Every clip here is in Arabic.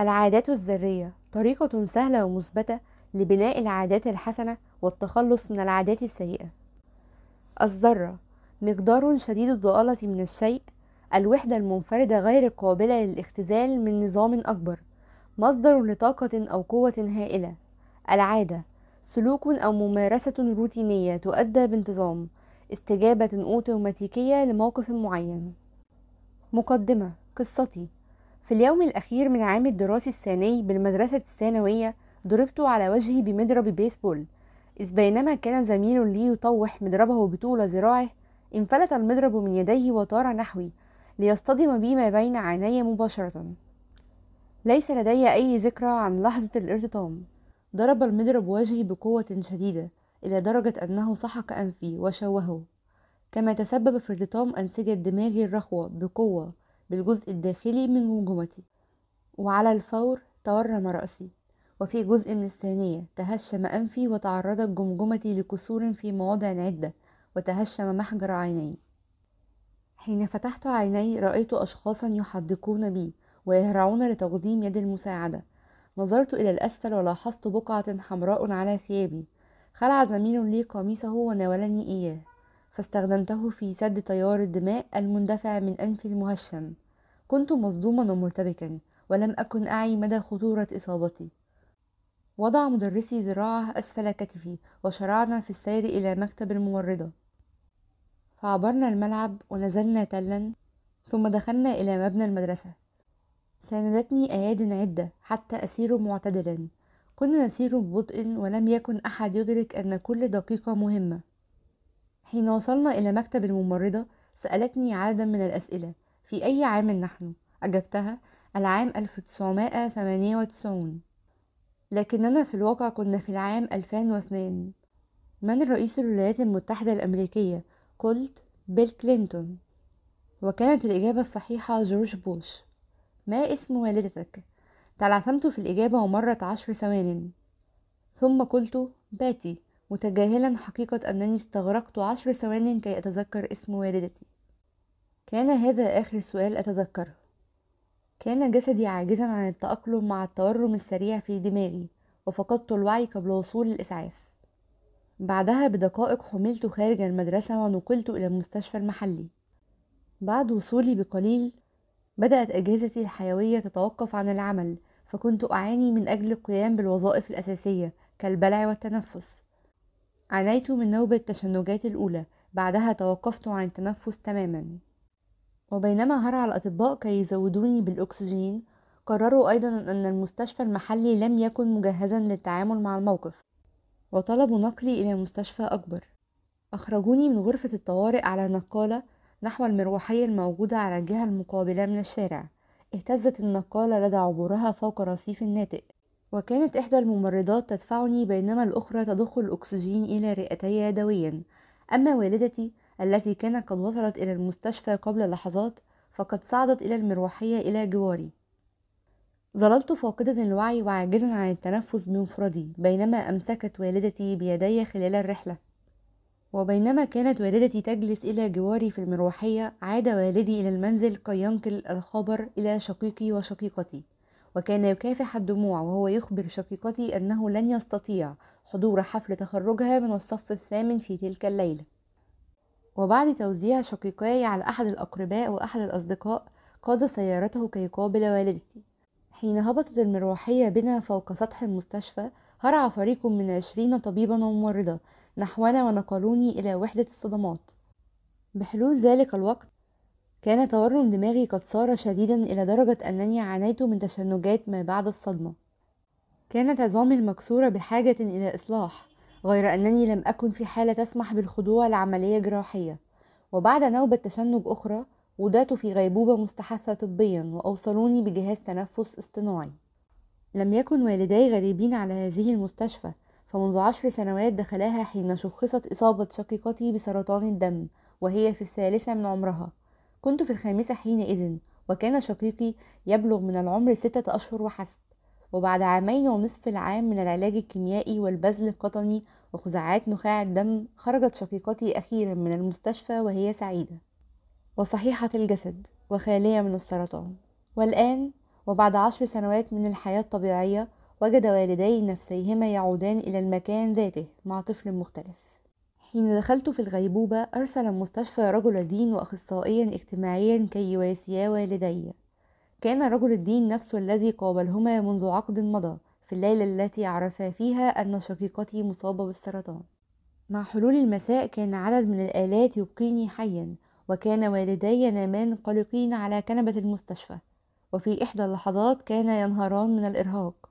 العادات الذرية طريقة سهلة ومثبتة لبناء العادات الحسنة والتخلص من العادات السيئة الذرة مقدار شديد الضالة من الشيء الوحدة المنفردة غير القابلة للاختزال من نظام أكبر مصدر لطاقة أو قوة هائلة العادة سلوك أو ممارسة روتينية تؤدى بانتظام استجابة أوتوماتيكية لموقف معين مقدمة قصتي في اليوم الأخير من عام الدراسي الثاني بالمدرسة الثانوية ضربت على وجهي بمضرب بيسبول إذ بينما كان زميل لي يطوح مضربه بطول ذراعه انفلت المضرب من يديه وطار نحوي ليصطدم بي ما بين عيني مباشرة ليس لدي أي ذكرى عن لحظة الارتطام ضرب المضرب وجهي بقوة شديدة إلى درجة أنه سحق أنفي وشوهه كما تسبب في ارتطام أنسجة دماغي الرخوة بقوة بالجزء الداخلي من جمجمتي وعلى الفور تورم رأسي وفي جزء من الثانية تهشم أنفي وتعرضت جمجمتي لكسور في مواضع عدة وتهشم محجر عيني حين فتحت عيني رأيت أشخاصا يحدقون بي ويهرعون لتقديم يد المساعدة نظرت إلى الأسفل ولاحظت بقعة حمراء على ثيابي خلع زميل لي قميصه وناولني إياه فاستخدمته في سد تيار الدماء المندفع من أنفي المهشم كنت مصدوما ومرتبكا ولم أكن أعي مدى خطورة إصابتي وضع مدرسي ذراعه أسفل كتفي وشرعنا في السير إلى مكتب الممرضة فعبرنا الملعب ونزلنا تلا ثم دخلنا إلى مبنى المدرسة ساندتني أياد عدة حتى أسير معتدلا كنا نسير ببطء ولم يكن أحد يدرك أن كل دقيقة مهمة حين وصلنا إلى مكتب الممرضة سألتني عددا من الأسئلة في أي عام نحن؟ أجبتها العام 1998 لكننا في الواقع كنا في العام 2002 من رئيس الولايات المتحدة الأمريكية؟ قلت بيل كلينتون وكانت الإجابة الصحيحة جورج بوش ما اسم والدتك؟ تلعثمت في الإجابة ومرت عشر ثوان ثم قلت باتي متجاهلا حقيقة أنني استغرقت عشر ثوان كي أتذكر اسم والدتي كان هذا آخر سؤال أتذكره كان جسدي عاجزا عن التأقلم مع التورم السريع في دماغي وفقدت الوعي قبل وصول الإسعاف بعدها بدقائق حملت خارج المدرسة ونقلت إلى المستشفى المحلي بعد وصولي بقليل بدأت أجهزتي الحيوية تتوقف عن العمل فكنت أعاني من أجل القيام بالوظائف الأساسية كالبلع والتنفس عانيت من نوبة التشنجات الأولى بعدها توقفت عن التنفس تماما وبينما هرع الأطباء كي يزودوني بالأكسجين قرروا أيضا أن المستشفى المحلي لم يكن مجهزا للتعامل مع الموقف وطلبوا نقلي إلى مستشفى أكبر أخرجوني من غرفة الطوارئ على نقالة نحو المروحية الموجودة على الجهة المقابلة من الشارع اهتزت النقالة لدى عبورها فوق رصيف ناتئ وكانت إحدى الممرضات تدفعني بينما الأخرى تضخ الأكسجين إلى رئتي يدويا أما والدتي التي كانت قد وصلت إلى المستشفى قبل لحظات فقد صعدت إلى المروحية إلى جواري ظللت فاقدة الوعي وعاجزا عن التنفس بمفردي بينما أمسكت والدتي بيدي خلال الرحلة وبينما كانت والدتي تجلس إلى جواري في المروحية عاد والدي إلى المنزل كي ينقل الخبر إلى شقيقي وشقيقتي وكان يكافح الدموع وهو يخبر شقيقتي أنه لن يستطيع حضور حفل تخرجها من الصف الثامن في تلك الليلة وبعد توزيع شقيقاي على أحد الأقرباء وأحد الأصدقاء قاد سيارته كي يقابل والدتي حين هبطت المروحية بنا فوق سطح المستشفى هرع فريق من عشرين طبيبا وممرضة نحونا ونقلوني إلى وحدة الصدمات بحلول ذلك الوقت كان تورم دماغي قد صار شديدا إلى درجة أنني عانيت من تشنجات ما بعد الصدمة كانت عظامي المكسورة بحاجة إلى إصلاح غير أنني لم أكن في حالة تسمح بالخضوع لعملية جراحية وبعد نوبة تشنج أخرى وضعت في غيبوبة مستحثة طبيا وأوصلوني بجهاز تنفس اصطناعي لم يكن والداي غريبين على هذه المستشفى فمنذ عشر سنوات دخلاها حين شخصت إصابة شقيقتي بسرطان الدم وهي في الثالثة من عمرها كنت في الخامسة حينئذ وكان شقيقي يبلغ من العمر ستة أشهر وحسب وبعد عامين ونصف العام من العلاج الكيميائي والبذل القطني وخزعات نخاع الدم خرجت شقيقتي أخيرا من المستشفى وهي سعيدة وصحيحة الجسد وخالية من السرطان والآن وبعد عشر سنوات من الحياة الطبيعية وجد والدي نفسيهما يعودان إلى المكان ذاته مع طفل مختلف حين دخلت في الغيبوبة أرسل المستشفى رجل دين وأخصائيا اجتماعيا كي يواسيا والدي كان رجل الدين نفسه الذي قابلهما منذ عقد مضى في الليلة التي عرفا فيها أن شقيقتي مصابة بالسرطان مع حلول المساء كان عدد من الآلات يبقيني حيا وكان والدي ينامان قلقين على كنبة المستشفى وفي إحدى اللحظات كان ينهاران من الإرهاق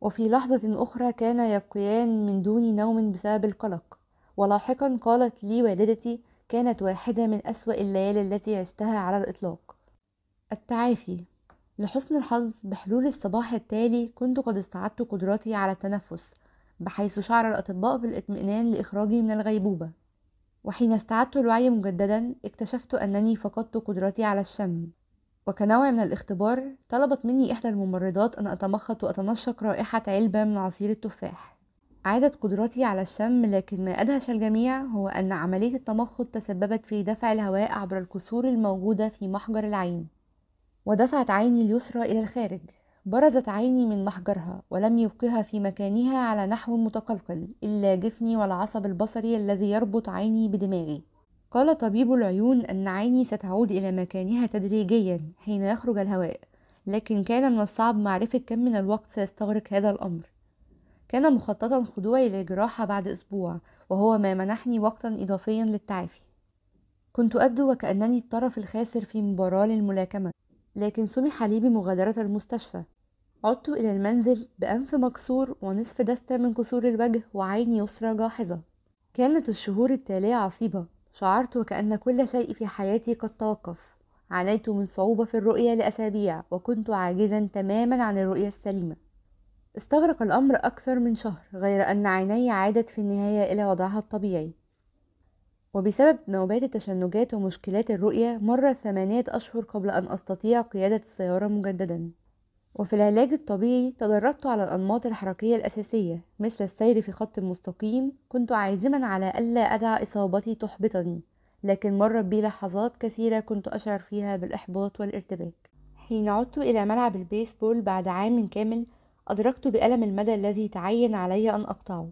وفي لحظة أخرى كان يبقيان من دون نوم بسبب القلق ولاحقا قالت لي والدتي كانت واحدة من أسوأ الليالي التي عشتها على الإطلاق التعافي لحسن الحظ بحلول الصباح التالي كنت قد استعدت قدراتي على التنفس بحيث شعر الأطباء بالاطمئنان لإخراجي من الغيبوبة وحين استعدت الوعي مجددا اكتشفت أنني فقدت قدرتي على الشم وكنوع من الاختبار طلبت مني إحدى الممرضات أن أتمخط وأتنشق رائحة علبة من عصير التفاح عادت قدرتي على الشم لكن ما أدهش الجميع هو أن عملية التمخض تسببت في دفع الهواء عبر الكسور الموجودة في محجر العين ودفعت عيني اليسرى إلى الخارج برزت عيني من محجرها ولم يبقها في مكانها على نحو متقلقل إلا جفني والعصب البصري الذي يربط عيني بدماغي قال طبيب العيون أن عيني ستعود إلى مكانها تدريجيا حين يخرج الهواء لكن كان من الصعب معرفة كم من الوقت سيستغرق هذا الأمر كان مخططا خضوعي للجراحة بعد أسبوع وهو ما منحني وقتا إضافيا للتعافي كنت أبدو وكأنني الطرف الخاسر في مباراة للملاكمة لكن سمح لي بمغادرة المستشفى عدت إلى المنزل بأنف مكسور ونصف دستة من كسور الوجه وعين يسرى جاحظة كانت الشهور التالية عصيبة شعرت وكأن كل شيء في حياتي قد توقف عانيت من صعوبة في الرؤية لأسابيع وكنت عاجزا تماما عن الرؤية السليمة استغرق الأمر أكثر من شهر غير أن عيني عادت في النهاية إلى وضعها الطبيعي وبسبب نوبات التشنجات ومشكلات الرؤية مر ثمانية أشهر قبل أن أستطيع قيادة السيارة مجددا وفي العلاج الطبيعي تدربت على الأنماط الحركية الأساسية مثل السير في خط مستقيم كنت عازما على ألا أدع إصابتي تحبطني لكن مرت بي لحظات كثيرة كنت أشعر فيها بالإحباط والارتباك حين عدت إلى ملعب البيسبول بعد عام كامل أدركت بألم المدى الذي تعين علي أن أقطعه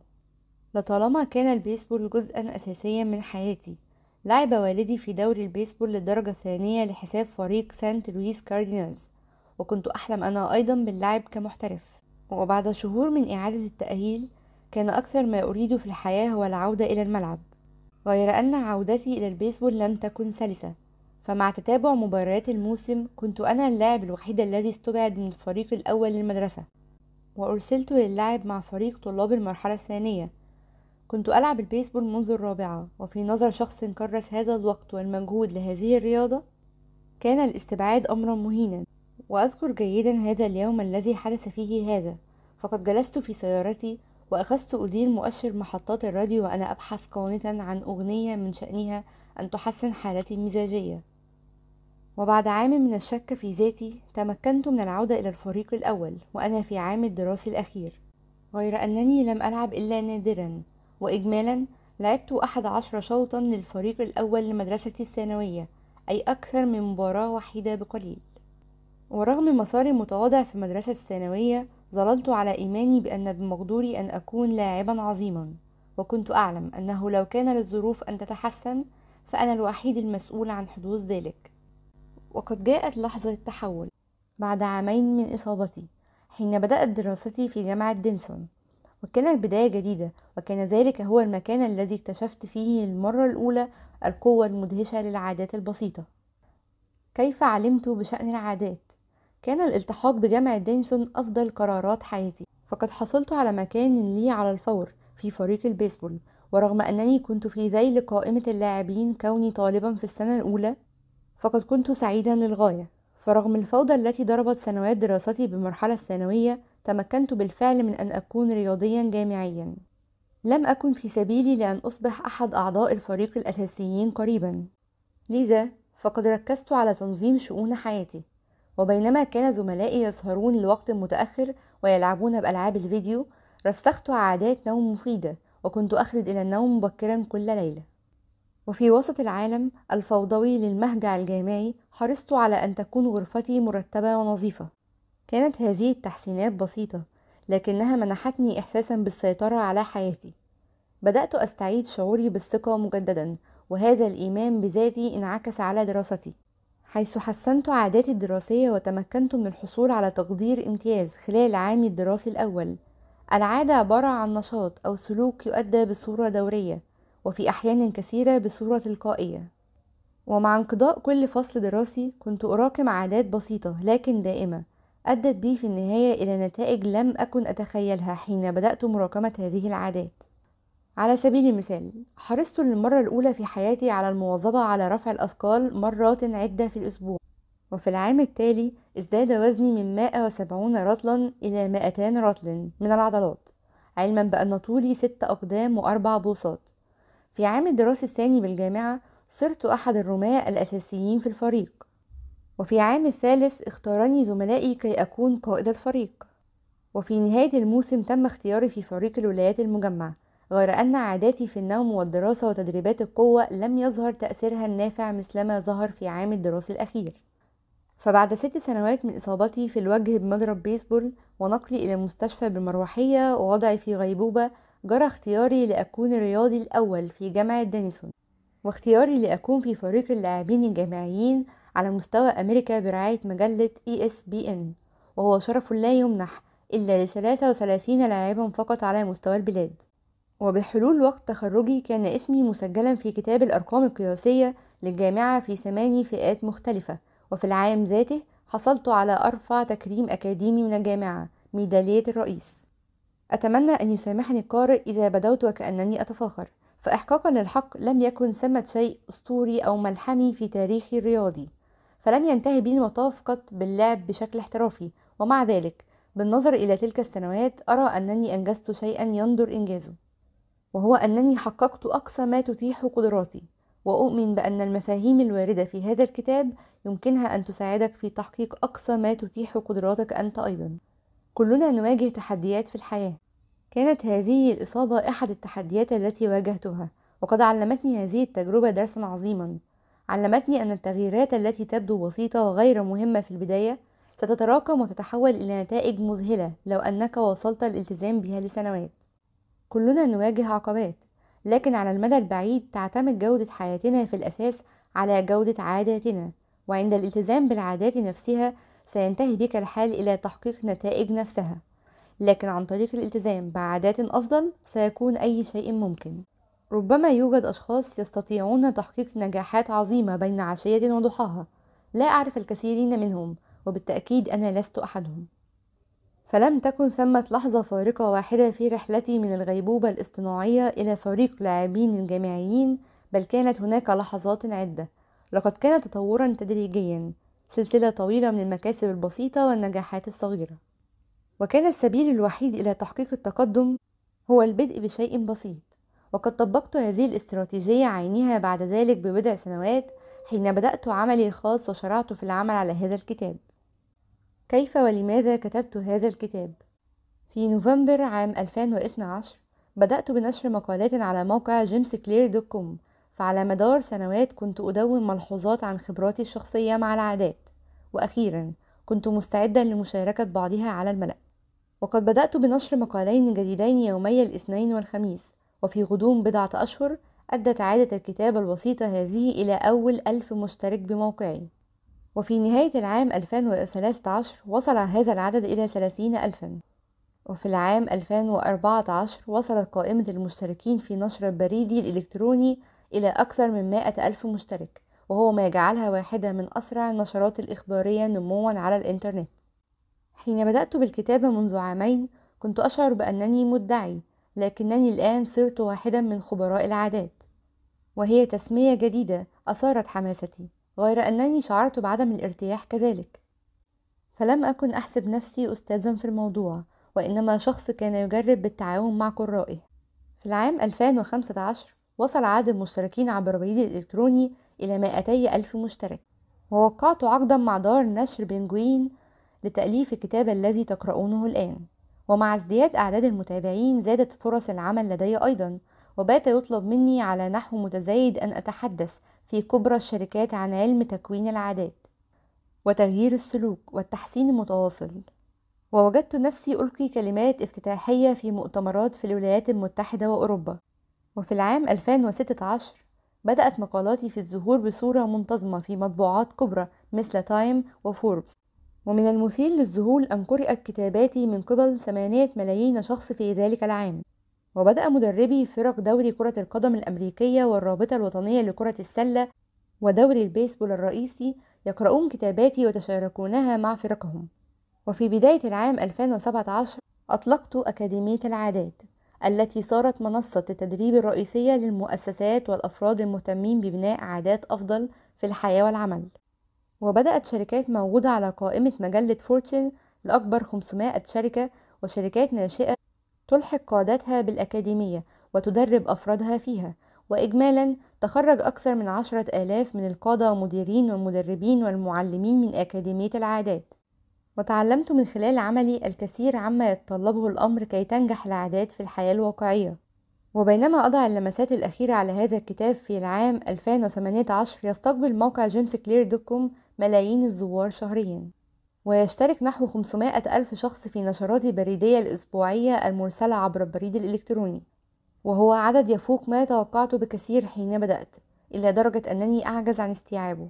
لطالما كان البيسبول جزءا أساسيا من حياتي لعب والدي في دوري البيسبول للدرجة الثانية لحساب فريق سانت لويس كاردينالز وكنت أحلم أنا أيضا باللعب كمحترف وبعد شهور من إعادة التأهيل كان أكثر ما أريد في الحياة هو العودة إلى الملعب غير أن عودتي إلى البيسبول لم تكن سلسة فمع تتابع مباريات الموسم كنت أنا اللاعب الوحيد الذي استبعد من الفريق الأول للمدرسة وأرسلت للعب مع فريق طلاب المرحلة الثانية كنت ألعب البيسبول منذ الرابعة وفي نظر شخص كرس هذا الوقت والمجهود لهذه الرياضة كان الاستبعاد أمرا مهينا وأذكر جيدا هذا اليوم الذي حدث فيه هذا فقد جلست في سيارتي وأخذت أدير مؤشر محطات الراديو وأنا أبحث قانتا عن أغنية من شأنها أن تحسن حالتي المزاجية وبعد عام من الشك في ذاتي تمكنت من العودة إلى الفريق الأول وأنا في عام الدراسي الأخير غير أنني لم ألعب إلا نادرا وإجمالا لعبت أحد عشر شوطا للفريق الأول لمدرستي الثانوية أي أكثر من مباراة وحيدة بقليل ورغم مساري المتواضع في المدرسة الثانوية ظللت على إيماني بأن بمقدوري أن أكون لاعبا عظيما وكنت أعلم أنه لو كان للظروف أن تتحسن فأنا الوحيد المسؤول عن حدوث ذلك وقد جاءت لحظة التحول بعد عامين من إصابتي حين بدأت دراستي في جامعة دينسون وكانت بداية جديدة وكان ذلك هو المكان الذي اكتشفت فيه للمرة الأولى القوة المدهشة للعادات البسيطة كيف علمت بشأن العادات؟ كان الالتحاق بجامعة دينسون أفضل قرارات حياتي فقد حصلت على مكان لي على الفور في فريق البيسبول ورغم أنني كنت في ذيل قائمة اللاعبين كوني طالبا في السنة الأولى فقد كنت سعيدا للغاية فرغم الفوضى التي ضربت سنوات دراستي بالمرحلة الثانوية تمكنت بالفعل من أن أكون رياضيا جامعيا لم أكن في سبيلي لأن أصبح أحد أعضاء الفريق الأساسيين قريبا لذا فقد ركزت على تنظيم شؤون حياتي وبينما كان زملائي يسهرون لوقت متأخر ويلعبون بألعاب الفيديو رسخت عادات نوم مفيدة وكنت أخلد إلى النوم مبكرا كل ليلة وفي وسط العالم الفوضوي للمهجع الجامعي حرصت على أن تكون غرفتي مرتبة ونظيفة كانت هذه التحسينات بسيطة لكنها منحتني إحساسا بالسيطرة على حياتي بدأت أستعيد شعوري بالثقة مجددا وهذا الإيمان بذاتي انعكس على دراستي حيث حسنت عاداتي الدراسية وتمكنت من الحصول على تقدير امتياز خلال عامي الدراسي الأول العادة عبارة عن نشاط أو سلوك يؤدى بصورة دورية وفي أحيان كثيرة بصورة تلقائية ومع انقضاء كل فصل دراسي كنت أراكم عادات بسيطة لكن دائمة أدت بي في النهاية إلى نتائج لم أكن أتخيلها حين بدأت مراكمة هذه العادات على سبيل المثال حرصت للمرة الأولى في حياتي على المواظبة على رفع الأثقال مرات عدة في الأسبوع وفي العام التالي ازداد وزني من 170 رطلا إلى 200 رطل من العضلات علما بأن طولي 6 اقدام وأربع بوصات في عام الدراسي الثاني بالجامعة صرت أحد الرماة الأساسيين في الفريق وفي عام الثالث اختارني زملائي كي أكون قائد الفريق وفي نهاية الموسم تم اختياري في فريق الولايات المجمعة غير أن عاداتي في النوم والدراسة وتدريبات القوة لم يظهر تأثيرها النافع مثلما ظهر في عام الدراسي الأخير فبعد ست سنوات من إصابتي في الوجه بمضرب بيسبول ونقلي إلى المستشفى بالمروحية ووضعي في غيبوبة جرى اختياري لأكون الرياضي الأول في جامعة دانيسون واختياري لأكون في فريق اللاعبين الجامعيين على مستوى أمريكا برعاية مجلة ESPN وهو شرف لا يمنح إلا ل 33 لاعبا فقط على مستوى البلاد وبحلول وقت تخرجي كان اسمي مسجلا في كتاب الأرقام القياسية للجامعة في ثماني فئات مختلفة وفي العام ذاته حصلت على أرفع تكريم أكاديمي من الجامعة ميدالية الرئيس أتمنى أن يسامحني القارئ إذا بدوت وكأنني أتفاخر فإحقاقا للحق لم يكن ثمة شيء أسطوري أو ملحمي في تاريخي الرياضي فلم ينتهي بي المطاف قط باللعب بشكل احترافي ومع ذلك بالنظر إلى تلك السنوات أرى أنني أنجزت شيئا يندر إنجازه وهو أنني حققت أقصى ما تتيح قدراتي وأؤمن بأن المفاهيم الواردة في هذا الكتاب يمكنها أن تساعدك في تحقيق أقصى ما تتيح قدراتك أنت أيضا كلنا نواجه تحديات في الحياة كانت هذه الإصابة أحد التحديات التي واجهتها وقد علمتني هذه التجربة درسا عظيما علمتني أن التغييرات التي تبدو بسيطة وغير مهمة في البداية ستتراكم وتتحول إلى نتائج مذهلة لو أنك وصلت الالتزام بها لسنوات كلنا نواجه عقبات لكن على المدى البعيد تعتمد جودة حياتنا في الأساس على جودة عاداتنا وعند الالتزام بالعادات نفسها سينتهي بك الحال إلى تحقيق نتائج نفسها لكن عن طريق الالتزام بعادات أفضل سيكون أي شيء ممكن ربما يوجد أشخاص يستطيعون تحقيق نجاحات عظيمة بين عشية وضحاها لا أعرف الكثيرين منهم وبالتأكيد أنا لست أحدهم فلم تكن ثمة لحظة فارقة واحدة في رحلتي من الغيبوبة الاصطناعية إلى فريق لاعبين جامعيين بل كانت هناك لحظات عدة لقد كان تطورا تدريجيا سلسلة طويلة من المكاسب البسيطة والنجاحات الصغيرة وكان السبيل الوحيد إلى تحقيق التقدم هو البدء بشيء بسيط وقد طبقت هذه الاستراتيجية عينها بعد ذلك ببضع سنوات حين بدأت عملي الخاص وشرعت في العمل على هذا الكتاب كيف ولماذا كتبت هذا الكتاب؟ في نوفمبر عام 2012 بدأت بنشر مقالات على موقع جيمس كلير دوت كوم فعلى مدار سنوات كنت أدون ملحوظات عن خبراتي الشخصية مع العادات وأخيرا كنت مستعدة لمشاركة بعضها على الملأ وقد بدأت بنشر مقالين جديدين يومي الاثنين والخميس وفي غضون بضعة أشهر أدت عادة الكتابة البسيطة هذه إلى أول ألف مشترك بموقعي وفي نهاية العام 2013 وصل هذا العدد إلى 30 ألفا وفي العام 2014 وصلت قائمة المشتركين في نشر بريدي الإلكتروني إلى أكثر من 100 ألف مشترك وهو ما يجعلها واحدة من أسرع النشرات الإخبارية نموا على الإنترنت حين بدأت بالكتابة منذ عامين كنت أشعر بأنني مدعي لكنني الآن صرت واحدا من خبراء العادات وهي تسمية جديدة أثارت حماستي غير أنني شعرت بعدم الارتياح كذلك فلم أكن أحسب نفسي أستاذا في الموضوع وإنما شخص كان يجرب بالتعاون مع قرائه في العام 2015 وصل عدد المشتركين عبر البريد الإلكتروني إلى 200 ألف مشترك ووقعت عقدا مع دار نشر بنجوين لتأليف الكتاب الذي تقرؤونه الآن ومع ازدياد أعداد المتابعين زادت فرص العمل لدي أيضا وبات يطلب مني على نحو متزايد أن أتحدث في كبرى الشركات عن علم تكوين العادات وتغيير السلوك والتحسين المتواصل ووجدت نفسي ألقي كلمات افتتاحية في مؤتمرات في الولايات المتحدة وأوروبا وفي العام 2016 بدأت مقالاتي في الظهور بصورة منتظمة في مطبوعات كبرى مثل تايم وفوربس ومن المثير للذهول أن قرأت كتاباتي من قبل ثمانية ملايين شخص في ذلك العام وبدأ مدربي فرق دوري كرة القدم الأمريكية والرابطة الوطنية لكرة السلة ودوري البيسبول الرئيسي يقرؤون كتاباتي ويتشاركونها مع فرقهم وفي بداية العام 2017 أطلقت أكاديمية العادات التي صارت منصة التدريب الرئيسية للمؤسسات والأفراد المهتمين ببناء عادات أفضل في الحياة والعمل وبدأت شركات موجودة على قائمة مجلة فورتشن لأكبر 500 شركة وشركات ناشئة تلحق قادتها بالأكاديمية وتدرب أفرادها فيها وإجمالا تخرج أكثر من عشرة آلاف من القادة ومديرين والمدربين والمعلمين من أكاديمية العادات وتعلمت من خلال عملي الكثير عما يتطلبه الأمر كي تنجح العادات في الحياة الواقعية وبينما أضع اللمسات الأخيرة على هذا الكتاب في العام 2018 يستقبل موقع جيمس كلير دوت كوم ملايين الزوار شهريا ويشترك نحو 500 ألف شخص في نشرات البريدية الأسبوعية المرسلة عبر البريد الإلكتروني وهو عدد يفوق ما توقعته بكثير حين بدأت إلى درجة أنني أعجز عن استيعابه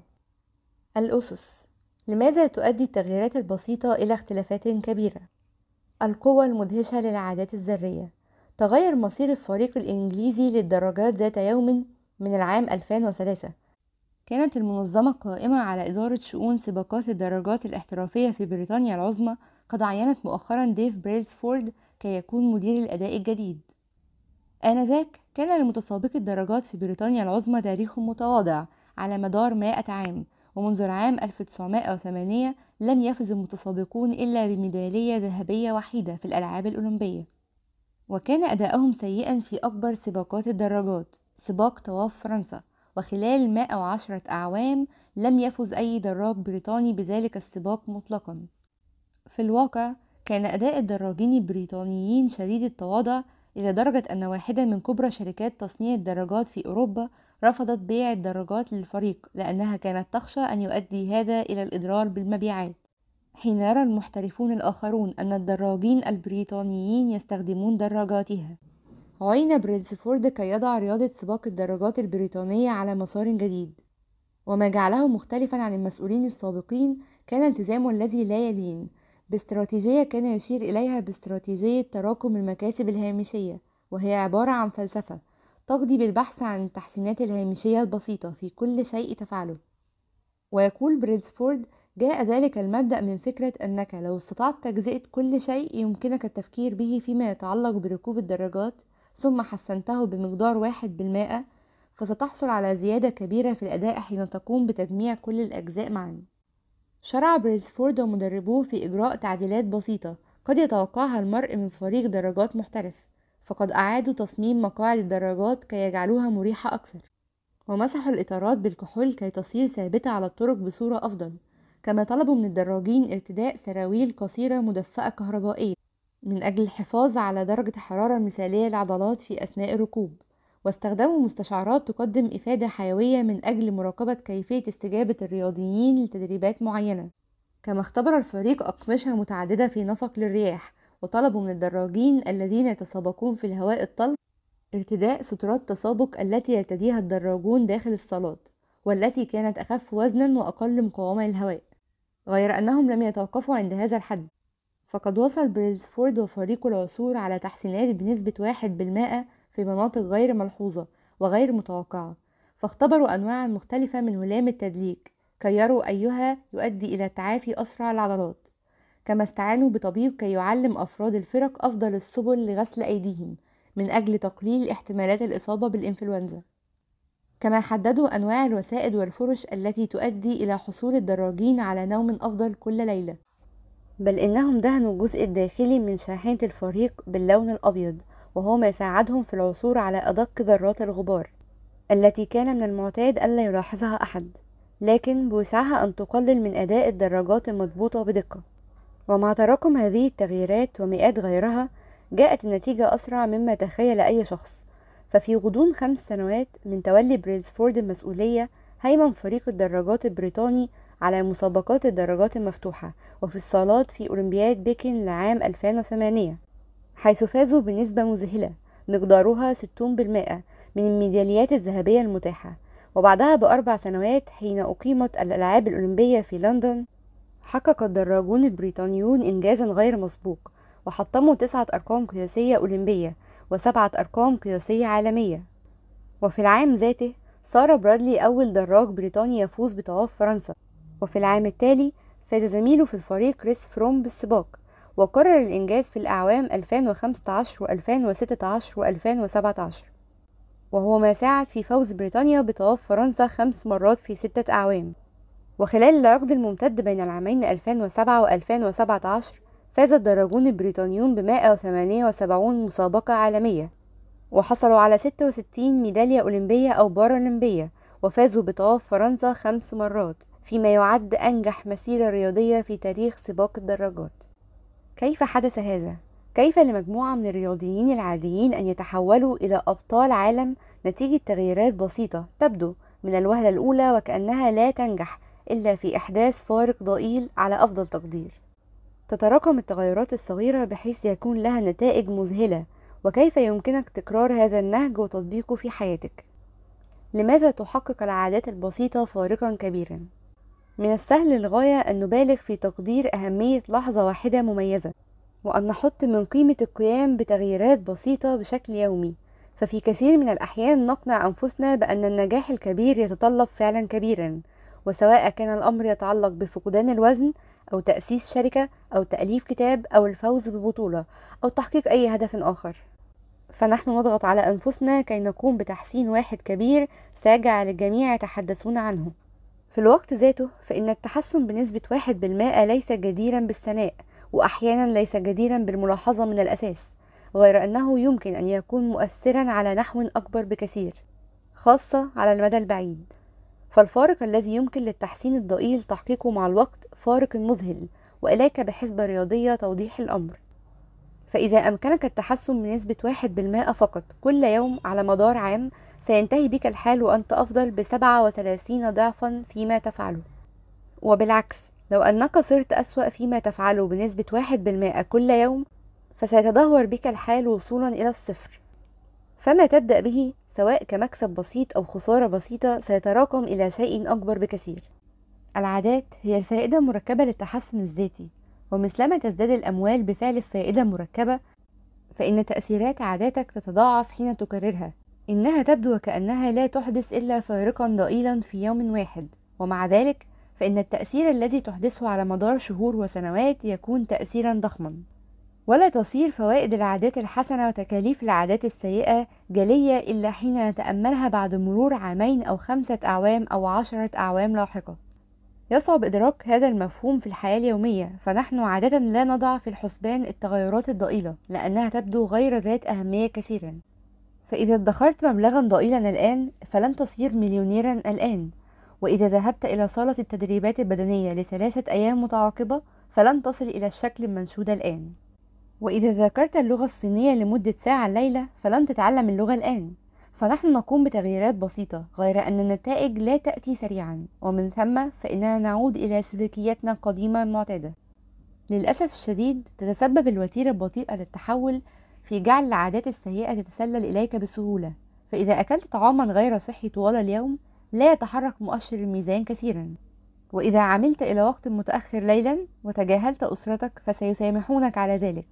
الأسس لماذا تؤدي التغييرات البسيطة إلى اختلافات كبيرة؟ القوة المدهشة للعادات الذرية تغير مصير الفريق الإنجليزي للدرجات ذات يوم من العام 2003 كانت المنظمة القائمة على إدارة شؤون سباقات الدرجات الاحترافية في بريطانيا العظمى قد عينت مؤخرا ديف بريلسفورد كي يكون مدير الأداء الجديد آنذاك كان لمتسابقي الدرجات في بريطانيا العظمى تاريخ متواضع على مدار مائة عام ومنذ العام 1908 لم يفز المتسابقون إلا بميدالية ذهبية وحيدة في الألعاب الأولمبية وكان أداؤهم سيئا في أكبر سباقات الدراجات سباق طواف فرنسا وخلال 110 أعوام لم يفز أي دراج بريطاني بذلك السباق مطلقا في الواقع كان أداء الدراجين البريطانيين شديد التواضع إلى درجة أن واحدة من كبرى شركات تصنيع الدراجات في أوروبا رفضت بيع الدراجات للفريق لأنها كانت تخشى أن يؤدي هذا إلى الإضرار بالمبيعات حين يرى المحترفون الآخرون أن الدراجين البريطانيين يستخدمون دراجاتها عين بريدسفورد كي يضع رياضة سباق الدراجات البريطانية على مسار جديد وما جعله مختلفا عن المسؤولين السابقين كان التزامه الذي لا يلين باستراتيجية كان يشير إليها باستراتيجية تراكم المكاسب الهامشية وهي عبارة عن فلسفة تقضي بالبحث عن التحسينات الهامشية البسيطة في كل شيء تفعله ويقول بريدسفورد جاء ذلك المبدأ من فكرة أنك لو استطعت تجزئة كل شيء يمكنك التفكير به فيما يتعلق بركوب الدراجات ثم حسنته بمقدار واحد بالمائة فستحصل على زيادة كبيرة في الأداء حين تقوم بتجميع كل الأجزاء معا شرع بريدسفورد ومدربوه في إجراء تعديلات بسيطة قد يتوقعها المرء من فريق دراجات محترف فقد أعادوا تصميم مقاعد الدراجات كي يجعلوها مريحة أكثر ومسحوا الإطارات بالكحول كي تصير ثابتة على الطرق بصورة أفضل كما طلبوا من الدراجين ارتداء سراويل قصيرة مدفأة كهربائية من أجل الحفاظ على درجة حرارة مثالية للعضلات في أثناء الركوب واستخدموا مستشعرات تقدم إفادة حيوية من أجل مراقبة كيفية استجابة الرياضيين لتدريبات معينة كما اختبر الفريق أقمشة متعددة في نفق للرياح وطلبوا من الدراجين الذين يتسابقون في الهواء الطلق ارتداء سترات تسابق التي يرتديها الدراجون داخل الصلاة والتي كانت أخف وزنا وأقل مقاومة للهواء غير أنهم لم يتوقفوا عند هذا الحد فقد وصل بريلسفورد وفريق العثور على تحسينات بنسبة واحد بالمائة في مناطق غير ملحوظة وغير متوقعة فاختبروا أنواعا مختلفة من هلام التدليك كيروا أيها يؤدي إلى تعافي أسرع العضلات كما استعانوا بطبيب كي يعلم أفراد الفرق أفضل السبل لغسل أيديهم من أجل تقليل احتمالات الإصابة بالإنفلونزا كما حددوا أنواع الوسائد والفرش التي تؤدي إلى حصول الدراجين على نوم أفضل كل ليلة بل إنهم دهنوا الجزء الداخلي من شاحنة الفريق باللون الأبيض وهو ما ساعدهم في العثور على أدق ذرات الغبار التي كان من المعتاد ألا يلاحظها أحد لكن بوسعها أن تقلل من أداء الدراجات المضبوطة بدقة ومع تراكم هذه التغييرات ومئات غيرها جاءت النتيجة أسرع مما تخيل أي شخص ففي غضون خمس سنوات من تولي بريلسفورد المسؤولية هيمن فريق الدراجات البريطاني على مسابقات الدراجات المفتوحة وفي الصالات في أولمبياد بكين لعام 2008 حيث فازوا بنسبة مذهلة مقدارها 60% من الميداليات الذهبية المتاحة وبعدها بأربع سنوات حين أقيمت الألعاب الأولمبية في لندن حقق الدراجون البريطانيون إنجازا غير مسبوق وحطموا تسعة أرقام قياسية أولمبية وسبعة أرقام قياسية عالمية وفي العام ذاته صار برادلي أول دراج بريطاني يفوز بطواف فرنسا وفي العام التالي فاز زميله في الفريق كريس فروم بالسباق وكرر الإنجاز في الأعوام 2015 و2016 و2017 وهو ما ساعد في فوز بريطانيا بطواف فرنسا خمس مرات في ستة أعوام وخلال العقد الممتد بين العامين 2007 و 2017 فاز الدراجون البريطانيون ب 178 مسابقة عالمية وحصلوا على 66 ميدالية أولمبية أو بارالمبية وفازوا بطواف فرنسا خمس مرات فيما يعد أنجح مسيرة رياضية في تاريخ سباق الدراجات كيف حدث هذا؟ كيف لمجموعة من الرياضيين العاديين أن يتحولوا إلى أبطال عالم نتيجة تغييرات بسيطة تبدو من الوهلة الأولى وكأنها لا تنجح إلا في إحداث فارق ضئيل على أفضل تقدير تتراكم التغيرات الصغيرة بحيث يكون لها نتائج مذهلة وكيف يمكنك تكرار هذا النهج وتطبيقه في حياتك لماذا تحقق العادات البسيطة فارقا كبيرا؟ من السهل للغاية أن نبالغ في تقدير أهمية لحظة واحدة مميزة وأن نحط من قيمة القيام بتغييرات بسيطة بشكل يومي ففي كثير من الأحيان نقنع أنفسنا بأن النجاح الكبير يتطلب فعلا كبيرا وسواء كان الأمر يتعلق بفقدان الوزن أو تأسيس شركة أو تأليف كتاب أو الفوز ببطولة أو تحقيق أي هدف آخر فنحن نضغط على أنفسنا كي نقوم بتحسين واحد كبير ساجع للجميع يتحدثون عنه في الوقت ذاته فإن التحسن بنسبة واحد بالمائة ليس جديرا بالثناء وأحيانا ليس جديرا بالملاحظة من الأساس غير أنه يمكن أن يكون مؤثرا على نحو أكبر بكثير خاصة على المدى البعيد فالفارق الذي يمكن للتحسين الضئيل تحقيقه مع الوقت فارق مذهل وإليك بحسبة رياضية توضيح الأمر فإذا أمكنك التحسن بنسبة واحد بالمائة فقط كل يوم على مدار عام سينتهي بك الحال وأنت أفضل بسبعة وثلاثين ضعفا فيما تفعله وبالعكس لو أنك صرت أسوأ فيما تفعله بنسبة واحد بالمائة كل يوم فسيتدهور بك الحال وصولا إلى الصفر فما تبدأ به سواء كمكسب بسيط أو خسارة بسيطة سيتراكم إلى شيء أكبر بكثير العادات هي الفائدة المركبة للتحسن الذاتي ومثلما تزداد الأموال بفعل فائدة مركبة فإن تأثيرات عاداتك تتضاعف حين تكررها إنها تبدو وكأنها لا تحدث إلا فارقا ضئيلا في يوم واحد ومع ذلك فإن التأثير الذي تحدثه على مدار شهور وسنوات يكون تأثيرا ضخما ولا تصير فوائد العادات الحسنة وتكاليف العادات السيئة جلية إلا حين نتأملها بعد مرور عامين أو خمسة أعوام أو عشرة أعوام لاحقة يصعب إدراك هذا المفهوم في الحياة اليومية فنحن عادة لا نضع في الحسبان التغيرات الضئيلة لأنها تبدو غير ذات أهمية كثيرا فإذا ادخرت مبلغا ضئيلا الآن فلن تصير مليونيرا الآن وإذا ذهبت إلى صالة التدريبات البدنية لثلاثة أيام متعاقبة فلن تصل إلى الشكل المنشود الآن وإذا ذاكرت اللغة الصينية لمدة ساعة الليلة فلن تتعلم اللغة الآن فنحن نقوم بتغييرات بسيطة غير أن النتائج لا تأتي سريعا ومن ثم فإننا نعود إلى سلوكياتنا القديمة المعتادة للأسف الشديد تتسبب الوتيرة البطيئة للتحول في جعل العادات السيئة تتسلل إليك بسهولة فإذا أكلت طعاما غير صحي طوال اليوم لا يتحرك مؤشر الميزان كثيرا وإذا عملت إلى وقت متأخر ليلا وتجاهلت أسرتك فسيسامحونك على ذلك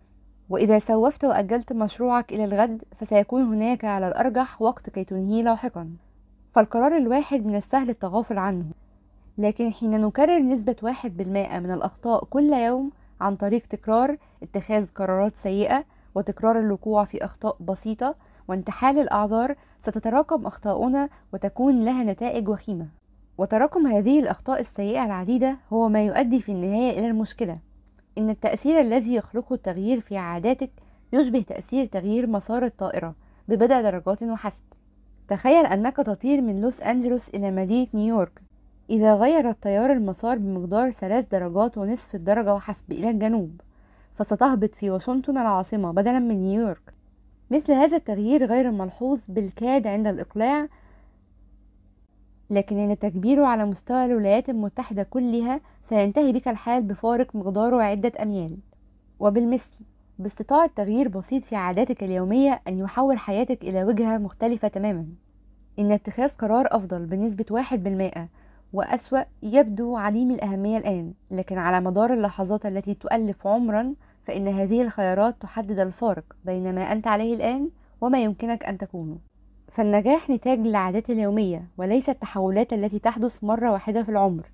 وإذا سوفت وأجلت مشروعك إلى الغد فسيكون هناك على الأرجح وقت كي تنهيه لاحقا فالقرار الواحد من السهل التغافل عنه لكن حين نكرر نسبة واحد بالمائة من الأخطاء كل يوم عن طريق تكرار اتخاذ قرارات سيئة وتكرار الوقوع في أخطاء بسيطة وانتحال الأعذار ستتراكم أخطاؤنا وتكون لها نتائج وخيمة وتراكم هذه الأخطاء السيئة العديدة هو ما يؤدي في النهاية إلى المشكلة إن التأثير الذي يخلقه التغيير في عاداتك يشبه تأثير تغيير مسار الطائرة ببضع درجات وحسب تخيل أنك تطير من لوس أنجلوس إلى مدينة نيويورك إذا غير التيار المسار بمقدار ثلاث درجات ونصف الدرجة وحسب إلى الجنوب فستهبط في واشنطن العاصمة بدلا من نيويورك مثل هذا التغيير غير الملحوظ بالكاد عند الإقلاع لكن إن تكبيره على مستوى الولايات المتحدة كلها سينتهي بك الحال بفارق مقداره عدة أميال وبالمثل باستطاعة تغيير بسيط في عاداتك اليومية أن يحول حياتك إلى وجهة مختلفة تماما إن اتخاذ قرار أفضل بنسبة واحد بالمائة وأسوأ يبدو عديم الأهمية الآن لكن على مدار اللحظات التي تؤلف عمرا فإن هذه الخيارات تحدد الفارق بين ما أنت عليه الآن وما يمكنك أن تكونه فالنجاح نتاج للعادات اليومية وليس التحولات التي تحدث مرة واحدة في العمر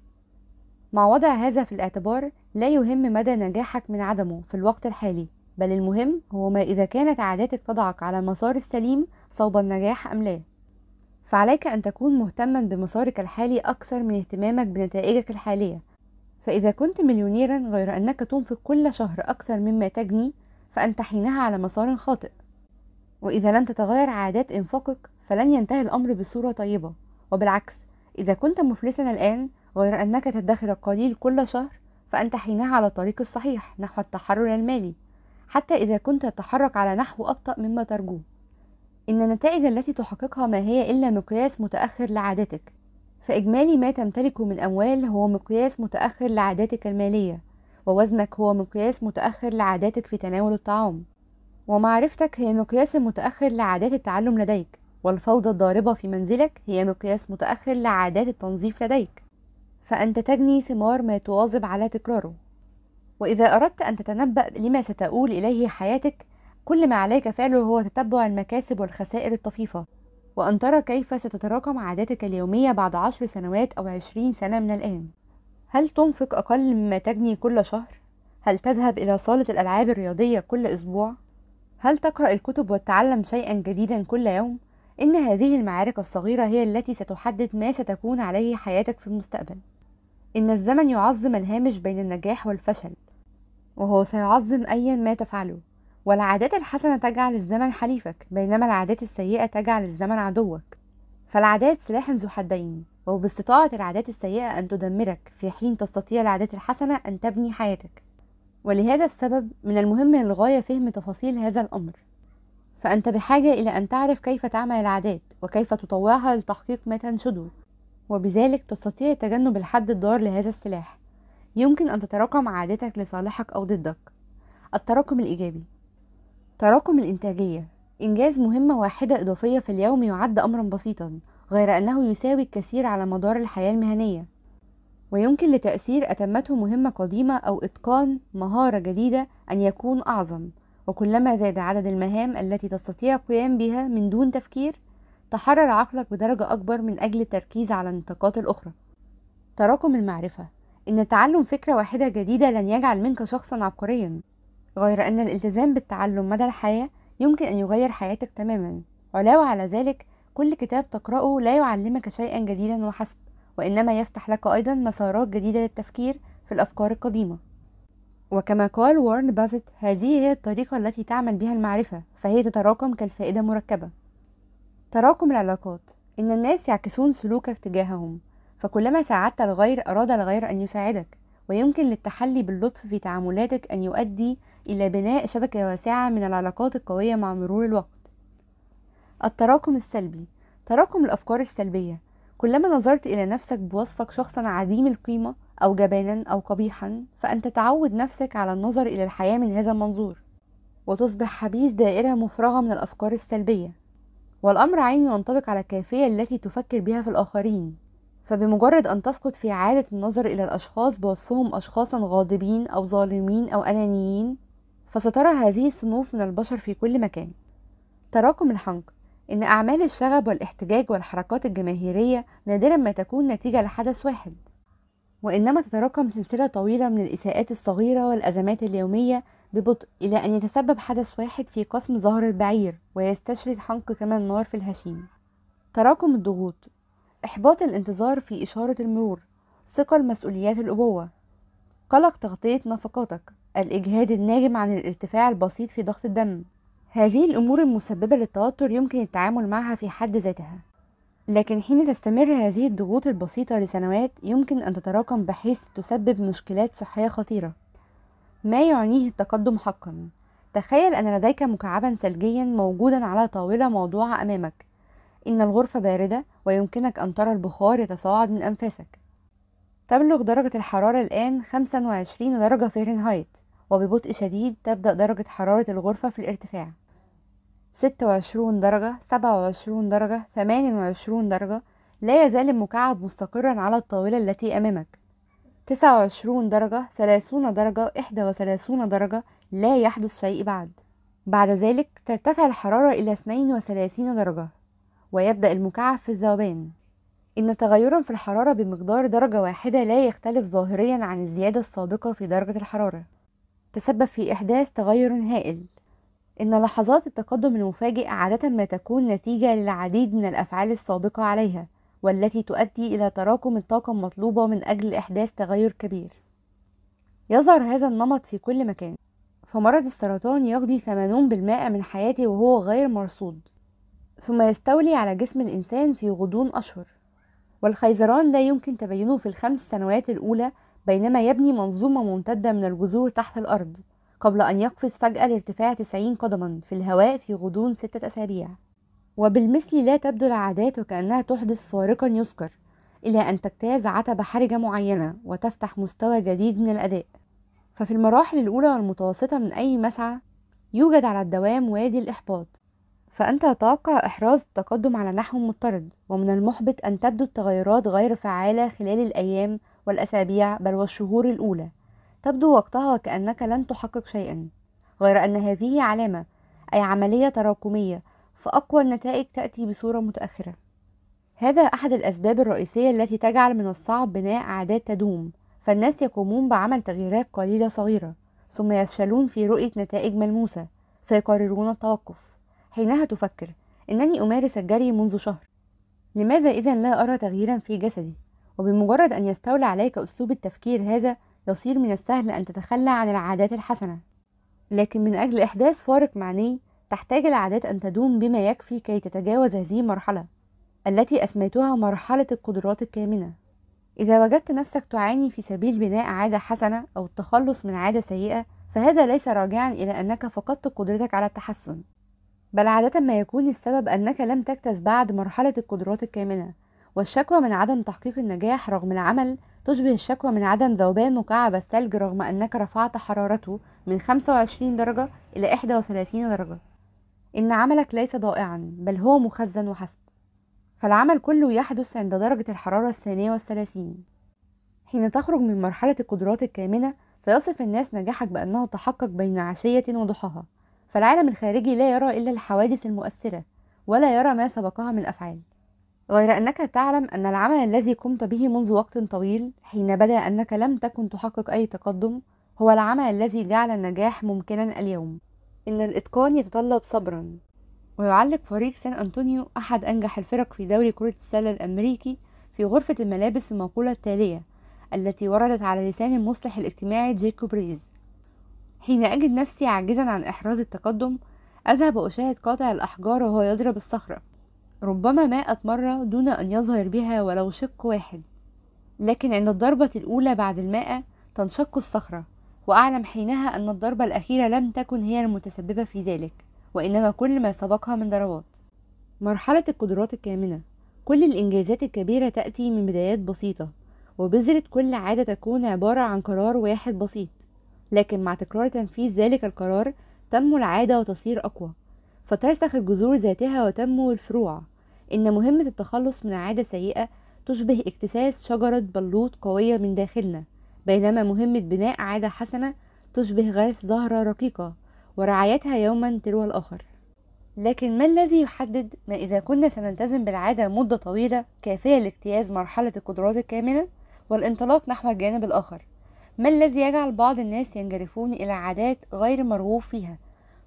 مع وضع هذا في الاعتبار لا يهم مدى نجاحك من عدمه في الوقت الحالي بل المهم هو ما إذا كانت عاداتك تضعك على المسار السليم صوب النجاح أم لا فعليك أن تكون مهتما بمسارك الحالي أكثر من اهتمامك بنتائجك الحالية فإذا كنت مليونيرا غير أنك تنفق كل شهر أكثر مما تجني فأنت حينها على مسار خاطئ وإذا لم تتغير عادات إنفاقك فلن ينتهي الأمر بصورة طيبة وبالعكس إذا كنت مفلسا الآن غير أنك تدخر القليل كل شهر فأنت حينها على الطريق الصحيح نحو التحرر المالي حتى إذا كنت تتحرك على نحو أبطأ مما ترجوه إن النتائج التي تحققها ما هي إلا مقياس متأخر لعادتك فإجمالي ما تمتلكه من أموال هو مقياس متأخر لعاداتك المالية ووزنك هو مقياس متأخر لعاداتك في تناول الطعام ومعرفتك هي مقياس متأخر لعادات التعلم لديك والفوضى الضاربة في منزلك هي مقياس متأخر لعادات التنظيف لديك فأنت تجني ثمار ما تواظب على تكراره وإذا أردت أن تتنبأ لما ستؤول إليه حياتك كل ما عليك فعله هو تتبع المكاسب والخسائر الطفيفة وأن ترى كيف ستتراكم عاداتك اليومية بعد عشر سنوات أو عشرين سنة من الآن هل تنفق أقل مما تجني كل شهر؟ هل تذهب إلى صالة الألعاب الرياضية كل أسبوع؟ هل تقرأ الكتب وتتعلم شيئا جديدا كل يوم؟ إن هذه المعارك الصغيرة هي التي ستحدد ما ستكون عليه حياتك في المستقبل إن الزمن يعظم الهامش بين النجاح والفشل وهو سيعظم أيا ما تفعله والعادات الحسنة تجعل الزمن حليفك بينما العادات السيئة تجعل الزمن عدوك فالعادات سلاح ذو حدين وباستطاعة العادات السيئة أن تدمرك في حين تستطيع العادات الحسنة أن تبني حياتك ولهذا السبب من المهم للغاية فهم تفاصيل هذا الأمر فأنت بحاجة إلى أن تعرف كيف تعمل العادات وكيف تطوعها لتحقيق ما تنشده وبذلك تستطيع تجنب الحد الضار لهذا السلاح يمكن أن تتراكم عاداتك لصالحك أو ضدك التراكم الإيجابي تراكم الإنتاجية إنجاز مهمة واحدة إضافية في اليوم يعد أمرا بسيطا غير أنه يساوي الكثير على مدار الحياة المهنية ويمكن لتأثير أتمته مهمة قديمة أو إتقان مهارة جديدة أن يكون أعظم وكلما زاد عدد المهام التي تستطيع القيام بها من دون تفكير تحرر عقلك بدرجة أكبر من أجل التركيز على النطاقات الأخرى تراكم المعرفة إن تعلم فكرة واحدة جديدة لن يجعل منك شخصا عبقريا غير أن الالتزام بالتعلم مدى الحياة يمكن أن يغير حياتك تماما علاوة على ذلك كل كتاب تقرأه لا يعلمك شيئا جديدا وحسب وإنما يفتح لك أيضا مسارات جديدة للتفكير في الأفكار القديمة وكما قال وارن بافيت هذه هي الطريقة التي تعمل بها المعرفة فهي تتراكم كالفائدة مركبة تراكم العلاقات إن الناس يعكسون سلوكك تجاههم فكلما ساعدت الغير أراد الغير أن يساعدك ويمكن للتحلي باللطف في تعاملاتك أن يؤدي إلى بناء شبكة واسعة من العلاقات القوية مع مرور الوقت التراكم السلبي تراكم الأفكار السلبية كلما نظرت إلى نفسك بوصفك شخصا عديم القيمة أو جبانا أو قبيحا فأنت تعود نفسك على النظر إلى الحياة من هذا المنظور وتصبح حبيس دائرة مفرغة من الأفكار السلبية والأمر عين ينطبق على الكيفية التي تفكر بها في الآخرين فبمجرد أن تسقط في عادة النظر إلى الأشخاص بوصفهم أشخاصا غاضبين أو ظالمين أو أنانيين فسترى هذه الصنوف من البشر في كل مكان تراكم الحنق إن أعمال الشغب والاحتجاج والحركات الجماهيرية نادرا ما تكون نتيجة لحدث واحد وإنما تتراكم سلسلة طويلة من الإساءات الصغيرة والأزمات اليومية ببطء إلى أن يتسبب حدث واحد في قسم ظهر البعير ويستشري الحنق كما النار في الهشيم تراكم الضغوط إحباط الانتظار في إشارة المرور ثقل مسؤوليات الأبوة قلق تغطية نفقاتك الإجهاد الناجم عن الارتفاع البسيط في ضغط الدم هذه الأمور المسببة للتوتر يمكن التعامل معها في حد ذاتها لكن حين تستمر هذه الضغوط البسيطة لسنوات يمكن أن تتراكم بحيث تسبب مشكلات صحية خطيرة ما يعنيه التقدم حقا تخيل أن لديك مكعبا ثلجيا موجودا على طاولة موضوعة أمامك إن الغرفة باردة ويمكنك أن ترى البخار يتصاعد من أنفاسك تبلغ درجة الحرارة الآن 25 درجة فهرنهايت وببطء شديد تبدأ درجة حرارة الغرفة في الارتفاع ستة وعشرون درجة سبعة وعشرون درجة ثمانية وعشرون درجة لا يزال المكعب مستقرا على الطاولة التي أمامك تسعة وعشرون درجة ثلاثون درجة إحدى وثلاثون درجة لا يحدث شيء بعد بعد ذلك ترتفع الحرارة إلى 32 درجة ويبدأ المكعب في الذوبان إن تغيرا في الحرارة بمقدار درجة واحدة لا يختلف ظاهريا عن الزيادة السابقة في درجة الحرارة تسبب في إحداث تغير هائل إن لحظات التقدم المفاجئ عادة ما تكون نتيجة للعديد من الأفعال السابقة عليها والتي تؤدي إلى تراكم الطاقة المطلوبة من أجل إحداث تغير كبير يظهر هذا النمط في كل مكان فمرض السرطان يقضي 80% من حياته وهو غير مرصود ثم يستولي على جسم الإنسان في غضون أشهر والخيزران لا يمكن تبينه في الخمس سنوات الأولى بينما يبني منظومة ممتدة من الجذور تحت الأرض قبل أن يقفز فجأة لارتفاع 90 قدما في الهواء في غضون ستة أسابيع وبالمثل لا تبدو العادات وكأنها تحدث فارقا يذكر إلى أن تجتاز عتبة حرجة معينة وتفتح مستوى جديد من الأداء ففي المراحل الأولى والمتوسطة من أي مسعى يوجد على الدوام وادي الإحباط فأنت تتوقع إحراز التقدم على نحو مضطرد ومن المحبط أن تبدو التغيرات غير فعالة خلال الأيام والأسابيع بل والشهور الأولى تبدو وقتها كأنك لن تحقق شيئا غير أن هذه علامة أي عملية تراكمية فأقوى النتائج تأتي بصورة متأخرة هذا أحد الأسباب الرئيسية التي تجعل من الصعب بناء عادات تدوم فالناس يقومون بعمل تغييرات قليلة صغيرة ثم يفشلون في رؤية نتائج ملموسة فيقررون التوقف حينها تفكر أنني أمارس الجري منذ شهر لماذا إذا لا أرى تغييرا في جسدي وبمجرد أن يستولى عليك أسلوب التفكير هذا يصير من السهل أن تتخلى عن العادات الحسنة لكن من أجل إحداث فارق معني تحتاج العادات أن تدوم بما يكفي كي تتجاوز هذه المرحلة التي أسميتها مرحلة القدرات الكامنة إذا وجدت نفسك تعاني في سبيل بناء عادة حسنة أو التخلص من عادة سيئة فهذا ليس راجعا إلى أنك فقدت قدرتك على التحسن بل عادة ما يكون السبب أنك لم تكتس بعد مرحلة القدرات الكامنة والشكوى من عدم تحقيق النجاح رغم العمل تشبه الشكوى من عدم ذوبان مكعب الثلج رغم أنك رفعت حرارته من 25 درجة إلى 31 درجة إن عملك ليس ضائعا بل هو مخزن وحسب فالعمل كله يحدث عند درجة الحرارة الثانية والثلاثين حين تخرج من مرحلة القدرات الكامنة سيصف الناس نجاحك بأنه تحقق بين عشية وضحاها فالعالم الخارجي لا يرى إلا الحوادث المؤثرة ولا يرى ما سبقها من أفعال غير أنك تعلم أن العمل الذي قمت به منذ وقت طويل حين بدا أنك لم تكن تحقق أي تقدم هو العمل الذي جعل النجاح ممكنا اليوم إن الإتقان يتطلب صبرا ويعلق فريق سان أنطونيو أحد أنجح الفرق في دوري كرة السلة الأمريكي في غرفة الملابس المقولة التالية التي وردت على لسان المصلح الاجتماعي جيكو بريز حين أجد نفسي عاجزا عن إحراز التقدم أذهب وأشاهد قاطع الأحجار وهو يضرب الصخرة ربما مائة مرة دون أن يظهر بها ولو شق واحد لكن عند الضربة الأولى بعد المائة تنشق الصخرة وأعلم حينها أن الضربة الأخيرة لم تكن هي المتسببة في ذلك وإنما كل ما سبقها من ضربات مرحلة القدرات الكامنة كل الإنجازات الكبيرة تأتي من بدايات بسيطة وبذرة كل عادة تكون عبارة عن قرار واحد بسيط لكن مع تكرار تنفيذ ذلك القرار تنمو العادة وتصير أقوى فترسخ الجذور ذاتها وتنمو الفروع إن مهمة التخلص من عادة سيئة تشبه اكتساس شجرة بلوط قوية من داخلنا بينما مهمة بناء عادة حسنة تشبه غرس زهرة رقيقة ورعايتها يوما تلو الآخر لكن ما الذي يحدد ما إذا كنا سنلتزم بالعادة مدة طويلة كافية لاجتياز مرحلة القدرات الكاملة والانطلاق نحو الجانب الآخر ما الذي يجعل بعض الناس ينجرفون إلى عادات غير مرغوب فيها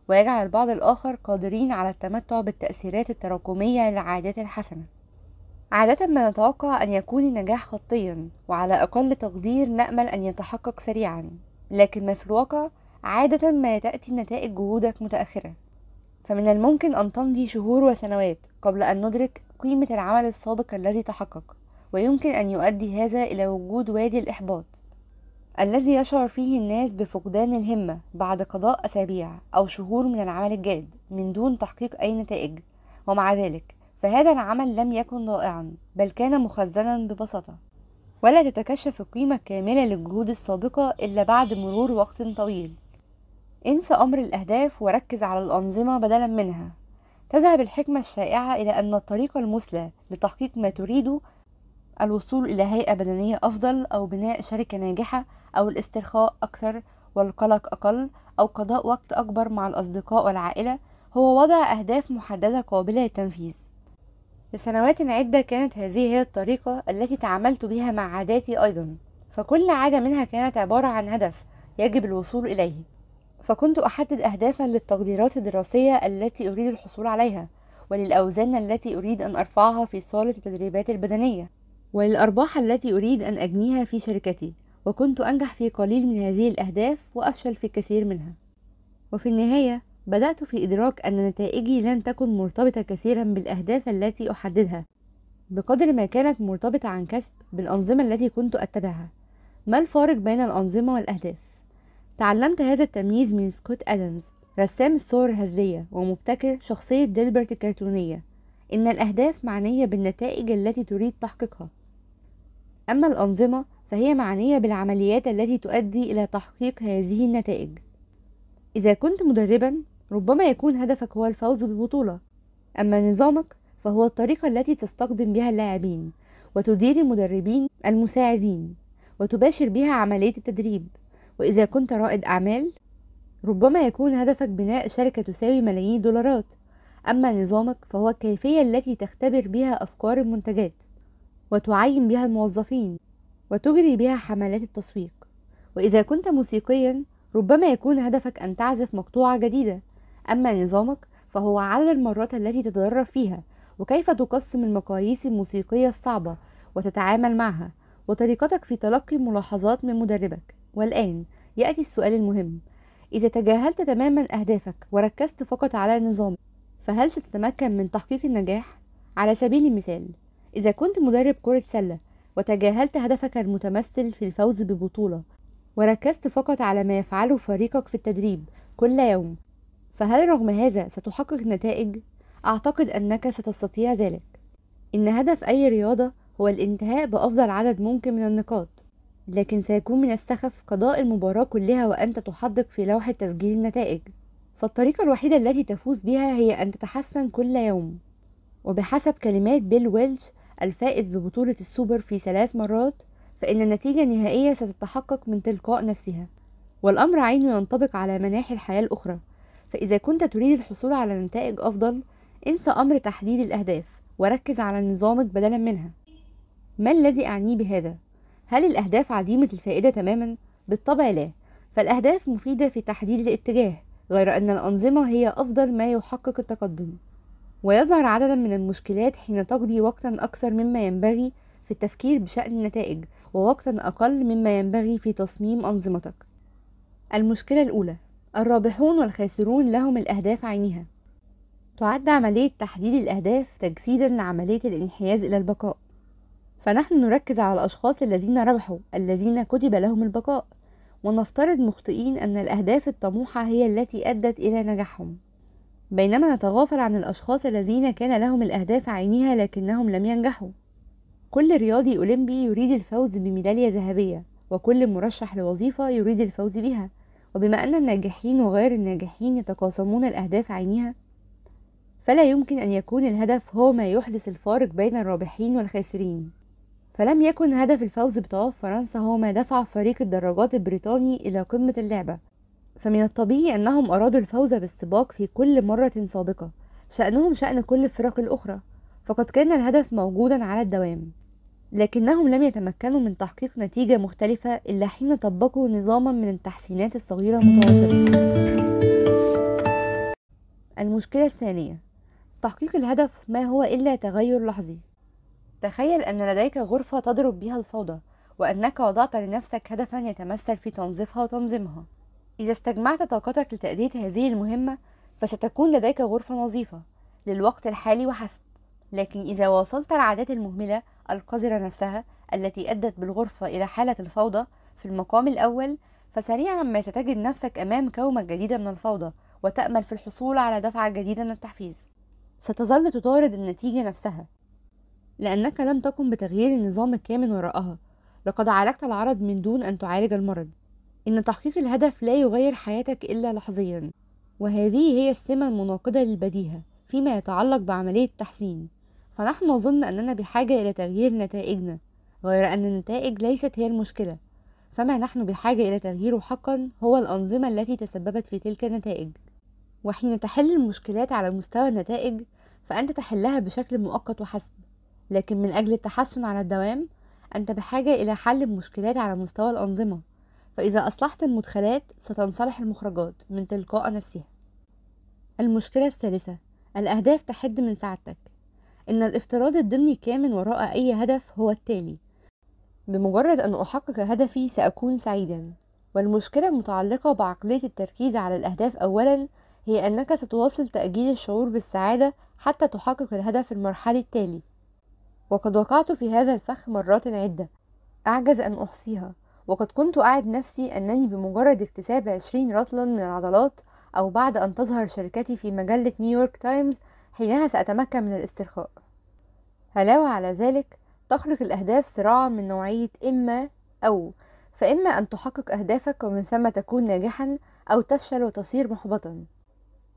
ويجعل البعض الآخر قادرين على التمتع بالتأثيرات التراكمية للعادات الحسنة عادة ما نتوقع أن يكون النجاح خطيا وعلى أقل تقدير نأمل أن يتحقق سريعا لكن ما في الواقع عادة ما تأتي نتائج جهودك متأخرة فمن الممكن أن تمضي شهور وسنوات قبل أن ندرك قيمة العمل السابق الذي تحقق ويمكن أن يؤدي هذا إلى وجود وادي الإحباط الذي يشعر فيه الناس بفقدان الهمة بعد قضاء أسابيع أو شهور من العمل الجاد من دون تحقيق أي نتائج ومع ذلك فهذا العمل لم يكن ضائعا بل كان مخزنا ببساطة ولا تتكشف القيمة الكاملة للجهود السابقة إلا بعد مرور وقت طويل انسى أمر الأهداف وركز على الأنظمة بدلا منها تذهب الحكمة الشائعة إلى أن الطريقة المثلى لتحقيق ما تريده الوصول إلى هيئة بدنية أفضل أو بناء شركة ناجحة أو الاسترخاء أكثر والقلق أقل أو قضاء وقت أكبر مع الأصدقاء والعائلة هو وضع أهداف محددة قابلة للتنفيذ لسنوات عدة كانت هذه هي الطريقة التي تعاملت بها مع عاداتي أيضا فكل عادة منها كانت عبارة عن هدف يجب الوصول إليه فكنت أحدد أهدافا للتقديرات الدراسية التي أريد الحصول عليها وللأوزان التي أريد أن أرفعها في صالة التدريبات البدنية وللأرباح التي أريد أن أجنيها في شركتي وكنت أنجح في قليل من هذه الأهداف وأفشل في كثير منها وفي النهاية بدأت في إدراك أن نتائجي لم تكن مرتبطة كثيرا بالأهداف التي أحددها بقدر ما كانت مرتبطة عن كسب بالأنظمة التي كنت أتبعها ما الفارق بين الأنظمة والأهداف؟ تعلمت هذا التمييز من سكوت أدمز رسام الصور الهزلية ومبتكر شخصية ديلبرت الكرتونية إن الأهداف معنية بالنتائج التي تريد تحقيقها أما الأنظمة فهي معنية بالعمليات التي تؤدي إلى تحقيق هذه النتائج إذا كنت مدربا ربما يكون هدفك هو الفوز ببطولة أما نظامك فهو الطريقة التي تستقدم بها اللاعبين وتدير المدربين المساعدين وتباشر بها عملية التدريب وإذا كنت رائد أعمال ربما يكون هدفك بناء شركة تساوي ملايين الدولارات أما نظامك فهو الكيفية التي تختبر بها أفكار المنتجات وتعين بها الموظفين وتجري بها حملات التسويق وإذا كنت موسيقيا ربما يكون هدفك أن تعزف مقطوعة جديدة أما نظامك فهو عدد المرات التي تتدرب فيها وكيف تقسم المقاييس الموسيقية الصعبة وتتعامل معها وطريقتك في تلقي ملاحظات من مدربك والآن يأتي السؤال المهم إذا تجاهلت تماما أهدافك وركزت فقط على نظامك فهل ستتمكن من تحقيق النجاح؟ على سبيل المثال إذا كنت مدرب كرة سلة وتجاهلت هدفك المتمثل في الفوز ببطولة وركزت فقط على ما يفعله فريقك في التدريب كل يوم فهل رغم هذا ستحقق نتائج؟ أعتقد أنك ستستطيع ذلك إن هدف أي رياضة هو الانتهاء بأفضل عدد ممكن من النقاط لكن سيكون من السخف قضاء المباراة كلها وأنت تحدق في لوحة تسجيل النتائج فالطريقة الوحيدة التي تفوز بها هي أن تتحسن كل يوم وبحسب كلمات بيل ويلش الفائز ببطولة السوبر في ثلاث مرات فإن النتيجة النهائية ستتحقق من تلقاء نفسها والأمر عينه ينطبق على مناحي الحياة الأخرى فإذا كنت تريد الحصول على نتائج أفضل انسى أمر تحديد الأهداف وركز على نظامك بدلا منها ما الذي أعنيه بهذا؟ هل الأهداف عديمة الفائدة تماما؟ بالطبع لا فالأهداف مفيدة في تحديد الاتجاه غير أن الأنظمة هي أفضل ما يحقق التقدم ويظهر عدد من المشكلات حين تقضي وقتا أكثر مما ينبغي في التفكير بشأن النتائج ووقتا أقل مما ينبغي في تصميم أنظمتك المشكلة الأولى الرابحون والخاسرون لهم الأهداف عينها تعد عملية تحديد الأهداف تجسيدا لعملية الانحياز إلى البقاء فنحن نركز على الأشخاص الذين ربحوا الذين كتب لهم البقاء ونفترض مخطئين أن الأهداف الطموحة هي التي أدت إلى نجاحهم بينما نتغافل عن الأشخاص الذين كان لهم الأهداف عينها لكنهم لم ينجحوا كل رياضي أولمبي يريد الفوز بميدالية ذهبية وكل مرشح لوظيفة يريد الفوز بها وبما أن الناجحين وغير الناجحين يتقاسمون الأهداف عينها فلا يمكن أن يكون الهدف هو ما يحدث الفارق بين الرابحين والخاسرين فلم يكن هدف الفوز بطواف فرنسا هو ما دفع فريق الدراجات البريطاني إلى قمة اللعبة فمن الطبيعي أنهم أرادوا الفوز بالسباق في كل مرة سابقة شأنهم شأن كل الفرق الأخرى فقد كان الهدف موجودا على الدوام لكنهم لم يتمكنوا من تحقيق نتيجة مختلفة إلا حين طبقوا نظاما من التحسينات الصغيرة متواصلة المشكلة الثانية تحقيق الهدف ما هو إلا تغير لحظي تخيل أن لديك غرفة تضرب بها الفوضى وأنك وضعت لنفسك هدفا يتمثل في تنظيفها وتنظيمها إذا استجمعت طاقتك لتأدية هذه المهمة فستكون لديك غرفة نظيفة للوقت الحالي وحسب لكن إذا واصلت العادات المهملة القذرة نفسها التي أدت بالغرفة إلى حالة الفوضى في المقام الأول فسريعا ما ستجد نفسك أمام كومة جديدة من الفوضى وتأمل في الحصول على دفعة جديدة من التحفيز ستظل تطارد النتيجة نفسها لأنك لم تقم بتغيير النظام الكامن وراءها لقد عالجت العرض من دون أن تعالج المرض إن تحقيق الهدف لا يغير حياتك إلا لحظيا وهذه هي السمة المناقضة للبديهة فيما يتعلق بعملية التحسين فنحن نظن أننا بحاجة إلى تغيير نتائجنا غير أن النتائج ليست هي المشكلة فما نحن بحاجة إلى تغييره حقا هو الأنظمة التي تسببت في تلك النتائج وحين تحل المشكلات على مستوى النتائج فأنت تحلها بشكل مؤقت وحسب لكن من أجل التحسن على الدوام أنت بحاجة إلى حل المشكلات على مستوى الأنظمة فإذا أصلحت المدخلات ستنصلح المخرجات من تلقاء نفسها المشكلة الثالثة الأهداف تحد من سعادتك إن الافتراض الضمني الكامن وراء أي هدف هو التالي بمجرد أن أحقق هدفي سأكون سعيدا والمشكلة المتعلقة بعقلية التركيز على الأهداف أولا هي أنك ستواصل تأجيل الشعور بالسعادة حتى تحقق الهدف المرحلي التالي وقد وقعت في هذا الفخ مرات عدة أعجز أن أحصيها وقد كنت أعد نفسي أنني بمجرد اكتساب عشرين رطلا من العضلات أو بعد أن تظهر شركتي في مجلة نيويورك تايمز حينها سأتمكن من الاسترخاء علاوة على ذلك تخلق الأهداف صراعا من نوعية إما أو فإما أن تحقق أهدافك ومن ثم تكون ناجحا أو تفشل وتصير محبطا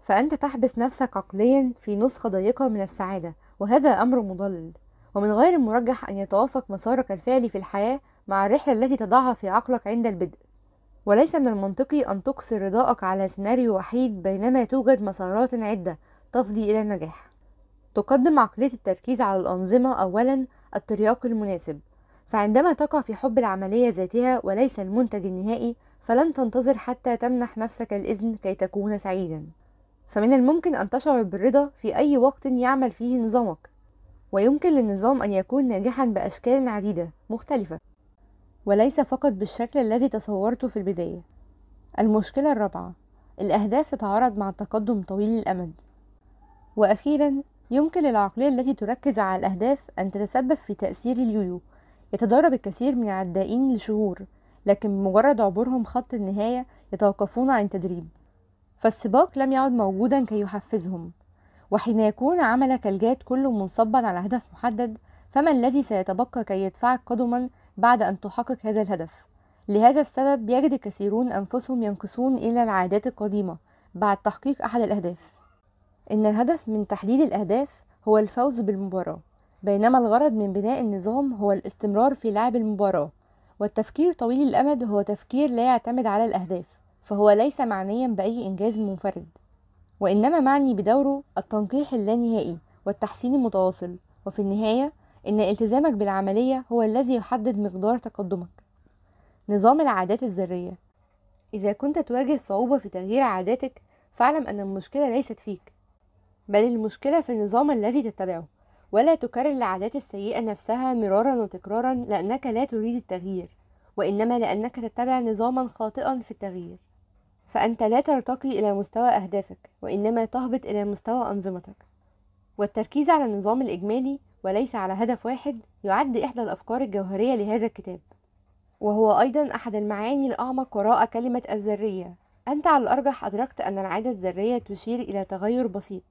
فأنت تحبس نفسك عقليا في نسخة ضيقة من السعادة وهذا أمر مضلل ومن غير المرجح أن يتوافق مسارك الفعلي في الحياة مع الرحلة التي تضعها في عقلك عند البدء وليس من المنطقي أن تقصر رضاءك على سيناريو وحيد بينما توجد مسارات عدة تفضي إلى النجاح تقدم عقلية التركيز على الأنظمة أولا الترياق المناسب فعندما تقع في حب العملية ذاتها وليس المنتج النهائي فلن تنتظر حتى تمنح نفسك الإذن كي تكون سعيدا فمن الممكن أن تشعر بالرضا في أي وقت يعمل فيه نظامك ويمكن للنظام أن يكون ناجحا بأشكال عديدة مختلفة وليس فقط بالشكل الذي تصورته في البداية المشكلة الرابعة الأهداف تتعارض مع التقدم طويل الأمد وأخيرا يمكن للعقلية التي تركز على الأهداف أن تتسبب في تأثير اليويو يتدرب الكثير من العدائين لشهور لكن بمجرد عبورهم خط النهاية يتوقفون عن التدريب فالسباق لم يعد موجودا كي يحفزهم وحين يكون عملك الجاد كله منصبا على هدف محدد فما الذي سيتبقى كي يدفعك قدما بعد أن تحقق هذا الهدف لهذا السبب يجد كثيرون أنفسهم ينقصون إلى العادات القديمة بعد تحقيق أحد الأهداف إن الهدف من تحديد الأهداف هو الفوز بالمباراة بينما الغرض من بناء النظام هو الاستمرار في لعب المباراة والتفكير طويل الأمد هو تفكير لا يعتمد على الأهداف فهو ليس معنيا بأي إنجاز منفرد وإنما معني بدوره التنقيح اللانهائي والتحسين المتواصل وفي النهاية إن التزامك بالعملية هو الذي يحدد مقدار تقدمك نظام العادات الذرية إذا كنت تواجه صعوبة في تغيير عاداتك فاعلم أن المشكلة ليست فيك بل المشكلة في النظام الذي تتبعه ولا تكرر العادات السيئة نفسها مرارا وتكرارا لأنك لا تريد التغيير وإنما لأنك تتبع نظاما خاطئا في التغيير فأنت لا ترتقي إلى مستوى أهدافك وإنما تهبط إلى مستوى أنظمتك والتركيز على النظام الإجمالي وليس على هدف واحد يعد إحدى الأفكار الجوهرية لهذا الكتاب وهو أيضا أحد المعاني الأعمق وراء كلمة الذرية أنت على الأرجح أدركت أن العادة الذرية تشير إلى تغير بسيط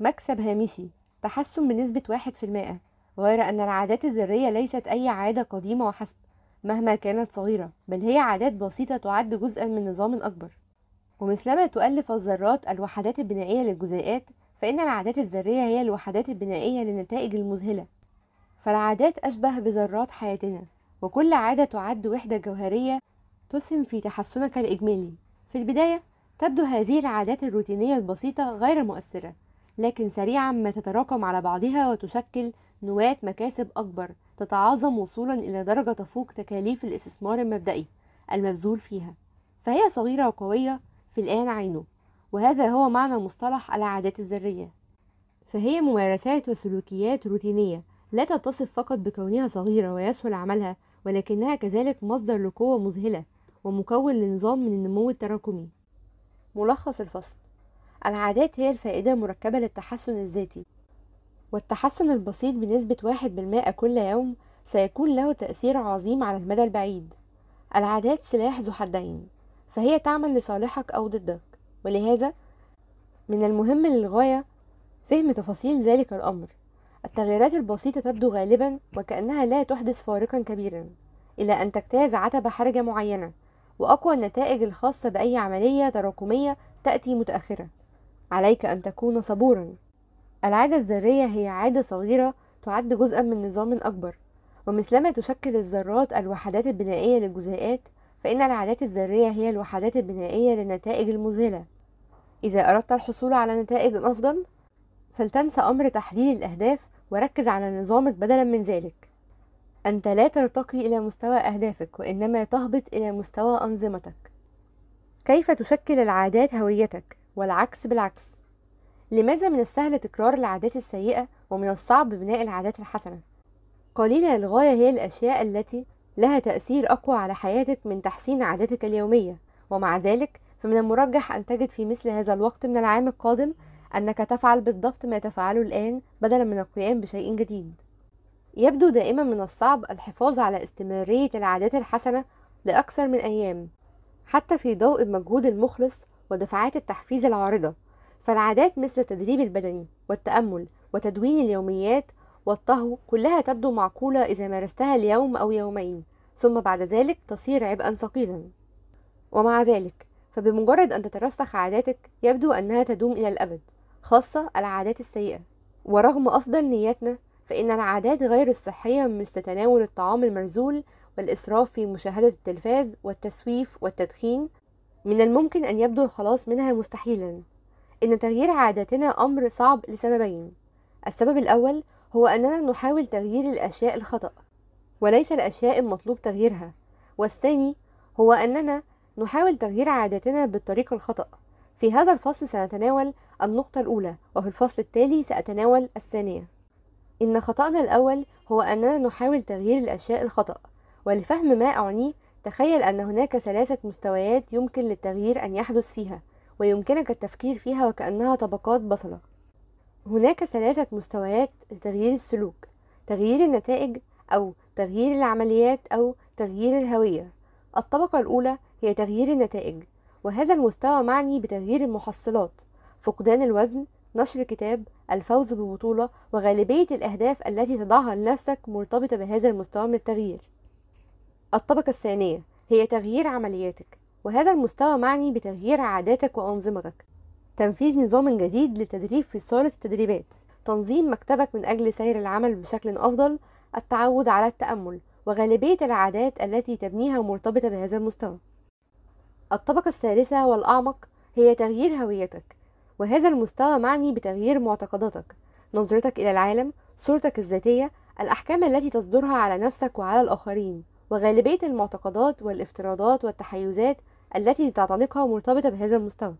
مكسب هامشي تحسن بنسبة واحد في المائة غير أن العادات الذرية ليست أي عادة قديمة وحسب مهما كانت صغيرة بل هي عادات بسيطة تعد جزءا من نظام أكبر ومثلما تؤلف الذرات الوحدات البنائية للجزيئات فإن العادات الذرية هي الوحدات البنائية للنتائج المذهلة فالعادات أشبه بذرات حياتنا وكل عادة تعد وحدة جوهرية تسهم في تحسنك الإجمالي في البداية تبدو هذه العادات الروتينية البسيطة غير مؤثرة لكن سريعا ما تتراكم على بعضها وتشكل نواة مكاسب أكبر تتعاظم وصولا إلى درجة تفوق تكاليف الاستثمار المبدئي المبذول فيها فهي صغيرة وقوية في الآن عينه وهذا هو معنى مصطلح العادات الذرية فهي ممارسات وسلوكيات روتينية لا تتصف فقط بكونها صغيرة ويسهل عملها ولكنها كذلك مصدر لقوة مذهلة ومكون لنظام من النمو التراكمي ملخص الفصل العادات هي الفائدة المركبة للتحسن الذاتي والتحسن البسيط بنسبة واحد بالمائة كل يوم سيكون له تأثير عظيم على المدى البعيد العادات سلاح ذو حدين فهي تعمل لصالحك أو ضدك ولهذا من المهم للغاية فهم تفاصيل ذلك الأمر التغييرات البسيطة تبدو غالبا وكأنها لا تحدث فارقا كبيرا إلى أن تجتاز عتبة حرجة معينة وأقوى النتائج الخاصة بأي عملية تراكمية تأتي متأخرة عليك أن تكون صبورا العادة الذرية هي عادة صغيرة تعد جزءا من نظام أكبر ومثلما تشكل الذرات الوحدات البنائية للجزيئات فإن العادات الذرية هي الوحدات البنائية للنتائج المذهلة إذا أردت الحصول على نتائج أفضل فلتنس أمر تحديد الأهداف وركز على نظامك بدلا من ذلك أنت لا ترتقي إلى مستوى أهدافك وإنما تهبط إلى مستوى أنظمتك كيف تشكل العادات هويتك والعكس بالعكس لماذا من السهل تكرار العادات السيئة ومن الصعب بناء العادات الحسنة قليلة للغاية هي الأشياء التي لها تأثير أقوى على حياتك من تحسين عاداتك اليومية ومع ذلك فمن المرجح أن تجد في مثل هذا الوقت من العام القادم أنك تفعل بالضبط ما تفعله الآن بدلا من القيام بشيء جديد يبدو دائما من الصعب الحفاظ على استمرارية العادات الحسنة لأكثر من أيام حتى في ضوء المجهود المخلص ودفعات التحفيز العارضة فالعادات مثل التدريب البدني والتأمل وتدوين اليوميات والطهو كلها تبدو معقولة إذا مارستها اليوم أو يومين ثم بعد ذلك تصير عبئا ثقيلا ومع ذلك فبمجرد أن تترسخ عاداتك يبدو أنها تدوم إلى الأبد خاصة العادات السيئة ورغم أفضل نياتنا فإن العادات غير الصحية مثل تناول الطعام المرزول والإسراف في مشاهدة التلفاز والتسويف والتدخين من الممكن أن يبدو الخلاص منها مستحيلا إن تغيير عاداتنا أمر صعب لسببين السبب الأول هو أننا نحاول تغيير الأشياء الخطأ وليس الأشياء المطلوب تغييرها والثاني هو أننا نحاول تغيير عاداتنا بالطريقة الخطأ في هذا الفصل سنتناول النقطة الأولى وفي الفصل التالي سأتناول الثانية إن خطأنا الأول هو أننا نحاول تغيير الأشياء الخطأ ولفهم ما أعنيه تخيل أن هناك ثلاثة مستويات يمكن للتغيير أن يحدث فيها ويمكنك التفكير فيها وكأنها طبقات بصلة هناك ثلاثة مستويات لتغيير السلوك تغيير النتائج أو تغيير العمليات أو تغيير الهوية الطبقة الأولى هي تغيير النتائج وهذا المستوى معني بتغيير المحصلات فقدان الوزن نشر كتاب الفوز ببطولة وغالبية الأهداف التي تضعها لنفسك مرتبطة بهذا المستوى من التغيير الطبقة الثانية هي تغيير عملياتك وهذا المستوى معني بتغيير عاداتك وأنظمتك تنفيذ نظام جديد للتدريب في صالة التدريبات تنظيم مكتبك من أجل سير العمل بشكل أفضل التعود على التأمل وغالبية العادات التي تبنيها مرتبطة بهذا المستوى الطبقة الثالثة والأعمق هي تغيير هويتك وهذا المستوى معني بتغيير معتقداتك نظرتك إلى العالم صورتك الذاتية الأحكام التي تصدرها على نفسك وعلى الآخرين وغالبية المعتقدات والافتراضات والتحيزات التي تعتنقها مرتبطة بهذا المستوى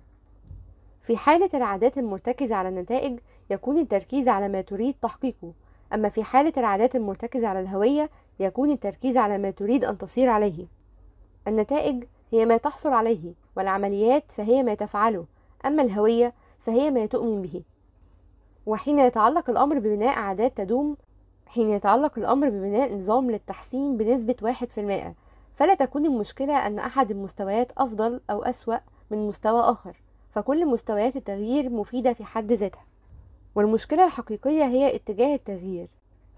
في حالة العادات المرتكزة على النتائج يكون التركيز على ما تريد تحقيقه أما في حالة العادات المرتكزة على الهوية يكون التركيز على ما تريد أن تصير عليه النتائج هي ما تحصل عليه والعمليات فهي ما تفعله أما الهوية فهي ما تؤمن به وحين يتعلق الأمر ببناء عادات تدوم حين يتعلق الأمر ببناء نظام للتحسين بنسبة واحد في المائة فلا تكون المشكلة أن أحد المستويات أفضل أو أسوأ من مستوى آخر فكل مستويات التغيير مفيدة في حد ذاتها والمشكلة الحقيقية هي اتجاه التغيير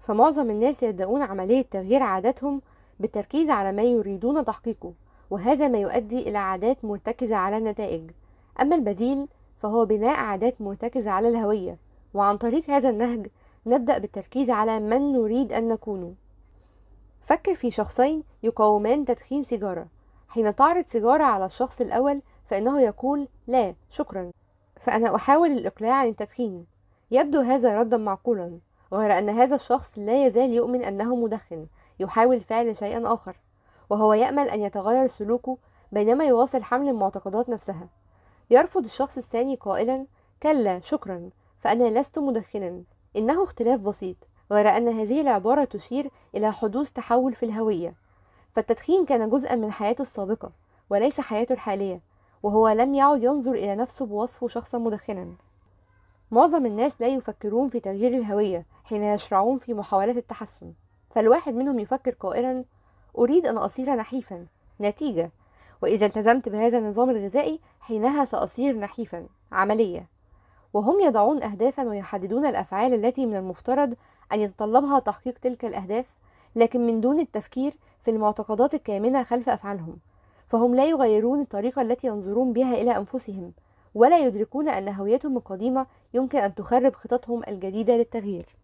فمعظم الناس يبدأون عملية تغيير عاداتهم بالتركيز على ما يريدون تحقيقه وهذا ما يؤدي إلى عادات مرتكزة على النتائج أما البديل فهو بناء عادات مرتكزة على الهوية وعن طريق هذا النهج نبدأ بالتركيز على من نريد أن نكونه فكر في شخصين يقاومان تدخين سيجارة حين تعرض سيجارة على الشخص الأول فإنه يقول لا شكرا فأنا أحاول الإقلاع عن التدخين يبدو هذا ردا معقولا غير أن هذا الشخص لا يزال يؤمن أنه مدخن يحاول فعل شيء آخر وهو يأمل أن يتغير سلوكه بينما يواصل حمل المعتقدات نفسها يرفض الشخص الثاني قائلا كلا شكرا فأنا لست مدخنا إنه اختلاف بسيط غير أن هذه العبارة تشير إلى حدوث تحول في الهوية فالتدخين كان جزءا من حياته السابقة وليس حياته الحالية وهو لم يعد ينظر إلى نفسه بوصفه شخصا مدخنا معظم الناس لا يفكرون في تغيير الهوية حين يشرعون في محاولات التحسن فالواحد منهم يفكر قائلا أريد أن أصير نحيفا نتيجة وإذا التزمت بهذا النظام الغذائي حينها سأصير نحيفا عملية وهم يضعون أهدافا ويحددون الأفعال التي من المفترض أن يتطلبها تحقيق تلك الأهداف لكن من دون التفكير في المعتقدات الكامنة خلف أفعالهم فهم لا يغيرون الطريقة التي ينظرون بها إلى أنفسهم ولا يدركون أن هويتهم القديمة يمكن أن تخرب خططهم الجديدة للتغيير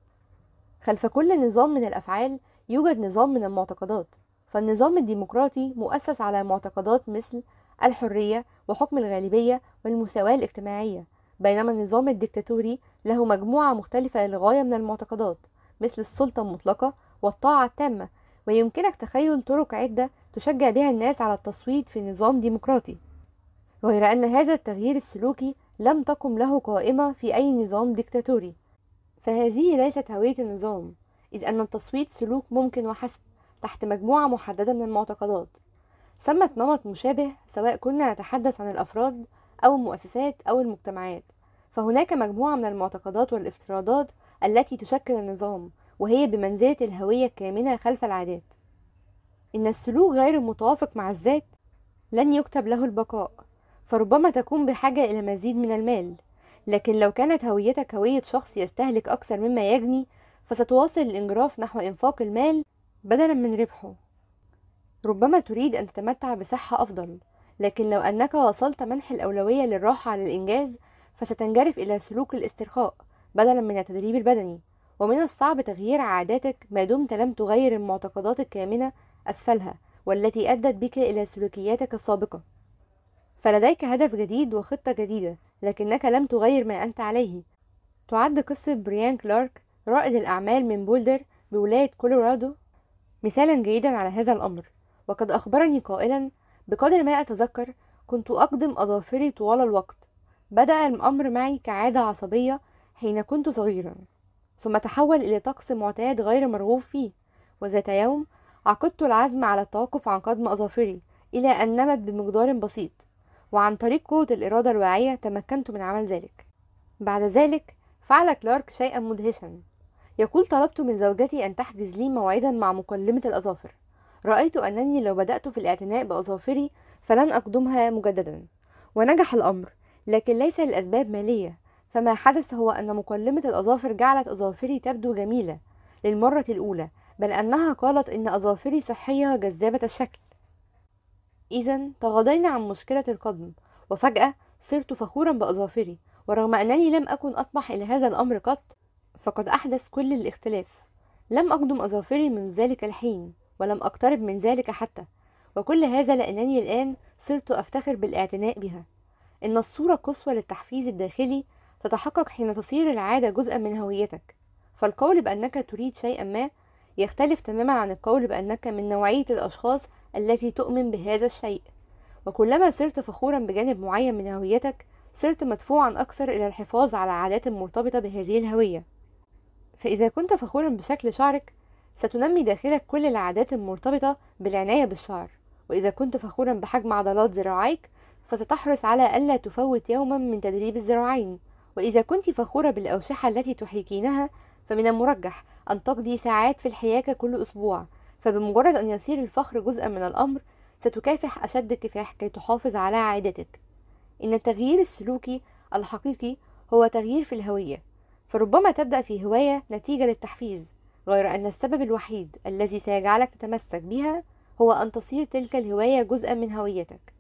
خلف كل نظام من الأفعال يوجد نظام من المعتقدات فالنظام الديمقراطي مؤسس على معتقدات مثل الحرية وحكم الغالبية والمساواة الاجتماعية بينما النظام الدكتاتوري له مجموعة مختلفة للغاية من المعتقدات مثل السلطة المطلقة والطاعة التامة ويمكنك تخيل طرق عدة تشجع بها الناس على التصويت في نظام ديمقراطي غير أن هذا التغيير السلوكي لم تقم له قائمة في أي نظام ديكتاتوري فهذه ليست هوية النظام إذ أن التصويت سلوك ممكن وحسب تحت مجموعة محددة من المعتقدات ثمة نمط مشابه سواء كنا نتحدث عن الأفراد أو المؤسسات أو المجتمعات فهناك مجموعة من المعتقدات والافتراضات التي تشكل النظام وهي بمنزلة الهوية الكامنة خلف العادات إن السلوك غير المتوافق مع الذات لن يكتب له البقاء فربما تكون بحاجة إلى مزيد من المال لكن لو كانت هويتك هوية شخص يستهلك أكثر مما يجني فستواصل الإنجراف نحو إنفاق المال بدلا من ربحه ربما تريد أن تتمتع بصحة أفضل لكن لو أنك وصلت منح الأولوية للراحة على الإنجاز فستنجرف إلى سلوك الاسترخاء بدلا من التدريب البدني ومن الصعب تغيير عاداتك ما دمت لم تغير المعتقدات الكامنة أسفلها والتي أدت بك إلى سلوكياتك السابقة فلديك هدف جديد وخطة جديدة لكنك لم تغير ما أنت عليه تعد قصة بريان كلارك رائد الأعمال من بولدر بولاية كولورادو مثالا جيدا على هذا الأمر وقد أخبرني قائلا بقدر ما أتذكر كنت أقدم أظافري طوال الوقت بدأ الأمر معي كعادة عصبية حين كنت صغيرا ثم تحول إلى طقس معتاد غير مرغوب فيه وذات يوم عقدت العزم على التوقف عن قضم أظافري إلى أن نمت بمقدار بسيط وعن طريق قوة الإرادة الواعية تمكنت من عمل ذلك بعد ذلك فعل كلارك شيئا مدهشا يقول طلبت من زوجتي أن تحجز لي موعدا مع مكلمة الأظافر رأيت أنني لو بدأت في الاعتناء بأظافري فلن أقدمها مجددا ونجح الأمر لكن ليس لأسباب مالية فما حدث هو أن مكلمة الأظافر جعلت أظافري تبدو جميلة للمرة الأولى بل أنها قالت إن أظافري صحية جذابة الشكل إذا تغاضينا عن مشكلة القضم وفجأة صرت فخورا بأظافري ورغم أنني لم أكن أطمح إلى هذا الأمر قط فقد أحدث كل الاختلاف لم أقدم أظافري من ذلك الحين ولم أقترب من ذلك حتى وكل هذا لأنني الآن صرت أفتخر بالاعتناء بها إن الصورة القصوى للتحفيز الداخلي تتحقق حين تصير العادة جزءا من هويتك فالقول بأنك تريد شيئا ما يختلف تماما عن القول بأنك من نوعية الأشخاص التي تؤمن بهذا الشيء وكلما صرت فخورا بجانب معين من هويتك صرت مدفوعا أكثر إلى الحفاظ على عادات مرتبطة بهذه الهوية فإذا كنت فخورا بشكل شعرك ستنمي داخلك كل العادات المرتبطة بالعناية بالشعر وإذا كنت فخورا بحجم عضلات ذراعيك فستحرص على ألا تفوت يوما من تدريب الذراعين وإذا كنت فخورة بالأوشحة التي تحيكينها فمن المرجح أن تقضي ساعات في الحياكة كل أسبوع فبمجرد أن يصير الفخر جزءا من الأمر ستكافح أشد الكفاح كي تحافظ على عادتك إن التغيير السلوكي الحقيقي هو تغيير في الهوية فربما تبدأ في هواية نتيجة للتحفيز غير أن السبب الوحيد الذي سيجعلك تتمسك بها هو أن تصير تلك الهواية جزءا من هويتك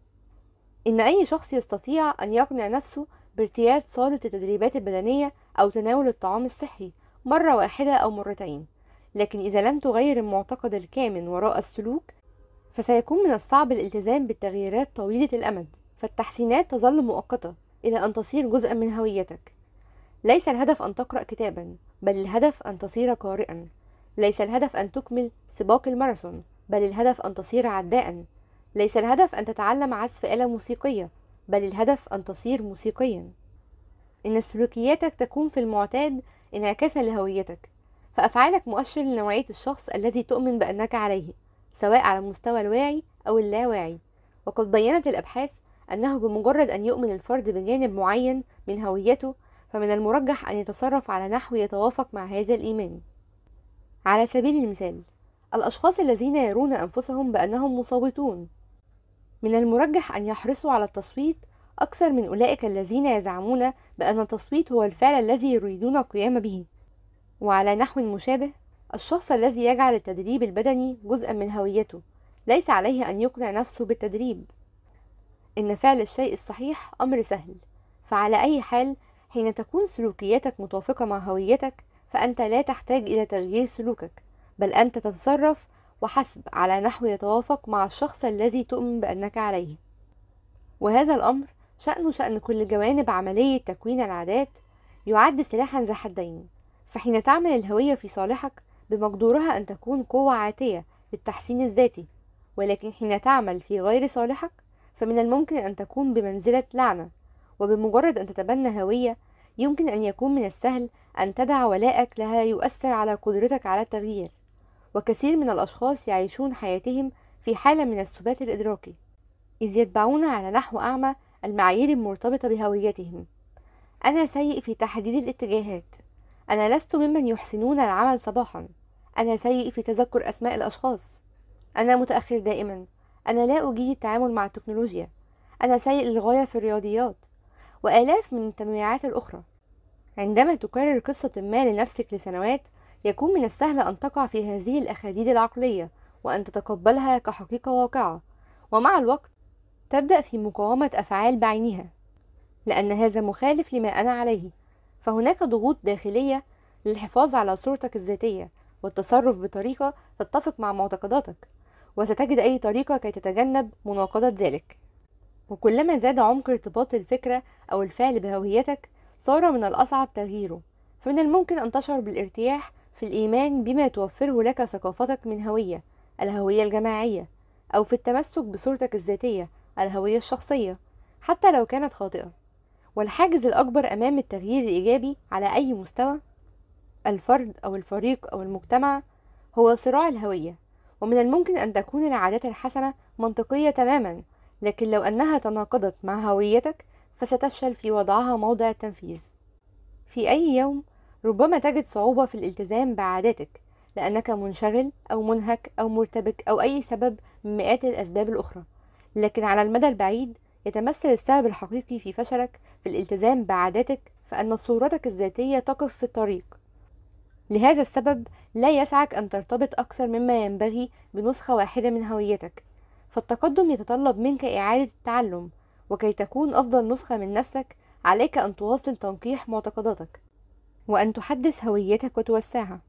إن أي شخص يستطيع أن يقنع نفسه بارتياد صالة التدريبات البدنية أو تناول الطعام الصحي مرة واحدة أو مرتين لكن إذا لم تغير المعتقد الكامن وراء السلوك فسيكون من الصعب الالتزام بالتغييرات طويلة الأمد فالتحسينات تظل مؤقتة إلى أن تصير جزءا من هويتك ليس الهدف أن تقرأ كتابا بل الهدف أن تصير قارئا ليس الهدف أن تكمل سباق الماراثون بل الهدف أن تصير عداء ليس الهدف أن تتعلم عزف آلة موسيقية بل الهدف أن تصير موسيقيا إن سلوكياتك تكون في المعتاد انعكاسا لهويتك فأفعالك مؤشر لنوعية الشخص الذي تؤمن بأنك عليه سواء على المستوى الواعي أو اللاواعي وقد بينت الأبحاث أنه بمجرد أن يؤمن الفرد بجانب معين من هويته فمن المرجح أن يتصرف على نحو يتوافق مع هذا الإيمان على سبيل المثال الأشخاص الذين يرون أنفسهم بأنهم مصوتون من المرجح أن يحرصوا على التصويت أكثر من أولئك الذين يزعمون بأن التصويت هو الفعل الذي يريدون القيام به وعلى نحو مشابه الشخص الذي يجعل التدريب البدني جزءا من هويته ليس عليه أن يقنع نفسه بالتدريب إن فعل الشيء الصحيح أمر سهل فعلى أي حال حين تكون سلوكياتك متوافقة مع هويتك فأنت لا تحتاج إلى تغيير سلوكك بل أنت تتصرف وحسب على نحو يتوافق مع الشخص الذي تؤمن بأنك عليه وهذا الأمر شأنه شأن كل جوانب عملية تكوين العادات يعد سلاحا ذا حدين فحين تعمل الهوية في صالحك بمقدورها أن تكون قوة عاتية للتحسين الذاتي ولكن حين تعمل في غير صالحك فمن الممكن أن تكون بمنزلة لعنة وبمجرد أن تتبنى هوية يمكن أن يكون من السهل أن تدع ولائك لها يؤثر على قدرتك على التغيير وكثير من الأشخاص يعيشون حياتهم في حالة من السبات الإدراكي إذ يتبعون على نحو أعمى المعايير المرتبطة بهويتهم أنا سيء في تحديد الاتجاهات أنا لست ممن يحسنون العمل صباحا أنا سيء في تذكر أسماء الأشخاص أنا متأخر دائما أنا لا أجيد التعامل مع التكنولوجيا أنا سيء للغاية في الرياضيات وآلاف من التنويعات الأخرى عندما تكرر قصة ما لنفسك لسنوات يكون من السهل أن تقع في هذه الأخاديد العقلية وأن تتقبلها كحقيقة واقعة ومع الوقت تبدأ في مقاومة أفعال بعينها لأن هذا مخالف لما أنا عليه فهناك ضغوط داخلية للحفاظ على صورتك الذاتية والتصرف بطريقة تتفق مع معتقداتك وستجد أي طريقة كي تتجنب مناقضة ذلك وكلما زاد عمق ارتباط الفكرة أو الفعل بهويتك صار من الأصعب تغييره فمن الممكن أن تشعر بالارتياح في الإيمان بما توفره لك ثقافتك من هوية الهوية الجماعية أو في التمسك بصورتك الذاتية الهوية الشخصية حتى لو كانت خاطئة والحاجز الأكبر أمام التغيير الإيجابي على أي مستوى الفرد أو الفريق أو المجتمع هو صراع الهوية ومن الممكن أن تكون العادات الحسنة منطقية تماما لكن لو أنها تناقضت مع هويتك فستفشل في وضعها موضع التنفيذ في أي يوم ربما تجد صعوبة في الالتزام بعاداتك لأنك منشغل أو منهك أو مرتبك أو أي سبب من مئات الأسباب الأخرى لكن على المدى البعيد يتمثل السبب الحقيقي في فشلك في الالتزام بعاداتك فأن صورتك الذاتية تقف في الطريق لهذا السبب لا يسعك أن ترتبط أكثر مما ينبغي بنسخة واحدة من هويتك فالتقدم يتطلب منك إعادة التعلم وكي تكون أفضل نسخة من نفسك عليك أن تواصل تنقيح معتقداتك وأن تحدث هويتك وتوسعها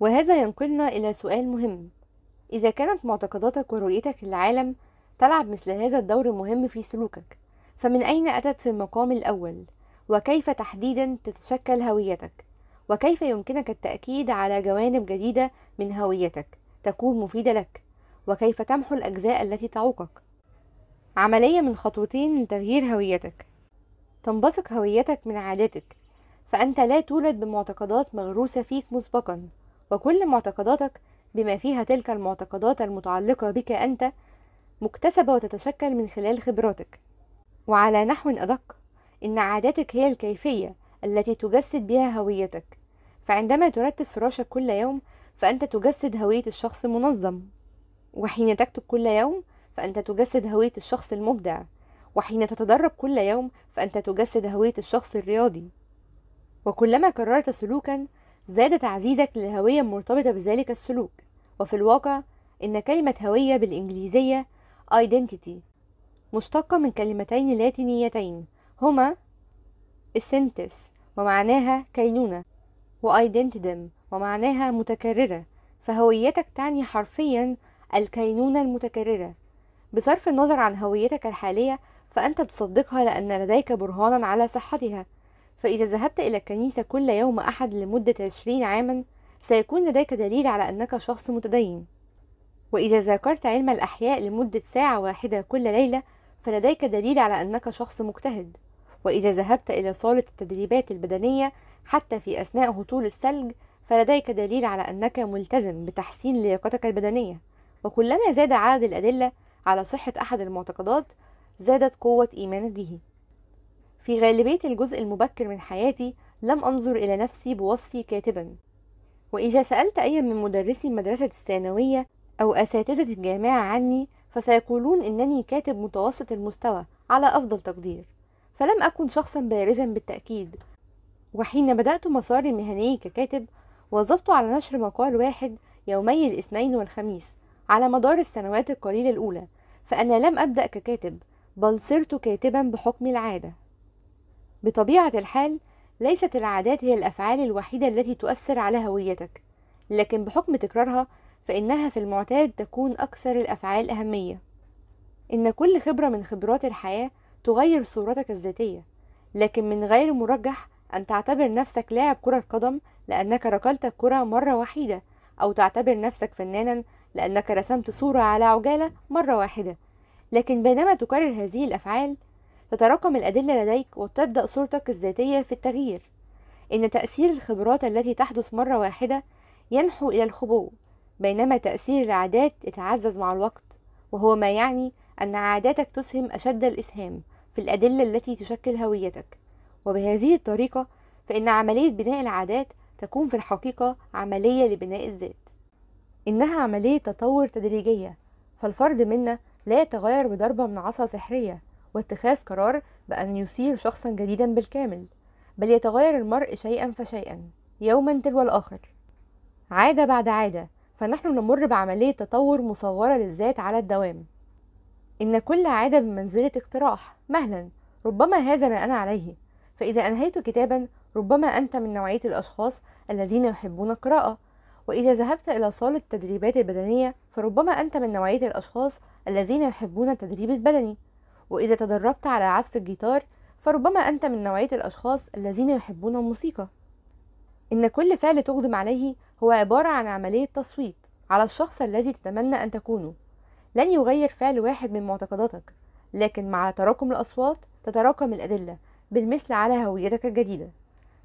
وهذا ينقلنا إلى سؤال مهم إذا كانت معتقداتك ورؤيتك للعالم تلعب مثل هذا الدور المهم في سلوكك فمن أين أتت في المقام الأول وكيف تحديدا تتشكل هويتك وكيف يمكنك التأكيد على جوانب جديدة من هويتك تكون مفيدة لك وكيف تمحو الأجزاء التي تعوقك عملية من خطوتين لتغيير هويتك تنبثق هويتك من عاداتك فأنت لا تولد بمعتقدات مغروسة فيك مسبقا وكل معتقداتك بما فيها تلك المعتقدات المتعلقة بك أنت مكتسبة وتتشكل من خلال خبراتك وعلى نحو أدق إن عاداتك هي الكيفية التي تجسد بها هويتك فعندما ترتب فراشك كل يوم فأنت تجسد هوية الشخص المنظم وحين تكتب كل يوم فأنت تجسد هوية الشخص المبدع وحين تتدرب كل يوم فأنت تجسد هوية الشخص الرياضي وكلما كررت سلوكا زاد تعزيزك للهوية المرتبطة بذلك السلوك وفي الواقع إن كلمة هوية بالإنجليزية identity مشتقة من كلمتين لاتينيتين هما السنتس ومعناها كينونة وidentidem ومعناها متكررة فهويتك تعني حرفيا الكينونة المتكررة بصرف النظر عن هويتك الحالية فأنت تصدقها لأن لديك برهانا على صحتها فإذا ذهبت إلى الكنيسة كل يوم أحد لمدة عشرين عاما سيكون لديك دليل على أنك شخص متدين وإذا ذاكرت علم الأحياء لمدة ساعة واحدة كل ليلة فلديك دليل على أنك شخص مجتهد وإذا ذهبت إلى صالة التدريبات البدنية حتى في أثناء هطول الثلج فلديك دليل على أنك ملتزم بتحسين لياقتك البدنية وكلما زاد عدد الأدلة على صحة أحد المعتقدات زادت قوة إيمانك به في غالبية الجزء المبكر من حياتي لم أنظر إلى نفسي بوصفي كاتبا وإذا سألت أي من مدرسي المدرسة الثانوية أو أساتذة الجامعة عني فسيقولون إنني كاتب متوسط المستوى على أفضل تقدير فلم أكن شخصا بارزا بالتأكيد وحين بدأت مساري المهني ككاتب واظبت على نشر مقال واحد يومي الاثنين والخميس على مدار السنوات القليلة الأولى فأنا لم أبدأ ككاتب بل صرت كاتبا بحكم العادة بطبيعة الحال ليست العادات هي الأفعال الوحيدة التي تؤثر على هويتك لكن بحكم تكرارها فإنها في المعتاد تكون أكثر الأفعال أهمية إن كل خبرة من خبرات الحياة تغير صورتك الذاتية لكن من غير مرجح أن تعتبر نفسك لاعب كرة قدم لأنك ركلت الكرة مرة وحيدة أو تعتبر نفسك فنانا لأنك رسمت صورة على عجالة مرة واحدة لكن بينما تكرر هذه الأفعال تتراكم الأدلة لديك وتبدأ صورتك الذاتية في التغيير إن تأثير الخبرات التي تحدث مرة واحدة ينحو إلى الخبو بينما تأثير العادات يتعزز مع الوقت وهو ما يعني أن عاداتك تسهم أشد الإسهام في الأدلة التي تشكل هويتك وبهذه الطريقة فإن عملية بناء العادات تكون في الحقيقة عملية لبناء الذات إنها عملية تطور تدريجية فالفرد منا لا يتغير بضربة من عصا سحرية واتخاذ قرار بأن يصير شخصا جديدا بالكامل بل يتغير المرء شيئا فشيئا يوما تلو الآخر عادة بعد عادة فنحن نمر بعملية تطور مصورة للذات على الدوام إن كل عادة بمنزلة اقتراح مهلا ربما هذا ما أنا عليه فإذا أنهيت كتابا ربما أنت من نوعية الأشخاص الذين يحبون القراءة وإذا ذهبت إلى صالة التدريبات البدنية فربما أنت من نوعية الأشخاص الذين يحبون التدريب البدني وإذا تدربت على عزف الجيتار فربما أنت من نوعية الأشخاص الذين يحبون الموسيقى إن كل فعل تقدم عليه هو عبارة عن عملية تصويت على الشخص الذي تتمنى أن تكونه لن يغير فعل واحد من معتقداتك لكن مع تراكم الأصوات تتراكم الأدلة بالمثل على هويتك الجديدة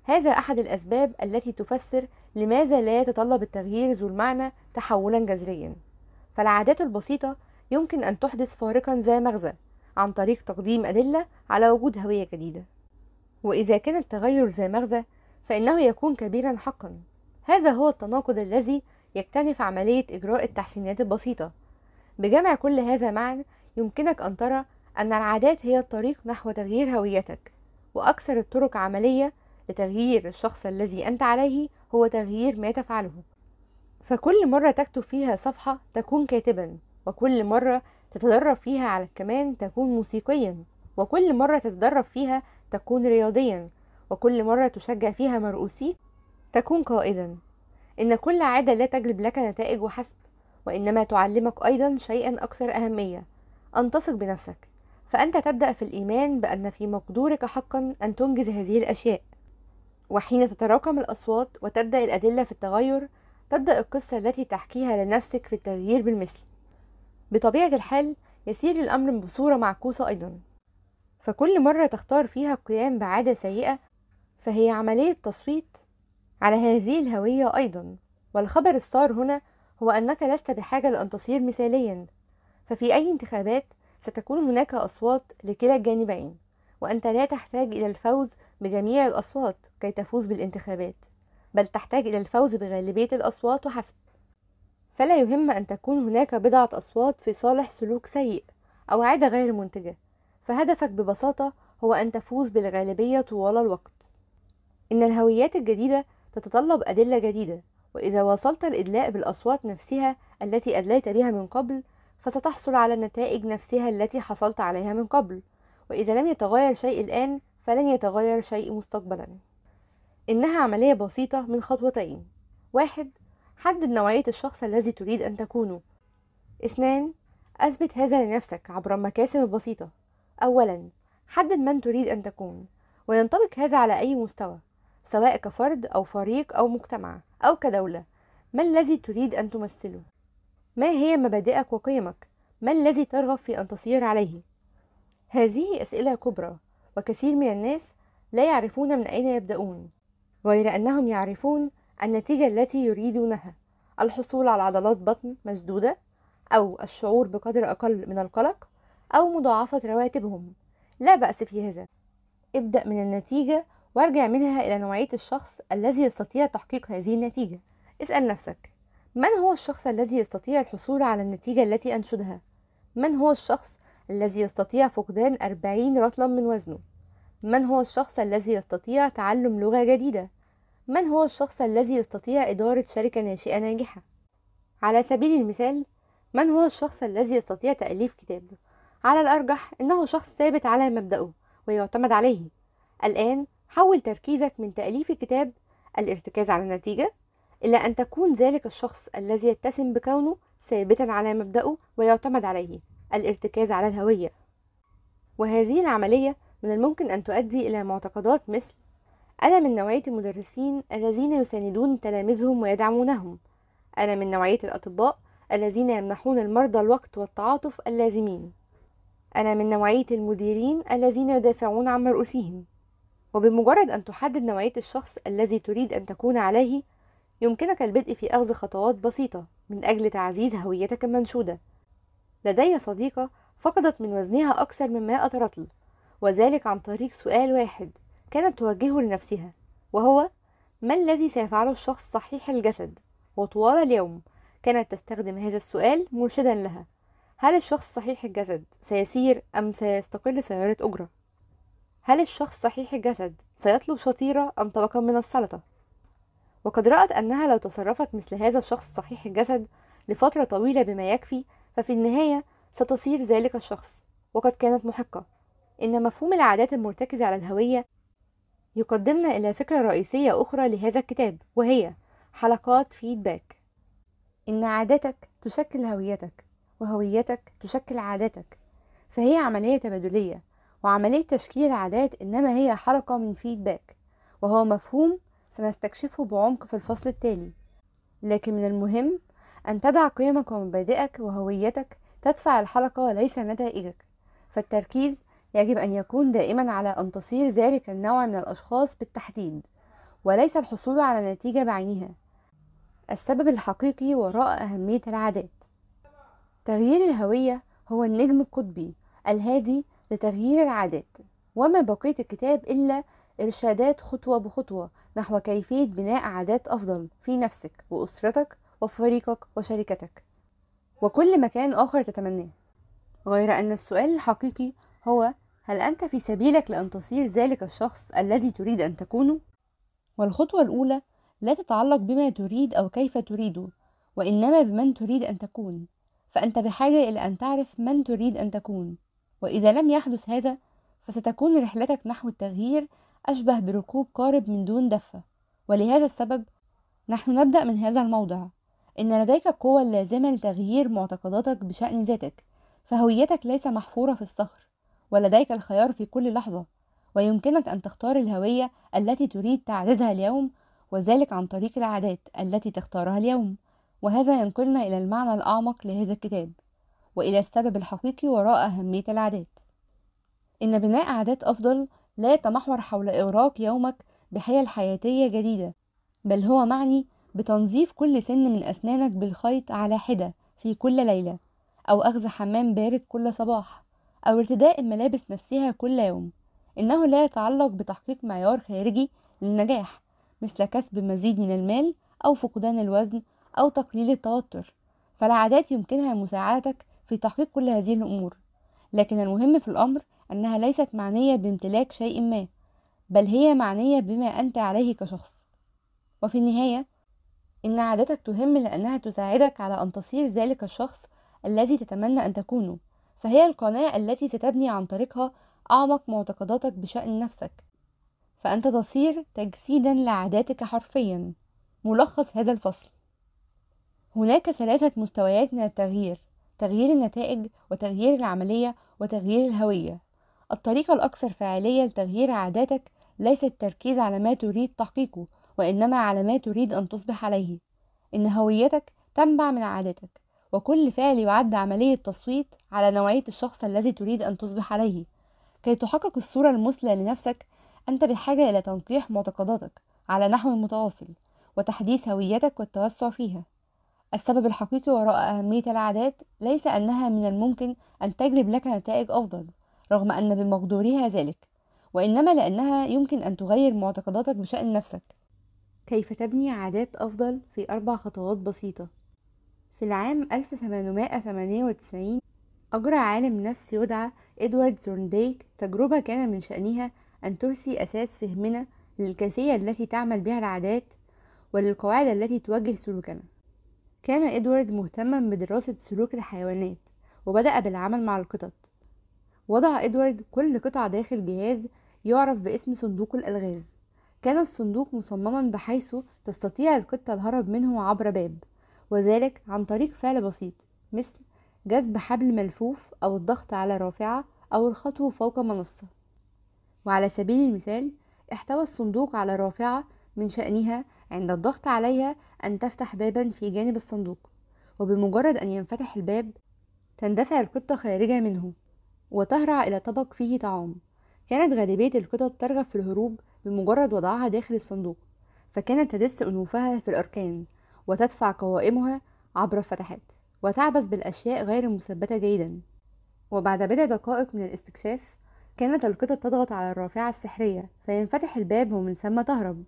هذا أحد الأسباب التي تفسر لماذا لا يتطلب التغيير ذو المعنى تحولا جذريا فالعادات البسيطة يمكن أن تحدث فارقا ذا مغزى عن طريق تقديم أدلة على وجود هوية جديدة وإذا كان التغير ذا مغزى فإنه يكون كبيرا حقا هذا هو التناقض الذي يكتنف عملية إجراء التحسينات البسيطة بجمع كل هذا معا يمكنك أن ترى أن العادات هي الطريق نحو تغيير هويتك وأكثر الطرق عملية لتغيير الشخص الذي أنت عليه هو تغيير ما تفعله فكل مرة تكتب فيها صفحة تكون كاتبا وكل مرة تتدرب فيها على الكمان تكون موسيقيا وكل مرة تتدرب فيها تكون رياضيا وكل مرة تشجع فيها مرؤوسيك تكون قائدا إن كل عادة لا تجلب لك نتائج وحسب وإنما تعلمك أيضا شيئا أكثر أهمية أن تثق بنفسك فأنت تبدأ في الإيمان بأن في مقدورك حقا أن تنجز هذه الأشياء وحين تتراكم الأصوات وتبدأ الأدلة في التغير تبدأ القصة التي تحكيها لنفسك في التغيير بالمثل بطبيعة الحال يسير الأمر بصورة معكوسة أيضا فكل مرة تختار فيها القيام بعادة سيئة فهي عملية تصويت على هذه الهوية أيضا والخبر السار هنا هو أنك لست بحاجة لأن تصير مثاليا ففي أي انتخابات ستكون هناك أصوات لكلا الجانبين وأنت لا تحتاج إلى الفوز بجميع الأصوات كي تفوز بالانتخابات بل تحتاج إلى الفوز بغالبية الأصوات وحسب فلا يهم أن تكون هناك بضعة أصوات في صالح سلوك سيء أو عادة غير منتجة فهدفك ببساطة هو أن تفوز بالغالبية طوال الوقت إن الهويات الجديدة تتطلب أدلة جديدة وإذا واصلت الإدلاء بالأصوات نفسها التي أدليت بها من قبل فستحصل على النتائج نفسها التي حصلت عليها من قبل وإذا لم يتغير شيء الآن فلن يتغير شيء مستقبلا إنها عملية بسيطة من خطوتين واحد حدد نوعية الشخص الذي تريد أن تكونه اثنان أثبت هذا لنفسك عبر المكاسب البسيطة أولا حدد من تريد أن تكون وينطبق هذا على أي مستوى سواء كفرد أو فريق أو مجتمع أو كدولة ما الذي تريد أن تمثله؟ ما هي مبادئك وقيمك؟ ما الذي ترغب في أن تصير عليه؟ هذه أسئلة كبرى وكثير من الناس لا يعرفون من أين يبدأون غير أنهم يعرفون النتيجة التي يريدونها الحصول على عضلات بطن مشدودة أو الشعور بقدر أقل من القلق أو مضاعفة رواتبهم لا بأس في هذا ابدأ من النتيجة وارجع منها إلى نوعية الشخص الذي يستطيع تحقيق هذه النتيجة اسأل نفسك من هو الشخص الذي يستطيع الحصول على النتيجة التي أنشدها؟ من هو الشخص الذي يستطيع فقدان 40 رطلا من وزنه؟ من هو الشخص الذي يستطيع تعلم لغة جديدة؟ من هو الشخص الذي يستطيع إدارة شركة ناشئة ناجحة؟ على سبيل المثال من هو الشخص الذي يستطيع تأليف كتاب؟ على الأرجح إنه شخص ثابت على مبدأه ويعتمد عليه الآن حول تركيزك من تأليف الكتاب الارتكاز على النتيجة إلى أن تكون ذلك الشخص الذي يتسم بكونه ثابتا على مبدأه ويعتمد عليه الارتكاز على الهوية وهذه العملية من الممكن أن تؤدي إلى معتقدات مثل أنا من نوعية المدرسين الذين يساندون تلاميذهم ويدعمونهم أنا من نوعية الأطباء الذين يمنحون المرضى الوقت والتعاطف اللازمين أنا من نوعية المديرين الذين يدافعون عن مرؤوسيهم وبمجرد أن تحدد نوعية الشخص الذي تريد أن تكون عليه يمكنك البدء في أخذ خطوات بسيطة من أجل تعزيز هويتك المنشودة لدي صديقة فقدت من وزنها أكثر مما أترطل وذلك عن طريق سؤال واحد كانت توجهه لنفسها وهو ما الذي سيفعله الشخص صحيح الجسد وطوال اليوم كانت تستخدم هذا السؤال مرشدا لها هل الشخص صحيح الجسد سيسير أم سيستقل سيارة أجرة؟ هل الشخص صحيح الجسد سيطلب شطيرة أم طبقا من السلطة؟ وقد رأت أنها لو تصرفت مثل هذا الشخص صحيح الجسد لفترة طويلة بما يكفي ففي النهاية ستصير ذلك الشخص وقد كانت محقة إن مفهوم العادات المرتكزة على الهوية يقدمنا إلى فكرة رئيسية أخرى لهذا الكتاب وهي حلقات فيدباك إن عادتك تشكل هويتك وهويتك تشكل عاداتك فهي عملية تبادلية وعملية تشكيل العادات إنما هي حركة من فيدباك وهو مفهوم سنستكشفه بعمق في الفصل التالي لكن من المهم أن تدع قيمك ومبادئك وهويتك تدفع الحركة وليس نتائجك فالتركيز يجب أن يكون دائما على أن تصير ذلك النوع من الأشخاص بالتحديد وليس الحصول على نتيجة بعينها السبب الحقيقي وراء أهمية العادات تغيير الهوية هو النجم القطبي الهادي لتغيير العادات وما بقية الكتاب إلا إرشادات خطوة بخطوة نحو كيفية بناء عادات أفضل في نفسك وأسرتك وفريقك وشركتك وكل مكان آخر تتمناه غير أن السؤال الحقيقي هو هل أنت في سبيلك لأن تصير ذلك الشخص الذي تريد أن تكونه؟ والخطوة الأولى لا تتعلق بما تريد أو كيف تريده وإنما بمن تريد أن تكون فأنت بحاجة إلى أن تعرف من تريد أن تكون وإذا لم يحدث هذا فستكون رحلتك نحو التغيير أشبه بركوب قارب من دون دفة ولهذا السبب نحن نبدأ من هذا الموضع إن لديك القوة اللازمة لتغيير معتقداتك بشأن ذاتك فهويتك ليس محفورة في الصخر ولديك الخيار في كل لحظة ويمكنك أن تختار الهوية التي تريد تعزيزها اليوم وذلك عن طريق العادات التي تختارها اليوم وهذا ينقلنا إلى المعنى الأعمق لهذا الكتاب وإلى السبب الحقيقي وراء أهمية العادات إن بناء عادات أفضل لا يتمحور حول إغراق يومك بحيل حياتية جديدة بل هو معني بتنظيف كل سن من أسنانك بالخيط على حدة في كل ليلة أو أخذ حمام بارد كل صباح أو ارتداء الملابس نفسها كل يوم إنه لا يتعلق بتحقيق معيار خارجي للنجاح مثل كسب مزيد من المال أو فقدان الوزن أو تقليل التوتر فالعادات يمكنها مساعدتك في تحقيق كل هذه الأمور لكن المهم في الأمر أنها ليست معنية بامتلاك شيء ما بل هي معنية بما أنت عليه كشخص وفي النهاية إن عادتك تهم لأنها تساعدك على أن تصير ذلك الشخص الذي تتمنى أن تكونه فهي القناة التي ستبني عن طريقها أعمق معتقداتك بشأن نفسك فأنت تصير تجسيدا لعاداتك حرفيا ملخص هذا الفصل هناك ثلاثة مستويات من التغيير تغيير النتائج وتغيير العملية وتغيير الهوية الطريقة الأكثر فعالية لتغيير عاداتك ليس التركيز على ما تريد تحقيقه وإنما على ما تريد أن تصبح عليه إن هويتك تنبع من عاداتك وكل فعل يعد عملية تصويت على نوعية الشخص الذي تريد أن تصبح عليه كي تحقق الصورة المثلى لنفسك أنت بحاجة إلى تنقيح معتقداتك على نحو متواصل وتحديث هويتك والتوسع فيها السبب الحقيقي وراء أهمية العادات ليس أنها من الممكن أن تجلب لك نتائج أفضل رغم أن بمقدورها ذلك وإنما لأنها يمكن أن تغير معتقداتك بشأن نفسك كيف تبني عادات أفضل في أربع خطوات بسيطة في العام 1898 أجرى عالم نفس يدعى إدوارد زورنديك تجربة كان من شأنها أن ترسي أساس فهمنا للكيفية التي تعمل بها العادات وللقواعد التي توجه سلوكنا كان إدوارد مهتما بدراسة سلوك الحيوانات وبدأ بالعمل مع القطط وضع إدوارد كل قطعة داخل جهاز يعرف باسم صندوق الألغاز كان الصندوق مصمما بحيث تستطيع القطة الهرب منه عبر باب وذلك عن طريق فعل بسيط مثل جذب حبل ملفوف أو الضغط على رافعة أو الخطو فوق منصة وعلى سبيل المثال احتوى الصندوق على رافعة من شأنها عند الضغط عليها أن تفتح بابا في جانب الصندوق وبمجرد أن ينفتح الباب تندفع القطة خارجة منه وتهرع إلى طبق فيه طعام كانت غالبية القطط ترغب في الهروب بمجرد وضعها داخل الصندوق فكانت تدس أنوفها في الأركان وتدفع قوائمها عبر الفتحات وتعبث بالأشياء غير المثبتة جيدا وبعد بضع دقائق من الاستكشاف كانت القطط تضغط على الرافعة السحرية فينفتح الباب ومن ثم تهرب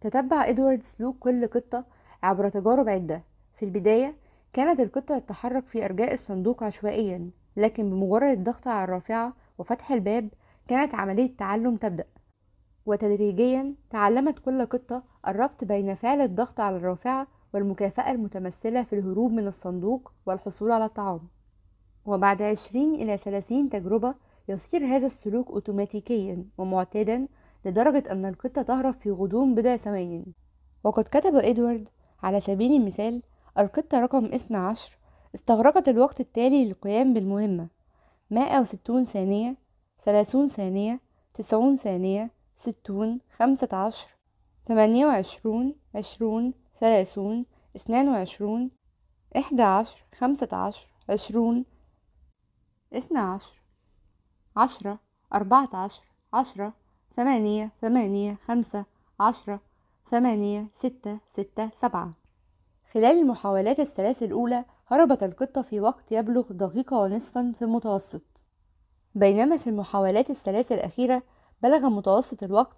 تتبع إدوارد سلوك كل قطة عبر تجارب عدة في البداية كانت القطة تتحرك في أرجاء الصندوق عشوائيا لكن بمجرد الضغط على الرافعة وفتح الباب كانت عملية تعلم تبدأ وتدريجيا تعلمت كل قطة الربط بين فعل الضغط على الرافعة والمكافأة المتمثلة في الهروب من الصندوق والحصول على الطعام وبعد 20 إلى 30 تجربة يصير هذا السلوك أوتوماتيكيا ومعتادا لدرجة أن القطة تهرب في غضون بضع ثواني وقد كتب إدوارد على سبيل المثال القطة رقم 12 استغرقت الوقت التالي للقيام بالمهمة 160 ثانية 30 ثانية 90 ثانية ستون خمسة عشر ثمانية وعشرون عشرون ثلاثون اثنان وعشرون إحدى عشر خمسة عشر عشرون اثنى عشر عشرة أربعة عشر عشرة ثمانية ثمانية خمسة عشرة ثمانية ستة ستة سبعة خلال المحاولات الثلاث الأولى هربت القطة في وقت يبلغ دقيقة ونصفا في المتوسط بينما في المحاولات الثلاث الأخيرة بلغ متوسط الوقت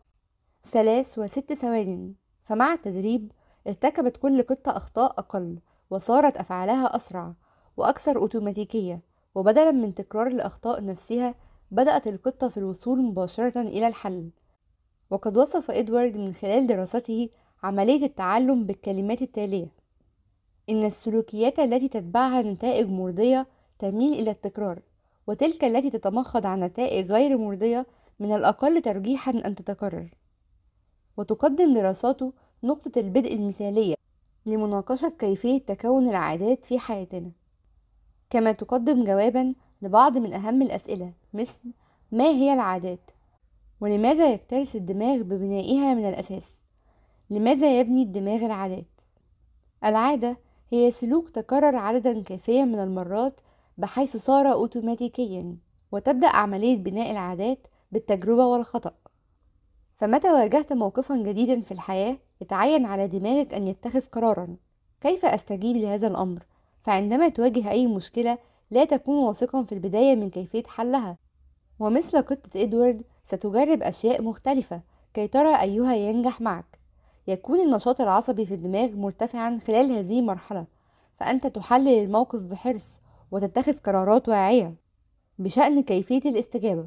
ثلاث وست ثواني فمع التدريب ارتكبت كل قطة أخطاء أقل وصارت أفعالها أسرع وأكثر أوتوماتيكية وبدلا من تكرار الأخطاء نفسها بدأت القطة في الوصول مباشرة إلى الحل وقد وصف إدوارد من خلال دراسته عملية التعلم بالكلمات التالية إن السلوكيات التي تتبعها نتائج مرضية تميل إلى التكرار وتلك التي تتمخض عن نتائج غير مرضية من الأقل ترجيحا أن تتكرر وتقدم دراساته نقطة البدء المثالية لمناقشة كيفية تكون العادات في حياتنا كما تقدم جوابا لبعض من أهم الأسئلة مثل ما هي العادات؟ ولماذا يكترث الدماغ ببنائها من الأساس؟ لماذا يبني الدماغ العادات؟ العادة هي سلوك تكرر عددا كافيا من المرات بحيث صار أوتوماتيكيا وتبدأ عملية بناء العادات بالتجربة والخطأ فمتى واجهت موقفا جديدا في الحياة يتعين على دماغك أن يتخذ قرارا كيف أستجيب لهذا الأمر؟ فعندما تواجه أي مشكلة لا تكون واثقا في البداية من كيفية حلها ومثل قطة إدوارد ستجرب أشياء مختلفة كي ترى أيها ينجح معك يكون النشاط العصبي في الدماغ مرتفعا خلال هذه المرحلة فأنت تحلل الموقف بحرص وتتخذ قرارات واعية بشأن كيفية الاستجابة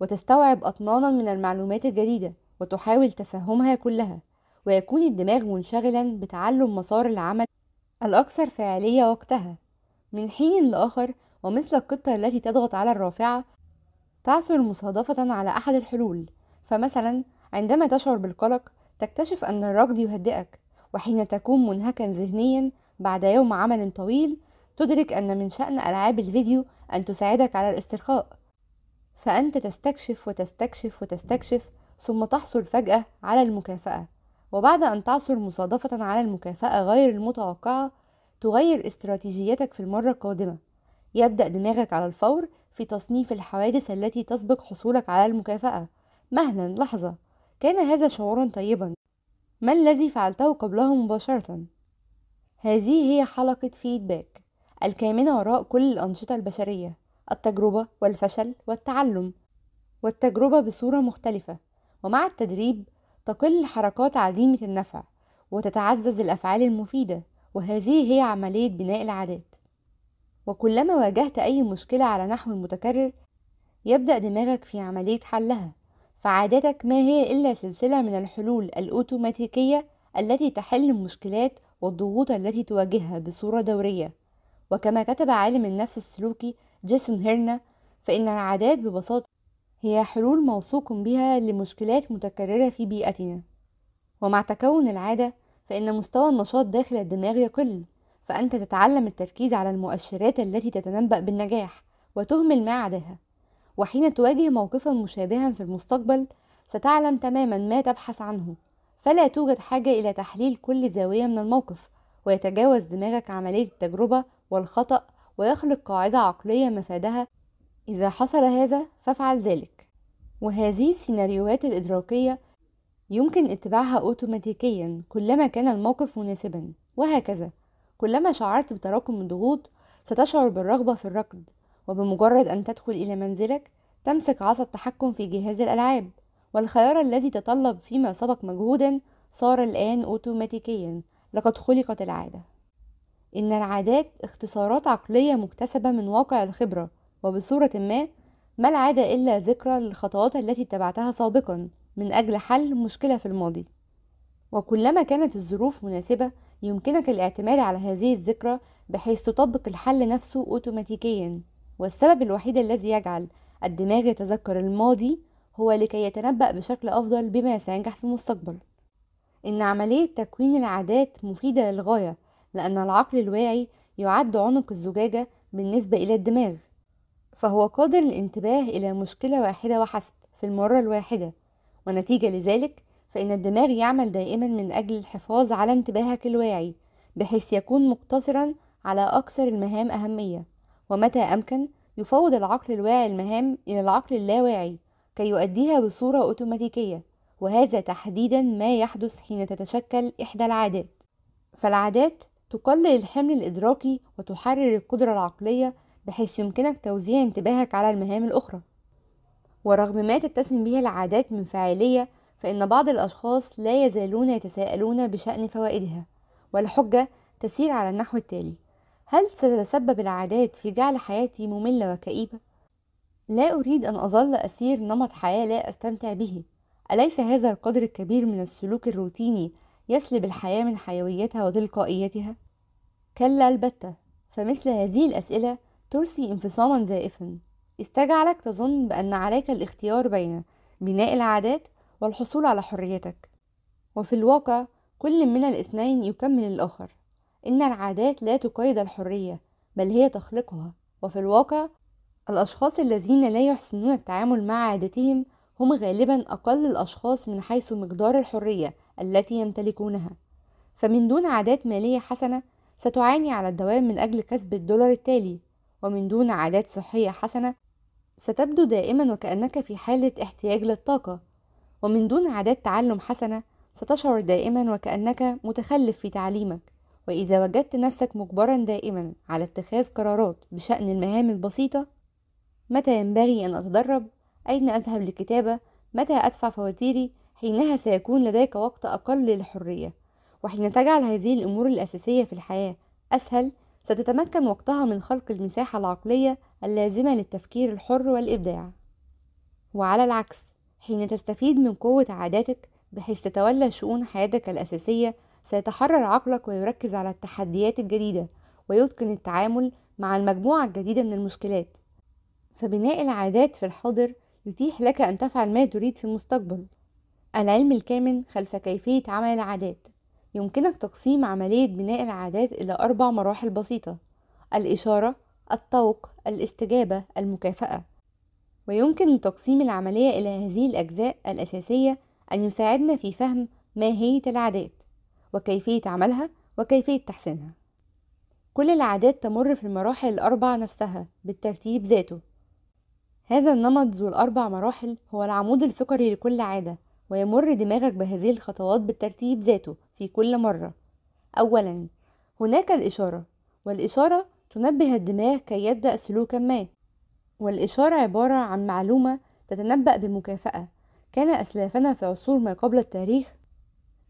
وتستوعب أطنانا من المعلومات الجديدة وتحاول تفهمها كلها ويكون الدماغ منشغلا بتعلم مسار العمل الأكثر فعالية وقتها من حين لآخر ومثل القطة التي تضغط على الرافعة تعثر مصادفة على أحد الحلول فمثلا عندما تشعر بالقلق تكتشف أن الركض يهدئك وحين تكون منهكا ذهنيا بعد يوم عمل طويل تدرك أن من شأن ألعاب الفيديو أن تساعدك على الاسترخاء فأنت تستكشف وتستكشف وتستكشف ثم تحصل فجأة على المكافأة وبعد أن تعثر مصادفة على المكافأة غير المتوقعة تغير استراتيجيتك في المرة القادمة يبدأ دماغك على الفور في تصنيف الحوادث التي تسبق حصولك على المكافأة مهلا لحظة كان هذا شعورا طيبا ما الذي فعلته قبله مباشرة؟ هذه هي حلقة فيدباك الكامنة وراء كل الأنشطة البشرية التجربة والفشل والتعلم والتجربة بصورة مختلفة ومع التدريب تقل حركات عديمة النفع وتتعزز الأفعال المفيدة وهذه هي عملية بناء العادات وكلما واجهت أي مشكلة على نحو متكرر يبدأ دماغك في عملية حلها فعاداتك ما هي إلا سلسلة من الحلول الأوتوماتيكية التي تحل المشكلات والضغوط التي تواجهها بصورة دورية وكما كتب عالم النفس السلوكي جيسون هيرنا فإن العادات ببساطة هي حلول موثوق بها لمشكلات متكررة في بيئتنا ومع تكون العادة فإن مستوى النشاط داخل الدماغ يقل فأنت تتعلم التركيز على المؤشرات التي تتنبأ بالنجاح وتهمل ما عداها وحين تواجه موقفا مشابها في المستقبل ستعلم تماما ما تبحث عنه فلا توجد حاجة إلى تحليل كل زاوية من الموقف ويتجاوز دماغك عملية التجربة والخطأ ويخلق قاعدة عقلية مفادها إذا حصل هذا فافعل ذلك وهذه السيناريوهات الإدراكية يمكن اتباعها أوتوماتيكيا كلما كان الموقف مناسبا وهكذا كلما شعرت بتراكم الضغوط ستشعر بالرغبة في الركض وبمجرد أن تدخل إلى منزلك تمسك عصا التحكم في جهاز الألعاب والخيار الذي تطلب فيما سبق مجهودا صار الآن أوتوماتيكيا لقد خلقت العادة إن العادات اختصارات عقلية مكتسبة من واقع الخبرة وبصورة ما ما العادة إلا ذكرى للخطوات التي اتبعتها سابقا من أجل حل مشكلة في الماضي وكلما كانت الظروف مناسبة يمكنك الاعتماد على هذه الذكرى بحيث تطبق الحل نفسه أوتوماتيكيا والسبب الوحيد الذي يجعل الدماغ يتذكر الماضي هو لكي يتنبأ بشكل أفضل بما سينجح في المستقبل إن عملية تكوين العادات مفيدة للغاية لأن العقل الواعي يعد عنق الزجاجة بالنسبة إلى الدماغ فهو قادر الانتباه إلى مشكلة واحدة وحسب في المرة الواحدة ونتيجة لذلك فإن الدماغ يعمل دائما من أجل الحفاظ على انتباهك الواعي بحيث يكون مقتصرا على أكثر المهام أهمية ومتى أمكن يفوض العقل الواعي المهام إلى العقل اللاواعي كي يؤديها بصورة أوتوماتيكية وهذا تحديدا ما يحدث حين تتشكل إحدى العادات فالعادات تقلل الحمل الإدراكي وتحرر القدرة العقلية بحيث يمكنك توزيع انتباهك على المهام الأخرى ورغم ما تتسم به العادات من فاعلية فإن بعض الأشخاص لا يزالون يتساءلون بشأن فوائدها والحجة تسير على النحو التالي هل ستتسبب العادات في جعل حياتي مملة وكئيبة؟ لا أريد أن أظل أسير نمط حياة لا أستمتع به أليس هذا القدر الكبير من السلوك الروتيني يسلب الحياة من حيويتها وتلقائيتها؟ كلا البتة فمثل هذه الأسئلة ترسي انفصاما زائفا استجعلك تظن بأن عليك الاختيار بين بناء العادات والحصول على حريتك وفي الواقع كل من الاثنين يكمل الآخر إن العادات لا تقيد الحرية بل هي تخلقها وفي الواقع الأشخاص الذين لا يحسنون التعامل مع عادتهم هم غالبا أقل الأشخاص من حيث مقدار الحرية التي يمتلكونها فمن دون عادات مالية حسنة ستعاني على الدوام من أجل كسب الدولار التالي ومن دون عادات صحية حسنة ستبدو دائما وكأنك في حالة احتياج للطاقة ومن دون عادات تعلم حسنة ستشعر دائما وكأنك متخلف في تعليمك وإذا وجدت نفسك مجبرا دائما على اتخاذ قرارات بشأن المهام البسيطة متى ينبغي أن أتدرب أين أذهب للكتابة متى أدفع فواتيري حينها سيكون لديك وقت أقل للحرية وحين تجعل هذه الأمور الأساسية في الحياة أسهل ستتمكن وقتها من خلق المساحة العقلية اللازمة للتفكير الحر والإبداع وعلى العكس حين تستفيد من قوة عاداتك بحيث تتولى شؤون حياتك الأساسية سيتحرر عقلك ويركز على التحديات الجديدة ويتقن التعامل مع المجموعة الجديدة من المشكلات فبناء العادات في الحاضر يتيح لك أن تفعل ما تريد في المستقبل العلم الكامن خلف كيفية عمل العادات يمكنك تقسيم عملية بناء العادات إلى أربع مراحل بسيطة الإشارة الطوق الاستجابة المكافأة ويمكن لتقسيم العملية إلى هذه الأجزاء الأساسية أن يساعدنا في فهم ماهية العادات وكيفية عملها وكيفية تحسينها كل العادات تمر في المراحل الأربع نفسها بالترتيب ذاته هذا النمط ذو الأربع مراحل هو العمود الفقري لكل عادة ويمر دماغك بهذه الخطوات بالترتيب ذاته في كل مرة أولا هناك الإشارة والإشارة تنبه الدماغ كي يبدأ سلوكا ما والإشارة عبارة عن معلومة تتنبأ بمكافأة كان أسلافنا في عصور ما قبل التاريخ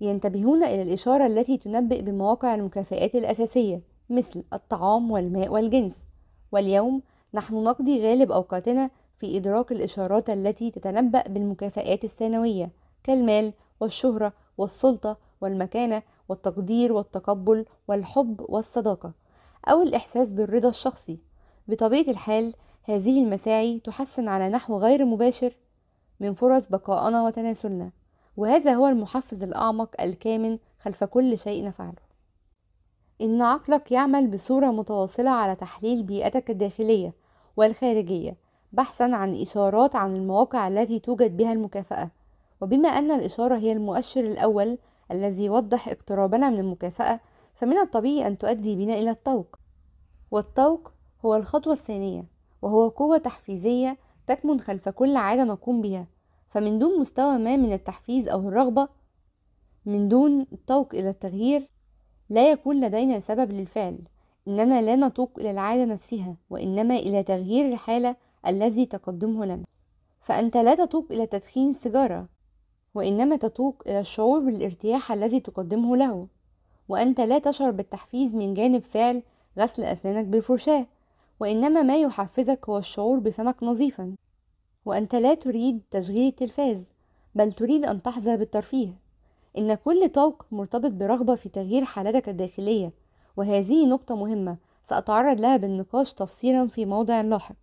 ينتبهون إلى الإشارة التي تنبئ بمواقع المكافآت الأساسية مثل الطعام والماء والجنس واليوم نحن نقضي غالب أوقاتنا في إدراك الإشارات التي تتنبأ بالمكافآت الثانوية كالمال والشهرة والسلطة والمكانة والتقدير والتقبل والحب والصداقة أو الإحساس بالرضا الشخصي بطبيعة الحال هذه المساعي تحسن على نحو غير مباشر من فرص بقائنا وتناسلنا وهذا هو المحفز الأعمق الكامن خلف كل شيء نفعله إن عقلك يعمل بصورة متواصلة على تحليل بيئتك الداخلية والخارجية بحثا عن إشارات عن المواقع التي توجد بها المكافأة وبما أن الإشارة هي المؤشر الأول الذي يوضح اقترابنا من المكافأة فمن الطبيعي أن تؤدي بنا إلى الطوق والطوق هو الخطوة الثانية وهو قوة تحفيزية تكمن خلف كل عادة نقوم بها فمن دون مستوى ما من التحفيز أو الرغبة من دون الطوق إلى التغيير لا يكون لدينا سبب للفعل إننا لا نتوق إلى العادة نفسها وإنما إلى تغيير الحالة الذي تقدمه لنا فأنت لا تتوق إلى تدخين السيجارة وإنما تتوق إلى الشعور بالارتياح الذي تقدمه له وأنت لا تشعر بالتحفيز من جانب فعل غسل أسنانك بالفرشاة وإنما ما يحفزك هو الشعور بفمك نظيفا وأنت لا تريد تشغيل التلفاز بل تريد أن تحظى بالترفيه إن كل طوق مرتبط برغبة في تغيير حالتك الداخلية وهذه نقطة مهمة سأتعرض لها بالنقاش تفصيلا في موضع لاحق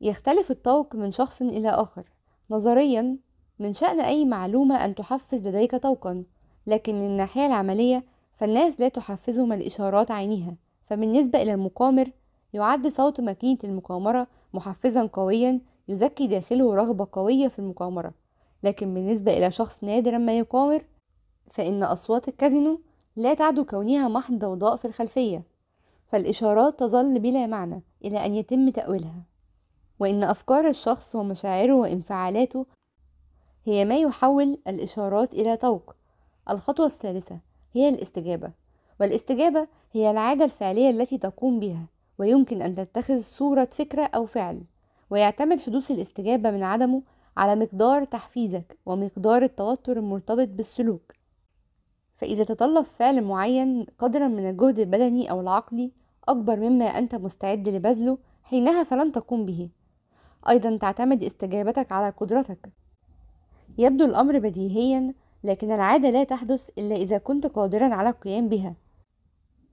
يختلف الطوق من شخص إلى آخر نظريا من شأن أي معلومة أن تحفز لديك طوقا لكن من الناحية العملية فالناس لا تحفزهم الإشارات عينها فبالنسبة إلى المقامر يعد صوت ماكينة المقامرة محفزا قويا يزكي داخله رغبة قوية في المقامرة لكن بالنسبة إلى شخص نادرا ما يقامر فإن أصوات الكازينو لا تعدو كونها محض ضوضاء في الخلفية فالإشارات تظل بلا معنى إلى أن يتم تأويلها وإن أفكار الشخص ومشاعره وانفعالاته هي ما يحول الإشارات إلى طوق الخطوة الثالثة هي الاستجابة والاستجابة هي العادة الفعلية التي تقوم بها ويمكن أن تتخذ صورة فكرة أو فعل ويعتمد حدوث الاستجابة من عدمه على مقدار تحفيزك ومقدار التوتر المرتبط بالسلوك فإذا تطلب فعل معين قدرا من الجهد البدني أو العقلي أكبر مما أنت مستعد لبذله حينها فلن تقوم به أيضا تعتمد استجابتك على قدرتك يبدو الأمر بديهيا لكن العادة لا تحدث إلا إذا كنت قادرا على القيام بها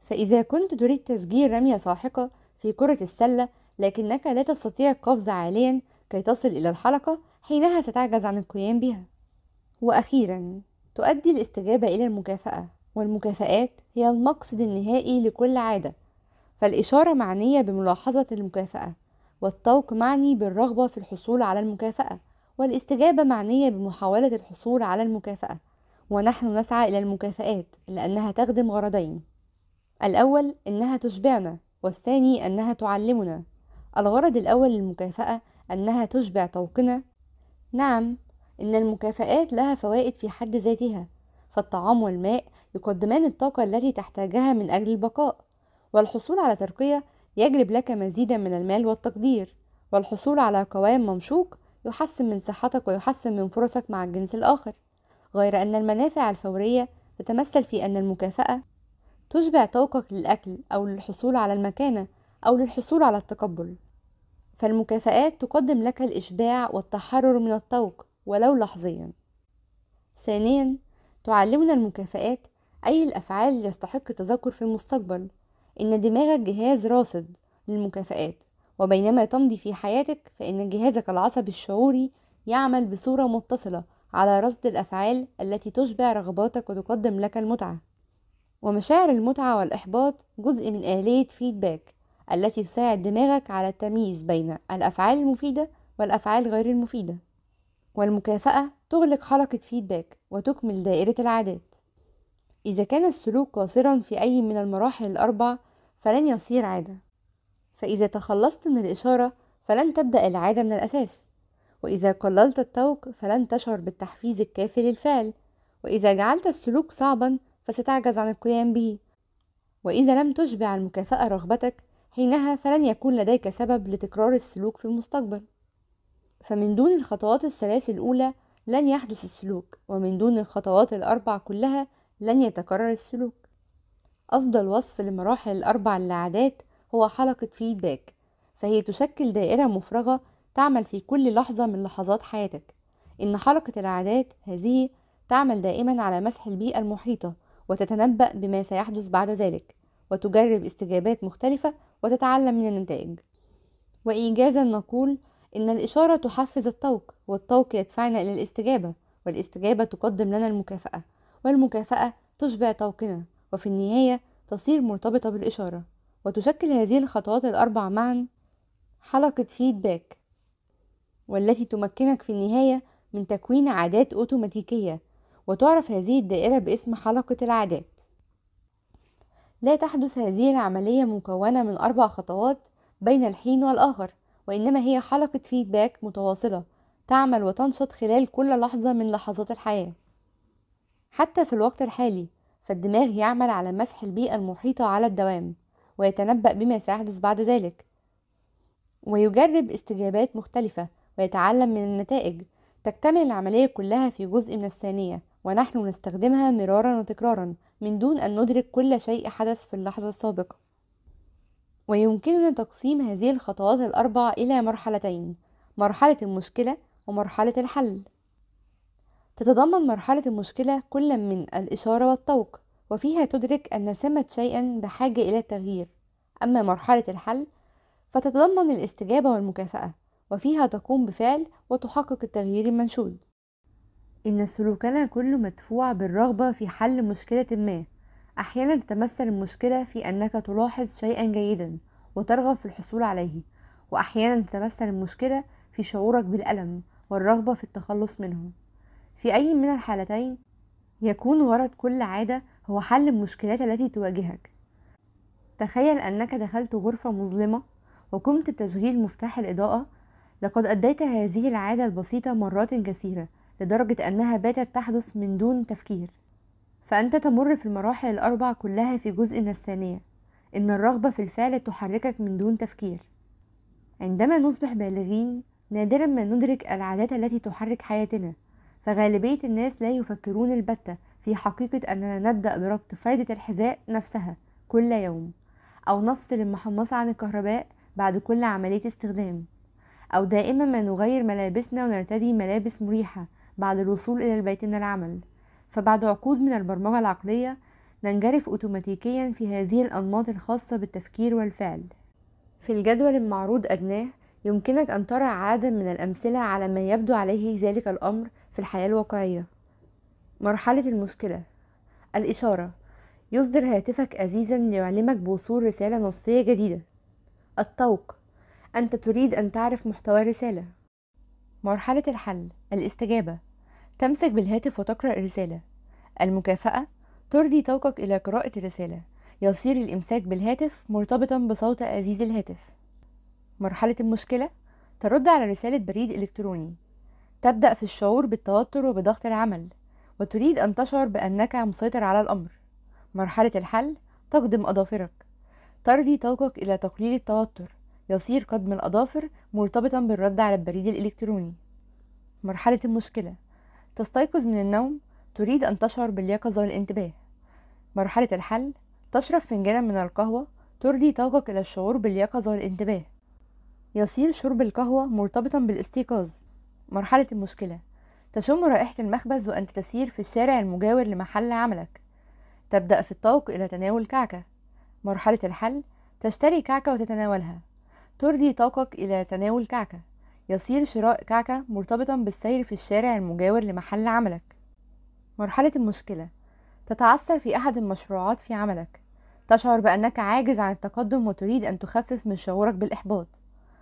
فإذا كنت تريد تسجيل رمية ساحقة في كرة السلة لكنك لا تستطيع القفز عاليا كي تصل إلى الحلقة حينها ستعجز عن القيام بها وأخيرا تؤدي الاستجابة إلى المكافأة والمكافآت هي المقصد النهائي لكل عادة فالإشارة معنية بملاحظة المكافأة والطوق معني بالرغبة في الحصول على المكافأة والاستجابة معنية بمحاولة الحصول على المكافأة ونحن نسعى إلى المكافآت لأنها تخدم غرضين الأول أنها تشبعنا والثاني أنها تعلمنا الغرض الأول للمكافأة أنها تشبع طوقنا نعم إن المكافآت لها فوائد في حد ذاتها فالطعام والماء يقدمان الطاقة التي تحتاجها من أجل البقاء والحصول على ترقية يجلب لك مزيدا من المال والتقدير والحصول على قوام ممشوق يحسن من صحتك ويحسن من فرصك مع الجنس الآخر غير أن المنافع الفورية تتمثل في أن المكافأة تشبع طوقك للأكل أو للحصول على المكانة أو للحصول على التقبل فالمكافآت تقدم لك الإشباع والتحرر من الطوق ولو لحظيا ثانيا تعلمنا المكافآت أي الأفعال يستحق التذكر في المستقبل إن دماغك جهاز راصد للمكافآت وبينما تمضي في حياتك فإن جهازك العصبي الشعوري يعمل بصورة متصلة على رصد الأفعال التي تشبع رغباتك وتقدم لك المتعة ومشاعر المتعة والإحباط جزء من آلية فيدباك التي تساعد دماغك على التمييز بين الأفعال المفيدة والأفعال غير المفيدة والمكافأة تغلق حلقة فيدباك وتكمل دائرة العادات إذا كان السلوك قاصرا في أي من المراحل الأربع فلن يصير عادة فإذا تخلصت من الإشارة فلن تبدأ العادة من الأساس وإذا قللت التوق فلن تشعر بالتحفيز الكافي للفعل وإذا جعلت السلوك صعبا فستعجز عن القيام به وإذا لم تشبع المكافأة رغبتك حينها فلن يكون لديك سبب لتكرار السلوك في المستقبل فمن دون الخطوات الثلاث الأولى لن يحدث السلوك ومن دون الخطوات الأربع كلها لن يتكرر السلوك أفضل وصف لمراحل الأربع للعادات هو حلقة فيدباك فهي تشكل دائرة مفرغة تعمل في كل لحظة من لحظات حياتك إن حلقة العادات هذه تعمل دائما على مسح البيئة المحيطة وتتنبأ بما سيحدث بعد ذلك وتجرب استجابات مختلفة وتتعلم من النتائج وإيجازا نقول إن الإشارة تحفز الطوق والطوق يدفعنا إلى الاستجابة والاستجابة تقدم لنا المكافأة والمكافأة تشبع طوقنا وفي النهاية تصير مرتبطة بالإشارة وتشكل هذه الخطوات الأربع معا حلقة فيدباك والتي تمكنك في النهاية من تكوين عادات أوتوماتيكية وتعرف هذه الدائرة باسم حلقة العادات لا تحدث هذه العملية مكونة من أربع خطوات بين الحين والآخر وإنما هي حلقة فيدباك متواصلة تعمل وتنشط خلال كل لحظة من لحظات الحياة حتى في الوقت الحالي فالدماغ يعمل على مسح البيئة المحيطة على الدوام ويتنبأ بما سيحدث بعد ذلك ويجرب استجابات مختلفة ويتعلم من النتائج تكتمل العملية كلها في جزء من الثانية ونحن نستخدمها مرارا وتكرارا من دون أن ندرك كل شيء حدث في اللحظة السابقة ويمكننا تقسيم هذه الخطوات الأربع إلى مرحلتين مرحلة المشكلة ومرحلة الحل تتضمن مرحلة المشكلة كل من الإشارة والطوق وفيها تدرك أن سمة شيئا بحاجة إلى التغيير أما مرحلة الحل فتتضمن الاستجابة والمكافأة وفيها تقوم بفعل وتحقق التغيير المنشود إن سلوكنا كله مدفوع بالرغبة في حل مشكلة ما أحيانا تتمثل المشكلة في أنك تلاحظ شيئا جيدا وترغب في الحصول عليه وأحيانا تتمثل المشكلة في شعورك بالألم والرغبة في التخلص منه في أي من الحالتين يكون ورد كل عادة هو حل المشكلات التي تواجهك تخيل أنك دخلت غرفة مظلمة وقمت بتشغيل مفتاح الإضاءة لقد أديت هذه العادة البسيطة مرات كثيرة لدرجة أنها باتت تحدث من دون تفكير فأنت تمر في المراحل الأربع كلها في جزء من الثانية إن الرغبة في الفعل تحركك من دون تفكير عندما نصبح بالغين نادرا ما ندرك العادات التي تحرك حياتنا فغالبية الناس لا يفكرون البتة في حقيقة أننا نبدأ بربط فردة الحذاء نفسها كل يوم أو نفصل المحمصة عن الكهرباء بعد كل عملية استخدام أو دائما ما نغير ملابسنا ونرتدي ملابس مريحة بعد الوصول إلى البيت من العمل فبعد عقود من البرمجة العقلية ننجرف أوتوماتيكيا في هذه الأنماط الخاصة بالتفكير والفعل في الجدول المعروض أدناه يمكنك أن ترى عدد من الأمثلة على ما يبدو عليه ذلك الأمر في الحياة الواقعية مرحلة المشكلة الإشارة يصدر هاتفك أزيزا ليعلمك بوصول رسالة نصية جديدة الطوق أنت تريد أن تعرف محتوى الرسالة مرحلة الحل الاستجابة تمسك بالهاتف وتقرأ الرسالة المكافأة ترضي طوقك إلى قراءة الرسالة يصير الإمساك بالهاتف مرتبطا بصوت أزيز الهاتف مرحلة المشكلة ترد على رسالة بريد إلكتروني تبدأ في الشعور بالتوتر وبضغط العمل وتريد أن تشعر بأنك مسيطر على الأمر مرحلة الحل تقدم أظافرك ترضي توقك إلى تقليل التوتر يصير قدم الأظافر مرتبطا بالرد على البريد الإلكتروني مرحلة المشكلة تستيقظ من النوم تريد أن تشعر باليقظة والانتباه مرحلة الحل تشرب فنجانا من القهوة ترضي توقك إلى الشعور باليقظة والانتباه يصير شرب القهوة مرتبطا بالاستيقاظ مرحلة المشكلة تشم رائحة المخبز وأنت تسير في الشارع المجاور لمحل عملك تبدأ في الطوق إلى تناول كعكة مرحلة الحل تشتري كعكة وتتناولها ترضي طاقك إلى تناول كعكة يصير شراء كعكة مرتبطا بالسير في الشارع المجاور لمحل عملك مرحلة المشكلة تتعثر في أحد المشروعات في عملك تشعر بأنك عاجز عن التقدم وتريد أن تخفف من شعورك بالإحباط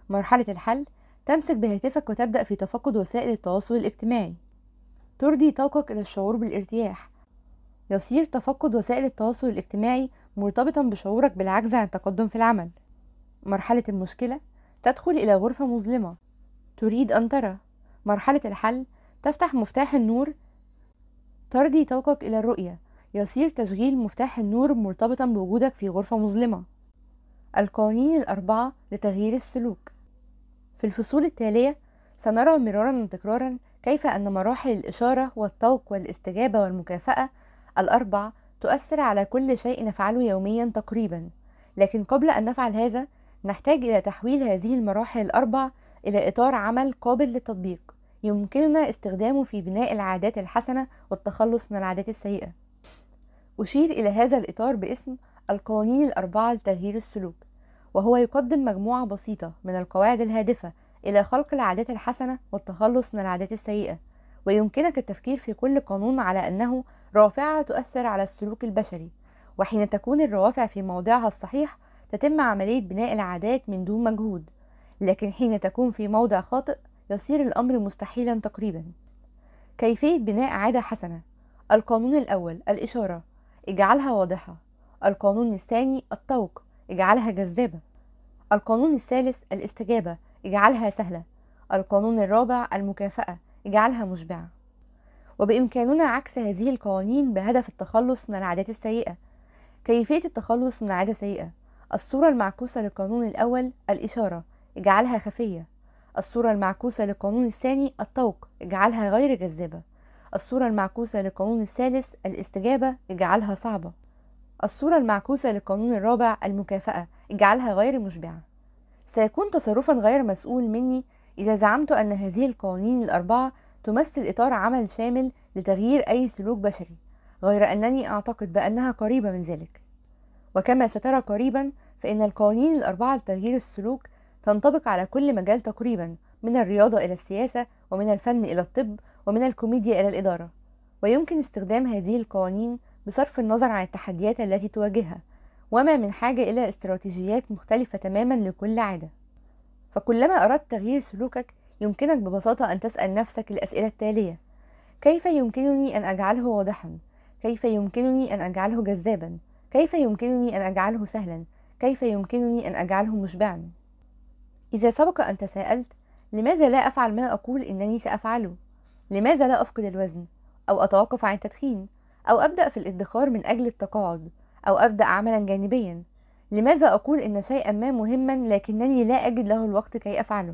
مرحلة الحل تمسك بهاتفك وتبدأ في تفقد وسائل التواصل الاجتماعي ترضي طاقك إلى الشعور بالارتياح يصير تفقد وسائل التواصل الاجتماعي مرتبطا بشعورك بالعجز عن التقدم في العمل مرحلة المشكلة تدخل إلى غرفة مظلمة تريد أن ترى مرحلة الحل تفتح مفتاح النور ترضي طاقك إلى الرؤية يصير تشغيل مفتاح النور مرتبطا بوجودك في غرفة مظلمة القوانين الأربعة لتغيير السلوك في الفصول التالية سنرى مرارا وتكرارا كيف أن مراحل الإشارة والطوق والاستجابة والمكافأة الأربع تؤثر على كل شيء نفعله يوميا تقريبا لكن قبل أن نفعل هذا نحتاج إلى تحويل هذه المراحل الأربع إلى إطار عمل قابل للتطبيق يمكننا استخدامه في بناء العادات الحسنة والتخلص من العادات السيئة أشير إلى هذا الإطار باسم القوانين الأربعة لتغيير السلوك وهو يقدم مجموعة بسيطة من القواعد الهادفة إلى خلق العادات الحسنة والتخلص من العادات السيئة ويمكنك التفكير في كل قانون على أنه رافعة تؤثر على السلوك البشري وحين تكون الروافع في موضعها الصحيح تتم عملية بناء العادات من دون مجهود لكن حين تكون في موضع خاطئ يصير الأمر مستحيلا تقريبا كيفية بناء عادة حسنة القانون الأول الإشارة اجعلها واضحة القانون الثاني الطوق اجعلها جذابة القانون الثالث الاستجابة اجعلها سهلة القانون الرابع المكافأة اجعلها مشبعة وبإمكاننا عكس هذه القوانين بهدف التخلص من العادات السيئة كيفية التخلص من عادة سيئة الصورة المعكوسة للقانون الأول الإشارة اجعلها خفية الصورة المعكوسة للقانون الثاني الطوق اجعلها غير جذابة الصورة المعكوسة للقانون الثالث الاستجابة اجعلها صعبة الصورة المعكوسة للقانون الرابع المكافأة اجعلها غير مشبعة سيكون تصرفا غير مسؤول مني إذا زعمت أن هذه القوانين الأربعة تمثل إطار عمل شامل لتغيير أي سلوك بشري غير أنني أعتقد بأنها قريبة من ذلك وكما سترى قريبا فإن القوانين الأربعة لتغيير السلوك تنطبق على كل مجال تقريبا من الرياضة إلى السياسة ومن الفن إلى الطب ومن الكوميديا إلى الإدارة ويمكن استخدام هذه القوانين بصرف النظر عن التحديات التي تواجهها وما من حاجة إلى استراتيجيات مختلفة تماما لكل عادة فكلما أردت تغيير سلوكك يمكنك ببساطة أن تسأل نفسك الأسئلة التالية كيف يمكنني أن أجعله واضحا؟ كيف يمكنني أن أجعله جذابا؟ كيف يمكنني أن أجعله سهلا؟ كيف يمكنني أن أجعله مشبعا؟ إذا سبق أن تساءلت لماذا لا أفعل ما أقول إنني سأفعله؟ لماذا لا أفقد الوزن؟ أو أتوقف عن التدخين؟ أو أبدأ في الادخار من أجل التقاعد أو أبدأ عملا جانبيا لماذا أقول إن شيئا ما مهما لكنني لا أجد له الوقت كي أفعله؟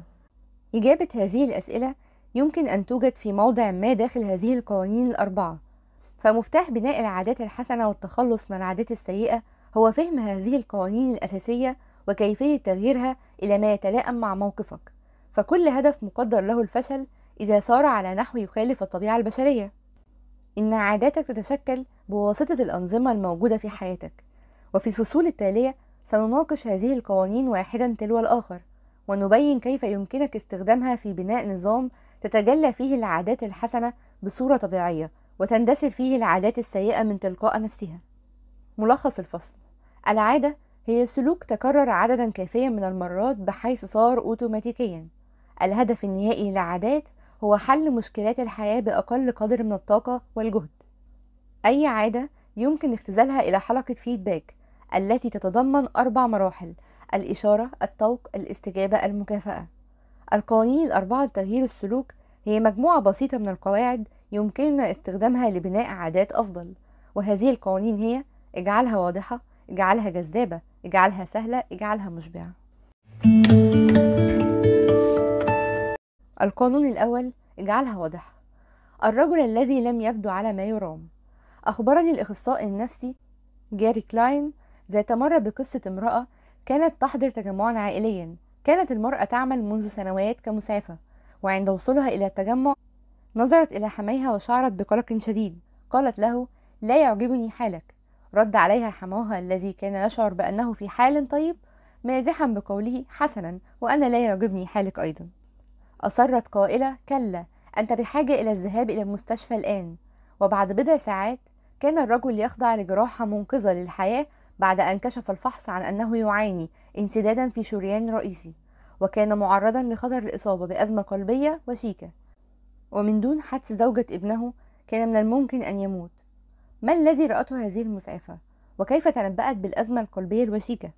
إجابة هذه الأسئلة يمكن أن توجد في موضع ما داخل هذه القوانين الأربعة فمفتاح بناء العادات الحسنة والتخلص من العادات السيئة هو فهم هذه القوانين الأساسية وكيفية تغييرها إلى ما يتلائم مع موقفك فكل هدف مقدر له الفشل إذا سار على نحو يخالف الطبيعة البشرية إن عاداتك تتشكل بواسطة الأنظمة الموجودة في حياتك وفي الفصول التالية سنناقش هذه القوانين واحدا تلو الآخر ونبين كيف يمكنك استخدامها في بناء نظام تتجلى فيه العادات الحسنة بصورة طبيعية وتندثر فيه العادات السيئة من تلقاء نفسها ملخص الفصل العادة هي سلوك تكرر عددا كافيا من المرات بحيث صار أوتوماتيكيا الهدف النهائي للعادات هو حل مشكلات الحياة بأقل قدر من الطاقة والجهد أي عادة يمكن اختزالها إلى حلقة فيدباك التي تتضمن أربع مراحل الإشارة، الطوق، الاستجابة، المكافأة القوانين الأربعة لتغيير السلوك هي مجموعة بسيطة من القواعد يمكننا استخدامها لبناء عادات أفضل وهذه القوانين هي اجعلها واضحة، اجعلها جذابة، اجعلها سهلة، اجعلها مشبعة thank you القانون الأول اجعلها واضحة الرجل الذي لم يبدو على ما يرام أخبرني الأخصائي النفسي جاري كلاين ذات مرة بقصة امرأة كانت تحضر تجمعا عائليا كانت المرأة تعمل منذ سنوات كمسعفة وعند وصولها إلى التجمع نظرت إلى حماها وشعرت بقلق شديد قالت له لا يعجبني حالك رد عليها حماها الذي كان يشعر بأنه في حال طيب مازحا بقوله حسنا وأنا لا يعجبني حالك أيضا أصرت قائلة كلا أنت بحاجة إلى الذهاب إلى المستشفى الآن وبعد بضع ساعات كان الرجل يخضع لجراحة منقذة للحياة بعد أن كشف الفحص عن أنه يعاني انسدادا في شريان رئيسي وكان معرضا لخطر الإصابة بأزمة قلبية وشيكة ومن دون حدس زوجة ابنه كان من الممكن أن يموت ما الذي رأته هذه المسعفة؟ وكيف تنبأت بالأزمة القلبية الوشيكة؟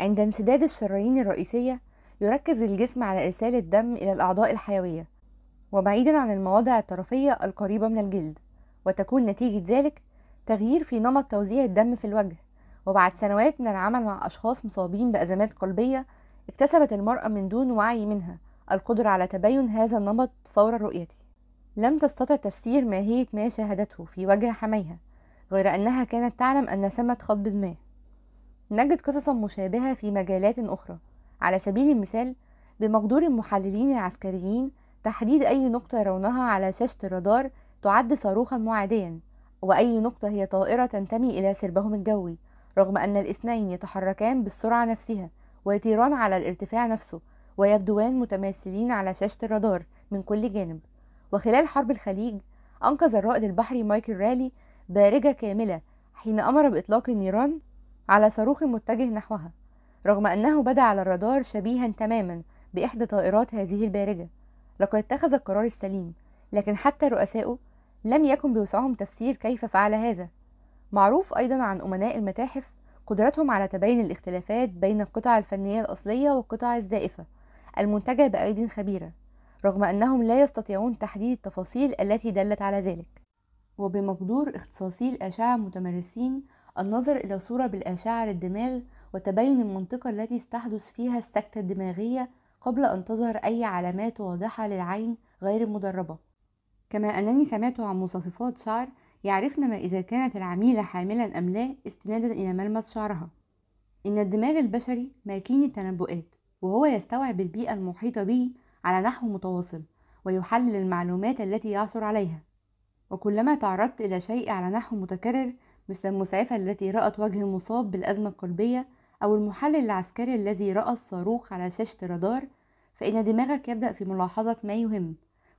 عند انسداد الشرايين الرئيسية يركز الجسم على إرسال الدم إلى الأعضاء الحيوية وبعيدا عن المواضع الطرفية القريبة من الجلد وتكون نتيجة ذلك تغيير في نمط توزيع الدم في الوجه وبعد سنوات من العمل مع أشخاص مصابين بأزمات قلبية اكتسبت المرأة من دون وعي منها القدرة على تبين هذا النمط فور رؤيته لم تستطع تفسير ماهية ما شاهدته في وجه حميها غير أنها كانت تعلم أن سمت خطب ما نجد قصصا مشابهة في مجالات أخرى على سبيل المثال بمقدور المحللين العسكريين تحديد أي نقطة يرونها على شاشة الرادار تعد صاروخا معاديا وأي نقطة هي طائرة تنتمي إلى سربهم الجوي رغم أن الاثنين يتحركان بالسرعة نفسها ويطيران على الارتفاع نفسه ويبدوان متماثلين على شاشة الرادار من كل جانب وخلال حرب الخليج أنقذ الرائد البحري مايكل رالي بارجة كاملة حين أمر بإطلاق النيران على صاروخ متجه نحوها رغم أنه بدا على الرادار شبيها تماما بإحدى طائرات هذه البارجة لقد اتخذ القرار السليم لكن حتى رؤسائه لم يكن بوسعهم تفسير كيف فعل هذا معروف أيضا عن أمناء المتاحف قدرتهم على تبين الاختلافات بين القطع الفنية الأصلية والقطع الزائفة المنتجة بأيد خبيرة رغم أنهم لا يستطيعون تحديد التفاصيل التي دلت على ذلك وبمقدور اختصاصي الأشعة المتمرسين النظر إلى صورة بالأشعة للدماغ وتبين المنطقة التي استحدث فيها السكتة الدماغية قبل أن تظهر أي علامات واضحة للعين غير المدربة كما أنني سمعت عن مصففات شعر يعرفن ما إذا كانت العميلة حاملا أم لا استنادا إلى ملمس شعرها إن الدماغ البشري ماكين التنبؤات وهو يستوعب البيئة المحيطة به على نحو متواصل ويحلل المعلومات التي يعثر عليها وكلما تعرضت إلى شيء على نحو متكرر مثل المسعفة التي رأت وجه مصاب بالأزمة القلبية أو المحلل العسكري الذي رأى الصاروخ على شاشة رادار فإن دماغك يبدأ في ملاحظة ما يهم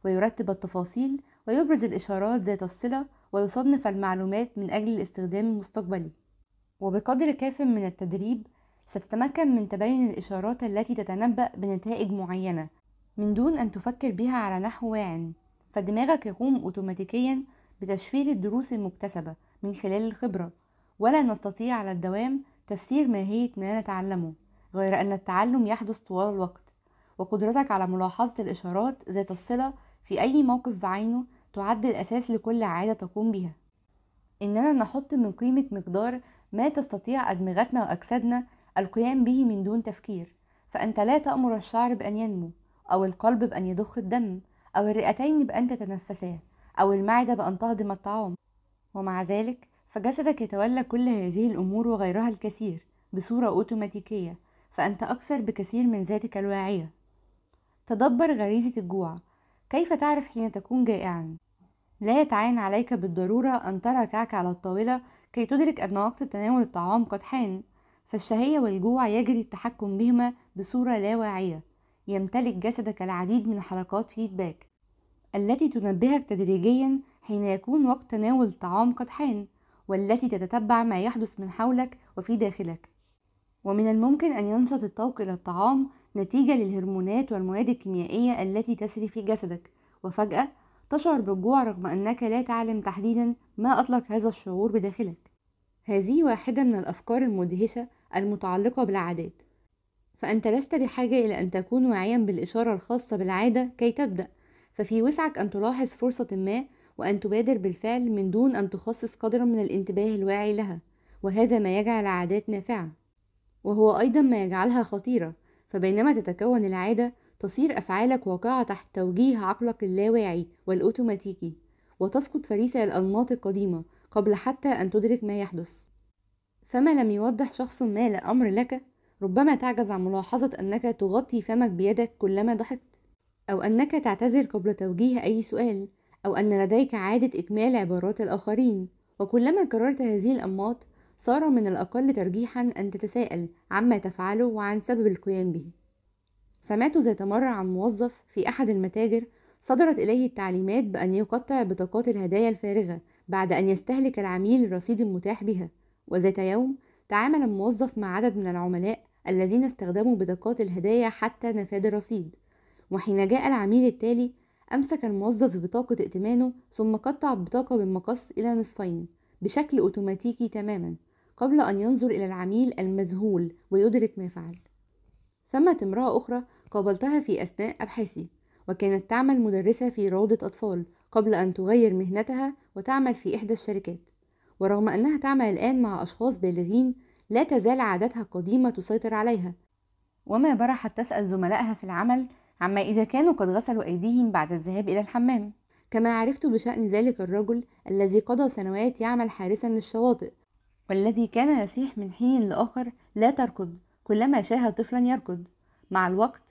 ويرتب التفاصيل ويبرز الإشارات ذات الصلة ويصنف المعلومات من أجل الاستخدام المستقبلي وبقدر كاف من التدريب ستتمكن من تبين الإشارات التي تتنبأ بنتائج معينة من دون أن تفكر بها على نحو واعٍ فدماغك يقوم أوتوماتيكيا بتشفير الدروس المكتسبة من خلال الخبرة ولا نستطيع على الدوام تفسير ماهية ما نتعلمه غير أن التعلم يحدث طوال الوقت وقدرتك على ملاحظة الإشارات ذات الصلة في أي موقف بعينه تعد الأساس لكل عادة تقوم بها إننا نحط من قيمة مقدار ما تستطيع أدمغتنا وأجسادنا القيام به من دون تفكير فأنت لا تأمر الشعر بأن ينمو أو القلب بأن يضخ الدم أو الرئتين بأن تتنفساه أو المعدة بأن تهضم الطعام ومع ذلك فجسدك يتولى كل هذه الأمور وغيرها الكثير بصورة أوتوماتيكية فأنت أكثر بكثير من ذاتك الواعية تدبر غريزة الجوع كيف تعرف حين تكون جائعا؟ لا يتعين عليك بالضرورة أن ترى كعك على الطاولة كي تدرك أن وقت تناول الطعام قد حان فالشهية والجوع يجري التحكم بهما بصورة لا واعية يمتلك جسدك العديد من حركات فيدباك التي تنبهك تدريجيا حين يكون وقت تناول الطعام قد حان والتي تتتبع ما يحدث من حولك وفي داخلك ومن الممكن أن ينشط الطوق إلى الطعام نتيجة للهرمونات والمواد الكيميائية التي تسري في جسدك وفجأة تشعر بالجوع رغم أنك لا تعلم تحديدا ما أطلق هذا الشعور بداخلك هذه واحدة من الأفكار المدهشة المتعلقة بالعادات فأنت لست بحاجة إلى أن تكون واعيا بالإشارة الخاصة بالعادة كي تبدأ ففي وسعك أن تلاحظ فرصة ما وأن تبادر بالفعل من دون أن تخصص قدرا من الانتباه الواعي لها وهذا ما يجعل العادات نافعة وهو أيضا ما يجعلها خطيرة فبينما تتكون العادة تصير أفعالك واقعة تحت توجيه عقلك اللاواعي والأوتوماتيكي وتسقط فريسة الأنماط القديمة قبل حتى أن تدرك ما يحدث فما لم يوضح شخص ما لأمر لك ربما تعجز عن ملاحظة أنك تغطي فمك بيدك كلما ضحكت أو أنك تعتذر قبل توجيه أي سؤال أو أن لديك عادة إكمال عبارات الآخرين وكلما كررت هذه الأنماط صار من الأقل ترجيحا أن تتساءل عما تفعله وعن سبب القيام به سمعت ذات مرة عن موظف في أحد المتاجر صدرت إليه التعليمات بأن يقطع بطاقات الهدايا الفارغة بعد أن يستهلك العميل الرصيد المتاح بها وذات يوم تعامل الموظف مع عدد من العملاء الذين استخدموا بطاقات الهدايا حتى نفاد الرصيد وحين جاء العميل التالي أمسك الموظف بطاقة ائتمانه ثم قطع البطاقة بالمقص إلى نصفين بشكل أوتوماتيكي تماما قبل أن ينظر إلى العميل المذهول ويدرك ما فعل ثمة امرأة أخرى قابلتها في أثناء أبحاثي وكانت تعمل مدرسة في روضة أطفال قبل أن تغير مهنتها وتعمل في إحدى الشركات ورغم أنها تعمل الآن مع أشخاص بالغين لا تزال عادتها القديمة تسيطر عليها وما برحت تسأل زملائها في العمل عما إذا كانوا قد غسلوا أيديهم بعد الذهاب إلى الحمام كما عرفت بشأن ذلك الرجل الذي قضى سنوات يعمل حارسا للشواطئ والذي كان يصيح من حين لآخر لا تركض كلما شاه طفلا يركض مع الوقت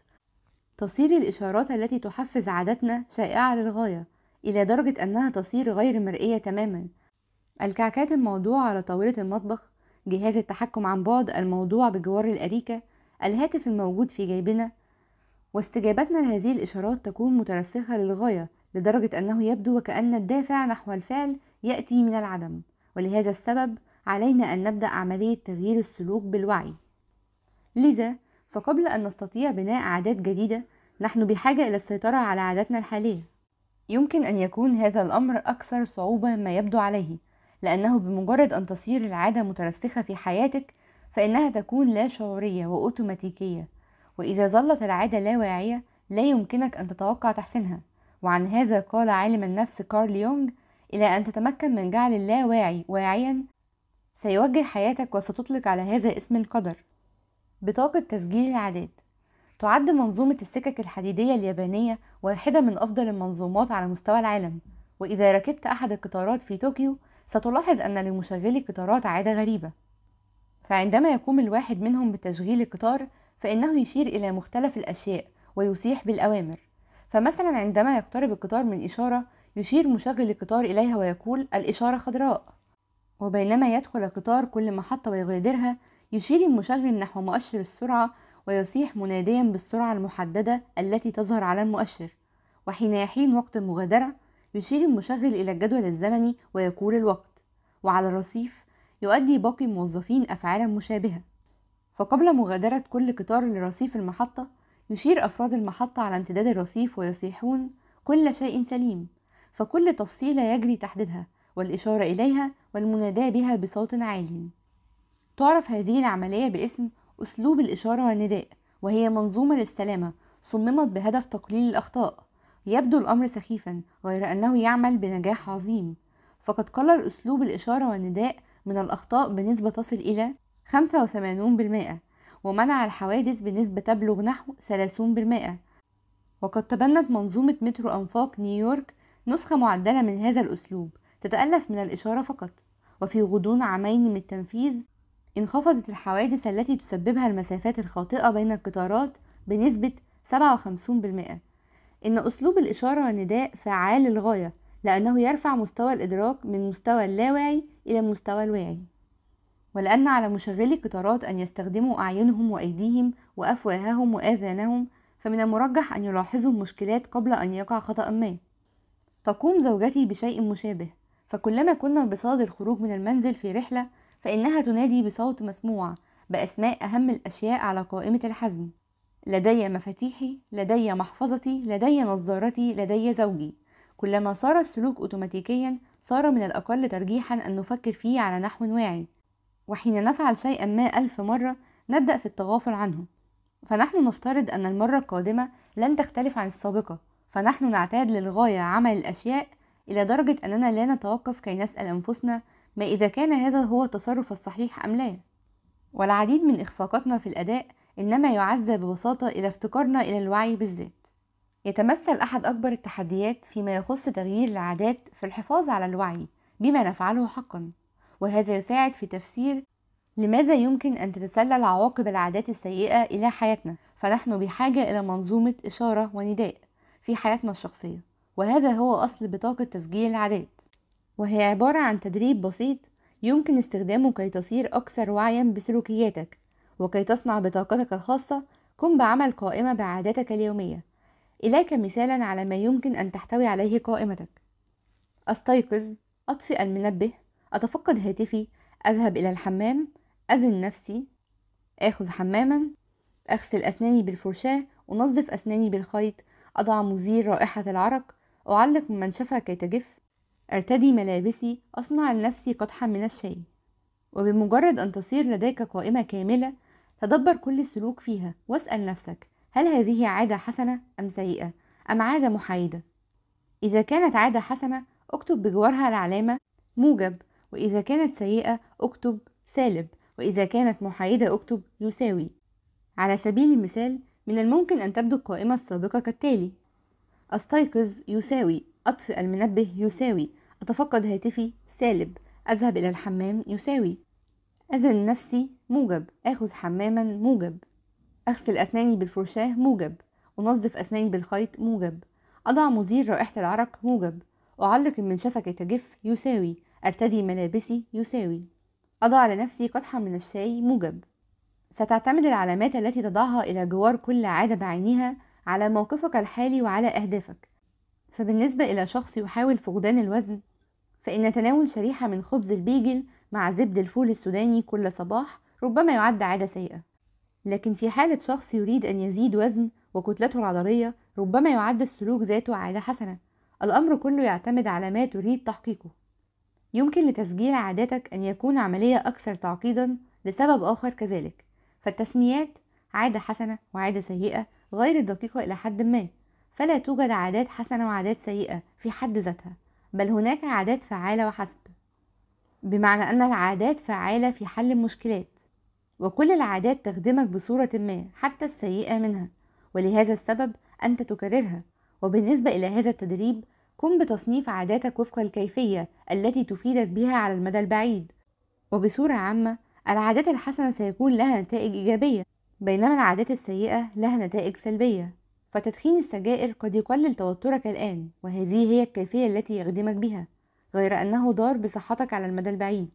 تصير الإشارات التي تحفز عادتنا شائعة للغاية إلى درجة أنها تصير غير مرئية تماما الكعكات الموضوعة على طاولة المطبخ جهاز التحكم عن بعد الموضوع بجوار الأريكة الهاتف الموجود في جيبنا واستجابتنا لهذه الإشارات تكون مترسخة للغاية لدرجة أنه يبدو وكأن الدافع نحو الفعل يأتي من العدم ولهذا السبب علينا أن نبدأ عملية تغيير السلوك بالوعي لذا فقبل أن نستطيع بناء عادات جديدة نحن بحاجة إلى السيطرة على عاداتنا الحالية يمكن أن يكون هذا الأمر أكثر صعوبة مما يبدو عليه لأنه بمجرد أن تصير العادة مترسخة في حياتك فإنها تكون لا شعورية وأوتوماتيكية وإذا ظلت العادة لا واعية لا يمكنك أن تتوقع تحسينها وعن هذا قال عالم النفس كارل يونغ إلى أن تتمكن من جعل اللاواعي واعيا سيوجه حياتك وستطلق على هذا اسم القدر بطاقة تسجيل العادات تعد منظومة السكك الحديدية اليابانية واحدة من أفضل المنظومات على مستوى العالم وإذا ركبت أحد القطارات في طوكيو ستلاحظ أن لمشغلي القطارات عادة غريبة فعندما يقوم الواحد منهم بتشغيل القطار فإنه يشير إلى مختلف الأشياء ويسيح بالأوامر فمثلا عندما يقترب القطار من إشارة يشير مشغل القطار إليها ويقول الإشارة خضراء وبينما يدخل القطار كل محطة ويغادرها يشير المشغل نحو مؤشر السرعة ويصيح مناديا بالسرعة المحددة التي تظهر على المؤشر وحين يحين وقت المغادرة يشير المشغل إلى الجدول الزمني ويقول الوقت وعلى الرصيف يؤدي باقي الموظفين أفعالا مشابهة فقبل مغادرة كل قطار لرصيف المحطة يشير أفراد المحطة على امتداد الرصيف ويصيحون كل شيء سليم فكل تفصيلة يجري تحديدها والإشارة إليها والمناداة بها بصوت عال تعرف هذه العملية باسم أسلوب الإشارة والنداء وهي منظومة للسلامة صممت بهدف تقليل الأخطاء يبدو الأمر سخيفا غير أنه يعمل بنجاح عظيم فقد قلل أسلوب الإشارة والنداء من الأخطاء بنسبة تصل إلى 85% ومنع الحوادث بنسبة تبلغ نحو 30% وقد تبنت منظومة مترو أنفاق نيويورك نسخة معدلة من هذا الأسلوب تتألف من الإشارة فقط وفي غضون عامين من التنفيذ انخفضت الحوادث التي تسببها المسافات الخاطئة بين القطارات بنسبة 57% إن أسلوب الإشارة والنداء فعال للغاية لأنه يرفع مستوى الإدراك من مستوى اللاواعي إلى المستوى الواعي ولأن على مشغلي القطارات أن يستخدموا أعينهم وأيديهم وأفواههم وآذانهم فمن المرجح أن يلاحظوا المشكلات قبل أن يقع خطأ ما تقوم زوجتي بشيء مشابه فكلما كنا بصدد الخروج من المنزل في رحلة فإنها تنادي بصوت مسموع بأسماء أهم الأشياء على قائمة الحزم لدي مفاتيحي لدي محفظتي لدي نظارتي لدي زوجي كلما صار السلوك أوتوماتيكيا صار من الأقل ترجيحا أن نفكر فيه على نحو واعي وحين نفعل شيئا ما ألف مرة نبدأ في التغافل عنه فنحن نفترض أن المرة القادمة لن تختلف عن السابقة فنحن نعتاد للغاية عمل الأشياء إلى درجة أننا لا نتوقف كي نسأل أنفسنا ما إذا كان هذا هو التصرف الصحيح أم لا والعديد من إخفاقاتنا في الأداء إنما يعزى ببساطة إلى افتقارنا إلى الوعي بالذات يتمثل أحد أكبر التحديات فيما يخص تغيير العادات في الحفاظ على الوعي بما نفعله حقا وهذا يساعد في تفسير لماذا يمكن أن تتسلل عواقب العادات السيئة إلى حياتنا فنحن بحاجة إلى منظومة إشارة ونداء في حياتنا الشخصية وهذا هو أصل بطاقة تسجيل العادات وهي عبارة عن تدريب بسيط يمكن استخدامه كي تصير أكثر وعيا بسلوكياتك وكي تصنع بطاقتك الخاصة قم بعمل قائمة بعاداتك اليومية إليك مثالا على ما يمكن أن تحتوي عليه قائمتك أستيقظ أطفئ المنبه أتفقد هاتفي أذهب إلى الحمام أذن نفسي آخذ حماما أغسل أسناني بالفرشاة أنظف أسناني بالخيط أضع مزيل رائحة العرق أعلق منشفة كي تجف أرتدي ملابسي أصنع لنفسي قدحا من الشاي وبمجرد أن تصير لديك قائمة كاملة تدبر كل السلوك فيها واسأل نفسك هل هذه عادة حسنة أم سيئة أم عادة محايدة إذا كانت عادة حسنة اكتب بجوارها العلامة موجب وإذا كانت سيئة اكتب سالب وإذا كانت محايدة اكتب يساوي على سبيل المثال من الممكن أن تبدو القائمة السابقة كالتالي أستيقظ يساوي أطفئ المنبه يساوي أتفقد هاتفي سالب أذهب إلى الحمام يساوي أذن نفسي موجب آخذ حماما موجب أغسل أسناني بالفرشاة موجب أنظف أسناني بالخيط موجب أضع مزيل رائحة العرق موجب أعلق المنشفة كتجف يساوي أرتدي ملابسي يساوي أضع لنفسي قطحة من الشاي موجب ستعتمد العلامات التي تضعها إلى جوار كل عادة بعينها على موقفك الحالي وعلى أهدافك فبالنسبة إلى شخص يحاول فقدان الوزن فإن تناول شريحة من خبز البيجل مع زبد الفول السوداني كل صباح ربما يعد عادة سيئة لكن في حالة شخص يريد أن يزيد وزن وكتلته العضلية ربما يعد السلوك ذاته عادة حسنة الأمر كله يعتمد على ما تريد تحقيقه يمكن لتسجيل عاداتك أن يكون عملية أكثر تعقيدا لسبب آخر كذلك فالتسميات عادة حسنة وعادة سيئة غير دقيقة إلى حد ما فلا توجد عادات حسنة وعادات سيئة في حد ذاتها بل هناك عادات فعالة وحسب بمعنى أن العادات فعالة في حل المشكلات وكل العادات تخدمك بصورة ما حتى السيئة منها ولهذا السبب أنت تكررها وبالنسبة إلى هذا التدريب قم بتصنيف عاداتك وفق الكيفية التي تفيدك بها على المدى البعيد وبصورة عامة العادات الحسنة سيكون لها نتائج إيجابية بينما العادات السيئة لها نتائج سلبية فتدخين السجائر قد يقلل توترك الآن وهذه هي الكيفية التي يخدمك بها غير أنه ضار بصحتك على المدى البعيد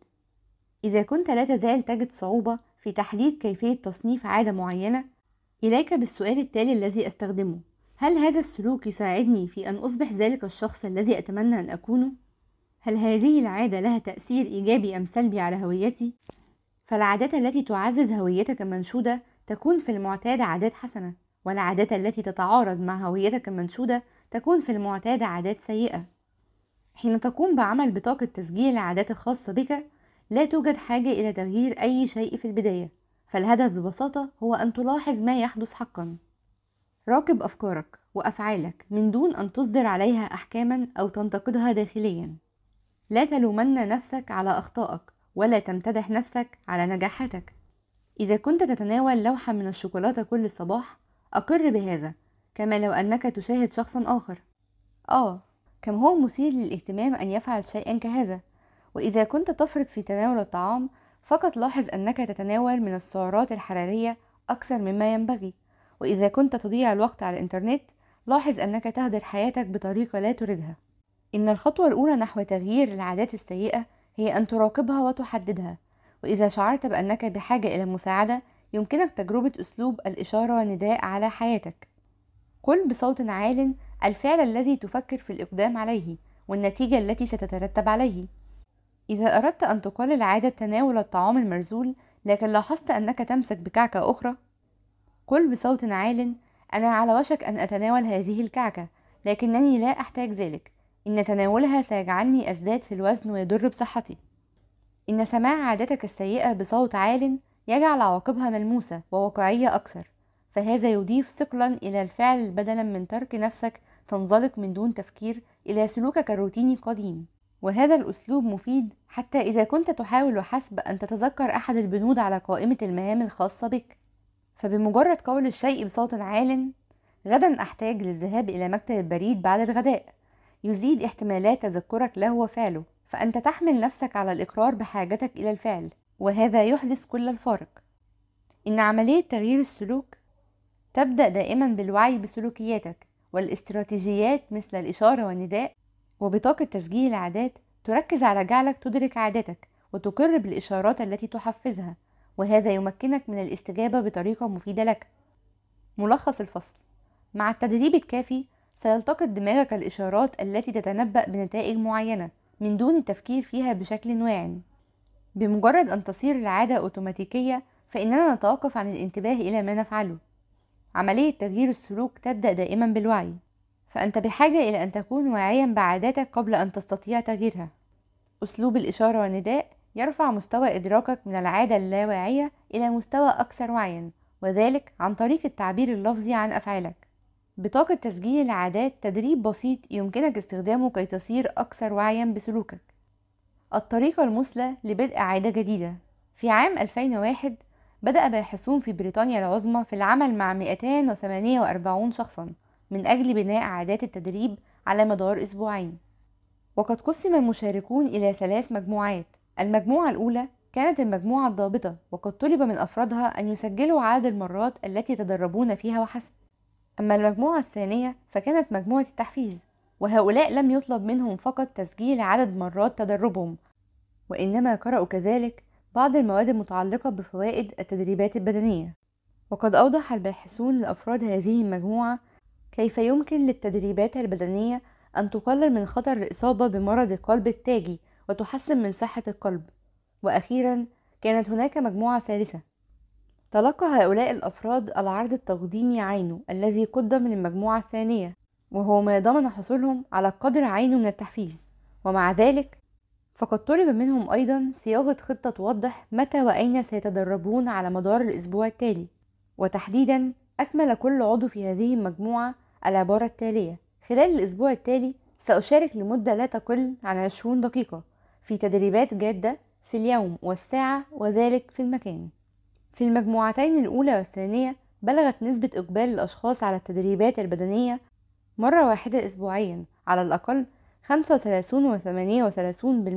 إذا كنت لا تزال تجد صعوبة في تحديد كيفية تصنيف عادة معينة إليك بالسؤال التالي الذي أستخدمه هل هذا السلوك يساعدني في أن أصبح ذلك الشخص الذي أتمنى أن أكونه؟ هل هذه العادة لها تأثير إيجابي أم سلبي على هويتي؟ فالعادات التي تعزز هويتك المنشودة تكون في المعتاد عادات حسنة والعادات التي تتعارض مع هويتك المنشودة تكون في المعتاد عادات سيئة حين تقوم بعمل بطاقة تسجيل العادات الخاصة بك لا توجد حاجة إلى تغيير أي شيء في البداية فالهدف ببساطة هو أن تلاحظ ما يحدث حقا راقب أفكارك وأفعالك من دون أن تصدر عليها أحكاما أو تنتقدها داخليا لا تلومن نفسك على أخطائك ولا تمتدح نفسك على نجاحاتك إذا كنت تتناول لوحة من الشوكولاتة كل صباح أقر بهذا كما لو أنك تشاهد شخصا آخر آه كم هو مثير للاهتمام أن يفعل شيئا كهذا وإذا كنت تفرط في تناول الطعام فقط لاحظ أنك تتناول من السعرات الحرارية أكثر مما ينبغي وإذا كنت تضيع الوقت على الإنترنت لاحظ أنك تهدر حياتك بطريقة لا تريدها إن الخطوة الأولى نحو تغيير العادات السيئة هي أن تراقبها وتحددها وإذا شعرت بأنك بحاجة إلى المساعدة يمكنك تجربة أسلوب الإشارة والنداء على حياتك قل بصوت عال الفعل الذي تفكر في الإقدام عليه والنتيجة التي ستترتب عليه إذا أردت أن تقلل عادة تناول الطعام المرزول لكن لاحظت أنك تمسك بكعكة أخرى قل بصوت عال أنا على وشك أن أتناول هذه الكعكة لكنني لا أحتاج ذلك إن تناولها سيجعلني أزداد في الوزن ويضر بصحتي إن سماع عادتك السيئة بصوت عال يجعل عواقبها ملموسة وواقعية أكثر فهذا يضيف ثقلا إلى الفعل بدلا من ترك نفسك تنزلق من دون تفكير إلى سلوكك الروتيني القديم وهذا الأسلوب مفيد حتى إذا كنت تحاول وحسب أن تتذكر أحد البنود على قائمة المهام الخاصة بك فبمجرد قول الشيء بصوت عال غدا أحتاج للذهاب إلى مكتب البريد بعد الغداء يزيد احتمالات تذكرك له وفعله فأنت تحمل نفسك على الإقرار بحاجتك إلى الفعل وهذا يحدث كل الفارق إن عملية تغيير السلوك تبدأ دائما بالوعي بسلوكياتك والاستراتيجيات مثل الإشارة والنداء وبطاقة تسجيل العادات تركز على جعلك تدرك عاداتك وتقر بالإشارات التي تحفزها وهذا يمكنك من الاستجابة بطريقة مفيدة لك ملخص الفصل مع التدريب الكافي سيلتقط دماغك الإشارات التي تتنبأ بنتائج معينة من دون التفكير فيها بشكل واع بمجرد أن تصير العادة أوتوماتيكية فإننا نتوقف عن الانتباه إلى ما نفعله عملية تغيير السلوك تبدأ دائما بالوعي فأنت بحاجة إلى أن تكون واعيا بعاداتك قبل أن تستطيع تغييرها أسلوب الإشارة والنداء يرفع مستوى إدراكك من العادة اللاواعية إلى مستوى أكثر وعيا وذلك عن طريق التعبير اللفظي عن أفعالك بطاقة تسجيل العادات تدريب بسيط يمكنك استخدامه كي تصير أكثر وعيا بسلوكك الطريقة المثلى لبدء عادة جديدة في عام 2001 بدأ باحثون في بريطانيا العظمى في العمل مع 248 شخصا من أجل بناء عادات التدريب على مدار أسبوعين وقد قسم المشاركون إلى ثلاث مجموعات المجموعة الأولى كانت المجموعة الضابطة وقد طلب من أفرادها أن يسجلوا عدد المرات التي تدربون فيها وحسب أما المجموعة الثانية فكانت مجموعة التحفيز وهؤلاء لم يطلب منهم فقط تسجيل عدد مرات تدربهم وإنما قرأوا كذلك بعض المواد المتعلقة بفوائد التدريبات البدنية وقد أوضح الباحثون لأفراد هذه المجموعة كيف يمكن للتدريبات البدنية أن تقلل من خطر الإصابة بمرض القلب التاجي وتحسن من صحة القلب وأخيرا كانت هناك مجموعة ثالثة تلقى هؤلاء الأفراد العرض التقديمي عينه الذي قدم للمجموعة الثانية وهو ما ضمن حصولهم على قدر عينه من التحفيز ومع ذلك فقد طلب منهم أيضا صياغة خطة توضح متى وأين سيتدربون على مدار الأسبوع التالي وتحديدا أكمل كل عضو في هذه المجموعة العبارة التالية خلال الأسبوع التالي سأشارك لمدة لا تقل عن 20 دقيقة في تدريبات جادة في اليوم والساعة وذلك في المكان في المجموعتين الأولى والثانية بلغت نسبة إقبال الأشخاص على التدريبات البدنية مرة واحدة أسبوعيا على الأقل 35 و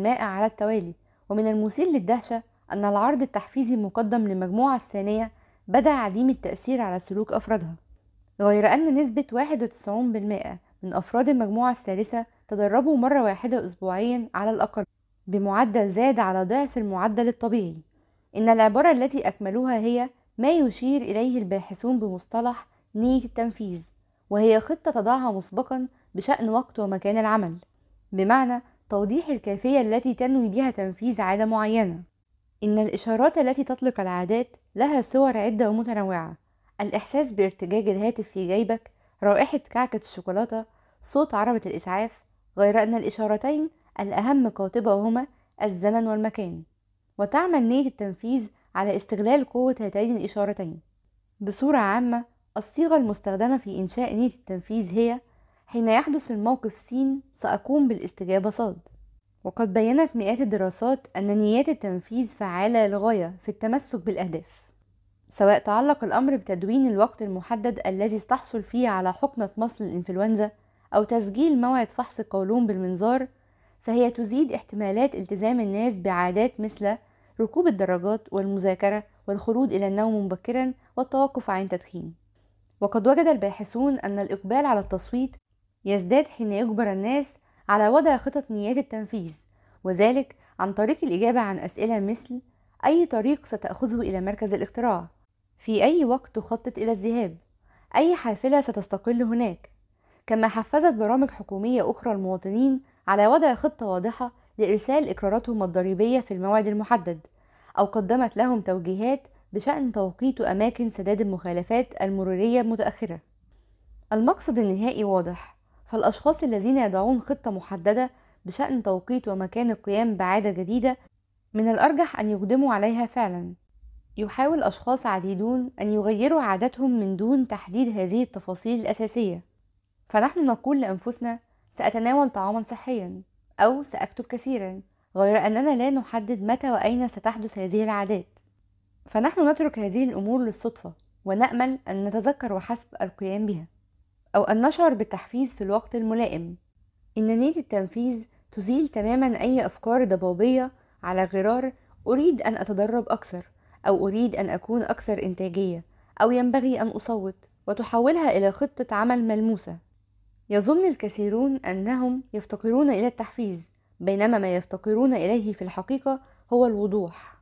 38% على التوالي ومن المثير للدهشة أن العرض التحفيزي المقدم للمجموعة الثانية بدأ عديم التأثير على سلوك أفرادها غير أن نسبة 91% من أفراد المجموعة الثالثة تدربوا مرة واحدة أسبوعيا على الأقل بمعدل زاد على ضعف المعدل الطبيعي إن العبارة التي أكملوها هي ما يشير إليه الباحثون بمصطلح نية التنفيذ وهي خطة تضعها مسبقا بشأن وقت ومكان العمل بمعنى توضيح الكيفية التي تنوي بها تنفيذ عادة معينة إن الإشارات التي تطلق العادات لها صور عدة ومتنوعة الإحساس بارتجاج الهاتف في جيبك رائحة كعكة الشوكولاتة صوت عربة الإسعاف غير أن الإشارتين الأهم قاطبة هما الزمن والمكان وتعمل نية التنفيذ على استغلال قوة هاتين الإشارتين بصورة عامة الصيغة المستخدمة في إنشاء نية التنفيذ هي حين يحدث الموقف س سأقوم بالاستجابة ص وقد بينت مئات الدراسات أن نيات التنفيذ فعالة للغاية في التمسك بالأهداف سواء تعلق الأمر بتدوين الوقت المحدد الذي استحصل فيه على حقنة مصل الإنفلونزا أو تسجيل موعد فحص القولون بالمنظار فهي تزيد احتمالات التزام الناس بعادات مثل ركوب الدراجات والمذاكرة والخلود إلى النوم مبكرا والتوقف عن التدخين وقد وجد الباحثون أن الإقبال على التصويت يزداد حين يجبر الناس على وضع خطط نيات التنفيذ وذلك عن طريق الإجابة عن أسئلة مثل أي طريق ستأخذه إلى مركز الاقتراع؟ في أي وقت تخطط إلى الذهاب؟ أي حافلة ستستقل هناك؟ كما حفزت برامج حكومية أخرى المواطنين على وضع خطة واضحة لإرسال إقراراتهم الضريبية في الموعد المحدد أو قدمت لهم توجيهات بشأن توقيت وأماكن سداد المخالفات المرورية المتأخرة المقصد النهائي واضح فالأشخاص الذين يضعون خطة محددة بشأن توقيت ومكان القيام بعادة جديدة من الأرجح أن يقدموا عليها فعلا يحاول أشخاص عديدون أن يغيروا عاداتهم من دون تحديد هذه التفاصيل الأساسية فنحن نقول لأنفسنا سأتناول طعاما صحيا أو سأكتب كثيرا غير أننا لا نحدد متى وأين ستحدث هذه العادات فنحن نترك هذه الأمور للصدفة ونأمل أن نتذكر وحسب القيام بها أو أن نشعر بالتحفيز في الوقت الملائم إن نية التنفيذ تزيل تماما أي أفكار ضبابية على غرار أريد أن أتدرب أكثر أو أريد أن أكون أكثر إنتاجية أو ينبغي أن أصوت وتحولها إلى خطة عمل ملموسة يظن الكثيرون أنهم يفتقرون إلى التحفيز بينما ما يفتقرون إليه في الحقيقة هو الوضوح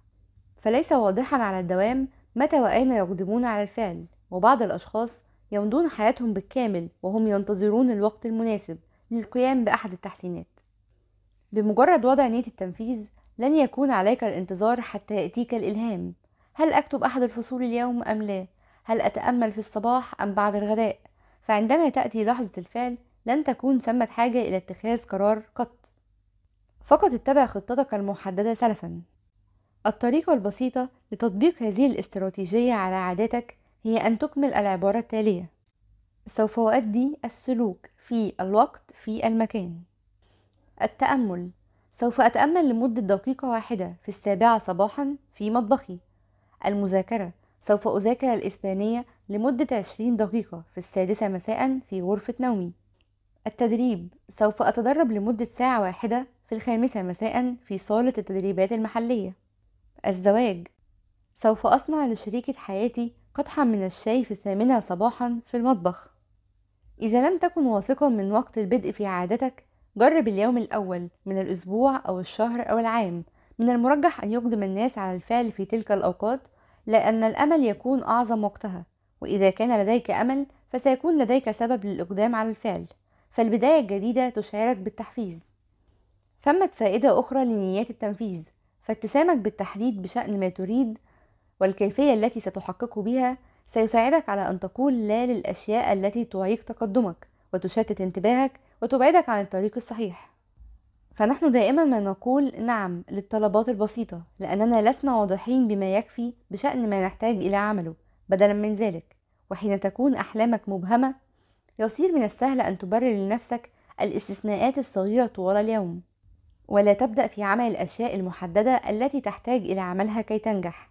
فليس واضحا على الدوام متى وأين يقدمون على الفعل وبعض الأشخاص يمضون حياتهم بالكامل وهم ينتظرون الوقت المناسب للقيام بأحد التحسينات بمجرد وضع نية التنفيذ لن يكون عليك الانتظار حتى يأتيك الإلهام هل أكتب أحد الفصول اليوم أم لا؟ هل أتأمل في الصباح أم بعد الغداء؟ فعندما تأتي لحظة الفعل لن تكون ثمة حاجة إلى اتخاذ قرار قط فقط اتبع خطتك المحددة سلفا الطريقة البسيطة لتطبيق هذه الاستراتيجية على عاداتك هي أن تكمل العبارة التالية سوف أؤدي السلوك في الوقت في المكان التأمل سوف أتأمل لمدة دقيقة واحدة في السابعة صباحا في مطبخي المذاكرة سوف أذاكر الإسبانية لمدة عشرين دقيقة في السادسة مساء في غرفة نومي التدريب سوف أتدرب لمدة ساعة واحدة في الخامسة مساء في صالة التدريبات المحلية الزواج سوف أصنع لشريكة حياتي قدحا من الشاي في الثامنة صباحا في المطبخ إذا لم تكن واثقا من وقت البدء في عادتك جرب اليوم الأول من الأسبوع أو الشهر أو العام من المرجح أن يقدم الناس على الفعل في تلك الأوقات لأن الأمل يكون أعظم وقتها وإذا كان لديك أمل فسيكون لديك سبب للإقدام على الفعل فالبداية الجديدة تشعرك بالتحفيز ثمة فائدة أخرى لنيات التنفيذ فاتسامك بالتحديد بشأن ما تريد والكيفية التي ستحققه بها سيساعدك على أن تقول لا للأشياء التي تعيق تقدمك وتشتت انتباهك وتبعدك عن الطريق الصحيح فنحن دائما ما نقول نعم للطلبات البسيطة لأننا لسنا واضحين بما يكفي بشأن ما نحتاج إلى عمله بدلا من ذلك وحين تكون أحلامك مبهمة يصير من السهل أن تبرر لنفسك الاستثناءات الصغيرة طوال اليوم ولا تبدأ في عمل الأشياء المحددة التي تحتاج إلى عملها كي تنجح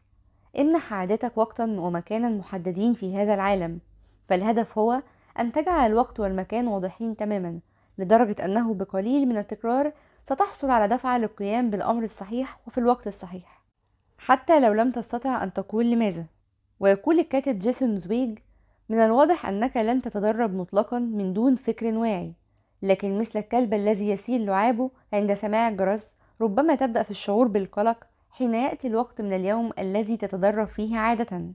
امنح عادتك وقتا ومكانا محددين في هذا العالم فالهدف هو أن تجعل الوقت والمكان واضحين تماما لدرجة أنه بقليل من التكرار ستحصل على دفعة للقيام بالأمر الصحيح وفي الوقت الصحيح حتى لو لم تستطع أن تقول لماذا ويقول الكاتب جيسون زويج من الواضح أنك لن تتدرب مطلقا من دون فكر واعي لكن مثل الكلب الذي يسيل لعابه عند سماع الجرس ربما تبدأ في الشعور بالقلق حين يأتي الوقت من اليوم الذي تتدرب فيه عادة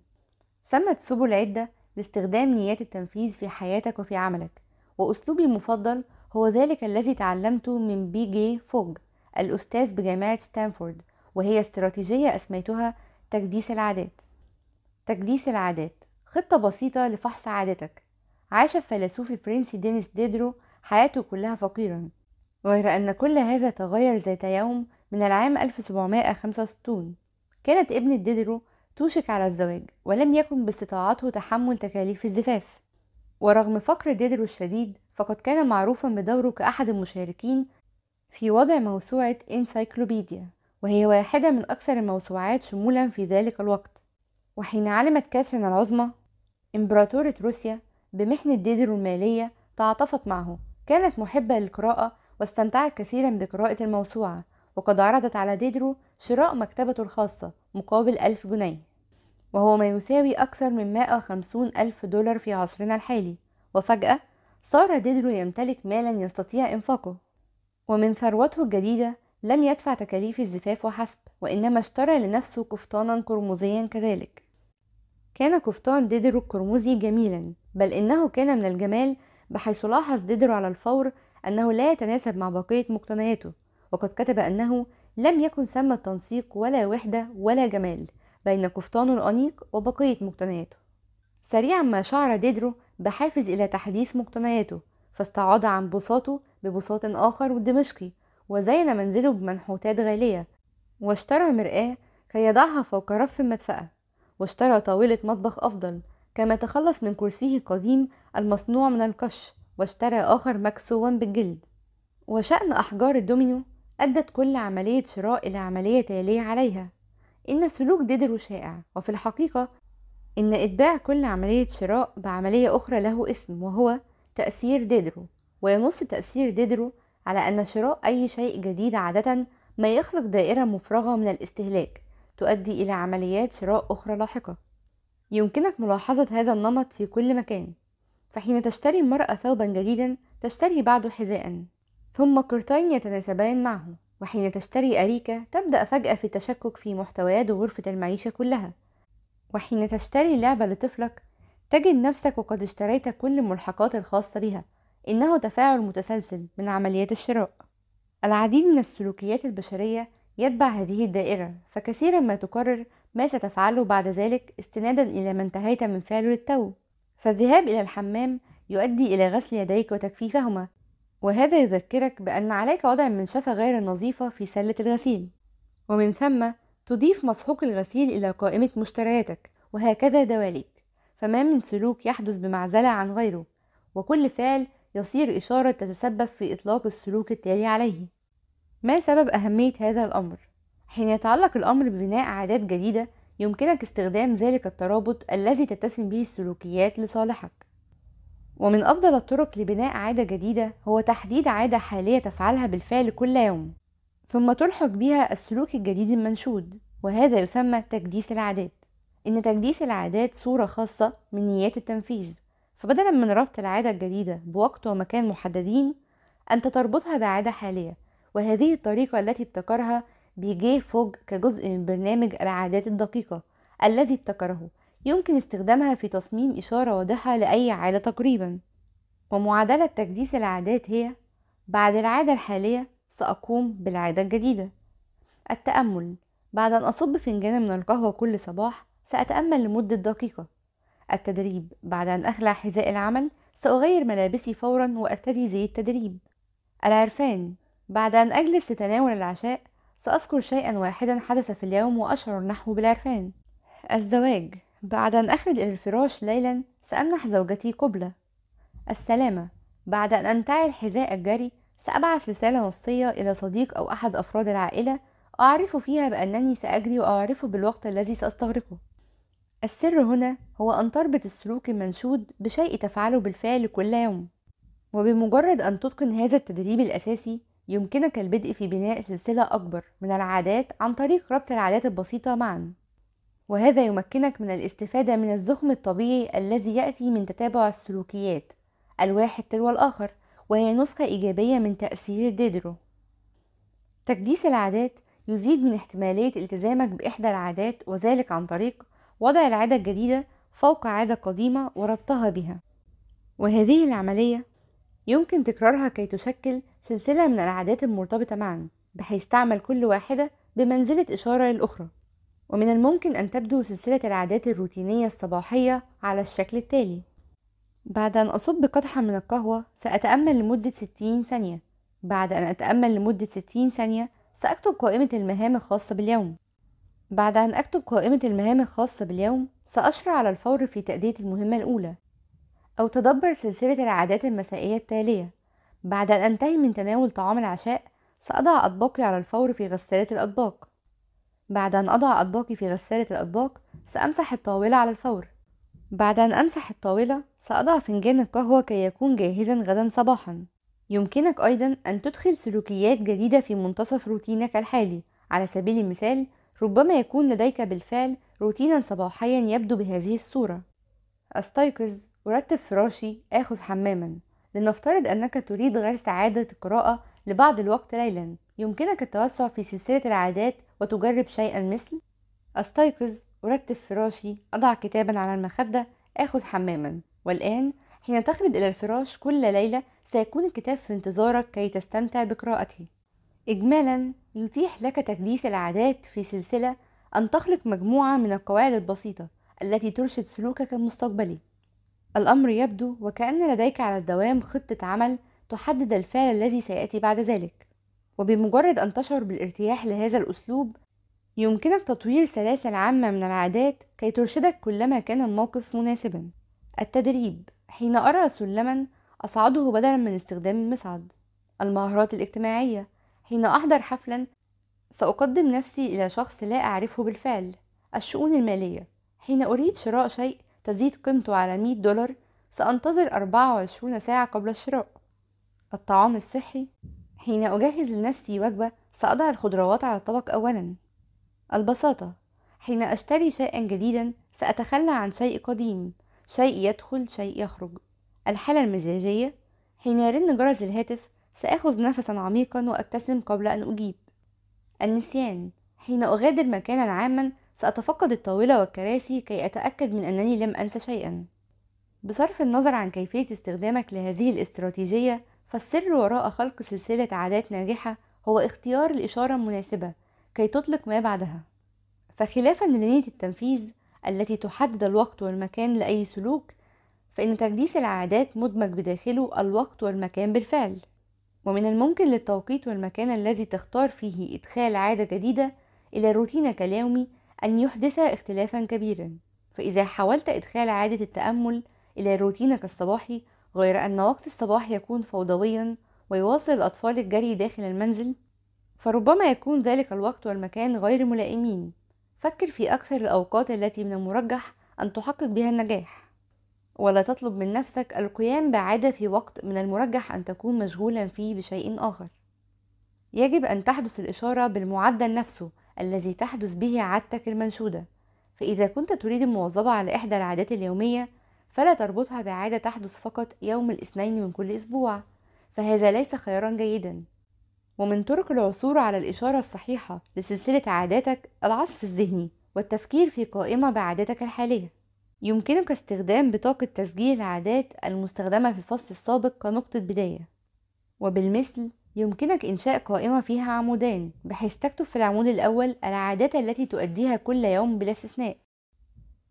سمت سبل عدة لاستخدام نيات التنفيذ في حياتك وفي عملك وأسلوبي المفضل هو ذلك الذي تعلمته من بي جي فوج الأستاذ بجامعة ستانفورد وهي استراتيجية أسميتها تكديس العادات تكديس العادات خطة بسيطة لفحص عادتك عاش الفيلسوف الفرنسي دينيس ديدرو حياته كلها فقيرا غير أن كل هذا تغير ذات يوم من العام 1765 كانت ابنة ديدرو توشك على الزواج ولم يكن باستطاعته تحمل تكاليف الزفاف ورغم فقر ديدرو الشديد فقد كان معروفا بدوره كأحد المشاركين في وضع موسوعة إنسايكلوبيديا وهي واحدة من أكثر الموسوعات شمولا في ذلك الوقت وحين علمت كاثرين العظمى إمبراطورة روسيا بمحنة ديدرو المالية تعاطفت معه كانت محبة للقراءة واستمتعت كثيرا بقراءة الموسوعة وقد عرضت على ديدرو شراء مكتبته الخاصة مقابل ألف جنيه وهو ما يساوي أكثر من 150 ألف دولار في عصرنا الحالي وفجأة صار ديدرو يمتلك مالا يستطيع إنفاقه ومن ثروته الجديدة لم يدفع تكاليف الزفاف وحسب وإنما اشترى لنفسه قفطانا قرمزيا كذلك كان قفطان ديدرو القرمزي جميلا بل إنه كان من الجمال بحيث لاحظ ديدرو على الفور أنه لا يتناسب مع بقية مقتنياته وقد كتب أنه لم يكن ثمة تنسيق ولا وحدة ولا جمال بين قفطانه الأنيق وبقية مقتنياته سريعا ما شعر ديدرو بحافز إلى تحديث مقتنياته فاستعاض عن بساطه ببساط آخر والدمشقي وزين منزله بمنحوتات غالية واشترى مرآة كي يضعها فوق رف المدفأة واشترى طاولة مطبخ أفضل كما تخلص من كرسيه القديم المصنوع من القش واشترى آخر مكسوا بالجلد وشأن أحجار الدومينو أدت كل عملية شراء إلى عملية تالية عليها إن سلوك ديدرو شائع وفي الحقيقة إن إتباع كل عملية شراء بعملية أخرى له اسم وهو تأثير ديدرو وينص تأثير ديدرو على أن شراء أي شيء جديد عادة ما يخلق دائرة مفرغة من الاستهلاك تؤدي إلى عمليات شراء أخرى لاحقة يمكنك ملاحظة هذا النمط في كل مكان فحين تشتري المرأة ثوبا جديدا تشتري بعده حذاء ثم قرطين يتناسبان معه وحين تشتري أريكة تبدأ فجأة في التشكك في محتويات غرفة المعيشة كلها وحين تشتري لعبة لطفلك تجد نفسك وقد اشتريت كل الملحقات الخاصة بها إنه تفاعل متسلسل من عمليات الشراء العديد من السلوكيات البشرية يتبع هذه الدائرة فكثيرا ما تكرر ما ستفعله بعد ذلك استنادا إلى ما انتهيت من فعله للتو فالذهاب إلى الحمام يؤدي إلى غسل يديك وتجفيفهما وهذا يذكرك بأن عليك وضع المنشفة غير النظيفة في سلة الغسيل ومن ثم تضيف مسحوق الغسيل إلى قائمة مشترياتك وهكذا دواليك فما من سلوك يحدث بمعزلة عن غيره وكل فعل يصير إشارة تتسبب في إطلاق السلوك التالي عليه ما سبب أهمية هذا الأمر؟ حين يتعلق الأمر ببناء عادات جديدة يمكنك استخدام ذلك الترابط الذي تتسم به السلوكيات لصالحك ومن أفضل الطرق لبناء عادة جديدة هو تحديد عادة حالية تفعلها بالفعل كل يوم ثم تلحق بها السلوك الجديد المنشود وهذا يسمى تجديس العادات إن تجديس العادات صورة خاصة من نيات التنفيذ فبدلا من ربط العادة الجديدة بوقت ومكان محددين أنت تربطها بعادة حالية وهذه الطريقة التي ابتكرها بيجيه فوج كجزء من برنامج العادات الدقيقة الذي ابتكره يمكن استخدامها في تصميم إشارة واضحة لأي عادة تقريبا ومعادلة تجديس العادات هي بعد العادة الحالية سأقوم بالعادة الجديدة التأمل بعد أن أصب فنجانا من القهوة كل صباح سأتأمل لمدة دقيقة التدريب بعد أن أخلع حذاء العمل سأغير ملابسي فورا وأرتدي زي التدريب العرفان بعد أن أجلس لتناول العشاء سأذكر شيئا واحدا حدث في اليوم وأشعر نحوه بالعرفان الزواج بعد أن أخرج إلى الفراش ليلا سأمنح زوجتي قبلة السلامة بعد أن أنتعل حذاء الجري سأبعث رسالة نصية إلى صديق أو أحد أفراد العائلة أعرفه فيها بأنني سأجري وأعرفه بالوقت الذي سأستغرقه السر هنا هو أن تربط السلوك المنشود بشيء تفعله بالفعل كل يوم وبمجرد أن تتقن هذا التدريب الأساسي يمكنك البدء في بناء سلسلة أكبر من العادات عن طريق ربط العادات البسيطة معا وهذا يمكنك من الاستفادة من الزخم الطبيعي الذي يأتي من تتابع السلوكيات الواحد تلو الآخر وهي نسخة إيجابية من تأثير ديدرو تكديس العادات يزيد من احتمالية التزامك بإحدى العادات وذلك عن طريق وضع العادة الجديدة فوق عادة قديمة وربطها بها وهذه العملية يمكن تكرارها كي تشكل سلسلة من العادات المرتبطة معا بحيث تعمل كل واحدة بمنزلة إشارة للأخرى ومن الممكن أن تبدو سلسلة العادات الروتينية الصباحية على الشكل التالي بعد أن أصب قدحا من القهوة سأتأمل لمدة 60 ثانية بعد أن أتأمل لمدة 60 ثانية سأكتب قائمة المهام الخاصة باليوم بعد أن أكتب قائمة المهام الخاصة باليوم سأشرع على الفور في تأدية المهمة الأولى أو تدبر سلسلة العادات المسائية التالية بعد أن أنتهي من تناول طعام العشاء سأضع أطباقي على الفور في غسالة الأطباق بعد أن أضع أطباقي في غسالة الأطباق سأمسح الطاولة على الفور بعد أن أمسح الطاولة سأضع فنجان القهوة كي يكون جاهزا غدا صباحا يمكنك أيضا أن تدخل سلوكيات جديدة في منتصف روتينك الحالي على سبيل المثال ربما يكون لديك بالفعل روتينا صباحيا يبدو بهذه الصورة أستيقظ أرتب فراشي آخذ حماما لنفترض أنك تريد غرس عادة القراءة لبعض الوقت ليلا يمكنك التوسع في سلسلة العادات وتجرب شيئا مثل أستيقظ أرتب فراشي أضع كتابا على المخدة آخذ حماما والآن حين تخلد إلى الفراش كل ليلة سيكون الكتاب في انتظارك كي تستمتع بقراءته إجمالا يتيح لك تكديس العادات في سلسلة أن تخلق مجموعة من القواعد البسيطة التي ترشد سلوكك المستقبلي الأمر يبدو وكأن لديك على الدوام خطة عمل تحدد الفعل الذي سيأتي بعد ذلك وبمجرد أن تشعر بالارتياح لهذا الأسلوب يمكنك تطوير سلاسل عامة من العادات كي ترشدك كلما كان الموقف مناسبا التدريب حين أرى سلما أصعده بدلا من استخدام المصعد المهارات الاجتماعية حين أحضر حفلا سأقدم نفسي إلى شخص لا أعرفه بالفعل الشؤون المالية حين أريد شراء شيء تزيد قيمته على 100 دولار سأنتظر 24 ساعة قبل الشراء الطعام الصحي حين أجهز لنفسي وجبة سأضع الخضروات على الطبق أولا البساطة حين أشتري شيئا جديدا سأتخلى عن شيء قديم شيء يدخل شيء يخرج الحالة المزاجية حين يرن جرس الهاتف سآخذ نفسا عميقا وأبتسم قبل أن أجيب النسيان حين أغادر مكانا عاما سأتفقد الطاولة والكراسي كي أتأكد من أنني لم أنسى شيئا بصرف النظر عن كيفية استخدامك لهذه الاستراتيجية فالسر وراء خلق سلسلة عادات ناجحة هو اختيار الإشارة المناسبة كي تطلق ما بعدها فخلافا لنية التنفيذ التي تحدد الوقت والمكان لأي سلوك فإن تكديس العادات مدمج بداخله الوقت والمكان بالفعل ومن الممكن للتوقيت والمكان الذي تختار فيه إدخال عادة جديدة إلى روتينك اليومي أن يحدث اختلافا كبيرا فإذا حاولت إدخال عادة التأمل إلى روتينك الصباحي غير أن وقت الصباح يكون فوضويا ويواصل الأطفال الجري داخل المنزل فربما يكون ذلك الوقت والمكان غير ملائمين فكر في أكثر الأوقات التي من المرجح أن تحقق بها النجاح ولا تطلب من نفسك القيام بعادة في وقت من المرجح أن تكون مشغولا فيه بشيء آخر يجب أن تحدث الإشارة بالمعدل نفسه الذي تحدث به عادتك المنشودة فإذا كنت تريد المواظبة على إحدى العادات اليومية فلا تربطها بعادة تحدث فقط يوم الاثنين من كل أسبوع فهذا ليس خيارا جيدا ومن طرق العثور على الإشارة الصحيحة لسلسلة عاداتك العصف الذهني والتفكير في قائمة بعاداتك الحالية يمكنك استخدام بطاقة تسجيل العادات المستخدمة في الفصل السابق كنقطة بداية وبالمثل يمكنك إنشاء قائمة فيها عمودان بحيث تكتب في العمود الأول العادات التي تؤديها كل يوم بلا استثناء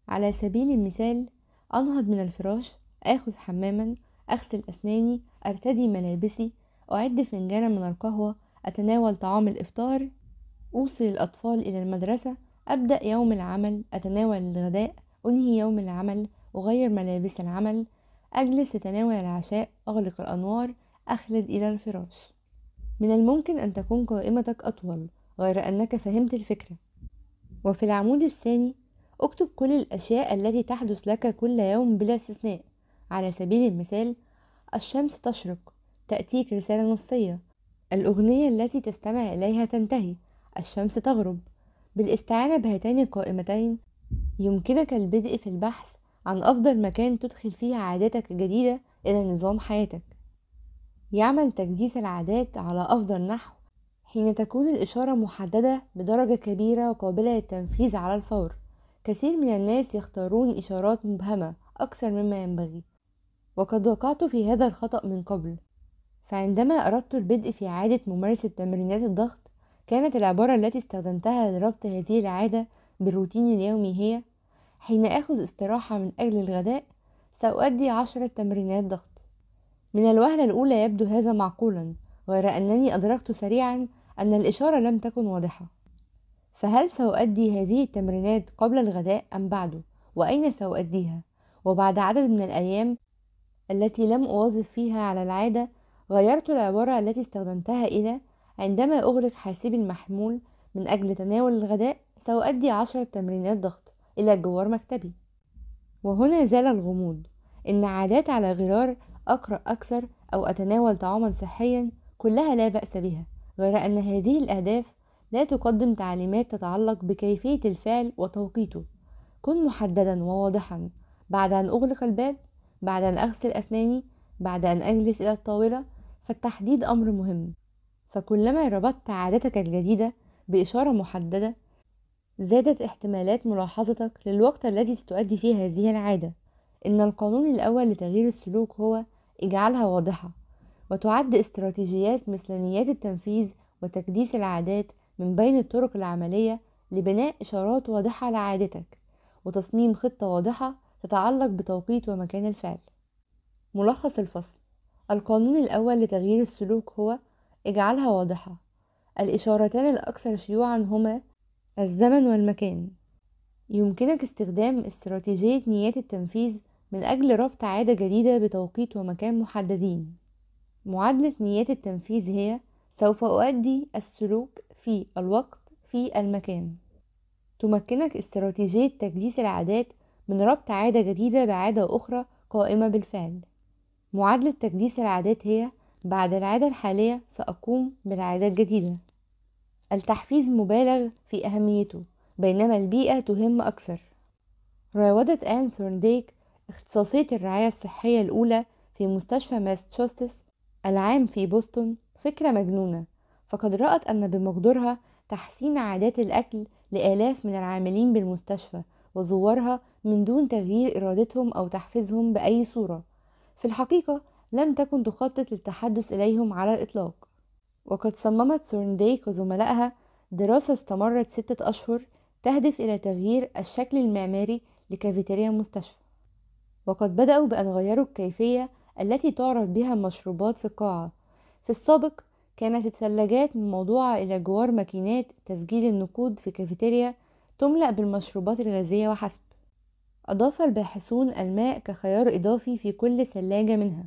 على سبيل المثال أنهض من الفراش آخذ حماما أغسل أسناني أرتدي ملابسي أعد فنجانا من القهوة أتناول طعام الإفطار أوصل الأطفال إلى المدرسة أبدأ يوم العمل أتناول الغداء أنهي يوم العمل أغير ملابس العمل أجلس أتناول العشاء أغلق الأنوار أخلد إلى الفراش من الممكن أن تكون قائمتك أطول غير أنك فهمت الفكرة وفي العمود الثاني اكتب كل الأشياء التي تحدث لك كل يوم بلا استثناء على سبيل المثال الشمس تشرق تأتيك رسالة نصية الأغنية التي تستمع إليها تنتهي الشمس تغرب بالاستعانة بهاتين القائمتين يمكنك البدء في البحث عن أفضل مكان تدخل فيه عاداتك الجديدة إلى نظام حياتك يعمل تجديد العادات على أفضل نحو حين تكون الإشارة محددة بدرجة كبيرة وقابلة للتنفيذ على الفور كثير من الناس يختارون إشارات مبهمة أكثر مما ينبغي وقد وقعت في هذا الخطأ من قبل فعندما أردت البدء في عادة ممارسة تمرينات الضغط كانت العبارة التي استخدمتها لربط هذه العادة بالروتين اليومي هي حين آخذ استراحة من أجل الغداء سأؤدي عشرة تمرينات ضغط من الوهلة الأولى يبدو هذا معقولا غير أنني أدركت سريعا أن الإشارة لم تكن واضحة فهل سأؤدي هذه التمرينات قبل الغداء أم بعده؟ وأين سأؤديها؟ وبعد عدد من الأيام التي لم أوظف فيها على العادة غيرت العبارة التي استخدمتها إلى عندما أغلق حاسبي المحمول من أجل تناول الغداء سأؤدي عشر تمرينات ضغط إلى جوار مكتبي وهنا زال الغموض إن عادات على غرار أقرأ أكثر أو أتناول طعاما صحيا كلها لا بأس بها غير أن هذه الأهداف لا تقدم تعليمات تتعلق بكيفية الفعل وتوقيته كن محددا وواضحا بعد أن أغلق الباب بعد أن أغسل أسناني بعد أن أجلس إلى الطاولة فالتحديد أمر مهم فكلما ربطت عادتك الجديدة بإشارة محددة زادت احتمالات ملاحظتك للوقت الذي ستؤدي فيه هذه العادة إن القانون الأول لتغيير السلوك هو اجعلها واضحة وتعد استراتيجيات مثل نيات التنفيذ وتكديس العادات من بين الطرق العملية لبناء إشارات واضحة لعادتك وتصميم خطة واضحة تتعلق بتوقيت ومكان الفعل ملخص الفصل القانون الأول لتغيير السلوك هو اجعلها واضحة الإشارتان الأكثر شيوعا هما الزمن والمكان يمكنك استخدام استراتيجية نيات التنفيذ من أجل ربط عادة جديدة بتوقيت ومكان محددين معادلة نيات التنفيذ هي سوف أؤدي السلوك في الوقت في المكان تمكنك استراتيجية تجديد العادات من ربط عادة جديدة بعادة أخرى قائمة بالفعل معادلة تكديس العادات هي بعد العادة الحالية سأقوم بالعادة الجديدة التحفيز مبالغ في أهميته بينما البيئة تهم أكثر راودت آن ثورنديك اختصاصية الرعاية الصحية الأولى في مستشفى ماساتشوستس العام في بوسطن فكرة مجنونة فقد رأت أن بمقدورها تحسين عادات الأكل لآلاف من العاملين بالمستشفى وزوارها من دون تغيير إرادتهم أو تحفيزهم بأي صورة في الحقيقة لم تكن تخطط للتحدث إليهم على الإطلاق وقد صممت سورنديك وزملائها دراسة استمرت ستة أشهر تهدف إلى تغيير الشكل المعماري لكافيتيريا المستشفى وقد بدأوا بأن غيروا الكيفية التي تعرض بها المشروبات في القاعة في السابق كانت الثلاجات موضوعة إلى جوار ماكينات تسجيل النقود في كافيتيريا تملأ بالمشروبات الغازية وحسب أضاف الباحثون الماء كخيار إضافي في كل ثلاجة منها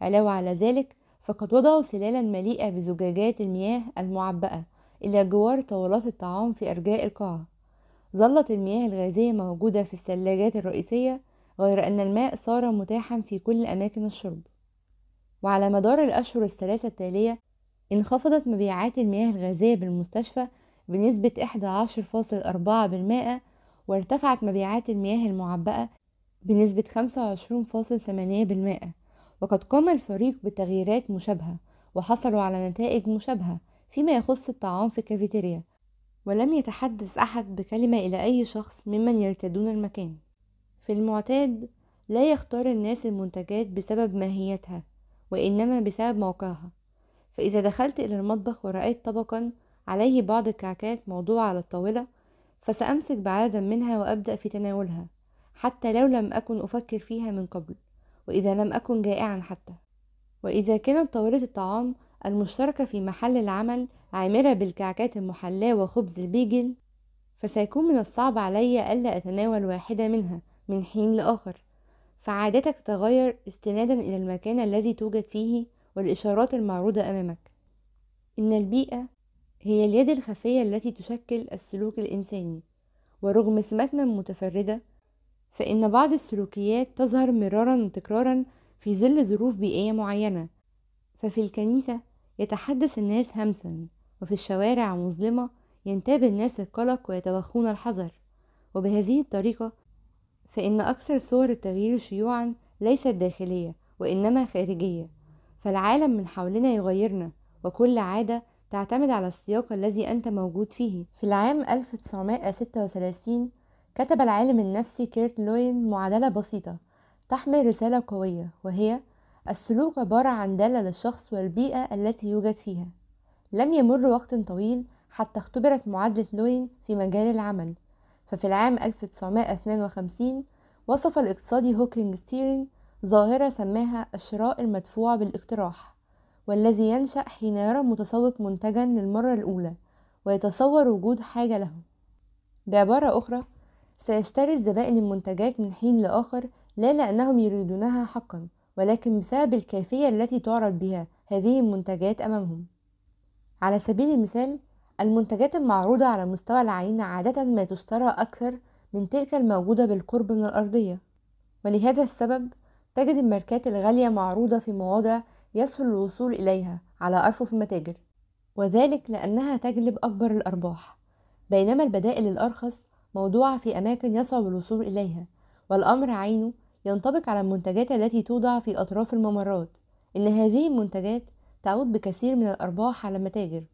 علاوة على ذلك فقد وضعوا سلالا مليئة بزجاجات المياه المعبأة إلى جوار طاولات الطعام في أرجاء القاعة ظلت المياه الغازية موجودة في الثلاجات الرئيسية غير أن الماء صار متاحا في كل أماكن الشرب وعلى مدار الأشهر الثلاثة التالية انخفضت مبيعات المياه الغازية بالمستشفى بنسبة 11.4% وارتفعت مبيعات المياه المعبأة بنسبة 25.8% وقد قام الفريق بتغييرات مشابهة وحصلوا على نتائج مشابهة فيما يخص الطعام في الكافيتيريا ولم يتحدث أحد بكلمة إلى أي شخص ممن يرتدون المكان في المعتاد لا يختار الناس المنتجات بسبب ماهيتها وإنما بسبب موقعها فإذا دخلت إلى المطبخ ورأيت طبقا عليه بعض الكعكات موضوعة على الطاولة فسأمسك بعادا منها وأبدأ في تناولها حتى لو لم أكن أفكر فيها من قبل وإذا لم أكن جائعا حتى وإذا كانت طاولة الطعام المشتركة في محل العمل عامرة بالكعكات المحلاة وخبز البيجل فسيكون من الصعب علي ألا أتناول واحدة منها من حين لآخر فعادتك تتغير استنادا إلى المكان الذي توجد فيه والإشارات المعروضة أمامك إن البيئة هي اليد الخفية التي تشكل السلوك الإنساني ورغم سماتنا المتفردة فإن بعض السلوكيات تظهر مرارا وتكرارا في ظل ظروف بيئية معينة ففي الكنيسة يتحدث الناس همسا وفي الشوارع مظلمة ينتاب الناس القلق ويتوخون الحذر وبهذه الطريقة فإن أكثر صور التغيير شيوعا ليست داخلية وإنما خارجية فالعالم من حولنا يغيرنا وكل عادة تعتمد على السياق الذي أنت موجود فيه في العام 1936 كتب العالم النفسي كيرت لوين معادلة بسيطة تحمل رسالة قوية وهي السلوك عبارة عن دالة للشخص والبيئة التي يوجد فيها لم يمر وقت طويل حتى اختبرت معادلة لوين في مجال العمل ففي العام 1952 وصف الاقتصادي هوكينج ستيرين ظاهرة سماها الشراء المدفوع بالاقتراح والذي ينشأ حين يرى متسوق منتجا للمرة الأولى ويتصور وجود حاجة له بعبارة أخرى سيشتري الزبائن المنتجات من حين لآخر لا لأنهم يريدونها حقا ولكن بسبب الكيفية التي تعرض بها هذه المنتجات أمامهم على سبيل المثال المنتجات المعروضة على مستوى العين عادة ما تشترى أكثر من تلك الموجودة بالقرب من الأرضية ولهذا السبب تجد الماركات الغالية معروضة في مواضع يسهل الوصول إليها على أرفف المتاجر وذلك لأنها تجلب أكبر الأرباح بينما البدائل الأرخص موضوعة في أماكن يصعب الوصول إليها والأمر عينه ينطبق على المنتجات التي توضع في أطراف الممرات إن هذه المنتجات تعود بكثير من الأرباح على المتاجر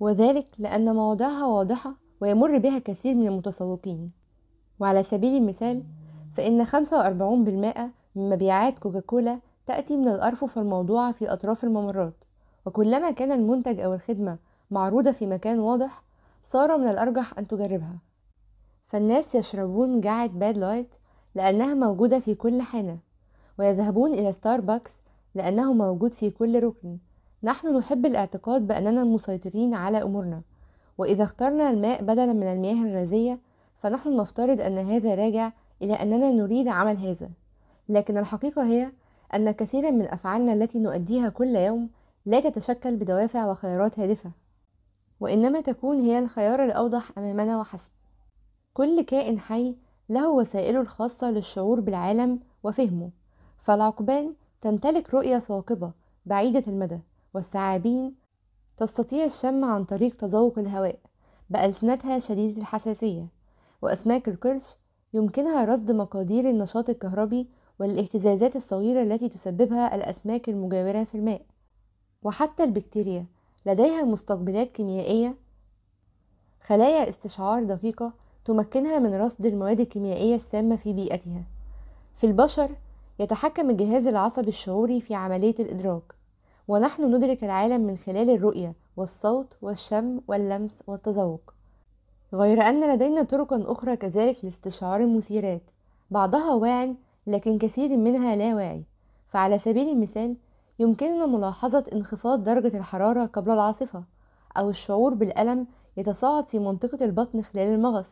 وذلك لأن مواضعها واضحة ويمر بها كثير من المتسوقين وعلى سبيل المثال فإن 45% من مبيعات كوكاكولا تأتي من الأرفف الموضوعة في أطراف الممرات وكلما كان المنتج أو الخدمة معروضة في مكان واضح صار من الأرجح أن تجربها فالناس يشربون جعة باد لايت لأنها موجودة في كل حانة ويذهبون إلى ستاربكس لأنه موجود في كل ركن نحن نحب الاعتقاد بأننا المسيطرين على أمورنا وإذا اخترنا الماء بدلا من المياه الغازية فنحن نفترض أن هذا راجع إلى أننا نريد عمل هذا لكن الحقيقة هي أن كثيرا من أفعالنا التي نؤديها كل يوم لا تتشكل بدوافع وخيارات هادفة وإنما تكون هي الخيار الأوضح أمامنا وحسب كل كائن حي له وسائله الخاصة للشعور بالعالم وفهمه فالعقبان تمتلك رؤية ثاقبة بعيدة المدى والثعابين تستطيع الشم عن طريق تذوق الهواء بألسنتها شديدة الحساسية وأسماك القرش يمكنها رصد مقادير النشاط الكهربي والاهتزازات الصغيرة التي تسببها الأسماك المجاورة في الماء وحتى البكتيريا لديها مستقبلات كيميائية خلايا استشعار دقيقة تمكنها من رصد المواد الكيميائية السامة في بيئتها في البشر يتحكم الجهاز العصبي الشعوري في عملية الإدراك ونحن ندرك العالم من خلال الرؤية والصوت والشم واللمس والتذوق غير أن لدينا طرقا أخرى كذلك لاستشعار المثيرات بعضها واعٍ لكن كثير منها لا واعي فعلى سبيل المثال يمكننا ملاحظة انخفاض درجة الحرارة قبل العاصفة أو الشعور بالألم يتصاعد في منطقة البطن خلال المغص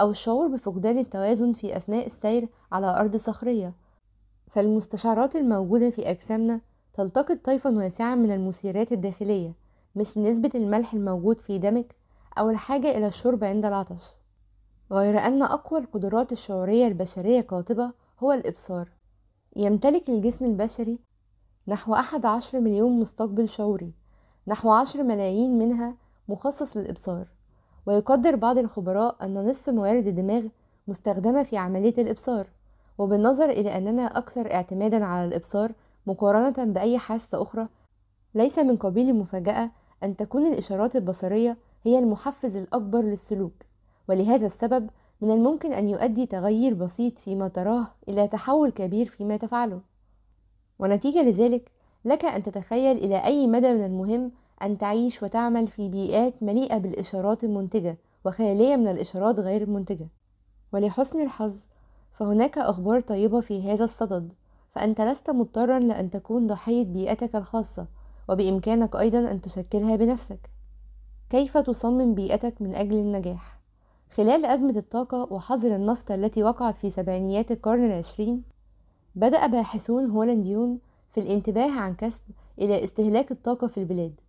أو الشعور بفقدان التوازن في أثناء السير على أرض صخرية فالمستشعرات الموجودة في أجسامنا تلتقط طيفا واسعا من المثيرات الداخلية مثل نسبة الملح الموجود في دمك أو الحاجة إلى الشرب عند العطش غير أن أقوى القدرات الشعورية البشرية قاطبة هو الإبصار يمتلك الجسم البشري نحو أحد عشر مليون مستقبل شعوري نحو عشر ملايين منها مخصص للإبصار ويقدر بعض الخبراء أن نصف موارد الدماغ مستخدمة في عملية الإبصار وبالنظر إلى أننا أكثر اعتمادا على الإبصار مقارنة بأي حاسة أخرى ليس من قبيل المفاجأة أن تكون الإشارات البصرية هي المحفز الأكبر للسلوك ولهذا السبب من الممكن أن يؤدي تغير بسيط فيما تراه إلى تحول كبير فيما تفعله ونتيجة لذلك لك أن تتخيل إلى أي مدى من المهم أن تعيش وتعمل في بيئات مليئة بالإشارات المنتجة وخالية من الإشارات غير المنتجة ولحسن الحظ فهناك أخبار طيبة في هذا الصدد فأنت لست مضطرا لأن تكون ضحية بيئتك الخاصة وبإمكانك أيضا أن تشكلها بنفسك كيف تصمم بيئتك من أجل النجاح خلال أزمة الطاقة وحظر النفط التي وقعت في سبعينيات القرن العشرين بدأ باحثون هولنديون في الانتباه عن كسب إلى استهلاك الطاقة في البلاد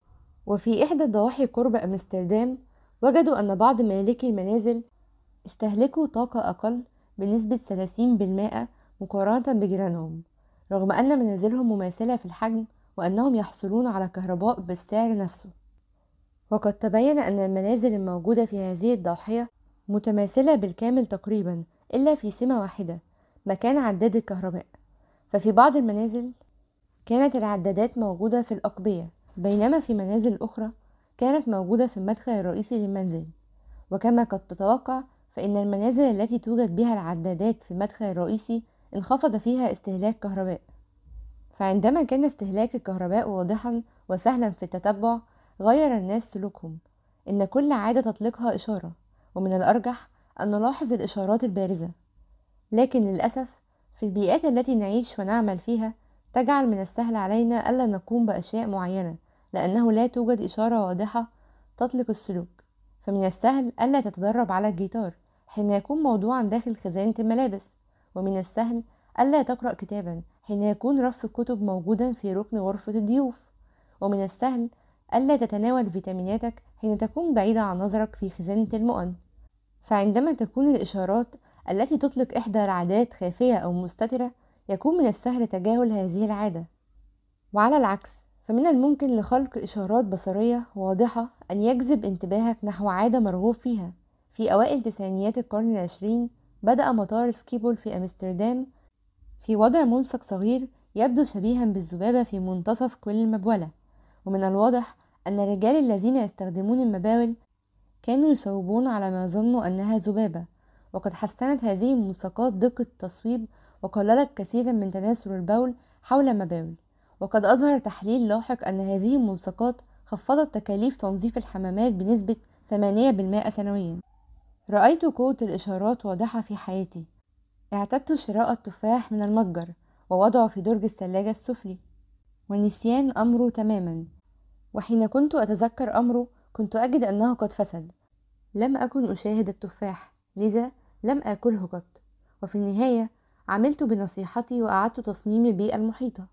وفي إحدى الضواحي قرب أمستردام وجدوا أن بعض مالكي المنازل استهلكوا طاقة أقل بنسبة 30% مقارنة بجيرانهم رغم أن منازلهم مماثلة في الحجم وأنهم يحصلون على كهرباء بالسعر نفسه وقد تبين أن المنازل الموجودة في هذه الضاحية متماثلة بالكامل تقريبا إلا في سمة واحدة مكان عداد الكهرباء ففي بعض المنازل كانت العدادات موجودة في الأقبية بينما في منازل أخرى كانت موجودة في المدخل الرئيسي للمنزل وكما قد تتوقع فإن المنازل التي توجد بها العدادات في المدخل الرئيسي انخفض فيها استهلاك كهرباء فعندما كان استهلاك الكهرباء واضحا وسهلا في التتبع غير الناس سلوكهم إن كل عادة تطلقها إشارة ومن الأرجح أن نلاحظ الإشارات البارزة لكن للأسف في البيئات التي نعيش ونعمل فيها تجعل من السهل علينا ألا نقوم بأشياء معينة لأنه لا توجد إشارة واضحة تطلق السلوك فمن السهل ألا تتدرب على الجيتار حين يكون موضوعا داخل خزانة الملابس ومن السهل ألا تقرأ كتابا حين يكون رف الكتب موجودا في ركن غرفة الضيوف ومن السهل ألا تتناول فيتاميناتك حين تكون بعيدة عن نظرك في خزانة المؤن فعندما تكون الإشارات التي تطلق إحدى العادات خافية أو مستترة يكون من السهل تجاهل هذه العادة وعلى العكس فمن الممكن لخلق إشارات بصرية واضحة أن يجذب انتباهك نحو عادة مرغوب فيها في أوائل تسعينيات القرن العشرين بدأ مطار سكيبول في أمستردام في وضع منسق صغير يبدو شبيها بالذبابة في منتصف كل مبولة ومن الواضح أن الرجال الذين يستخدمون المباول كانوا يصوبون على ما ظنوا أنها ذبابة وقد حسنت هذه الملصقات دقة التصويب وقللت كثيرا من تناسل البول حول المباول وقد أظهر تحليل لاحق أن هذه الملصقات خفضت تكاليف تنظيف الحمامات بنسبة 8% سنويا رأيت قوة الإشارات واضحة في حياتي اعتدت شراء التفاح من المتجر ووضعه في درج الثلاجة السفلي ونسيان أمره تماما وحين كنت أتذكر أمره كنت أجد أنه قد فسد لم أكن أشاهد التفاح لذا لم آكله قط وفي النهاية عملت بنصيحتي وأعدت تصميم البيئة المحيطة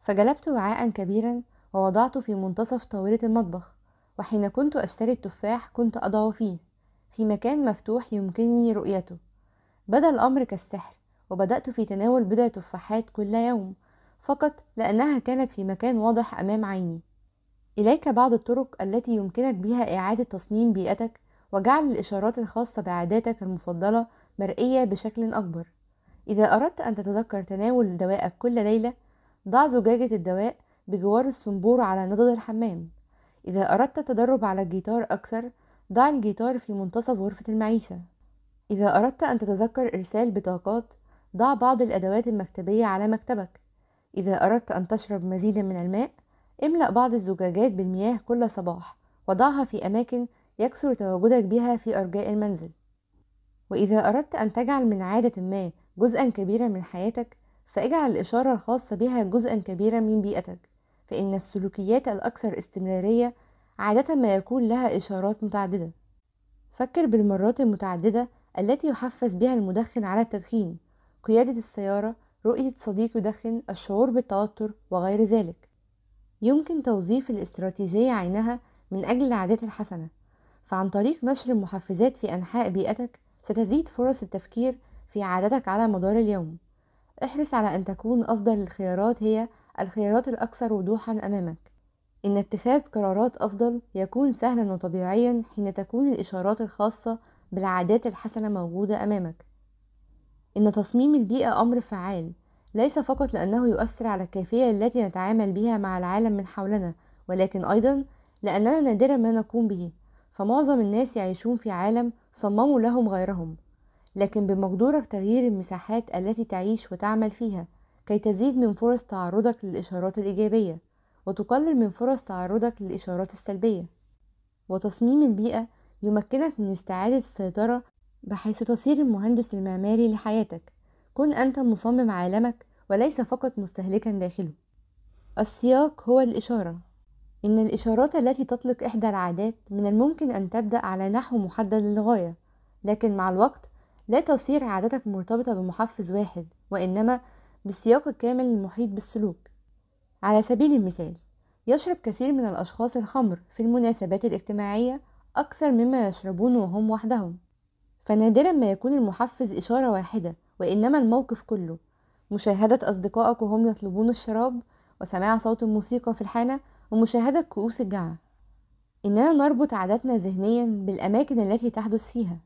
فجلبت وعاء كبيرا ووضعته في منتصف طاولة المطبخ وحين كنت أشتري التفاح كنت أضع فيه في مكان مفتوح يمكنني رؤيته بدا الأمر كالسحر وبدأت في تناول بضع تفاحات كل يوم فقط لأنها كانت في مكان واضح أمام عيني إليك بعض الطرق التي يمكنك بها إعادة تصميم بيئتك وجعل الإشارات الخاصة بعاداتك المفضلة مرئية بشكل أكبر إذا أردت أن تتذكر تناول دوائك كل ليلة ضع زجاجة الدواء بجوار الصنبور على نضد الحمام إذا أردت التدرب على الجيتار أكثر ضع الجيتار في منتصف غرفة المعيشة إذا أردت أن تتذكر إرسال بطاقات ضع بعض الأدوات المكتبية على مكتبك إذا أردت أن تشرب مزيدا من الماء املأ بعض الزجاجات بالمياه كل صباح وضعها في أماكن يكثر تواجدك بها في أرجاء المنزل وإذا أردت أن تجعل من عادة ما جزءا كبيرا من حياتك فاجعل الإشارة الخاصة بها جزءا كبيرا من بيئتك فإن السلوكيات الأكثر استمرارية عادة ما يكون لها إشارات متعددة فكر بالمرات المتعددة التي يحفز بها المدخن على التدخين قيادة السيارة رؤية صديق يدخن الشعور بالتوتر وغير ذلك يمكن توظيف الاستراتيجية عينها من أجل العادات الحسنة فعن طريق نشر المحفزات في أنحاء بيئتك ستزيد فرص التفكير في عاداتك على مدار اليوم احرص على أن تكون أفضل الخيارات هي الخيارات الأكثر وضوحا أمامك إن اتخاذ قرارات أفضل يكون سهلا وطبيعيا حين تكون الإشارات الخاصة بالعادات الحسنة موجودة أمامك إن تصميم البيئة أمر فعال ليس فقط لأنه يؤثر على الكيفية التي نتعامل بها مع العالم من حولنا ولكن أيضا لأننا نادرا ما نقوم به فمعظم الناس يعيشون في عالم صمموا لهم غيرهم لكن بمقدورك تغيير المساحات التي تعيش وتعمل فيها كي تزيد من فرص تعرضك للإشارات الإيجابية وتقلل من فرص تعرضك للإشارات السلبية وتصميم البيئة يمكنك من استعادة السيطرة بحيث تصير المهندس المعماري لحياتك كن أنت مصمم عالمك وليس فقط مستهلكا داخله السياق هو الإشارة إن الإشارات التي تطلق إحدى العادات من الممكن أن تبدأ على نحو محدد للغاية لكن مع الوقت لا تصير عادتك مرتبطة بمحفز واحد وإنما بالسياق الكامل المحيط بالسلوك على سبيل المثال يشرب كثير من الأشخاص الخمر في المناسبات الاجتماعية أكثر مما يشربون وهم وحدهم فنادرا ما يكون المحفز إشارة واحدة وإنما الموقف كله مشاهدة أصدقائك وهم يطلبون الشراب وسماع صوت الموسيقى في الحانة ومشاهدة كؤوس الجعة إننا نربط عاداتنا ذهنيا بالأماكن التي تحدث فيها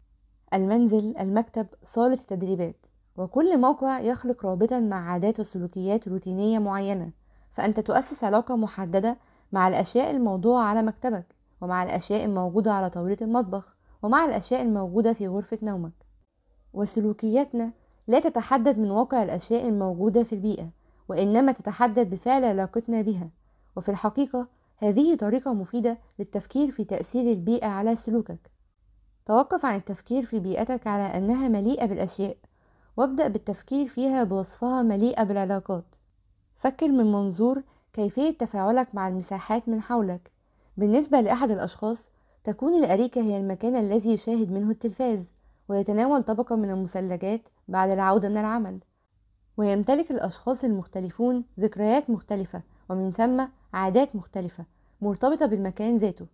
المنزل المكتب صالة التدريبات وكل موقع يخلق رابطا مع عادات وسلوكيات روتينية معينة فأنت تؤسس علاقة محددة مع الأشياء الموضوعة على مكتبك ومع الأشياء الموجودة على طاولة المطبخ ومع الأشياء الموجودة في غرفة نومك وسلوكياتنا لا تتحدد من واقع الأشياء الموجودة في البيئة وإنما تتحدد بفعل علاقتنا بها وفي الحقيقة هذه طريقة مفيدة للتفكير في تأثير البيئة على سلوكك توقف عن التفكير في بيئتك على أنها مليئة بالأشياء وابدأ بالتفكير فيها بوصفها مليئة بالعلاقات فكر من منظور كيفية تفاعلك مع المساحات من حولك بالنسبة لأحد الأشخاص تكون الأريكة هي المكان الذي يشاهد منه التلفاز ويتناول طبقة من المثلجات بعد العودة من العمل ويمتلك الأشخاص المختلفون ذكريات مختلفة ومن ثم عادات مختلفة مرتبطة بالمكان ذاته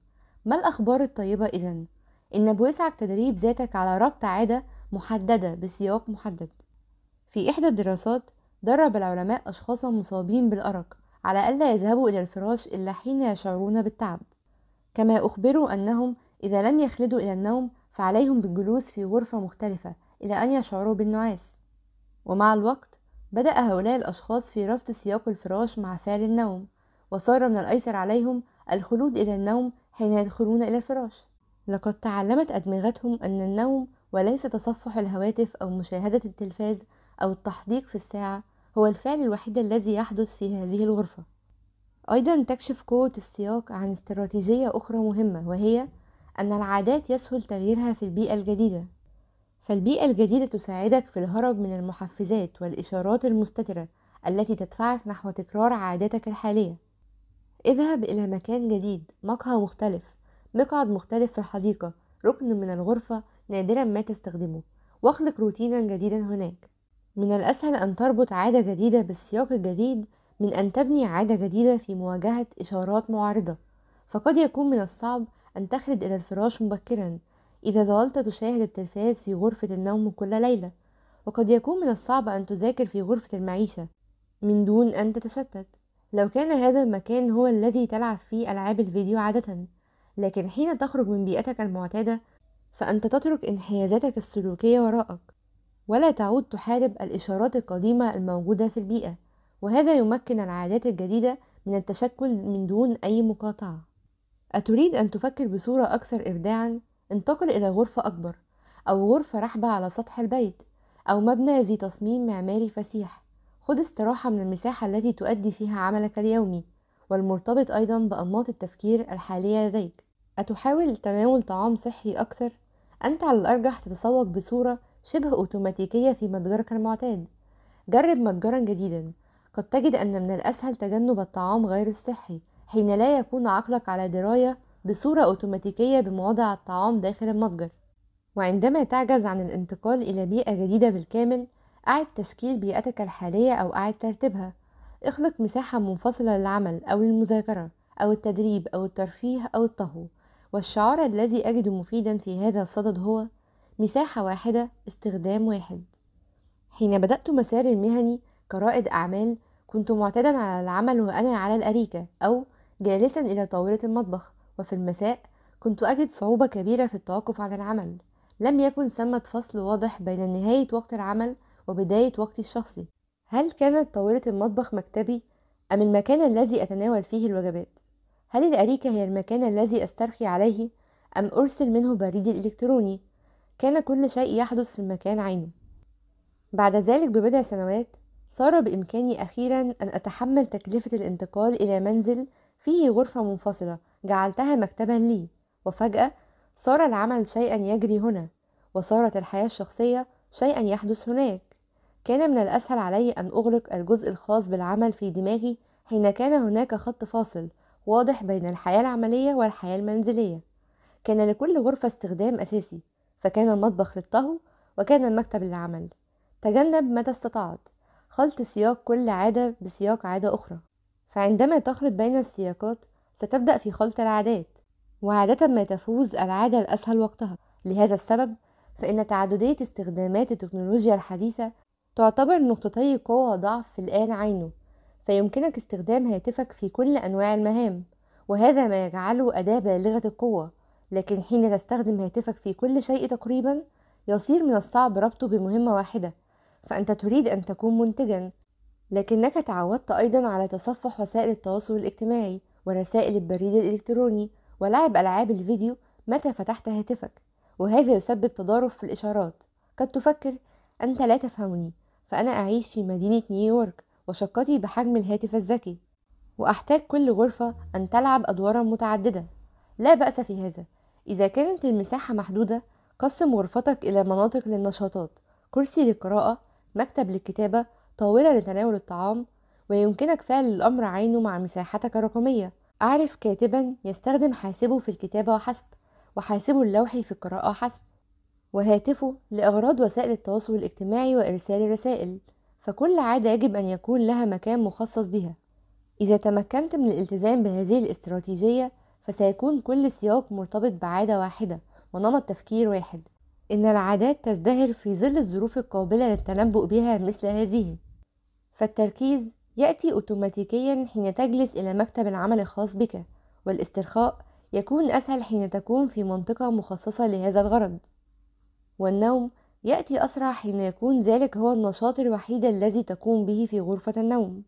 ما الأخبار الطيبة إذن؟ إن بوسعك تدريب ذاتك على ربط عادة محددة بسياق محدد في إحدى الدراسات درب العلماء أشخاصا مصابين بالأرق على ألا يذهبوا إلى الفراش إلا حين يشعرون بالتعب كما أخبروا أنهم إذا لم يخلدوا إلى النوم فعليهم بالجلوس في غرفة مختلفة إلى أن يشعروا بالنعاس ومع الوقت بدأ هؤلاء الأشخاص في ربط سياق الفراش مع فعل النوم وصار من الأيسر عليهم الخلود إلى النوم حين يدخلون إلى الفراش لقد تعلمت أدمغتهم أن النوم وليس تصفح الهواتف أو مشاهدة التلفاز أو التحديق في الساعة هو الفعل الوحيد الذي يحدث في هذه الغرفة أيضا تكشف قوة السياق عن استراتيجية أخرى مهمة وهي أن العادات يسهل تغييرها في البيئة الجديدة فالبيئة الجديدة تساعدك في الهرب من المحفزات والإشارات المستترة التي تدفعك نحو تكرار عاداتك الحالية اذهب إلى مكان جديد مقهى مختلف مقعد مختلف في الحديقة ركن من الغرفة نادرا ما تستخدمه واخلق روتينا جديدا هناك من الأسهل أن تربط عادة جديدة بالسياق الجديد من أن تبني عادة جديدة في مواجهة إشارات معارضة فقد يكون من الصعب أن تخلد إلى الفراش مبكرا إذا ظللت تشاهد التلفاز في غرفة النوم كل ليلة وقد يكون من الصعب أن تذاكر في غرفة المعيشة من دون أن تتشتت لو كان هذا المكان هو الذي تلعب فيه ألعاب الفيديو عادة لكن حين تخرج من بيئتك المعتادة فأنت تترك انحيازاتك السلوكية وراءك ولا تعود تحارب الإشارات القديمة الموجودة في البيئة وهذا يمكن العادات الجديدة من التشكل من دون أي مقاطعة أتريد أن تفكر بصورة أكثر إبداعًا؟ انتقل إلى غرفة أكبر أو غرفة رحبة على سطح البيت أو مبنى ذي تصميم معماري فسيح خد استراحة من المساحة التي تؤدي فيها عملك اليومي والمرتبط أيضا بأنماط التفكير الحالية لديك أتحاول تناول طعام صحي أكثر؟ أنت على الأرجح تتسوق بصورة شبه أوتوماتيكية في متجرك المعتاد جرب متجرا جديدا قد تجد أن من الأسهل تجنب الطعام غير الصحي حين لا يكون عقلك على دراية بصورة أوتوماتيكية بمواضع الطعام داخل المتجر وعندما تعجز عن الانتقال إلى بيئة جديدة بالكامل أعد تشكيل بيئتك الحالية أو أعد ترتيبها اخلق مساحة منفصلة للعمل أو للمذاكرة أو التدريب أو الترفيه أو الطهو والشعار الذي أجد مفيدا في هذا الصدد هو مساحة واحدة استخدام واحد حين بدأت مساري المهني كرائد أعمال كنت معتادا على العمل وأنا على الأريكة أو جالسا إلى طاولة المطبخ وفي المساء كنت أجد صعوبة كبيرة في التوقف عن العمل لم يكن ثمة فصل واضح بين نهاية وقت العمل وبداية وقتي الشخصي هل كانت طاولة المطبخ مكتبي أم المكان الذي أتناول فيه الوجبات؟ هل الأريكة هي المكان الذي أسترخي عليه أم أرسل منه بريدي الإلكتروني؟ كان كل شيء يحدث في المكان عينه بعد ذلك ببضع سنوات صار بإمكاني أخيرا أن أتحمل تكلفة الانتقال إلى منزل فيه غرفة منفصلة جعلتها مكتبا لي وفجأة صار العمل شيئا يجري هنا وصارت الحياة الشخصية شيئا يحدث هناك كان من الأسهل علي أن أغلق الجزء الخاص بالعمل في دماغي حين كان هناك خط فاصل واضح بين الحياة العملية والحياة المنزلية كان لكل غرفة استخدام أساسي فكان المطبخ للطهو وكان المكتب للعمل تجنب متى استطعت خلط سياق كل عادة بسياق عادة أخرى فعندما تخلط بين السياقات ستبدأ في خلط العادات وعادة ما تفوز العادة الأسهل وقتها لهذا السبب فإن تعددية استخدامات التكنولوجيا الحديثة تعتبر نقطتي قوة وضعف في الآن عينه فيمكنك استخدام هاتفك في كل أنواع المهام وهذا ما يجعله أداة بالغة القوة لكن حين تستخدم هاتفك في كل شيء تقريبا يصير من الصعب ربطه بمهمة واحدة فأنت تريد أن تكون منتجا لكنك تعودت أيضا على تصفح وسائل التواصل الاجتماعي ورسائل البريد الإلكتروني ولعب ألعاب الفيديو متى فتحت هاتفك وهذا يسبب تضارب في الإشارات قد تفكر أنت لا تفهمني فأنا أعيش في مدينة نيويورك وشقتي بحجم الهاتف الذكي وأحتاج كل غرفة أن تلعب أدوارا متعددة لا بأس في هذا إذا كانت المساحة محدودة قسم غرفتك إلى مناطق للنشاطات كرسي للقراءة مكتب للكتابة طاولة لتناول الطعام ويمكنك فعل الأمر عينه مع مساحتك الرقمية أعرف كاتبا يستخدم حاسبه في الكتابة حسب وحاسبه اللوحي في القراءة حسب وهاتفه لأغراض وسائل التواصل الاجتماعي وإرسال الرسائل فكل عادة يجب أن يكون لها مكان مخصص بها إذا تمكنت من الالتزام بهذه الاستراتيجية فسيكون كل سياق مرتبط بعادة واحدة ونمط تفكير واحد إن العادات تزدهر في ظل الظروف القابلة للتنبؤ بها مثل هذه فالتركيز يأتي أوتوماتيكيا حين تجلس إلى مكتب العمل الخاص بك والاسترخاء يكون أسهل حين تكون في منطقة مخصصة لهذا الغرض والنوم يأتي أسرع حين يكون ذلك هو النشاط الوحيد الذي تقوم به في غرفة النوم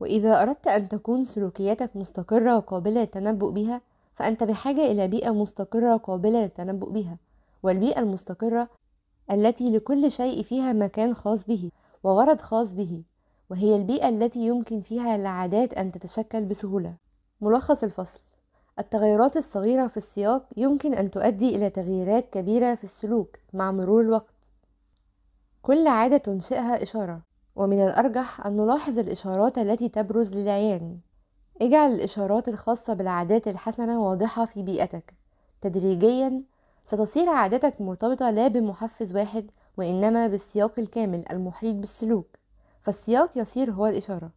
وإذا أردت أن تكون سلوكياتك مستقرة وقابلة للتنبؤ بها فأنت بحاجة إلى بيئة مستقرة قابلة للتنبؤ بها والبيئة المستقرة التي لكل شيء فيها مكان خاص به وغرض خاص به وهي البيئة التي يمكن فيها العادات أن تتشكل بسهولة ملخص الفصل التغيرات الصغيرة في السياق يمكن أن تؤدي إلى تغييرات كبيرة في السلوك مع مرور الوقت كل عادة تنشئها إشارة ومن الأرجح أن نلاحظ الإشارات التي تبرز للعيان اجعل الإشارات الخاصة بالعادات الحسنة واضحة في بيئتك تدريجيا ستصير عادتك مرتبطة لا بمحفز واحد وإنما بالسياق الكامل المحيط بالسلوك فالسياق يصير هو الإشارة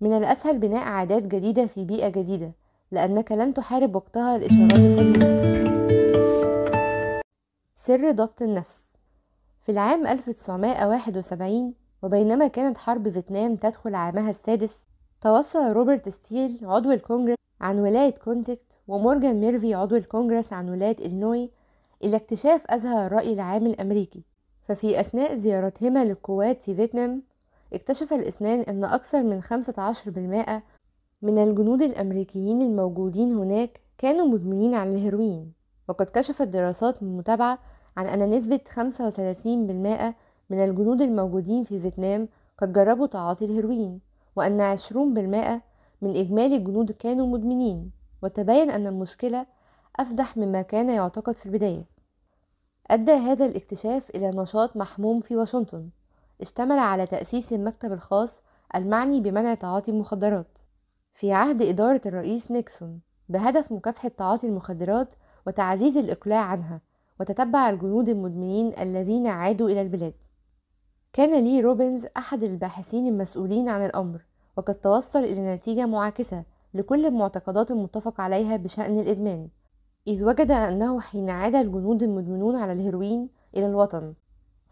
من الأسهل بناء عادات جديدة في بيئة جديدة لأنك لن تحارب وقتها الإشارات القديمة سر ضبط النفس في العام 1971 وبينما كانت حرب فيتنام تدخل عامها السادس توصل روبرت ستيل عضو الكونجرس عن ولاية كونتكت ومورجان ميرفي عضو الكونجرس عن ولاية إلينوي إلى اكتشاف أزهى الرأي العام الأمريكي ففي أثناء زيارتهما للقوات في فيتنام اكتشف الإثنان أن أكثر من 15% من الجنود الأمريكيين الموجودين هناك كانوا مدمنين على الهيروين وقد كشفت دراسات متابعة عن أن نسبة 35% من الجنود الموجودين في فيتنام قد جربوا تعاطي الهيروين وأن 20% من إجمالي الجنود كانوا مدمنين وتبين أن المشكلة أفدح مما كان يعتقد في البداية أدى هذا الاكتشاف إلى نشاط محموم في واشنطن اشتمل على تأسيس المكتب الخاص المعني بمنع تعاطي المخدرات في عهد إدارة الرئيس نيكسون بهدف مكافحة تعاطي المخدرات وتعزيز الإقلاع عنها وتتبع الجنود المدمنين الذين عادوا إلى البلاد كان لي روبنز أحد الباحثين المسؤولين عن الأمر وقد توصل إلى نتيجة معاكسة لكل المعتقدات المتفق عليها بشأن الإدمان إذ وجد أنه حين عاد الجنود المدمنون على الهيروين إلى الوطن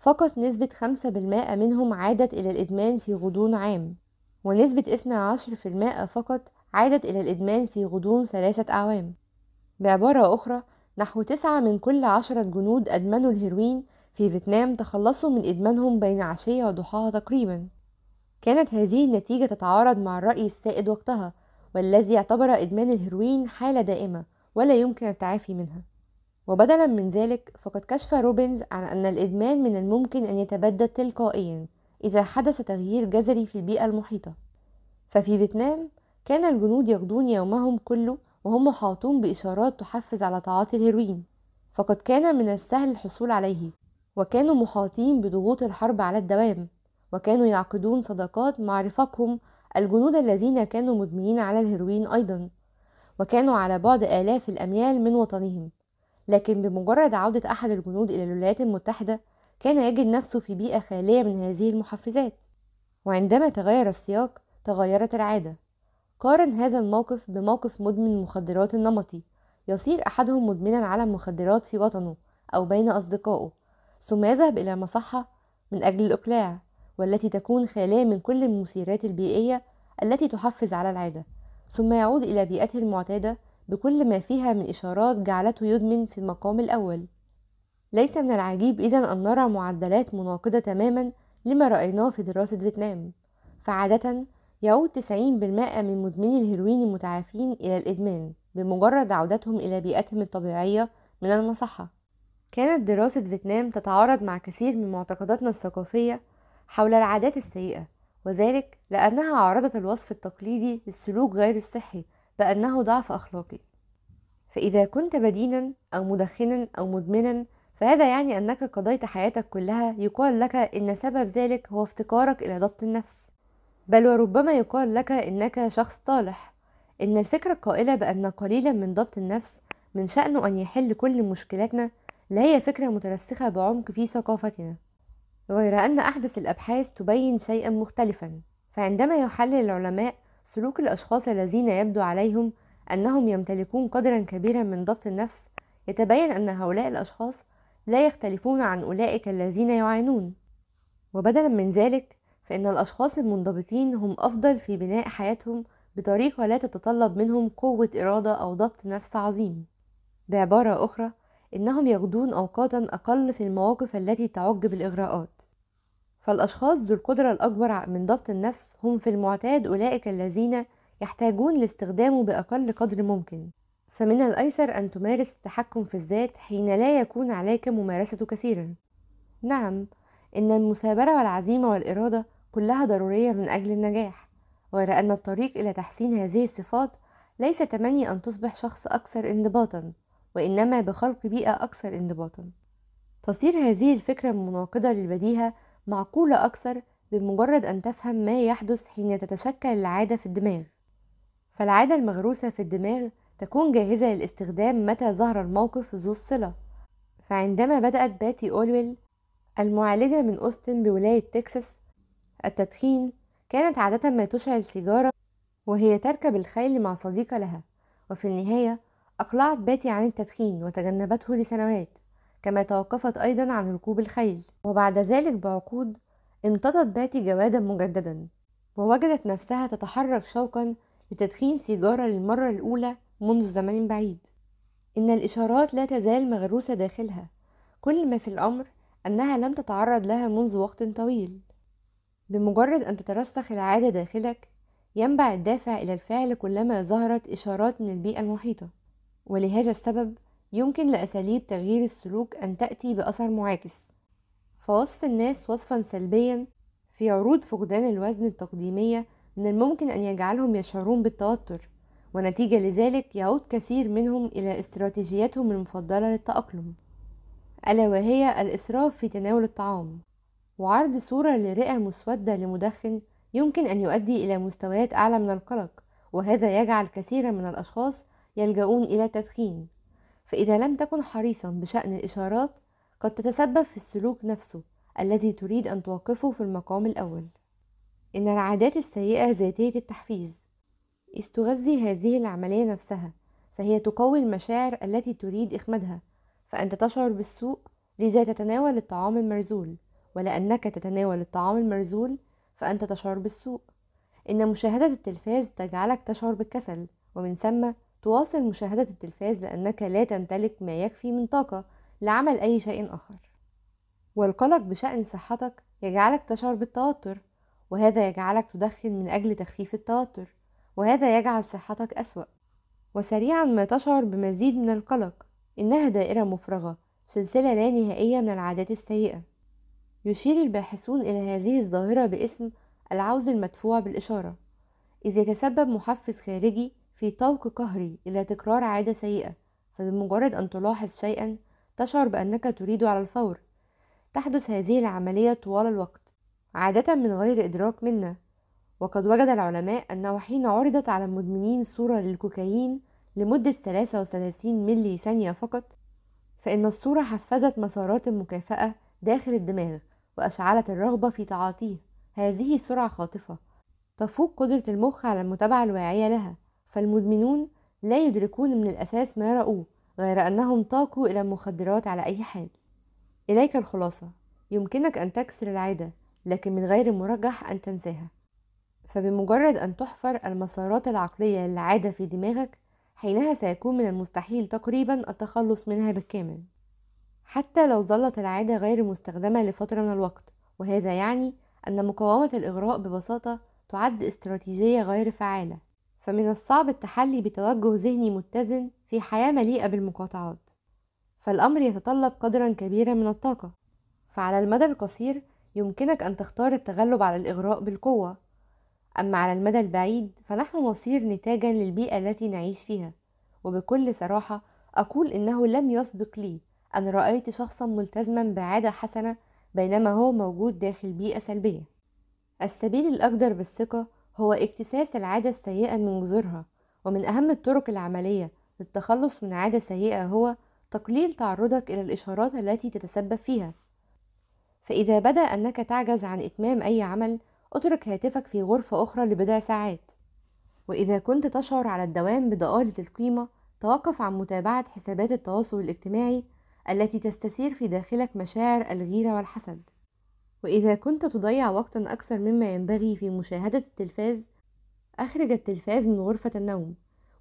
فقط نسبة 5% منهم عادت إلى الإدمان في غضون عام ونسبة 12% فقط عادت إلى الإدمان في غضون ثلاثة أعوام بعبارة أخرى نحو تسعة من كل عشرة جنود أدمنوا الهيروين في فيتنام تخلصوا من إدمانهم بين عشية وضحاها تقريبا كانت هذه النتيجة تتعارض مع الرأي السائد وقتها والذي اعتبر إدمان الهيروين حالة دائمة ولا يمكن التعافي منها وبدلا من ذلك فقد كشف روبنز عن أن الإدمان من الممكن أن يتبدد تلقائيا إذا حدث تغيير جذري في البيئة المحيطة ففي فيتنام كان الجنود يقضون يومهم كله وهم محاطون بإشارات تحفز على تعاطي الهيروين فقد كان من السهل الحصول عليه وكانوا محاطين بضغوط الحرب على الدوام وكانوا يعقدون صداقات مع رفاقهم الجنود الذين كانوا مدمنين على الهيروين أيضا وكانوا على بعد آلاف الأميال من وطنهم لكن بمجرد عودة أحد الجنود إلى الولايات المتحدة كان يجد نفسه في بيئة خالية من هذه المحفزات وعندما تغير السياق تغيرت العادة قارن هذا الموقف بموقف مدمن مخدرات النمطي يصير أحدهم مدمنا على المخدرات في وطنه أو بين أصدقائه ثم يذهب إلى مصحة من أجل الإقلاع والتي تكون خالية من كل المثيرات البيئية التي تحفز على العادة ثم يعود إلى بيئته المعتادة بكل ما فيها من إشارات جعلته يدمن في المقام الأول ليس من العجيب إذا أن نرى معدلات مناقضة تماما لما رأيناه في دراسة فيتنام فعادة يعود 90% من مدمني الهيروين المتعافين إلى الإدمان بمجرد عودتهم إلى بيئتهم الطبيعية من المصحة كانت دراسة فيتنام تتعارض مع كثير من معتقداتنا الثقافية حول العادات السيئة وذلك لأنها عارضت الوصف التقليدي للسلوك غير الصحي بأنه ضعف أخلاقي فإذا كنت بدينا أو مدخنا أو مدمنا فهذا يعني أنك قضيت حياتك كلها يقال لك إن سبب ذلك هو افتقارك إلى ضبط النفس بل وربما يقال لك إنك شخص طالح إن الفكرة القائلة بأن قليلا من ضبط النفس من شأنه أن يحل كل مشكلاتنا لا هي فكرة مترسخة بعمق في ثقافتنا غير أن أحدث الأبحاث تبين شيئا مختلفا فعندما يحلل العلماء سلوك الأشخاص الذين يبدو عليهم أنهم يمتلكون قدرا كبيرا من ضبط النفس يتبين أن هؤلاء الأشخاص لا يختلفون عن أولئك الذين يعانون وبدلا من ذلك فإن الأشخاص المنضبطين هم أفضل في بناء حياتهم بطريقة لا تتطلب منهم قوة إرادة أو ضبط نفس عظيم بعبارة أخرى إنهم يغدون أوقاتا أقل في المواقف التي تعج بالإغراءات فالأشخاص ذو القدرة الأكبر من ضبط النفس هم في المعتاد أولئك الذين يحتاجون لاستخدامه بأقل قدر ممكن فمن الأيسر أن تمارس التحكم في الذات حين لا يكون عليك ممارسته كثيرا نعم إن المثابرة والعزيمة والإرادة كلها ضرورية من أجل النجاح غير أن الطريق إلى تحسين هذه الصفات ليس تمني أن تصبح شخص أكثر انضباطا وإنما بخلق بيئة أكثر انضباطا تصير هذه الفكرة المناقضة للبديهة معقولة أكثر بمجرد أن تفهم ما يحدث حين تتشكل العادة في الدماغ فالعادة المغروسة في الدماغ تكون جاهزة للاستخدام متى ظهر الموقف ذو الصلة فعندما بدأت باتي أولويل المعالجة من أوستن بولاية تكساس التدخين كانت عادة ما تشعل سيجارة وهي تركب الخيل مع صديقة لها وفي النهاية أقلعت باتي عن التدخين وتجنبته لسنوات كما توقفت أيضا عن ركوب الخيل وبعد ذلك بعقود امتطت باتي جوادا مجددا ووجدت نفسها تتحرك شوقا لتدخين سيجارة للمرة الأولى منذ زمن بعيد إن الإشارات لا تزال مغروسة داخلها كل ما في الأمر أنها لم تتعرض لها منذ وقت طويل بمجرد أن تترسخ العادة داخلك ينبع الدافع إلى الفعل كلما ظهرت إشارات من البيئة المحيطة ولهذا السبب يمكن لأساليب تغيير السلوك أن تأتي بأثر معاكس فوصف الناس وصفا سلبيا في عروض فقدان الوزن التقديمية من الممكن أن يجعلهم يشعرون بالتوتر ونتيجة لذلك يعود كثير منهم إلى استراتيجياتهم المفضلة للتأقلم ألا وهي الإسراف في تناول الطعام وعرض صورة لرئة مسودة لمدخن يمكن أن يؤدي إلى مستويات أعلى من القلق وهذا يجعل كثيرا من الأشخاص يلجؤون إلى التدخين فإذا لم تكن حريصا بشأن الإشارات قد تتسبب في السلوك نفسه الذي تريد أن توقفه في المقام الأول إن العادات السيئة ذاتية التحفيز إذ تغذي هذه العملية نفسها فهي تقوي المشاعر التي تريد إخمادها فأنت تشعر بالسوء لذا تتناول الطعام المرزول ولأنك تتناول الطعام المرزول فأنت تشعر بالسوء إن مشاهدة التلفاز تجعلك تشعر بالكسل ومن ثم تواصل مشاهدة التلفاز لأنك لا تمتلك ما يكفي من طاقة لعمل أي شيء آخر والقلق بشأن صحتك يجعلك تشعر بالتوتر وهذا يجعلك تدخن من أجل تخفيف التوتر وهذا يجعل صحتك أسوأ وسريعا ما تشعر بمزيد من القلق إنها دائرة مفرغة سلسلة لا نهائية من العادات السيئة يشير الباحثون إلى هذه الظاهرة باسم العوز المدفوع بالإشارة إذ يتسبب محفز خارجي في طوق قهري إلى تكرار عادة سيئة فبمجرد أن تلاحظ شيئا تشعر بأنك تريد على الفور تحدث هذه العملية طوال الوقت عادة من غير إدراك منا وقد وجد العلماء أنه حين عرضت على المدمنين صورة للكوكايين لمدة 33 ملي ثانية فقط فإن الصورة حفزت مسارات المكافأة داخل الدماغ وأشعلت الرغبة في تعاطيه هذه سرعة خاطفة تفوق قدرة المخ على المتابعة الواعية لها فالمدمنون لا يدركون من الأساس ما رأوه غير أنهم طاقوا إلى المخدرات على أي حال إليك الخلاصة يمكنك أن تكسر العادة لكن من غير المرجح أن تنساها فبمجرد أن تحفر المسارات العقلية للعادة في دماغك حينها سيكون من المستحيل تقريبا التخلص منها بالكامل حتى لو ظلت العادة غير مستخدمة لفترة من الوقت وهذا يعني أن مقاومة الإغراء ببساطة تعد استراتيجية غير فعالة فمن الصعب التحلي بتوجه ذهني متزن في حياة مليئة بالمقاطعات فالأمر يتطلب قدرا كبيرا من الطاقة فعلى المدى القصير يمكنك أن تختار التغلب على الإغراء بالقوة أما على المدى البعيد فنحن نصير نتاجا للبيئة التي نعيش فيها وبكل صراحة أقول إنه لم يسبق لي أن رأيت شخصا ملتزما بعادة حسنة بينما هو موجود داخل بيئة سلبية السبيل الأقدر بالثقة هو اكتساس العادة السيئة من جذورها ومن أهم الطرق العملية للتخلص من عادة سيئة هو تقليل تعرضك إلى الإشارات التي تتسبب فيها فإذا بدا أنك تعجز عن إتمام أي عمل اترك هاتفك في غرفة أخرى لبضع ساعات وإذا كنت تشعر على الدوام بضآلة القيمة توقف عن متابعة حسابات التواصل الاجتماعي التي تستثير في داخلك مشاعر الغيرة والحسد وإذا كنت تضيع وقتا أكثر مما ينبغي في مشاهدة التلفاز أخرج التلفاز من غرفة النوم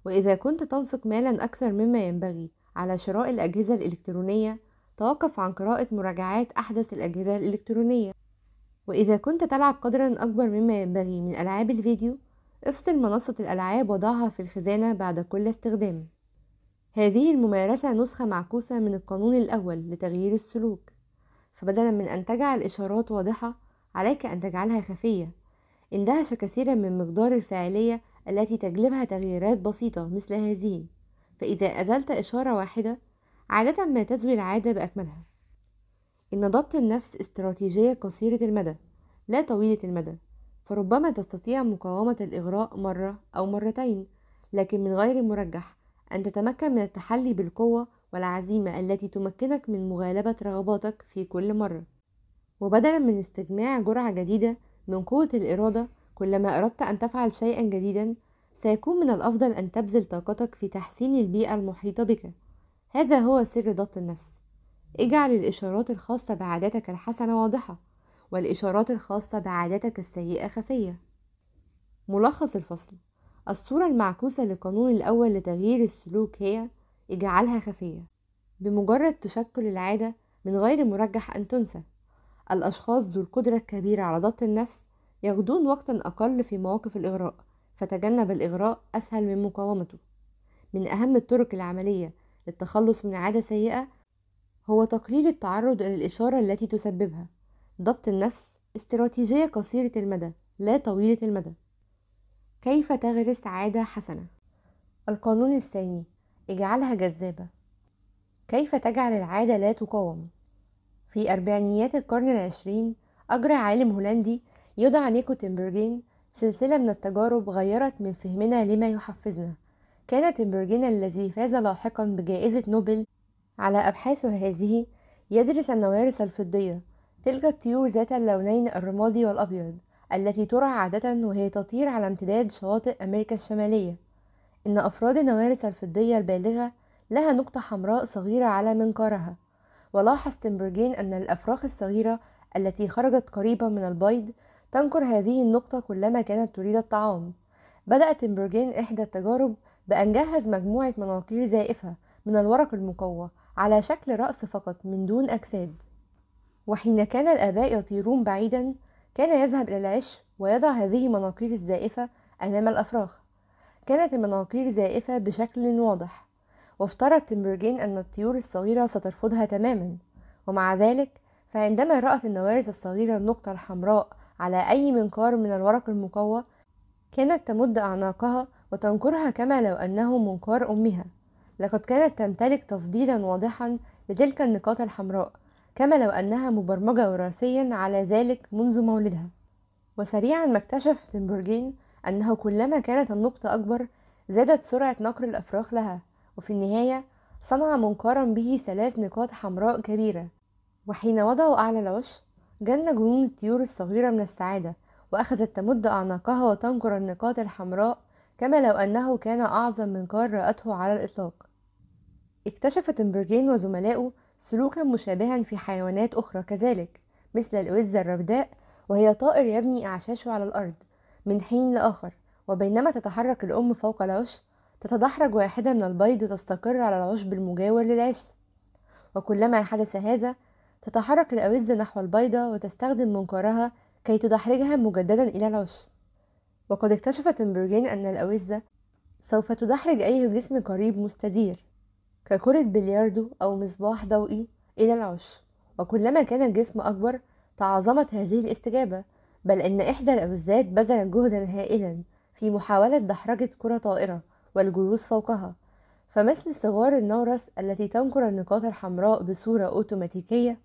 وإذا كنت تنفق مالا أكثر مما ينبغي على شراء الأجهزة الإلكترونية توقف عن قراءة مراجعات أحدث الأجهزة الإلكترونية وإذا كنت تلعب قدرا أكبر مما ينبغي من ألعاب الفيديو افصل منصة الألعاب وضعها في الخزانة بعد كل استخدام هذه الممارسة نسخة معكوسة من القانون الأول لتغيير السلوك فبدلا من أن تجعل إشارات واضحة عليك أن تجعلها خفية اندهش كثيرا من مقدار الفاعلية التي تجلبها تغييرات بسيطة مثل هذه فإذا أزلت إشارة واحدة عادة ما تزوي العادة بأكملها إن ضبط النفس استراتيجية قصيرة المدى لا طويلة المدى فربما تستطيع مقاومة الإغراء مرة أو مرتين لكن من غير المرجح أن تتمكن من التحلي بالقوة والعزيمة التي تمكنك من مغالبة رغباتك في كل مرة وبدلا من استجماع جرعة جديدة من قوة الإرادة كلما أردت أن تفعل شيئا جديدا سيكون من الأفضل أن تبذل طاقتك في تحسين البيئة المحيطة بك هذا هو سر ضبط النفس اجعل الإشارات الخاصة بعاداتك الحسنة واضحة والإشارات الخاصة بعاداتك السيئة خفية ملخص الفصل الصورة المعكوسة للقانون الأول لتغيير السلوك هي يجعلها خفية بمجرد تشكل العادة من غير المرجح أن تنسى الأشخاص ذو القدرة الكبيرة على ضبط النفس يغدون وقتا أقل في مواقف الإغراء فتجنب الإغراء أسهل من مقاومته من أهم الطرق العملية للتخلص من عادة سيئة هو تقليل التعرض للإشارة التي تسببها ضبط النفس استراتيجية قصيرة المدى لا طويلة المدى كيف تغرس عادة حسنة القانون الثاني اجعلها جذابة كيف تجعل العادة لا تقاوم؟ في أربعينيات القرن العشرين أجرى عالم هولندي يدعى نيكو تيمبرجين سلسلة من التجارب غيرت من فهمنا لما يحفزنا كان تيمبرجين الذي فاز لاحقا بجائزة نوبل على أبحاثه هذه يدرس النوارس الفضية تلك الطيور ذات اللونين الرمادي والأبيض التي ترعى عادة وهي تطير على امتداد شواطئ أمريكا الشمالية إن أفراد النوارس الفضية البالغة لها نقطة حمراء صغيرة على منقارها ولاحظ تمبرجين أن الأفراخ الصغيرة التي خرجت قريبة من البيض تنقر هذه النقطة كلما كانت تريد الطعام بدأ تيمبرجين إحدى التجارب بأن جهز مجموعة مناقير زائفة من الورق المقوى على شكل رأس فقط من دون أجساد وحين كان الآباء يطيرون بعيدا كان يذهب إلى العش ويضع هذه المناقير الزائفة أمام الأفراخ كانت المناقير زائفة بشكل واضح وافترض تمبرجين أن الطيور الصغيرة سترفضها تماما ومع ذلك فعندما رأت النوارس الصغيرة النقطة الحمراء على أي منقار من الورق المقوى كانت تمد أعناقها وتنكرها كما لو أنه منقار أمها لقد كانت تمتلك تفضيلا واضحا لتلك النقاط الحمراء كما لو أنها مبرمجة وراثيا على ذلك منذ مولدها وسريعا ما اكتشف تمبرجين أنه كلما كانت النقطة أكبر زادت سرعة نقر الأفراخ لها وفي النهاية صنع منقارا به ثلاث نقاط حمراء كبيرة وحين وضعوا أعلى العش جن جنون الطيور الصغيرة من السعادة وأخذت تمد أعناقها وتنقر النقاط الحمراء كما لو أنه كان أعظم منقار رأته على الإطلاق اكتشف تمبرجين وزملاؤه سلوكا مشابها في حيوانات أخرى كذلك مثل الأوزة الربداء وهي طائر يبني أعشاشه على الأرض من حين لآخر وبينما تتحرك الأم فوق العش تتدحرج واحدة من البيض تستقر على العشب المجاور للعش وكلما حدث هذا تتحرك الأوزة نحو البيضة وتستخدم منقارها كي تدحرجها مجددا إلى العش وقد اكتشف تمبرجين أن الأوزة سوف تدحرج أي جسم قريب مستدير ككرة بلياردو أو مصباح ضوئي إلى العش وكلما كان الجسم أكبر تعاظمت هذه الاستجابة بل إن إحدى الأوزات بذلت جهدا هائلا في محاولة دحرجة كرة طائرة والجلوس فوقها فمثل صغار النورس التي تنقر النقاط الحمراء بصورة أوتوماتيكية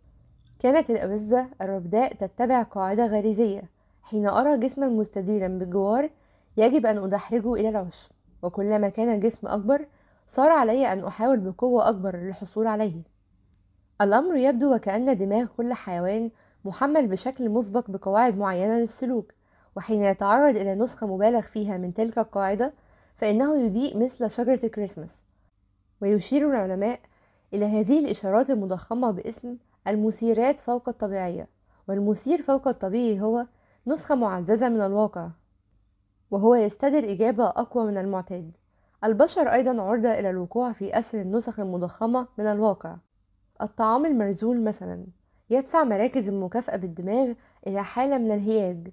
كانت الأوزة الربداء تتبع قاعدة غريزية حين أرى جسما مستديرا بالجوار يجب أن أدحرجه إلى العشب وكلما كان الجسم أكبر صار علي أن أحاول بقوة أكبر للحصول عليه الأمر يبدو وكأن دماغ كل حيوان محمل بشكل مسبق بقواعد معينة للسلوك وحين يتعرض إلى نسخة مبالغ فيها من تلك القاعدة فإنه يضيء مثل شجرة كريسمس ويشير العلماء إلى هذه الإشارات المضخمة باسم المثيرات فوق الطبيعية والمثير فوق الطبيعي هو نسخة معززة من الواقع وهو يستدر إجابة أقوى من المعتاد البشر أيضا عرضة إلى الوقوع في أسر النسخ المضخمة من الواقع الطعام المرزول مثلا يدفع مراكز المكافأة بالدماغ إلى حالة من الهياج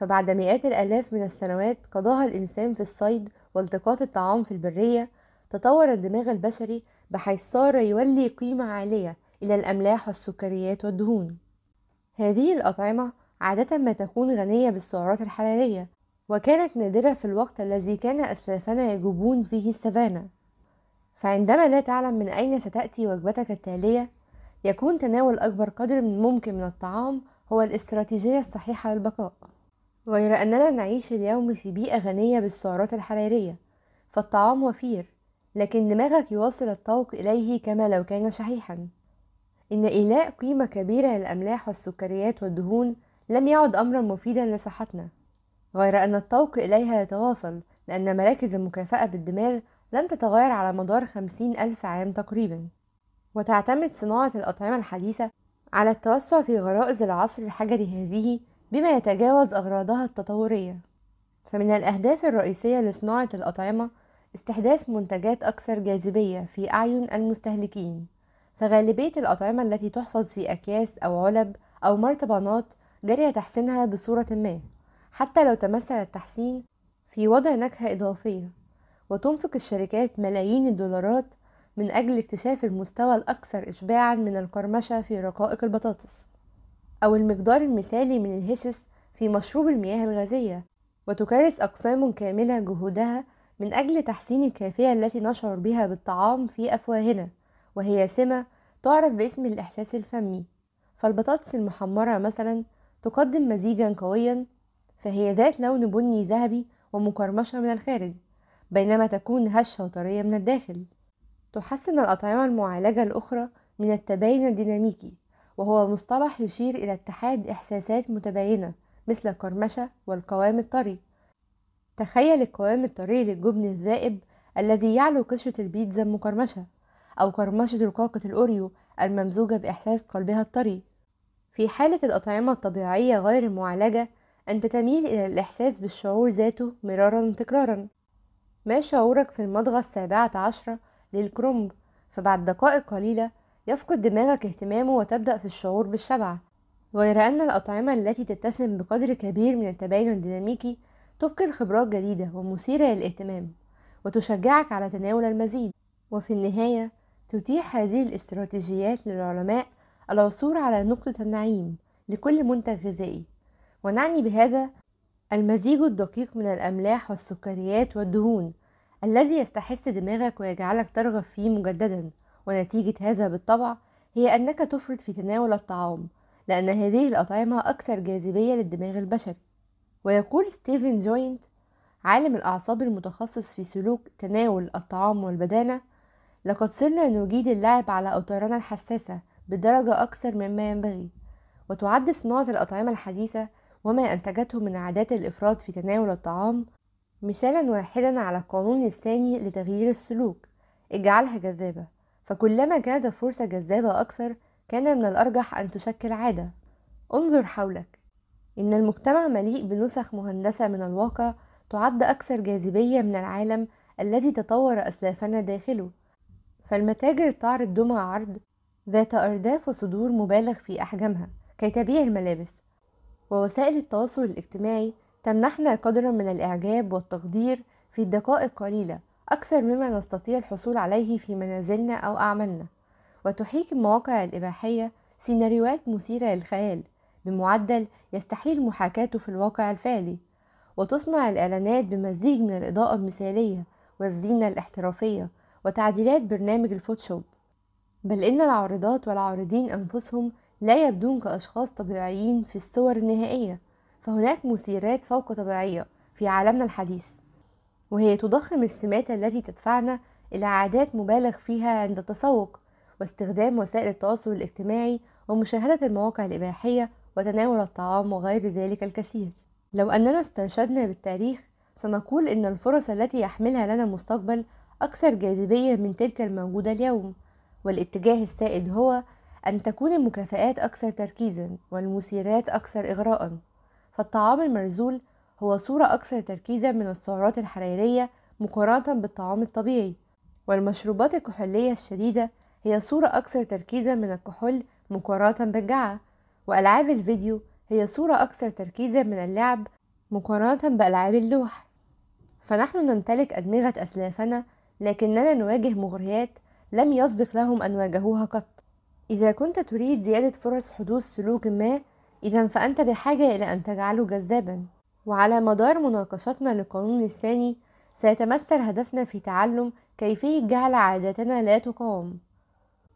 فبعد مئات الآلاف من السنوات قضاها الإنسان في الصيد والتقاط الطعام في البرية تطور الدماغ البشري بحيث صار يولي قيمة عالية إلى الأملاح والسكريات والدهون هذه الأطعمة عادة ما تكون غنية بالسعرات الحرارية وكانت نادرة في الوقت الذي كان أسلافنا يجوبون فيه السفانة فعندما لا تعلم من أين ستأتي وجبتك التالية يكون تناول أكبر قدر من ممكن من الطعام هو الاستراتيجية الصحيحة للبقاء غير أننا نعيش اليوم في بيئة غنية بالسعرات الحرارية فالطعام وفير لكن دماغك يواصل الطوق إليه كما لو كان شحيحا إن إيلاء قيمة كبيرة للأملاح والسكريات والدهون لم يعد أمرا مفيدا لصحتنا غير أن الطوق إليها يتواصل لأن مراكز المكافأة بالدماغ لم تتغير على مدار خمسين ألف عام تقريبا وتعتمد صناعة الأطعمة الحديثة على التوسع في غرائز العصر الحجري هذه بما يتجاوز أغراضها التطورية فمن الأهداف الرئيسية لصناعة الأطعمة استحداث منتجات أكثر جاذبية في أعين المستهلكين فغالبية الأطعمة التي تحفظ في أكياس أو علب أو مرطبانات جري تحسينها بصورة ما حتى لو تمثل التحسين في وضع نكهة إضافية وتنفق الشركات ملايين الدولارات من أجل اكتشاف المستوى الأكثر إشباعا من القرمشة في رقائق البطاطس أو المقدار المثالي من الهسس في مشروب المياه الغازية وتكرس أقسام كاملة جهودها من أجل تحسين الكافية التي نشعر بها بالطعام في أفواهنا وهي سمة تعرف باسم الإحساس الفمي فالبطاطس المحمرة مثلا تقدم مزيجا قويا فهي ذات لون بني ذهبي ومقرمشة من الخارج بينما تكون هشة وطرية من الداخل تحسن الأطعمة المعالجة الأخرى من التباين الديناميكي وهو مصطلح يشير إلى اتحاد إحساسات متباينة مثل القرمشة والقوام الطري تخيل القوام الطري للجبن الذائب الذي يعلو قشرة البيتزا المقرمشة أو قرمشة رقاقة الأوريو الممزوجة بإحساس قلبها الطري في حالة الأطعمة الطبيعية غير المعالجة أنت تميل إلى الإحساس بالشعور ذاته مرارا تكرارا ما شعورك في المضغة السابعة عشرة للكرنب فبعد دقائق قليلة يفقد دماغك اهتمامه وتبدأ في الشعور بالشبع غير أن الأطعمة التي تتسم بقدر كبير من التباين الديناميكي تبقي الخبرات جديدة ومثيرة للاهتمام وتشجعك على تناول المزيد وفي النهاية تتيح هذه الاستراتيجيات للعلماء العثور على نقطة النعيم لكل منتج غذائي ونعني بهذا المزيج الدقيق من الأملاح والسكريات والدهون الذي يستحس دماغك ويجعلك ترغب فيه مجددا ونتيجة هذا بالطبع هي أنك تفرط في تناول الطعام لأن هذه الأطعمة أكثر جاذبية للدماغ البشري ويقول ستيفن جوينت عالم الأعصاب المتخصص في سلوك تناول الطعام والبدانة لقد صرنا نجيد اللعب على أوتارنا الحساسة بدرجة أكثر مما ينبغي وتعد صناعة الأطعمة الحديثة وما أنتجته من عادات الإفراط في تناول الطعام مثالا واحدا على القانون الثاني لتغيير السلوك اجعلها جذابة فكلما كانت فرصة جذابة أكثر كان من الأرجح أن تشكل عادة انظر حولك إن المجتمع مليء بنسخ مهندسة من الواقع تعد أكثر جاذبية من العالم الذي تطور أسلافنا داخله فالمتاجر تعرض دمى عرض ذات أرداف وصدور مبالغ في أحجامها كي تبيع الملابس ووسائل التواصل الاجتماعي تمنحنا قدرا من الإعجاب والتقدير في الدقائق قليلة أكثر مما نستطيع الحصول عليه في منازلنا أو أعمالنا وتحيك المواقع الإباحية سيناريوهات مثيرة للخيال بمعدل يستحيل محاكاته في الواقع الفعلي وتصنع الإعلانات بمزيج من الإضاءة المثالية والزينة الاحترافية وتعديلات برنامج الفوتوشوب بل إن العارضات والعارضين أنفسهم لا يبدون كأشخاص طبيعيين في الصور النهائية فهناك مثيرات فوق طبيعية في عالمنا الحديث وهي تضخم السمات التي تدفعنا إلى عادات مبالغ فيها عند التسوق واستخدام وسائل التواصل الاجتماعي ومشاهدة المواقع الإباحية وتناول الطعام وغير ذلك الكثير لو أننا استرشدنا بالتاريخ سنقول إن الفرص التي يحملها لنا المستقبل أكثر جاذبية من تلك الموجودة اليوم والاتجاه السائد هو أن تكون المكافآت أكثر تركيزا والمثيرات أكثر إغراءً فالطعام المرزول هو صورة أكثر تركيزا من السعرات الحرارية مقارنة بالطعام الطبيعي والمشروبات الكحولية الشديدة هي صورة أكثر تركيزا من الكحول مقارنة بالجعة وألعاب الفيديو هي صورة أكثر تركيزا من اللعب مقارنة بألعاب اللوح فنحن نمتلك أدمغة أسلافنا لكننا نواجه مغريات لم يسبق لهم أن واجهوها قط إذا كنت تريد زيادة فرص حدوث سلوك ما إذا فأنت بحاجة إلى أن تجعله جذابا وعلى مدار مناقشتنا للقانون الثاني سيتمثل هدفنا في تعلم كيفية جعل عاداتنا لا تقاوم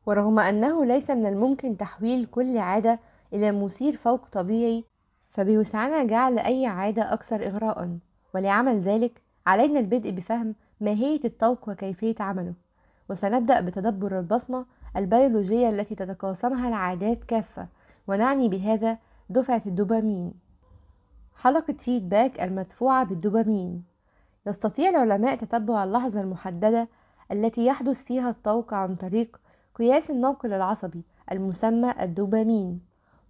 ورغم أنه ليس من الممكن تحويل كل عادة إلى مثير فوق طبيعي فبوسعنا جعل أي عادة أكثر إغراء ولعمل ذلك علينا البدء بفهم ماهية الطوق وكيفية عمله وسنبدأ بتدبر البصمة البيولوجية التي تتقاسمها العادات كافة ونعني بهذا دفعة الدوبامين حلقة فيدباك المدفوعة بالدوبامين يستطيع العلماء تتبع اللحظة المحددة التي يحدث فيها الطوق عن طريق قياس النقل العصبي المسمى الدوبامين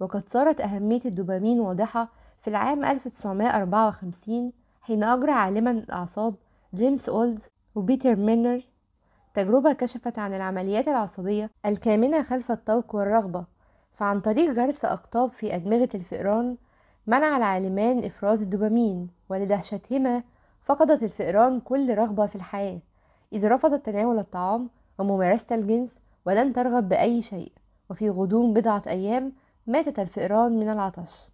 وقد صارت أهمية الدوبامين واضحة في العام 1954 حين أجرى عالما الأعصاب جيمس أولدز وبيتر مينر تجربة كشفت عن العمليات العصبية الكامنة خلف الطوق والرغبة فعن طريق غرس أقطاب في أدمغة الفئران منع العالمان إفراز الدوبامين ولدهشتهما فقدت الفئران كل رغبة في الحياة إذ رفضت تناول الطعام وممارسة الجنس ولم ترغب بأي شيء وفي غضون بضعة أيام ماتت الفئران من العطش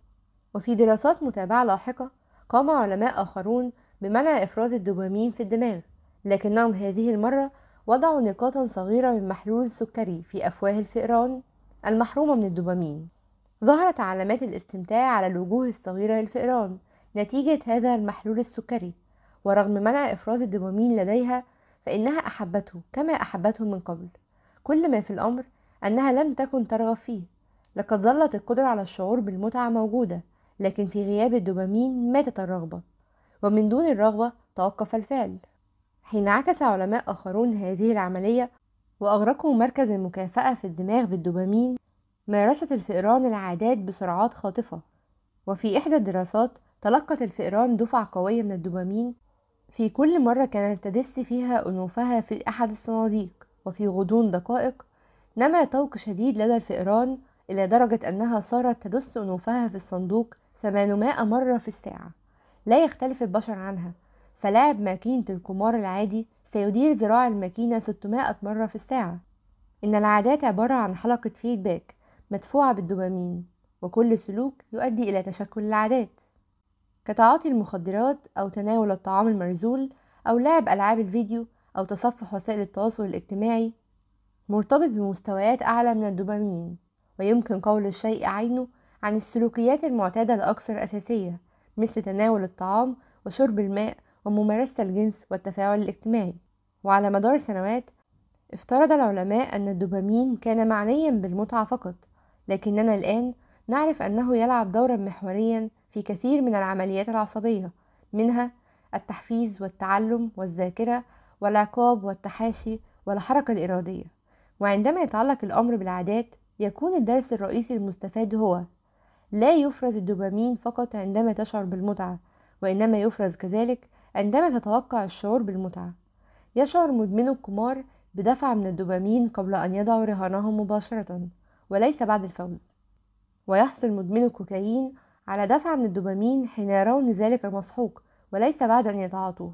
وفي دراسات متابعة لاحقة قام علماء آخرون بمنع إفراز الدوبامين في الدماغ لكنهم هذه المرة وضعوا نقاطا صغيرة من محلول سكري في أفواه الفئران المحرومة من الدوبامين ظهرت علامات الاستمتاع على الوجوه الصغيرة للفئران نتيجة هذا المحلول السكري ورغم منع إفراز الدوبامين لديها فإنها أحبته كما أحبته من قبل كل ما في الأمر أنها لم تكن ترغب فيه لقد ظلت القدرة على الشعور بالمتعة موجودة لكن في غياب الدوبامين ماتت الرغبة ومن دون الرغبة توقف الفعل حين عكس علماء آخرون هذه العملية وأغرقه مركز المكافأة في الدماغ بالدوبامين مارست الفئران العادات بسرعات خاطفة وفي إحدى الدراسات تلقت الفئران دفعة قوية من الدوبامين في كل مرة كانت تدس فيها أنوفها في أحد الصناديق وفي غضون دقائق نما طوق شديد لدى الفئران إلى درجة أنها صارت تدس أنوفها في الصندوق 800 مرة في الساعة لا يختلف البشر عنها فلعب ماكينة القمار العادي سيدير ذراع الماكينة 600 مرة في الساعة إن العادات عبارة عن حلقة فيدباك مدفوعة بالدوبامين وكل سلوك يؤدي إلى تشكل العادات كتعاطي المخدرات أو تناول الطعام المرزول أو لعب ألعاب الفيديو أو تصفح وسائل التواصل الاجتماعي مرتبط بمستويات أعلى من الدوبامين ويمكن قول الشيء عينه عن السلوكيات المعتادة الأكثر أساسية مثل تناول الطعام وشرب الماء وممارسة الجنس والتفاعل الاجتماعي وعلى مدار سنوات افترض العلماء أن الدوبامين كان معنيا بالمتعة فقط لكننا الآن نعرف أنه يلعب دورا محوريا في كثير من العمليات العصبية منها التحفيز والتعلم والذاكرة والعقاب والتحاشي والحركة الإرادية وعندما يتعلق الأمر بالعادات يكون الدرس الرئيسي المستفاد هو لا يفرز الدوبامين فقط عندما تشعر بالمتعة وإنما يفرز كذلك عندما تتوقع الشعور بالمتعة يشعر مدمنو القمار بدفع من الدوبامين قبل أن يضعوا رهانهم مباشرة وليس بعد الفوز ويحصل مدمنو الكوكايين على دفع من الدوبامين حين يرون ذلك المسحوق وليس بعد أن يتعاطوه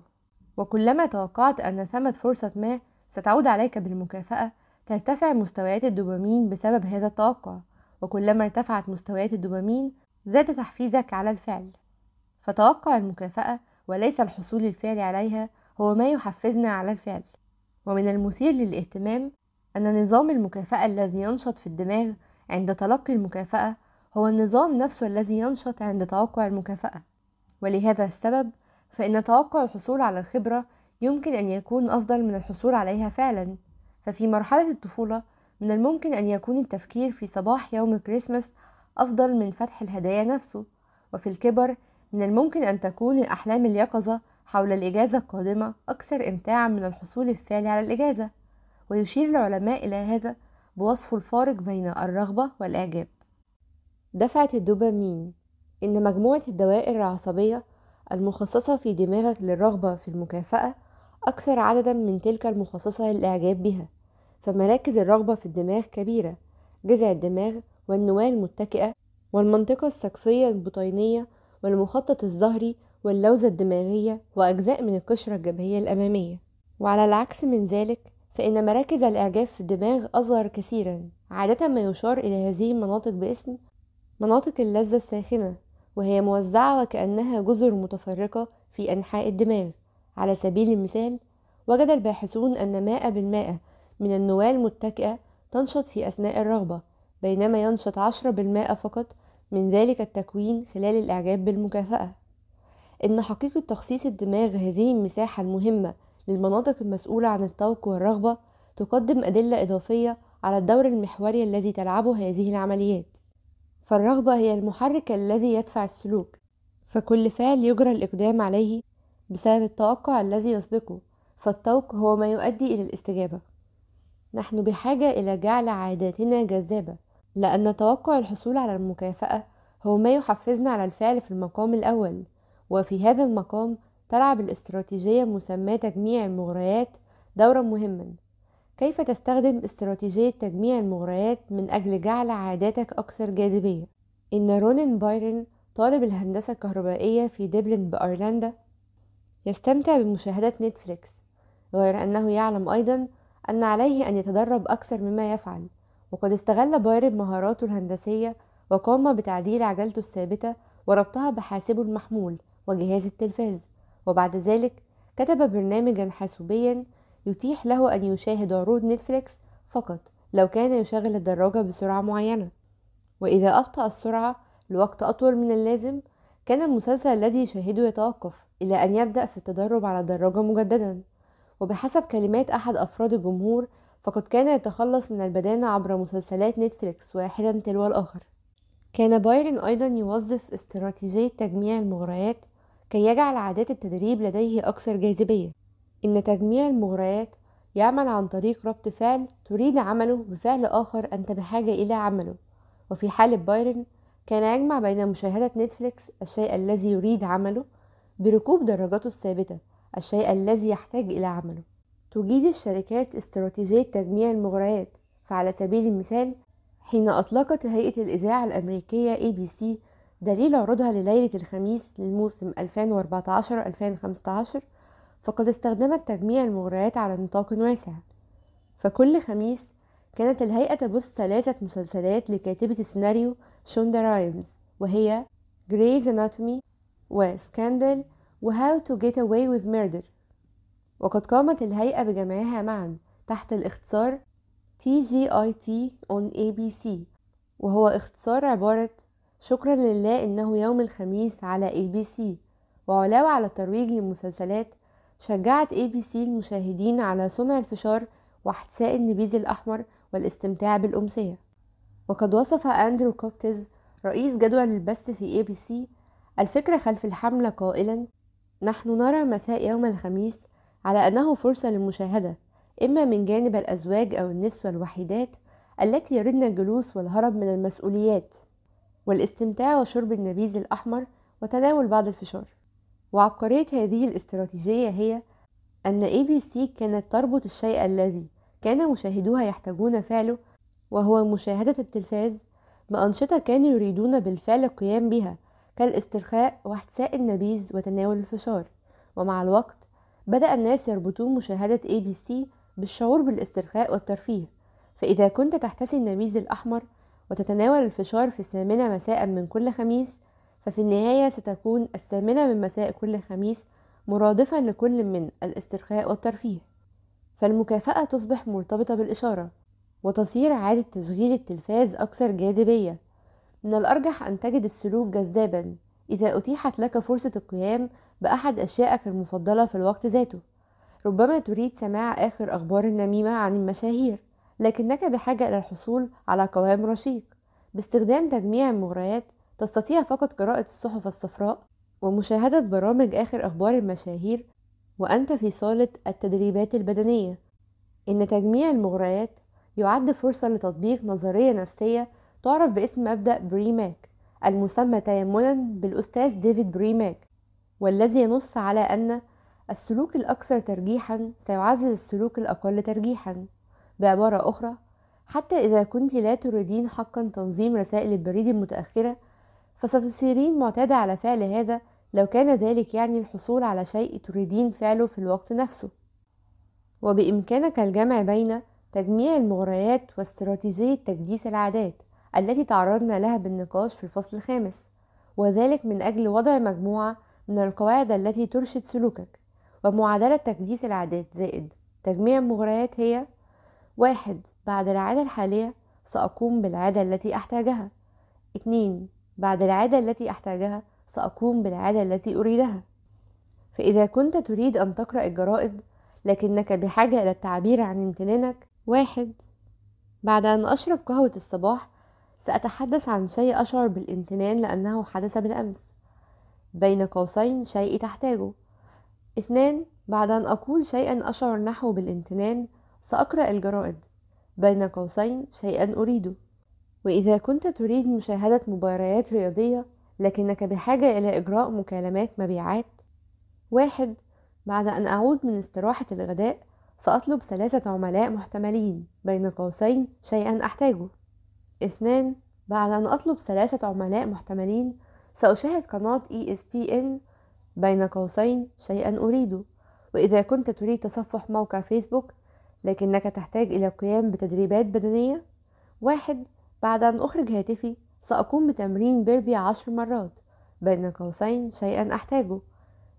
وكلما توقعت أن ثمة فرصة ما ستعود عليك بالمكافأة ترتفع مستويات الدوبامين بسبب هذا التوقع وكلما ارتفعت مستويات الدوبامين زاد تحفيزك على الفعل فتوقع المكافأة وليس الحصول الفعلي عليها هو ما يحفزنا على الفعل ومن المثير للاهتمام أن نظام المكافأة الذي ينشط في الدماغ عند تلقي المكافأة هو النظام نفسه الذي ينشط عند توقع المكافأة ولهذا السبب فإن توقع الحصول على الخبرة يمكن أن يكون أفضل من الحصول عليها فعلا ففي مرحلة الطفولة من الممكن أن يكون التفكير في صباح يوم كريسمس أفضل من فتح الهدايا نفسه وفي الكبر من الممكن أن تكون الأحلام اليقظة حول الإجازة القادمة أكثر إمتاعا من الحصول الفعلي على الإجازة ويشير العلماء إلى هذا بوصفه الفارق بين الرغبة والإعجاب دفعة الدوبامين إن مجموعة الدوائر العصبية المخصصة في دماغك للرغبة في المكافأة أكثر عددا من تلك المخصصة للإعجاب بها فمراكز الرغبة في الدماغ كبيرة جذع الدماغ والنواة المتكئة والمنطقة السقفية البطينية والمخطط الظهري واللوزة الدماغية وأجزاء من القشرة الجبهية الأمامية وعلى العكس من ذلك فإن مراكز الإعجاب في الدماغ أصغر كثيرا عادة ما يشار إلى هذه المناطق باسم مناطق اللذة الساخنة وهي موزعة وكأنها جزر متفرقة في أنحاء الدماغ على سبيل المثال وجد الباحثون أن ماء بالماء من النواة المتكئة تنشط في أثناء الرغبة بينما ينشط عشرة بالماء فقط من ذلك التكوين خلال الإعجاب بالمكافأة إن حقيقة تخصيص الدماغ هذه المساحة المهمة للمناطق المسؤولة عن الطوق والرغبة تقدم أدلة إضافية على الدور المحوري الذي تلعبه هذه العمليات فالرغبة هي المحرك الذي يدفع السلوك فكل فعل يجرى الإقدام عليه بسبب التوقع الذي يسبقه فالطوق هو ما يؤدي إلى الاستجابة نحن بحاجة إلى جعل عاداتنا جذابة لأن توقع الحصول على المكافأة هو ما يحفزنا على الفعل في المقام الأول وفي هذا المقام تلعب الاستراتيجية مسماة تجميع المغريات دورا مهما كيف تستخدم استراتيجية تجميع المغريات من أجل جعل عاداتك أكثر جاذبية؟ إن رونين بايرن طالب الهندسة الكهربائية في دبلن بأيرلندا يستمتع بمشاهدة نتفليكس غير أنه يعلم أيضا أن عليه أن يتدرب أكثر مما يفعل وقد استغل بايرن مهاراته الهندسية وقام بتعديل عجلته الثابتة وربطها بحاسبه المحمول وجهاز التلفاز وبعد ذلك كتب برنامجا حاسوبيا يتيح له أن يشاهد عروض نتفليكس فقط لو كان يشغل الدراجة بسرعة معينة وإذا أبطأ السرعة لوقت أطول من اللازم كان المسلسل الذي يشاهده يتوقف إلى أن يبدأ في التدرب على الدراجة مجددا وبحسب كلمات أحد أفراد الجمهور فقد كان يتخلص من البدانة عبر مسلسلات نتفليكس واحدا تلو الآخر كان بايرن أيضا يوظف استراتيجية تجميع المغريات كي يجعل عادات التدريب لديه أكثر جاذبية إن تجميع المغريات يعمل عن طريق ربط فعل تريد عمله بفعل آخر أنت بحاجة إلى عمله وفي حالة بايرن كان يجمع بين مشاهدة نتفليكس الشيء الذي يريد عمله بركوب دراجاته الثابتة الشيء الذي يحتاج إلى عمله تجيد الشركات استراتيجية تجميع المغريات فعلى سبيل المثال حين أطلقت هيئة الإذاعة الأمريكية ABC دليل عروضها لليلة الخميس للموسم 2014-2015 فقد استخدمت تجميع المغريات على نطاق واسع فكل خميس كانت الهيئة تبث ثلاثة مسلسلات لكاتبة السيناريو شوندا رايمز وهي Grey's Anatomy و Scandal و How to Get Away with Murder وقد قامت الهيئة بجمعها معا تحت الاختصار TGIT on ABC وهو اختصار عبارة شكرا لله انه يوم الخميس على اي بي سي وعلاوة على الترويج للمسلسلات شجعت اي بي سي المشاهدين على صنع الفشار واحتساء النبيذ الاحمر والاستمتاع بالامسية وقد وصف اندرو كوبتز رئيس جدول البث في اي بي سي الفكرة خلف الحملة قائلا نحن نرى مساء يوم الخميس على انه فرصة للمشاهدة اما من جانب الازواج او النسوة الوحيدات التي يردن الجلوس والهرب من المسؤوليات والاستمتاع وشرب النبيذ الأحمر وتناول بعض الفشار وعبقرية هذه الاستراتيجية هي أن اي بي سي كانت تربط الشيء الذي كان مشاهدوها يحتاجون فعله وهو مشاهدة التلفاز بأنشطة كانوا يريدون بالفعل القيام بها كالاسترخاء واحتساء النبيذ وتناول الفشار ومع الوقت بدأ الناس يربطون مشاهدة اي بي سي بالشعور بالاسترخاء والترفيه فإذا كنت تحتسي النبيذ الأحمر وتتناول الفشار في الثامنة مساء من كل خميس ففي النهاية ستكون الثامنة من مساء كل خميس مرادفا لكل من الاسترخاء والترفيه فالمكافأة تصبح مرتبطة بالإشارة وتصير عادة تشغيل التلفاز أكثر جاذبية من الأرجح أن تجد السلوك جذابا إذا أتيحت لك فرصة القيام بأحد أشيائك المفضلة في الوقت ذاته ربما تريد سماع آخر أخبار النميمة عن المشاهير لكنك بحاجة إلى الحصول على قوام رشيق باستخدام تجميع المغريات تستطيع فقط قراءة الصحف الصفراء ومشاهدة برامج آخر أخبار المشاهير وأنت في صالة التدريبات البدنية إن تجميع المغريات يعد فرصة لتطبيق نظرية نفسية تعرف باسم مبدأ بريماك المسمى تيمنا بالأستاذ ديفيد بريماك والذي ينص على أن السلوك الأكثر ترجيحا سيعزز السلوك الأقل ترجيحا بعبارة أخرى حتى إذا كنت لا تريدين حقا تنظيم رسائل البريد المتأخرة فستصيرين معتادة على فعل هذا لو كان ذلك يعني الحصول على شيء تريدين فعله في الوقت نفسه وبإمكانك الجمع بين تجميع المغريات واستراتيجية تجديس العادات التي تعرضنا لها بالنقاش في الفصل الخامس وذلك من أجل وضع مجموعة من القواعد التي ترشد سلوكك ومعادلة تجديس العادات زائد تجميع المغريات هي واحد بعد العادة الحالية سأقوم بالعادة التي أحتاجها اتنين بعد العادة التي أحتاجها سأقوم بالعادة التي أريدها فإذا كنت تريد أن تقرأ الجرائد لكنك بحاجة إلى التعبير عن امتنانك واحد بعد أن أشرب قهوة الصباح سأتحدث عن شيء أشعر بالامتنان لأنه حدث بالأمس بين قوسين شيء تحتاجه اثنان بعد أن أقول شيئا أشعر نحو بالامتنان سأقرأ الجرائد بين قوسين شيئا أريده وإذا كنت تريد مشاهدة مباريات رياضية لكنك بحاجة إلى إجراء مكالمات مبيعات واحد بعد أن أعود من استراحة الغداء سأطلب ثلاثة عملاء محتملين بين قوسين شيئا أحتاجه اثنان بعد أن أطلب ثلاثة عملاء محتملين سأشاهد قناة ESPN بين قوسين شيئا أريده وإذا كنت تريد تصفح موقع فيسبوك لكنك تحتاج إلى القيام بتدريبات بدنية واحد بعد أن أخرج هاتفي سأقوم بتمرين بيربي عشر مرات بين قوسين شيئا أحتاجه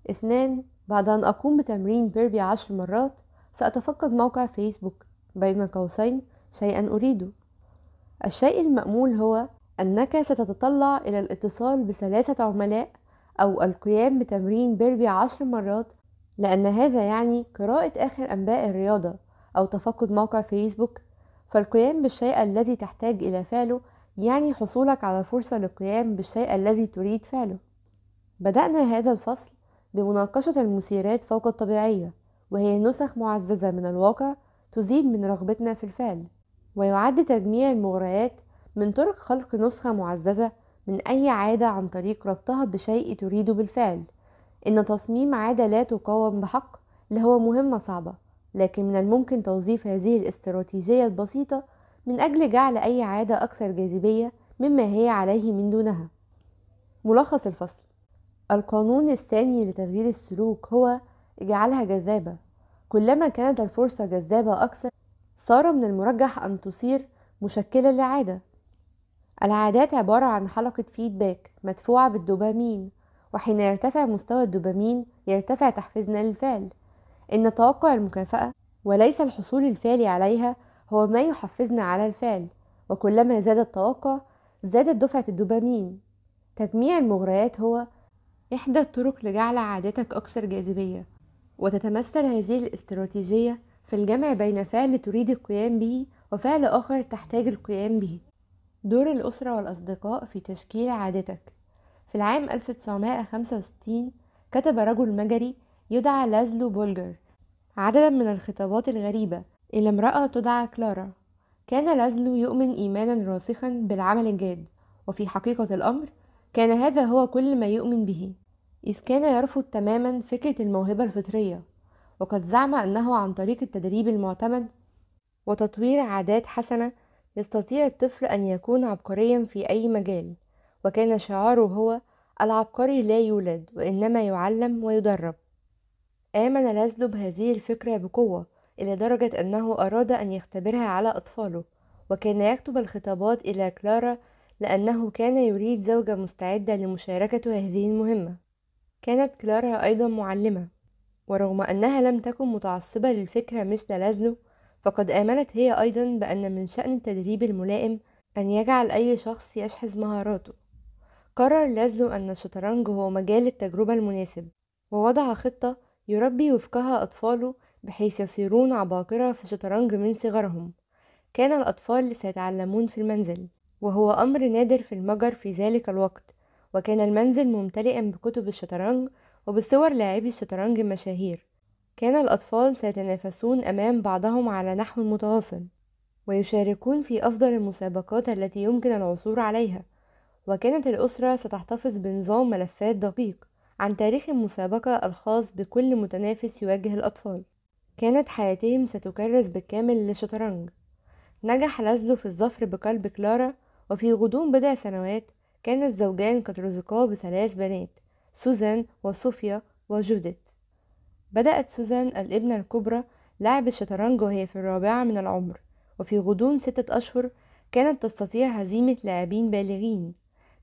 اثنان بعد أن أقوم بتمرين بيربي عشر مرات سأتفقد موقع فيسبوك بين قوسين شيئا أريده الشيء المأمول هو أنك ستتطلع إلى الاتصال بثلاثة عملاء أو القيام بتمرين بيربي عشر مرات لأن هذا يعني قراءة آخر أنباء الرياضة أو تفقد موقع فيسبوك فالقيام بالشيء الذي تحتاج إلى فعله يعني حصولك على فرصة للقيام بالشيء الذي تريد فعله بدأنا هذا الفصل بمناقشة المثيرات فوق الطبيعية وهي نسخ معززة من الواقع تزيد من رغبتنا في الفعل ويعد تجميع المغريات من طرق خلق نسخة معززة من أي عادة عن طريق ربطها بشيء تريده بالفعل إن تصميم عادة لا تقاوم بحق لهو مهمة صعبة لكن من الممكن توظيف هذه الاستراتيجية البسيطة من أجل جعل أي عادة أكثر جاذبية مما هي عليه من دونها ملخص الفصل القانون الثاني لتغيير السلوك هو اجعلها جذابة كلما كانت الفرصة جذابة أكثر صار من المرجح أن تصير مشكلة لعادة العادات عبارة عن حلقة فيدباك مدفوعة بالدوبامين وحين يرتفع مستوى الدوبامين يرتفع تحفيزنا للفعل إن توقع المكافأة وليس الحصول الفعلي عليها هو ما يحفزنا على الفعل وكلما زاد التوقع زادت دفعة الدوبامين تجميع المغريات هو إحدى الطرق لجعل عادتك أكثر جاذبية وتتمثل هذه الاستراتيجية في الجمع بين فعل تريد القيام به وفعل آخر تحتاج القيام به دور الأسرة والأصدقاء في تشكيل عادتك في العام 1965 كتب رجل مجري يدعى لازلو بولجر عددا من الخطابات الغريبة إلى امرأة تدعى كلارا كان لازلو يؤمن إيمانا راسخا بالعمل الجاد وفي حقيقة الأمر كان هذا هو كل ما يؤمن به إذ كان يرفض تماما فكرة الموهبة الفطرية وقد زعم أنه عن طريق التدريب المعتمد وتطوير عادات حسنة يستطيع الطفل أن يكون عبقريا في أي مجال وكان شعاره هو العبقري لا يولد وإنما يعلم ويدرب آمن لازلو بهذه الفكرة بقوة إلى درجة أنه أراد أن يختبرها على أطفاله وكان يكتب الخطابات إلى كلارا لأنه كان يريد زوجة مستعدة لمشاركة هذه المهمة كانت كلارا أيضا معلمة ورغم أنها لم تكن متعصبة للفكرة مثل لازلو فقد آمنت هي أيضا بأن من شأن التدريب الملائم أن يجعل أي شخص يشحذ مهاراته قرر لازلو أن الشطرنج هو مجال التجربة المناسب ووضع خطة يربي وفقها أطفاله بحيث يصيرون عباقرة في الشطرنج من صغرهم كان الأطفال سيتعلمون في المنزل وهو أمر نادر في المجر في ذلك الوقت وكان المنزل ممتلئا بكتب الشطرنج وبصور لاعبي الشطرنج المشاهير كان الأطفال سيتنافسون أمام بعضهم على نحو متواصل ويشاركون في أفضل المسابقات التي يمكن العثور عليها وكانت الأسرة ستحتفظ بنظام ملفات دقيق عن تاريخ المسابقة الخاص بكل متنافس يواجه الأطفال كانت حياتهم ستكرس بالكامل للشطرنج نجح لازلو في الظفر بقلب كلارا وفي غضون بضع سنوات كان الزوجان قد رزقا بثلاث بنات سوزان وصوفيا وجوديت بدأت سوزان الابنة الكبرى لعب الشطرنج وهي في الرابعة من العمر وفي غضون ستة أشهر كانت تستطيع هزيمة لاعبين بالغين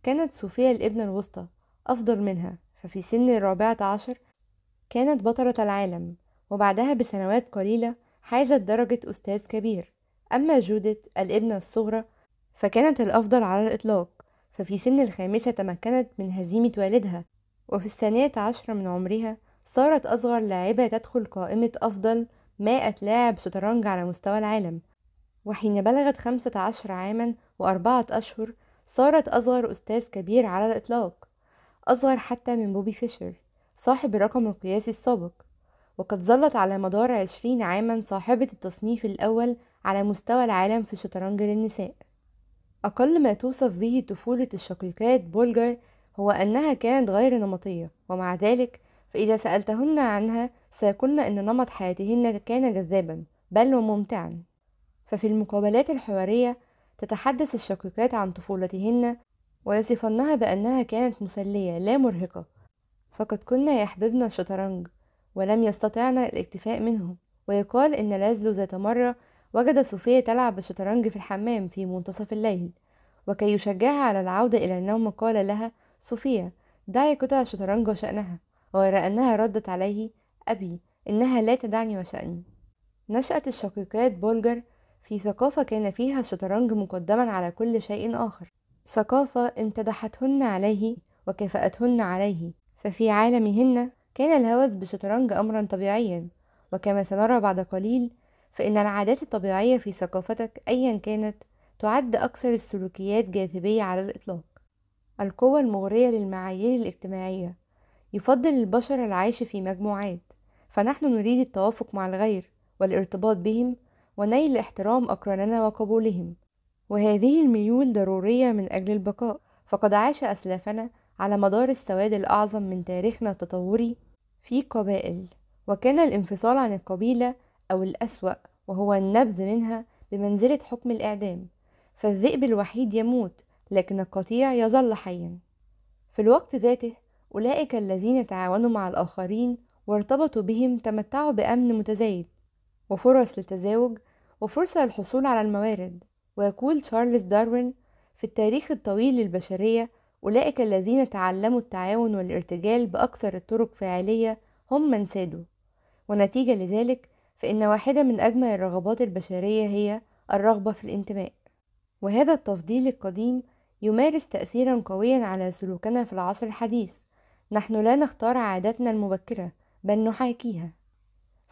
كانت صوفيا الابنة الوسطى أفضل منها ففي سن الرابعة عشر كانت بطلة العالم وبعدها بسنوات قليلة حازت درجة أستاذ كبير أما جودت الابنة الصغرى فكانت الأفضل على الإطلاق ففي سن الخامسة تمكنت من هزيمة والدها وفي الثانية عشرة من عمرها صارت أصغر لاعبة تدخل قائمة أفضل مائة لاعب شطرنج على مستوى العالم وحين بلغت خمسة عشر عاما وأربعة أشهر صارت أصغر أستاذ كبير على الإطلاق أصغر حتى من بوبي فيشر صاحب الرقم القياسي السابق وقد ظلت على مدار عشرين عاما صاحبة التصنيف الأول على مستوى العالم في الشطرنج للنساء أقل ما توصف به طفولة الشقيقات بولجر هو أنها كانت غير نمطية ومع ذلك فإذا سألتهن عنها سيقولن أن نمط حياتهن كان جذابا بل وممتعا ففي المقابلات الحوارية تتحدث الشقيقات عن طفولتهن ويصفنها بأنها كانت مسلية لا مرهقة فقد كنا يحببنا الشطرنج ولم يستطعنا الاكتفاء منه ويقال إن لازلو ذات مرة وجد صوفيا تلعب بالشطرنج في الحمام في منتصف الليل وكي يشجعها على العودة إلى النوم قال لها صوفيا دعي قطع الشطرنج وشأنها غير أنها ردت عليه أبي إنها لا تدعني وشأني نشأت الشقيقات بولجر في ثقافة كان فيها الشطرنج مقدما على كل شيء آخر ثقافة امتدحتهن عليه وكافأتهن عليه ففي عالمهن كان الهوس بالشطرنج أمرا طبيعيا وكما سنرى بعد قليل فإن العادات الطبيعية في ثقافتك أيا كانت تعد أكثر السلوكيات جاذبية على الإطلاق القوة المغرية للمعايير الاجتماعية يفضل البشر العيش في مجموعات فنحن نريد التوافق مع الغير والارتباط بهم ونيل احترام أقراننا وقبولهم وهذه الميول ضرورية من أجل البقاء فقد عاش أسلافنا على مدار السواد الأعظم من تاريخنا التطوري في قبائل وكان الانفصال عن القبيلة أو الأسوأ وهو النبذ منها بمنزلة حكم الإعدام فالذئب الوحيد يموت لكن القطيع يظل حيا في الوقت ذاته أولئك الذين تعاونوا مع الآخرين وارتبطوا بهم تمتعوا بأمن متزايد وفرص للتزاوج وفرصة للحصول على الموارد ويقول تشارلز داروين في التاريخ الطويل للبشرية أولئك الذين تعلموا التعاون والارتجال بأكثر الطرق فعالية هم من سادوا ونتيجة لذلك فإن واحدة من أجمل الرغبات البشرية هي الرغبة في الانتماء وهذا التفضيل القديم يمارس تأثيرا قويا على سلوكنا في العصر الحديث نحن لا نختار عاداتنا المبكرة بل نحاكيها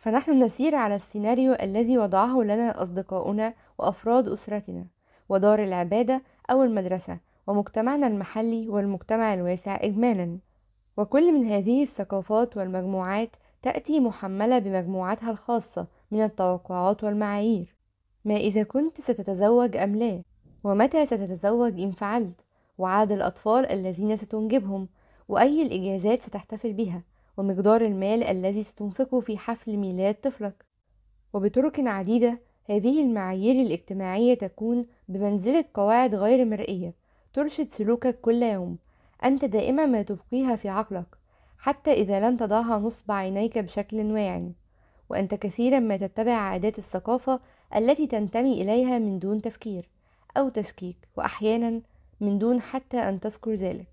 فنحن نسير على السيناريو الذي وضعه لنا أصدقاؤنا وأفراد أسرتنا ودار العبادة أو المدرسة ومجتمعنا المحلي والمجتمع الواسع إجمالا وكل من هذه الثقافات والمجموعات تأتي محملة بمجموعتها الخاصة من التوقعات والمعايير ما إذا كنت ستتزوج أم لا ومتى ستتزوج إن فعلت وعدد الأطفال الذين ستنجبهم وأي الإجازات ستحتفل بها ومقدار المال الذي ستنفقه في حفل ميلاد طفلك وبطرق عديدة هذه المعايير الاجتماعية تكون بمنزلة قواعد غير مرئية ترشد سلوكك كل يوم أنت دائما ما تبقيها في عقلك حتى إذا لم تضعها نصب عينيك بشكل واعي وأنت كثيرا ما تتبع عادات الثقافة التي تنتمي إليها من دون تفكير أو تشكيك وأحيانا من دون حتى أن تذكر ذلك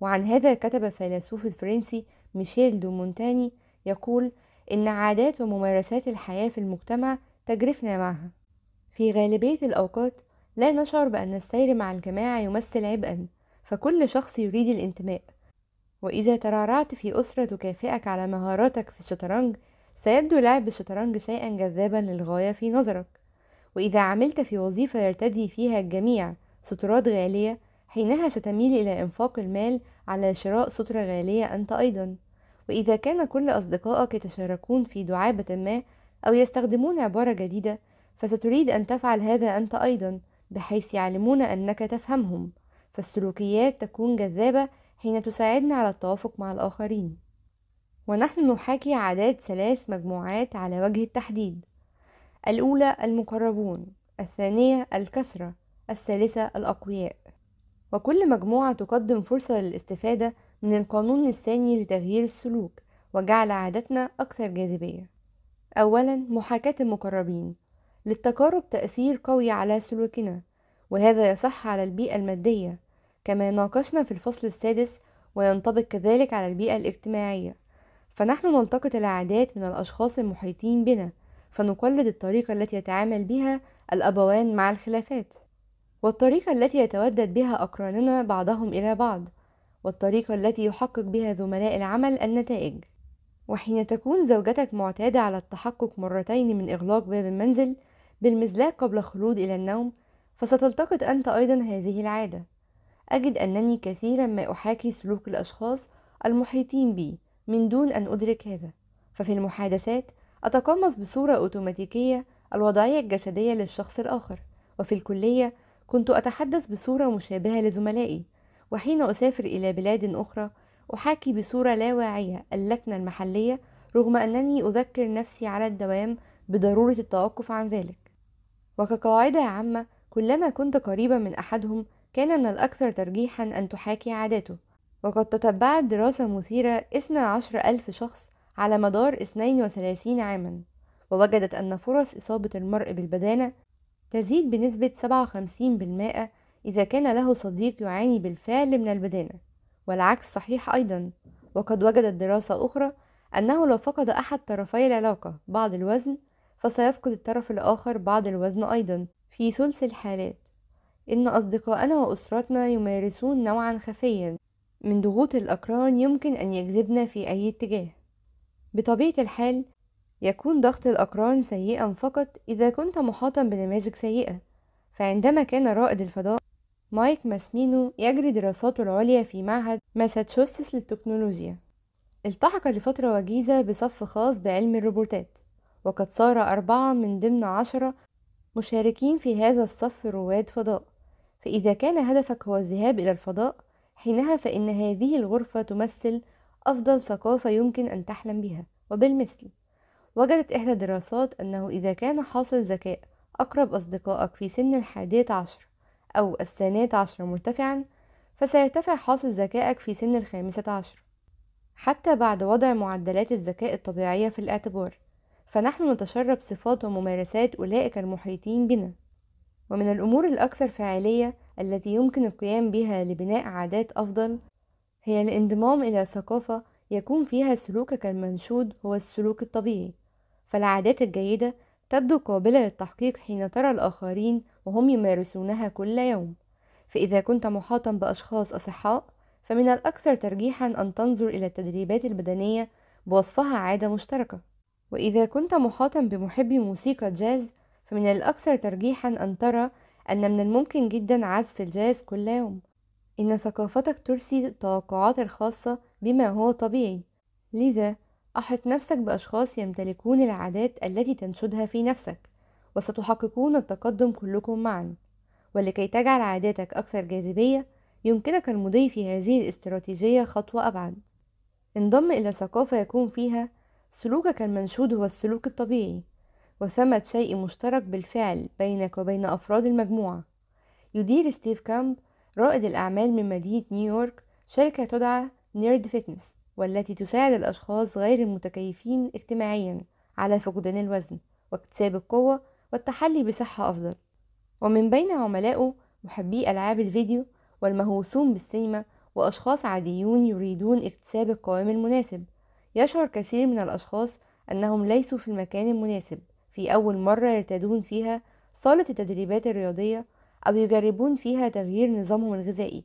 وعن هذا كتب الفيلسوف الفرنسي ميشيل دو مونتاني يقول إن عادات وممارسات الحياة في المجتمع تجرفنا معها في غالبية الأوقات لا نشعر بأن السير مع الجماعة يمثل عبئا فكل شخص يريد الانتماء وإذا ترعرعت في أسرة تكافئك على مهاراتك في الشطرنج سيبدو لعب الشطرنج شيئا جذابا للغاية في نظرك وإذا عملت في وظيفة يرتدي فيها الجميع سترات غالية حينها ستميل إلى إنفاق المال على شراء سترة غالية أنت أيضا وإذا كان كل أصدقائك يتشاركون في دعابة ما أو يستخدمون عبارة جديدة فستريد أن تفعل هذا أنت أيضا بحيث يعلمون أنك تفهمهم فالسلوكيات تكون جذابة حين تساعدنا على التوافق مع الآخرين ونحن نحاكي عادات ثلاث مجموعات على وجه التحديد الأولى المقربون الثانية الكثرة الثالثة الأقوياء وكل مجموعة تقدم فرصة للاستفادة من القانون الثاني لتغيير السلوك وجعل عادتنا أكثر جاذبية أولا محاكاة المقربين للتقارب تأثير قوي على سلوكنا وهذا يصح على البيئة المادية كما ناقشنا في الفصل السادس وينطبق كذلك على البيئة الاجتماعية فنحن نلتقط العادات من الأشخاص المحيطين بنا فنقلد الطريقة التي يتعامل بها الأبوان مع الخلافات والطريقة التي يتودد بها أقراننا بعضهم إلى بعض والطريقة التي يحقق بها زملاء العمل النتائج وحين تكون زوجتك معتادة على التحقق مرتين من إغلاق باب المنزل بالمزلاق قبل الخلود إلى النوم فستلتقط أنت أيضا هذه العادة أجد أنني كثيرا ما أحاكي سلوك الأشخاص المحيطين بي من دون أن أدرك هذا ففي المحادثات أتقمص بصورة أوتوماتيكية الوضعية الجسدية للشخص الآخر وفي الكلية كنت أتحدث بصورة مشابهة لزملائي وحين أسافر إلى بلاد أخرى أحاكي بصورة لا واعية اللكنة المحلية رغم أنني أذكر نفسي على الدوام بضرورة التوقف عن ذلك وكقاعدة عامة كلما كنت قريبا من أحدهم كان من الأكثر ترجيحا أن تحاكي عاداته وقد تتبعت دراسة مثيرة 12 ألف شخص على مدار 32 عاما ووجدت أن فرص إصابة المرء بالبدانة تزيد بنسبة 57% إذا كان له صديق يعاني بالفعل من البدانة والعكس صحيح أيضا وقد وجدت دراسة أخرى أنه لو فقد أحد طرفي العلاقة بعض الوزن فسيفقد الطرف الآخر بعض الوزن أيضا في ثلث الحالات إن أصدقائنا وأسرتنا يمارسون نوعا خفيا من ضغوط الأقران يمكن أن يجذبنا في أي اتجاه بطبيعة الحال يكون ضغط الأقران سيئا فقط إذا كنت محاطا بنماذج سيئة فعندما كان رائد الفضاء مايك ماسمينو يجري دراساته العليا في معهد ماساتشوستس للتكنولوجيا التحق لفترة وجيزة بصف خاص بعلم الروبوتات وقد صار أربعة من ضمن عشرة مشاركين في هذا الصف رواد فضاء فإذا كان هدفك هو الذهاب إلى الفضاء حينها فإن هذه الغرفة تمثل أفضل ثقافة يمكن أن تحلم بها وبالمثل وجدت إحدى الدراسات أنه إذا كان حاصل ذكاء أقرب أصدقائك في سن الحادية عشر أو الثانية عشر مرتفعا فسيرتفع حاصل ذكائك في سن الخامسة عشر حتى بعد وضع معدلات الذكاء الطبيعية في الاعتبار فنحن نتشرب صفات وممارسات أولئك المحيطين بنا ومن الأمور الأكثر فعالية التي يمكن القيام بها لبناء عادات أفضل هي الانضمام إلى ثقافة يكون فيها سلوكك المنشود هو السلوك الطبيعي فالعادات الجيدة تبدو قابلة للتحقيق حين ترى الآخرين وهم يمارسونها كل يوم فإذا كنت محاطا بأشخاص أصحاء فمن الأكثر ترجيحا أن تنظر إلى التدريبات البدنية بوصفها عادة مشتركة وإذا كنت محاطا بمحبي موسيقى جاز فمن الأكثر ترجيحا أن ترى أن من الممكن جدا عزف الجاز كل يوم إن ثقافتك ترسي التوقعات الخاصة بما هو طبيعي لذا أحط نفسك بأشخاص يمتلكون العادات التي تنشدها في نفسك وستحققون التقدم كلكم معا ولكي تجعل عاداتك أكثر جاذبية يمكنك المضي في هذه الاستراتيجية خطوة أبعد انضم إلى ثقافة يكون فيها سلوكك المنشود هو السلوك الطبيعي وثمة شيء مشترك بالفعل بينك وبين أفراد المجموعة يدير ستيف كامب رائد الأعمال من مدينة نيويورك شركة تدعى نيرد فيتنس والتي تساعد الأشخاص غير المتكيفين اجتماعيا على فقدان الوزن واكتساب القوة والتحلي بصحة أفضل ومن بين عملائه محبي ألعاب الفيديو والمهووسون بالسينما وأشخاص عاديون يريدون اكتساب القوام المناسب يشعر كثير من الأشخاص أنهم ليسوا في المكان المناسب في أول مرة يرتادون فيها صالة التدريبات الرياضية أو يجربون فيها تغيير نظامهم الغذائي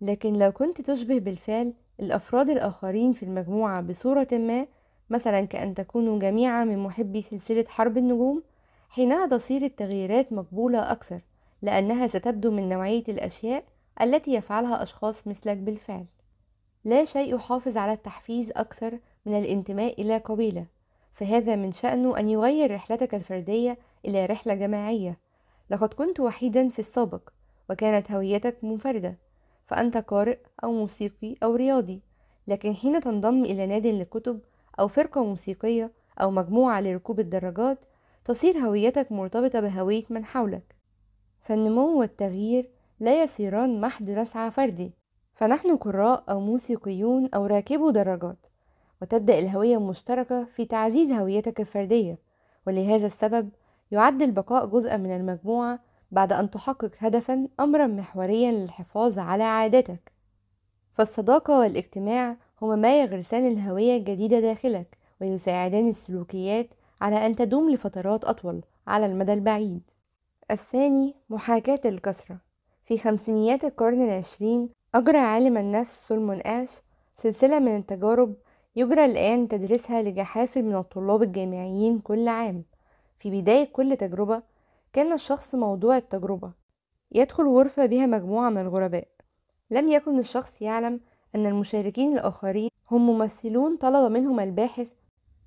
لكن لو كنت تشبه بالفعل الأفراد الآخرين في المجموعة بصورة ما مثلا كأن تكونوا جميعا من محبي سلسلة حرب النجوم حينها تصير التغييرات مقبولة أكثر لأنها ستبدو من نوعية الأشياء التي يفعلها أشخاص مثلك بالفعل لا شيء يحافظ على التحفيز أكثر من الانتماء إلى قبيلة فهذا من شأنه أن يغير رحلتك الفردية إلى رحلة جماعية لقد كنت وحيدا في السابق وكانت هويتك منفردة فأنت قارئ أو موسيقي أو رياضي لكن حين تنضم إلى نادي للكتب أو فرقة موسيقية أو مجموعة لركوب الدراجات تصير هويتك مرتبطة بهوية من حولك فالنمو والتغيير لا يسيران محض مسعى فردي فنحن قراء أو موسيقيون أو راكبو دراجات وتبدأ الهوية المشتركة في تعزيز هويتك الفردية ولهذا السبب يعد البقاء جزءا من المجموعة بعد أن تحقق هدفا أمرا محوريا للحفاظ على عادتك فالصداقة والاجتماع هما ما يغرسان الهوية الجديدة داخلك ويساعدان السلوكيات على أن تدوم لفترات أطول على المدى البعيد الثاني محاكاة الكثرة في خمسينيات القرن العشرين أجرى عالم النفس سولمون آش سلسلة من التجارب يجرى الآن تدريسها لجحافل من الطلاب الجامعيين كل عام في بداية كل تجربة كان الشخص موضوع التجربة يدخل غرفة بها مجموعة من الغرباء لم يكن الشخص يعلم أن المشاركين الآخرين هم ممثلون طلب منهم الباحث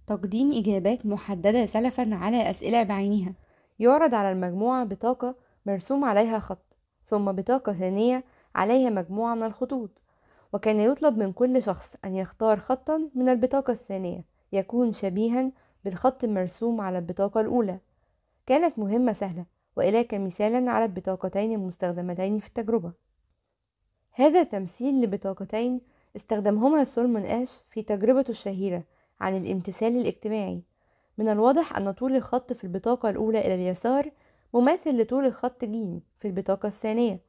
تقديم إجابات محددة سلفا على أسئلة بعينها يعرض على المجموعة بطاقة مرسوم عليها خط ثم بطاقة ثانية عليها مجموعة من الخطوط وكان يطلب من كل شخص أن يختار خطا من البطاقة الثانية يكون شبيها بالخط المرسوم على البطاقة الأولى كانت مهمة سهلة وإليك مثالا على البطاقتين المستخدمتين في التجربة هذا تمثيل لبطاقتين استخدمهما سولمون آش في تجربته الشهيرة عن الامتثال الاجتماعي من الواضح أن طول الخط في البطاقة الأولى إلى اليسار مماثل لطول الخط ج في البطاقة الثانية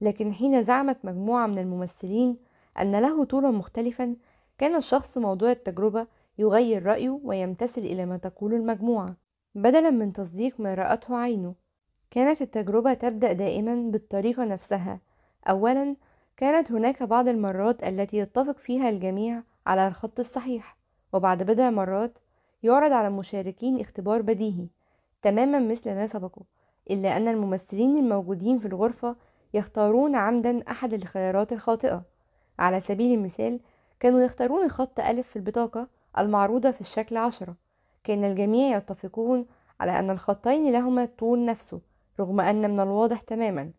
لكن حين زعمت مجموعة من الممثلين أن له طولا مختلفا كان الشخص موضوع التجربة يغير رأيه ويمتثل إلى ما تقول المجموعة بدلا من تصديق ما رأته عينه كانت التجربة تبدأ دائما بالطريقة نفسها أولا كانت هناك بعض المرات التي يتفق فيها الجميع على الخط الصحيح وبعد بضع مرات يعرض على المشاركين اختبار بديهي تماما مثل ما سبقه إلا أن الممثلين الموجودين في الغرفة يختارون عمدا أحد الخيارات الخاطئة على سبيل المثال كانوا يختارون خط ألف في البطاقة المعروضة في الشكل عشرة كان الجميع يتفقون على أن الخطين لهما الطول نفسه رغم أن من الواضح تماما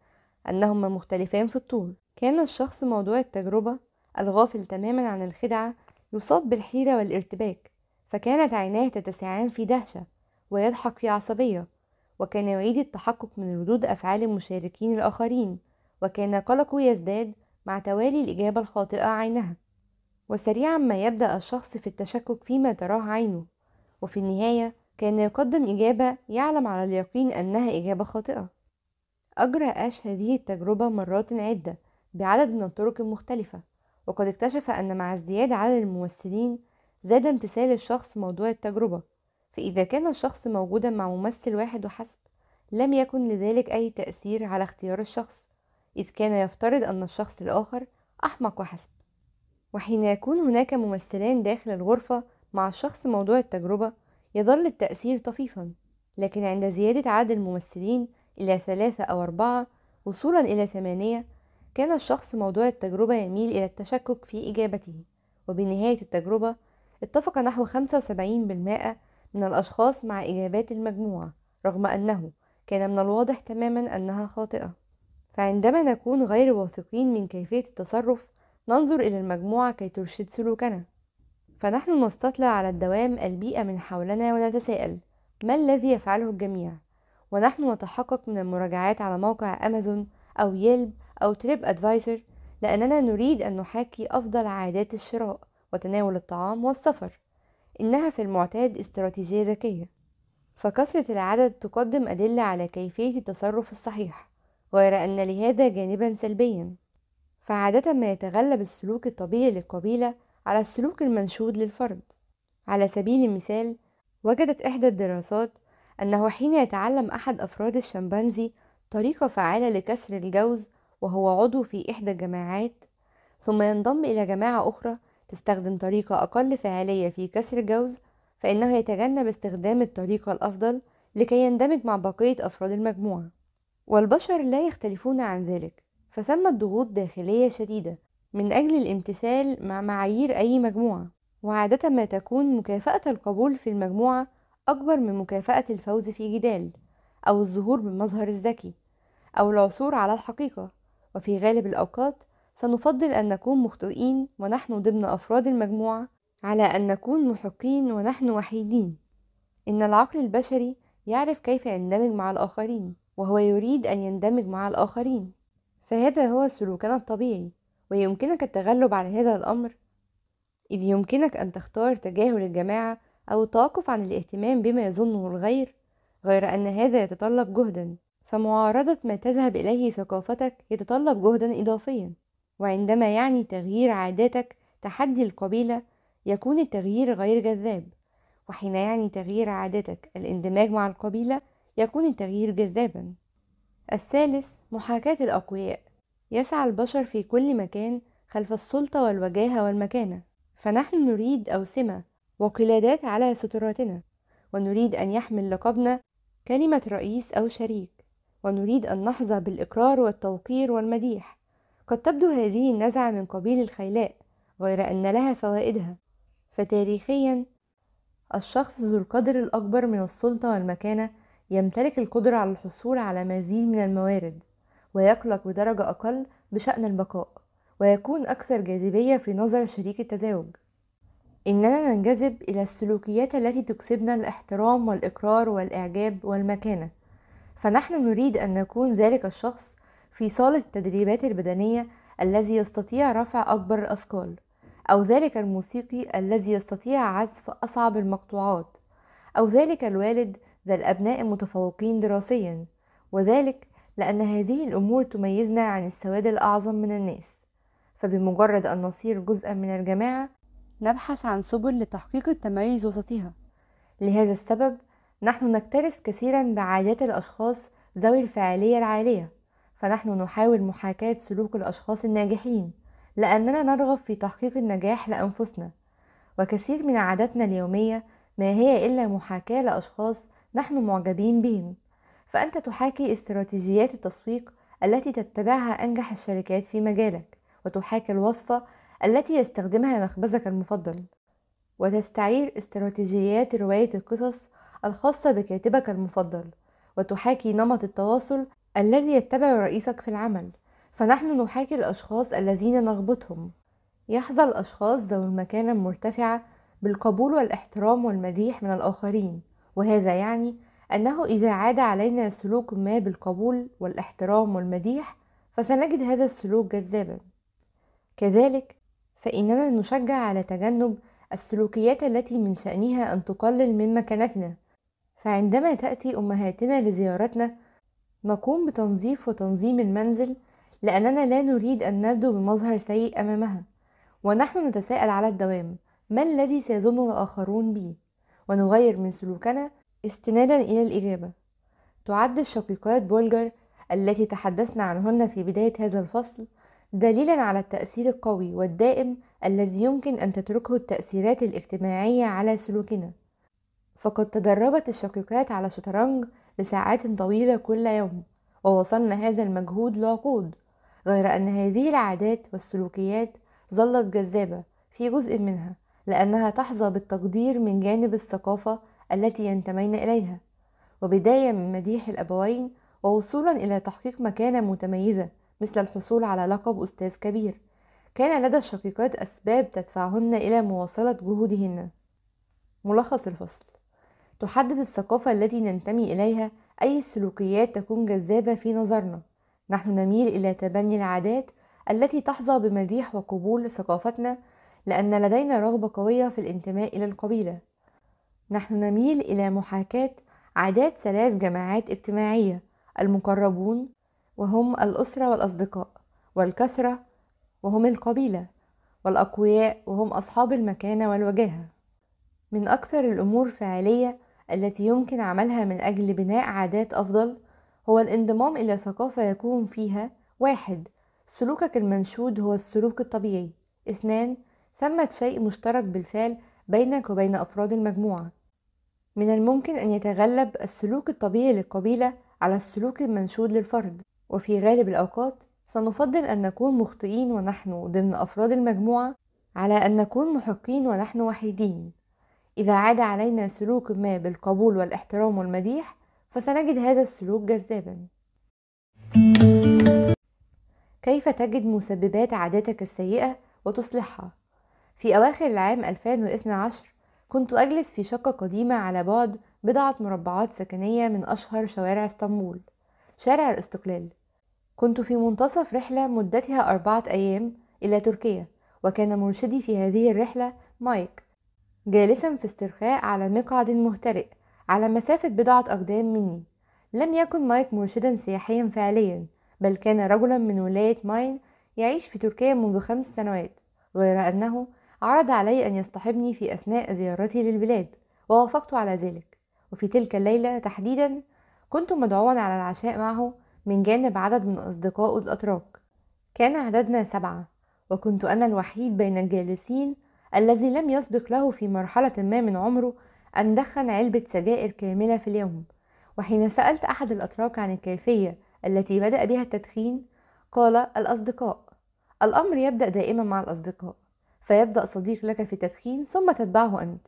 أنهما مختلفان في الطول كان الشخص موضوع التجربة الغافل تماما عن الخدعة يصاب بالحيرة والارتباك فكانت عيناه تتسعان في دهشة ويضحك في عصبية وكان يعيد التحقق من ردود أفعال المشاركين الآخرين وكان قلقه يزداد مع توالي الإجابة الخاطئة عينها وسريعا ما يبدأ الشخص في التشكك فيما تراه عينه وفي النهاية كان يقدم إجابة يعلم على اليقين أنها إجابة خاطئة أجرى أش هذه التجربة مرات عدة بعدد من الطرق المختلفة وقد اكتشف أن مع ازدياد عدد الممثلين زاد امتثال الشخص موضوع التجربة فإذا كان الشخص موجودا مع ممثل واحد وحسب لم يكن لذلك أي تأثير على اختيار الشخص إذ كان يفترض أن الشخص الآخر أحمق وحسب وحين يكون هناك ممثلان داخل الغرفة مع الشخص موضوع التجربة يظل التأثير طفيفا لكن عند زيادة عدد الممثلين إلى ثلاثة أو أربعة وصولا إلى ثمانية كان الشخص موضوع التجربة يميل إلى التشكك في إجابته وبنهاية التجربة اتفق نحو 75% من الأشخاص مع إجابات المجموعة رغم أنه كان من الواضح تماما أنها خاطئة فعندما نكون غير واثقين من كيفية التصرف ننظر إلى المجموعة كي ترشد سلوكنا فنحن نستطلع على الدوام البيئة من حولنا ونتساءل ما الذي يفعله الجميع ونحن نتحقق من المراجعات على موقع أمازون أو يلب أو تريب أدفايسر لأننا نريد أن نحاكي أفضل عادات الشراء وتناول الطعام والسفر إنها في المعتاد استراتيجية ذكية فكثرة العدد تقدم أدلة على كيفية التصرف الصحيح غير أن لهذا جانبا سلبيا فعادة ما يتغلب السلوك الطبيعي للقبيلة على السلوك المنشود للفرد على سبيل المثال وجدت إحدى الدراسات أنه حين يتعلم أحد أفراد الشمبانزي طريقة فعالة لكسر الجوز وهو عضو في إحدى الجماعات ثم ينضم إلى جماعة أخرى تستخدم طريقة أقل فعالية في كسر الجوز فإنه يتجنب استخدام الطريقة الأفضل لكي يندمج مع بقية أفراد المجموعة والبشر لا يختلفون عن ذلك فثمة ضغوط داخلية شديدة من أجل الامتثال مع معايير أي مجموعة وعادة ما تكون مكافأة القبول في المجموعة أكبر من مكافأة الفوز في جدال أو الظهور بالمظهر الذكي أو العثور على الحقيقة وفي غالب الأوقات سنفضل أن نكون مخطئين ونحن ضمن أفراد المجموعة على أن نكون محقين ونحن وحيدين إن العقل البشري يعرف كيف يندمج مع الآخرين وهو يريد أن يندمج مع الآخرين فهذا هو سلوكنا الطبيعي ويمكنك التغلب على هذا الأمر إذ يمكنك أن تختار تجاهل الجماعة أو التوقف عن الاهتمام بما يظنه الغير غير أن هذا يتطلب جهدا فمعارضة ما تذهب إليه ثقافتك يتطلب جهدا إضافيا وعندما يعني تغيير عاداتك تحدي القبيلة يكون التغيير غير جذاب وحين يعني تغيير عاداتك الاندماج مع القبيلة يكون التغيير جذابا الثالث محاكاة الأقوياء يسعى البشر في كل مكان خلف السلطة والوجاهة والمكانة فنحن نريد أوسمة وقلادات على ستراتنا ونريد أن يحمل لقبنا كلمة رئيس أو شريك ونريد أن نحظى بالإقرار والتوقير والمديح قد تبدو هذه النزعة من قبيل الخيلاء غير أن لها فوائدها فتاريخيا الشخص ذو القدر الأكبر من السلطة والمكانة يمتلك القدرة على الحصول على مزيد من الموارد ويقلق بدرجة أقل بشأن البقاء ويكون أكثر جاذبية في نظر شريك التزاوج إننا ننجذب إلى السلوكيات التي تكسبنا الاحترام والإقرار والإعجاب والمكانة فنحن نريد أن نكون ذلك الشخص في صالة التدريبات البدنية الذي يستطيع رفع أكبر الأثقال أو ذلك الموسيقي الذي يستطيع عزف أصعب المقطوعات أو ذلك الوالد ذا الأبناء المتفوقين دراسيا وذلك لأن هذه الأمور تميزنا عن السواد الأعظم من الناس فبمجرد أن نصير جزءا من الجماعة نبحث عن سبل لتحقيق التميز وسطها لهذا السبب نحن نكترث كثيرا بعادات الأشخاص ذوي الفاعلية العالية فنحن نحاول محاكاة سلوك الأشخاص الناجحين لأننا نرغب في تحقيق النجاح لأنفسنا وكثير من عاداتنا اليومية ما هي إلا محاكاة لأشخاص نحن معجبين بهم فأنت تحاكي استراتيجيات التسويق التي تتبعها أنجح الشركات في مجالك وتحاكي الوصفة التي يستخدمها مخبزك المفضل وتستعير استراتيجيات رواية القصص الخاصة بكاتبك المفضل وتحاكي نمط التواصل الذي يتبع رئيسك في العمل فنحن نحاكي الأشخاص الذين نغبطهم يحظى الأشخاص ذوي المكانة المرتفعة بالقبول والاحترام والمديح من الآخرين وهذا يعني أنه إذا عاد علينا سلوك ما بالقبول والاحترام والمديح فسنجد هذا السلوك جذابا كذلك فإننا نشجع على تجنب السلوكيات التي من شأنها أن تقلل من مكانتنا فعندما تأتي أمهاتنا لزيارتنا نقوم بتنظيف وتنظيم المنزل لأننا لا نريد أن نبدو بمظهر سيء أمامها ونحن نتساءل على الدوام ما الذي سيظن الآخرون بي ونغير من سلوكنا استنادا إلى الإجابة تعد الشقيقات بولجر التي تحدثنا عنهن في بداية هذا الفصل دليلا على التأثير القوي والدائم الذي يمكن أن تتركه التأثيرات الاجتماعية على سلوكنا فقد تدربت الشقيقات على شطرنج لساعات طويلة كل يوم ووصلنا هذا المجهود لعقود غير أن هذه العادات والسلوكيات ظلت جذابة في جزء منها لأنها تحظى بالتقدير من جانب الثقافة التي ينتمين إليها وبداية من مديح الأبوين ووصولا إلى تحقيق مكانة متميزة مثل الحصول على لقب أستاذ كبير كان لدى الشقيقات أسباب تدفعهن إلى مواصلة جهودهن ملخص الفصل تحدد الثقافة التي ننتمي إليها أي سلوكيات تكون جذابة في نظرنا نحن نميل إلى تبني العادات التي تحظى بمديح وقبول ثقافتنا لأن لدينا رغبة قوية في الانتماء إلى القبيلة نحن نميل إلى محاكاة عادات ثلاث جماعات اجتماعية المقربون وهم الأسرة والأصدقاء والكثرة وهم القبيلة والأقوياء وهم أصحاب المكانة والوجاهة من أكثر الأمور فعالية التي يمكن عملها من أجل بناء عادات أفضل هو الانضمام إلى ثقافة يكون فيها واحد سلوكك المنشود هو السلوك الطبيعي اثنان ثمة شيء مشترك بالفعل بينك وبين أفراد المجموعة من الممكن أن يتغلب السلوك الطبيعي للقبيلة على السلوك المنشود للفرد وفي غالب الأوقات سنفضل أن نكون مخطئين ونحن ضمن أفراد المجموعة على أن نكون محقين ونحن وحيدين إذا عاد علينا سلوك ما بالقبول والاحترام والمديح فسنجد هذا السلوك جذابا كيف تجد مسببات عاداتك السيئة وتصلحها؟ في أواخر العام 2012 كنت أجلس في شقة قديمة على بعد بضعة مربعات سكنية من أشهر شوارع اسطنبول شارع الاستقلال كنت في منتصف رحلة مدتها أربعة أيام إلى تركيا وكان مرشدي في هذه الرحلة مايك جالسا في استرخاء على مقعد مهترئ على مسافة بضعة أقدام مني لم يكن مايك مرشدا سياحيا فعليا بل كان رجلا من ولاية ماين يعيش في تركيا منذ خمس سنوات غير أنه عرض علي أن يصطحبني في أثناء زيارتي للبلاد ووافقت على ذلك وفي تلك الليلة تحديدا كنت مدعوا على العشاء معه من جانب عدد من أصدقائه الأتراك كان عددنا سبعة وكنت أنا الوحيد بين الجالسين الذي لم يسبق له في مرحلة ما من عمره أن دخن علبة سجائر كاملة في اليوم وحين سألت أحد الأتراك عن الكيفية التي بدأ بها التدخين قال الأصدقاء الأمر يبدأ دائما مع الأصدقاء فيبدأ صديق لك في التدخين ثم تتبعه أنت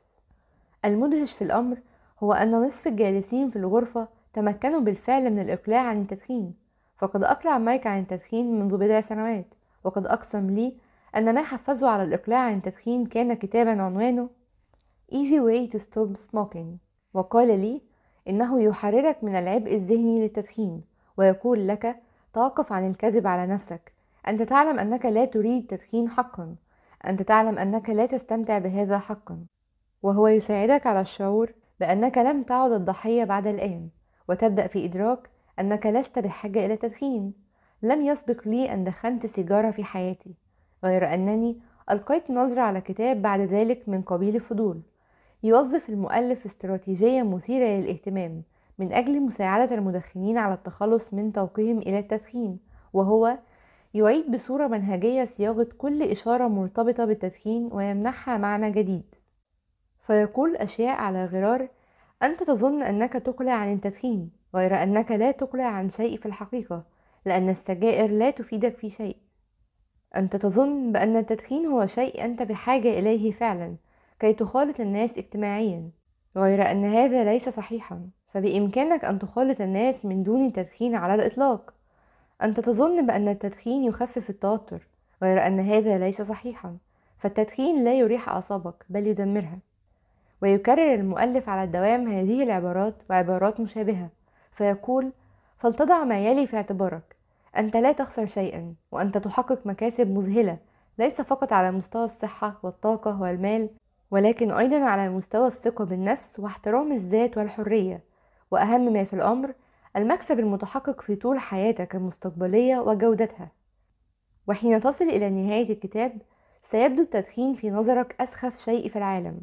المدهش في الأمر هو أن نصف الجالسين في الغرفة تمكنوا بالفعل من الإقلاع عن التدخين فقد أقلع مايك عن التدخين منذ بضع سنوات وقد أقسم لي أن ما حفزه على الإقلاع عن التدخين كان كتابا عنوانه Easy Way to Stop Smoking وقال لي إنه يحررك من العبء الذهني للتدخين ويقول لك توقف عن الكذب على نفسك أنت تعلم أنك لا تريد تدخين حقا أنت تعلم أنك لا تستمتع بهذا حقا وهو يساعدك على الشعور بأنك لم تعد الضحية بعد الآن وتبدأ في إدراك أنك لست بحاجة إلى التدخين لم يسبق لي أن دخنت سيجارة في حياتي غير أنني ألقيت نظرة على كتاب بعد ذلك من قبيل الفضول يوظف المؤلف استراتيجية مثيرة للاهتمام من أجل مساعدة المدخنين على التخلص من توقيهم إلى التدخين وهو يعيد بصورة منهجية صياغة كل إشارة مرتبطة بالتدخين ويمنحها معنى جديد فيقول أشياء على غرار أنت تظن أنك تقلع عن التدخين غير أنك لا تقلع عن شيء في الحقيقة لأن السجائر لا تفيدك في شيء أنت تظن بأن التدخين هو شيء أنت بحاجة إليه فعلا كي تخالط الناس اجتماعيا غير أن هذا ليس صحيحا فبإمكانك أن تخالط الناس من دون التدخين على الإطلاق أنت تظن بأن التدخين يخفف التوتر غير أن هذا ليس صحيحا فالتدخين لا يريح أعصابك بل يدمرها ويكرر المؤلف على الدوام هذه العبارات وعبارات مشابهة فيقول فلتضع ما يلي في اعتبارك أنت لا تخسر شيئا وأنت تحقق مكاسب مذهلة ليس فقط على مستوى الصحة والطاقة والمال ولكن أيضا على مستوى الثقة بالنفس واحترام الذات والحرية وأهم ما في الأمر المكسب المتحقق في طول حياتك المستقبلية وجودتها وحين تصل إلى نهاية الكتاب سيبدو التدخين في نظرك أسخف شيء في العالم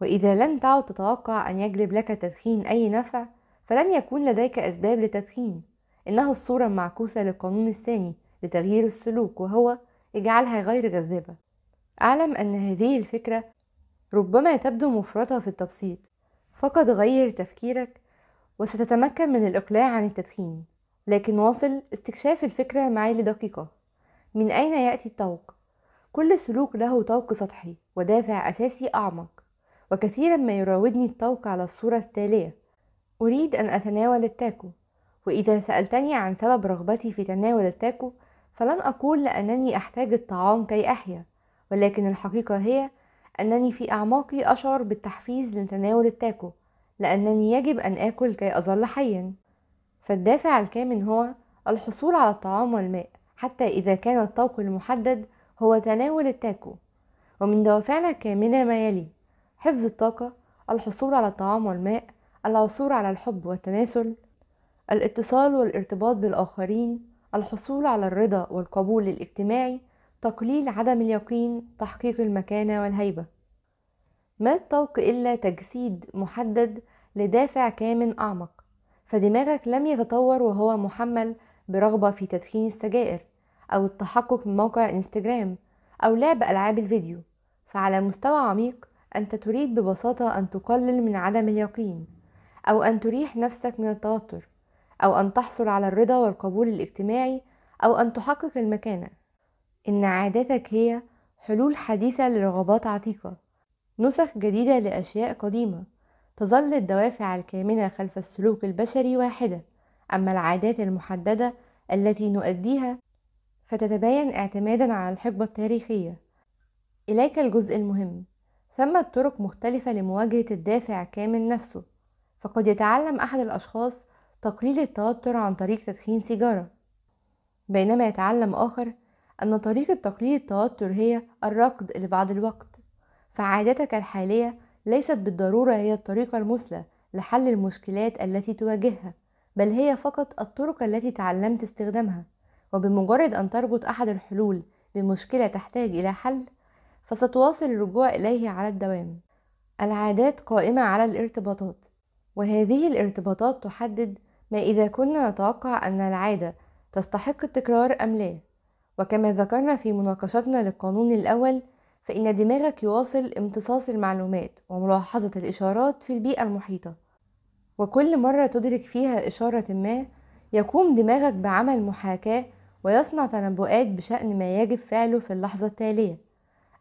وإذا لم تعد تتوقع أن يجلب لك التدخين أي نفع فلن يكون لديك أسباب للتدخين إنه الصورة المعكوسة للقانون الثاني لتغيير السلوك وهو اجعلها غير جذابة أعلم أن هذه الفكرة ربما تبدو مفرطة في التبسيط فقد غير تفكيرك وستتمكن من الإقلاع عن التدخين لكن واصل استكشاف الفكرة معي لدقيقة من أين يأتي الطوق؟ كل سلوك له طوق سطحي ودافع أساسي أعمق وكثيرا ما يراودني الطوق على الصورة التالية أريد أن أتناول التاكو وإذا سألتني عن سبب رغبتي في تناول التاكو فلن أقول لأنني أحتاج الطعام كي أحيا ولكن الحقيقة هي أنني في أعماقي أشعر بالتحفيز لتناول التاكو لأنني يجب أن آكل كي أظل حيا فالدافع الكامن هو الحصول على الطعام والماء حتى إذا كان الطوق المحدد هو تناول التاكو ومن دوافعنا الكامنة ما يلي حفظ الطاقة الحصول على الطعام والماء العثور على الحب والتناسل الاتصال والارتباط بالآخرين الحصول على الرضا والقبول الاجتماعي تقليل عدم اليقين تحقيق المكانة والهيبة ما الطوق إلا تجسيد محدد لدافع كامن أعمق فدماغك لم يتطور وهو محمل برغبة في تدخين السجائر أو التحقق من موقع إنستجرام أو لعب ألعاب الفيديو فعلى مستوى عميق أنت تريد ببساطة أن تقلل من عدم اليقين أو أن تريح نفسك من التوتر أو أن تحصل على الرضا والقبول الاجتماعي أو أن تحقق المكانة إن عاداتك هي حلول حديثة لرغبات عتيقة نسخ جديدة لأشياء قديمة تظل الدوافع الكامنة خلف السلوك البشري واحدة أما العادات المحددة التي نؤديها فتتباين اعتمادا على الحقبة التاريخية إليك الجزء المهم ثمة طرق مختلفة لمواجهة الدافع كامن نفسه فقد يتعلم أحد الأشخاص تقليل التوتر عن طريق تدخين سيجارة بينما يتعلم آخر أن طريقة تقليل التوتر هي الركض لبعض الوقت فعادتك الحالية ليست بالضرورة هي الطريقة المثلى لحل المشكلات التي تواجهها بل هي فقط الطرق التي تعلمت استخدامها وبمجرد أن تربط أحد الحلول بمشكلة تحتاج إلى حل فستواصل الرجوع إليه على الدوام العادات قائمة على الارتباطات وهذه الارتباطات تحدد ما إذا كنا نتوقع أن العادة تستحق التكرار أم لا وكما ذكرنا في مناقشتنا للقانون الأول فإن دماغك يواصل امتصاص المعلومات وملاحظة الإشارات في البيئة المحيطة وكل مرة تدرك فيها إشارة ما يقوم دماغك بعمل محاكاة ويصنع تنبؤات بشأن ما يجب فعله في اللحظة التالية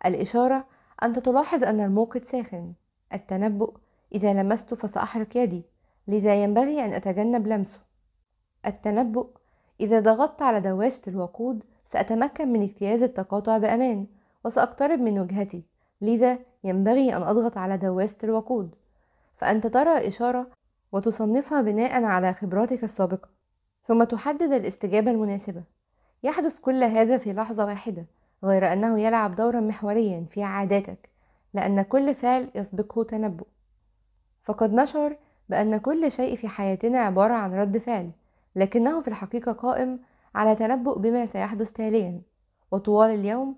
الإشارة أنت تلاحظ أن الموقد ساخن التنبؤ إذا لمسته فسأحرق يدي لذا ينبغي أن أتجنب لمسه التنبؤ إذا ضغطت على دواسة الوقود سأتمكن من اجتياز التقاطع بأمان وسأقترب من وجهتي لذا ينبغي أن أضغط على دواسة الوقود فأنت ترى إشارة وتصنفها بناء على خبراتك السابقة ثم تحدد الاستجابة المناسبة يحدث كل هذا في لحظة واحدة غير أنه يلعب دورا محوريا في عاداتك لأن كل فعل يسبقه تنبؤ فقد نشعر بأن كل شيء في حياتنا عبارة عن رد فعل لكنه في الحقيقة قائم على تنبؤ بما سيحدث تاليا وطوال اليوم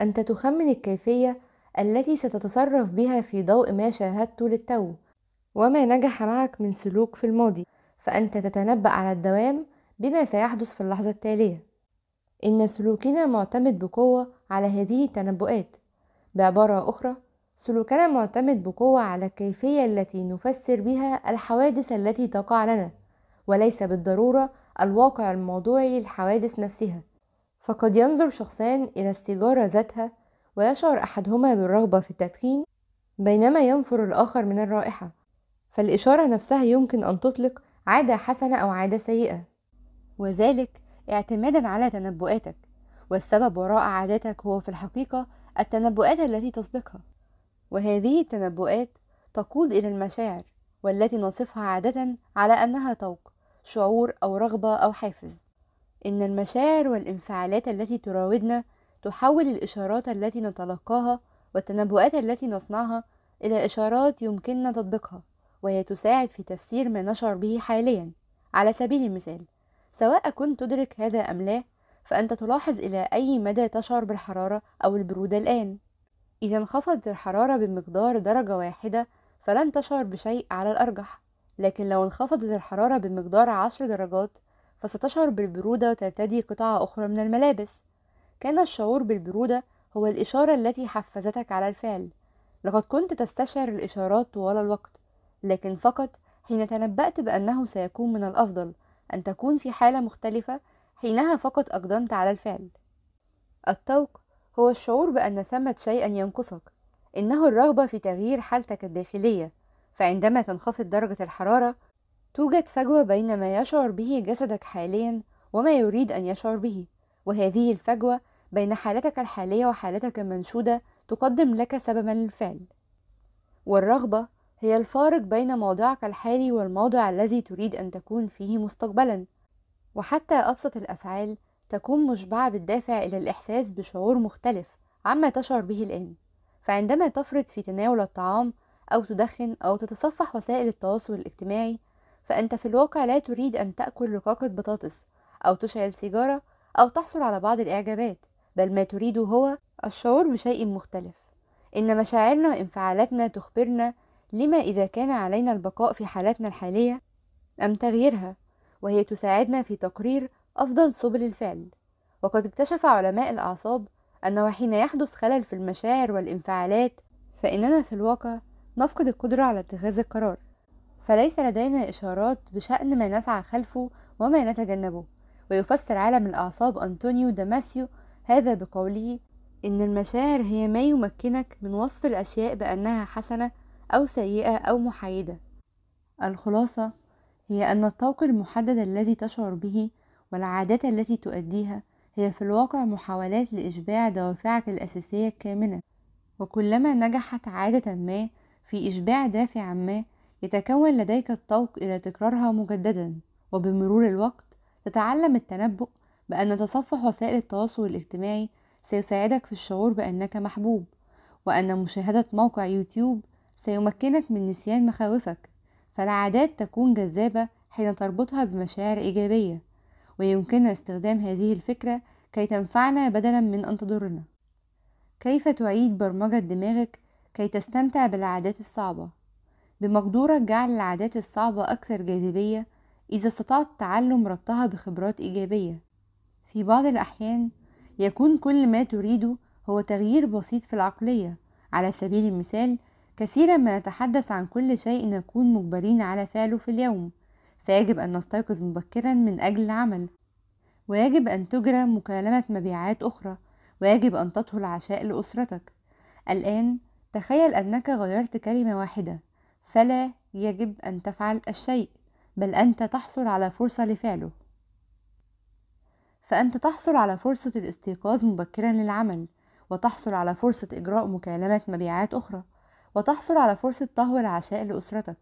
أنت تخمن الكيفية التي ستتصرف بها في ضوء ما شاهدته للتو وما نجح معك من سلوك في الماضي فأنت تتنبأ على الدوام بما سيحدث في اللحظة التالية إن سلوكنا معتمد بقوة على هذه التنبؤات بعبارة أخرى سلوكنا معتمد بقوة على الكيفية التي نفسر بها الحوادث التي تقع لنا وليس بالضرورة الواقع الموضوعي للحوادث نفسها فقد ينظر شخصان إلى السيجارة ذاتها ويشعر أحدهما بالرغبة في التدخين بينما ينفر الآخر من الرائحة فالإشارة نفسها يمكن أن تطلق عادة حسنة أو عادة سيئة وذلك اعتمادا على تنبؤاتك والسبب وراء عاداتك هو في الحقيقة التنبؤات التي تسبقها وهذه التنبؤات تقود إلى المشاعر والتي نصفها عادة على أنها طوق شعور أو رغبة أو حافز إن المشاعر والانفعالات التي تراودنا تحول الإشارات التي نتلقاها والتنبؤات التي نصنعها إلى إشارات يمكننا تطبيقها وهي تساعد في تفسير ما نشعر به حاليا على سبيل المثال سواء كنت تدرك هذا أم لا فأنت تلاحظ إلى أي مدى تشعر بالحرارة أو البرودة الآن إذا انخفضت الحرارة بمقدار درجة واحدة فلن تشعر بشيء على الأرجح لكن لو انخفضت الحرارة بمقدار عشر درجات فستشعر بالبرودة وترتدي قطعة أخرى من الملابس كان الشعور بالبرودة هو الإشارة التي حفزتك على الفعل لقد كنت تستشعر الإشارات طوال الوقت لكن فقط حين تنبأت بأنه سيكون من الأفضل أن تكون في حالة مختلفة حينها فقط أقدمت على الفعل الطوق هو الشعور بأن ثمة شيئا ينقصك إنه الرغبة في تغيير حالتك الداخلية فعندما تنخفض درجة الحرارة توجد فجوة بين ما يشعر به جسدك حاليا وما يريد أن يشعر به وهذه الفجوة بين حالتك الحالية وحالتك المنشودة تقدم لك سببا للفعل والرغبة هي الفارق بين موضعك الحالي والموضع الذي تريد أن تكون فيه مستقبلا وحتى أبسط الأفعال تكون مشبعة بالدافع إلى الإحساس بشعور مختلف عما تشعر به الآن فعندما تفرط في تناول الطعام أو تدخن أو تتصفح وسائل التواصل الاجتماعي فأنت في الواقع لا تريد أن تأكل رقاقة بطاطس أو تشعل سيجارة أو تحصل على بعض الإعجابات بل ما تريده هو الشعور بشيء مختلف إن مشاعرنا وانفعالاتنا تخبرنا لما إذا كان علينا البقاء في حالتنا الحالية أم تغييرها وهي تساعدنا في تقرير أفضل سبل الفعل وقد اكتشف علماء الأعصاب أنه حين يحدث خلل في المشاعر والانفعالات فإننا في الواقع نفقد القدرة على اتخاذ القرار فليس لدينا إشارات بشأن ما نسعى خلفه وما نتجنبه ويفسر عالم الأعصاب أنطونيو داماسيو هذا بقوله إن المشاعر هي ما يمكنك من وصف الأشياء بأنها حسنة أو سيئة أو محايدة الخلاصة هي أن الطوق المحدد الذي تشعر به والعادات التي تؤديها هي في الواقع محاولات لإشباع دوافعك الأساسية الكامنة وكلما نجحت عادة ما في إشباع دافع ما يتكون لديك الطوق إلى تكرارها مجددا وبمرور الوقت تتعلم التنبؤ بأن تصفح وسائل التواصل الاجتماعي سيساعدك في الشعور بأنك محبوب وأن مشاهدة موقع يوتيوب سيمكنك من نسيان مخاوفك فالعادات تكون جذابة حين تربطها بمشاعر إيجابية ويمكننا استخدام هذه الفكرة كي تنفعنا بدلا من أن تضرنا كيف تعيد برمجة دماغك كي تستمتع بالعادات الصعبة بمقدورك جعل العادات الصعبة أكثر جاذبية إذا استطعت تعلم ربطها بخبرات إيجابية في بعض الأحيان يكون كل ما تريده هو تغيير بسيط في العقلية على سبيل المثال كثيرا ما نتحدث عن كل شيء نكون مجبرين على فعله في اليوم فيجب أن نستيقظ مبكرا من أجل العمل ويجب أن تجرى مكالمة مبيعات أخرى ويجب أن تطهو العشاء لأسرتك الآن تخيل أنك غيرت كلمة واحدة فلا يجب أن تفعل الشيء بل أنت تحصل على فرصة لفعله فأنت تحصل على فرصة الاستيقاظ مبكرا للعمل وتحصل على فرصة إجراء مكالمة مبيعات أخرى وتحصل على فرصة طهو العشاء لأسرتك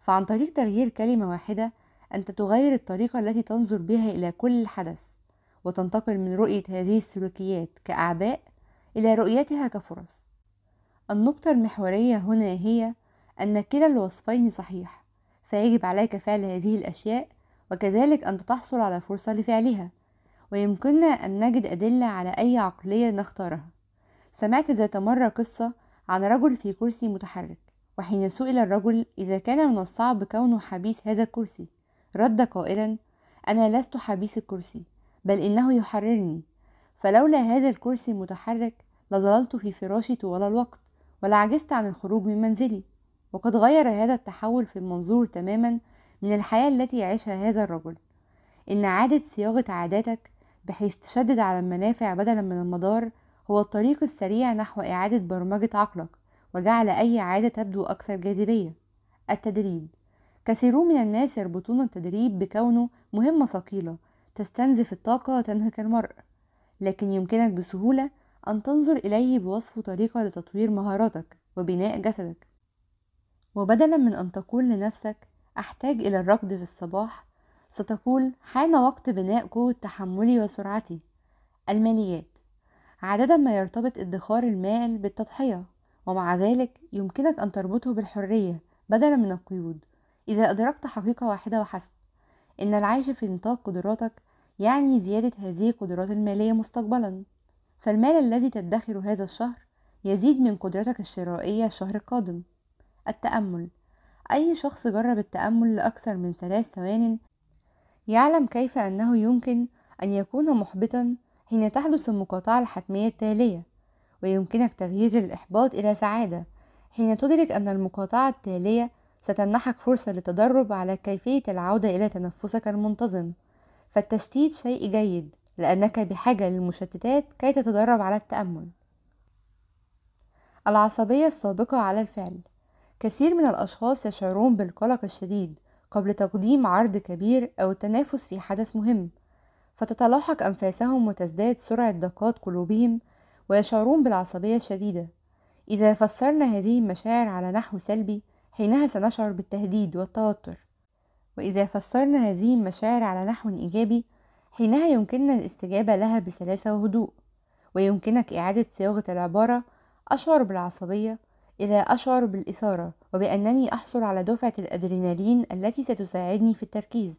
فعن طريق تغيير كلمة واحدة أنت تغير الطريقة التي تنظر بها إلى كل حدث وتنتقل من رؤية هذه السلوكيات كأعباء إلى رؤيتها كفرص النقطة المحورية هنا هي أن كلا الوصفين صحيح فيجب عليك فعل هذه الأشياء وكذلك أن تحصل على فرصة لفعلها ويمكننا أن نجد أدلة على أي عقلية نختارها سمعت ذات مرة قصة عن رجل في كرسي متحرك وحين سئل الرجل إذا كان من الصعب كونه حبيس هذا الكرسي رد قائلا أنا لست حبيس الكرسي بل إنه يحررني فلولا هذا الكرسي المتحرك لظللت في فراشي طوال الوقت ولعجزت عن الخروج من منزلي وقد غير هذا التحول في المنظور تماما من الحياة التي يعيشها هذا الرجل إن عادة صياغة عاداتك بحيث تشدد على المنافع بدلا من المضار هو الطريق السريع نحو إعادة برمجة عقلك وجعل أي عادة تبدو أكثر جاذبية التدريب كثيرون من الناس يربطون التدريب بكونه مهمة ثقيلة تستنزف الطاقة وتنهك المرء لكن يمكنك بسهولة أن تنظر إليه بوصفه طريقة لتطوير مهاراتك وبناء جسدك وبدلا من أن تقول لنفسك أحتاج إلى الركض في الصباح ستقول حان وقت بناء قوة تحملي وسرعتي الماليات عادة ما يرتبط ادخار المال بالتضحية ومع ذلك يمكنك أن تربطه بالحرية بدلا من القيود إذا أدركت حقيقة واحدة وحسب إن العيش في نطاق قدراتك يعني زيادة هذه القدرات المالية مستقبلا فالمال الذي تدخر هذا الشهر يزيد من قدرتك الشرائية الشهر القادم التأمل أي شخص جرب التأمل لأكثر من ثلاث ثوان يعلم كيف أنه يمكن أن يكون محبطا حين تحدث المقاطعة الحتمية التالية ويمكنك تغيير الإحباط إلى سعادة حين تدرك أن المقاطعة التالية ستمنحك فرصة للتدرب على كيفية العودة إلى تنفسك المنتظم فالتشتيت شيء جيد لأنك بحاجة للمشتتات كي تتدرب على التأمل العصبية السابقة على الفعل كثير من الأشخاص يشعرون بالقلق الشديد قبل تقديم عرض كبير أو التنافس في حدث مهم فتتلاحق أنفاسهم وتزداد سرعة دقات قلوبهم ويشعرون بالعصبية الشديدة إذا فسرنا هذه المشاعر على نحو سلبي حينها سنشعر بالتهديد والتوتر وإذا فسرنا هذه المشاعر على نحو إيجابي حينها يمكننا الاستجابة لها بسلاسة وهدوء ويمكنك إعادة صياغة العبارة أشعر بالعصبية إذا أشعر بالإثارة وبأنني أحصل على دفعة الأدرينالين التي ستساعدني في التركيز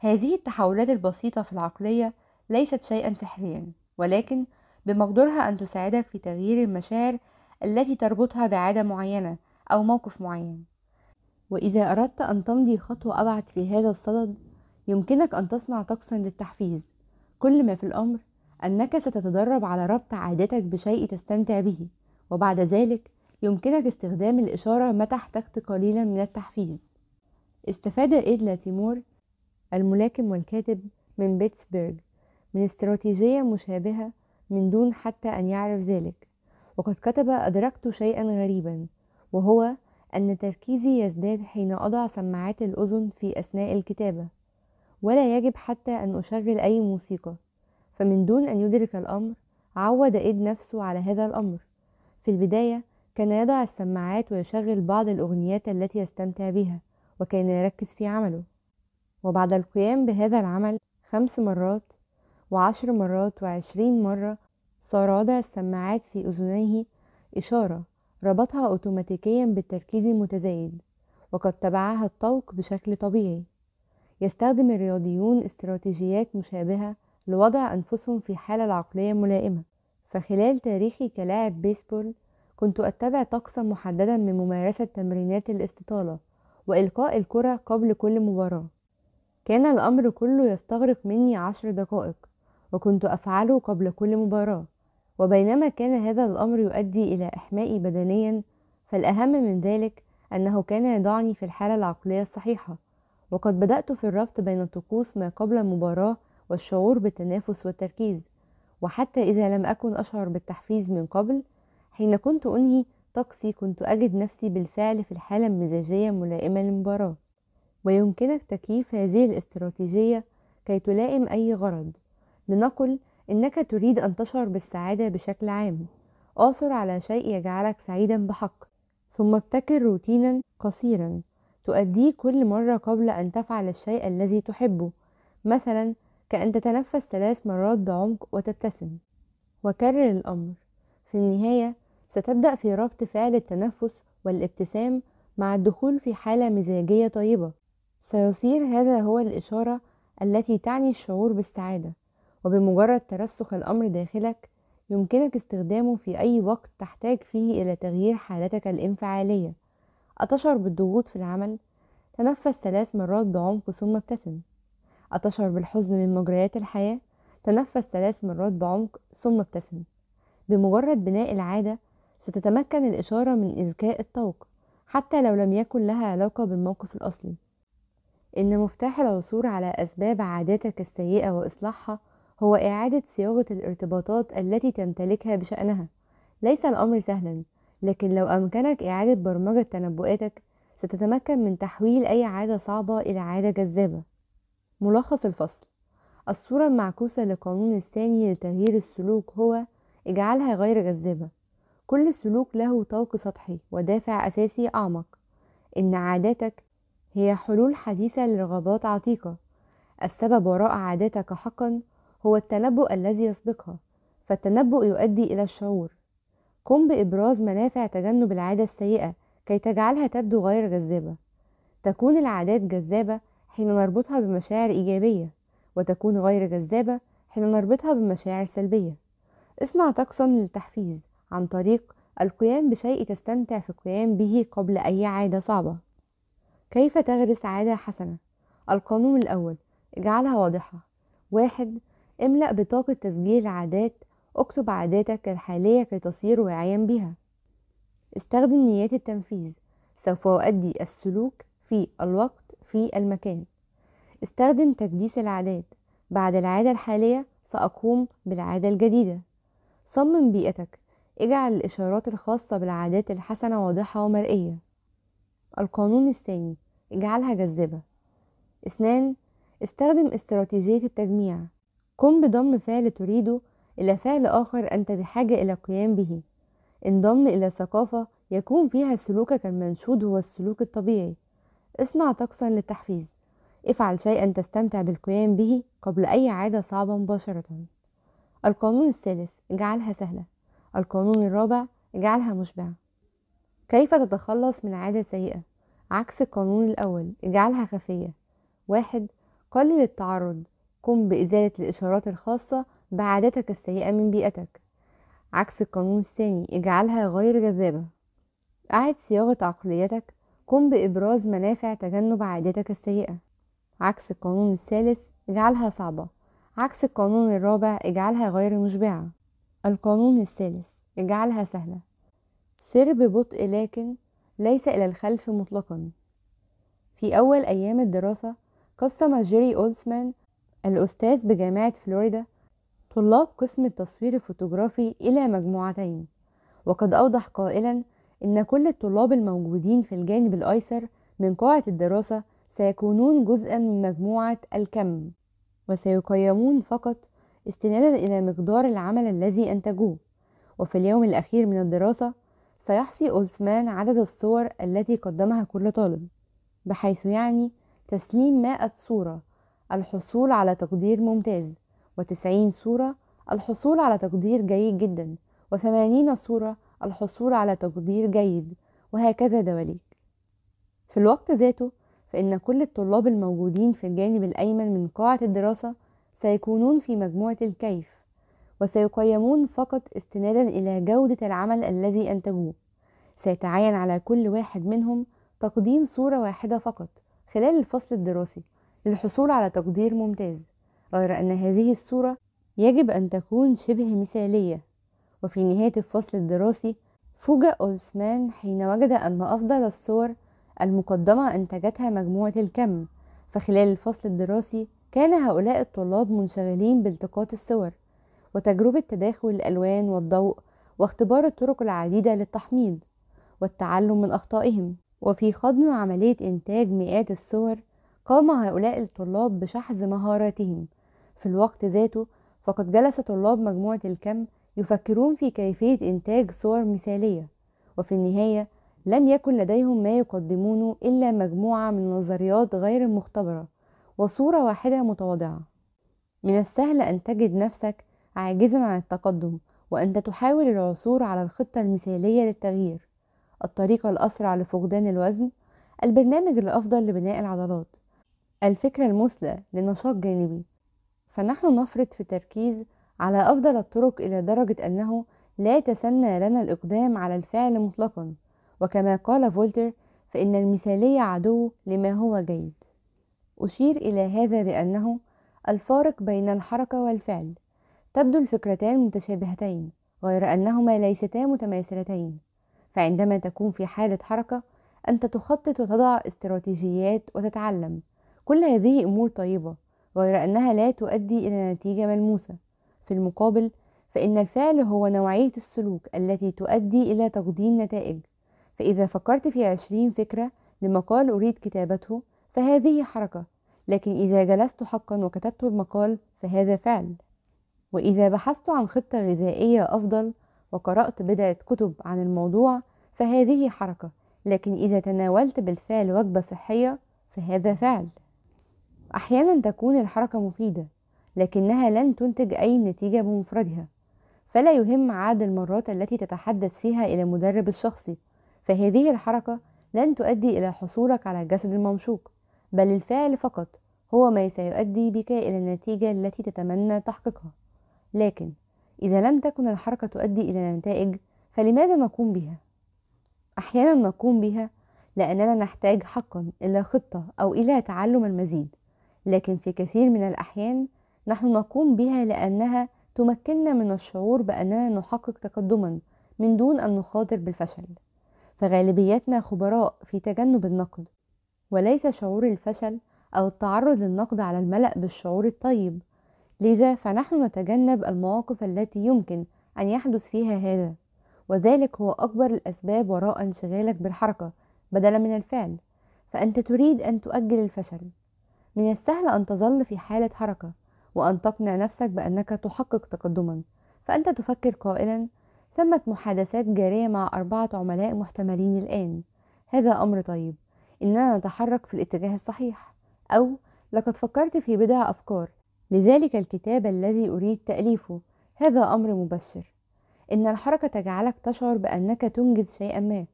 هذه التحولات البسيطة في العقلية ليست شيئا سحريا ولكن بمقدورها أن تساعدك في تغيير المشاعر التي تربطها بعادة معينة أو موقف معين وإذا أردت أن تمضي خطوة أبعد في هذا الصدد يمكنك أن تصنع طقسا للتحفيز كل ما في الأمر أنك ستتدرب على ربط عادتك بشيء تستمتع به وبعد ذلك يمكنك استخدام الإشارة متى احتجت قليلا من التحفيز استفاد إدلا تيمور الملاكم والكاتب من بيتسبرغ من استراتيجية مشابهة من دون حتى أن يعرف ذلك وقد كتب أدركت شيئا غريبا وهو أن تركيزي يزداد حين أضع سماعات الأذن في أثناء الكتابة ولا يجب حتى أن أشغل أي موسيقى فمن دون أن يدرك الأمر عود إد نفسه على هذا الأمر في البداية كان يضع السماعات ويشغل بعض الأغنيات التي يستمتع بها وكان يركز في عمله وبعد القيام بهذا العمل خمس مرات وعشر مرات وعشرين مرة صار وضع السماعات في أذنيه إشارة ربطها أوتوماتيكيا بالتركيز المتزايد وقد تبعها الطوق بشكل طبيعي يستخدم الرياضيون استراتيجيات مشابهة لوضع أنفسهم في حالة العقلية ملائمة فخلال تاريخي كلاعب بيسبول كنت أتبع طقسا محددا من ممارسة تمرينات الاستطالة وإلقاء الكرة قبل كل مباراة كان الأمر كله يستغرق مني عشر دقائق وكنت أفعله قبل كل مباراة وبينما كان هذا الأمر يؤدي إلى إحمائي بدنيا فالأهم من ذلك أنه كان يضعني في الحالة العقلية الصحيحة وقد بدأت في الربط بين طقوس ما قبل المباراة والشعور بالتنافس والتركيز وحتى إذا لم أكن أشعر بالتحفيز من قبل حين كنت أنهي طقسي كنت أجد نفسي بالفعل في الحالة المزاجية الملائمة للمباراة ويمكنك تكييف هذه الاستراتيجية كي تلائم أي غرض لنقل إنك تريد أن تشعر بالسعادة بشكل عام آثر على شيء يجعلك سعيدا بحق ثم ابتكر روتينا قصيرا تؤديه كل مرة قبل أن تفعل الشيء الذي تحبه مثلا كأن تتنفس ثلاث مرات بعمق وتبتسم وكرر الأمر في النهاية ستبدأ في ربط فعل التنفس والابتسام مع الدخول في حالة مزاجية طيبة سيصير هذا هو الإشارة التي تعني الشعور بالسعادة وبمجرد ترسخ الأمر داخلك يمكنك استخدامه في أي وقت تحتاج فيه إلى تغيير حالتك الانفعالية أتشعر بالضغوط في العمل تنفس ثلاث مرات بعمق ثم ابتسم أتشعر بالحزن من مجريات الحياة تنفس ثلاث مرات بعمق ثم ابتسم بمجرد بناء العادة ستتمكن الإشارة من إذكاء الطوق حتى لو لم يكن لها علاقة بالموقف الأصلي إن مفتاح العثور على أسباب عاداتك السيئة وإصلاحها هو إعادة صياغة الارتباطات التي تمتلكها بشأنها ليس الأمر سهلا لكن لو أمكنك إعادة برمجة تنبؤاتك ستتمكن من تحويل أي عادة صعبة إلى عادة جذابة ملخص الفصل الصورة المعكوسة للقانون الثاني لتغيير السلوك هو اجعلها غير جذابة كل سلوك له طوق سطحي ودافع أساسي أعمق إن عاداتك هي حلول حديثة لرغبات عتيقة السبب وراء عاداتك حقا هو التنبؤ الذي يسبقها فالتنبؤ يؤدي إلى الشعور قم بإبراز منافع تجنب العادة السيئة كي تجعلها تبدو غير جذابة تكون العادات جذابة حين نربطها بمشاعر إيجابية وتكون غير جذابة حين نربطها بمشاعر سلبية اصنع طقسا للتحفيز عن طريق القيام بشيء تستمتع في القيام به قبل أي عادة صعبة كيف تغرس عادة حسنة؟ القانون الأول اجعلها واضحة واحد املأ بطاقة تسجيل عادات اكتب عاداتك الحالية كي تصير واعيا بها استخدم نيات التنفيذ سوف أؤدي السلوك في الوقت في المكان استخدم تكديس العادات بعد العادة الحالية سأقوم بالعادة الجديدة صمم بيئتك اجعل الإشارات الخاصة بالعادات الحسنة واضحة ومرئية القانون الثاني اجعلها جذابة اثنان استخدم استراتيجية التجميع قم بضم فعل تريده إلى فعل آخر أنت بحاجة إلى القيام به انضم إلى ثقافة يكون فيها سلوكك المنشود هو السلوك الطبيعي اصنع طقسا للتحفيز افعل شيئا تستمتع بالقيام به قبل أي عادة صعبة مباشرة القانون الثالث اجعلها سهلة القانون الرابع اجعلها مشبعة كيف تتخلص من عادة سيئة عكس القانون الأول اجعلها خفية واحد قلل التعرض قم بإزالة الإشارات الخاصة بعادتك السيئة من بيئتك عكس القانون الثاني اجعلها غير جذابة أعد صياغة عقليتك قم بإبراز منافع تجنب عادتك السيئة عكس القانون الثالث اجعلها صعبة عكس القانون الرابع اجعلها غير مشبعة القانون الثالث اجعلها سهلة سر ببطء لكن ليس إلى الخلف مطلقا في أول أيام الدراسة قسم جيري أولسمان الأستاذ بجامعة فلوريدا طلاب قسم التصوير الفوتوغرافي إلى مجموعتين وقد أوضح قائلا إن كل الطلاب الموجودين في الجانب الأيسر من قاعة الدراسة سيكونون جزءا من مجموعة الكم وسيقيمون فقط استنادا إلى مقدار العمل الذي أنتجوه وفي اليوم الأخير من الدراسة سيحصي أوزمان عدد الصور التي قدمها كل طالب بحيث يعني تسليم مائة صورة الحصول على تقدير ممتاز وتسعين صورة الحصول على تقدير جيد جدا وثمانين صورة الحصول على تقدير جيد وهكذا دواليك في الوقت ذاته فإن كل الطلاب الموجودين في الجانب الأيمن من قاعة الدراسة سيكونون في مجموعة الكيف وسيقيمون فقط استنادا إلى جودة العمل الذي أنتجوه سيتعين على كل واحد منهم تقديم صورة واحدة فقط خلال الفصل الدراسي للحصول على تقدير ممتاز غير أن هذه الصورة يجب أن تكون شبه مثالية وفي نهاية الفصل الدراسي فوجئ أولسمان حين وجد أن أفضل الصور المقدمة أنتجتها مجموعة الكم فخلال الفصل الدراسي كان هؤلاء الطلاب منشغلين بالتقاط الصور وتجربة تداخل الألوان والضوء واختبار الطرق العديدة للتحميض والتعلم من أخطائهم وفي خضم عملية إنتاج مئات الصور قام هؤلاء الطلاب بشحذ مهاراتهم في الوقت ذاته فقد جلس طلاب مجموعة الكم يفكرون في كيفية إنتاج صور مثالية وفي النهاية لم يكن لديهم ما يقدمونه إلا مجموعة من نظريات غير المختبرة وصورة واحدة متواضعة من السهل أن تجد نفسك عاجزا عن التقدم وأنت تحاول العثور على الخطة المثالية للتغيير الطريقة الأسرع لفقدان الوزن البرنامج الأفضل لبناء العضلات الفكرة المثلى لنشاط جانبي فنحن نفرط في التركيز على أفضل الطرق إلى درجة أنه لا يتسنى لنا الإقدام على الفعل مطلقا وكما قال فولتر فإن المثالية عدو لما هو جيد أشير إلى هذا بأنه الفارق بين الحركة والفعل تبدو الفكرتان متشابهتين غير أنهما ليستا متماثلتين فعندما تكون في حالة حركة أنت تخطط وتضع استراتيجيات وتتعلم كل هذه أمور طيبة غير أنها لا تؤدي إلى نتيجة ملموسة في المقابل فإن الفعل هو نوعية السلوك التي تؤدي إلى تقديم نتائج فإذا فكرت في عشرين فكرة لمقال أريد كتابته فهذه حركة لكن إذا جلست حقا وكتبت المقال فهذا فعل وإذا بحثت عن خطة غذائية أفضل وقرأت بضعة كتب عن الموضوع فهذه حركة لكن إذا تناولت بالفعل وجبة صحية فهذا فعل أحيانا تكون الحركة مفيدة لكنها لن تنتج أي نتيجة بمفردها فلا يهم عدد المرات التي تتحدث فيها إلى المدرب الشخصي فهذه الحركة لن تؤدي إلى حصولك على الجسد الممشوق بل الفعل فقط هو ما سيؤدي بك إلى النتيجة التي تتمنى تحقيقها لكن إذا لم تكن الحركة تؤدي إلى نتائج فلماذا نقوم بها؟ أحيانا نقوم بها لأننا نحتاج حقا إلى خطة أو إلى تعلم المزيد لكن في كثير من الأحيان نحن نقوم بها لأنها تمكننا من الشعور بأننا نحقق تقدما من دون أن نخاطر بالفشل فغالبيتنا خبراء في تجنب النقد وليس شعور الفشل أو التعرض للنقد على الملأ بالشعور الطيب لذا فنحن نتجنب المواقف التي يمكن أن يحدث فيها هذا وذلك هو أكبر الأسباب وراء انشغالك بالحركة بدلا من الفعل فأنت تريد أن تؤجل الفشل من السهل أن تظل في حالة حركة وأن تقنع نفسك بأنك تحقق تقدما فأنت تفكر قائلا ثمة محادثات جارية مع أربعة عملاء محتملين الآن هذا أمر طيب إن أنا أتحرك في الاتجاه الصحيح أو لقد فكرت في بضع أفكار لذلك الكتاب الذي أريد تأليفه هذا أمر مبشر إن الحركة تجعلك تشعر بأنك تنجز شيئا ما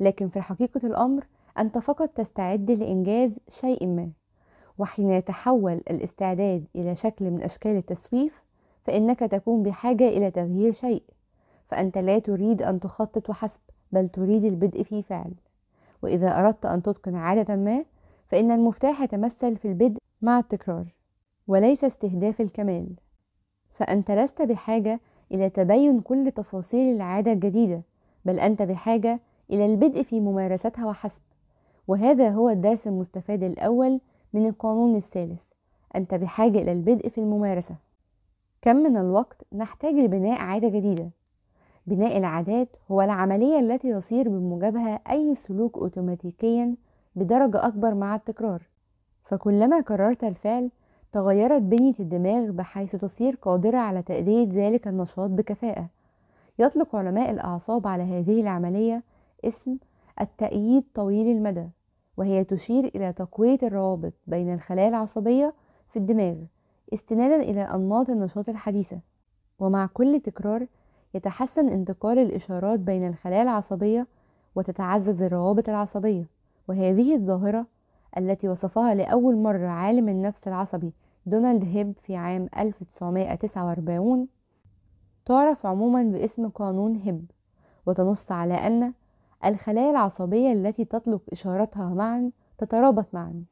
لكن في حقيقة الأمر أنت فقط تستعد لإنجاز شيء ما وحين يتحول الاستعداد إلى شكل من أشكال التسويف فإنك تكون بحاجة إلى تغيير شيء فأنت لا تريد أن تخطط وحسب بل تريد البدء في فعل وإذا أردت أن تتقن عادة ما فإن المفتاح يتمثل في البدء مع التكرار وليس استهداف الكمال فأنت لست بحاجة إلى تبين كل تفاصيل العادة الجديدة بل أنت بحاجة إلى البدء في ممارستها وحسب وهذا هو الدرس المستفاد الأول من القانون الثالث أنت بحاجة إلى البدء في الممارسة كم من الوقت نحتاج لبناء عادة جديدة بناء العادات هو العملية التي يصير بموجبها أي سلوك أوتوماتيكيا بدرجة أكبر مع التكرار فكلما كررت الفعل تغيرت بنية الدماغ بحيث تصير قادرة على تأدية ذلك النشاط بكفاءة يطلق علماء الأعصاب على هذه العملية اسم التأييد طويل المدى وهي تشير إلى تقوية الروابط بين الخلايا العصبية في الدماغ استنادا إلى أنماط النشاط الحديثة ومع كل تكرار يتحسن انتقال الإشارات بين الخلايا العصبية وتتعزز الروابط العصبية وهذه الظاهرة التي وصفها لأول مرة عالم النفس العصبي دونالد هيب في عام 1949 تعرف عموما باسم قانون هيب وتنص على أن الخلايا العصبية التي تطلق إشارتها معا تترابط معا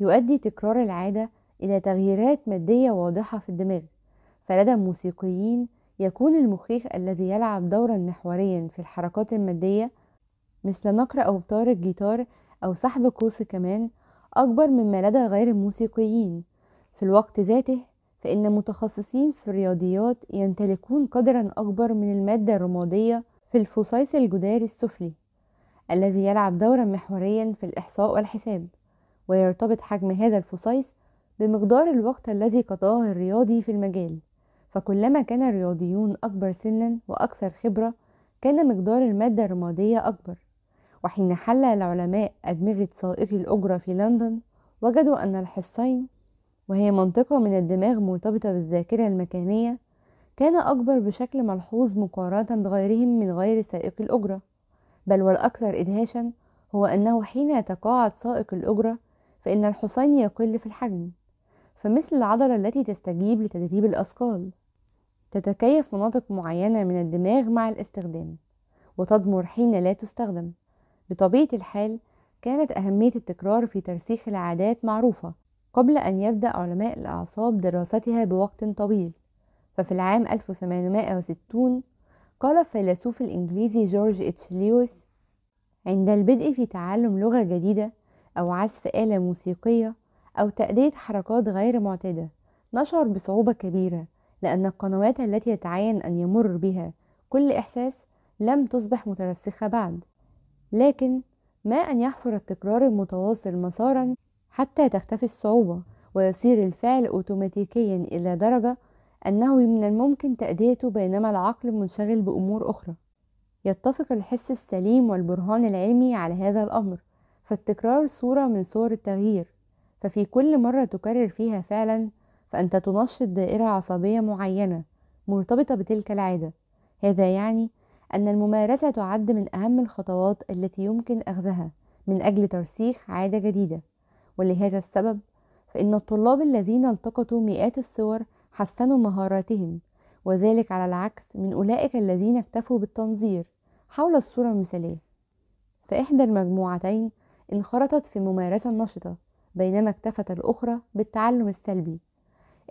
يؤدي تكرار العادة إلى تغييرات مادية واضحة في الدماغ فلدى الموسيقيين يكون المخيخ الذي يلعب دورا محوريا في الحركات المادية مثل نقر أوتار الجيتار أو سحب قوس كمان أكبر مما لدى غير الموسيقيين في الوقت ذاته فإن متخصصين في الرياضيات يمتلكون قدرا أكبر من المادة الرمادية في الفصيص الجداري السفلي الذي يلعب دورا محوريا في الإحصاء والحساب ويرتبط حجم هذا الفصيص بمقدار الوقت الذي قضاه الرياضي في المجال فكلما كان الرياضيون أكبر سنا وأكثر خبرة كان مقدار المادة الرمادية أكبر وحين حل العلماء أدمغة سائقي الأجرة في لندن وجدوا أن الحصين وهي منطقة من الدماغ مرتبطة بالذاكرة المكانية كان أكبر بشكل ملحوظ مقارنة بغيرهم من غير سائقي الأجرة بل والأكثر إدهاشا هو أنه حين يتقاعد سائق الأجرة فإن الحصين يقل في الحجم فمثل العضلة التي تستجيب لتدريب الأثقال تتكيف مناطق معينة من الدماغ مع الاستخدام وتضمر حين لا تستخدم بطبيعة الحال كانت أهمية التكرار في ترسيخ العادات معروفة قبل أن يبدأ علماء الأعصاب دراستها بوقت طويل ففي العام 1860 قال الفيلسوف الإنجليزي جورج إتش ليويس عند البدء في تعلم لغة جديدة أو عزف آلة موسيقية أو تأدية حركات غير معتادة نشعر بصعوبة كبيرة لأن القنوات التي يتعين أن يمر بها كل إحساس لم تصبح مترسخة بعد لكن ما أن يحفر التكرار المتواصل مسارا حتى تختفي الصعوبة ويصير الفعل أوتوماتيكيا إلى درجة أنه من الممكن تأديته بينما العقل منشغل بأمور أخرى يتفق الحس السليم والبرهان العلمي على هذا الأمر فالتكرار صورة من صور التغيير ففي كل مرة تكرر فيها فعلا فأنت تنشط دائرة عصبية معينة مرتبطة بتلك العادة هذا يعني أن الممارسة تعد من أهم الخطوات التي يمكن أخذها من أجل ترسيخ عادة جديدة ولهذا السبب فإن الطلاب الذين التقطوا مئات الصور حسنوا مهاراتهم وذلك على العكس من أولئك الذين اكتفوا بالتنظير حول الصورة المثالية فإحدى المجموعتين انخرطت في ممارسة نشطة بينما اكتفت الأخرى بالتعلم السلبي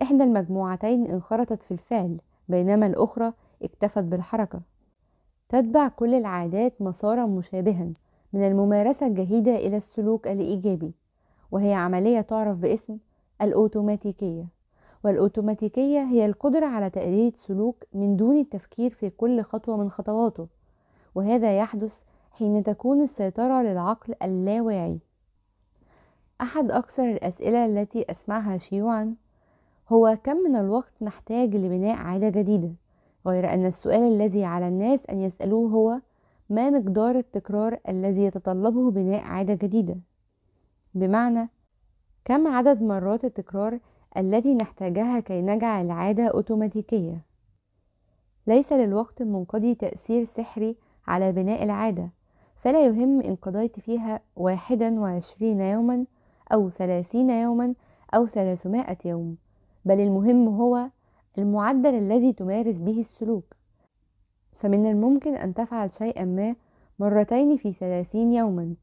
إحدى المجموعتين انخرطت في الفعل بينما الأخرى اكتفت بالحركة تتبع كل العادات مسارا مشابها من الممارسة الجهيدة إلى السلوك الإيجابي وهي عملية تعرف باسم الأوتوماتيكية والأوتوماتيكية هي القدرة على تأدية سلوك من دون التفكير في كل خطوة من خطواته وهذا يحدث حين تكون السيطرة للعقل اللاواعي أحد أكثر الأسئلة التي أسمعها شيوعا هو كم من الوقت نحتاج لبناء عادة جديدة غير أن السؤال الذي على الناس أن يسألوه هو ما مقدار التكرار الذي يتطلبه بناء عادة جديدة بمعنى كم عدد مرات التكرار التي نحتاجها كي نجعل العادة أوتوماتيكية ليس للوقت المنقضي تأثير سحري على بناء العادة فلا يهم إن قضيت فيها واحدا وعشرين يوما أو ثلاثين يوما أو ثلاثمائة يوم بل المهم هو المعدل الذي تمارس به السلوك فمن الممكن أن تفعل شيئا ما مرتين في ثلاثين يوما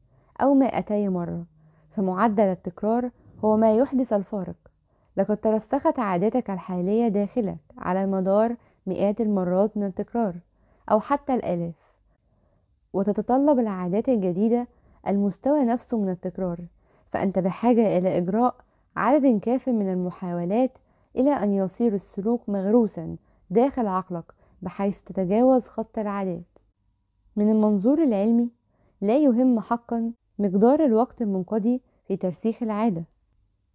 أو مائتي مرة فمعدل التكرار هو ما يحدث الفارق لقد ترسخت عادتك الحالية داخلك على مدار مئات المرات من التكرار أو حتى الآلاف وتتطلب العادات الجديدة المستوى نفسه من التكرار فأنت بحاجة إلى إجراء عدد كاف من المحاولات إلى أن يصير السلوك مغروسا داخل عقلك بحيث تتجاوز خط العادات من المنظور العلمي لا يهم حقا مقدار الوقت المنقضي في ترسيخ العادة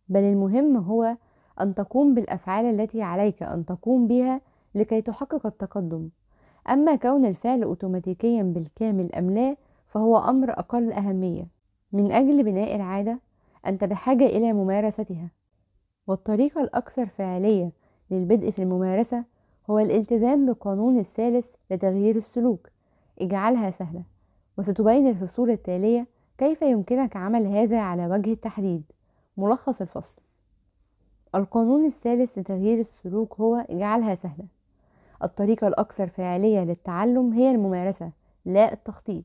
بل المهم هو أن تقوم بالأفعال التي عليك أن تقوم بها لكي تحقق التقدم أما كون الفعل أوتوماتيكيا بالكامل أم لا فهو أمر أقل أهمية من أجل بناء العادة أنت بحاجة إلى ممارستها والطريقة الأكثر فعالية للبدء في الممارسة هو الالتزام بالقانون الثالث لتغيير السلوك اجعلها سهلة وستبين الفصول التالية كيف يمكنك عمل هذا على وجه التحديد ملخص الفصل القانون الثالث لتغيير السلوك هو اجعلها سهلة الطريقة الأكثر فعالية للتعلم هي الممارسة لا التخطيط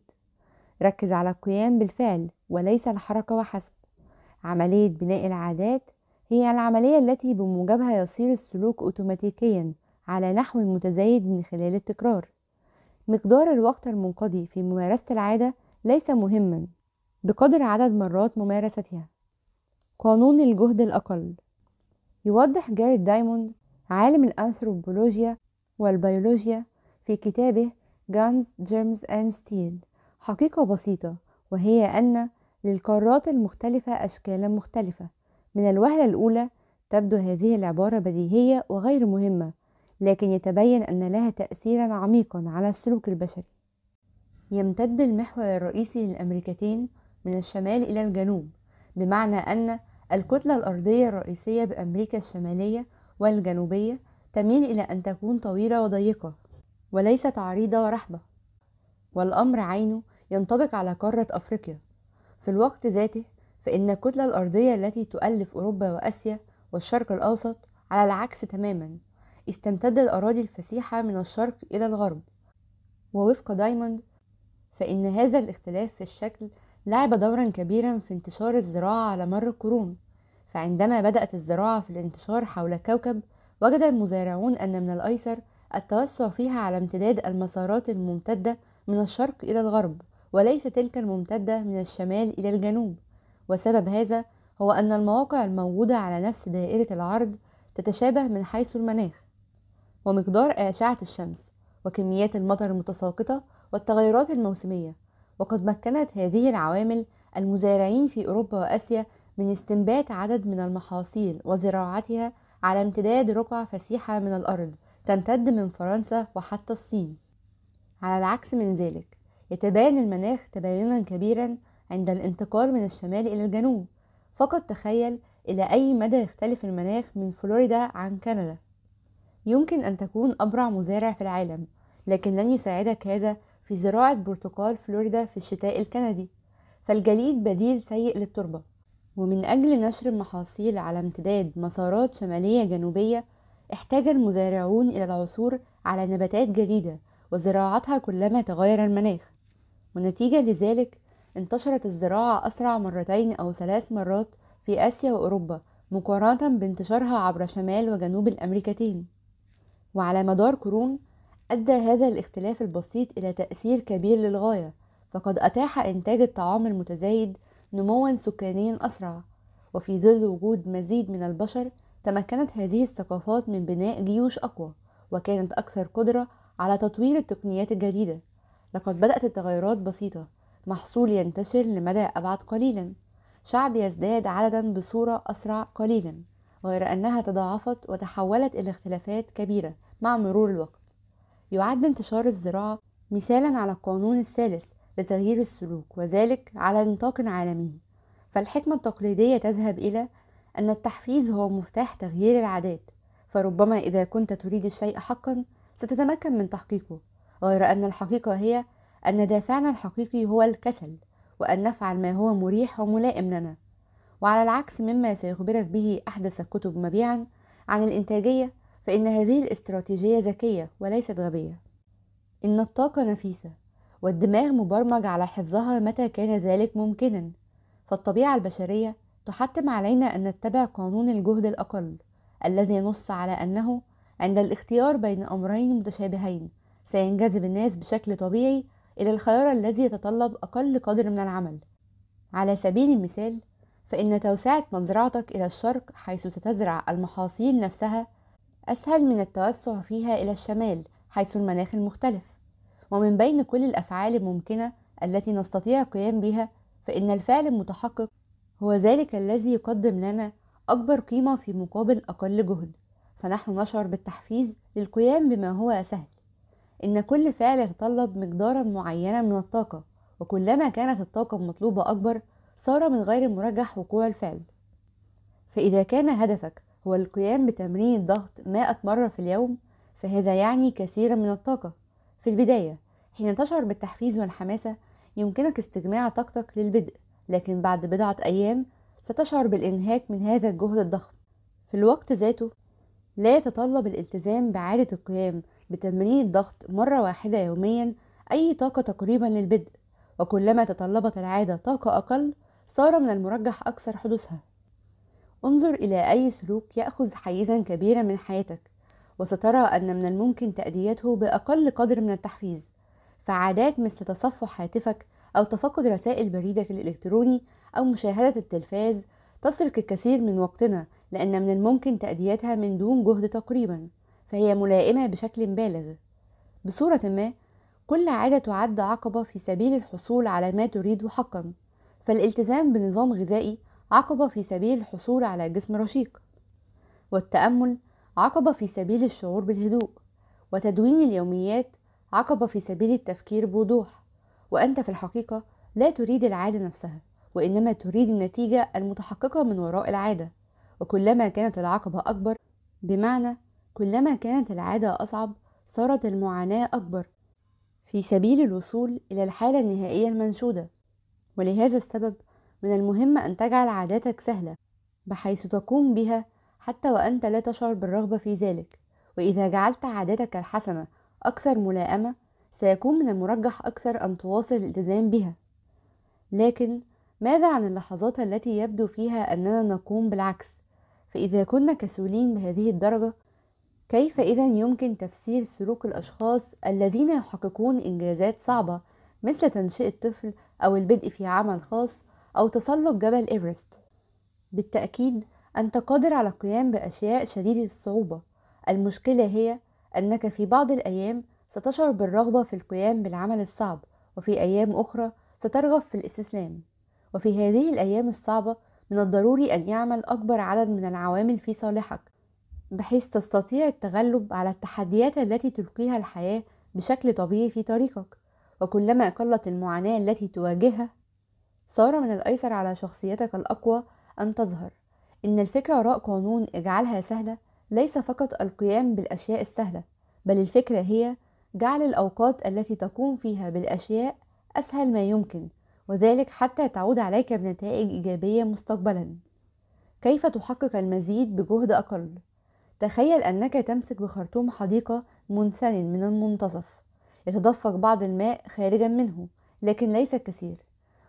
ركز على القيام بالفعل وليس الحركة وحسب عملية بناء العادات هي العملية التي بموجبها يصير السلوك أوتوماتيكيا على نحو متزايد من خلال التكرار مقدار الوقت المنقضي في ممارسة العادة ليس مهما بقدر عدد مرات ممارستها قانون الجهد الأقل يوضح جاريد دايموند عالم الأنثروبولوجيا والبيولوجيا في كتابه Guns, Germs and Steel حقيقة بسيطة وهي أن للقارات المختلفة أشكالا مختلفة من الوهلة الأولى تبدو هذه العبارة بديهية وغير مهمة لكن يتبين أن لها تأثيرا عميقا على السلوك البشري يمتد المحور الرئيسي للأمريكتين من الشمال إلى الجنوب بمعنى أن الكتلة الأرضية الرئيسية بأمريكا الشمالية والجنوبية تميل إلى أن تكون طويلة وضيقة وليست عريضة ورحبة والأمر عينه ينطبق على قارة أفريقيا في الوقت ذاته فإن الكتلة الأرضية التي تؤلف أوروبا وآسيا والشرق الأوسط على العكس تماما استمتد الأراضي الفسيحة من الشرق إلى الغرب ووفق دايموند فإن هذا الاختلاف في الشكل لعب دورا كبيرا في انتشار الزراعة على مر القرون فعندما بدأت الزراعة في الانتشار حول الكوكب وجد المزارعون أن من الأيسر التوسع فيها على امتداد المسارات الممتدة من الشرق إلى الغرب وليس تلك الممتدة من الشمال إلى الجنوب وسبب هذا هو أن المواقع الموجودة على نفس دائرة العرض تتشابه من حيث المناخ ومقدار أشعة الشمس وكميات المطر المتساقطة والتغيرات الموسمية وقد مكنت هذه العوامل المزارعين في أوروبا وآسيا من استنبات عدد من المحاصيل وزراعتها على امتداد رقعة فسيحة من الأرض تمتد من فرنسا وحتى الصين على العكس من ذلك يتباين المناخ تباينا كبيرا عند الانتقال من الشمال إلى الجنوب فقط تخيل إلى أي مدى يختلف المناخ من فلوريدا عن كندا يمكن أن تكون أبرع مزارع في العالم لكن لن يساعدك هذا في زراعة برتقال فلوريدا في الشتاء الكندي فالجليد بديل سيء للتربة ومن أجل نشر المحاصيل على امتداد مسارات شمالية جنوبية احتاج المزارعون إلى العثور على نباتات جديدة وزراعتها كلما تغير المناخ ونتيجة لذلك انتشرت الزراعة أسرع مرتين أو ثلاث مرات في آسيا وأوروبا مقارنة بانتشارها عبر شمال وجنوب الأمريكتين وعلى مدار قرون أدى هذا الاختلاف البسيط إلى تأثير كبير للغاية فقد أتاح إنتاج الطعام المتزايد نموا سكانيا أسرع وفي ظل وجود مزيد من البشر تمكنت هذه الثقافات من بناء جيوش أقوى وكانت أكثر قدرة على تطوير التقنيات الجديدة لقد بدأت التغيرات بسيطة محصول ينتشر لمدى أبعد قليلا شعب يزداد عددا بصورة أسرع قليلا غير أنها تضاعفت وتحولت إلى اختلافات كبيرة مع مرور الوقت يعد انتشار الزراعة مثالا على القانون الثالث لتغيير السلوك وذلك على نطاق عالمي فالحكمة التقليدية تذهب إلى أن التحفيز هو مفتاح تغيير العادات فربما إذا كنت تريد الشيء حقا ستتمكن من تحقيقه غير أن الحقيقة هي أن دافعنا الحقيقي هو الكسل وأن نفعل ما هو مريح وملائم لنا وعلى العكس مما سيخبرك به أحدث الكتب مبيعا عن الإنتاجية فإن هذه الاستراتيجية ذكية وليست غبية إن الطاقة نفيسة والدماغ مبرمج على حفظها متى كان ذلك ممكنا فالطبيعة البشرية تحتم علينا أن نتبع قانون الجهد الأقل الذي ينص على أنه عند الاختيار بين أمرين متشابهين سينجذب الناس بشكل طبيعي إلى الخيار الذي يتطلب أقل قدر من العمل على سبيل المثال فإن توسعة مزرعتك إلى الشرق حيث ستزرع المحاصيل نفسها أسهل من التوسع فيها إلى الشمال حيث المناخ المختلف ومن بين كل الأفعال الممكنة التي نستطيع القيام بها فإن الفعل المتحقق هو ذلك الذي يقدم لنا أكبر قيمة في مقابل أقل جهد فنحن نشعر بالتحفيز للقيام بما هو سهل إن كل فعل يتطلب مقدارا معينا من الطاقة وكلما كانت الطاقة المطلوبة أكبر صار من غير المرجح وقوع الفعل فإذا كان هدفك هو القيام بتمرين الضغط 100 مرة في اليوم فهذا يعني كثيرا من الطاقة في البداية حين تشعر بالتحفيز والحماسة يمكنك استجماع طاقتك للبدء لكن بعد بضعة أيام ستشعر بالإنهاك من هذا الجهد الضخم في الوقت ذاته لا يتطلب الالتزام بعادة القيام بتمرين الضغط مرة واحدة يوميا أي طاقة تقريبا للبدء وكلما تطلبت العادة طاقة أقل صار من المرجح أكثر حدوثها انظر إلى أي سلوك يأخذ حيزا كبيرا من حياتك وسترى أن من الممكن تأديته بأقل قدر من التحفيز فعادات مثل تصفح هاتفك أو تفقد رسائل بريدك الإلكتروني أو مشاهدة التلفاز تسرق الكثير من وقتنا لأن من الممكن تأديتها من دون جهد تقريبا فهي ملائمة بشكل بالغ بصورة ما كل عادة تعد عقبة في سبيل الحصول على ما تريد حقا فالالتزام بنظام غذائي عقبة في سبيل الحصول على جسم رشيق والتأمل عقبة في سبيل الشعور بالهدوء وتدوين اليوميات عقبة في سبيل التفكير بوضوح وأنت في الحقيقة لا تريد العادة نفسها وإنما تريد النتيجة المتحققة من وراء العادة وكلما كانت العقبة أكبر بمعنى كلما كانت العادة أصعب صارت المعاناة أكبر في سبيل الوصول إلى الحالة النهائية المنشودة ولهذا السبب من المهم أن تجعل عاداتك سهلة بحيث تقوم بها حتى وأنت لا تشعر بالرغبة في ذلك وإذا جعلت عاداتك الحسنة أكثر ملائمة سيكون من المرجح أكثر أن تواصل الالتزام بها لكن ماذا عن اللحظات التي يبدو فيها أننا نقوم بالعكس فإذا كنا كسولين بهذه الدرجة كيف إذا يمكن تفسير سلوك الأشخاص الذين يحققون إنجازات صعبة مثل تنشئة طفل أو البدء في عمل خاص أو تسلق جبل إيفرست؟ بالتأكيد أنت قادر على القيام بأشياء شديدة الصعوبة المشكلة هي أنك في بعض الأيام ستشعر بالرغبة في القيام بالعمل الصعب وفي أيام أخرى سترغب في الاستسلام وفي هذه الأيام الصعبة من الضروري أن يعمل أكبر عدد من العوامل في صالحك بحيث تستطيع التغلب على التحديات التي تلقيها الحياة بشكل طبيعي في طريقك وكلما قلت المعاناة التي تواجهها صار من الأيسر على شخصيتك الأقوى أن تظهر إن الفكرة وراء قانون اجعلها سهلة ليس فقط القيام بالأشياء السهلة بل الفكرة هي جعل الأوقات التي تقوم فيها بالأشياء أسهل ما يمكن وذلك حتى تعود عليك بنتائج إيجابية مستقبلا كيف تحقق المزيد بجهد أقل؟ تخيل أنك تمسك بخرطوم حديقة منسن من المنتصف يتدفق بعض الماء خارجا منه لكن ليس الكثير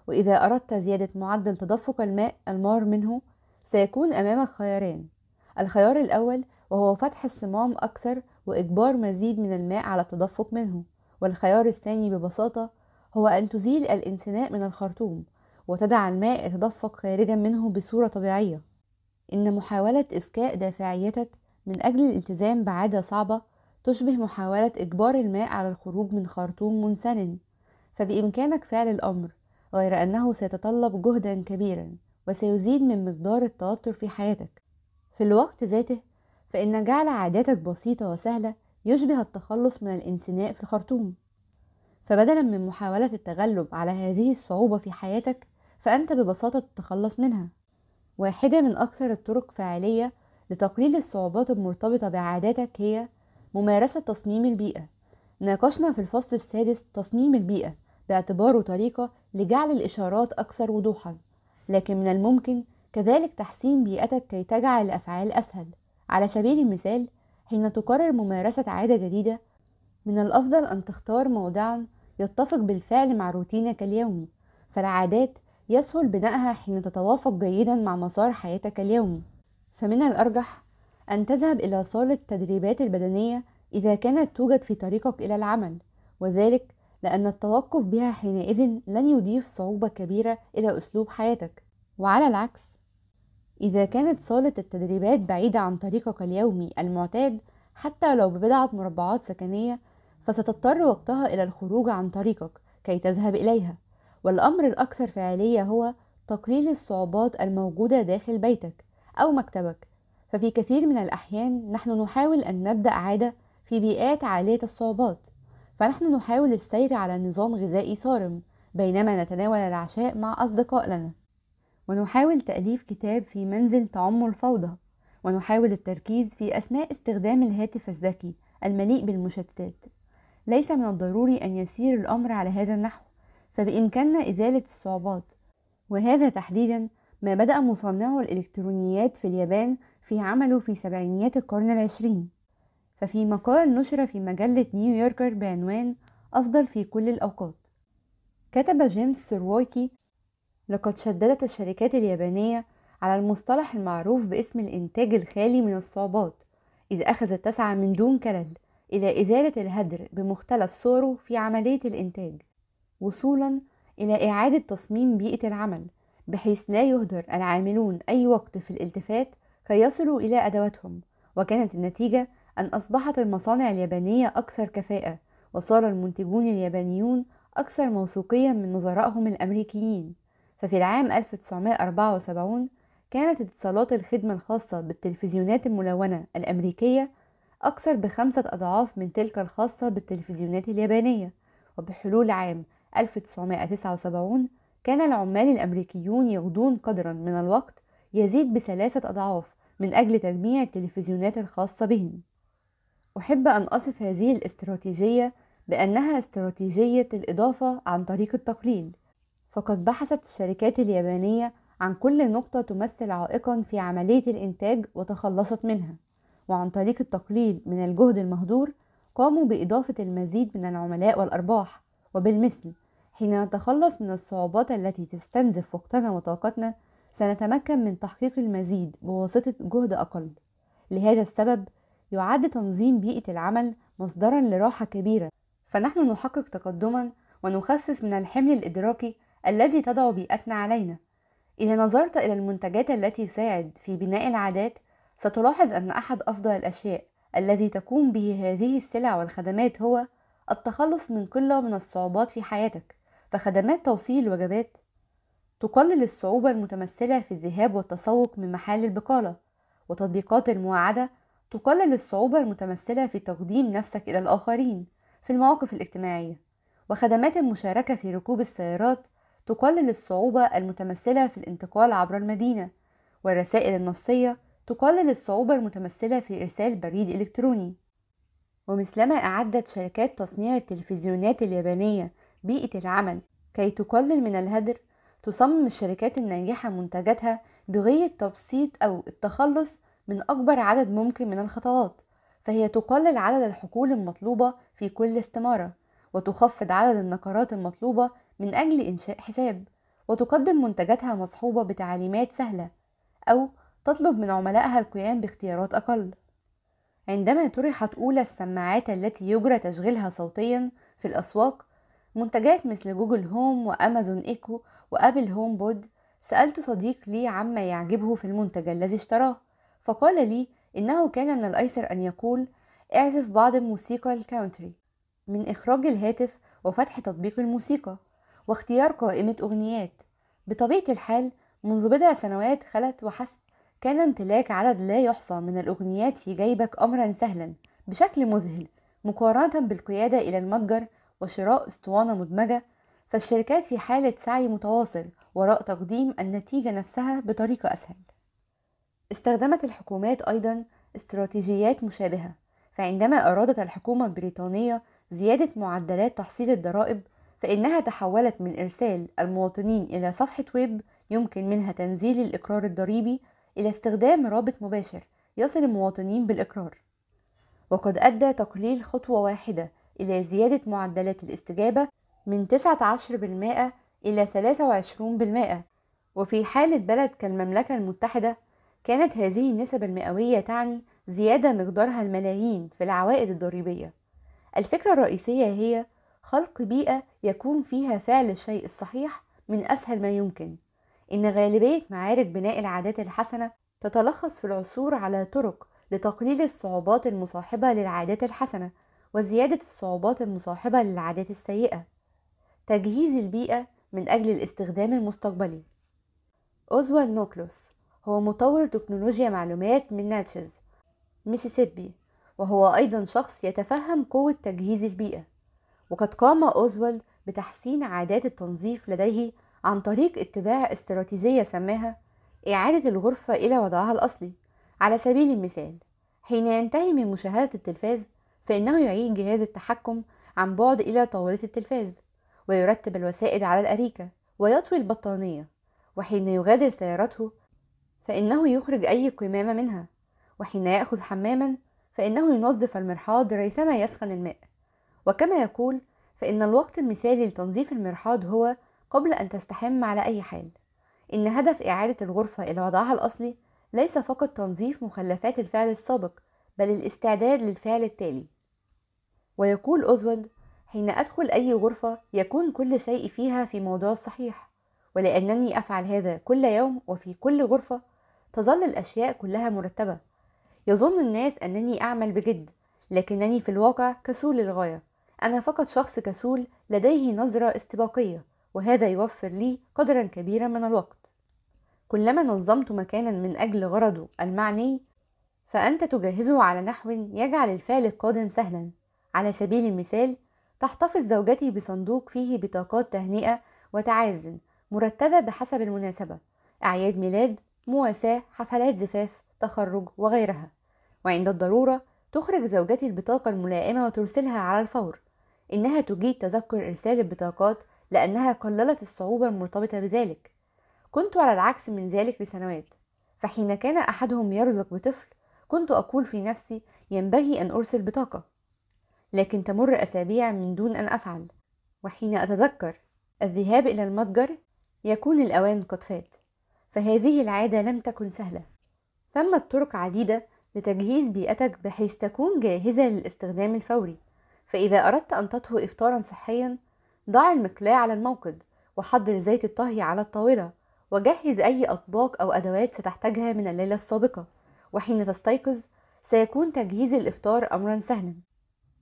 وإذا أردت زيادة معدل تدفق الماء المار منه سيكون أمامك خياران الخيار الأول وهو فتح الصمام أكثر وإجبار مزيد من الماء على التدفق منه والخيار الثاني ببساطة هو أن تزيل الانثناء من الخرطوم وتدع الماء يتدفق خارجا منه بصورة طبيعية إن محاولة إذكاء دافعيتك من أجل الالتزام بعادة صعبة تشبه محاولة إجبار الماء على الخروج من خرطوم منسن فبإمكانك فعل الأمر غير أنه سيتطلب جهدا كبيرا وسيزيد من مقدار التوتر في حياتك في الوقت ذاته فإن جعل عاداتك بسيطة وسهلة يشبه التخلص من الانسناء في الخرطوم فبدلا من محاولة التغلب على هذه الصعوبة في حياتك فأنت ببساطة تتخلص منها واحدة من أكثر الطرق فعالية لتقليل الصعوبات المرتبطة بعاداتك هي ممارسة تصميم البيئة ناقشنا في الفصل السادس تصميم البيئة باعتباره طريقة لجعل الإشارات أكثر وضوحا لكن من الممكن كذلك تحسين بيئتك كي تجعل الأفعال أسهل على سبيل المثال حين تقرر ممارسة عادة جديدة من الأفضل أن تختار موضعا يتفق بالفعل مع روتينك اليومي فالعادات يسهل بنائها حين تتوافق جيدا مع مسار حياتك اليومي فمن الأرجح أن تذهب إلى صالة التدريبات البدنية إذا كانت توجد في طريقك إلى العمل وذلك لأن التوقف بها حينئذ لن يضيف صعوبة كبيرة إلى أسلوب حياتك وعلى العكس إذا كانت صالة التدريبات بعيدة عن طريقك اليومي المعتاد حتى لو ببضعة مربعات سكنية فستضطر وقتها إلى الخروج عن طريقك كي تذهب إليها والأمر الأكثر فعالية هو تقليل الصعوبات الموجودة داخل بيتك أو مكتبك ففي كثير من الأحيان نحن نحاول أن نبدأ عادة في بيئات عالية الصعوبات فنحن نحاول السير على نظام غذائي صارم بينما نتناول العشاء مع أصدقاء لنا ونحاول تأليف كتاب في منزل تعم الفوضى ونحاول التركيز في أثناء استخدام الهاتف الذكي المليء بالمشتتات ليس من الضروري أن يسير الأمر على هذا النحو فبإمكاننا إزالة الصعوبات وهذا تحديدا ما بدأ مصنعو الإلكترونيات في اليابان في عمله في سبعينيات القرن العشرين ففي مقال نشر في مجلة نيويوركر بعنوان أفضل في كل الأوقات كتب جيمس سروايكي لقد شددت الشركات اليابانية على المصطلح المعروف باسم الإنتاج الخالي من الصعوبات إذ أخذت تسعى من دون كلل إلى إزالة الهدر بمختلف صوره في عملية الإنتاج وصولا إلى إعادة تصميم بيئة العمل بحيث لا يهدر العاملون أي وقت في الالتفات كي يصلوا إلى أدواتهم وكانت النتيجة أن أصبحت المصانع اليابانية أكثر كفاءة وصار المنتجون اليابانيون أكثر موثوقية من نظرائهم الأمريكيين ففي العام 1974 كانت اتصالات الخدمة الخاصة بالتلفزيونات الملونة الأمريكية أكثر بخمسة أضعاف من تلك الخاصة بالتلفزيونات اليابانية وبحلول عام 1979 كان العمال الأمريكيون يغدون قدرا من الوقت يزيد بثلاثة أضعاف من أجل تجميع التلفزيونات الخاصة بهم أحب أن أصف هذه الاستراتيجية بأنها استراتيجية الإضافة عن طريق التقليل فقد بحثت الشركات اليابانية عن كل نقطة تمثل عائقا في عملية الإنتاج وتخلصت منها وعن طريق التقليل من الجهد المهدور قاموا بإضافة المزيد من العملاء والأرباح وبالمثل حين نتخلص من الصعوبات التي تستنزف وقتنا وطاقتنا سنتمكن من تحقيق المزيد بواسطة جهد أقل لهذا السبب يعد تنظيم بيئة العمل مصدرا لراحة كبيرة فنحن نحقق تقدما ونخفف من الحمل الإدراكي الذي تضع بيئتنا علينا إذا نظرت إلى المنتجات التي تساعد في بناء العادات ستلاحظ أن أحد أفضل الأشياء الذي تقوم به هذه السلع والخدمات هو التخلص من قلة من الصعوبات في حياتك فخدمات توصيل الوجبات تقلل الصعوبة المتمثلة في الذهاب والتسوق من محل البقالة وتطبيقات المواعدة تقلل الصعوبة المتمثلة في تقديم نفسك إلى الآخرين في المواقف الاجتماعية وخدمات المشاركة في ركوب السيارات تقلل الصعوبة المتمثلة في الانتقال عبر المدينة والرسائل النصية تقلل الصعوبة المتمثلة في إرسال بريد إلكتروني ومثلما أعدت شركات تصنيع التلفزيونات اليابانية بيئة العمل كي تقلل من الهدر تصمم الشركات الناجحة منتجاتها بغية تبسيط أو التخلص من أكبر عدد ممكن من الخطوات فهي تقلل عدد الحقول المطلوبة في كل استمارة وتخفض عدد النقرات المطلوبة من أجل إنشاء حساب وتقدم منتجاتها مصحوبة بتعليمات سهلة أو تطلب من عملائها القيام باختيارات أقل عندما طرحت أولى السماعات التي يجرى تشغيلها صوتيا في الأسواق منتجات مثل جوجل هوم وأمازون إيكو وأبل هوم بود سألت صديق لي عما يعجبه في المنتج الذي اشتراه فقال لي إنه كان من الأيسر أن يقول اعزف بعض الموسيقى الكاونتري من إخراج الهاتف وفتح تطبيق الموسيقى واختيار قائمة أغنيات بطبيعة الحال منذ بضع سنوات خلت وحسب كان امتلاك عدد لا يحصى من الأغنيات في جيبك أمرا سهلا بشكل مذهل مقارنة بالقيادة إلى المتجر وشراء اسطوانة مدمجة فالشركات في حالة سعي متواصل وراء تقديم النتيجة نفسها بطريقة أسهل استخدمت الحكومات أيضا استراتيجيات مشابهة فعندما أرادت الحكومة البريطانية زيادة معدلات تحصيل الضرائب فإنها تحولت من إرسال المواطنين إلى صفحة ويب يمكن منها تنزيل الإقرار الضريبي إلى استخدام رابط مباشر يصل المواطنين بالإقرار وقد أدى تقليل خطوة واحدة إلى زيادة معدلات الاستجابة من 19% إلى 23% وفي حالة بلد كالمملكة المتحدة كانت هذه النسب المئوية تعني زيادة مقدارها الملايين في العوائد الضريبية الفكرة الرئيسية هي خلق بيئة يكون فيها فعل الشيء الصحيح من أسهل ما يمكن إن غالبية معارك بناء العادات الحسنة تتلخص في العثور على طرق لتقليل الصعوبات المصاحبة للعادات الحسنة وزيادة الصعوبات المصاحبة للعادات السيئة تجهيز البيئة من أجل الاستخدام المستقبلي أوزوال نوكلوس هو مطور تكنولوجيا معلومات من ناتشز ميسيسيبي وهو أيضا شخص يتفهم قوة تجهيز البيئة وقد قام أوزوال بتحسين عادات التنظيف لديه عن طريق اتباع استراتيجية سماها إعادة الغرفة إلى وضعها الأصلي على سبيل المثال حين ينتهي من مشاهدة التلفاز فإنه يعيد جهاز التحكم عن بعد إلى طاولة التلفاز ويرتب الوسائد على الأريكة ويطوي البطانية وحين يغادر سيارته فإنه يخرج أي قمامة منها وحين يأخذ حماما فإنه ينظف المرحاض ريثما يسخن الماء وكما يقول فإن الوقت المثالي لتنظيف المرحاض هو قبل أن تستحم على أي حال إن هدف إعادة الغرفة إلى وضعها الأصلي ليس فقط تنظيف مخلفات الفعل السابق بل الاستعداد للفعل التالي ويقول أوزولد حين أدخل أي غرفة يكون كل شيء فيها في موضوع صحيح ولأنني أفعل هذا كل يوم وفي كل غرفة تظل الأشياء كلها مرتبة يظن الناس أنني أعمل بجد لكنني في الواقع كسول للغاية أنا فقط شخص كسول لديه نظرة استباقية وهذا يوفر لي قدرا كبيرا من الوقت كلما نظمت مكانا من أجل غرضه المعني فأنت تجهزه على نحو يجعل الفعل القادم سهلا على سبيل المثال تحتفظ زوجتي بصندوق فيه بطاقات تهنئة وتعازن مرتبة بحسب المناسبة أعياد ميلاد مواساة حفلات زفاف تخرج وغيرها وعند الضرورة تخرج زوجتي البطاقة الملائمة وترسلها على الفور إنها تجيد تذكر إرسال البطاقات لأنها قللت الصعوبة المرتبطة بذلك كنت على العكس من ذلك لسنوات فحين كان أحدهم يرزق بطفل كنت أقول في نفسي ينبغي أن أرسل بطاقة لكن تمر أسابيع من دون أن أفعل وحين أتذكر الذهاب إلى المتجر يكون الأوان قد فات فهذه العادة لم تكن سهلة ثمة طرق عديدة لتجهيز بيئتك بحيث تكون جاهزة للاستخدام الفوري فإذا أردت أن تطهو إفطارا صحيا ضع المقلاة على الموقد وحضر زيت الطهي على الطاولة وجهز أي أطباق أو أدوات ستحتاجها من الليلة السابقة وحين تستيقظ سيكون تجهيز الإفطار أمرا سهلا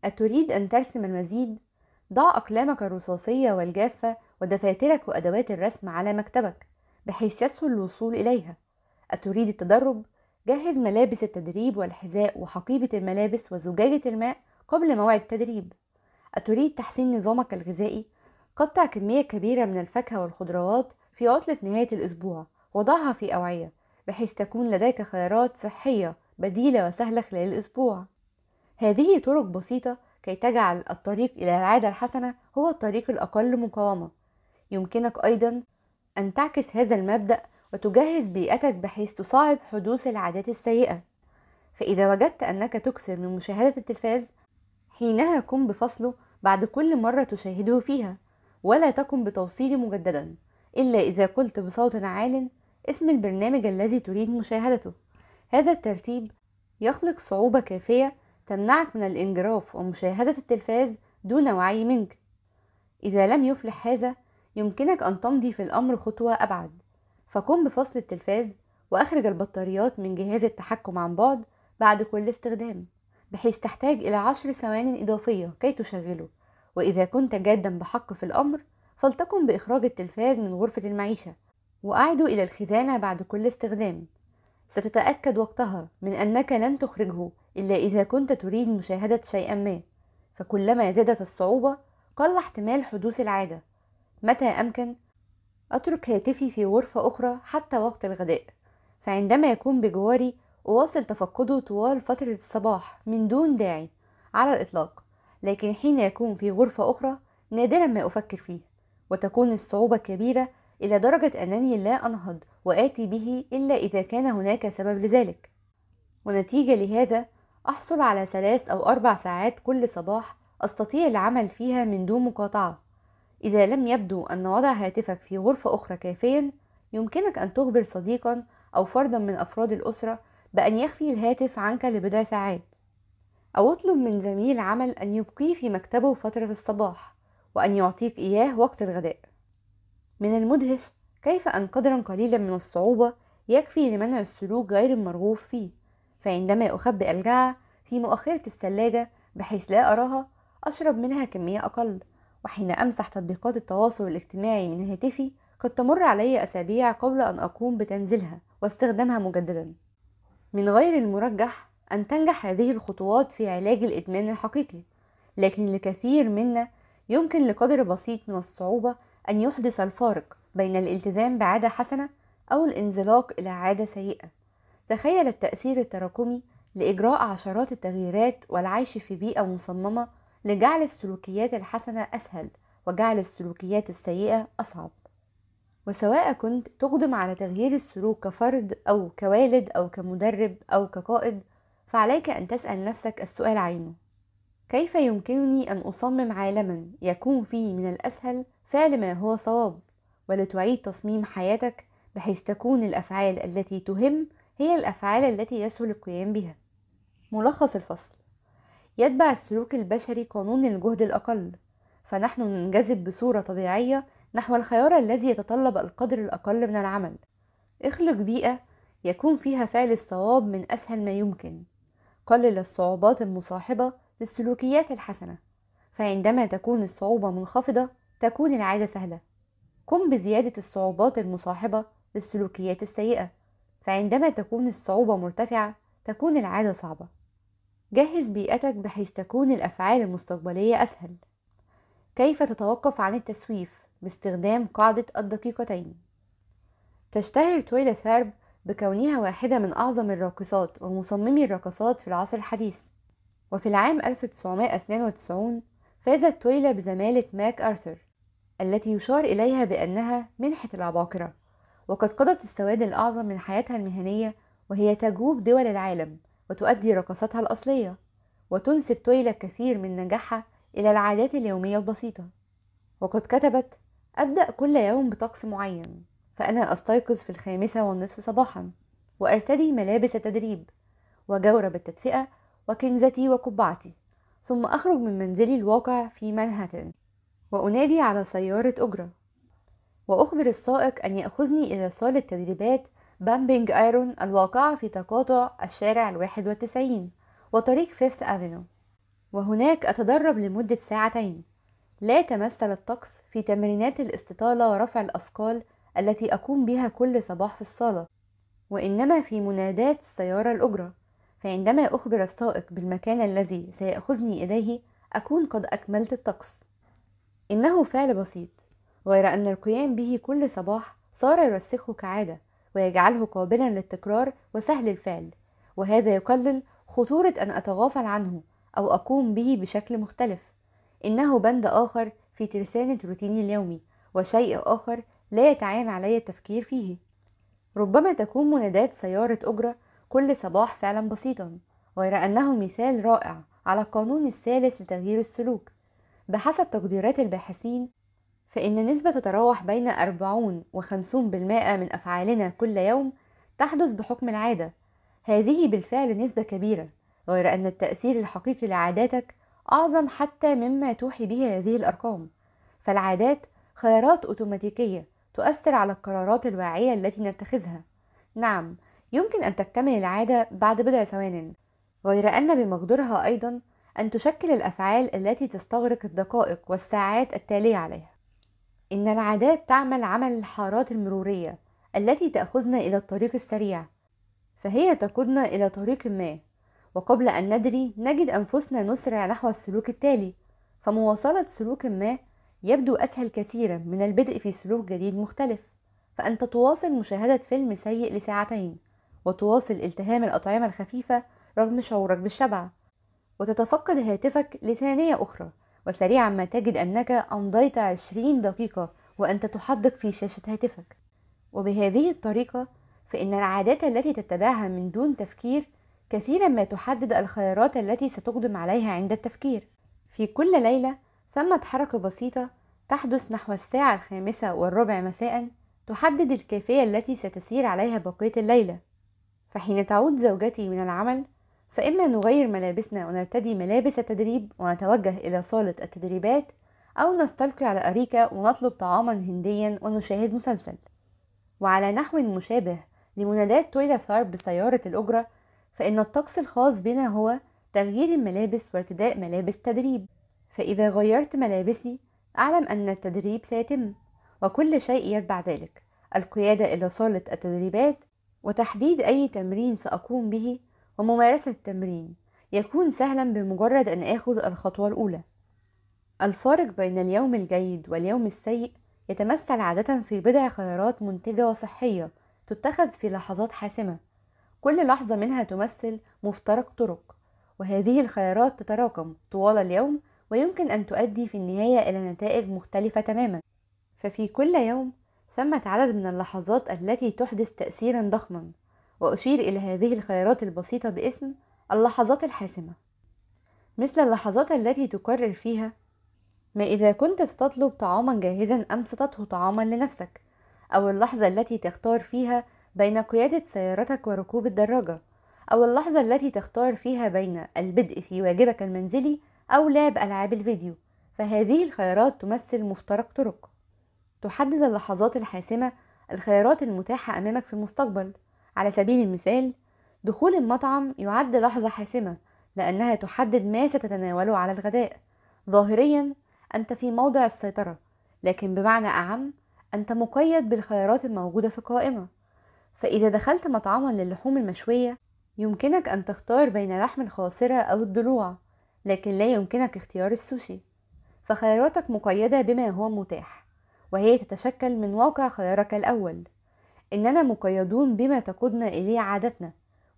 أتريد أن ترسم المزيد؟ ضع أقلامك الرصاصية والجافة ودفاترك وأدوات الرسم على مكتبك بحيث يسهل الوصول إليها أتريد التدرب؟ جهز ملابس التدريب والحذاء وحقيبة الملابس وزجاجة الماء قبل موعد التدريب أتريد تحسين نظامك الغذائي؟ قطع كمية كبيرة من الفاكهة والخضروات في عطلة نهاية الأسبوع وضعها في أوعية بحيث تكون لديك خيارات صحية بديلة وسهلة خلال الأسبوع هذه طرق بسيطة كي تجعل الطريق إلى العادة الحسنة هو الطريق الأقل مقاومة يمكنك أيضا أن تعكس هذا المبدأ وتجهز بيئتك بحيث تصعب حدوث العادات السيئة فإذا وجدت أنك تكثر من مشاهدة التلفاز حينها قم بفصله بعد كل مرة تشاهده فيها ولا تقم بتوصيله مجددا إلا إذا قلت بصوت عال اسم البرنامج الذي تريد مشاهدته هذا الترتيب يخلق صعوبة كافية تمنعك من الانجراف ومشاهدة التلفاز دون وعي منك إذا لم يفلح هذا يمكنك أن تمضي في الأمر خطوة أبعد فقم بفصل التلفاز وأخرج البطاريات من جهاز التحكم عن بعد بعد كل استخدام بحيث تحتاج إلى عشر ثوان إضافية كي تشغله وإذا كنت جادا بحق في الأمر فلتقم بإخراج التلفاز من غرفة المعيشة وأعدوا إلى الخزانة بعد كل استخدام ستتأكد وقتها من أنك لن تخرجه إلا إذا كنت تريد مشاهدة شيء ما فكلما زادت الصعوبة قل احتمال حدوث العادة متى أمكن أترك هاتفي في غرفة أخرى حتى وقت الغداء فعندما يكون بجواري أواصل تفقده طوال فترة الصباح من دون داعي على الإطلاق لكن حين يكون في غرفة أخرى نادرا ما أفكر فيه وتكون الصعوبة كبيرة إلى درجة أنني لا أنهض وآتي به إلا إذا كان هناك سبب لذلك ونتيجة لهذا أحصل على ثلاث أو أربع ساعات كل صباح أستطيع العمل فيها من دون مقاطعة إذا لم يبدو أن وضع هاتفك في غرفة أخرى كافيا يمكنك أن تخبر صديقا أو فردا من أفراد الأسرة بأن يخفي الهاتف عنك لبضع ساعات أو اطلب من زميل عمل أن يبقيه في مكتبه فترة الصباح وأن يعطيك إياه وقت الغداء من المدهش كيف أن قدرا قليلا من الصعوبة يكفي لمنع السلوك غير المرغوب فيه فعندما أخبئ الجعة في مؤخرة الثلاجة بحيث لا أراها أشرب منها كمية أقل وحين أمسح تطبيقات التواصل الاجتماعي من هاتفي قد تمر علي أسابيع قبل أن أقوم بتنزيلها واستخدامها مجددا من غير المرجح أن تنجح هذه الخطوات في علاج الإدمان الحقيقي لكن لكثير منا يمكن لقدر بسيط من الصعوبة أن يحدث الفارق بين الالتزام بعادة حسنة أو الانزلاق إلى عادة سيئة تخيل التأثير التراكمي لإجراء عشرات التغييرات والعيش في بيئة مصممة لجعل السلوكيات الحسنة أسهل وجعل السلوكيات السيئة أصعب وسواء كنت تقدم على تغيير السلوك كفرد أو كوالد أو كمدرب أو كقائد فعليك أن تسأل نفسك السؤال عينه كيف يمكنني أن أصمم عالما يكون فيه من الأسهل فعل ما هو صواب ولتعيد تصميم حياتك بحيث تكون الأفعال التي تهم هي الأفعال التي يسهل القيام بها ملخص الفصل يتبع السلوك البشري قانون الجهد الأقل فنحن ننجذب بصورة طبيعية نحو الخيار الذي يتطلب القدر الأقل من العمل اخلق بيئة يكون فيها فعل الصواب من أسهل ما يمكن قلل الصعوبات المصاحبة للسلوكيات الحسنة فعندما تكون الصعوبة منخفضة تكون العادة سهلة قم بزيادة الصعوبات المصاحبة للسلوكيات السيئة فعندما تكون الصعوبة مرتفعة تكون العادة صعبة جهز بيئتك بحيث تكون الأفعال المستقبلية أسهل كيف تتوقف عن التسويف باستخدام قاعدة الدقيقتين تشتهر تويلا ثارب بكونها واحدة من أعظم الراقصات ومصممي الرقصات في العصر الحديث وفي العام 1992 فازت تويلا بزمالة ماك أرثر التي يشار إليها بأنها منحة العباقرة وقد قضت السواد الأعظم من حياتها المهنية وهي تجوب دول العالم وتؤدي رقصتها الأصلية وتنسب تويلا الكثير من نجاحها إلى العادات اليومية البسيطة وقد كتبت أبدأ كل يوم بطقس معين فأنا أستيقظ في الخامسة والنصف صباحا وأرتدي ملابس التدريب وجورب التدفئة وكنزتي وقبعتي ثم أخرج من منزلي الواقع في منهاتن وأنادي على سيارة أجرة وأخبر السائق أن يأخذني إلى صالة تدريبات بامبينج ايرون الواقعة في تقاطع الشارع الواحد والتسعين وطريق فيفث أفينو وهناك أتدرب لمدة ساعتين لا يتمثل الطقس في تمرينات الاستطالة ورفع الأثقال التي أقوم بها كل صباح في الصالة وإنما في منادات السيارة الأجرة فعندما أخبر السائق بالمكان الذي سيأخذني إليه أكون قد أكملت الطقس إنه فعل بسيط غير أن القيام به كل صباح صار يرسخه كعادة ويجعله قابلا للتكرار وسهل الفعل وهذا يقلل خطورة أن أتغافل عنه أو أقوم به بشكل مختلف إنه بند آخر في ترسانة روتيني اليومي وشيء آخر لا يتعين علي التفكير فيه ربما تكون منادات سيارة أجرة كل صباح فعلا بسيطا غير أنه مثال رائع على القانون الثالث لتغيير السلوك بحسب تقديرات الباحثين فإن نسبة تتراوح بين 40 و 50% من أفعالنا كل يوم تحدث بحكم العادة هذه بالفعل نسبة كبيرة غير أن التأثير الحقيقي لعاداتك أعظم حتى مما توحي به هذه الأرقام فالعادات خيارات أوتوماتيكية تؤثر على القرارات الواعية التي نتخذها نعم يمكن أن تكتمل العادة بعد بضع ثوان غير أن بمقدورها أيضا أن تشكل الأفعال التي تستغرق الدقائق والساعات التالية عليها إن العادات تعمل عمل الحارات المرورية التي تأخذنا إلى الطريق السريع فهي تقودنا إلى طريق ما وقبل أن ندري نجد أنفسنا نسرع نحو السلوك التالي فمواصلة سلوك ما يبدو أسهل كثيرا من البدء في سلوك جديد مختلف فأنت تواصل مشاهدة فيلم سيء لساعتين وتواصل التهام الأطعمة الخفيفة رغم شعورك بالشبع وتتفقد هاتفك لثانية أخرى وسريعا ما تجد أنك أمضيت عشرين دقيقة وأنت تحدق في شاشة هاتفك وبهذه الطريقة فإن العادات التي تتبعها من دون تفكير كثيرا ما تحدد الخيارات التي ستقدم عليها عند التفكير في كل ليلة ثمة حركة بسيطة تحدث نحو الساعة الخامسة والربع مساء تحدد الكيفية التي ستسير عليها بقية الليلة فحين تعود زوجتي من العمل فإما نغير ملابسنا ونرتدي ملابس التدريب ونتوجه إلى صالة التدريبات أو نستلقي على أريكة ونطلب طعاما هنديا ونشاهد مسلسل وعلى نحو مشابه لمنادات تويلا ثارب بسيارة الأجرة فإن الطقس الخاص بنا هو تغيير الملابس وارتداء ملابس تدريب فإذا غيرت ملابسي أعلم أن التدريب سيتم وكل شيء يتبع ذلك القيادة إلى صالة التدريبات وتحديد أي تمرين سأقوم به وممارسة التمرين يكون سهلا بمجرد أن آخذ الخطوة الأولى الفارق بين اليوم الجيد واليوم السيء يتمثل عادة في بضع خيارات منتجة وصحية تتخذ في لحظات حاسمة كل لحظة منها تمثل مفترق طرق وهذه الخيارات تتراكم طوال اليوم ويمكن أن تؤدي في النهاية إلى نتائج مختلفة تماما ففي كل يوم ثمة عدد من اللحظات التي تحدث تأثيرا ضخما وأشير إلى هذه الخيارات البسيطة باسم اللحظات الحاسمة مثل اللحظات التي تكرر فيها ما إذا كنت ستطلب طعاما جاهزا أم ستطهو طعاما لنفسك أو اللحظة التي تختار فيها بين قيادة سيارتك وركوب الدراجة أو اللحظة التي تختار فيها بين البدء في واجبك المنزلي أو لعب ألعاب الفيديو فهذه الخيارات تمثل مفترق طرق تحدد اللحظات الحاسمة الخيارات المتاحة أمامك في المستقبل على سبيل المثال دخول المطعم يعد لحظة حاسمة لأنها تحدد ما ستتناوله على الغداء ظاهريا أنت في موضع السيطرة لكن بمعنى أعم أنت مقيد بالخيارات الموجودة في القائمة فإذا دخلت مطعما للحوم المشوية يمكنك أن تختار بين لحم الخاصرة أو الضلوع لكن لا يمكنك اختيار السوشي فخياراتك مقيدة بما هو متاح وهي تتشكل من واقع خيارك الأول إننا مقيدون بما تقودنا إليه عادتنا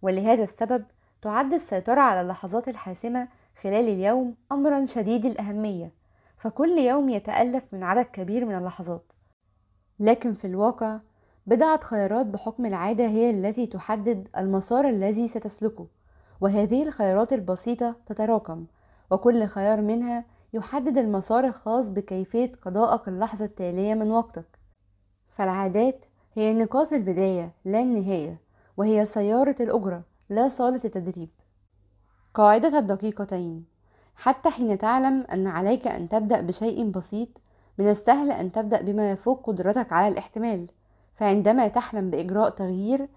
ولهذا السبب تعد السيطرة على اللحظات الحاسمة خلال اليوم أمرا شديد الأهمية فكل يوم يتألف من عدد كبير من اللحظات لكن في الواقع بضعة خيارات بحكم العادة هي التي تحدد المسار الذي ستسلكه وهذه الخيارات البسيطة تتراكم وكل خيار منها يحدد المسار الخاص بكيفية قضائك اللحظة التالية من وقتك فالعادات هي نقاط البداية لا النهاية وهي سيارة الأجرة لا صالة التدريب قاعدة الدقيقتين حتى حين تعلم أن عليك أن تبدأ بشيء بسيط من السهل أن تبدأ بما يفوق قدرتك على الاحتمال فعندما تحلم بإجراء تغيير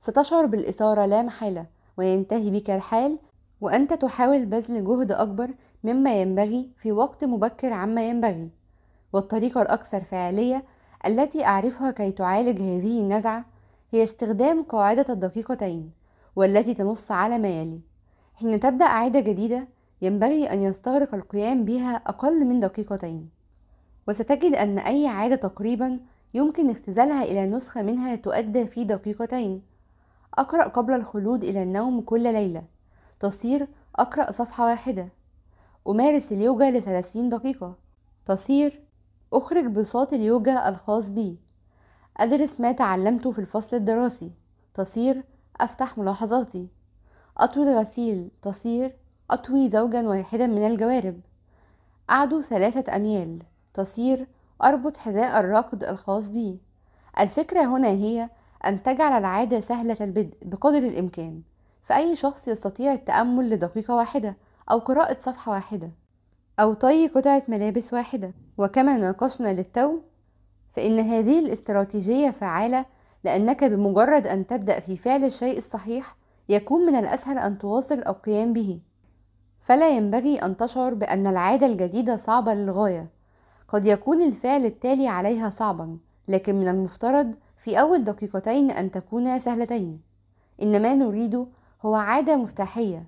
ستشعر بالإثارة لا محالة وينتهي بك الحال وأنت تحاول بذل جهد أكبر مما ينبغي في وقت مبكر عما ينبغي والطريقة الأكثر فعالية التي أعرفها كي تعالج هذه النزعة هي استخدام قاعدة الدقيقتين والتي تنص على ما يلي حين تبدأ عادة جديدة ينبغي أن يستغرق القيام بها أقل من دقيقتين وستجد أن أي عادة تقريبا يمكن اختزالها إلى نسخة منها تؤدى في دقيقتين أقرأ قبل الخلود إلى النوم كل ليلة تصير أقرأ صفحة واحدة أمارس اليوجا لثلاثين دقيقة تصير أخرج بساط اليوجا الخاص بي أدرس ما تعلمته في الفصل الدراسي تصير أفتح ملاحظاتي أطوي الغسيل تصير أطوي زوجا واحدا من الجوارب أعدو ثلاثة أميال تصير أربط حذاء الركض الخاص بي الفكرة هنا هي أن تجعل العادة سهلة البدء بقدر الإمكان فأي شخص يستطيع التأمل لدقيقة واحدة أو قراءة صفحة واحدة أو طي قطعة ملابس واحدة وكما ناقشنا للتو فإن هذه الاستراتيجية فعالة لأنك بمجرد أن تبدأ في فعل الشيء الصحيح يكون من الأسهل أن تواصل أو قيام به فلا ينبغي أن تشعر بأن العادة الجديدة صعبة للغاية قد يكون الفعل التالي عليها صعبا لكن من المفترض في أول دقيقتين أن تكون سهلتين إن ما نريده هو عادة مفتاحية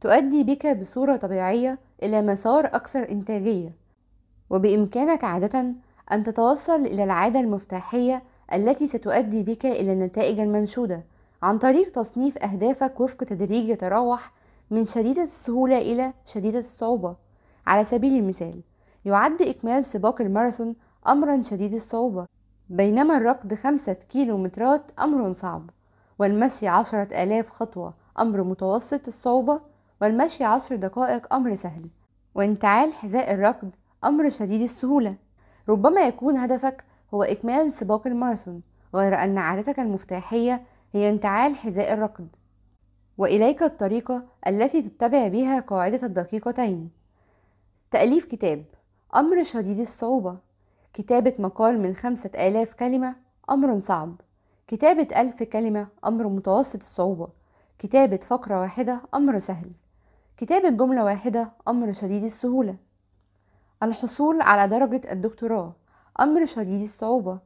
تؤدي بك بصورة طبيعية إلى مسار أكثر إنتاجية وبإمكانك عادة أن تتوصل إلى العادة المفتاحية التي ستؤدي بك إلى النتائج المنشودة عن طريق تصنيف أهدافك وفق تدريج يتراوح من شديدة السهولة إلى شديدة الصعوبة على سبيل المثال يعد إكمال سباق الماراثون أمرا شديد الصعوبة بينما الركض خمسة كيلومترات أمر صعب والمشي عشرة آلاف خطوة أمر متوسط الصعوبة والمشي عشر دقائق أمر سهل وانتعال حذاء الركض أمر شديد السهولة ربما يكون هدفك هو إكمال سباق الماراثون غير أن عادتك المفتاحية هي انتعال حذاء الركض وإليك الطريقة التي تتبع بها قاعدة الدقيقتين تأليف كتاب أمر شديد الصعوبة كتابة مقال من خمسة آلاف كلمة أمر صعب كتابة ألف كلمة أمر متوسط الصعوبة كتابة فقرة واحدة أمر سهل كتاب الجملة واحدة أمر شديد السهولة الحصول على درجة الدكتوراه أمر شديد الصعوبة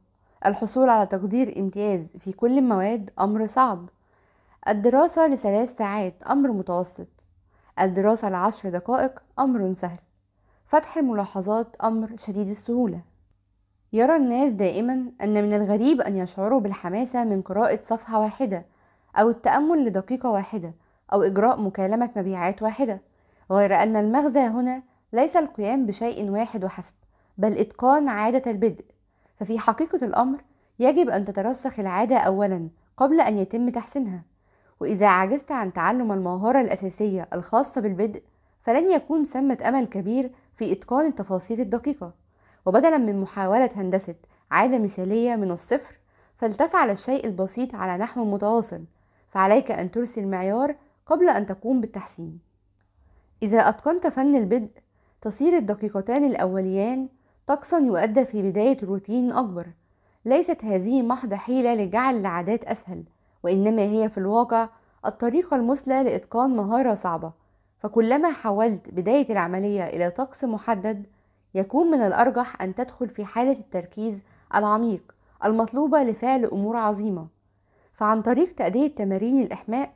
الحصول على تقدير امتياز في كل المواد أمر صعب الدراسة لثلاث ساعات أمر متوسط الدراسة لعشر دقائق أمر سهل فتح الملاحظات أمر شديد السهولة يرى الناس دائما أن من الغريب أن يشعروا بالحماسة من قراءة صفحة واحدة أو التأمل لدقيقة واحدة أو إجراء مكالمة مبيعات واحدة غير أن المغزى هنا ليس القيام بشيء واحد وحسب بل إتقان عادة البدء ففي حقيقة الأمر يجب أن تترسخ العادة أولا قبل أن يتم تحسينها وإذا عجزت عن تعلم المهارة الأساسية الخاصة بالبدء فلن يكون ثمة أمل كبير في إتقان التفاصيل الدقيقة وبدلا من محاولة هندسة عادة مثالية من الصفر فلتفعل الشيء البسيط على نحو متواصل فعليك أن ترسي المعيار قبل أن تقوم بالتحسين إذا أتقنت فن البدء تصير الدقيقتان الأوليان طقسا يؤدى في بداية روتين أكبر ليست هذه محض حيلة لجعل العادات أسهل وإنما هي في الواقع الطريقة المثلى لإتقان مهارة صعبة فكلما حولت بداية العملية إلى طقس محدد يكون من الأرجح أن تدخل في حالة التركيز العميق المطلوبة لفعل أمور عظيمة فعن طريق تأدية تمارين الإحماء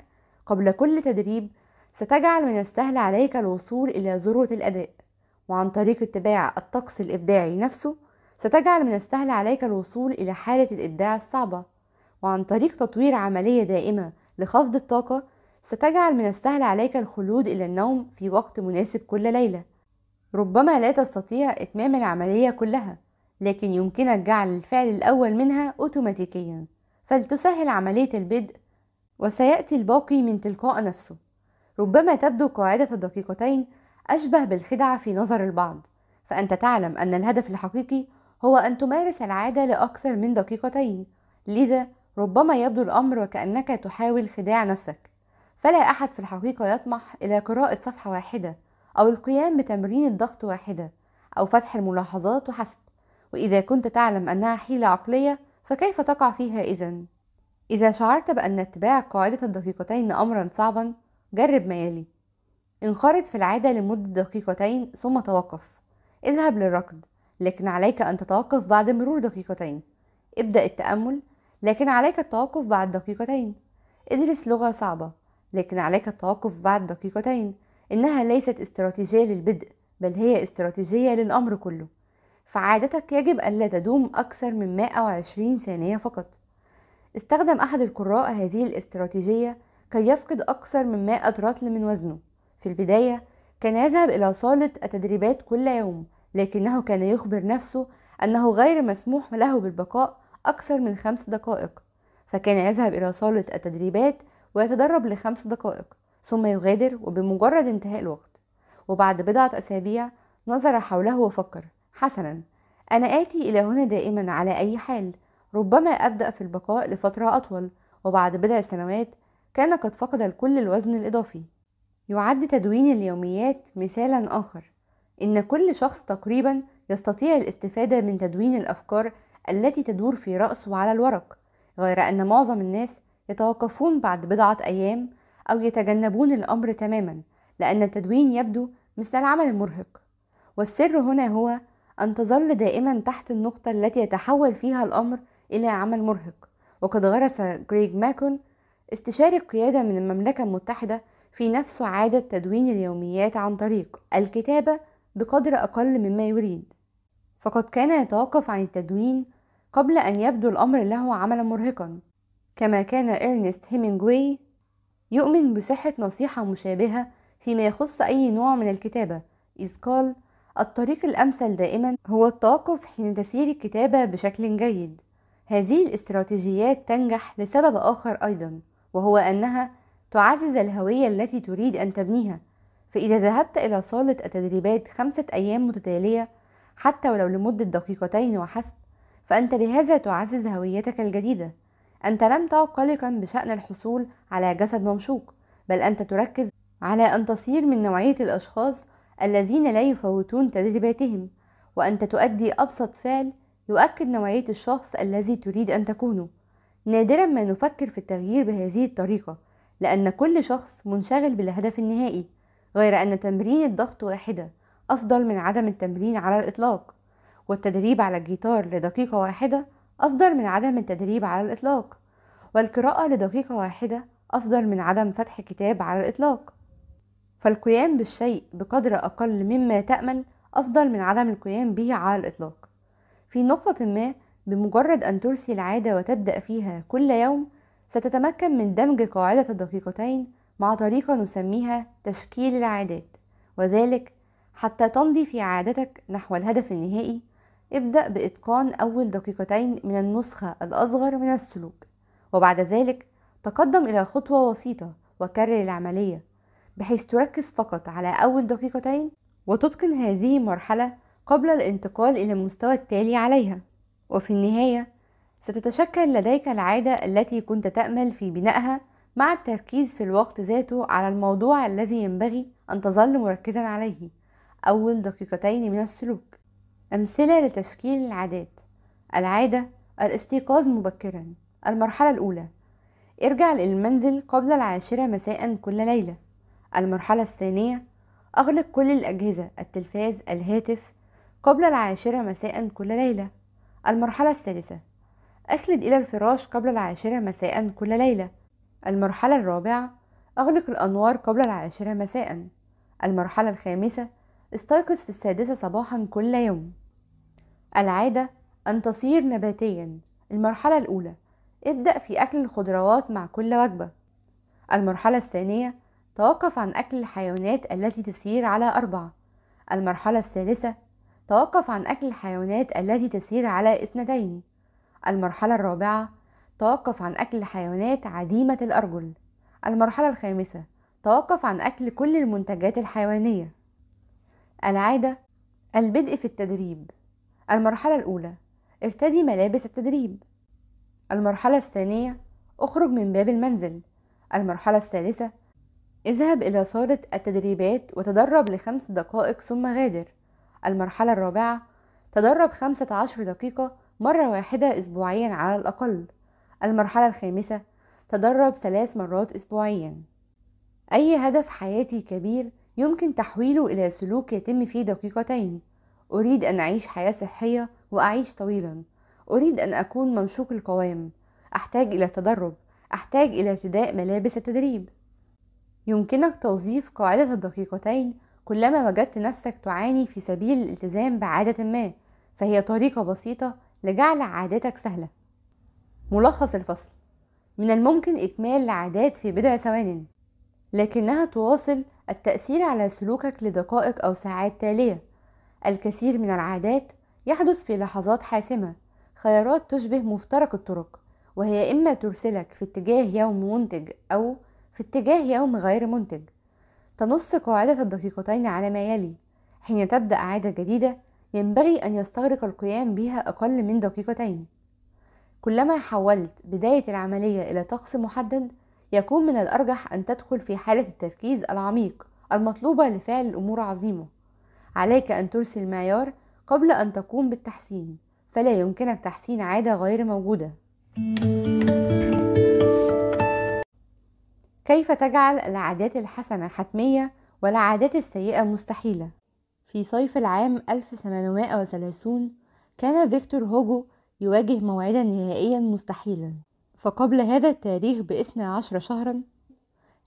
قبل كل تدريب ستجعل من السهل عليك الوصول إلى ذروة الأداء وعن طريق اتباع الطقس الإبداعي نفسه ستجعل من السهل عليك الوصول إلى حالة الإبداع الصعبة وعن طريق تطوير عملية دائمة لخفض الطاقة ستجعل من السهل عليك الخلود إلى النوم في وقت مناسب كل ليلة ربما لا تستطيع إتمام العملية كلها لكن يمكنك جعل الفعل الأول منها أوتوماتيكيا فلتسهل عملية البدء وسيأتي الباقي من تلقاء نفسه ربما تبدو قاعدة الدقيقتين أشبه بالخدعة في نظر البعض فأنت تعلم أن الهدف الحقيقي هو أن تمارس العادة لأكثر من دقيقتين لذا ربما يبدو الأمر وكأنك تحاول خداع نفسك فلا أحد في الحقيقة يطمح إلى قراءة صفحة واحدة أو القيام بتمرين الضغط واحدة أو فتح الملاحظات وحسب وإذا كنت تعلم أنها حيلة عقلية فكيف تقع فيها إذن؟ إذا شعرت بأن اتباع قاعدة الدقيقتين أمرا صعبا جرب ما يلي انخرط في العادة لمدة دقيقتين ثم توقف اذهب للركض لكن عليك أن تتوقف بعد مرور دقيقتين ابدأ التأمل لكن عليك التوقف بعد دقيقتين ادرس لغة صعبة لكن عليك التوقف بعد دقيقتين إنها ليست استراتيجية للبدء بل هي استراتيجية للأمر كله فعادتك يجب أن لا تدوم أكثر من 120 ثانية فقط استخدم أحد القراء هذه الاستراتيجية كي يفقد أكثر من 100 رطل من وزنه في البداية كان يذهب إلى صالة التدريبات كل يوم لكنه كان يخبر نفسه أنه غير مسموح له بالبقاء أكثر من خمس دقائق فكان يذهب إلى صالة التدريبات ويتدرب لخمس دقائق ثم يغادر وبمجرد انتهاء الوقت وبعد بضعة أسابيع نظر حوله وفكر حسنا أنا آتي إلى هنا دائما على أي حال ربما أبدأ في البقاء لفترة أطول وبعد بضع سنوات كان قد فقد الكل الوزن الإضافي يعد تدوين اليوميات مثالا آخر إن كل شخص تقريبا يستطيع الاستفادة من تدوين الأفكار التي تدور في رأسه على الورق غير أن معظم الناس يتوقفون بعد بضعة أيام أو يتجنبون الأمر تماما لأن التدوين يبدو مثل العمل المرهق والسر هنا هو أن تظل دائما تحت النقطة التي يتحول فيها الأمر إلى عمل مرهق وقد غرس جريج ماكون استشاري القيادة من المملكة المتحدة في نفسه عادة تدوين اليوميات عن طريق الكتابة بقدر أقل مما يريد فقد كان يتوقف عن التدوين قبل أن يبدو الأمر له عملا مرهقا كما كان إرنست هيمينجوي يؤمن بصحة نصيحة مشابهة فيما يخص أي نوع من الكتابة إذ قال الطريق الأمثل دائما هو التوقف حين تسير الكتابة بشكل جيد هذه الاستراتيجيات تنجح لسبب آخر أيضا وهو أنها تعزز الهوية التي تريد أن تبنيها فإذا ذهبت إلى صالة التدريبات خمسة أيام متتالية حتى ولو لمدة دقيقتين وحسب فأنت بهذا تعزز هويتك الجديدة أنت لم تعد قلقا بشأن الحصول على جسد ممشوق بل أنت تركز على أن تصير من نوعية الأشخاص الذين لا يفوتون تدريباتهم وأنت تؤدي أبسط فعل يؤكد نوعية الشخص الذي تريد أن تكونه نادرا ما نفكر في التغيير بهذه الطريقة لأن كل شخص منشغل بالهدف النهائي غير أن تمرين الضغط واحدة أفضل من عدم التمرين على الإطلاق والتدريب على الجيتار لدقيقة واحدة أفضل من عدم التدريب على الإطلاق والقراءة لدقيقة واحدة أفضل من عدم فتح كتاب على الإطلاق فالقيام بالشيء بقدر أقل مما تأمل أفضل من عدم القيام به على الإطلاق في نقطة ما بمجرد أن ترسي العادة وتبدأ فيها كل يوم ستتمكن من دمج قاعدة الدقيقتين مع طريقة نسميها تشكيل العادات وذلك حتى تمضي في عادتك نحو الهدف النهائي ابدأ بإتقان أول دقيقتين من النسخة الأصغر من السلوك وبعد ذلك تقدم إلى خطوة بسيطة وكرر العملية بحيث تركز فقط على أول دقيقتين وتتقن هذه المرحلة قبل الانتقال إلى المستوى التالي عليها وفي النهاية ستتشكل لديك العادة التي كنت تأمل في بنائها مع التركيز في الوقت ذاته على الموضوع الذي ينبغي أن تظل مركزا عليه أول دقيقتين من السلوك أمثلة لتشكيل العادات العادة الاستيقاظ مبكرا المرحلة الأولى ارجع للمنزل قبل العاشرة مساء كل ليلة المرحلة الثانية أغلق كل الأجهزة التلفاز الهاتف قبل العاشرة مساء كل ليلة المرحلة الثالثة أخلد إلى الفراش قبل العاشرة مساء كل ليلة المرحلة الرابعة أغلق الأنوار قبل العاشرة مساء المرحلة الخامسة استيقظ في السادسة صباحا كل يوم العادة أن تصير نباتيا المرحلة الأولى ابدأ في أكل الخضروات مع كل وجبة المرحلة الثانية توقف عن أكل الحيوانات التي تسير على أربعة المرحلة الثالثة توقف عن أكل الحيوانات التي تسير على إسنتين المرحلة الرابعة توقف عن أكل الحيوانات عديمة الأرجل المرحلة الخامسة توقف عن أكل كل المنتجات الحيوانية العادة البدء في التدريب المرحلة الأولى ارتدي ملابس التدريب المرحلة الثانية اخرج من باب المنزل المرحلة الثالثة اذهب إلى صالة التدريبات وتدرب لخمس دقائق ثم غادر المرحلة الرابعة تدرب خمسة عشر دقيقة مرة واحدة أسبوعيا على الأقل المرحلة الخامسة تدرب ثلاث مرات أسبوعيا أي هدف حياتي كبير يمكن تحويله إلى سلوك يتم فيه دقيقتين أريد أن أعيش حياة صحية وأعيش طويلا أريد أن أكون ممشوق القوام أحتاج إلى تدرب أحتاج إلى ارتداء ملابس التدريب يمكنك توظيف قاعدة الدقيقتين كلما وجدت نفسك تعاني في سبيل الالتزام بعادة ما فهي طريقة بسيطة لجعل عادتك سهلة ملخص الفصل من الممكن إكمال العادات في بضع ثوان لكنها تواصل التأثير على سلوكك لدقائق أو ساعات تالية الكثير من العادات يحدث في لحظات حاسمة خيارات تشبه مفترق الطرق وهي إما ترسلك في اتجاه يوم منتج أو في اتجاه يوم غير منتج تنص قاعدة الدقيقتين على ما يلي حين تبدأ عادة جديدة ينبغي أن يستغرق القيام بها أقل من دقيقتين كلما حولت بداية العملية إلى طقس محدد يكون من الأرجح أن تدخل في حالة التركيز العميق المطلوبة لفعل الأمور عظيمة عليك أن ترسي المعيار قبل أن تقوم بالتحسين فلا يمكنك تحسين عادة غير موجودة كيف تجعل العادات الحسنة حتمية والعادات السيئة مستحيلة في صيف العام 1830 كان فيكتور هوجو يواجه موعدا نهائيا مستحيلا فقبل هذا التاريخ باثنى عشر شهرا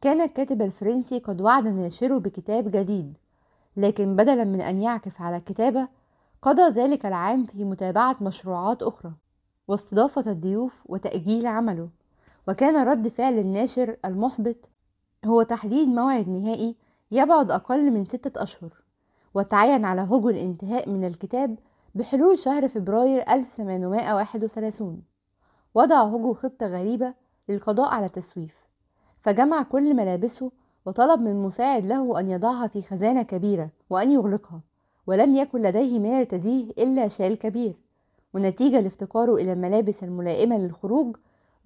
كان الكاتب الفرنسي قد وعد ناشره بكتاب جديد لكن بدلا من أن يعكف على الكتابة قضى ذلك العام في متابعة مشروعات أخرى واستضافة الضيوف وتأجيل عمله وكان رد فعل الناشر المحبط هو تحديد موعد نهائي يبعد أقل من ستة أشهر وتعين على هوجو الانتهاء من الكتاب بحلول شهر فبراير 1831 وضع هوجو خطة غريبة للقضاء على التسويف فجمع كل ملابسه وطلب من مساعد له أن يضعها في خزانة كبيرة وأن يغلقها ولم يكن لديه ما يرتديه إلا شال كبير ونتيجة لافتقاره إلى الملابس الملائمة للخروج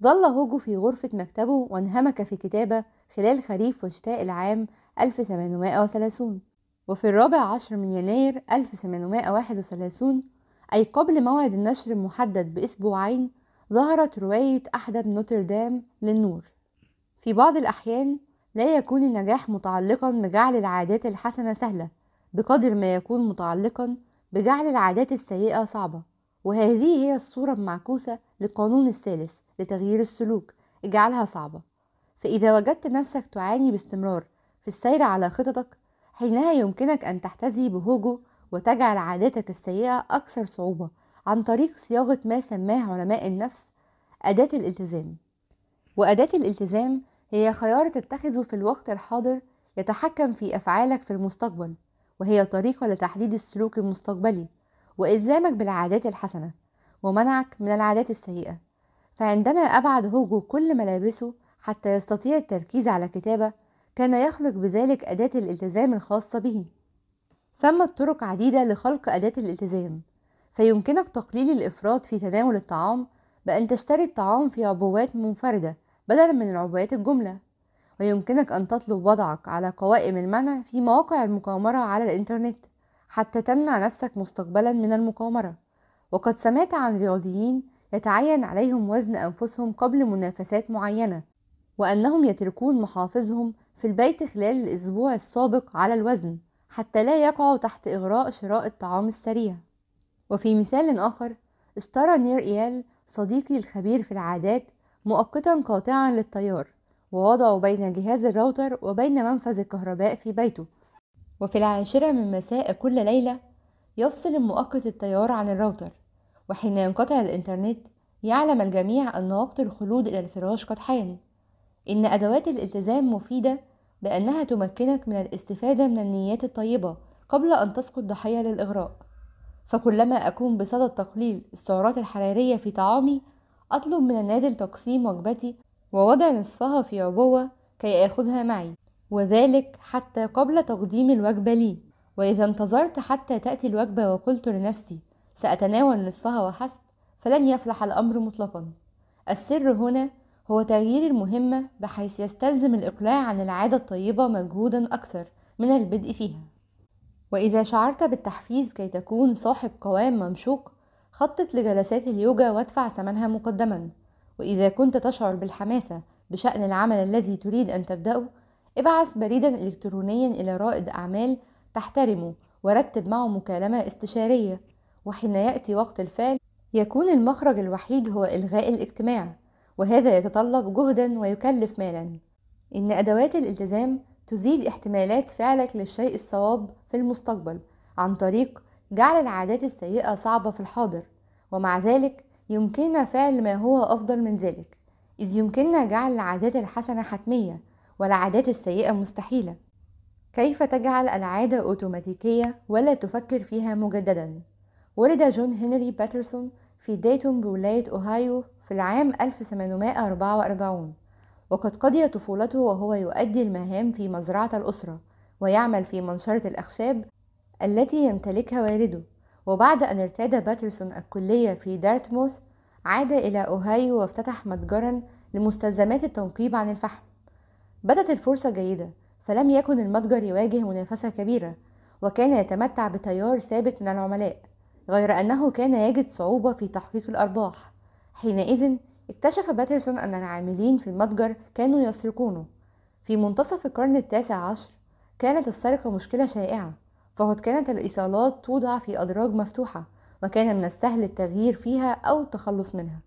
ظل هوجو في غرفة مكتبه وانهمك في كتابة خلال خريف وشتاء العام 1830 وفي الرابع عشر من يناير 1831 أي قبل موعد النشر المحدد بأسبوعين ظهرت رواية أحدب نوتردام للنور في بعض الأحيان لا يكون النجاح متعلقا بجعل العادات الحسنة سهلة بقدر ما يكون متعلقا بجعل العادات السيئة صعبة وهذه هي الصورة المعكوسة للقانون الثالث لتغيير السلوك اجعلها صعبة فإذا وجدت نفسك تعاني باستمرار في السير على خططك حينها يمكنك أن تحتذي بهوجو وتجعل عاداتك السيئة أكثر صعوبة عن طريق صياغة ما سماه علماء النفس أداة الالتزام وأداة الالتزام هي خيار تتخذه في الوقت الحاضر يتحكم في أفعالك في المستقبل وهي طريقة لتحديد السلوك المستقبلي وإلزامك بالعادات الحسنة ومنعك من العادات السيئة فعندما أبعد هوجو كل ملابسه حتى يستطيع التركيز على كتابة كان يخلق بذلك أداة الالتزام الخاصة به ثمت طرق عديدة لخلق أداة الالتزام فيمكنك تقليل الإفراط في تناول الطعام بأن تشتري الطعام في عبوات منفردة بدلا من العبوات الجملة ويمكنك أن تطلب وضعك على قوائم المنع في مواقع المقامرة على الإنترنت حتى تمنع نفسك مستقبلا من المقامرة وقد سمعت عن رياضيين يتعين عليهم وزن أنفسهم قبل منافسات معينة وأنهم يتركون محافظهم في البيت خلال الأسبوع السابق على الوزن حتى لا يقعوا تحت إغراء شراء الطعام السريع وفي مثال آخر اشترى نير إيال صديقي الخبير في العادات مؤقتا قاطعا للتيار ووضعه بين جهاز الراوتر وبين منفذ الكهرباء في بيته وفي العاشرة من مساء كل ليلة يفصل المؤقت التيار عن الراوتر وحين ينقطع الإنترنت يعلم الجميع أن وقت الخلود إلى الفراش قد حان إن أدوات الالتزام مفيدة بأنها تمكنك من الاستفادة من النيات الطيبة قبل أن تسقط ضحية للإغراء فكلما أكون بصدد تقليل السعرات الحرارية في طعامي أطلب من النادل تقسيم وجبتي ووضع نصفها في عبوة كي آخذها معي وذلك حتى قبل تقديم الوجبة لي وإذا انتظرت حتى تأتي الوجبة وقلت لنفسي سأتناول نصها وحسب فلن يفلح الأمر مطلقا السر هنا هو تغيير المهمة بحيث يستلزم الإقلاع عن العادة الطيبة مجهودا أكثر من البدء فيها وإذا شعرت بالتحفيز كي تكون صاحب قوام ممشوق خطط لجلسات اليوجا وادفع ثمنها مقدما وإذا كنت تشعر بالحماسة بشأن العمل الذي تريد أن تبدأه ابعث بريدا إلكترونيا إلى رائد أعمال تحترمه ورتب معه مكالمة استشارية وحين يأتي وقت الفعل يكون المخرج الوحيد هو إلغاء الاجتماع وهذا يتطلب جهدا ويكلف مالا إن أدوات الالتزام تزيد احتمالات فعلك للشيء الصواب في المستقبل عن طريق جعل العادات السيئة صعبة في الحاضر ومع ذلك يمكننا فعل ما هو أفضل من ذلك إذ يمكننا جعل العادات الحسنة حتمية والعادات السيئة مستحيلة كيف تجعل العادة أوتوماتيكية ولا تفكر فيها مجددا؟ ولد جون هنري باترسون في دايتون بولاية أوهايو في العام 1844 وقد قضي طفولته وهو يؤدي المهام في مزرعة الأسرة ويعمل في منشرة الأخشاب التي يمتلكها والده وبعد أن ارتاد باترسون الكلية في دارتموث عاد إلى أوهايو وافتتح متجرا لمستلزمات التنقيب عن الفحم بدت الفرصة جيدة فلم يكن المتجر يواجه منافسة كبيرة وكان يتمتع بتيار ثابت من العملاء غير أنه كان يجد صعوبة في تحقيق الأرباح حينئذ اكتشف باترسون أن العاملين في المتجر كانوا يسرقونه في منتصف القرن التاسع عشر كانت السرقة مشكلة شائعة فقد كانت الإيصالات توضع في أدراج مفتوحة وكان من السهل التغيير فيها أو التخلص منها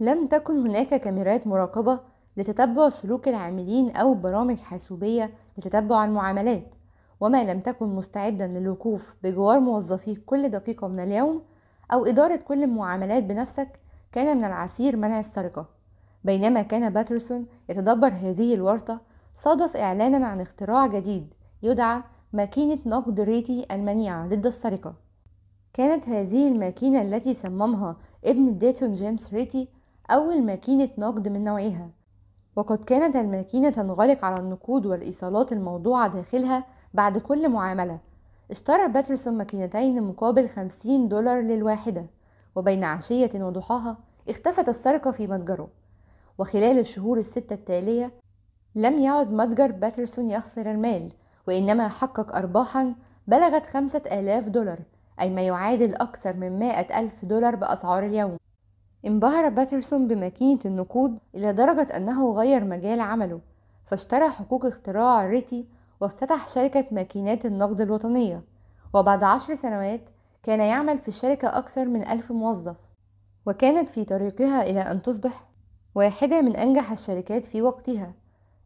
لم تكن هناك كاميرات مراقبة لتتبع سلوك العاملين أو برامج حاسوبية لتتبع المعاملات وما لم تكن مستعدا للوقوف بجوار موظفيك كل دقيقة من اليوم أو إدارة كل المعاملات بنفسك كان من العسير منع السرقة بينما كان باترسون يتدبر هذه الورطة صادف إعلانا عن اختراع جديد يدعى ماكينة نقد ريتي المنيعة ضد السرقة كانت هذه الماكينة التي صممها ابن ديتون جيمس ريتي أول ماكينة نقد من نوعها وقد كانت الماكينة تنغلق على النقود والإيصالات الموضوعة داخلها بعد كل معاملة اشترى باترسون ماكينتين مقابل خمسين دولار للواحدة وبين عشية وضحاها اختفت السرقة في متجره وخلال الشهور الستة التالية لم يعد متجر باترسون يخسر المال وإنما حقق أرباحا بلغت خمسة آلاف دولار أي ما يعادل أكثر من مائة ألف دولار بأسعار اليوم انبهر باترسون بماكينة النقود إلى درجة أنه غير مجال عمله فاشترى حقوق اختراع ريتي وافتتح شركة ماكينات النقد الوطنية وبعد عشر سنوات كان يعمل في الشركة أكثر من ألف موظف وكانت في طريقها إلى أن تصبح واحدة من أنجح الشركات في وقتها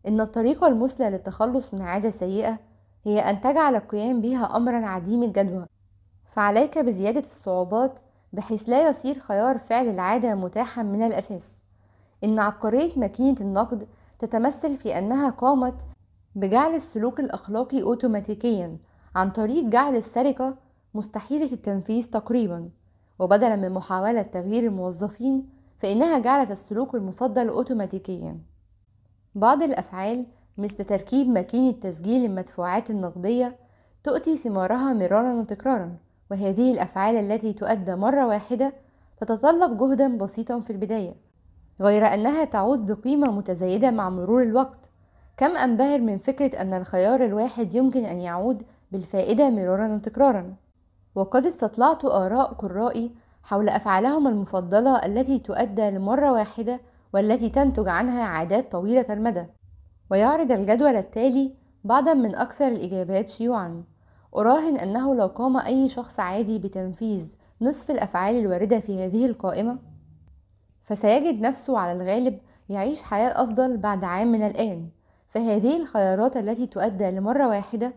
إن الطريقة المثلى للتخلص من عادة سيئة هي أن تجعل القيام بها أمرا عديم الجدوى فعليك بزيادة الصعوبات بحيث لا يصير خيار فعل العادة متاحا من الأساس إن عبقرية ماكينة النقد تتمثل في أنها قامت بجعل السلوك الأخلاقي أوتوماتيكيا عن طريق جعل السرقة مستحيلة التنفيذ تقريبا وبدلا من محاولة تغيير الموظفين فإنها جعلت السلوك المفضل أوتوماتيكيا بعض الأفعال مثل تركيب ماكينة تسجيل المدفوعات النقدية تؤتي ثمارها مرارا وتكرارا وهذه الأفعال التي تؤدى مرة واحدة تتطلب جهدا بسيطا في البداية غير أنها تعود بقيمة متزايدة مع مرور الوقت كم أنبهر من فكرة أن الخيار الواحد يمكن أن يعود بالفائدة مرارا وتكرارا وقد استطلعت آراء قرائي حول أفعالهم المفضلة التي تؤدى لمرة واحدة والتي تنتج عنها عادات طويلة المدى ويعرض الجدول التالي بعضا من أكثر الإجابات شيوعًا أراهن أنه لو قام أي شخص عادي بتنفيذ نصف الأفعال الواردة في هذه القائمة فسيجد نفسه على الغالب يعيش حياة أفضل بعد عام من الآن فهذه الخيارات التي تؤدى لمرة واحدة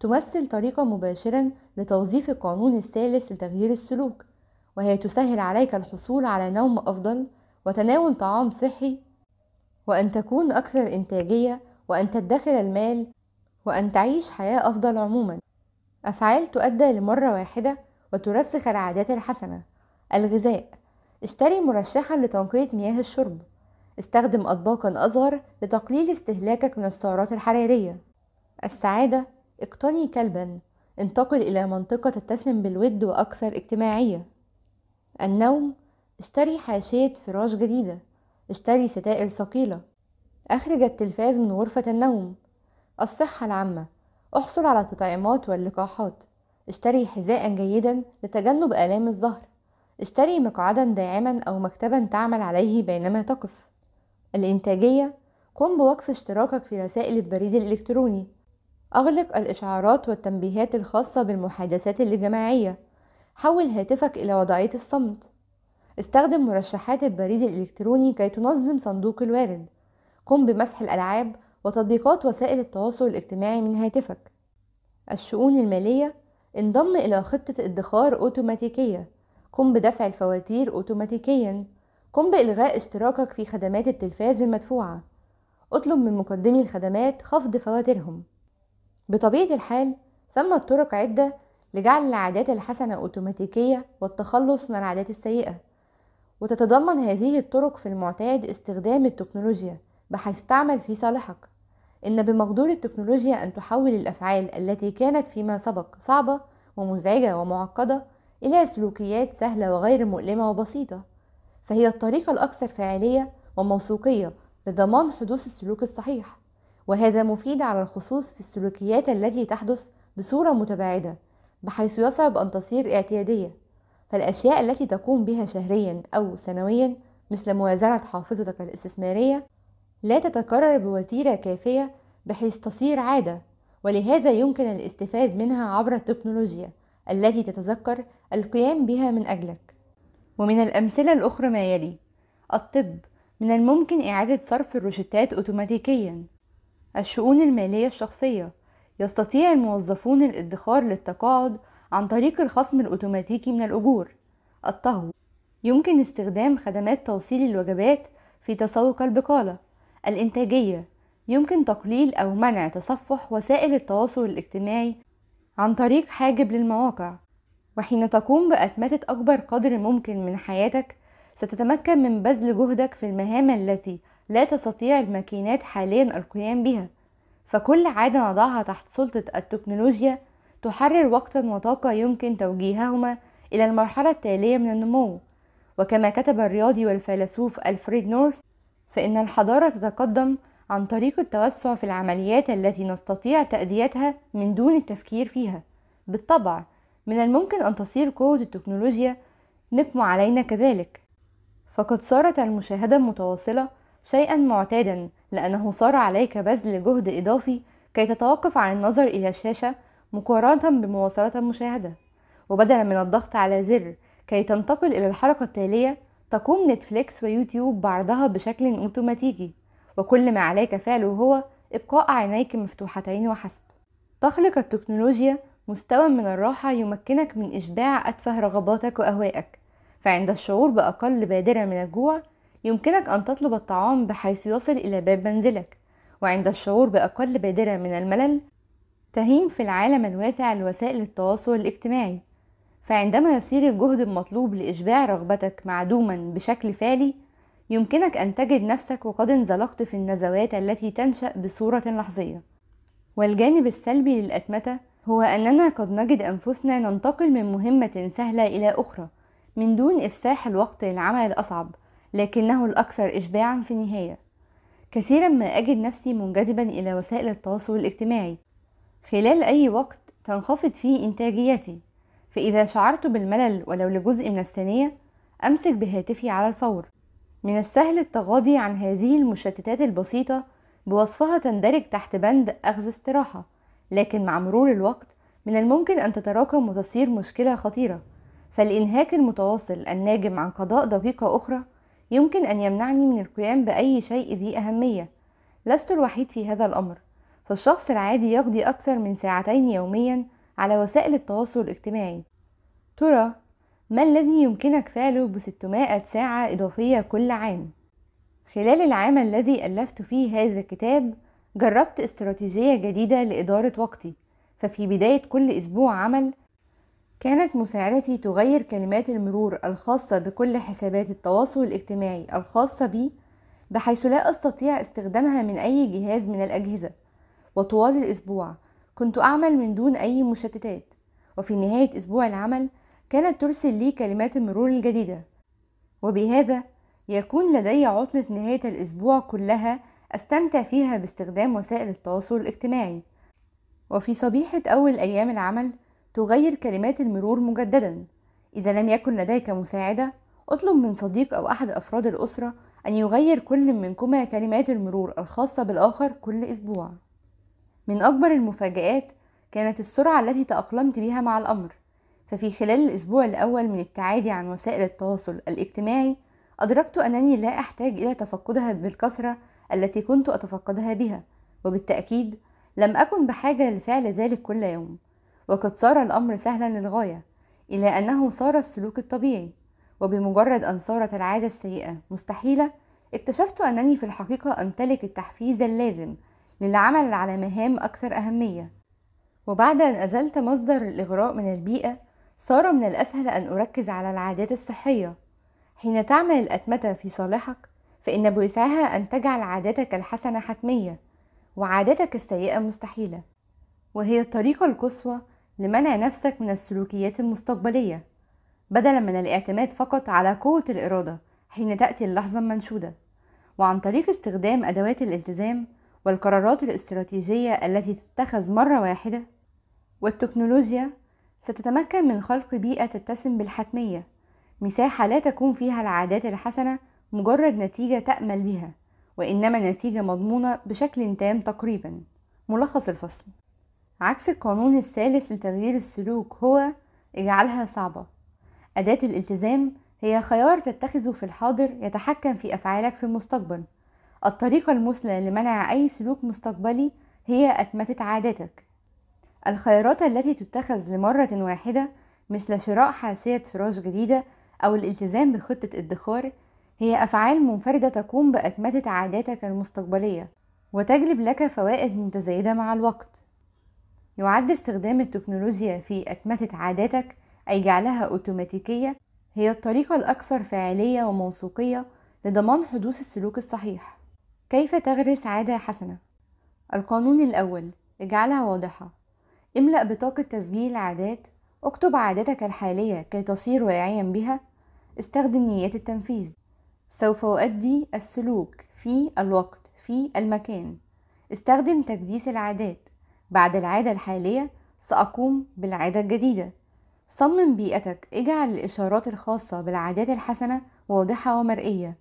تمثل طريقة مباشرة لتوظيف القانون الثالث لتغيير السلوك وهي تسهل عليك الحصول على نوم أفضل وتناول طعام صحي وأن تكون أكثر إنتاجية وأن تدخر المال وأن تعيش حياة أفضل عموما أفعال تؤدى لمرة واحدة وترسخ العادات الحسنة الغذاء اشتري مرشحا لتنقية مياه الشرب استخدم أطباقا أصغر لتقليل استهلاكك من السعرات الحرارية السعادة اقتني كلبا انتقل إلى منطقة تتسم بالود وأكثر اجتماعية النوم اشتري حاشية فراش جديدة اشتري ستائر ثقيلة اخرج التلفاز من غرفة النوم الصحة العامة احصل على التطعيمات واللقاحات اشتري حذاء جيدا لتجنب آلام الظهر اشتري مقعدا داعما أو مكتبا تعمل عليه بينما تقف الإنتاجية قم بوقف اشتراكك في رسائل البريد الإلكتروني أغلق الإشعارات والتنبيهات الخاصة بالمحادثات الجماعية حول هاتفك إلى وضعية الصمت استخدم مرشحات البريد الإلكتروني كي تنظم صندوق الوارد قم بمسح الألعاب وتطبيقات وسائل التواصل الاجتماعي من هاتفك الشؤون المالية انضم إلى خطة ادخار أوتوماتيكية قم بدفع الفواتير أوتوماتيكيا قم بإلغاء اشتراكك في خدمات التلفاز المدفوعة اطلب من مقدمي الخدمات خفض فواتيرهم بطبيعة الحال ثمت طرق عدة لجعل العادات الحسنة أوتوماتيكية والتخلص من العادات السيئة وتتضمن هذه الطرق في المعتاد استخدام التكنولوجيا بحيث تعمل في صالحك إن بمقدور التكنولوجيا أن تحول الأفعال التي كانت فيما سبق صعبة ومزعجة ومعقدة إلى سلوكيات سهلة وغير مؤلمة وبسيطة فهي الطريقة الأكثر فعالية وموثوقية لضمان حدوث السلوك الصحيح وهذا مفيد على الخصوص في السلوكيات التي تحدث بصورة متباعدة بحيث يصعب أن تصير اعتيادية فالأشياء التي تقوم بها شهريا أو سنويا مثل موازنة حافظتك الاستثمارية لا تتكرر بوتيرة كافية بحيث تصير عادة ولهذا يمكن الاستفاد منها عبر التكنولوجيا التي تتذكر القيام بها من أجلك ومن الأمثلة الأخرى ما يلي الطب من الممكن إعادة صرف الروشتات أوتوماتيكيا الشؤون المالية الشخصية يستطيع الموظفون الادخار للتقاعد عن طريق الخصم الأوتوماتيكي من الأجور الطهو يمكن استخدام خدمات توصيل الوجبات في تسوق البقالة الإنتاجية يمكن تقليل أو منع تصفح وسائل التواصل الاجتماعي عن طريق حاجب للمواقع وحين تقوم بأتمتة أكبر قدر ممكن من حياتك ستتمكن من بذل جهدك في المهام التي لا تستطيع الماكينات حاليا القيام بها فكل عادة نضعها تحت سلطة التكنولوجيا تحرر وقتا وطاقة يمكن توجيههما إلى المرحلة التالية من النمو وكما كتب الرياضي والفيلسوف ألفريد نورث فإن الحضارة تتقدم عن طريق التوسع في العمليات التي نستطيع تأديتها من دون التفكير فيها بالطبع من الممكن أن تصير قوة التكنولوجيا نقم علينا كذلك فقد صارت المشاهدة المتواصلة شيئا معتادا لأنه صار عليك بذل جهد إضافي كي تتوقف عن النظر إلى الشاشة مقارنة بمواصلة المشاهدة وبدلا من الضغط على زر كي تنتقل إلى الحركة التالية تقوم نتفليكس ويوتيوب بعرضها بشكل اوتوماتيكي وكل ما عليك فعله هو ابقاء عينيك مفتوحتين وحسب تخلق التكنولوجيا مستوى من الراحة يمكنك من إشباع أتفه رغباتك وأهوائك فعند الشعور بأقل بادرة من الجوع يمكنك أن تطلب الطعام بحيث يصل إلى باب منزلك وعند الشعور بأقل بادرة من الملل تهيم في العالم الواسع لوسائل التواصل الاجتماعي فعندما يصير الجهد المطلوب لإشباع رغبتك معدوما بشكل فعلي يمكنك أن تجد نفسك وقد انزلقت في النزوات التي تنشأ بصورة لحظية والجانب السلبي للأتمتة هو أننا قد نجد أنفسنا ننتقل من مهمة سهلة إلى أخرى من دون إفساح الوقت للعمل الأصعب لكنه الأكثر إشباعا في النهاية كثيرا ما أجد نفسي منجذبا إلى وسائل التواصل الاجتماعي خلال أي وقت تنخفض فيه إنتاجيتي فإذا شعرت بالملل ولو لجزء من الثانية أمسك بهاتفي على الفور من السهل التغاضي عن هذه المشتتات البسيطة بوصفها تندرج تحت بند أخذ استراحة لكن مع مرور الوقت من الممكن أن تتراكم وتصير مشكلة خطيرة فالإنهاك المتواصل الناجم عن قضاء دقيقة أخرى يمكن أن يمنعني من القيام بأي شيء ذي أهمية لست الوحيد في هذا الأمر فالشخص العادي يقضي أكثر من ساعتين يوميا على وسائل التواصل الاجتماعي ترى ما الذي يمكنك فعله ب 600 ساعة إضافية كل عام؟ خلال العام الذي ألفت فيه هذا الكتاب جربت استراتيجية جديدة لإدارة وقتي ففي بداية كل أسبوع عمل كانت مساعدتي تغير كلمات المرور الخاصة بكل حسابات التواصل الاجتماعي الخاصة بي بحيث لا أستطيع استخدامها من أي جهاز من الأجهزة وطوال الأسبوع كنت أعمل من دون أي مشتتات وفي نهاية أسبوع العمل كانت ترسل لي كلمات المرور الجديدة وبهذا يكون لدي عطلة نهاية الأسبوع كلها أستمتع فيها باستخدام وسائل التواصل الاجتماعي وفي صبيحة أول أيام العمل تغير كلمات المرور مجددا إذا لم يكن لديك مساعدة اطلب من صديق أو أحد أفراد الأسرة أن يغير كل منكما كلمات المرور الخاصة بالآخر كل أسبوع من أكبر المفاجآت كانت السرعة التي تأقلمت بها مع الأمر ففي خلال الأسبوع الأول من ابتعادي عن وسائل التواصل الاجتماعي أدركت أنني لا أحتاج إلى تفقدها بالكثرة التي كنت أتفقدها بها وبالتأكيد لم أكن بحاجة لفعل ذلك كل يوم وقد صار الأمر سهلا للغاية إلى أنه صار السلوك الطبيعي وبمجرد أن صارت العادة السيئة مستحيلة اكتشفت أنني في الحقيقة أمتلك التحفيز اللازم للعمل على مهام أكثر أهمية وبعد أن أزلت مصدر الإغراء من البيئة صار من الأسهل أن أركز على العادات الصحية حين تعمل الأتمتة في صالحك فإن بوسعها أن تجعل عاداتك الحسنة حتمية وعاداتك السيئة مستحيلة وهي الطريقة القصوى لمنع نفسك من السلوكيات المستقبلية بدلا من الاعتماد فقط على قوة الإرادة حين تأتي اللحظة المنشودة وعن طريق استخدام أدوات الالتزام والقرارات الاستراتيجية التي تتخذ مرة واحدة والتكنولوجيا ستتمكن من خلق بيئة تتسم بالحتمية مساحة لا تكون فيها العادات الحسنة مجرد نتيجة تأمل بها وإنما نتيجة مضمونة بشكل تام تقريبا ملخص الفصل عكس القانون الثالث لتغيير السلوك هو اجعلها صعبة أداة الالتزام هي خيار تتخذه في الحاضر يتحكم في أفعالك في المستقبل الطريقة المثلى لمنع أي سلوك مستقبلي هي أتمتة عاداتك الخيارات التي تتخذ لمرة واحدة مثل شراء حاشية فراش جديدة أو الالتزام بخطة ادخار هي أفعال منفردة تقوم بأتمتة عاداتك المستقبلية وتجلب لك فوائد متزايدة مع الوقت يعد استخدام التكنولوجيا في أتمتة عاداتك أي جعلها أوتوماتيكية هي الطريقة الأكثر فعالية وموثوقية لضمان حدوث السلوك الصحيح كيف تغرس عادة حسنة؟ القانون الأول اجعلها واضحة املأ بطاقة تسجيل عادات اكتب عاداتك الحالية كي تصير واعيا بها استخدم نيات التنفيذ سوف أؤدي السلوك في الوقت في المكان استخدم تكديس العادات بعد العادة الحالية سأقوم بالعادة الجديدة صمم بيئتك اجعل الإشارات الخاصة بالعادات الحسنة واضحة ومرئية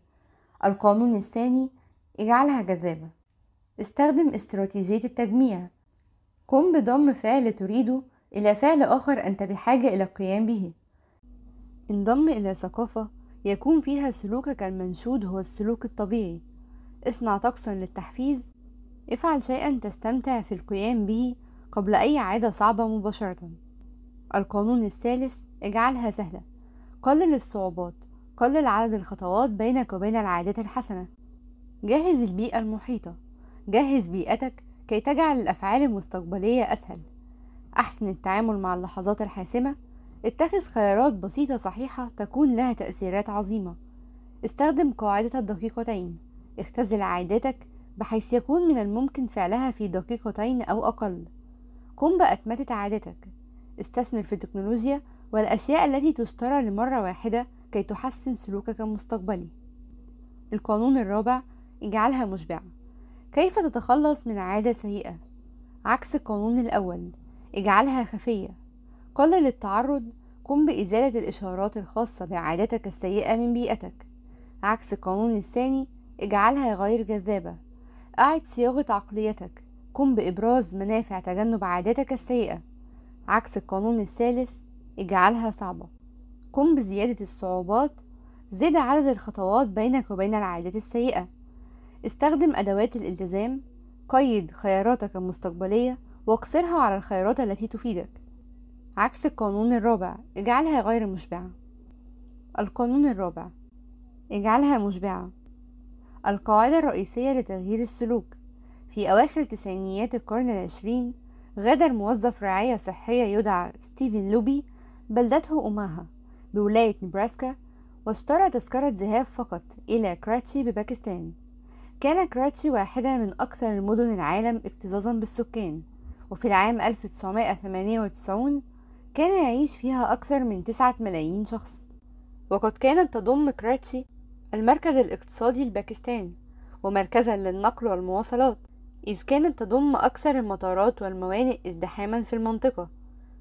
القانون الثاني اجعلها جذابة استخدم استراتيجية التجميع قم بضم فعل تريده إلى فعل آخر أنت بحاجة إلى القيام به انضم إلى ثقافة يكون فيها سلوكك المنشود هو السلوك الطبيعي اصنع طقسا للتحفيز افعل شيئا تستمتع في القيام به قبل أي عادة صعبة مباشرة القانون الثالث اجعلها سهلة قلل الصعوبات قلل عدد الخطوات بينك وبين العادات الحسنة جهز البيئة المحيطة جهز بيئتك كي تجعل الأفعال المستقبلية أسهل أحسن التعامل مع اللحظات الحاسمة اتخذ خيارات بسيطة صحيحة تكون لها تأثيرات عظيمة استخدم قاعدة الدقيقتين اختزل عاداتك بحيث يكون من الممكن فعلها في دقيقتين أو أقل قم بأتمتة عاداتك استثمر في التكنولوجيا والأشياء التي تشترى لمرة واحدة كي تحسن سلوكك المستقبلي القانون الرابع اجعلها مشبعة كيف تتخلص من عادة سيئة عكس القانون الأول اجعلها خفية قلل التعرض قم بإزالة الإشارات الخاصة بعادتك السيئة من بيئتك عكس القانون الثاني اجعلها غير جذابة أعد صياغة عقليتك قم بإبراز منافع تجنب عاداتك السيئة عكس القانون الثالث اجعلها صعبة قم بزيادة الصعوبات زد عدد الخطوات بينك وبين العادات السيئة استخدم أدوات الالتزام قيد خياراتك المستقبلية واقصرها على الخيارات التي تفيدك عكس القانون الرابع اجعلها غير مشبعة القانون الرابع اجعلها مشبعة القاعدة الرئيسية لتغيير السلوك في أواخر تسعينيات القرن العشرين غادر موظف رعاية صحية يدعى ستيفن لوبي بلدته أماها بولاية نبراسكا واشترى تذكرة ذهاب فقط إلى كراتشي بباكستان كان كراتشي واحدة من أكثر المدن العالم اكتظاظا بالسكان وفي العام 1998 كان يعيش فيها أكثر من 9 ملايين شخص وقد كانت تضم كراتشي المركز الاقتصادي الباكستاني ومركزا للنقل والمواصلات إذ كانت تضم أكثر المطارات والموانئ ازدحاما في المنطقة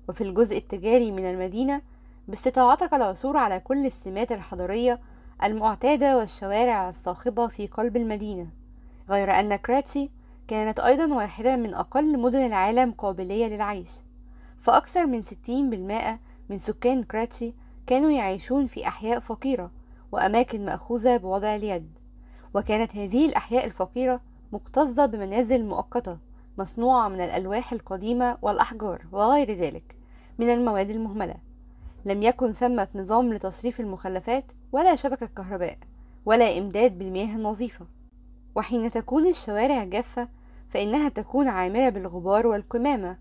وفي الجزء التجاري من المدينة باستطاعتك العثور على كل السمات الحضارية المعتادة والشوارع الصاخبة في قلب المدينة غير أن كراتشي كانت أيضا واحدة من أقل مدن العالم قابلية للعيش فأكثر من 60% من سكان كراتشي كانوا يعيشون في أحياء فقيرة وأماكن مأخوذة بوضع اليد وكانت هذه الأحياء الفقيرة مكتظة بمنازل مؤقتة مصنوعة من الألواح القديمة والأحجار وغير ذلك من المواد المهملة لم يكن ثمة نظام لتصريف المخلفات ولا شبكة كهرباء ولا إمداد بالمياه النظيفة وحين تكون الشوارع جافة فإنها تكون عامرة بالغبار والكمامة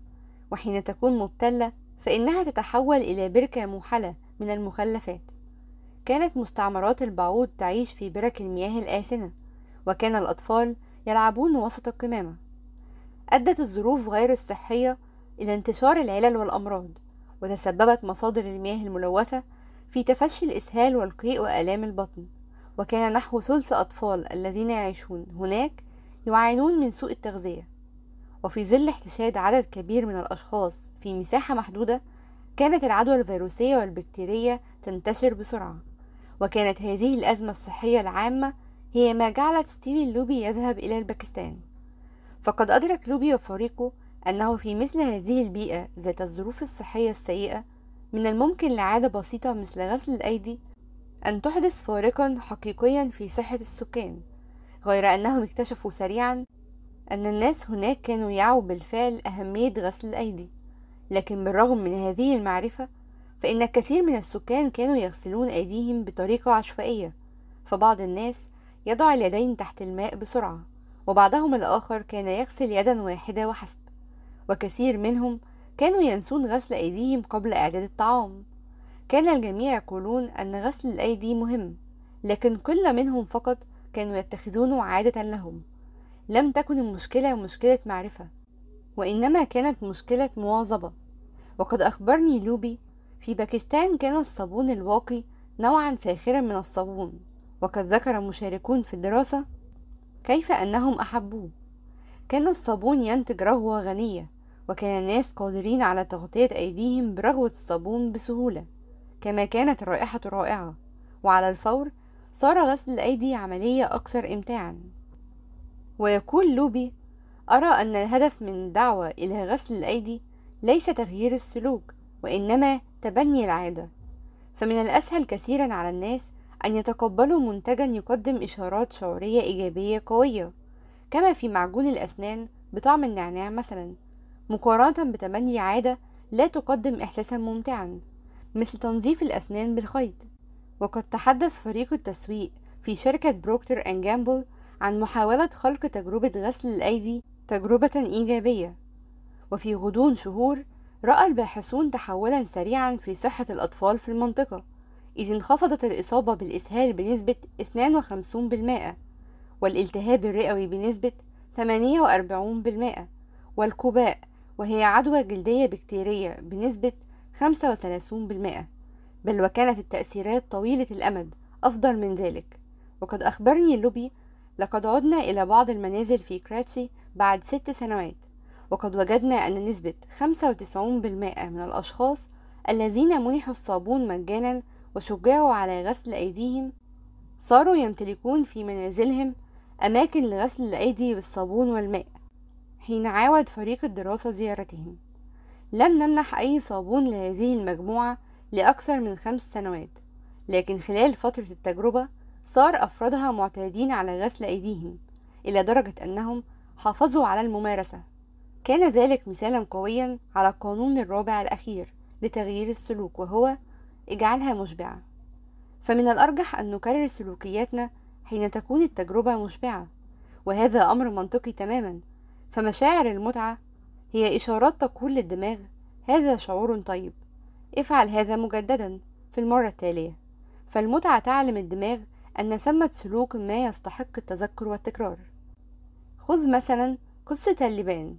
وحين تكون مبتلة فإنها تتحول إلى بركة موحلة من المخلفات كانت مستعمرات البعوض تعيش في برك المياه الآسنة وكان الأطفال يلعبون وسط القمامة أدت الظروف غير الصحية إلى انتشار العلل والأمراض وتسببت مصادر المياه الملوثة في تفشي الإسهال والقيء وآلام البطن وكان نحو ثلث أطفال الذين يعيشون هناك يعانون من سوء التغذية وفي ظل احتشاد عدد كبير من الأشخاص في مساحة محدودة كانت العدوى الفيروسية والبكتيرية تنتشر بسرعة وكانت هذه الأزمة الصحية العامة هي ما جعلت ستيفن لوبي يذهب إلى الباكستان فقد أدرك لوبي وفريقه أنه في مثل هذه البيئة ذات الظروف الصحية السيئة من الممكن لعادة بسيطة مثل غسل الأيدي أن تحدث فارقا حقيقيا في صحة السكان غير أنهم اكتشفوا سريعا أن الناس هناك كانوا يعوا بالفعل أهمية غسل الأيدي لكن بالرغم من هذه المعرفة فإن الكثير من السكان كانوا يغسلون أيديهم بطريقة عشوائية فبعض الناس يضع اليدين تحت الماء بسرعة وبعضهم الآخر كان يغسل يدا واحدة وحسب وكثير منهم كانوا ينسون غسل أيديهم قبل إعداد الطعام كان الجميع يقولون أن غسل الأيدي مهم لكن قلة منهم فقط كانوا يتخذونه عادة لهم لم تكن المشكلة مشكلة معرفة وإنما كانت مشكلة مواظبة وقد أخبرني لوبي في باكستان كان الصابون الواقي نوعا ساخرا من الصابون وقد ذكر مشاركون في الدراسة كيف أنهم أحبوه كان الصابون ينتج رغوة غنية وكان الناس قادرين على تغطية أيديهم برغوة الصابون بسهولة كما كانت الرائحة رائعة وعلى الفور صار غسل الأيدي عملية أكثر إمتاعا ويقول لوبي أرى أن الهدف من الدعوة إلى غسل الأيدي ليس تغيير السلوك وإنما تبني العادة فمن الأسهل كثيرا على الناس أن يتقبلوا منتجا يقدم إشارات شعورية إيجابية قوية كما في معجون الأسنان بطعم النعناع مثلا مقارنة بتبني عادة لا تقدم إحساسا ممتعا مثل تنظيف الأسنان بالخيط وقد تحدث فريق التسويق في شركة بروكتر أند جامبل عن محاولة خلق تجربة غسل الأيدي تجربة إيجابية وفي غضون شهور رأى الباحثون تحولا سريعا في صحة الأطفال في المنطقة إذ انخفضت الإصابة بالإسهال بنسبة 52% والالتهاب الرئوي بنسبة 48% والكوباء وهي عدوى جلدية بكتيرية بنسبة 35% بل وكانت التأثيرات طويلة الأمد أفضل من ذلك وقد أخبرني اللوبي لقد عدنا إلى بعض المنازل في كراتشي بعد ست سنوات وقد وجدنا أن نسبة 95% من الأشخاص الذين منحوا الصابون مجانا وشجعوا على غسل أيديهم صاروا يمتلكون في منازلهم أماكن لغسل الأيدي بالصابون والماء حين عاود فريق الدراسة زيارتهم لم نمنح أي صابون لهذه المجموعة لأكثر من خمس سنوات لكن خلال فترة التجربة صار أفرادها معتادين على غسل أيديهم إلى درجة أنهم حافظوا على الممارسة كان ذلك مثالا قويا على القانون الرابع الأخير لتغيير السلوك وهو اجعلها مشبعة فمن الأرجح أن نكرر سلوكياتنا حين تكون التجربة مشبعة وهذا أمر منطقي تماما فمشاعر المتعة هي إشارات تقول للدماغ هذا شعور طيب افعل هذا مجددا في المرة التالية فالمتعة تعلم الدماغ أن ثمة سلوك ما يستحق التذكر والتكرار خذ مثلا قصة اللبان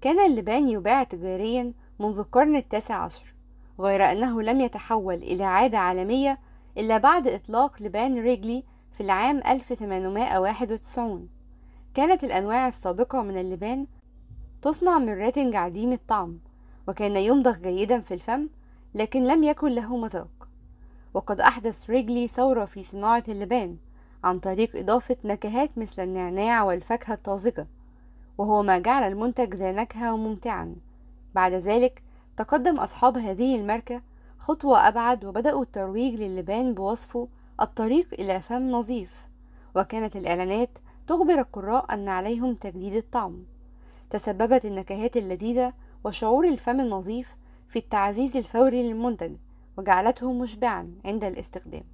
كان اللبان يباع تجاريا منذ القرن التاسع عشر غير أنه لم يتحول إلى عادة عالمية إلا بعد إطلاق لبان ريجلي في العام 1891 كانت الأنواع السابقة من اللبان تصنع من راتنج عديم الطعم وكان يمضغ جيدا في الفم لكن لم يكن له مذاق وقد أحدث ريجلي ثورة في صناعة اللبان عن طريق إضافة نكهات مثل النعناع والفاكهة الطازجة وهو ما جعل المنتج ذا نكهة ممتعا بعد ذلك تقدم أصحاب هذه الماركة خطوة أبعد وبدأوا الترويج للبان بوصفه الطريق إلى فم نظيف وكانت الإعلانات تخبر القراء أن عليهم تجديد الطعم تسببت النكهات اللذيذة وشعور الفم النظيف في التعزيز الفوري للمنتج وجعلته مشبعا عند الاستخدام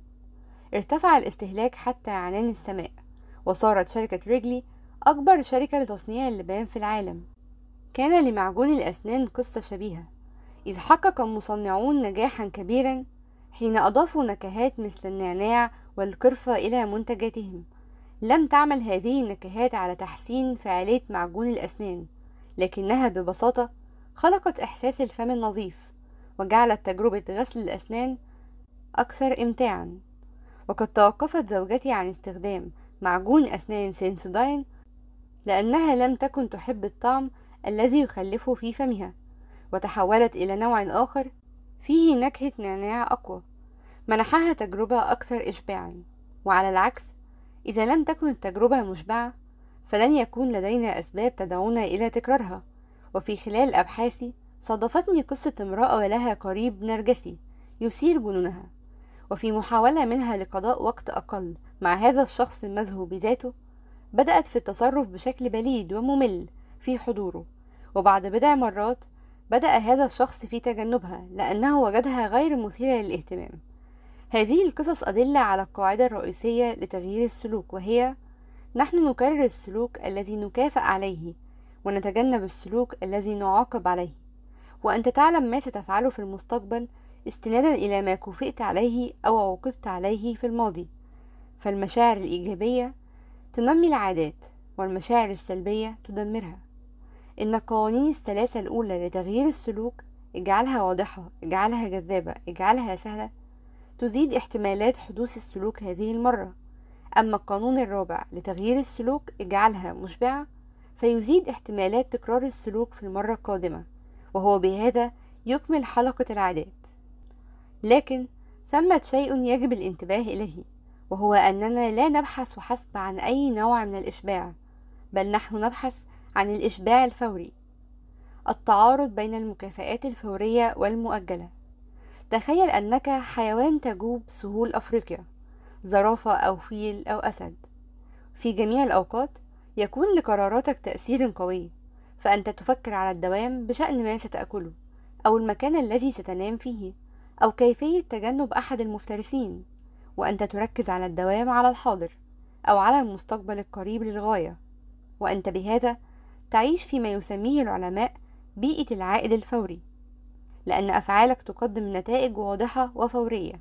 ارتفع الاستهلاك حتى عنان السماء وصارت شركة ريجلي أكبر شركة لتصنيع اللبان في العالم كان لمعجون الأسنان قصة شبيهة إذ حقق المصنعون نجاحا كبيرا حين أضافوا نكهات مثل النعناع والقرفة إلى منتجاتهم لم تعمل هذه النكهات على تحسين فعالية معجون الأسنان لكنها ببساطة خلقت إحساس الفم النظيف وجعلت تجربة غسل الأسنان أكثر إمتاعا وقد توقفت زوجتي عن استخدام معجون أسنان سينسوداين لأنها لم تكن تحب الطعم الذي يخلفه في فمها وتحولت إلى نوع آخر فيه نكهة نعناع أقوى منحها تجربة أكثر إشباعا وعلى العكس إذا لم تكن التجربة مشبعة فلن يكون لدينا أسباب تدعونا إلى تكرارها وفي خلال أبحاثي صادفتني قصة امرأة ولها قريب نرجسي يثير جنونها وفي محاولة منها لقضاء وقت أقل مع هذا الشخص المزهو بذاته بدأت في التصرف بشكل بليد وممل في حضوره وبعد بضع مرات بدأ هذا الشخص في تجنبها لأنه وجدها غير مثيرة للاهتمام هذه القصص أدلة على القاعدة الرئيسية لتغيير السلوك وهي نحن نكرر السلوك الذي نكافئ عليه ونتجنب السلوك الذي نعاقب عليه وأنت تعلم ما ستفعله في المستقبل استنادا إلى ما كفئت عليه أو عوقبت عليه في الماضي فالمشاعر الإيجابية تنمي العادات والمشاعر السلبية تدمرها إن القوانين الثلاثة الأولى لتغيير السلوك اجعلها واضحة اجعلها جذابة اجعلها سهلة تزيد احتمالات حدوث السلوك هذه المرة أما القانون الرابع لتغيير السلوك اجعلها مشبعة فيزيد احتمالات تكرار السلوك في المرة القادمة وهو بهذا يكمل حلقة العادات لكن ثمة شيء يجب الانتباه إليه وهو أننا لا نبحث حسب عن أي نوع من الإشباع بل نحن نبحث عن الإشباع الفوري التعارض بين المكافآت الفورية والمؤجلة تخيل أنك حيوان تجوب سهول أفريقيا زرافة أو فيل أو أسد في جميع الأوقات يكون لقراراتك تأثير قوي فأنت تفكر على الدوام بشأن ما ستأكله أو المكان الذي ستنام فيه أو كيفية تجنب أحد المفترسين وأنت تركز على الدوام على الحاضر أو على المستقبل القريب للغاية وأنت بهذا تعيش في ما يسميه العلماء بيئة العائد الفوري لأن أفعالك تقدم نتائج واضحة وفورية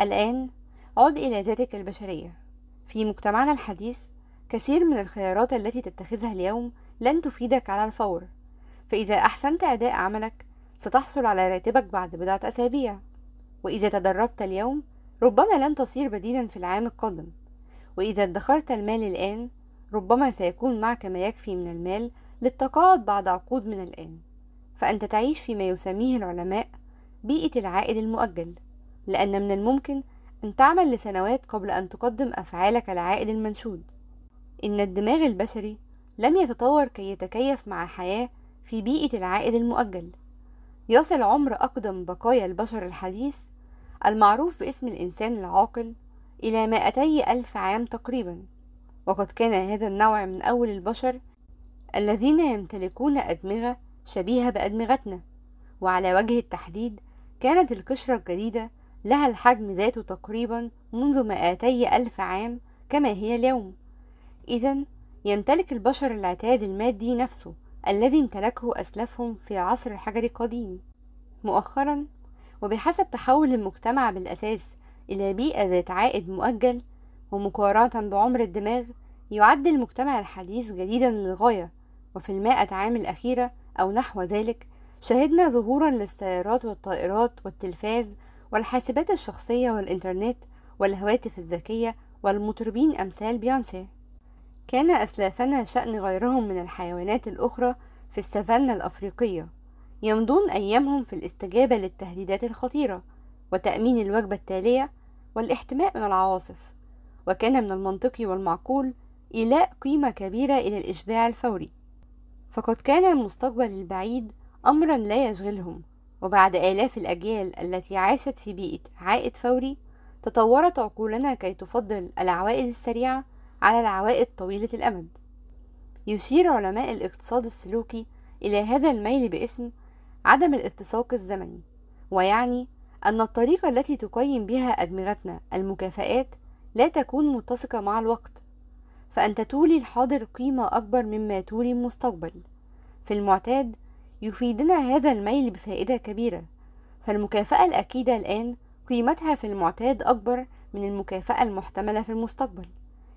الآن عد إلى ذاتك البشرية في مجتمعنا الحديث كثير من الخيارات التي تتخذها اليوم لن تفيدك على الفور فإذا أحسنت أداء عملك ستحصل على راتبك بعد بضعة أسابيع وإذا تدربت اليوم ربما لن تصير بديلا في العام القادم وإذا ادخرت المال الآن ربما سيكون معك ما يكفي من المال للتقاعد بعد عقود من الآن فأنت تعيش في ما يسميه العلماء بيئة العائد المؤجل لأن من الممكن أن تعمل لسنوات قبل أن تقدم أفعالك العائد المنشود إن الدماغ البشري لم يتطور كي يتكيف مع حياة في بيئة العائد المؤجل يصل عمر أقدم بقايا البشر الحديث المعروف باسم الإنسان العاقل إلى 200 ألف عام تقريباً وقد كان هذا النوع من أول البشر الذين يمتلكون أدمغة شبيهة بأدمغتنا وعلى وجه التحديد كانت القشرة الجديدة لها الحجم ذاته تقريبا منذ مئتي ألف عام كما هي اليوم إذا يمتلك البشر العتاد المادي نفسه الذي امتلكه أسلافهم في عصر الحجر القديم مؤخرا وبحسب تحول المجتمع بالأساس إلى بيئة ذات عائد مؤجل ومقارنة بعمر الدماغ يعد المجتمع الحديث جديدا للغاية وفي المائة عام الأخيرة أو نحو ذلك شهدنا ظهورا للسيارات والطائرات والتلفاز والحاسبات الشخصية والإنترنت والهواتف الذكية والمطربين أمثال بيونسي كان أسلافنا شأن غيرهم من الحيوانات الأخرى في السافانا الأفريقية يمضون أيامهم في الاستجابة للتهديدات الخطيرة وتأمين الوجبة التالية والاحتماء من العواصف وكان من المنطقي والمعقول إيلاء قيمة كبيرة إلى الإشباع الفوري فقد كان المستقبل البعيد أمرا لا يشغلهم وبعد آلاف الأجيال التي عاشت في بيئة عائد فوري تطورت عقولنا كي تفضل العوائد السريعة على العوائد طويلة الأمد يشير علماء الاقتصاد السلوكي إلى هذا الميل باسم عدم الاتساق الزمني ويعني أن الطريقة التي تقيم بها أدمغتنا المكافآت لا تكون متسقة مع الوقت فأنت تولي الحاضر قيمة أكبر مما تولي المستقبل في المعتاد يفيدنا هذا الميل بفائدة كبيرة فالمكافأة الأكيدة الآن قيمتها في المعتاد أكبر من المكافأة المحتملة في المستقبل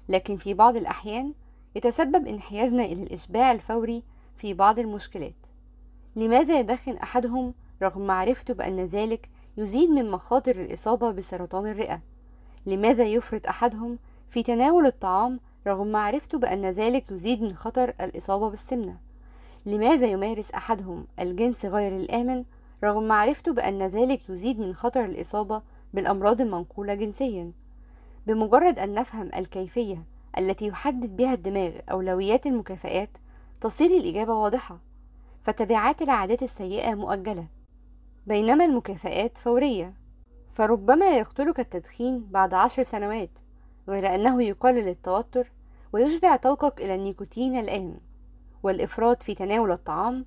لكن في بعض الأحيان يتسبب انحيازنا إلى الإشباع الفوري في بعض المشكلات لماذا يدخن أحدهم رغم معرفته بأن ذلك يزيد من مخاطر الإصابة بسرطان الرئة لماذا يفرط أحدهم في تناول الطعام رغم معرفته بأن ذلك يزيد من خطر الإصابة بالسمنة لماذا يمارس أحدهم الجنس غير الآمن رغم معرفته بأن ذلك يزيد من خطر الإصابة بالأمراض المنقولة جنسيا بمجرد أن نفهم الكيفية التي يحدد بها الدماغ أولويات المكافآت تصير الإجابة واضحة فتبعات العادات السيئة مؤجلة بينما المكافآت فورية فربما يقتلك التدخين بعد عشر سنوات غير أنه يقلل التوتر ويشبع طوقك إلى النيكوتين الآن والإفراط في تناول الطعام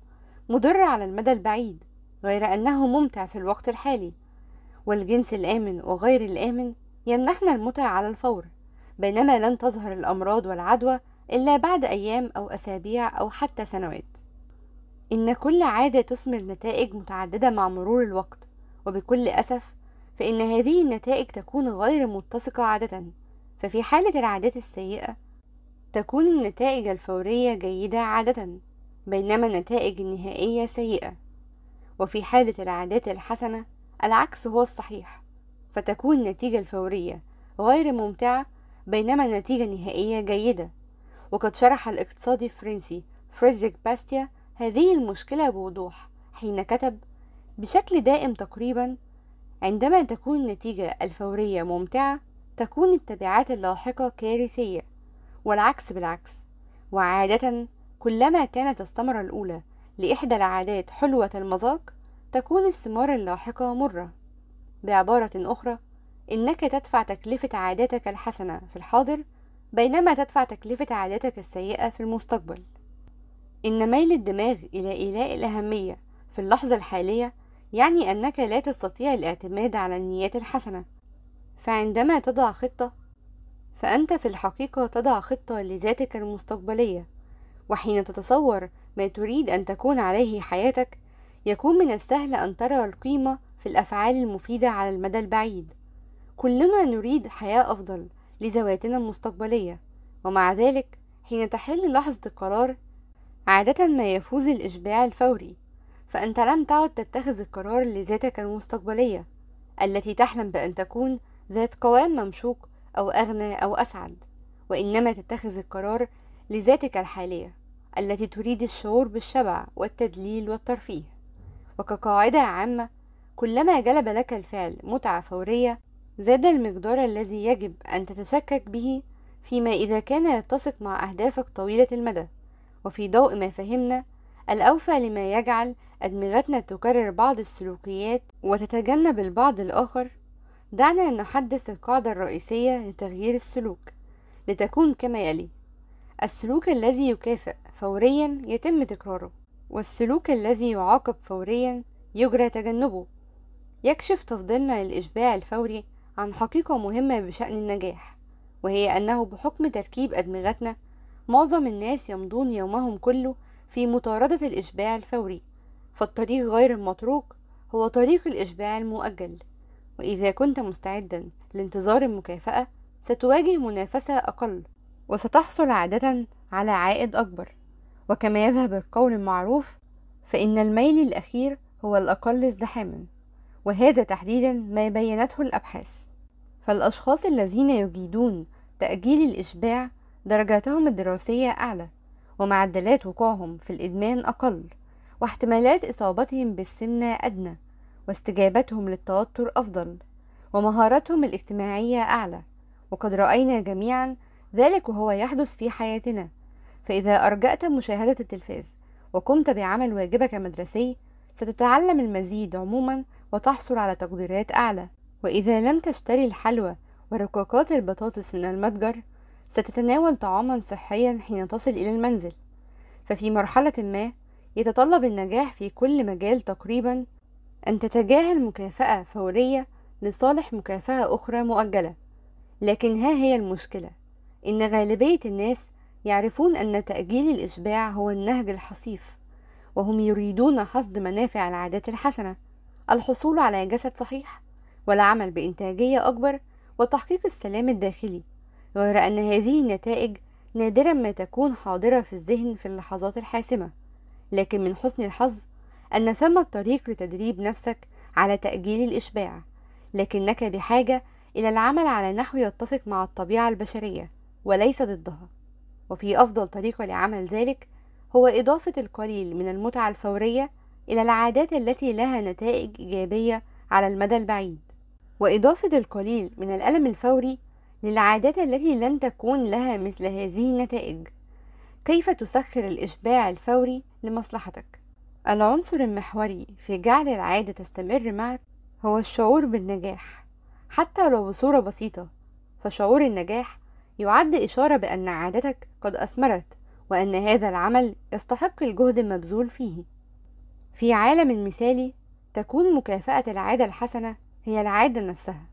مضر على المدى البعيد غير أنه ممتع في الوقت الحالي والجنس الآمن وغير الآمن يمنحنا المتع على الفور بينما لن تظهر الأمراض والعدوى إلا بعد أيام أو أسابيع أو حتى سنوات إن كل عادة تثمر نتائج متعددة مع مرور الوقت وبكل أسف فإن هذه النتائج تكون غير متسقة عادة ففي حالة العادات السيئة تكون النتائج الفورية جيدة عادة بينما النتائج النهائية سيئة وفي حالة العادات الحسنة العكس هو الصحيح فتكون النتيجة الفورية غير ممتعة بينما النتيجة النهائية جيدة وقد شرح الاقتصادي الفرنسي فريدريك باستيا هذه المشكلة بوضوح حين كتب بشكل دائم تقريبا عندما تكون النتيجة الفورية ممتعة تكون التبعات اللاحقة كارثية والعكس بالعكس وعادة كلما كانت الثمرة الأولى لإحدى العادات حلوة المذاق تكون الثمار اللاحقة مرة بعبارة أخرى إنك تدفع تكلفة عاداتك الحسنة في الحاضر بينما تدفع تكلفة عاداتك السيئة في المستقبل إن ميل الدماغ إلى إيلاء الأهمية في اللحظة الحالية يعني أنك لا تستطيع الاعتماد على النيات الحسنة فعندما تضع خطة فأنت في الحقيقة تضع خطة لذاتك المستقبلية وحين تتصور ما تريد أن تكون عليه حياتك يكون من السهل أن ترى القيمة في الأفعال المفيدة على المدى البعيد كلنا نريد حياة أفضل لذواتنا المستقبلية ومع ذلك حين تحل لحظة القرار عادة ما يفوز الإشباع الفوري فأنت لم تعد تتخذ القرار لذاتك المستقبلية التي تحلم بأن تكون ذات قوام ممشوق أو أغنى أو أسعد وإنما تتخذ القرار لذاتك الحالية التي تريد الشعور بالشبع والتدليل والترفيه وكقاعدة عامة كلما جلب لك الفعل متعة فورية زاد المقدار الذي يجب أن تتشكك به فيما إذا كان يتسق مع أهدافك طويلة المدى وفي ضوء ما فهمنا الأوفى لما يجعل أدمغتنا تكرر بعض السلوكيات وتتجنب البعض الآخر دعنا نحدث القاعدة الرئيسية لتغيير السلوك لتكون كما يلي السلوك الذي يكافئ فوريا يتم تكراره والسلوك الذي يعاقب فوريا يجرى تجنبه يكشف تفضيلنا للإشباع الفوري عن حقيقة مهمة بشأن النجاح وهي أنه بحكم تركيب أدمغتنا معظم الناس يمضون يومهم كله في مطاردة الإشباع الفوري فالطريق غير المطروق هو طريق الإشباع المؤجل وإذا كنت مستعدا لانتظار المكافأة ستواجه منافسة أقل وستحصل عادة على عائد أكبر وكما يذهب القول المعروف فإن الميل الأخير هو الأقل ازدحاما وهذا تحديدا ما بينته الأبحاث فالأشخاص الذين يجيدون تأجيل الإشباع درجاتهم الدراسية أعلى ومعدلات وقوعهم في الإدمان أقل واحتمالات إصابتهم بالسمنة أدنى واستجابتهم للتوتر أفضل ومهاراتهم الاجتماعية أعلى وقد رأينا جميعا ذلك وهو يحدث في حياتنا فإذا أرجأت مشاهدة التلفاز وقمت بعمل واجبك مدرسي ستتعلم المزيد عموما وتحصل على تقديرات أعلى وإذا لم تشتري الحلوى ورقاقات البطاطس من المتجر ستتناول طعاما صحيا حين تصل إلى المنزل ففي مرحلة ما يتطلب النجاح في كل مجال تقريبا أن تتجاهل مكافأة فورية لصالح مكافأة أخرى مؤجلة لكن ها هي المشكلة إن غالبية الناس يعرفون أن تأجيل الإشباع هو النهج الحصيف وهم يريدون حصد منافع العادات الحسنة الحصول على جسد صحيح والعمل بإنتاجية أكبر وتحقيق السلام الداخلي غير أن هذه النتائج نادرا ما تكون حاضرة في الذهن في اللحظات الحاسمة لكن من حسن الحظ أن ثمة طريق لتدريب نفسك على تأجيل الإشباع لكنك بحاجة إلى العمل على نحو يتفق مع الطبيعة البشرية وليس ضدها وفي أفضل طريقة لعمل ذلك هو إضافة القليل من المتعة الفورية إلى العادات التي لها نتائج إيجابية على المدى البعيد وإضافة القليل من الألم الفوري للعادات التي لن تكون لها مثل هذه النتائج كيف تسخر الإشباع الفوري لمصلحتك؟ العنصر المحوري في جعل العادة تستمر معك هو الشعور بالنجاح حتى لو بصورة بسيطة فشعور النجاح يعد إشارة بأن عادتك قد أثمرت وأن هذا العمل يستحق الجهد المبذول فيه في عالم مثالي تكون مكافأة العادة الحسنة هي العادة نفسها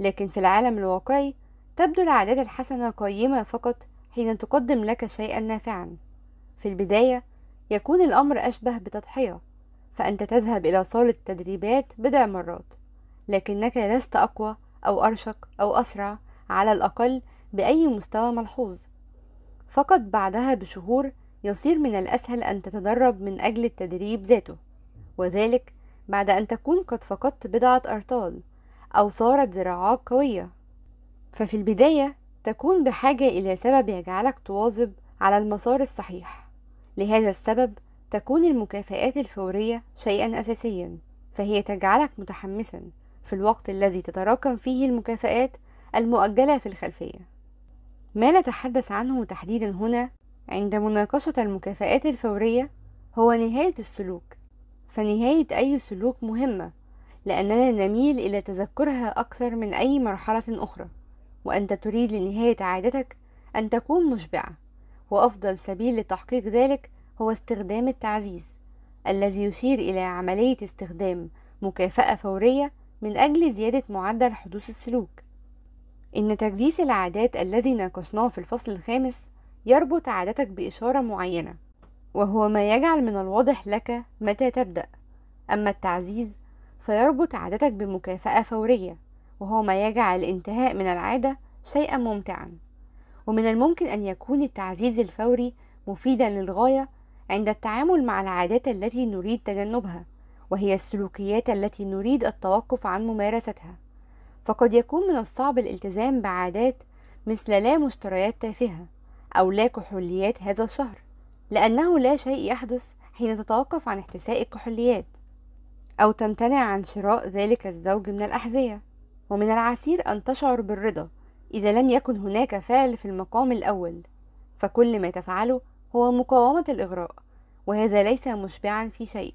لكن في العالم الواقعي تبدو العادات الحسنة قيمة فقط حين تقدم لك شيئا نافعا في البداية يكون الأمر أشبه بتضحية فأنت تذهب إلى صالة التدريبات بضع مرات لكنك لست أقوى أو أرشق أو أسرع على الأقل بأي مستوى ملحوظ فقط بعدها بشهور يصير من الأسهل أن تتدرب من أجل التدريب ذاته وذلك بعد أن تكون قد فقدت بضعة أرطال أو صارت ذراعاك قوية ففي البداية تكون بحاجة إلى سبب يجعلك تواظب على المسار الصحيح لهذا السبب تكون المكافآت الفورية شيئا أساسيا فهي تجعلك متحمسا في الوقت الذي تتراكم فيه المكافآت المؤجلة في الخلفية ما نتحدث عنه تحديدا هنا عند مناقشة المكافآت الفورية هو نهاية السلوك فنهاية أي سلوك مهمة لأننا نميل إلى تذكرها أكثر من أي مرحلة أخرى وأنت تريد لنهاية عادتك أن تكون مشبعة وأفضل سبيل لتحقيق ذلك هو استخدام التعزيز الذي يشير إلى عملية استخدام مكافأة فورية من أجل زيادة معدل حدوث السلوك إن تجديس العادات الذي ناقشناه في الفصل الخامس يربط عادتك بإشارة معينة وهو ما يجعل من الواضح لك متى تبدأ أما التعزيز فيربط عادتك بمكافأة فورية وهو ما يجعل الانتهاء من العادة شيئا ممتعا ومن الممكن أن يكون التعزيز الفوري مفيدا للغاية عند التعامل مع العادات التي نريد تجنبها وهي السلوكيات التي نريد التوقف عن ممارستها فقد يكون من الصعب الالتزام بعادات مثل لا مشتريات تافهة أو لا كحوليات هذا الشهر لأنه لا شيء يحدث حين تتوقف عن احتساء الكحوليات أو تمتنع عن شراء ذلك الزوج من الأحذية ومن العسير أن تشعر بالرضا إذا لم يكن هناك فعل في المقام الأول فكل ما تفعله هو مقاومة الإغراء وهذا ليس مشبعا في شيء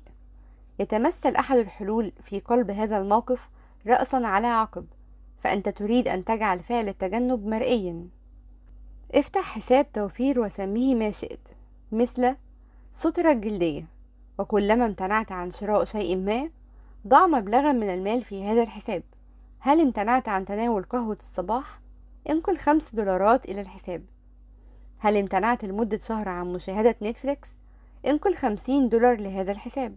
يتمثل أحد الحلول في قلب هذا الموقف رأسا على عقب فأنت تريد أن تجعل فعل التجنب مرئيا افتح حساب توفير وسميه ما شئت مثل سترة الجلدية وكلما امتنعت عن شراء شيء ما ضع مبلغا من المال في هذا الحساب هل امتنعت عن تناول قهوة الصباح؟ انقل خمس دولارات إلى الحساب هل امتنعت لمدة شهر عن مشاهدة نتفليكس؟ انقل خمسين دولار لهذا الحساب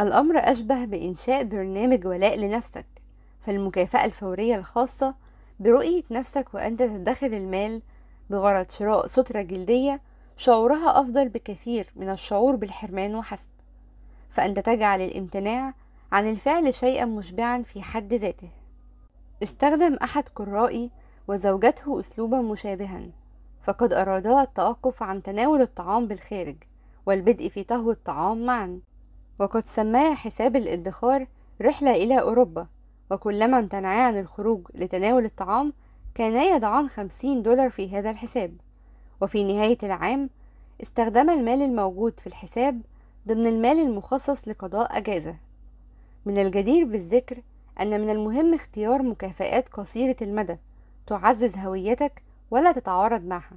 الأمر أشبه بإنشاء برنامج ولاء لنفسك فالمكافأة الفورية الخاصة برؤية نفسك وأنت تدخر المال بغرض شراء سترة جلدية شعورها أفضل بكثير من الشعور بالحرمان وحسب فأنت تجعل الامتناع عن الفعل شيئا مشبعا في حد ذاته استخدم أحد قرائي وزوجته أسلوبا مشابها فقد أرادا التوقف عن تناول الطعام بالخارج والبدء في طهو الطعام معا وقد سماه حساب الادخار رحلة إلى أوروبا وكلما امتنعا عن الخروج لتناول الطعام كانا يضعان خمسين دولار في هذا الحساب وفي نهاية العام استخدم المال الموجود في الحساب ضمن المال المخصص لقضاء أجازة من الجدير بالذكر أن من المهم اختيار مكافآت قصيرة المدى تعزز هويتك ولا تتعارض معها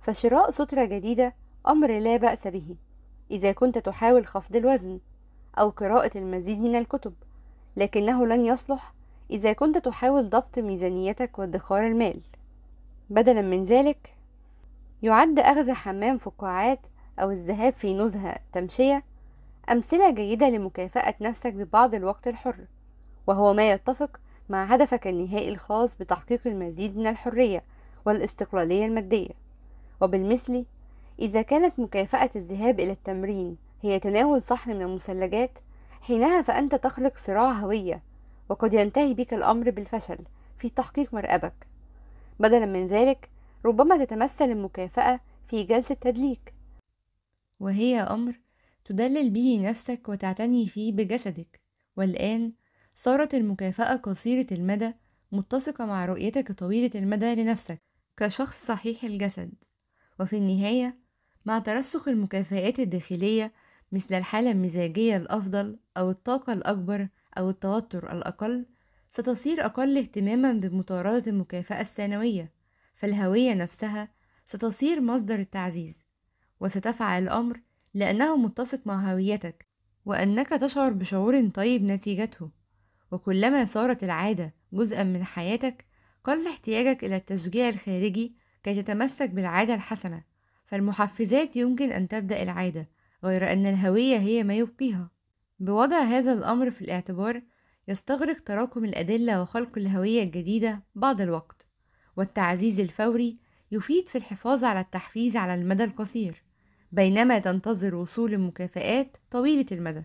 فشراء سترة جديدة أمر لا بأس به إذا كنت تحاول خفض الوزن أو قراءة المزيد من الكتب لكنه لن يصلح إذا كنت تحاول ضبط ميزانيتك وادخار المال بدلا من ذلك يعد أخذ حمام فقاعات أو الذهاب في نزهة تمشية أمثلة جيدة لمكافأة نفسك ببعض الوقت الحر وهو ما يتفق مع هدفك النهائي الخاص بتحقيق المزيد من الحرية والاستقلالية المادية وبالمثل إذا كانت مكافأة الذهاب إلى التمرين هي تناول صحن من المثلجات حينها فأنت تخلق صراع هوية وقد ينتهي بك الأمر بالفشل في تحقيق مرأبك بدلا من ذلك ربما تتمثل المكافأة في جلسة تدليك وهي أمر تدلل به نفسك وتعتني فيه بجسدك والآن صارت المكافأة قصيرة المدى متسقة مع رؤيتك طويلة المدى لنفسك كشخص صحيح الجسد وفي النهاية مع ترسخ المكافآت الداخلية مثل الحالة المزاجية الأفضل أو الطاقة الأكبر أو التوتر الأقل ستصير أقل اهتماما بمطاردة المكافأة السنوية فالهوية نفسها ستصير مصدر التعزيز وستفعل الأمر لأنه متسق مع هويتك وأنك تشعر بشعور طيب نتيجته وكلما صارت العادة جزءا من حياتك قل احتياجك إلى التشجيع الخارجي كي تتمسك بالعادة الحسنة فالمحفزات يمكن أن تبدأ العادة غير أن الهوية هي ما يبقيها بوضع هذا الأمر في الاعتبار يستغرق تراكم الأدلة وخلق الهوية الجديدة بعض الوقت والتعزيز الفوري يفيد في الحفاظ على التحفيز على المدى القصير بينما تنتظر وصول المكافآت طويلة المدى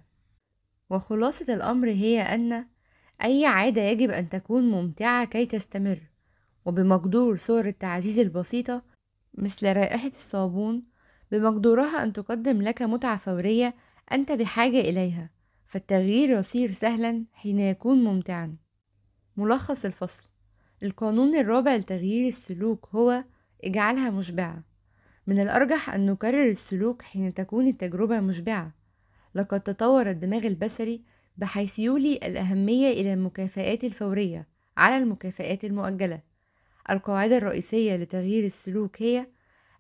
وخلاصة الأمر هي أن أي عادة يجب أن تكون ممتعة كي تستمر وبمقدور صور التعزيز البسيطة مثل رائحة الصابون بمقدورها أن تقدم لك متعة فورية أنت بحاجة إليها فالتغيير يصير سهلا حين يكون ممتعا ملخص الفصل القانون الرابع لتغيير السلوك هو اجعلها مشبعة من الأرجح أن نكرر السلوك حين تكون التجربة مشبعة لقد تطور الدماغ البشري بحيث يولي الأهمية إلى المكافآت الفورية على المكافآت المؤجلة القاعدة الرئيسية لتغيير السلوك هي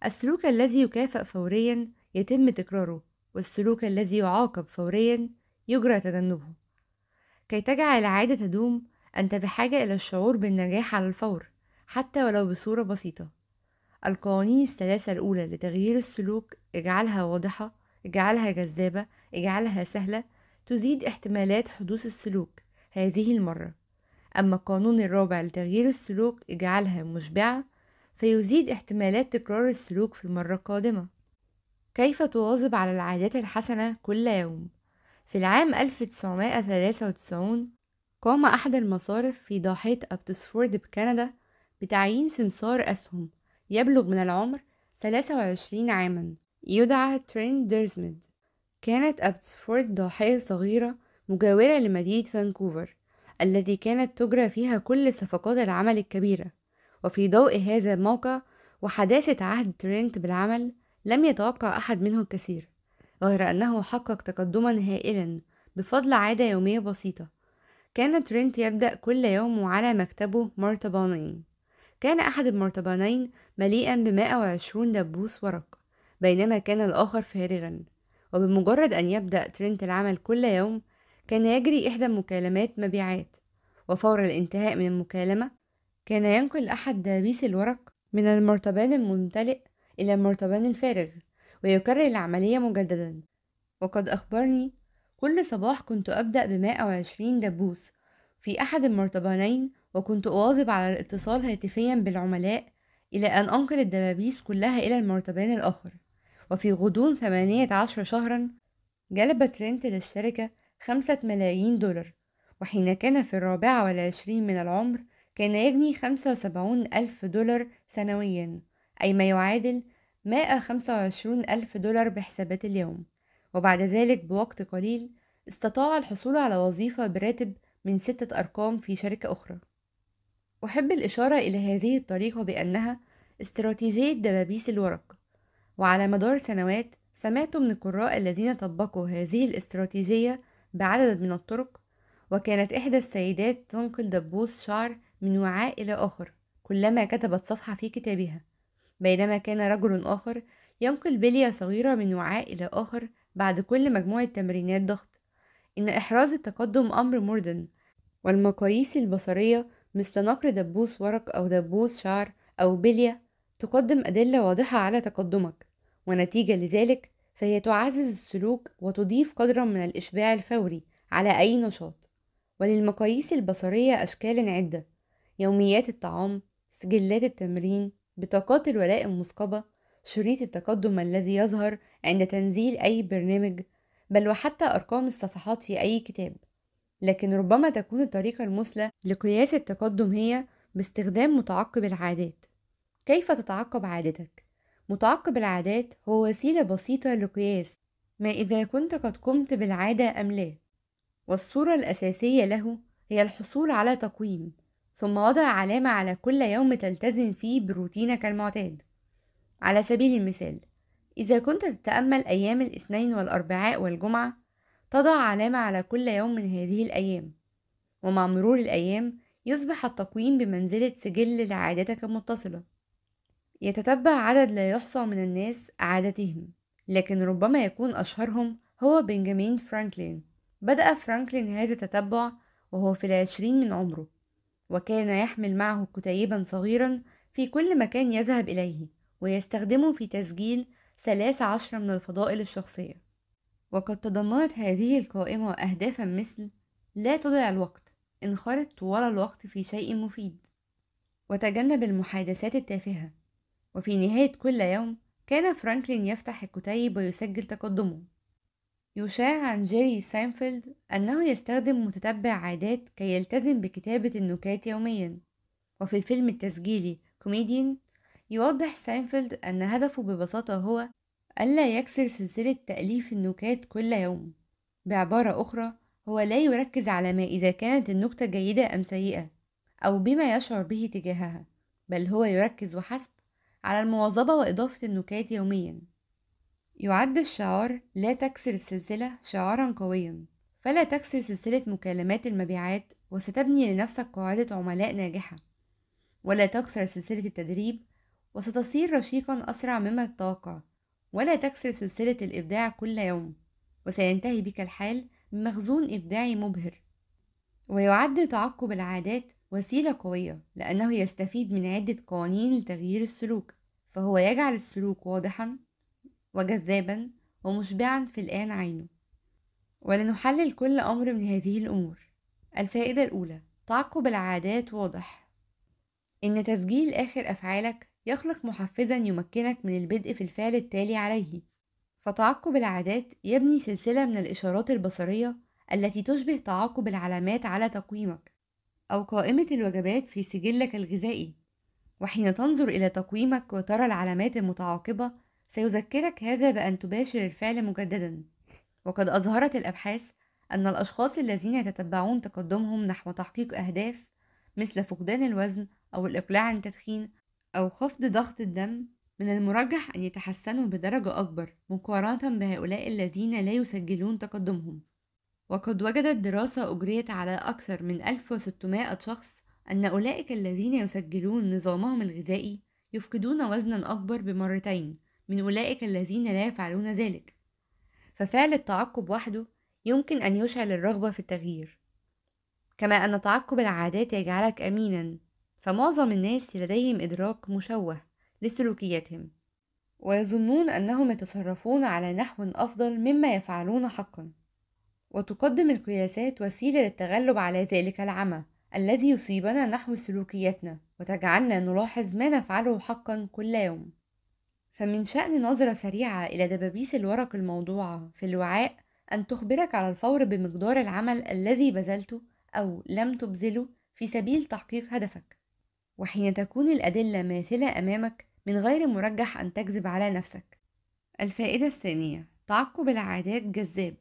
السلوك الذي يكافأ فوريا يتم تكراره والسلوك الذي يعاقب فوريا يجرى تجنبه كي تجعل العادة تدوم أنت بحاجة إلى الشعور بالنجاح على الفور حتى ولو بصورة بسيطة القوانين الثلاثة الأولى لتغيير السلوك اجعلها واضحة اجعلها جذابة اجعلها سهلة تزيد احتمالات حدوث السلوك هذه المرة أما القانون الرابع لتغيير السلوك اجعلها مشبعة فيزيد احتمالات تكرار السلوك في المرة القادمة كيف تواظب على العادات الحسنة كل يوم في العام 1993 قام أحد المصارف في ضاحية أبتسفورد بكندا بتعيين سمسار أسهم يبلغ من العمر 23 عاما يدعى ترين ديرزميد كانت أبتسفورد ضاحية صغيرة مجاورة لمدينة فانكوفر التي كانت تجرى فيها كل صفقات العمل الكبيرة وفي ضوء هذا الموقع وحداثة عهد ترينت بالعمل لم يتوقع أحد منه الكثير غير أنه حقق تقدما هائلا بفضل عادة يومية بسيطة كان ترينت يبدأ كل يوم على مكتبه مرتبانين كان أحد المرتبانين مليئا بمائة وعشرون دبوس ورق بينما كان الآخر فارغا وبمجرد أن يبدأ ترينت العمل كل يوم كان يجري إحدى مكالمات مبيعات وفور الانتهاء من المكالمة كان ينقل أحد دبابيس الورق من المرتبان الممتلئ إلى المرتبان الفارغ ويكرر العملية مجددا وقد أخبرني كل صباح كنت أبدأ بمائة وعشرين دبوس في أحد المرتبانين وكنت أواظب على الاتصال هاتفيا بالعملاء إلى أن أنقل الدبابيس كلها إلى المرتبان الآخر وفي غضون 18 شهرا جلب ترينت للشركة خمسة ملايين دولار وحين كان في الرابعة والعشرين من العمر كان يجني خمسة وسبعون ألف دولار سنويا أي ما يعادل مائة خمسة وعشرون ألف دولار بحسابات اليوم وبعد ذلك بوقت قليل استطاع الحصول على وظيفة براتب من ستة أرقام في شركة أخرى أحب الإشارة إلى هذه الطريقة بأنها استراتيجية دبابيس الورق وعلى مدار سنوات سمعت من القراء الذين طبقوا هذه الاستراتيجية بعدد من الطرق وكانت إحدى السيدات تنقل دبوس شعر من وعاء إلى آخر كلما كتبت صفحة في كتابها بينما كان رجل آخر ينقل بلية صغيرة من وعاء إلى آخر بعد كل مجموعة تمرينات ضغط إن إحراز التقدم أمر مردن والمقاييس البصرية مثل نقر دبوس ورق أو دبوس شعر أو بلية تقدم أدلة واضحة على تقدمك ونتيجة لذلك فهي تعزز السلوك وتضيف قدرا من الإشباع الفوري على أي نشاط وللمقاييس البصرية أشكال عدة يوميات الطعام سجلات التمرين بطاقات الولاء المثقبة شريط التقدم الذي يظهر عند تنزيل أي برنامج بل وحتى أرقام الصفحات في أي كتاب لكن ربما تكون الطريقة المثلى لقياس التقدم هي باستخدام متعقب العادات كيف تتعقب عادتك متعقب العادات هو وسيلة بسيطة لقياس ما إذا كنت قد قمت بالعادة أم لا والصورة الأساسية له هي الحصول على تقويم ثم وضع علامة على كل يوم تلتزم فيه بروتينك المعتاد على سبيل المثال إذا كنت تتأمل أيام الاثنين والأربعاء والجمعة تضع علامة على كل يوم من هذه الأيام ومع مرور الأيام يصبح التقويم بمنزلة سجل لعادتك المتصلة يتتبع عدد لا يحصى من الناس عادتهم لكن ربما يكون أشهرهم هو بنجامين فرانكلين بدأ فرانكلين هذا التتبع وهو في العشرين من عمره وكان يحمل معه كتيبا صغيرا في كل مكان يذهب إليه ويستخدمه في تسجيل ثلاث عشر من الفضائل الشخصية وقد تضمنت هذه القائمة أهدافا مثل لا تضيع الوقت انخرط طوال الوقت في شيء مفيد وتجنب المحادثات التافهة وفي نهاية كل يوم كان فرانكلين يفتح الكتيب ويسجل تقدمه يشاع عن جيري ساينفيلد أنه يستخدم متتبع عادات كي يلتزم بكتابة النكات يوميا وفي الفيلم التسجيلي كوميديان يوضح ساينفيلد أن هدفه ببساطة هو ألا يكسر سلسلة تأليف النكات كل يوم بعبارة أخرى هو لا يركز على ما إذا كانت النكتة جيدة أم سيئة أو بما يشعر به تجاهها بل هو يركز وحسب على المواظبة وإضافة النكات يوميا يعد الشعار لا تكسر السلسلة شعارا قويا فلا تكسر سلسلة مكالمات المبيعات وستبني لنفسك قاعدة عملاء ناجحة ولا تكسر سلسلة التدريب وستصير رشيقا أسرع مما تتوقع ولا تكسر سلسلة الإبداع كل يوم وسينتهي بك الحال بمخزون إبداعي مبهر ويعد تعقب العادات وسيلة قوية لأنه يستفيد من عدة قوانين لتغيير السلوك فهو يجعل السلوك واضحا وجذابا ومشبعا في الآن عينه ولنحلل كل أمر من هذه الأمور الفائدة الأولى تعقب العادات واضح إن تسجيل آخر أفعالك يخلق محفزا يمكنك من البدء في الفعل التالي عليه فتعقب العادات يبني سلسلة من الإشارات البصرية التي تشبه تعاقب العلامات على تقويمك أو قائمة الوجبات في سجلك الغذائي وحين تنظر إلى تقويمك وترى العلامات المتعاقبة سيذكرك هذا بأن تباشر الفعل مجددا وقد أظهرت الأبحاث أن الأشخاص الذين يتتبعون تقدمهم نحو تحقيق أهداف مثل فقدان الوزن أو الإقلاع عن التدخين أو خفض ضغط الدم من المرجح أن يتحسنوا بدرجة أكبر مقارنة بهؤلاء الذين لا يسجلون تقدمهم وقد وجدت دراسة أجريت على أكثر من 1600 شخص أن أولئك الذين يسجلون نظامهم الغذائي يفقدون وزنا أكبر بمرتين من أولئك الذين لا يفعلون ذلك ففعل التعقب وحده يمكن أن يشعل الرغبة في التغيير كما أن تعقب العادات يجعلك أمينا فمعظم الناس لديهم إدراك مشوه لسلوكياتهم ويظنون أنهم يتصرفون على نحو أفضل مما يفعلون حقا وتقدم القياسات وسيلة للتغلب على ذلك العمى الذي يصيبنا نحو سلوكياتنا وتجعلنا نلاحظ ما نفعله حقا كل يوم فمن شأن نظرة سريعة إلى دبابيس الورق الموضوعة في الوعاء أن تخبرك على الفور بمقدار العمل الذي بذلته أو لم تبذله في سبيل تحقيق هدفك وحين تكون الأدلة ماثلة أمامك من غير مرجح أن تكذب على نفسك الفائدة الثانية تعقب العادات جذاب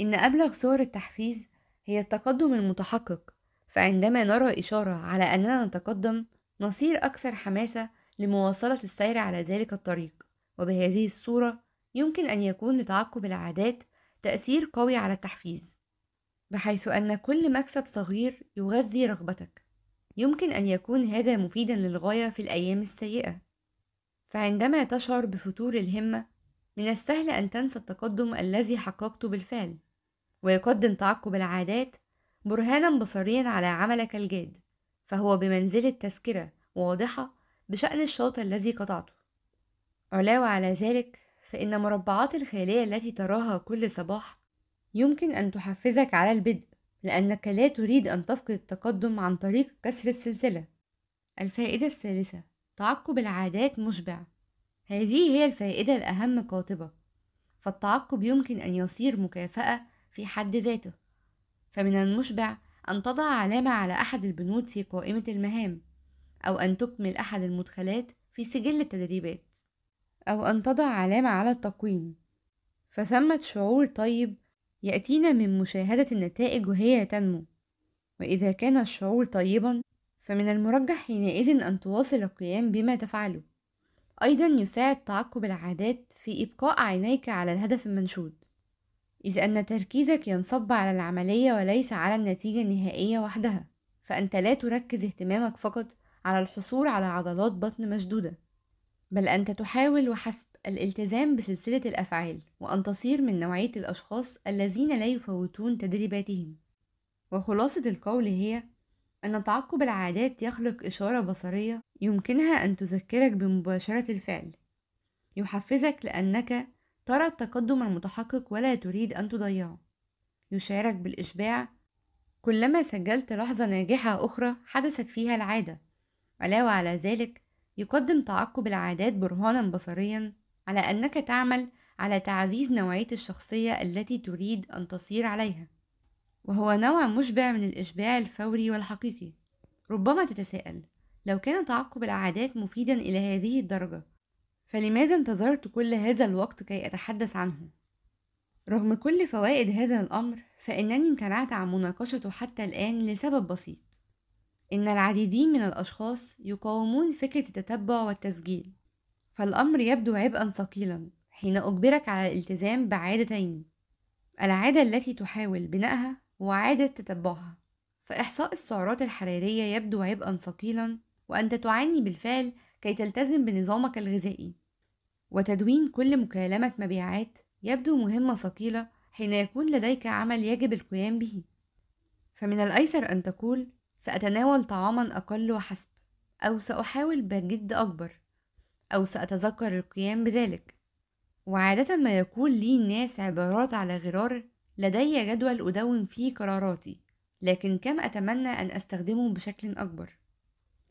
إن أبلغ صور التحفيز هي التقدم المتحقق فعندما نرى إشارة على أننا نتقدم نصير أكثر حماسة لمواصلة السير على ذلك الطريق وبهذه الصورة يمكن أن يكون لتعقب العادات تأثير قوي على التحفيز بحيث أن كل مكسب صغير يغذي رغبتك يمكن أن يكون هذا مفيدا للغاية في الأيام السيئة فعندما تشعر بفتور الهمة من السهل أن تنسى التقدم الذي حققته بالفعل ويقدم تعقب العادات برهانا بصريا على عملك الجاد فهو بمنزلة تذكرة واضحة بشأن الشوط الذي قطعته علاوة على ذلك فإن مربعات الخيالية التي تراها كل صباح يمكن أن تحفزك على البدء لأنك لا تريد أن تفقد التقدم عن طريق كسر السلسلة الفائدة الثالثة تعقب العادات مشبع هذه هي الفائدة الأهم قاطبة فالتعقب يمكن أن يصير مكافأة في حد ذاته فمن المشبع أن تضع علامة على أحد البنود في قائمة المهام أو أن تكمل أحد المدخلات في سجل التدريبات أو أن تضع علامة على التقويم فثمة شعور طيب يأتينا من مشاهدة النتائج وهي تنمو وإذا كان الشعور طيبا فمن المرجح حينئذ أن تواصل القيام بما تفعله أيضا يساعد تعقب العادات في إبقاء عينيك على الهدف المنشود إذ أن تركيزك ينصب على العملية وليس على النتيجة النهائية وحدها فأنت لا تركز اهتمامك فقط على الحصول على عضلات بطن مشدودة بل أنت تحاول وحسب الالتزام بسلسلة الأفعال وأن تصير من نوعية الأشخاص الذين لا يفوتون تدريباتهم وخلاصة القول هي أن تعقب العادات يخلق إشارة بصرية يمكنها أن تذكرك بمباشرة الفعل يحفزك لأنك ترى التقدم المتحقق ولا تريد أن تضيعه يشعرك بالإشباع كلما سجلت لحظة ناجحة أخرى حدثت فيها العادة علاوة على ذلك يقدم تعقب العادات برهانا بصريا على أنك تعمل على تعزيز نوعية الشخصية التي تريد أن تصير عليها وهو نوع مشبع من الإشباع الفوري والحقيقي ربما تتساءل لو كان تعقب العادات مفيدا إلى هذه الدرجة فلماذا انتظرت كل هذا الوقت كي أتحدث عنه؟ رغم كل فوائد هذا الأمر فإنني امتنعت عن مناقشته حتى الآن لسبب بسيط إن العديدين من الأشخاص يقاومون فكرة التتبع والتسجيل فالأمر يبدو عبئا ثقيلا حين أجبرك على الالتزام بعادتين العادة التي تحاول بنائها وعادة تتبعها فإحصاء السعرات الحرارية يبدو عبئا ثقيلا وأنت تعاني بالفعل كي تلتزم بنظامك الغذائي وتدوين كل مكالمة مبيعات يبدو مهمة ثقيلة حين يكون لديك عمل يجب القيام به فمن الأيسر أن تقول سأتناول طعاما أقل وحسب أو سأحاول بجد أكبر أو سأتذكر القيام بذلك وعادة ما يقول لي الناس عبارات على غرار لدي جدول أدون فيه قراراتي لكن كم أتمنى أن أستخدمه بشكل أكبر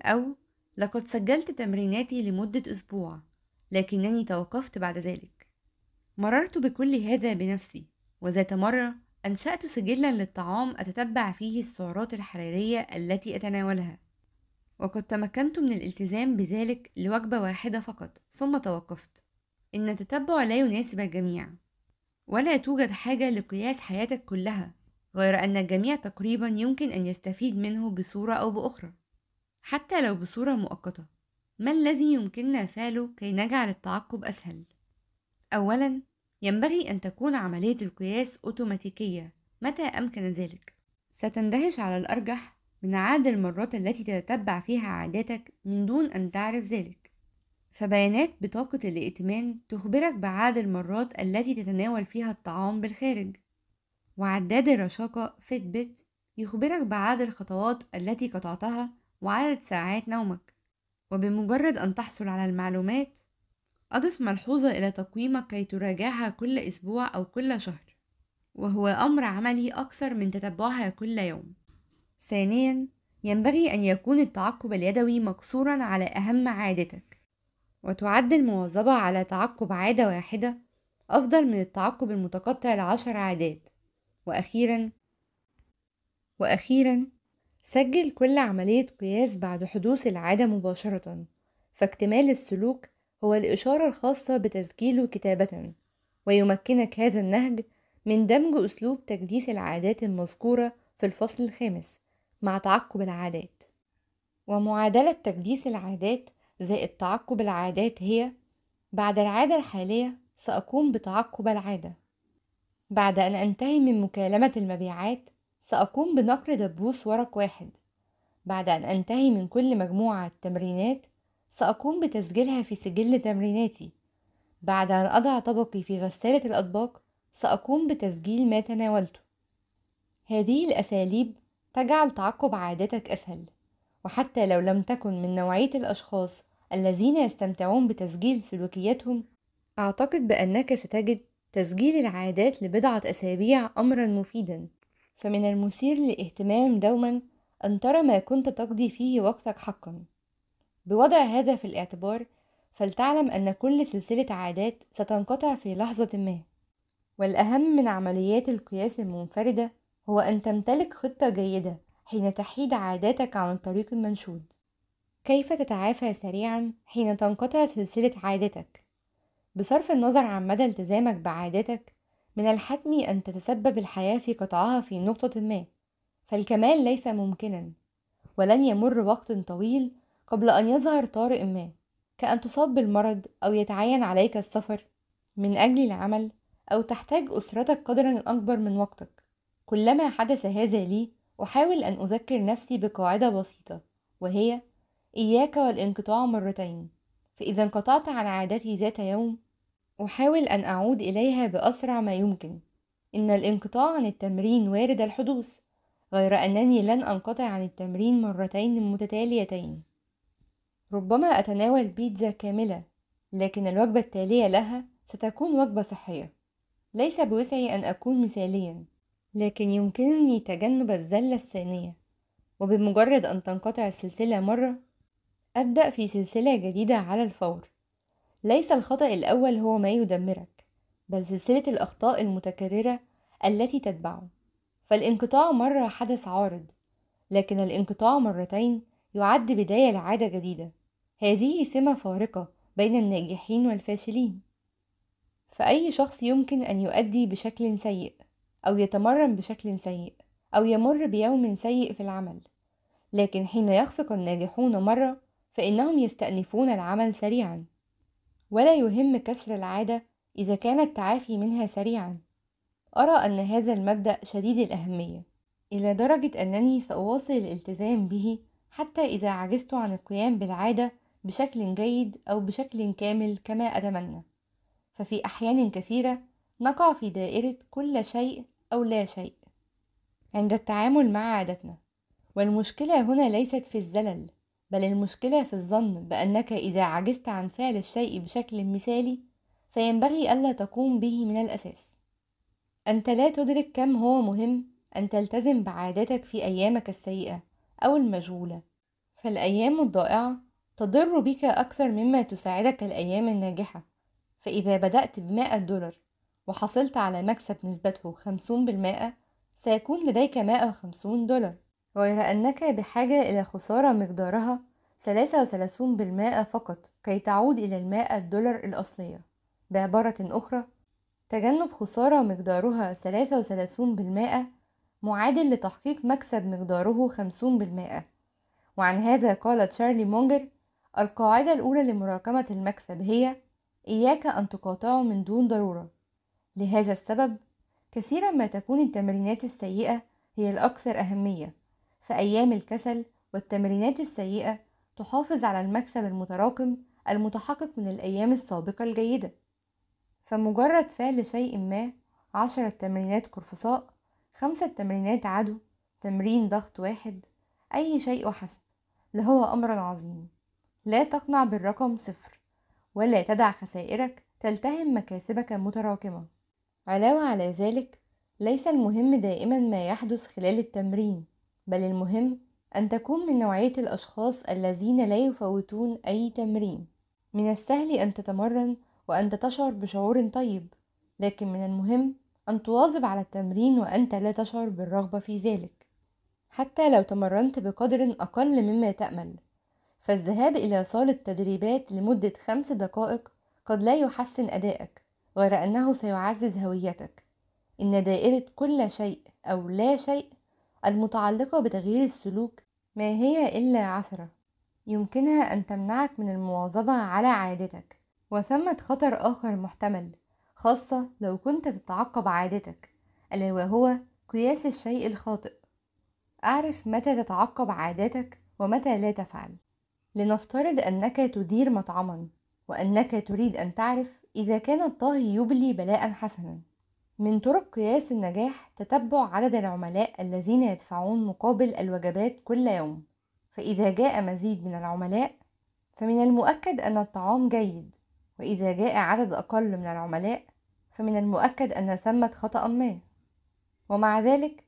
أو لقد سجلت تمريناتي لمدة أسبوع لكنني توقفت بعد ذلك مررت بكل هذا بنفسي وذات مرة أنشأت سجلا للطعام أتتبع فيه السعرات الحرارية التي أتناولها وقد تمكنت من الالتزام بذلك لوجبة واحدة فقط ثم توقفت إن التتبع لا يناسب الجميع ولا توجد حاجة لقياس حياتك كلها غير أن الجميع تقريبا يمكن أن يستفيد منه بصورة أو بأخرى حتى لو بصورة مؤقتة ما الذي يمكننا فعله كي نجعل التعقب أسهل؟ أولاً ينبغي أن تكون عملية القياس أوتوماتيكية متى أمكن ذلك ستندهش على الأرجح من عدد المرات التي تتتبع فيها عاداتك من دون أن تعرف ذلك فبيانات بطاقة الائتمان تخبرك بعدد المرات التي تتناول فيها الطعام بالخارج وعداد الرشاقة فيتبت يخبرك بعدد الخطوات التي قطعتها وعدد ساعات نومك وبمجرد أن تحصل على المعلومات أضف ملحوظة إلى تقييمك كي تراجعها كل أسبوع أو كل شهر وهو أمر عملي أكثر من تتبعها كل يوم ثانيا ينبغي أن يكون التعقب اليدوي مقصورا على أهم عادتك وتعد المواظبة على تعقب عادة واحدة أفضل من التعقب المتقطع لعشر عادات وأخيرا وأخيرا سجل كل عملية قياس بعد حدوث العادة مباشرة فاكتمال السلوك هو الإشارة الخاصة بتسجيله كتابة ويمكنك هذا النهج من دمج أسلوب تجديس العادات المذكورة في الفصل الخامس مع تعقب العادات ومعادلة تجديس العادات زائد تعقب العادات هي بعد العادة الحالية سأقوم بتعقب العادة بعد أن أنتهي من مكالمة المبيعات سأقوم بنقل دبوس ورق واحد بعد أن أنتهي من كل مجموعة تمرينات سأقوم بتسجيلها في سجل تمريناتي بعد أن أضع طبقي في غسالة الأطباق سأقوم بتسجيل ما تناولته هذه الأساليب تجعل تعقب عاداتك أسهل وحتى لو لم تكن من نوعية الأشخاص الذين يستمتعون بتسجيل سلوكياتهم أعتقد بأنك ستجد تسجيل العادات لبضعة أسابيع أمرا مفيدا فمن المثير للاهتمام دوما أن ترى ما كنت تقضي فيه وقتك حقا بوضع هذا في الاعتبار فلتعلم أن كل سلسلة عادات ستنقطع في لحظة ما والأهم من عمليات القياس المنفردة هو أن تمتلك خطة جيدة حين تحيد عاداتك عن الطريق المنشود كيف تتعافى سريعا حين تنقطع سلسلة عاداتك بصرف النظر عن مدى التزامك بعاداتك من الحتم أن تتسبب الحياة في قطعها في نقطة ما فالكمال ليس ممكنا ولن يمر وقت طويل قبل أن يظهر طارئ ما كأن تصاب بالمرض أو يتعين عليك السفر من أجل العمل أو تحتاج أسرتك قدرا أكبر من وقتك كلما حدث هذا لي أحاول أن أذكر نفسي بقاعدة بسيطة وهي إياك والانقطاع مرتين فإذا انقطعت عن عادتي ذات يوم أحاول أن أعود إليها بأسرع ما يمكن إن الانقطاع عن التمرين وارد الحدوث غير أنني لن أنقطع عن التمرين مرتين متتاليتين ربما أتناول بيتزا كاملة لكن الوجبة التالية لها ستكون وجبة صحية ليس بوسعي أن أكون مثاليا لكن يمكنني تجنب الزلة الثانية وبمجرد أن تنقطع السلسلة مرة أبدأ في سلسلة جديدة على الفور ليس الخطأ الأول هو ما يدمرك بل سلسلة الأخطاء المتكررة التي تتبعه فالانقطاع مرة حدث عارض لكن الانقطاع مرتين يعد بداية لعادة جديدة هذه سمة فارقة بين الناجحين والفاشلين فأي شخص يمكن أن يؤدي بشكل سيء أو يتمرن بشكل سيء أو يمر بيوم سيء في العمل لكن حين يخفق الناجحون مرة فإنهم يستأنفون العمل سريعا ولا يهم كسر العادة إذا كان التعافي منها سريعا أرى أن هذا المبدأ شديد الأهمية إلى درجة أنني سأواصل الالتزام به حتى إذا عجزت عن القيام بالعادة بشكل جيد أو بشكل كامل كما أتمنى ففي أحيان كثيرة نقع في دائرة كل شيء أو لا شيء عند التعامل مع عادتنا والمشكلة هنا ليست في الزلل بل المشكلة في الظن بأنك إذا عجزت عن فعل الشيء بشكل مثالي فينبغي ألا تقوم به من الأساس أنت لا تدرك كم هو مهم أن تلتزم بعادتك في أيامك السيئة أو المجهولة فالأيام الضائعة تضر بك أكثر مما تساعدك الأيام الناجحة فإذا بدأت بمائة دولار وحصلت على مكسب نسبته خمسون بالمائة سيكون لديك مائة وخمسون دولار غير أنك بحاجة إلى خسارة مقدارها 33% فقط كي تعود إلى المائة دولار الأصلية بعبارة أخرى تجنب خسارة مقدارها 33% معادل لتحقيق مكسب مقداره 50% وعن هذا قال تشارلي مونجر القاعدة الأولى لمراكمة المكسب هي إياك أن تقاطعه من دون ضرورة لهذا السبب كثيرا ما تكون التمرينات السيئة هي الأكثر أهمية في أيام الكسل والتمرينات السيئة تحافظ على المكسب المتراكم المتحقق من الأيام السابقة الجيدة فمجرد فعل شيء ما عشرة تمرينات قرفصاء خمسة تمرينات عدو تمرين ضغط واحد أي شيء وحسب لهو أمر عظيم لا تقنع بالرقم صفر ولا تدع خسائرك تلتهم مكاسبك متراكمة علاوة على ذلك ليس المهم دائما ما يحدث خلال التمرين بل المهم أن تكون من نوعية الأشخاص الذين لا يفوتون أي تمرين من السهل أن تتمرن وأنت تشعر بشعور طيب لكن من المهم أن تواظب على التمرين وأنت لا تشعر بالرغبة في ذلك حتى لو تمرنت بقدر أقل مما تأمل فالذهاب إلى صالة تدريبات لمدة خمس دقائق قد لا يحسن أدائك غير أنه سيعزز هويتك إن دائرة كل شيء أو لا شيء المتعلقة بتغيير السلوك ما هي إلا عثرة يمكنها أن تمنعك من المواظبة على عادتك وثمة خطر آخر محتمل خاصة لو كنت تتعقب عادتك ألا وهو قياس الشيء الخاطئ أعرف متى تتعقب عاداتك ومتى لا تفعل لنفترض أنك تدير مطعما وأنك تريد أن تعرف إذا كان الطاهي يبلي بلاء حسنا من طرق قياس النجاح تتبع عدد العملاء الذين يدفعون مقابل الوجبات كل يوم فإذا جاء مزيد من العملاء فمن المؤكد أن الطعام جيد وإذا جاء عدد أقل من العملاء فمن المؤكد أن ثمة خطأ ما ومع ذلك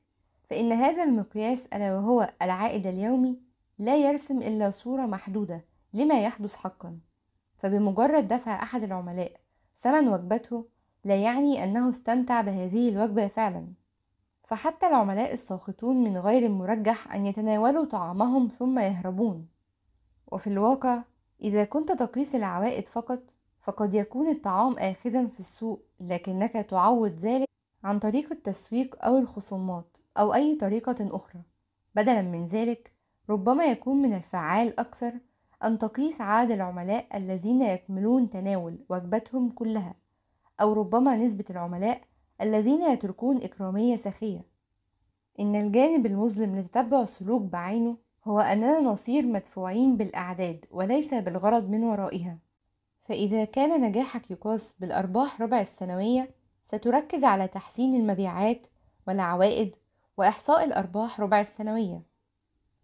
فإن هذا المقياس ألا وهو العائد اليومي لا يرسم إلا صورة محدودة لما يحدث حقا فبمجرد دفع أحد العملاء ثمن وجبته لا يعني أنه استمتع بهذه الوجبة فعلا فحتى العملاء الساخطون من غير المرجح أن يتناولوا طعامهم ثم يهربون وفي الواقع إذا كنت تقيس العوائد فقط فقد يكون الطعام آخذا في السوق لكنك تعوض ذلك عن طريق التسويق أو الخصومات أو أي طريقة أخرى بدلا من ذلك ربما يكون من الفعال أكثر أن تقيس عدد العملاء الذين يكملون تناول وجبتهم كلها أو ربما نسبة العملاء الذين يتركون إكرامية سخية إن الجانب المظلم لتتبع السلوك بعينه هو أننا نصير مدفوعين بالأعداد وليس بالغرض من ورائها فإذا كان نجاحك يقاس بالأرباح ربع السنوية ستركز على تحسين المبيعات والعوائد وإحصاء الأرباح ربع السنوية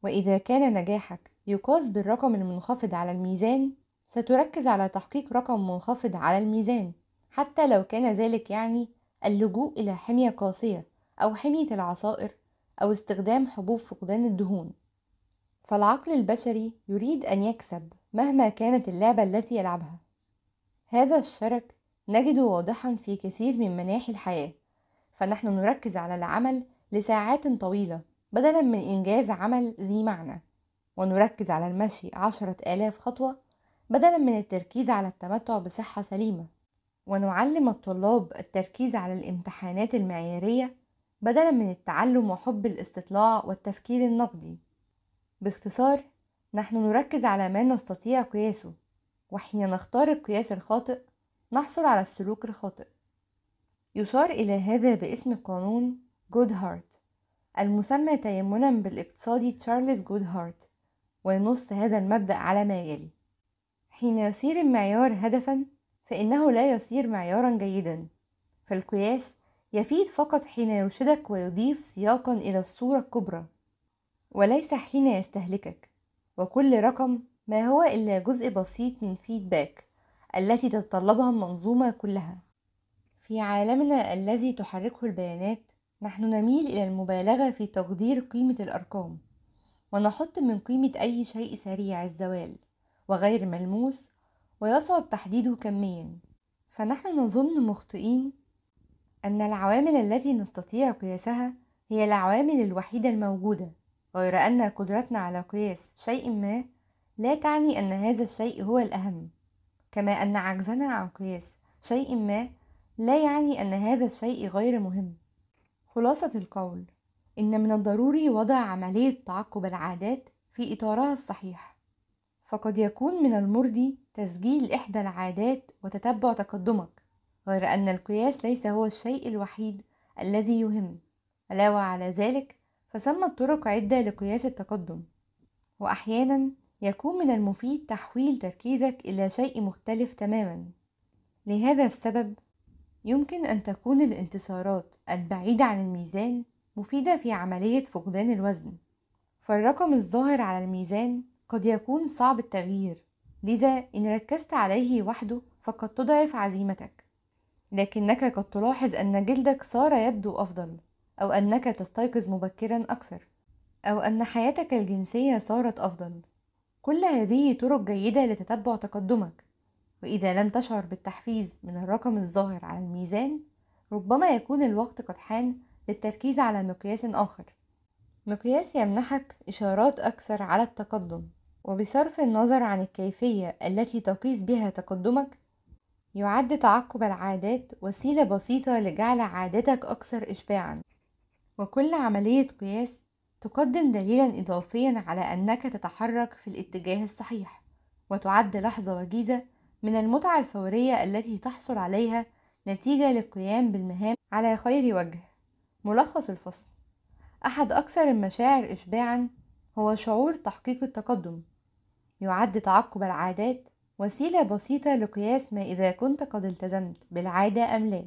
وإذا كان نجاحك يقاس بالرقم المنخفض على الميزان ستركز على تحقيق رقم منخفض على الميزان حتى لو كان ذلك يعني اللجوء إلى حمية قاسية أو حمية العصائر أو استخدام حبوب فقدان الدهون فالعقل البشري يريد أن يكسب مهما كانت اللعبة التي يلعبها هذا الشرك نجده واضحا في كثير من مناحي الحياة فنحن نركز على العمل لساعات طويلة بدلا من إنجاز عمل ذي معنى ونركز على المشي عشرة آلاف خطوة بدلا من التركيز على التمتع بصحة سليمة ونعلم الطلاب التركيز على الامتحانات المعيارية بدلا من التعلم وحب الاستطلاع والتفكير النقدي باختصار نحن نركز على ما نستطيع قياسه وحين نختار القياس الخاطئ نحصل على السلوك الخاطئ يشار إلى هذا باسم قانون جودهارت المسمى تيمنا بالاقتصادي تشارلز جودهارت وينص هذا المبدأ على ما يلي حين يصير المعيار هدفا فإنه لا يصير معيارا جيدا فالقياس يفيد فقط حين يرشدك ويضيف سياقا إلى الصورة الكبرى وليس حين يستهلكك وكل رقم ما هو إلا جزء بسيط من فيدباك التي تتطلبها المنظومة كلها في عالمنا الذي تحركه البيانات نحن نميل إلى المبالغة في تقدير قيمة الأرقام ونحط من قيمة أي شيء سريع الزوال وغير ملموس ويصعب تحديده كميا فنحن نظن مخطئين أن العوامل التي نستطيع قياسها هي العوامل الوحيدة الموجودة غير أن قدرتنا على قياس شيء ما لا تعني أن هذا الشيء هو الأهم كما أن عجزنا عن قياس شيء ما لا يعني أن هذا الشيء غير مهم خلاصة القول إن من الضروري وضع عملية تعقب العادات في إطارها الصحيح فقد يكون من المرضي تسجيل إحدى العادات وتتبع تقدمك غير أن القياس ليس هو الشيء الوحيد الذي يهم علاوة على ذلك فثمة طرق عدة لقياس التقدم وأحيانا يكون من المفيد تحويل تركيزك إلى شيء مختلف تماما لهذا السبب يمكن أن تكون الانتصارات البعيدة عن الميزان مفيدة في عملية فقدان الوزن فالرقم الظاهر على الميزان قد يكون صعب التغيير لذا إن ركزت عليه وحده فقد تضعف عزيمتك لكنك قد تلاحظ أن جلدك صار يبدو أفضل أو أنك تستيقظ مبكرا أكثر أو أن حياتك الجنسية صارت أفضل كل هذه طرق جيدة لتتبع تقدمك وإذا لم تشعر بالتحفيز من الرقم الظاهر على الميزان ربما يكون الوقت قد حان للتركيز على مقياس آخر مقياس يمنحك إشارات أكثر على التقدم وبصرف النظر عن الكيفية التي تقيس بها تقدمك يعد تعقب العادات وسيلة بسيطة لجعل عادتك أكثر إشباعا وكل عملية قياس تقدم دليلا إضافيا على أنك تتحرك في الاتجاه الصحيح وتعد لحظة وجيزة من المتعة الفورية التي تحصل عليها نتيجة للقيام بالمهام على خير وجه ملخص الفصل أحد أكثر المشاعر إشباعا هو شعور تحقيق التقدم يعد تعقب العادات وسيلة بسيطة لقياس ما إذا كنت قد التزمت بالعادة أم لا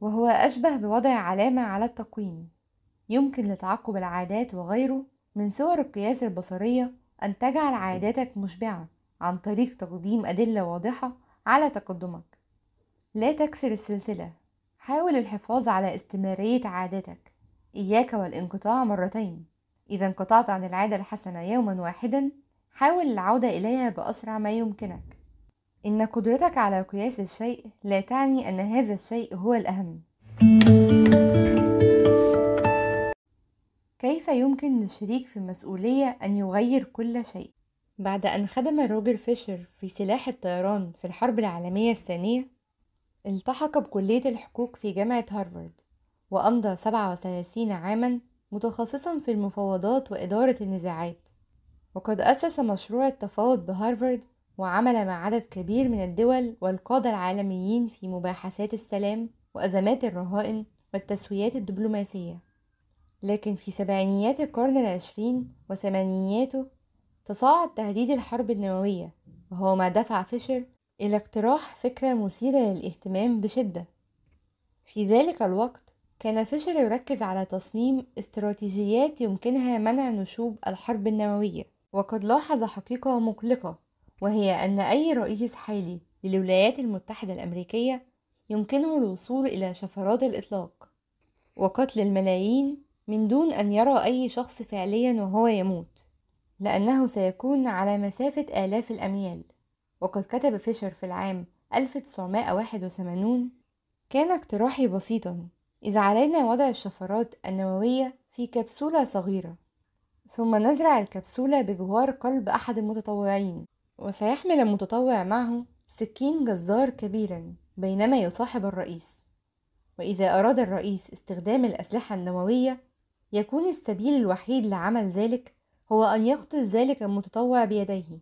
وهو أشبه بوضع علامة على التقويم يمكن لتعقب العادات وغيره من صور القياس البصرية أن تجعل عاداتك مشبعة عن طريق تقديم أدلة واضحة على تقدمك لا تكسر السلسلة حاول الحفاظ على استمرارية عاداتك إياك والانقطاع مرتين إذا انقطعت عن العادة الحسنة يوما واحدا حاول العودة إليها بأسرع ما يمكنك إن قدرتك على قياس الشيء لا تعني أن هذا الشيء هو الأهم كيف يمكن للشريك في المسؤولية أن يغير كل شيء؟ بعد أن خدم روجر فيشر في سلاح الطيران في الحرب العالمية الثانية التحق بكلية الحقوق في جامعة هارفارد وأمضى 37 عاما متخصصا في المفاوضات وإدارة النزاعات وقد أسس مشروع التفاوض بهارفارد وعمل مع عدد كبير من الدول والقادة العالميين في مباحثات السلام وأزمات الرهائن والتسويات الدبلوماسية لكن في سبعينيات القرن العشرين وثمانينياته تصاعد تهديد الحرب النووية وهو ما دفع فيشر إلى اقتراح فكرة مثيرة للاهتمام بشدة في ذلك الوقت كان فيشر يركز على تصميم استراتيجيات يمكنها منع نشوب الحرب النووية وقد لاحظ حقيقة مقلقة وهي أن أي رئيس حالي للولايات المتحدة الأمريكية يمكنه الوصول إلى شفرات الإطلاق وقتل الملايين من دون أن يرى أي شخص فعليا وهو يموت لأنه سيكون على مسافة آلاف الأميال وقد كتب فيشر في العام 1981 كان اقتراحي بسيطا إذا علينا وضع الشفرات النووية في كبسولة صغيرة ثم نزرع الكبسولة بجوار قلب أحد المتطوعين وسيحمل المتطوع معه سكين جزار كبيرا بينما يصاحب الرئيس وإذا أراد الرئيس استخدام الأسلحة النووية يكون السبيل الوحيد لعمل ذلك هو أن يقتل ذلك المتطوع بيديه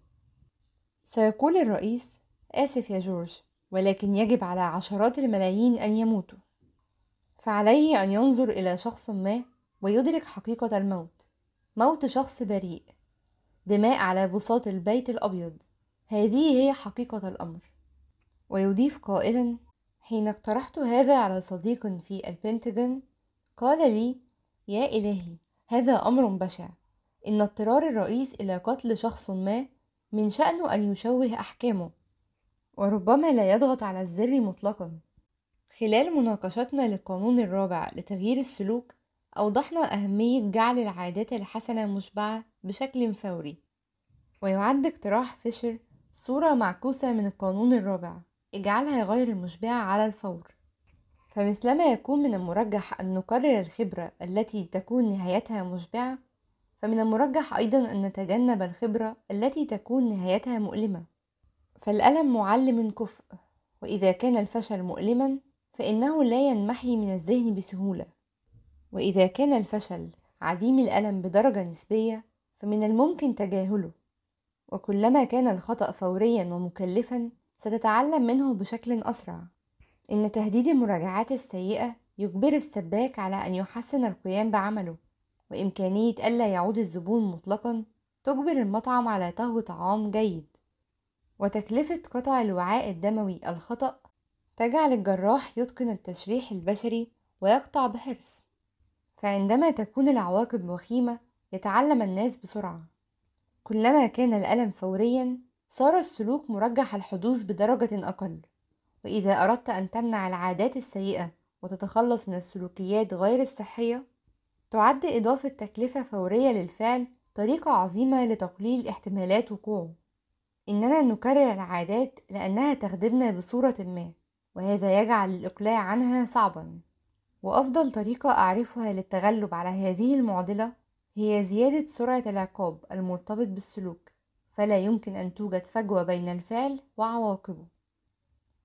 سيقول الرئيس آسف يا جورج ولكن يجب على عشرات الملايين أن يموتوا فعليه أن ينظر إلى شخص ما ويدرك حقيقة الموت موت شخص بريء دماء على بساط البيت الأبيض هذه هي حقيقة الأمر ويضيف قائلا حين اقترحت هذا على صديق في البنتاجون قال لي يا إلهي هذا أمر بشع إن اضطرار الرئيس إلى قتل شخص ما من شأنه أن يشوه أحكامه وربما لا يضغط على الزر مطلقا خلال مناقشتنا للقانون الرابع لتغيير السلوك أوضحنا أهمية جعل العادات الحسنة مشبعة بشكل فوري ويعد اقتراح فيشر صورة معكوسة من القانون الرابع اجعلها غير المشبعة على الفور فمثلما يكون من المرجح أن نكرر الخبرة التي تكون نهايتها مشبعة فمن المرجح أيضا أن نتجنب الخبرة التي تكون نهايتها مؤلمة فالألم معلم كفء وإذا كان الفشل مؤلما فإنه لا ينمحي من الذهن بسهولة وإذا كان الفشل عديم الألم بدرجة نسبية فمن الممكن تجاهله وكلما كان الخطأ فوريا ومكلفا ستتعلم منه بشكل أسرع إن تهديد المراجعات السيئة يجبر السباك على أن يحسن القيام بعمله وإمكانية ألا يعود الزبون مطلقا تجبر المطعم على طهو طعام جيد وتكلفة قطع الوعاء الدموي الخطأ تجعل الجراح يتقن التشريح البشري ويقطع بحرص فعندما تكون العواقب وخيمة يتعلم الناس بسرعة كلما كان الألم فوريا صار السلوك مرجح الحدوث بدرجة أقل وإذا أردت أن تمنع العادات السيئة وتتخلص من السلوكيات غير الصحية تعد إضافة تكلفة فورية للفعل طريقة عظيمة لتقليل احتمالات وقوعه إننا نكرر العادات لأنها تخدمنا بصورة ما وهذا يجعل الإقلاع عنها صعبا وأفضل طريقة أعرفها للتغلب على هذه المعضلة هي زيادة سرعة العقاب المرتبط بالسلوك فلا يمكن أن توجد فجوة بين الفعل وعواقبه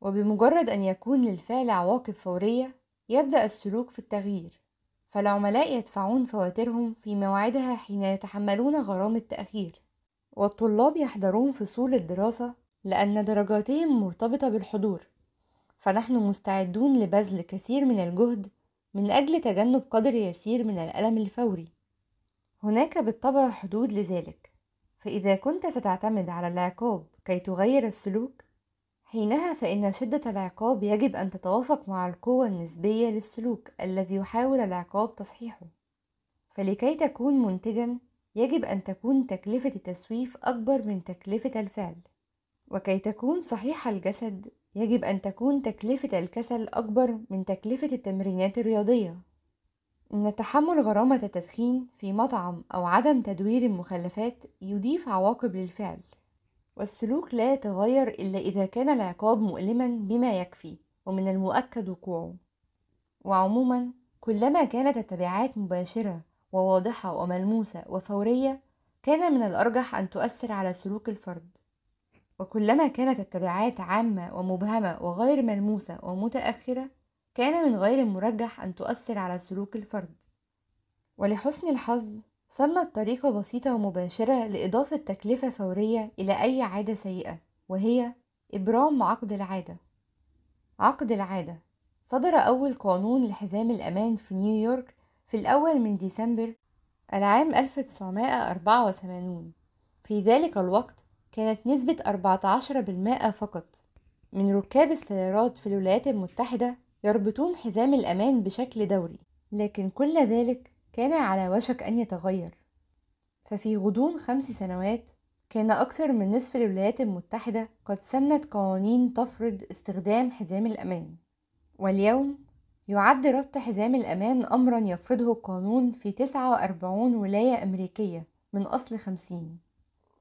وبمجرد أن يكون للفعل عواقب فورية يبدأ السلوك في التغيير فالعملاء يدفعون فواتيرهم في مواعيدها حين يتحملون غرام التأخير والطلاب يحضرون فصول الدراسة لأن درجاتهم مرتبطة بالحضور فنحن مستعدون لبذل كثير من الجهد من أجل تجنب قدر يسير من الألم الفوري هناك بالطبع حدود لذلك فإذا كنت ستعتمد على العقاب كي تغير السلوك حينها فإن شدة العقاب يجب أن تتوافق مع القوة النسبية للسلوك الذي يحاول العقاب تصحيحه فلكي تكون منتجا يجب أن تكون تكلفة التسويف أكبر من تكلفة الفعل وكي تكون صحيح الجسد يجب أن تكون تكلفة الكسل أكبر من تكلفة التمرينات الرياضية إن تحمل غرامة التدخين في مطعم أو عدم تدوير المخلفات يضيف عواقب للفعل والسلوك لا يتغير إلا إذا كان العقاب مؤلما بما يكفي ومن المؤكد وقوعه وعموما كلما كانت التبعات مباشرة وواضحة وملموسة وفورية كان من الأرجح أن تؤثر على سلوك الفرد وكلما كانت التبعات عامة ومبهمة وغير ملموسة ومتأخرة كان من غير المرجح أن تؤثر على سلوك الفرد ولحسن الحظ ثمت طريقة بسيطة ومباشرة لإضافة تكلفة فورية إلى أي عادة سيئة وهي إبرام عقد العادة عقد العادة صدر أول قانون لحزام الأمان في نيويورك في الأول من ديسمبر العام 1984 في ذلك الوقت كانت نسبة 14% فقط من ركاب السيارات في الولايات المتحدة يربطون حزام الأمان بشكل دوري لكن كل ذلك كان على وشك أن يتغير ففي غضون خمس سنوات كان أكثر من نصف الولايات المتحدة قد سنت قوانين تفرض استخدام حزام الأمان واليوم يعد ربط حزام الأمان أمرا يفرضه القانون في 49 ولاية أمريكية من أصل 50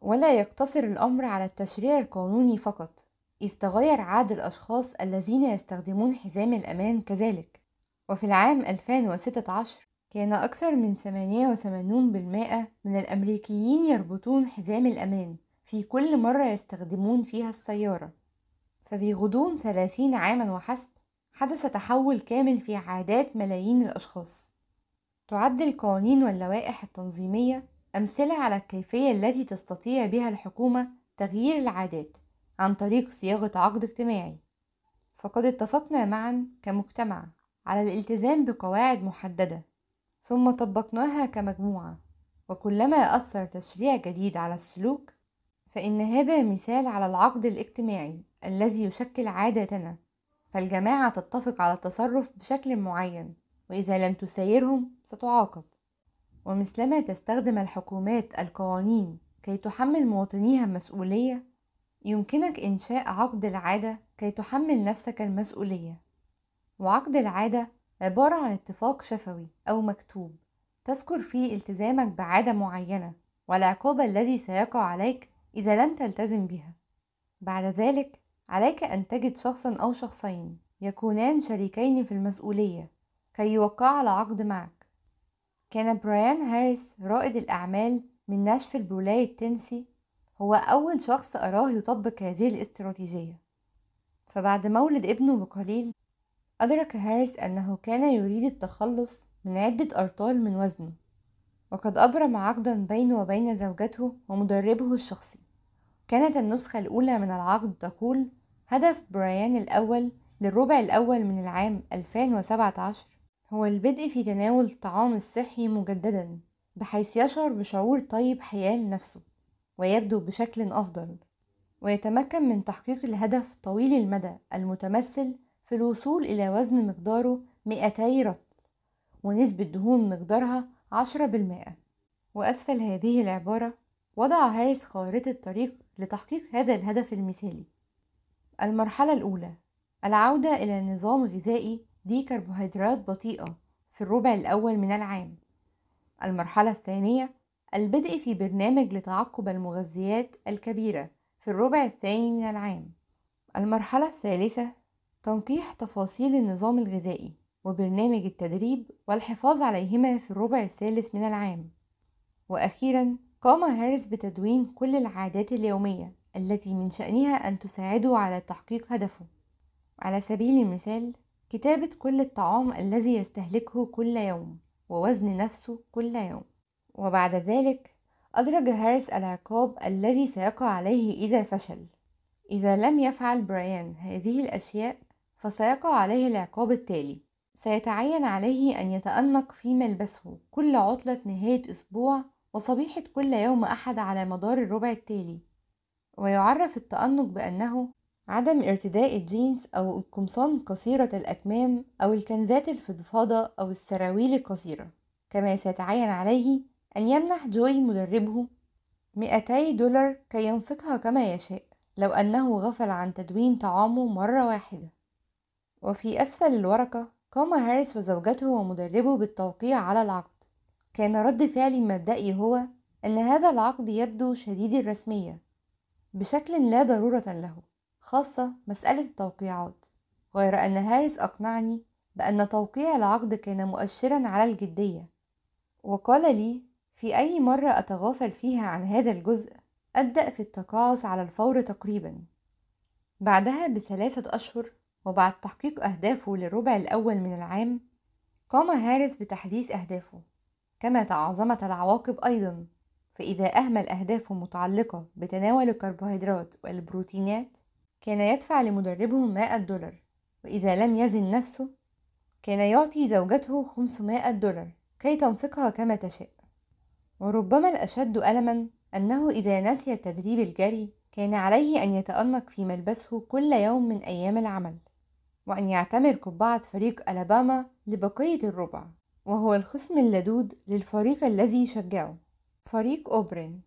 ولا يقتصر الأمر على التشريع القانوني فقط إذ تغير عدد الأشخاص الذين يستخدمون حزام الأمان كذلك وفي العام 2016 كان أكثر من 88% من الأمريكيين يربطون حزام الأمان في كل مرة يستخدمون فيها السيارة ففي غضون 30 عاما وحسب حدث تحول كامل في عادات ملايين الأشخاص تعد القوانين واللوائح التنظيمية أمثلة على الكيفية التي تستطيع بها الحكومة تغيير العادات عن طريق صياغة عقد اجتماعي فقد اتفقنا معا كمجتمع على الالتزام بقواعد محددة ثم طبقناها كمجموعة وكلما أثر تشريع جديد على السلوك فإن هذا مثال على العقد الاجتماعي الذي يشكل عاداتنا فالجماعة تتفق على التصرف بشكل معين وإذا لم تسيرهم ستعاقب ومثلما تستخدم الحكومات القوانين كي تحمل مواطنيها المسؤولية يمكنك إنشاء عقد العادة كي تحمل نفسك المسؤولية وعقد العادة عبارة عن اتفاق شفوي أو مكتوب تذكر فيه التزامك بعادة معينة والعقاب الذي سيقع عليك إذا لم تلتزم بها بعد ذلك عليك أن تجد شخصا أو شخصين يكونان شريكين في المسؤولية كي يوقعا عقد معك كان برايان هاريس رائد الأعمال من ناشفيل بولاية تنسي هو أول شخص أراه يطبق هذه الاستراتيجية فبعد مولد ابنه بقليل أدرك هاريس أنه كان يريد التخلص من عدة أرطال من وزنه وقد أبرم عقدا بينه وبين زوجته ومدربه الشخصي كانت النسخة الأولى من العقد تقول هدف برايان الأول للربع الأول من العام 2017 هو البدء في تناول الطعام الصحي مجددا بحيث يشعر بشعور طيب حيال نفسه ويبدو بشكل أفضل ويتمكن من تحقيق الهدف طويل المدى المتمثل في الوصول إلى وزن مقداره 200 رطل ونسبة دهون مقدارها 10% وأسفل هذه العبارة وضع هاريس خارطة طريق لتحقيق هذا الهدف المثالي المرحلة الأولى العودة إلى نظام غذائي دي كربوهيدرات بطيئة في الربع الأول من العام المرحلة الثانية البدء في برنامج لتعقب المغذيات الكبيرة في الربع الثاني من العام المرحلة الثالثة تنقيح تفاصيل النظام الغذائي وبرنامج التدريب والحفاظ عليهما في الربع الثالث من العام وأخيرا قام هاريس بتدوين كل العادات اليومية التي من شأنها أن تساعده على تحقيق هدفه على سبيل المثال كتابة كل الطعام الذي يستهلكه كل يوم ووزن نفسه كل يوم وبعد ذلك أدرج هارس العقاب الذي سيقع عليه إذا فشل إذا لم يفعل برايان هذه الأشياء فسيقع عليه العقاب التالي سيتعين عليه أن يتأنق في ملبسه كل عطلة نهاية أسبوع وصبيحة كل يوم أحد على مدار الربع التالي ويعرف التأنق بأنه عدم ارتداء الجينز أو القمصان قصيرة الأكمام أو الكنزات الفضفاضة أو السراويل القصيرة كما سيتعين عليه أن يمنح جوي مدربه 200 دولار كي ينفقها كما يشاء لو أنه غفل عن تدوين طعامه مرة واحدة وفي أسفل الورقة قام هاريس وزوجته ومدربه بالتوقيع على العقد كان رد فعلي مبدئي هو أن هذا العقد يبدو شديد الرسمية بشكل لا ضرورة له خاصة مسألة التوقيعات غير أن هارس أقنعني بأن توقيع العقد كان مؤشرا على الجدية وقال لي في أي مرة أتغافل فيها عن هذا الجزء أبدأ في التقاعس على الفور تقريبا بعدها بثلاثة أشهر وبعد تحقيق أهدافه للربع الأول من العام قام هارس بتحديث أهدافه كما تعاظمت العواقب أيضا فإذا أهمل أهدافه متعلقة بتناول الكربوهيدرات والبروتينات كان يدفع لمدربهم مائة دولار وإذا لم يزن نفسه كان يعطي زوجته خمسمائة دولار كي تنفقها كما تشاء وربما الأشد ألما أنه إذا نسي التدريب الجري كان عليه أن يتأنق في ملبسه كل يوم من أيام العمل وأن يعتمر قبعة فريق ألاباما لبقية الربع وهو الخصم اللدود للفريق الذي يشجعه فريق أوبرين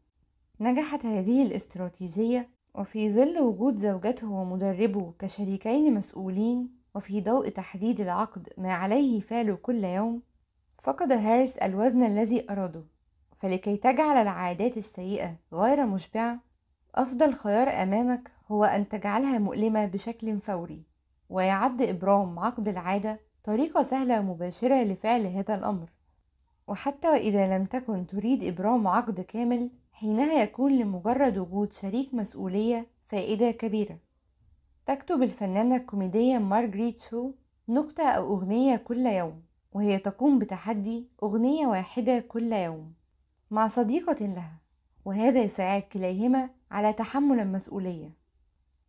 نجحت هذه الاستراتيجية وفي ظل وجود زوجته ومدربه كشريكين مسؤولين وفي ضوء تحديد العقد ما عليه فعله كل يوم فقد هارس الوزن الذي أراده فلكي تجعل العادات السيئة غير مشبعة أفضل خيار أمامك هو أن تجعلها مؤلمة بشكل فوري ويعد إبرام عقد العادة طريقة سهلة مباشرة لفعل هذا الأمر وحتى وإذا لم تكن تريد إبرام عقد كامل حينها يكون لمجرد وجود شريك مسؤولية فائدة كبيرة تكتب الفنانة الكوميدية مارجريت شو نكتة أو أغنية كل يوم وهي تقوم بتحدي أغنية واحدة كل يوم مع صديقة لها وهذا يساعد كليهما على تحمل المسؤولية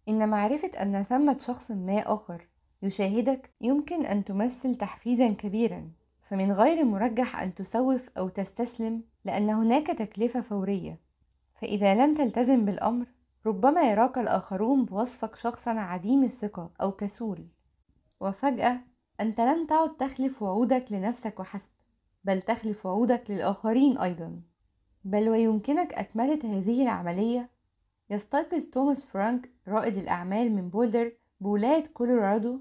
إن معرفة أن ثمة شخص ما آخر يشاهدك يمكن أن تمثل تحفيزا كبيرا فمن غير المرجح أن تسوف أو تستسلم لأن هناك تكلفة فورية فإذا لم تلتزم بالأمر ربما يراك الآخرون بوصفك شخصا عديم الثقة أو كسول وفجأة أنت لم تعد تخلف وعودك لنفسك وحسب بل تخلف وعودك للآخرين أيضا بل ويمكنك أكملة هذه العملية يستيقظ توماس فرانك رائد الأعمال من بولدر بولاية كولورادو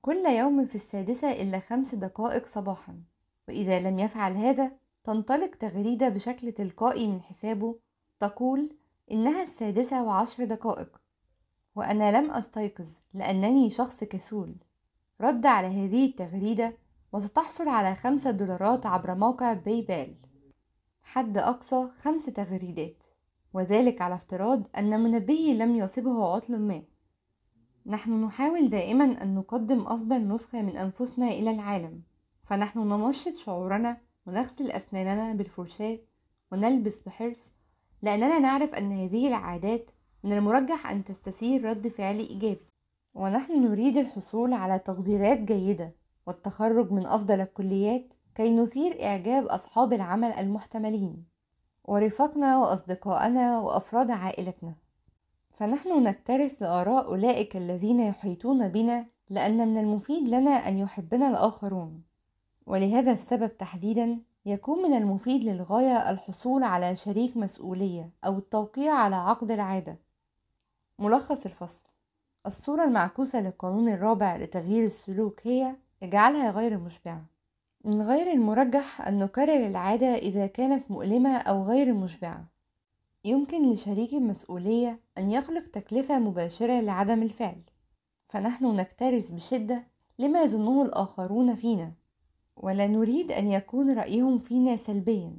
كل يوم في السادسة إلا خمس دقائق صباحا وإذا لم يفعل هذا تنطلق تغريدة بشكل تلقائي من حسابه تقول إنها السادسة وعشر دقائق وأنا لم أستيقظ لأنني شخص كسول رد على هذه التغريدة وستحصل على خمسة دولارات عبر موقع باي بال حد أقصى خمس تغريدات وذلك على افتراض أن منبهي لم يصبه عطل ما نحن نحاول دائما أن نقدم أفضل نسخة من أنفسنا إلى العالم فنحن ننشط شعورنا ونغسل أسناننا بالفرشاة ونلبس بحرص لأننا نعرف أن هذه العادات من المرجح أن تستثير رد فعل إيجابي ونحن نريد الحصول على تقديرات جيدة والتخرج من أفضل الكليات كي نثير إعجاب أصحاب العمل المحتملين ورفاقنا وأصدقائنا وأفراد عائلتنا فنحن نكترث لآراء أولئك الذين يحيطون بنا لأن من المفيد لنا أن يحبنا الآخرون ولهذا السبب تحديدا يكون من المفيد للغاية الحصول على شريك مسؤولية أو التوقيع على عقد العادة ملخص الفصل الصورة المعكوسة للقانون الرابع لتغيير السلوك هي اجعلها غير مشبعة من غير المرجح أن نكرر العادة إذا كانت مؤلمة أو غير مشبعة يمكن لشريك المسؤولية أن يخلق تكلفة مباشرة لعدم الفعل فنحن نكترث بشدة لما يظنه الآخرون فينا ولا نريد أن يكون رأيهم فينا سلبيا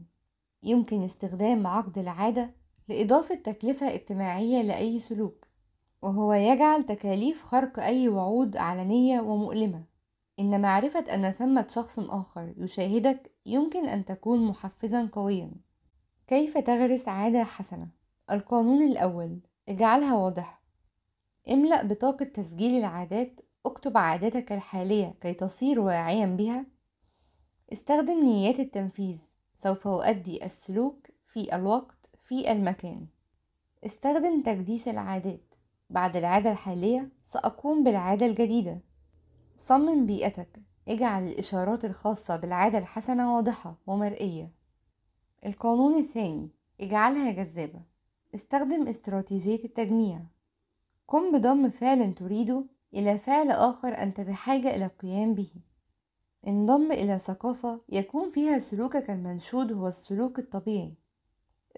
يمكن استخدام عقد العادة لإضافة تكلفة اجتماعية لأي سلوك وهو يجعل تكاليف خرق أي وعود علنية ومؤلمة إن معرفة أن ثمة شخص آخر يشاهدك يمكن أن تكون محفزا قويا كيف تغرس عادة حسنة؟ القانون الأول اجعلها واضحة املأ بطاقة تسجيل العادات اكتب عاداتك الحالية كي تصير واعيا بها استخدم نيات التنفيذ سوف أؤدي السلوك في الوقت في المكان استخدم تجديس العادات بعد العادة الحالية سأقوم بالعادة الجديدة صمم بيئتك اجعل الإشارات الخاصة بالعادة الحسنة واضحة ومرئية القانون الثاني اجعلها جذابة استخدم استراتيجية التجميع قم بضم فعل تريده إلى فعل آخر أنت بحاجة إلى القيام به انضم إلى ثقافة يكون فيها سلوكك المنشود هو السلوك الطبيعي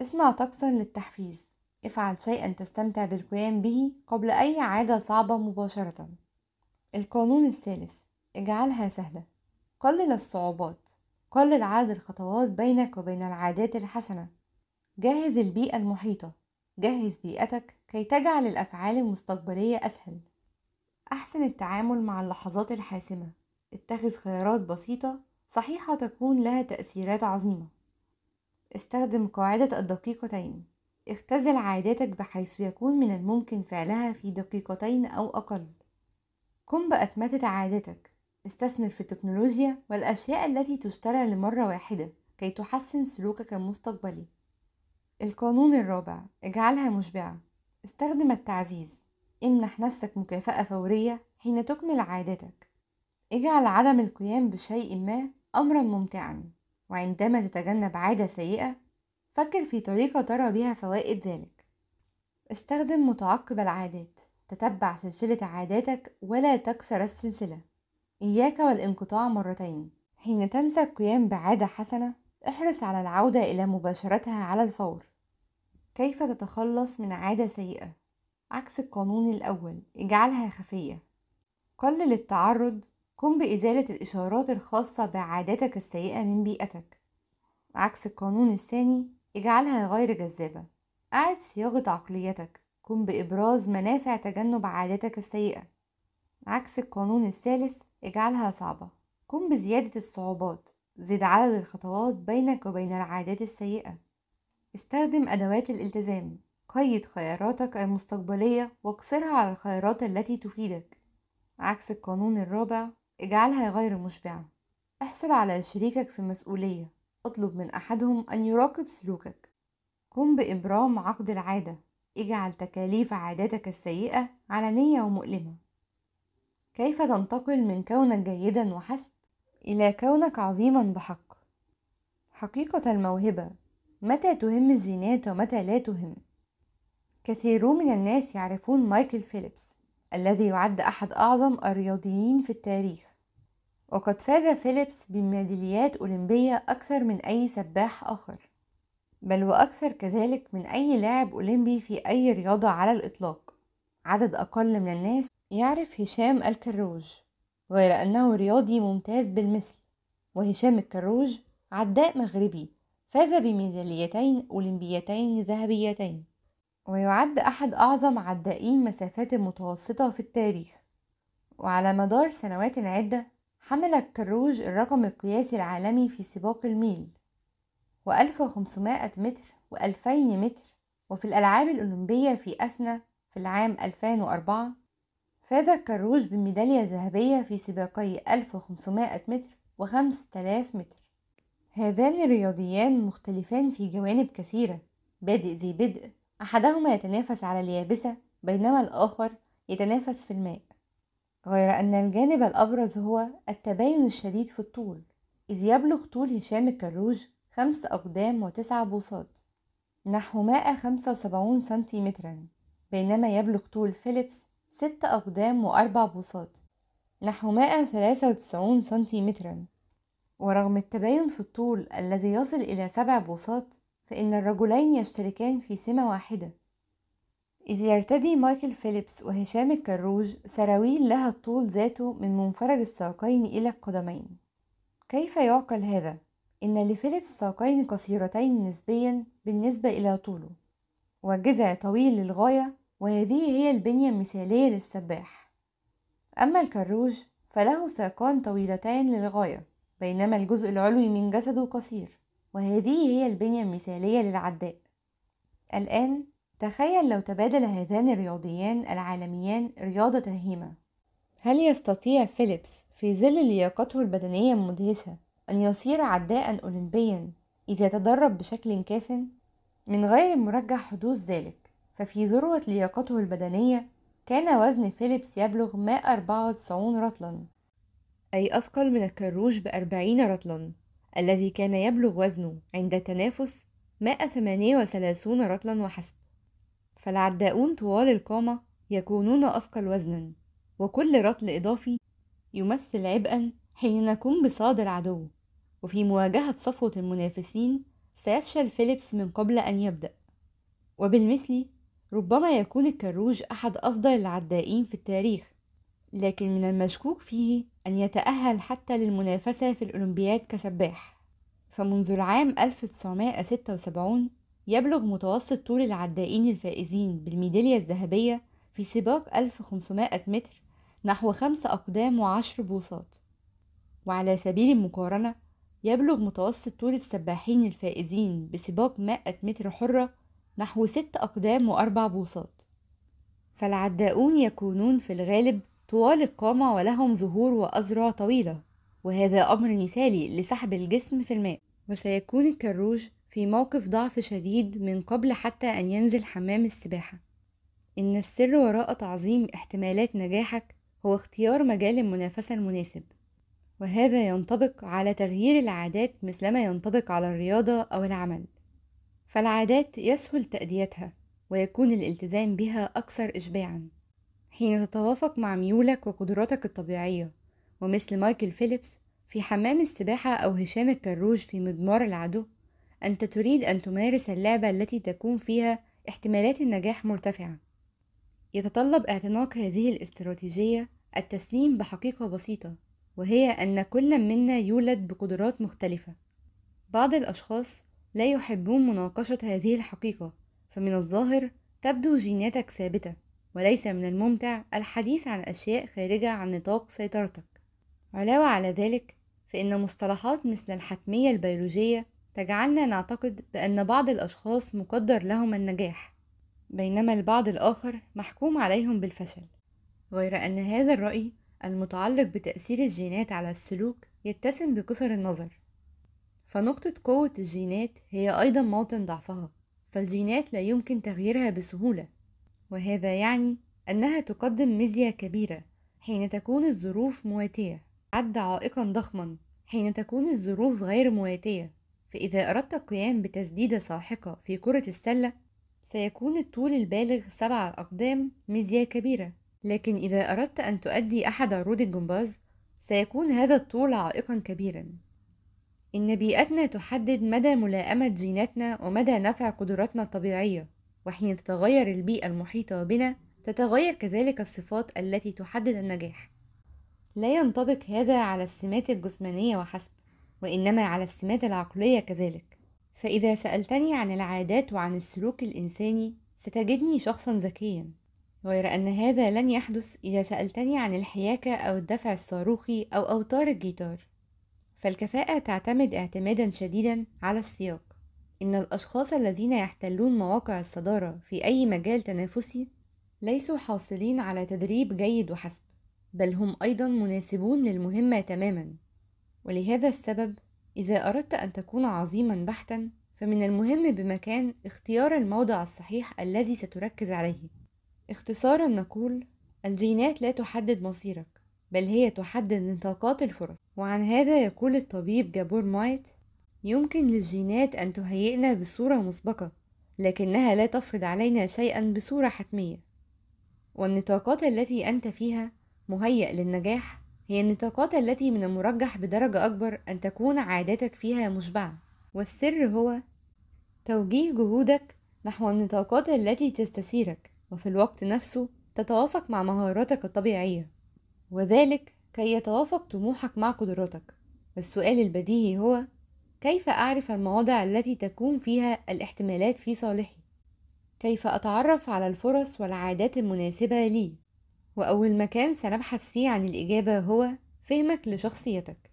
اصنع طقسا للتحفيز افعل شيئا تستمتع بالقيام به قبل أي عادة صعبة مباشرة القانون الثالث اجعلها سهلة قلل الصعوبات قلل عدد الخطوات بينك وبين العادات الحسنة جهز البيئة المحيطة جهز بيئتك كي تجعل الأفعال المستقبلية أسهل أحسن التعامل مع اللحظات الحاسمة اتخذ خيارات بسيطة صحيحة تكون لها تأثيرات عظيمة استخدم قاعدة الدقيقتين اختزل عاداتك بحيث يكون من الممكن فعلها في دقيقتين أو أقل قم بأتمتة عاداتك استثمر في التكنولوجيا والأشياء التي تشترى لمرة واحدة كي تحسن سلوكك المستقبلي القانون الرابع اجعلها مشبعة استخدم التعزيز امنح نفسك مكافأة فورية حين تكمل عاداتك اجعل عدم القيام بشيء ما أمرا ممتعا وعندما تتجنب عادة سيئة فكر في طريقة ترى بها فوائد ذلك استخدم متعقب العادات تتبع سلسلة عاداتك ولا تكسر السلسلة إياك والانقطاع مرتين حين تنسى القيام بعادة حسنة احرص على العودة إلى مباشرتها على الفور كيف تتخلص من عادة سيئة عكس القانون الأول اجعلها خفية قلل التعرض قم بإزالة الإشارات الخاصة بعاداتك السيئة من بيئتك عكس القانون الثاني اجعلها غير جذابة أعد صياغة عقليتك قم بإبراز منافع تجنب عاداتك السيئة عكس القانون الثالث اجعلها صعبة قم بزيادة الصعوبات زد عدد الخطوات بينك وبين العادات السيئة استخدم أدوات الالتزام قيد خياراتك المستقبلية واقصرها على الخيارات التي تفيدك عكس القانون الرابع اجعلها غير مشبعة احصل على شريكك في مسؤولية اطلب من أحدهم أن يراقب سلوكك قم بإبرام عقد العادة اجعل تكاليف عاداتك السيئة علنية ومؤلمة كيف تنتقل من كونك جيدا وحسب إلى كونك عظيما بحق حقيقة الموهبة متى تهم الجينات ومتى لا تهم كثيرون من الناس يعرفون مايكل فيليبس الذي يعد أحد أعظم الرياضيين في التاريخ وقد فاز فيليبس بميداليات أولمبية أكثر من أي سباح آخر بل وأكثر كذلك من أي لاعب أولمبي في أي رياضة على الإطلاق عدد أقل من الناس يعرف هشام الكروج غير أنه رياضي ممتاز بالمثل وهشام الكروج عداء مغربي فاز بميداليتين أولمبيتين ذهبيتين ويعد أحد أعظم عدائين مسافات المتوسطة في التاريخ وعلى مدار سنوات عدة حمل الكروج الرقم القياسي العالمي في سباق الميل و1500 متر و2000 متر وفي الألعاب الأولمبية في أثنا في العام 2004 فاز الكروج بميدالية ذهبية في سباقي 1500 متر و5000 متر هذان الرياضيان مختلفان في جوانب كثيرة بادئ ذي بدء أحدهما يتنافس على اليابسة بينما الآخر يتنافس في الماء غير أن الجانب الأبرز هو التباين الشديد في الطول إذ يبلغ طول هشام الكروج خمس أقدام وتسع بوصات نحو 175 سنتيمترا بينما يبلغ طول فيليبس ست أقدام وأربع بوصات نحو 193 سنتيمترا ورغم التباين في الطول الذي يصل إلى سبع بوصات فإن الرجلين يشتركان في سمة واحدة إذ يرتدي مايكل فيليبس وهشام الكروج سراويل لها الطول ذاته من منفرج الساقين إلى القدمين كيف يعقل هذا؟ إن لفيليبس ساقين قصيرتين نسبيا بالنسبة إلى طوله وجذع طويل للغاية وهذه هي البنية المثالية للسباح أما الكروج فله ساقان طويلتان للغاية بينما الجزء العلوي من جسده قصير وهذه هي البنية المثالية للعداء الآن تخيل لو تبادل هذان الرياضيان العالميان رياضة الهيمة هل يستطيع فيليبس في ظل لياقته البدنية المدهشة أن يصير عداء أولمبيا إذا تدرب بشكل كاف؟ من غير المرجح حدوث ذلك ففي ذروة لياقته البدنية كان وزن فيليبس يبلغ 194 رطلا أي أثقل من الكروش بأربعين رطلا الذي كان يبلغ وزنه عند التنافس 138 رطلا وحسب فالعداؤون طوال القامة يكونون أثقل وزنا وكل رطل إضافي يمثل عبئا حين نكون بصاد العدو وفي مواجهة صفوة المنافسين سيفشل فيليبس من قبل أن يبدأ وبالمثل ربما يكون الكروج أحد أفضل العدائين في التاريخ لكن من المشكوك فيه أن يتأهل حتى للمنافسة في الأولمبياد كسباح فمنذ العام 1976 يبلغ متوسط طول العدائين الفائزين بالميدالية الذهبية في سباق 1500 متر نحو 5 أقدام وعشر بوصات وعلى سبيل المقارنة يبلغ متوسط طول السباحين الفائزين بسباق 100 متر حرة نحو 6 أقدام وأربع بوصات فالعداؤون يكونون في الغالب طوال القامة ولهم ظهور وأذرع طويلة وهذا أمر مثالي لسحب الجسم في الماء وسيكون الكروج في موقف ضعف شديد من قبل حتى أن ينزل حمام السباحة إن السر وراء تعظيم احتمالات نجاحك هو اختيار مجال المنافسة المناسب وهذا ينطبق على تغيير العادات مثلما ينطبق على الرياضة أو العمل فالعادات يسهل تأديتها ويكون الالتزام بها أكثر إشباعا حين تتوافق مع ميولك وقدراتك الطبيعية ومثل مايكل فيليبس في حمام السباحة أو هشام الكروج في مضمار العدو أنت تريد أن تمارس اللعبة التي تكون فيها احتمالات النجاح مرتفعة يتطلب اعتناق هذه الاستراتيجية التسليم بحقيقة بسيطة وهي أن كل منا يولد بقدرات مختلفة بعض الأشخاص لا يحبون مناقشة هذه الحقيقة فمن الظاهر تبدو جيناتك ثابتة وليس من الممتع الحديث عن أشياء خارجة عن نطاق سيطرتك علاوة على ذلك فإن مصطلحات مثل الحتمية البيولوجية تجعلنا نعتقد بأن بعض الأشخاص مقدر لهم النجاح بينما البعض الآخر محكوم عليهم بالفشل غير أن هذا الرأي المتعلق بتأثير الجينات على السلوك يتسم بقصر النظر فنقطة قوة الجينات هي أيضا موطن ضعفها فالجينات لا يمكن تغييرها بسهولة وهذا يعني أنها تقدم مزية كبيرة حين تكون الظروف مواتية عد عائقا ضخما حين تكون الظروف غير مواتية فإذا أردت القيام بتسديدة ساحقة في كرة السلة سيكون الطول البالغ سبع أقدام مزية كبيرة لكن إذا أردت أن تؤدي أحد عروض الجمباز سيكون هذا الطول عائقا كبيرا إن بيئتنا تحدد مدى ملائمة جيناتنا ومدى نفع قدراتنا الطبيعية وحين تتغير البيئة المحيطة بنا تتغير كذلك الصفات التي تحدد النجاح لا ينطبق هذا على السمات الجسمانية وحسب وإنما على السمات العقلية كذلك فإذا سألتني عن العادات وعن السلوك الإنساني ستجدني شخصا ذكيا غير أن هذا لن يحدث إذا سألتني عن الحياكة أو الدفع الصاروخي أو أوتار الجيتار فالكفاءة تعتمد اعتمادا شديدا على السياق إن الأشخاص الذين يحتلون مواقع الصدارة في أي مجال تنافسي ليسوا حاصلين على تدريب جيد وحسب بل هم أيضا مناسبون للمهمة تماما ولهذا السبب إذا أردت أن تكون عظيما بحتا فمن المهم بمكان اختيار الموضع الصحيح الذي ستركز عليه اختصارا نقول الجينات لا تحدد مصيرك بل هي تحدد نطاقات الفرص وعن هذا يقول الطبيب جابور مايت يمكن للجينات أن تهيئنا بصورة مسبقة لكنها لا تفرض علينا شيئا بصورة حتمية والنطاقات التي أنت فيها مهيأ للنجاح هي النطاقات التي من المرجح بدرجة أكبر أن تكون عاداتك فيها مشبعة والسر هو توجيه جهودك نحو النطاقات التي تستثيرك وفي الوقت نفسه تتوافق مع مهاراتك الطبيعية وذلك كي يتوافق طموحك مع قدراتك والسؤال البديهي هو كيف أعرف المواضع التي تكون فيها الاحتمالات في صالحي؟ كيف أتعرف على الفرص والعادات المناسبة لي؟ وأول مكان سنبحث فيه عن الإجابة هو فهمك لشخصيتك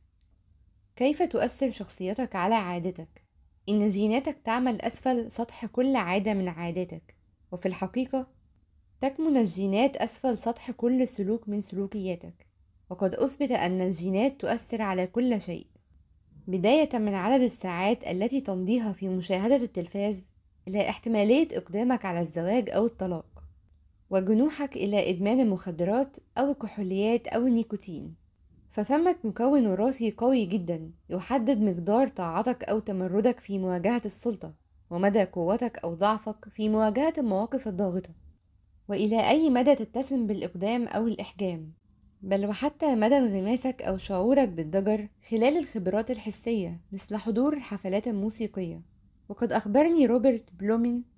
كيف تؤثر شخصيتك على عادتك؟ إن جيناتك تعمل أسفل سطح كل عادة من عاداتك وفي الحقيقة تكمن الجينات أسفل سطح كل سلوك من سلوكياتك وقد أثبت أن الجينات تؤثر على كل شيء بداية من عدد الساعات التي تمضيها في مشاهدة التلفاز إلى احتمالية إقدامك على الزواج أو الطلاق وجنوحك إلى إدمان المخدرات أو الكحوليات أو النيكوتين فثمة مكون وراثي قوي جدا يحدد مقدار طاعتك أو تمردك في مواجهة السلطة ومدى قوتك أو ضعفك في مواجهة المواقف الضاغطة وإلى أي مدى تتسم بالإقدام أو الإحجام بل وحتى مدى انغماسك أو شعورك بالضجر خلال الخبرات الحسية مثل حضور الحفلات الموسيقية وقد أخبرني روبرت بلومين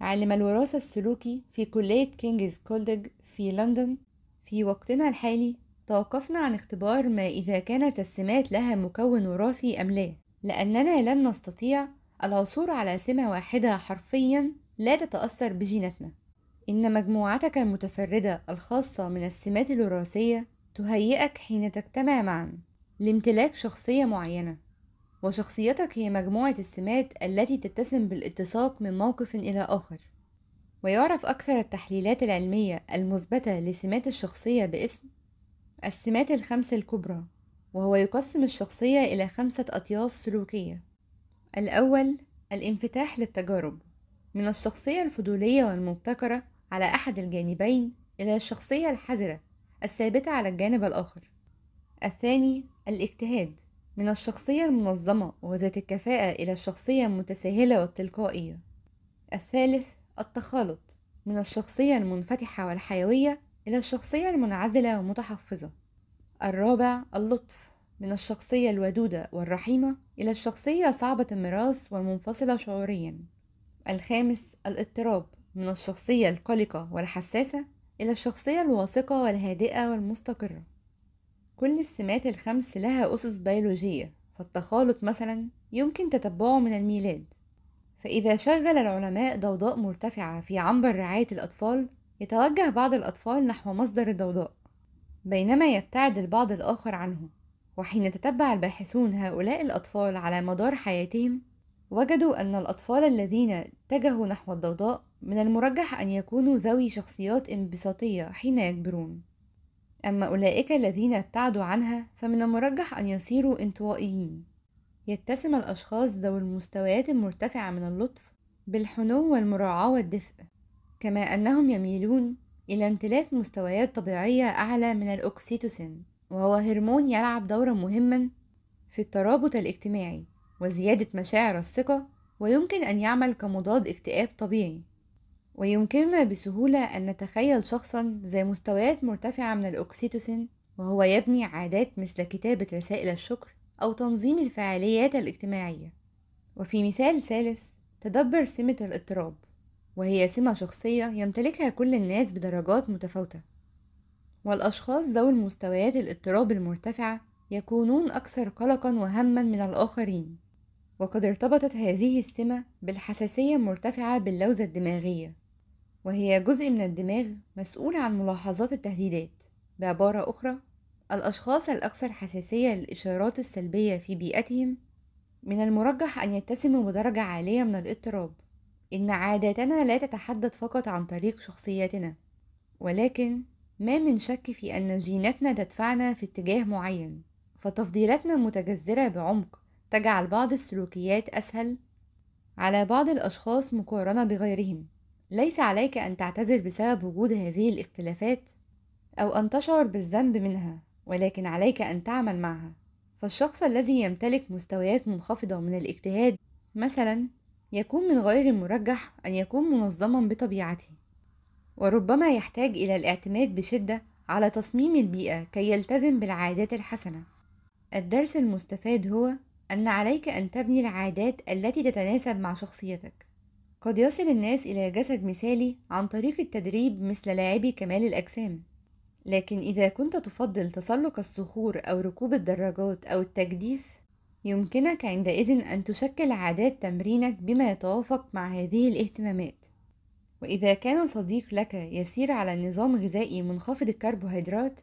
عالم الوراثة السلوكي في كلية كينجز كولدج في لندن في وقتنا الحالي توقفنا عن اختبار ما إذا كانت السمات لها مكون وراثي أم لا لأننا لم نستطيع العثور على سمة واحدة حرفيا لا تتأثر بجيناتنا إن مجموعتك المتفردة الخاصة من السمات الوراثية تهيئك حين تجتمع معا لامتلاك شخصية معينة وشخصيتك هي مجموعة السمات التي تتسم بالاتساق من موقف إلى آخر ويعرف أكثر التحليلات العلمية المثبتة لسمات الشخصية باسم السمات الخمسة الكبرى وهو يقسم الشخصية إلى خمسة أطياف سلوكية الأول الانفتاح للتجارب من الشخصية الفضولية والمبتكرة على أحد الجانبين إلى الشخصية الحذرة الثابتة على الجانب الآخر الثاني الاجتهاد من الشخصية المنظمة وذات الكفاءة إلى الشخصية المتساهلة والتلقائية الثالث التخالط من الشخصية المنفتحة والحيوية إلى الشخصية المنعزلة والمتحفظة الرابع اللطف من الشخصية الودودة والرحيمة إلى الشخصية صعبة المراس والمنفصلة شعوريا الخامس الاضطراب من الشخصية القلقة والحساسة إلى الشخصية الواثقة والهادئة والمستقرة كل السمات الخمس لها أسس بيولوجية فالتخالط مثلا يمكن تتبعه من الميلاد فإذا شغل العلماء ضوضاء مرتفعة في عنبر رعاية الأطفال يتوجه بعض الأطفال نحو مصدر الضوضاء بينما يبتعد البعض الآخر عنه وحين تتبع الباحثون هؤلاء الأطفال على مدار حياتهم وجدوا أن الأطفال الذين اتجهوا نحو الضوضاء من المرجح أن يكونوا ذوي شخصيات انبساطية حين يكبرون أما أولئك الذين ابتعدوا عنها فمن المرجح أن يصيروا انطوائيين يتسم الأشخاص ذوي المستويات المرتفعة من اللطف بالحنو والمراعاة والدفء كما أنهم يميلون إلى امتلاك مستويات طبيعية أعلى من الأوكسيتوسين وهو هرمون يلعب دورا مهما في الترابط الاجتماعي وزيادة مشاعر الثقة ويمكن أن يعمل كمضاد اكتئاب طبيعي ويمكننا بسهولة أن نتخيل شخصا ذا مستويات مرتفعة من الأوكسيتوسين وهو يبني عادات مثل كتابة رسائل الشكر أو تنظيم الفعاليات الاجتماعية وفي مثال ثالث تدبر سمة الاضطراب وهي سمة شخصية يمتلكها كل الناس بدرجات متفاوتة والأشخاص ذوي المستويات الاضطراب المرتفعة يكونون أكثر قلقا وهما من الآخرين وقد ارتبطت هذه السمة بالحساسية المرتفعة باللوزة الدماغية وهي جزء من الدماغ مسؤول عن ملاحظات التهديدات بعبارة أخرى الأشخاص الأكثر حساسية للإشارات السلبية في بيئتهم من المرجح أن يتسموا بدرجة عالية من الاضطراب إن عاداتنا لا تتحدث فقط عن طريق شخصيتنا ولكن ما من شك في أن جيناتنا تدفعنا في اتجاه معين فتفضيلاتنا متجذرة بعمق تجعل بعض السلوكيات أسهل على بعض الأشخاص مقارنة بغيرهم ليس عليك أن تعتذر بسبب وجود هذه الاختلافات أو أن تشعر بالذنب منها ولكن عليك أن تعمل معها فالشخص الذي يمتلك مستويات منخفضة من الاجتهاد مثلا يكون من غير المرجح أن يكون منظما بطبيعته وربما يحتاج إلى الاعتماد بشدة على تصميم البيئة كي يلتزم بالعادات الحسنة الدرس المستفاد هو أن عليك أن تبني العادات التي تتناسب مع شخصيتك قد يصل الناس إلى جسد مثالي عن طريق التدريب مثل لاعبي كمال الأجسام لكن إذا كنت تفضل تسلق الصخور أو ركوب الدراجات أو التجديف يمكنك عندئذ أن تشكل عادات تمرينك بما يتوافق مع هذه الاهتمامات وإذا كان صديق لك يسير على نظام غذائي منخفض الكربوهيدرات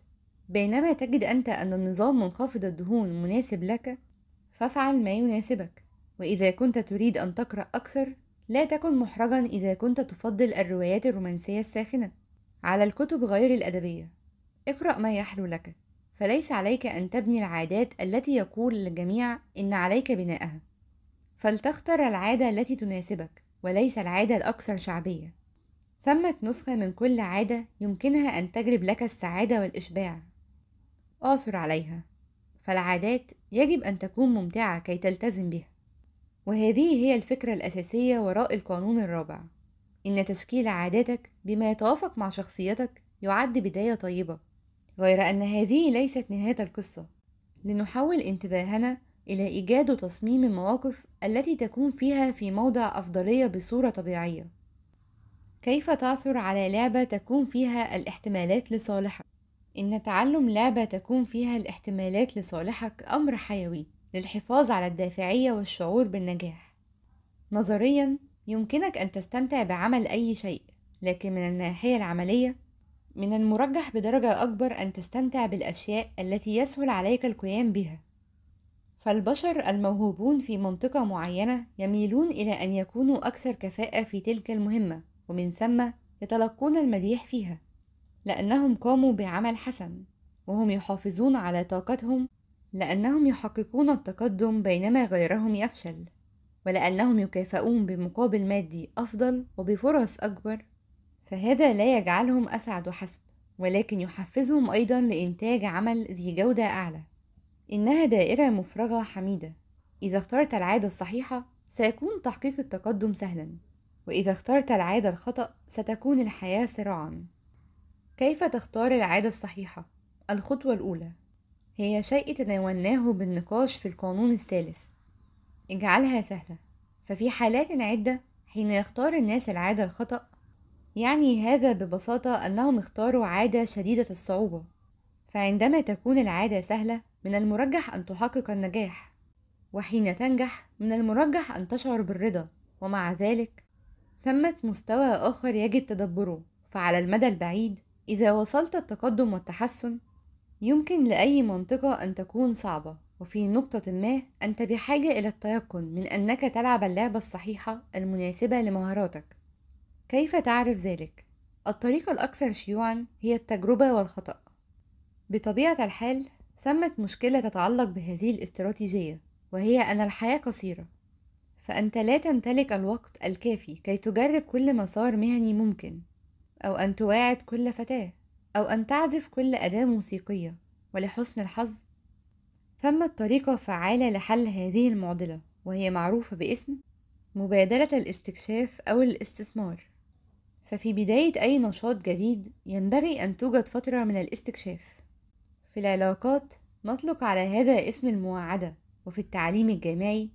بينما تجد أنت أن النظام منخفض الدهون مناسب لك فافعل ما يناسبك وإذا كنت تريد أن تقرأ أكثر لا تكن محرجا إذا كنت تفضل الروايات الرومانسية الساخنة على الكتب غير الأدبية اقرأ ما يحلو لك فليس عليك أن تبني العادات التي يقول الجميع إن عليك بناءها فلتختر العادة التي تناسبك وليس العادة الأكثر شعبية ثمة نسخة من كل عادة يمكنها أن تجلب لك السعادة والإشباع آثر عليها فالعادات يجب أن تكون ممتعة كي تلتزم بها وهذه هي الفكرة الأساسية وراء القانون الرابع إن تشكيل عاداتك بما يتوافق مع شخصيتك يعد بداية طيبة غير أن هذه ليست نهاية القصة لنحول انتباهنا إلى إيجاد وتصميم المواقف التي تكون فيها في موضع أفضلية بصورة طبيعية كيف تعثر على لعبة تكون فيها الاحتمالات لصالحك؟ إن تعلم لعبة تكون فيها الاحتمالات لصالحك أمر حيوي للحفاظ على الدافعية والشعور بالنجاح نظريا يمكنك أن تستمتع بعمل أي شيء لكن من الناحية العملية من المرجح بدرجة أكبر أن تستمتع بالأشياء التي يسهل عليك القيام بها فالبشر الموهوبون في منطقة معينة يميلون إلى أن يكونوا أكثر كفاءة في تلك المهمة ومن ثم يتلقون المديح فيها لأنهم قاموا بعمل حسن وهم يحافظون على طاقتهم لأنهم يحققون التقدم بينما غيرهم يفشل ولأنهم يكافئون بمقابل مادي أفضل وبفرص أكبر فهذا لا يجعلهم أسعد وحسب ولكن يحفزهم أيضا لإنتاج عمل ذي جودة أعلى إنها دائرة مفرغة حميدة إذا اخترت العادة الصحيحة سيكون تحقيق التقدم سهلا وإذا اخترت العادة الخطأ ستكون الحياة صراعا كيف تختار العادة الصحيحة؟ الخطوة الأولى هي شيء تناولناه بالنقاش في القانون الثالث اجعلها سهلة ففي حالات عدة حين يختار الناس العادة الخطأ يعني هذا ببساطة أنهم اختاروا عادة شديدة الصعوبة فعندما تكون العادة سهلة من المرجح أن تحقق النجاح وحين تنجح من المرجح أن تشعر بالرضا ومع ذلك ثمة مستوى آخر يجب تدبره فعلى المدى البعيد إذا وصلت التقدم والتحسن يمكن لأي منطقة أن تكون صعبة وفي نقطة ما أنت بحاجة إلى التيقن من أنك تلعب اللعبة الصحيحة المناسبة لمهاراتك كيف تعرف ذلك؟ الطريقة الأكثر شيوعا هي التجربة والخطأ بطبيعة الحال ثمت مشكلة تتعلق بهذه الاستراتيجية وهي أن الحياة قصيرة فأنت لا تمتلك الوقت الكافي كي تجرب كل مسار مهني ممكن أو أن تواعد كل فتاة أو أن تعزف كل أداة موسيقية ولحسن الحظ ثمت طريقة فعالة لحل هذه المعضلة وهي معروفة باسم مبادلة الاستكشاف أو الاستثمار ففي بداية أي نشاط جديد ينبغي أن توجد فترة من الاستكشاف في العلاقات نطلق على هذا اسم المواعدة وفي التعليم الجامعي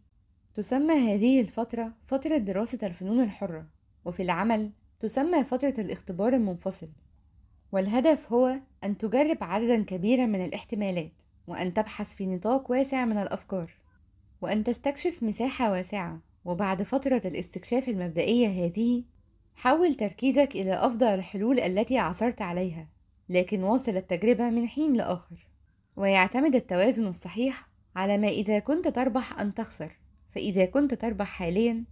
تسمى هذه الفترة فترة دراسة الفنون الحرة وفي العمل تسمى فترة الاختبار المنفصل والهدف هو أن تجرب عددا كبيرا من الاحتمالات وأن تبحث في نطاق واسع من الأفكار وأن تستكشف مساحة واسعة وبعد فترة الاستكشاف المبدئية هذه حول تركيزك إلى أفضل الحلول التي عثرت عليها لكن واصل التجربة من حين لآخر ويعتمد التوازن الصحيح على ما إذا كنت تربح أم تخسر فإذا كنت تربح حاليا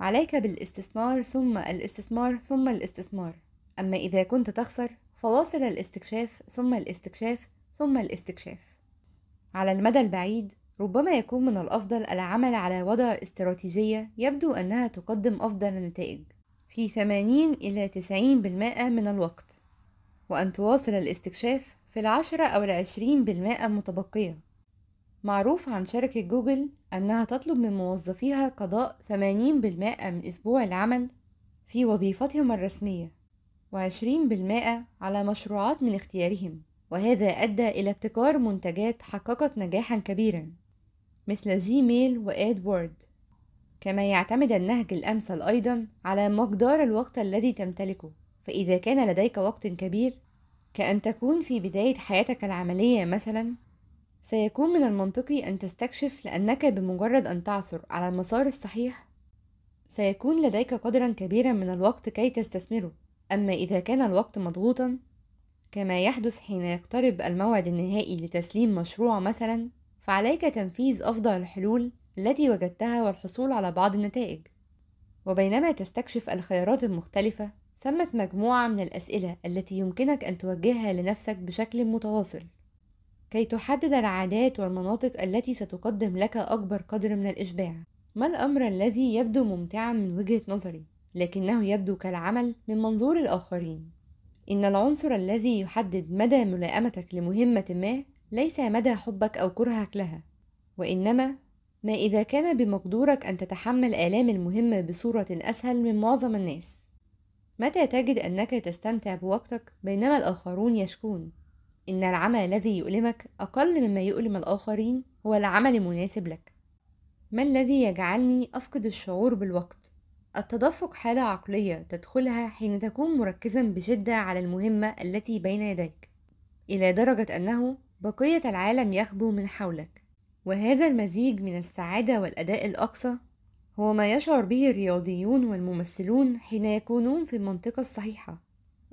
عليك بالاستثمار ثم الاستثمار ثم الاستثمار أما إذا كنت تخسر فواصل الاستكشاف ثم الاستكشاف ثم الاستكشاف على المدى البعيد ربما يكون من الأفضل العمل على وضع استراتيجية يبدو أنها تقدم أفضل النتائج في 80 إلى 90% من الوقت وأن تواصل الاستكشاف في العشرة أو العشرين بالمائة المتبقية معروف عن شركة جوجل أنها تطلب من موظفيها قضاء 80% من أسبوع العمل في وظيفتهم الرسمية و20% على مشروعات من اختيارهم وهذا أدى إلى ابتكار منتجات حققت نجاحا كبيرا مثل جيميل وإدوارد كما يعتمد النهج الأمثل أيضا على مقدار الوقت الذي تمتلكه فإذا كان لديك وقت كبير كأن تكون في بداية حياتك العملية مثلا سيكون من المنطقي أن تستكشف لأنك بمجرد أن تعثر على المسار الصحيح سيكون لديك قدرا كبيرا من الوقت كي تستثمره أما إذا كان الوقت مضغوطا كما يحدث حين يقترب الموعد النهائي لتسليم مشروع مثلا فعليك تنفيذ أفضل الحلول التي وجدتها والحصول على بعض النتائج وبينما تستكشف الخيارات المختلفة ثمت مجموعة من الأسئلة التي يمكنك أن توجهها لنفسك بشكل متواصل كي تحدد العادات والمناطق التي ستقدم لك أكبر قدر من الإشباع ما الأمر الذي يبدو ممتعا من وجهة نظري لكنه يبدو كالعمل من منظور الآخرين إن العنصر الذي يحدد مدى ملائمتك لمهمة ما ليس مدى حبك أو كرهك لها وإنما ما إذا كان بمقدورك أن تتحمل آلام المهمة بصورة أسهل من معظم الناس متى تجد أنك تستمتع بوقتك بينما الآخرون يشكون إن العمل الذي يؤلمك أقل مما يؤلم الآخرين هو العمل المناسب لك ما الذي يجعلني أفقد الشعور بالوقت؟ التدفق حالة عقلية تدخلها حين تكون مركزا بشدة على المهمة التي بين يديك إلى درجة أنه بقية العالم يخبو من حولك وهذا المزيج من السعادة والأداء الأقصى هو ما يشعر به الرياضيون والممثلون حين يكونون في المنطقة الصحيحة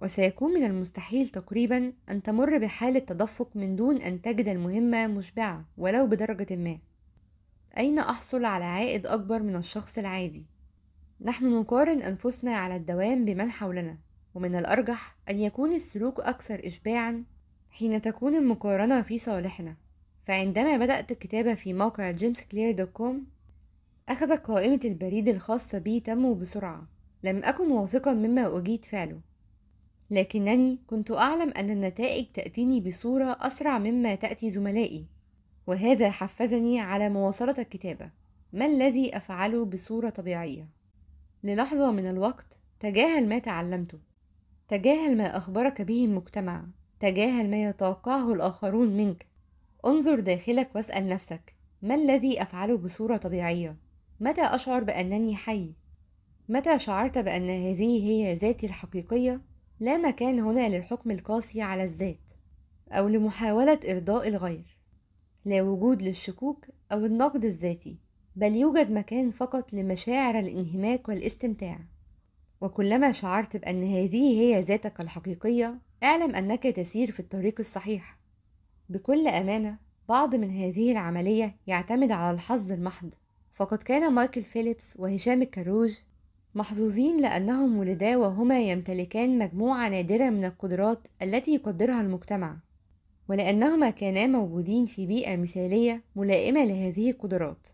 وسيكون من المستحيل تقريبا أن تمر بحالة تدفق من دون أن تجد المهمة مشبعة ولو بدرجة ما أين أحصل على عائد أكبر من الشخص العادي؟ نحن نقارن أنفسنا على الدوام بمن حولنا ومن الأرجح أن يكون السلوك أكثر إشباعا حين تكون المقارنة في صالحنا فعندما بدأت الكتابة في موقع جيمس كلير دوت كوم أخذت قائمة البريد الخاصة بي تنمو بسرعة لم أكن واثقا مما أجيد فعله لكنني كنت أعلم أن النتائج تأتيني بصورة أسرع مما تأتي زملائي وهذا حفزني على مواصلة الكتابة ما الذي أفعله بصورة طبيعية للحظة من الوقت تجاهل ما تعلمته تجاهل ما أخبرك به المجتمع تجاهل ما يتوقعه الآخرون منك انظر داخلك واسأل نفسك ما الذي أفعله بصورة طبيعية؟ متى أشعر بأنني حي؟ متى شعرت بأن هذه هي ذاتي الحقيقية؟ لا مكان هنا للحكم القاسي على الذات أو لمحاولة إرضاء الغير لا وجود للشكوك أو النقد الذاتي بل يوجد مكان فقط لمشاعر الانهماك والاستمتاع وكلما شعرت بأن هذه هي ذاتك الحقيقية اعلم أنك تسير في الطريق الصحيح بكل أمانة بعض من هذه العملية يعتمد على الحظ المحض فقد كان مايكل فيليبس وهشام الكروج محظوظين لأنهم ولدا وهما يمتلكان مجموعة نادرة من القدرات التي يقدرها المجتمع ولأنهما كانا موجودين في بيئة مثالية ملائمة لهذه القدرات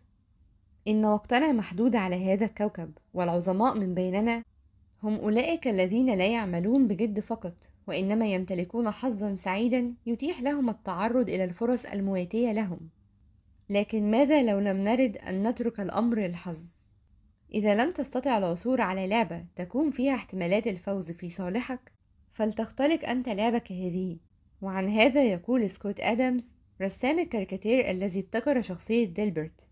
إن وقتنا محدود على هذا الكوكب والعظماء من بيننا هم أولئك الذين لا يعملون بجد فقط وإنما يمتلكون حظا سعيدا يتيح لهم التعرض إلى الفرص المواتية لهم لكن ماذا لو لم نرد أن نترك الأمر للحظ؟ إذا لم تستطع العثور على لعبة تكون فيها احتمالات الفوز في صالحك فلتختلق أنت لعبة كهذه وعن هذا يقول سكوت آدمز رسام الكاريكاتير الذي ابتكر شخصية ديلبرت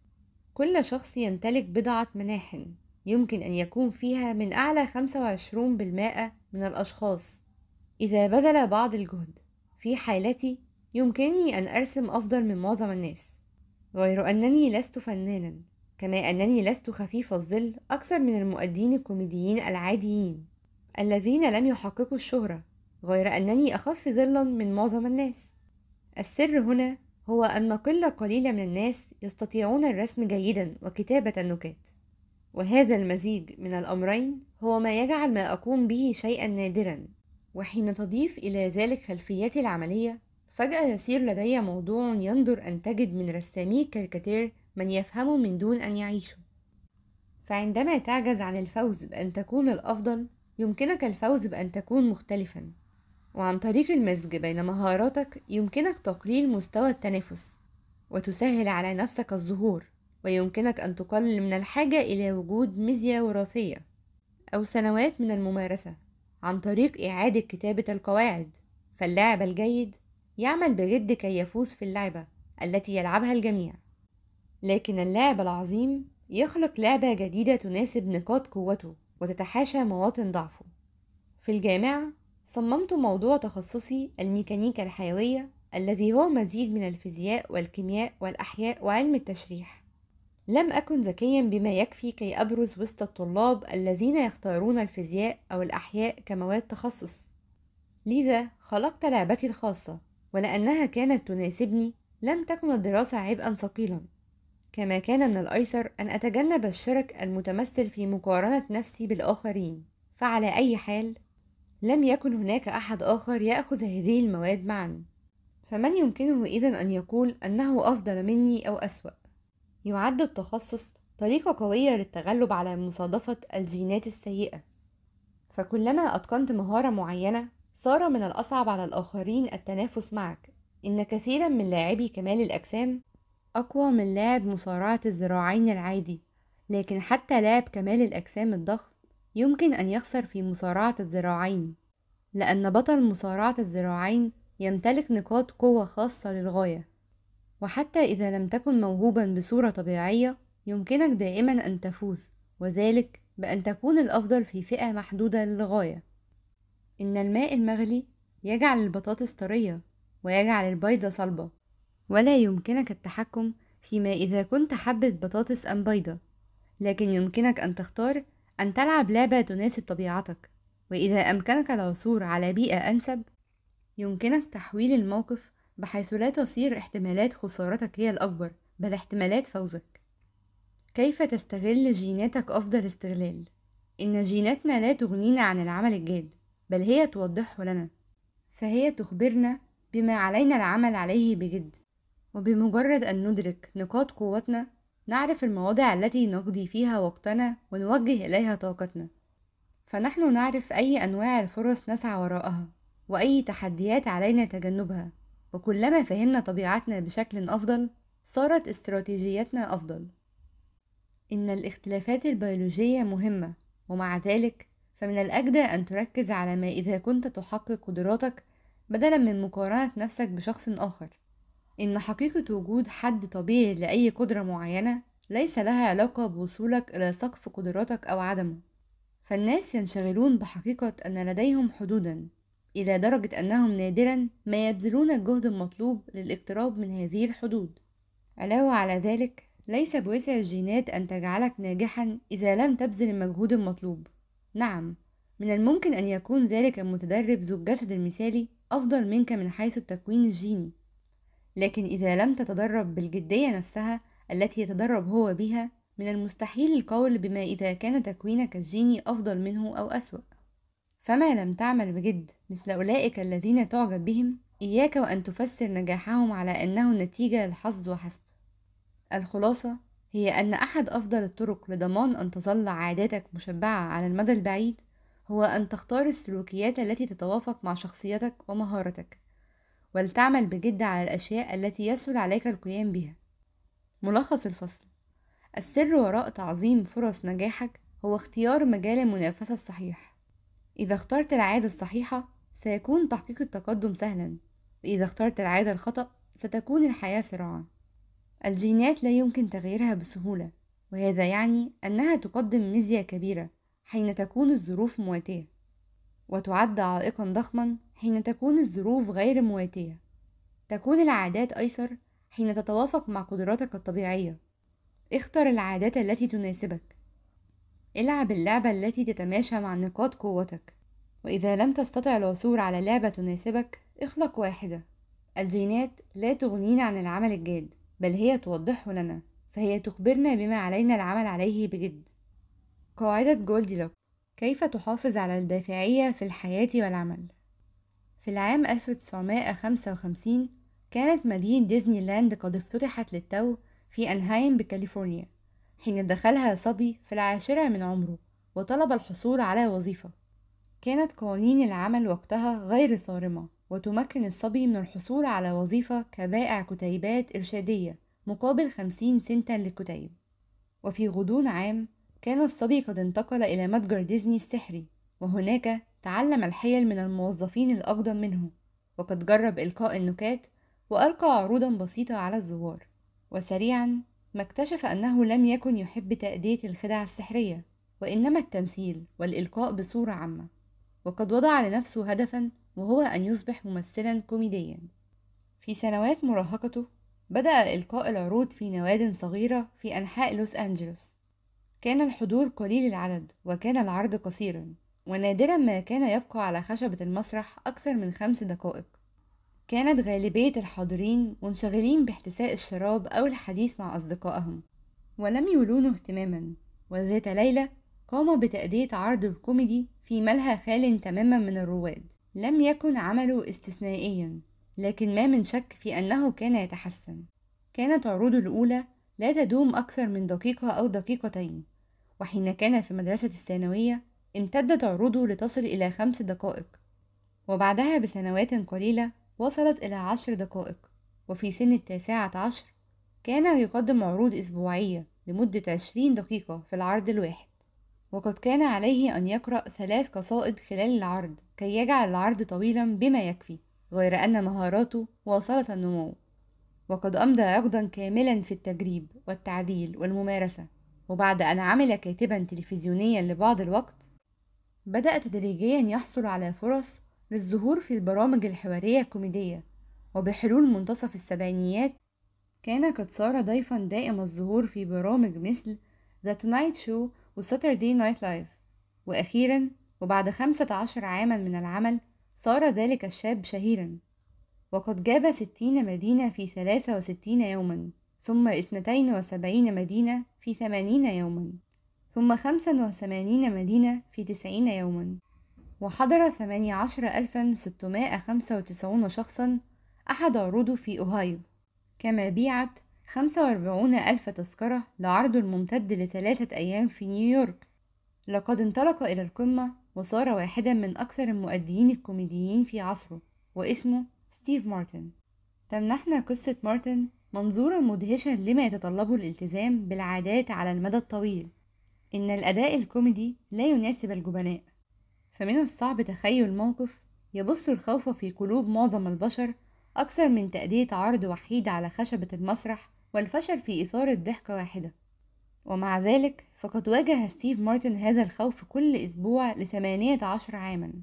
كل شخص يمتلك بضعة مناحن يمكن أن يكون فيها من أعلى 25% من الأشخاص إذا بذل بعض الجهد في حالتي يمكنني أن أرسم أفضل من معظم الناس غير أنني لست فنانا كما أنني لست خفيف الظل أكثر من المؤدين الكوميديين العاديين الذين لم يحققوا الشهرة غير أنني أخف ظلا من معظم الناس السر هنا هو أن قلة قليلة من الناس يستطيعون الرسم جيدا وكتابة النكات وهذا المزيج من الأمرين هو ما يجعل ما أقوم به شيئا نادرا وحين تضيف إلى ذلك خلفياتي العملية فجأة يصير لدي موضوع يندر أن تجد من رسامي الكاريكاتير من يفهمه من دون أن يعيشه فعندما تعجز عن الفوز بأن تكون الأفضل يمكنك الفوز بأن تكون مختلفا وعن طريق المزج بين مهاراتك يمكنك تقليل مستوى التنافس وتسهل على نفسك الظهور ويمكنك أن تقلل من الحاجة إلى وجود مزيا وراثية أو سنوات من الممارسة عن طريق إعادة كتابة القواعد فاللاعب الجيد يعمل بجد كي يفوز في اللعبة التي يلعبها الجميع لكن اللاعب العظيم يخلق لعبة جديدة تناسب نقاط قوته وتتحاشى مواطن ضعفه في الجامعة صممت موضوع تخصصي الميكانيكا الحيوية الذي هو مزيج من الفيزياء والكيمياء والأحياء وعلم التشريح لم أكن ذكيا بما يكفي كي أبرز وسط الطلاب الذين يختارون الفيزياء أو الأحياء كمواد تخصص لذا خلقت لعبتي الخاصة ولأنها كانت تناسبني لم تكن الدراسة عبئا ثقيلا كما كان من الأيسر أن أتجنب الشرك المتمثل في مقارنة نفسي بالآخرين فعلى أي حال لم يكن هناك أحد آخر يأخذ هذه المواد معا فمن يمكنه إذا أن يقول أنه أفضل مني أو أسوأ؟ يعد التخصص طريقة قوية للتغلب على مصادفة الجينات السيئة فكلما أتقنت مهارة معينة صار من الأصعب على الآخرين التنافس معك إن كثيرا من لاعبي كمال الأجسام أقوى من لاعب مصارعة الذراعين العادي لكن حتى لاعب كمال الأجسام الضخم يمكن أن يخسر في مصارعة الذراعين لأن بطل مصارعة الذراعين يمتلك نقاط قوة خاصة للغاية وحتى إذا لم تكن موهوبا بصورة طبيعية يمكنك دائما أن تفوز وذلك بأن تكون الأفضل في فئة محدودة للغاية إن الماء المغلي يجعل البطاطس طرية ويجعل البيضة صلبة ولا يمكنك التحكم فيما إذا كنت حبة بطاطس أم بيضة لكن يمكنك أن تختار أن تلعب لعبة تناسب طبيعتك وإذا أمكنك العثور على بيئة أنسب يمكنك تحويل الموقف بحيث لا تصير احتمالات خسارتك هي الأكبر بل احتمالات فوزك كيف تستغل جيناتك أفضل استغلال؟ إن جيناتنا لا تغنينا عن العمل الجاد بل هي توضحه لنا فهي تخبرنا بما علينا العمل عليه بجد وبمجرد أن ندرك نقاط قوتنا نعرف المواضع التي نقضي فيها وقتنا ونوجه إليها طاقتنا فنحن نعرف أي أنواع الفرص نسعى وراءها وأي تحديات علينا تجنبها وكلما فهمنا طبيعتنا بشكل أفضل صارت استراتيجيتنا أفضل إن الاختلافات البيولوجية مهمة ومع ذلك فمن الأجدى أن تركز على ما إذا كنت تحقق قدراتك بدلا من مقارنة نفسك بشخص آخر إن حقيقة وجود حد طبيعي لأي قدرة معينة ليس لها علاقة بوصولك إلى سقف قدراتك أو عدمه فالناس ينشغلون بحقيقة أن لديهم حدودا إلى درجة أنهم نادرا ما يبذلون الجهد المطلوب للاقتراب من هذه الحدود علاوة على ذلك ليس بوسع الجينات أن تجعلك ناجحا إذا لم تبذل المجهود المطلوب نعم من الممكن أن يكون ذلك المتدرب ذو الجسد المثالي أفضل منك من حيث التكوين الجيني لكن إذا لم تتدرب بالجدية نفسها التي يتدرب هو بها من المستحيل القول بما إذا كان تكوينك الجيني أفضل منه أو أسوأ فما لم تعمل بجد مثل أولئك الذين تعجب بهم إياك وأن تفسر نجاحهم على أنه نتيجة للحظ وحسب الخلاصة هي أن أحد أفضل الطرق لضمان أن تظل عاداتك مشبعة على المدى البعيد هو أن تختار السلوكيات التي تتوافق مع شخصيتك ومهارتك ولتعمل بجد على الأشياء التي يسهل عليك القيام بها ملخص الفصل السر وراء تعظيم فرص نجاحك هو اختيار مجال المنافسة الصحيح إذا اخترت العادة الصحيحة سيكون تحقيق التقدم سهلا وإذا اخترت العادة الخطأ ستكون الحياة صراعا الجينات لا يمكن تغييرها بسهولة وهذا يعني أنها تقدم مزية كبيرة حين تكون الظروف مواتية وتعد عائقا ضخما حين تكون الظروف غير مواتية تكون العادات أيسر حين تتوافق مع قدراتك الطبيعية اختر العادات التي تناسبك العب اللعبة التي تتماشى مع نقاط قوتك وإذا لم تستطع العثور على لعبة تناسبك اخلق واحدة الجينات لا تغنينا عن العمل الجاد بل هي توضحه لنا فهي تخبرنا بما علينا العمل عليه بجد قاعدة جولديلوك كيف تحافظ على الدافعية في الحياة والعمل؟ في العام 1955 كانت مدينة ديزني لاند قد افتتحت للتو في أنهايم بكاليفورنيا حين دخلها صبي في العاشرة من عمره وطلب الحصول على وظيفة كانت قوانين العمل وقتها غير صارمة وتمكن الصبي من الحصول على وظيفة كبائع كتيبات إرشادية مقابل 50 سنتا للكتيب وفي غضون عام كان الصبي قد انتقل إلى متجر ديزني السحري وهناك تعلم الحيل من الموظفين الأقدم منه وقد جرب إلقاء النكات وألقى عروضا بسيطة على الزوار وسريعا ما اكتشف أنه لم يكن يحب تأدية الخدع السحرية وإنما التمثيل والإلقاء بصورة عامة وقد وضع لنفسه هدفا وهو أن يصبح ممثلا كوميديا في سنوات مراهقته بدأ إلقاء العروض في نواد صغيرة في أنحاء لوس أنجلوس كان الحضور قليل العدد وكان العرض قصيرا ونادرا ما كان يبقى على خشبة المسرح أكثر من خمس دقائق كانت غالبية الحاضرين منشغلين باحتساء الشراب أو الحديث مع أصدقائهم ولم يولونه اهتماما وذات ليلة قام بتأدية عرض الكوميدي في ملهى خال تماما من الرواد لم يكن عمله استثنائيا لكن ما من شك في أنه كان يتحسن كانت عروضه الأولى لا تدوم أكثر من دقيقة أو دقيقتين وحين كان في مدرسة الثانوية امتدت عروضه لتصل إلى خمس دقائق وبعدها بسنوات قليلة وصلت إلى عشر دقائق وفي سن التاسعة عشر كان يقدم عروض أسبوعية لمدة عشرين دقيقة في العرض الواحد وقد كان عليه أن يقرأ ثلاث قصائد خلال العرض كي يجعل العرض طويلا بما يكفي غير أن مهاراته واصلت النمو وقد أمضى عقدا كاملا في التجريب والتعديل والممارسة وبعد أن عمل كاتبا تلفزيونيا لبعض الوقت بدأ تدريجيا يحصل على فرص للظهور في البرامج الحوارية الكوميدية وبحلول منتصف السبعينيات كان قد صار ضيفا دائم الظهور في برامج مثل The Tonight Show و Saturday Night Live وأخيرا وبعد خمسة عشر عاما من العمل صار ذلك الشاب شهيرا وقد جاب ستين مدينة في ثلاثة وستين يوما ثم اثنتين وسبعين مدينة في ثمانين يوما ثم خمسا وثمانين مدينة في تسعين يوما وحضر ثمانية عشر ألفا ستمائة خمسة وتسعون شخصا أحد عروضه في أوهايو كما بيعت خمسة وأربعون ألف تذكرة لعرضه الممتد لثلاثة أيام في نيويورك لقد انطلق إلى القمة وصار واحدا من أكثر المؤديين الكوميديين في عصره واسمه ستيف مارتن تمنحنا قصة مارتن منظورا مدهشا لما يتطلبه الالتزام بالعادات على المدى الطويل إن الأداء الكوميدي لا يناسب الجبناء فمن الصعب تخيل موقف يبث الخوف في قلوب معظم البشر أكثر من تأدية عرض وحيد على خشبة المسرح والفشل في إثارة ضحكة واحدة ومع ذلك فقد واجه ستيف مارتن هذا الخوف كل أسبوع لثمانية عشر عاما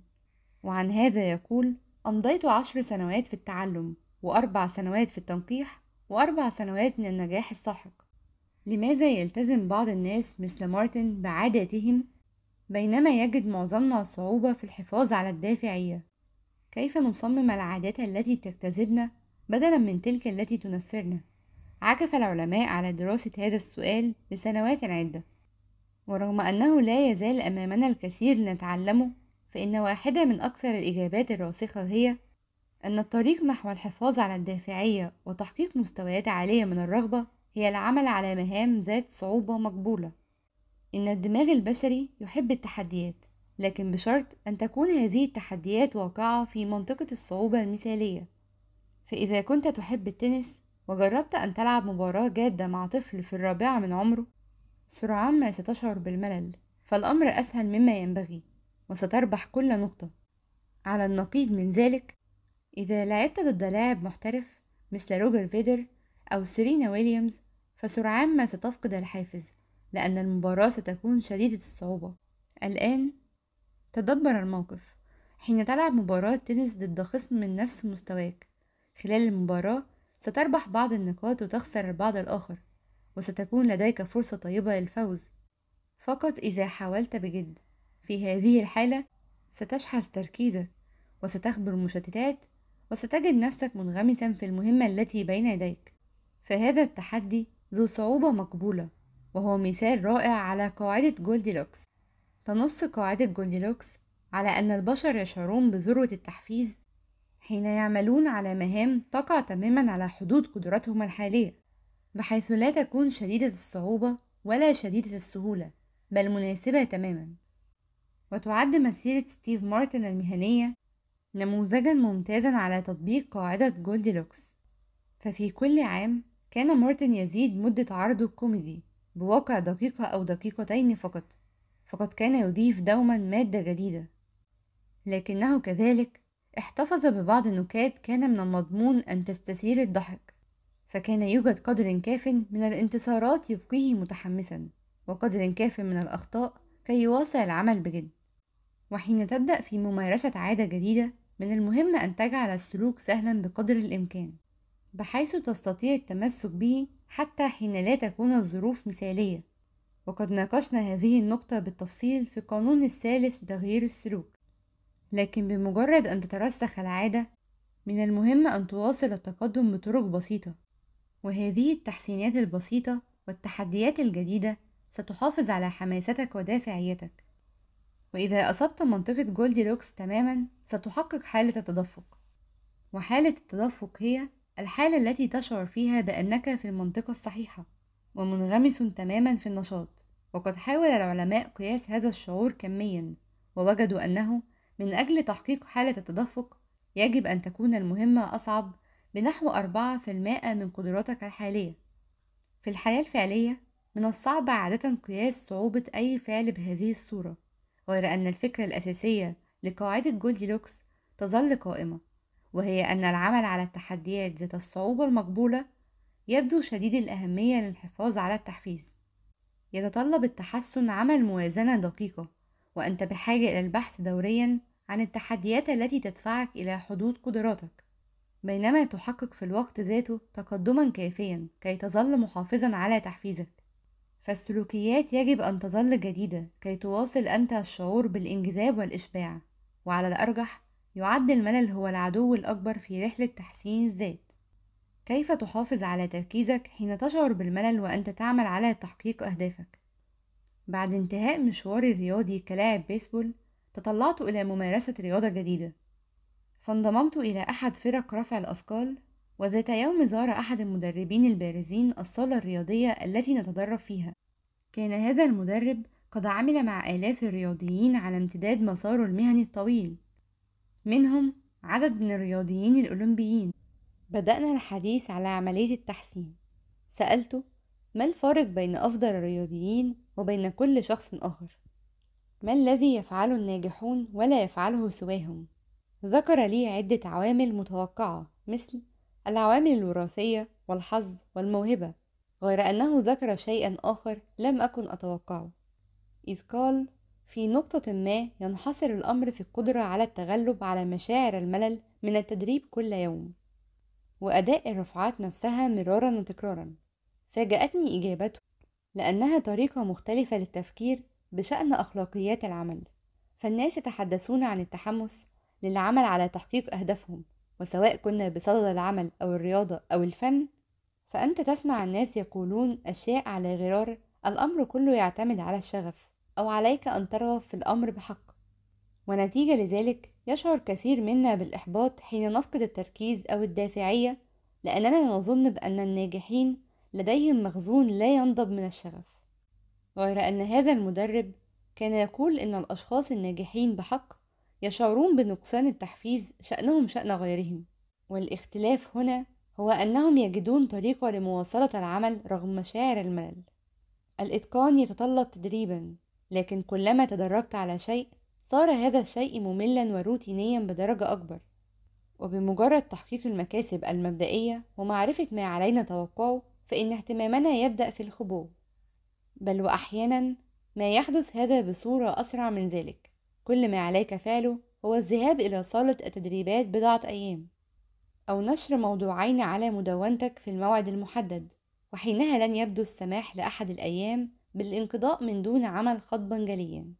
وعن هذا يقول أمضيت عشر سنوات في التعلم وأربع سنوات في التنقيح وأربع سنوات من النجاح الساحق لماذا يلتزم بعض الناس مثل مارتن بعاداتهم بينما يجد معظمنا صعوبة في الحفاظ على الدافعية كيف نصمم العادات التي تجتذبنا بدلا من تلك التي تنفرنا عكف العلماء على دراسة هذا السؤال لسنوات عدة ورغم أنه لا يزال أمامنا الكثير لنتعلمه فإن واحدة من أكثر الإجابات الراسخة هي أن الطريق نحو الحفاظ على الدافعية وتحقيق مستويات عالية من الرغبة هي العمل على مهام ذات صعوبة مقبولة إن الدماغ البشري يحب التحديات لكن بشرط أن تكون هذه التحديات واقعة في منطقة الصعوبة المثالية فإذا كنت تحب التنس وجربت أن تلعب مباراة جادة مع طفل في الرابعة من عمره سرعان ما ستشعر بالملل فالأمر أسهل مما ينبغي وستربح كل نقطة على النقيض من ذلك إذا لعبت ضد لاعب محترف مثل روجر فيدر أو سيرينا ويليامز فسرعان ما ستفقد الحافز لأن المباراة ستكون شديدة الصعوبة الآن تدبر الموقف حين تلعب مباراة تنس ضد خصم من نفس مستواك خلال المباراة ستربح بعض النقاط وتخسر البعض الآخر وستكون لديك فرصة طيبة للفوز فقط إذا حاولت بجد في هذه الحالة ستشحذ تركيزك وستخبر المشتتات وستجد نفسك منغمسا في المهمة التي بين يديك فهذا التحدي ذو صعوبة مقبولة وهو مثال رائع على قاعدة جولديلوكس تنص قاعدة جولديلوكس على أن البشر يشعرون بذروة التحفيز حين يعملون على مهام تقع تماما على حدود قدراتهم الحالية بحيث لا تكون شديدة الصعوبة ولا شديدة السهولة بل مناسبة تماما وتعد مسيرة ستيف مارتن المهنية نموذجا ممتازا على تطبيق قاعدة لوكس ففي كل عام كان مارتن يزيد مدة عرضه الكوميدي بواقع دقيقة أو دقيقتين فقط فقد كان يضيف دوما مادة جديدة لكنه كذلك احتفظ ببعض النكات كان من المضمون أن تستثير الضحك فكان يوجد قدر كاف من الانتصارات يبقيه متحمسا وقدر كاف من الأخطاء كي يواصل العمل بجد وحين تبدأ في ممارسة عادة جديدة من المهم أن تجعل السلوك سهلا بقدر الإمكان بحيث تستطيع التمسك به حتى حين لا تكون الظروف مثالية وقد ناقشنا هذه النقطة بالتفصيل في القانون الثالث لتغيير السلوك لكن بمجرد أن تترسخ العادة من المهم أن تواصل التقدم بطرق بسيطة وهذه التحسينات البسيطة والتحديات الجديدة ستحافظ على حماستك ودافعيتك وإذا أصبت منطقة جولدي لوكس تماما ستحقق حالة التدفق وحالة التدفق هي الحالة التي تشعر فيها بأنك في المنطقة الصحيحة ومنغمس تماما في النشاط وقد حاول العلماء قياس هذا الشعور كميا ووجدوا أنه من أجل تحقيق حالة التدفق يجب أن تكون المهمة أصعب بنحو أربعة في المائة من قدراتك الحالية في الحياة الفعلية من الصعب عادة قياس صعوبة أي فعل بهذه الصورة غير أن الفكرة الأساسية لقاعدة جولدي لوكس تظل قائمة وهي أن العمل على التحديات ذات الصعوبة المقبولة يبدو شديد الأهمية للحفاظ على التحفيز يتطلب التحسن عمل موازنة دقيقة وأنت بحاجة إلى البحث دوريا عن التحديات التي تدفعك إلى حدود قدراتك بينما تحقق في الوقت ذاته تقدما كافيا كي تظل محافظا على تحفيزك فالسلوكيات يجب أن تظل جديدة كي تواصل أنت الشعور بالانجذاب والإشباع وعلى الأرجح يعد الملل هو العدو الأكبر في رحلة تحسين الذات كيف تحافظ على تركيزك حين تشعر بالملل وأنت تعمل على تحقيق أهدافك؟ بعد انتهاء مشواري الرياضي كلاعب بيسبول تطلعت إلى ممارسة رياضة جديدة فانضممت إلى أحد فرق رفع الأثقال وذات يوم زار أحد المدربين البارزين الصالة الرياضية التي نتدرب فيها كان هذا المدرب قد عمل مع آلاف الرياضيين على امتداد مساره المهني الطويل منهم عدد من الرياضيين الأولمبيين بدأنا الحديث على عملية التحسين سألته ما الفارق بين أفضل الرياضيين وبين كل شخص آخر؟ ما الذي يفعله الناجحون ولا يفعله سواهم؟ ذكر لي عدة عوامل متوقعة مثل العوامل الوراثية والحظ والموهبة غير أنه ذكر شيئا آخر لم أكن أتوقعه إذ قال في نقطة ما ينحصر الأمر في القدرة على التغلب على مشاعر الملل من التدريب كل يوم وأداء الرفعات نفسها مرارا وتكرارا فاجأتني إجابته لأنها طريقة مختلفة للتفكير بشأن أخلاقيات العمل فالناس يتحدثون عن التحمس للعمل على تحقيق أهدافهم وسواء كنا بصدد العمل أو الرياضة أو الفن فأنت تسمع الناس يقولون أشياء على غرار الأمر كله يعتمد على الشغف أو عليك أن ترغب في الأمر بحق ونتيجة لذلك يشعر كثير منا بالإحباط حين نفقد التركيز أو الدافعية لأننا نظن بأن الناجحين لديهم مخزون لا ينضب من الشغف غير أن هذا المدرب كان يقول إن الأشخاص الناجحين بحق يشعرون بنقصان التحفيز شأنهم شأن غيرهم والاختلاف هنا هو أنهم يجدون طريقة لمواصلة العمل رغم مشاعر الملل الإتقان يتطلب تدريبا لكن كلما تدربت على شيء صار هذا الشيء مملا وروتينيا بدرجة أكبر وبمجرد تحقيق المكاسب المبدئية ومعرفة ما علينا توقعه فإن اهتمامنا يبدأ في الخبو بل وأحيانا ما يحدث هذا بصورة أسرع من ذلك كل ما عليك فعله هو الذهاب إلى صالة التدريبات بضعة أيام أو نشر موضوعين على مدونتك في الموعد المحدد وحينها لن يبدو السماح لأحد الأيام بالانقضاء من دون عمل خطبا جليا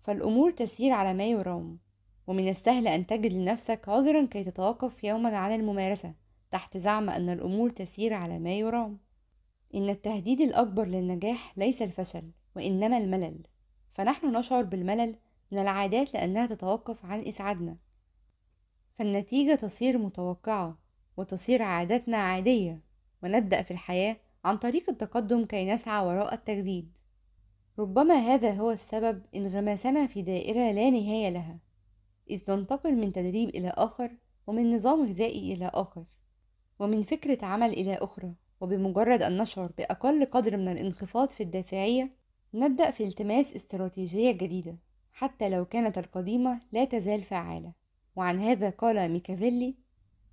فالأمور تسير على ما يرام ومن السهل أن تجد لنفسك عذرا كي تتوقف يوما عن الممارسة تحت زعم أن الأمور تسير على ما يرام إن التهديد الأكبر للنجاح ليس الفشل وإنما الملل فنحن نشعر بالملل من العادات لأنها تتوقف عن إسعادنا فالنتيجة تصير متوقعة وتصير عاداتنا عادية ونبدأ في الحياة عن طريق التقدم كي نسعى وراء التجديد ربما هذا هو السبب انغماسنا في دائرة لا نهاية لها إذ ننتقل من تدريب إلى آخر ومن نظام غذائي إلى آخر ومن فكرة عمل إلى أخرى وبمجرد أن نشعر بأقل قدر من الانخفاض في الدافعية نبدأ في التماس استراتيجية جديدة حتى لو كانت القديمة لا تزال فعالة وعن هذا قال ميكافيلي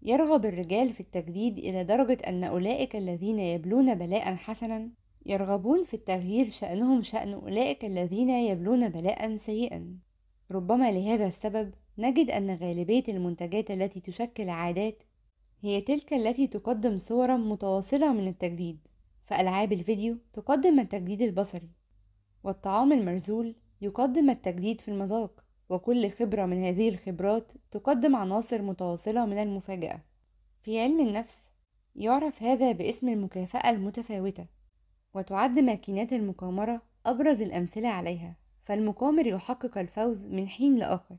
يرغب الرجال في التجديد إلى درجة أن أولئك الذين يبلون بلاء حسنا يرغبون في التغيير شأنهم شأن أولئك الذين يبلون بلاء سيئا ربما لهذا السبب نجد أن غالبية المنتجات التي تشكل عادات هي تلك التي تقدم صورا متواصلة من التجديد فألعاب الفيديو تقدم التجديد البصري والطعام المرزول يقدم التجديد في المذاق وكل خبرة من هذه الخبرات تقدم عناصر متواصلة من المفاجأة في علم النفس يعرف هذا باسم المكافأة المتفاوتة وتعد ماكينات المقامرة أبرز الأمثلة عليها فالمقامر يحقق الفوز من حين لآخر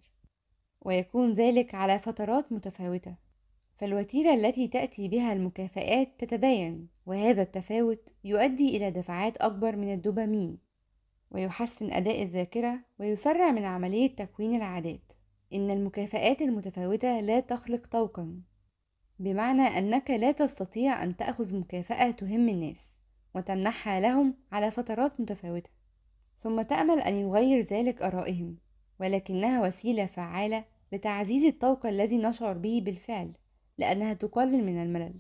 ويكون ذلك على فترات متفاوتة فالوتيرة التي تأتي بها المكافآت تتباين وهذا التفاوت يؤدي إلى دفعات أكبر من الدوبامين ويحسن أداء الذاكرة ويسرع من عملية تكوين العادات إن المكافآت المتفاوتة لا تخلق طوقا بمعنى أنك لا تستطيع أن تأخذ مكافأة تهم الناس وتمنحها لهم على فترات متفاوتة ثم تأمل أن يغير ذلك آرائهم ولكنها وسيلة فعالة لتعزيز الطوق الذي نشعر به بالفعل لأنها تقلل من الملل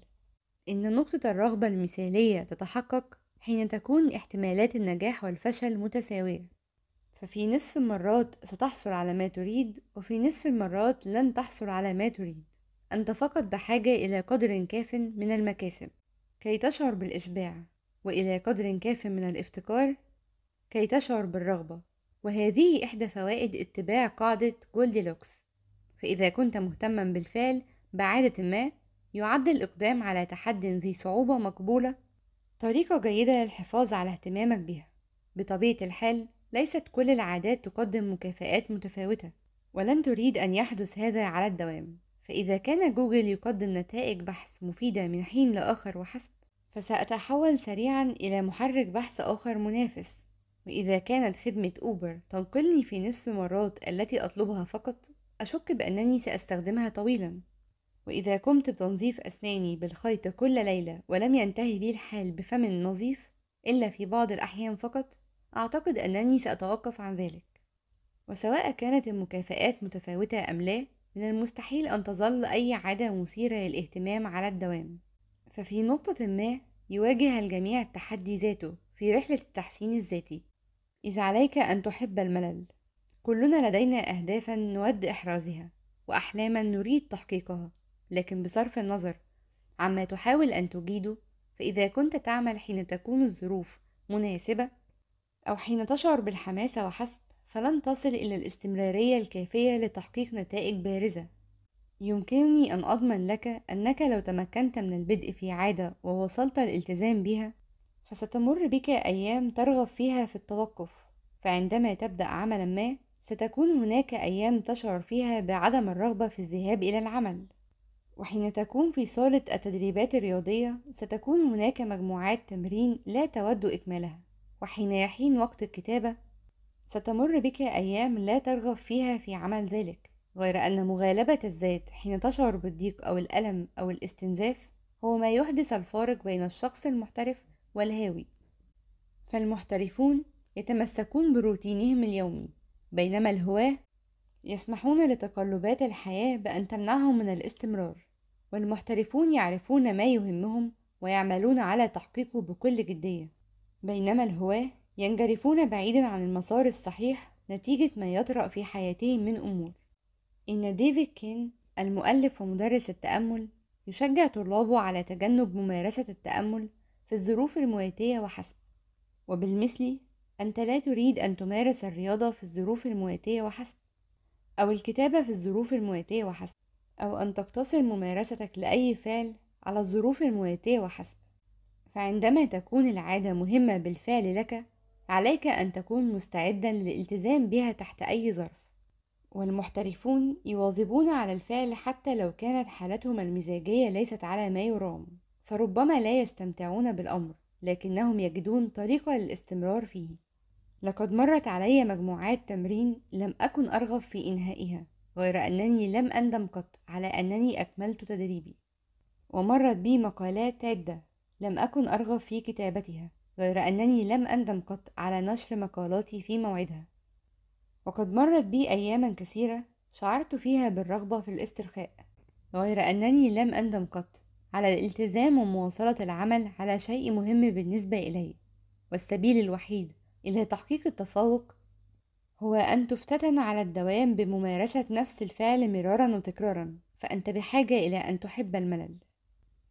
إن نقطة الرغبة المثالية تتحقق حين تكون احتمالات النجاح والفشل متساوية ففي نصف المرات ستحصل على ما تريد وفي نصف المرات لن تحصل على ما تريد أنت فقط بحاجة إلى قدر كاف من المكاسب كي تشعر بالإشباع وإلى قدر كاف من الافتقار كي تشعر بالرغبة وهذه إحدى فوائد اتباع قاعدة جولديلوكس فإذا كنت مهتما بالفعل بعادة ما يعد الإقدام على تحد ذي صعوبة مقبولة طريقة جيدة للحفاظ على اهتمامك بها بطبيعة الحال ليست كل العادات تقدم مكافآت متفاوتة ولن تريد أن يحدث هذا على الدوام فإذا كان جوجل يقدم نتائج بحث مفيدة من حين لآخر وحسب فسأتحول سريعا إلى محرك بحث آخر منافس وإذا كانت خدمة أوبر تنقلني في نصف مرات التي أطلبها فقط أشك بأنني سأستخدمها طويلا وإذا قمت بتنظيف أسناني بالخيط كل ليلة ولم ينتهي بي الحال بفم نظيف إلا في بعض الأحيان فقط أعتقد أنني سأتوقف عن ذلك وسواء كانت المكافآت متفاوتة أم لا من المستحيل أن تظل أي عادة مثيرة للاهتمام على الدوام ففي نقطة ما يواجه الجميع التحدي ذاته في رحلة التحسين الذاتي إذا عليك أن تحب الملل كلنا لدينا أهدافا نود إحرازها وأحلاما نريد تحقيقها لكن بصرف النظر عما تحاول أن تجيده فإذا كنت تعمل حين تكون الظروف مناسبة أو حين تشعر بالحماسة وحسب فلن تصل إلى الاستمرارية الكافية لتحقيق نتائج بارزة يمكنني أن أضمن لك أنك لو تمكنت من البدء في عادة ووصلت الالتزام بها فستمر بك أيام ترغب فيها في التوقف فعندما تبدأ عملا ما ستكون هناك أيام تشعر فيها بعدم الرغبة في الذهاب إلى العمل وحين تكون في صالة التدريبات الرياضية ستكون هناك مجموعات تمرين لا تود إكمالها وحين يحين وقت الكتابة ستمر بك أيام لا ترغب فيها في عمل ذلك غير أن مغالبة الذات حين تشعر بالضيق أو الألم أو الاستنزاف هو ما يحدث الفارق بين الشخص المحترف والهاوي فالمحترفون يتمسكون بروتينهم اليومي بينما الهواه يسمحون لتقلبات الحياة بأن تمنعهم من الاستمرار والمحترفون يعرفون ما يهمهم ويعملون على تحقيقه بكل جدية بينما الهواة ينجرفون بعيدا عن المسار الصحيح نتيجة ما يطرأ في حياتهم من أمور إن ديفيد كين المؤلف ومدرس التأمل يشجع طلابه على تجنب ممارسة التأمل في الظروف المواتية وحسب وبالمثل أنت لا تريد أن تمارس الرياضة في الظروف المواتية وحسب أو الكتابة في الظروف المواتية وحسب أو أن تقتصر ممارستك لأي فعل على الظروف المواتية وحسب فعندما تكون العادة مهمة بالفعل لك عليك أن تكون مستعدا للالتزام بها تحت أي ظرف والمحترفون يواظبون على الفعل حتى لو كانت حالتهم المزاجية ليست على ما يرام فربما لا يستمتعون بالأمر لكنهم يجدون طريقة للاستمرار فيه لقد مرت علي مجموعات تمرين لم أكن أرغب في إنهائها غير أنني لم أندم قط على أنني أكملت تدريبي ومرت بي مقالات عدة لم أكن أرغب في كتابتها غير أنني لم أندم قط على نشر مقالاتي في موعدها وقد مرت بي أياما كثيرة شعرت فيها بالرغبة في الاسترخاء غير أنني لم أندم قط على الالتزام ومواصلة العمل على شيء مهم بالنسبة إلي والسبيل الوحيد إلى تحقيق التفوق هو أن تفتتن على الدوام بممارسة نفس الفعل مرارا وتكرارا فأنت بحاجة إلى أن تحب الملل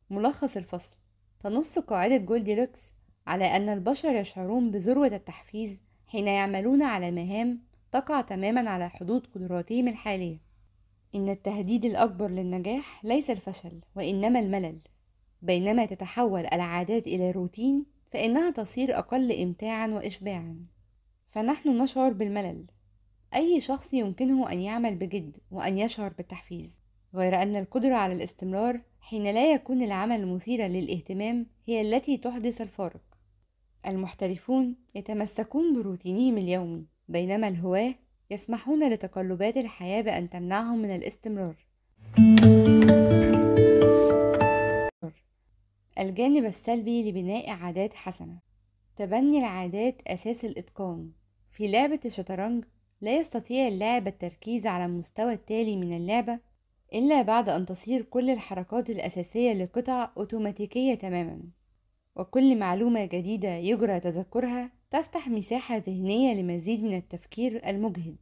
ملخص الفصل تنص قاعدة لوكس على أن البشر يشعرون بذروة التحفيز حين يعملون على مهام تقع تماما على حدود قدراتهم الحالية إن التهديد الأكبر للنجاح ليس الفشل وإنما الملل بينما تتحول العادات إلى روتين فإنها تصير أقل إمتاعا وإشباعا فنحن نشعر بالملل أي شخص يمكنه أن يعمل بجد وأن يشعر بالتحفيز غير أن القدرة على الاستمرار حين لا يكون العمل مثيرا للاهتمام هي التي تحدث الفارق المحترفون يتمسكون بروتينهم اليومي بينما الهواه يسمحون لتقلبات الحياة بأن تمنعهم من الاستمرار الجانب السلبي لبناء عادات حسنة تبني العادات أساس الإتقان في لعبة الشطرنج لا يستطيع اللاعب التركيز على المستوى التالي من اللعبة إلا بعد أن تصير كل الحركات الأساسية للقطع أوتوماتيكية تماما وكل معلومة جديدة يجرى تذكرها تفتح مساحة ذهنية لمزيد من التفكير المجهد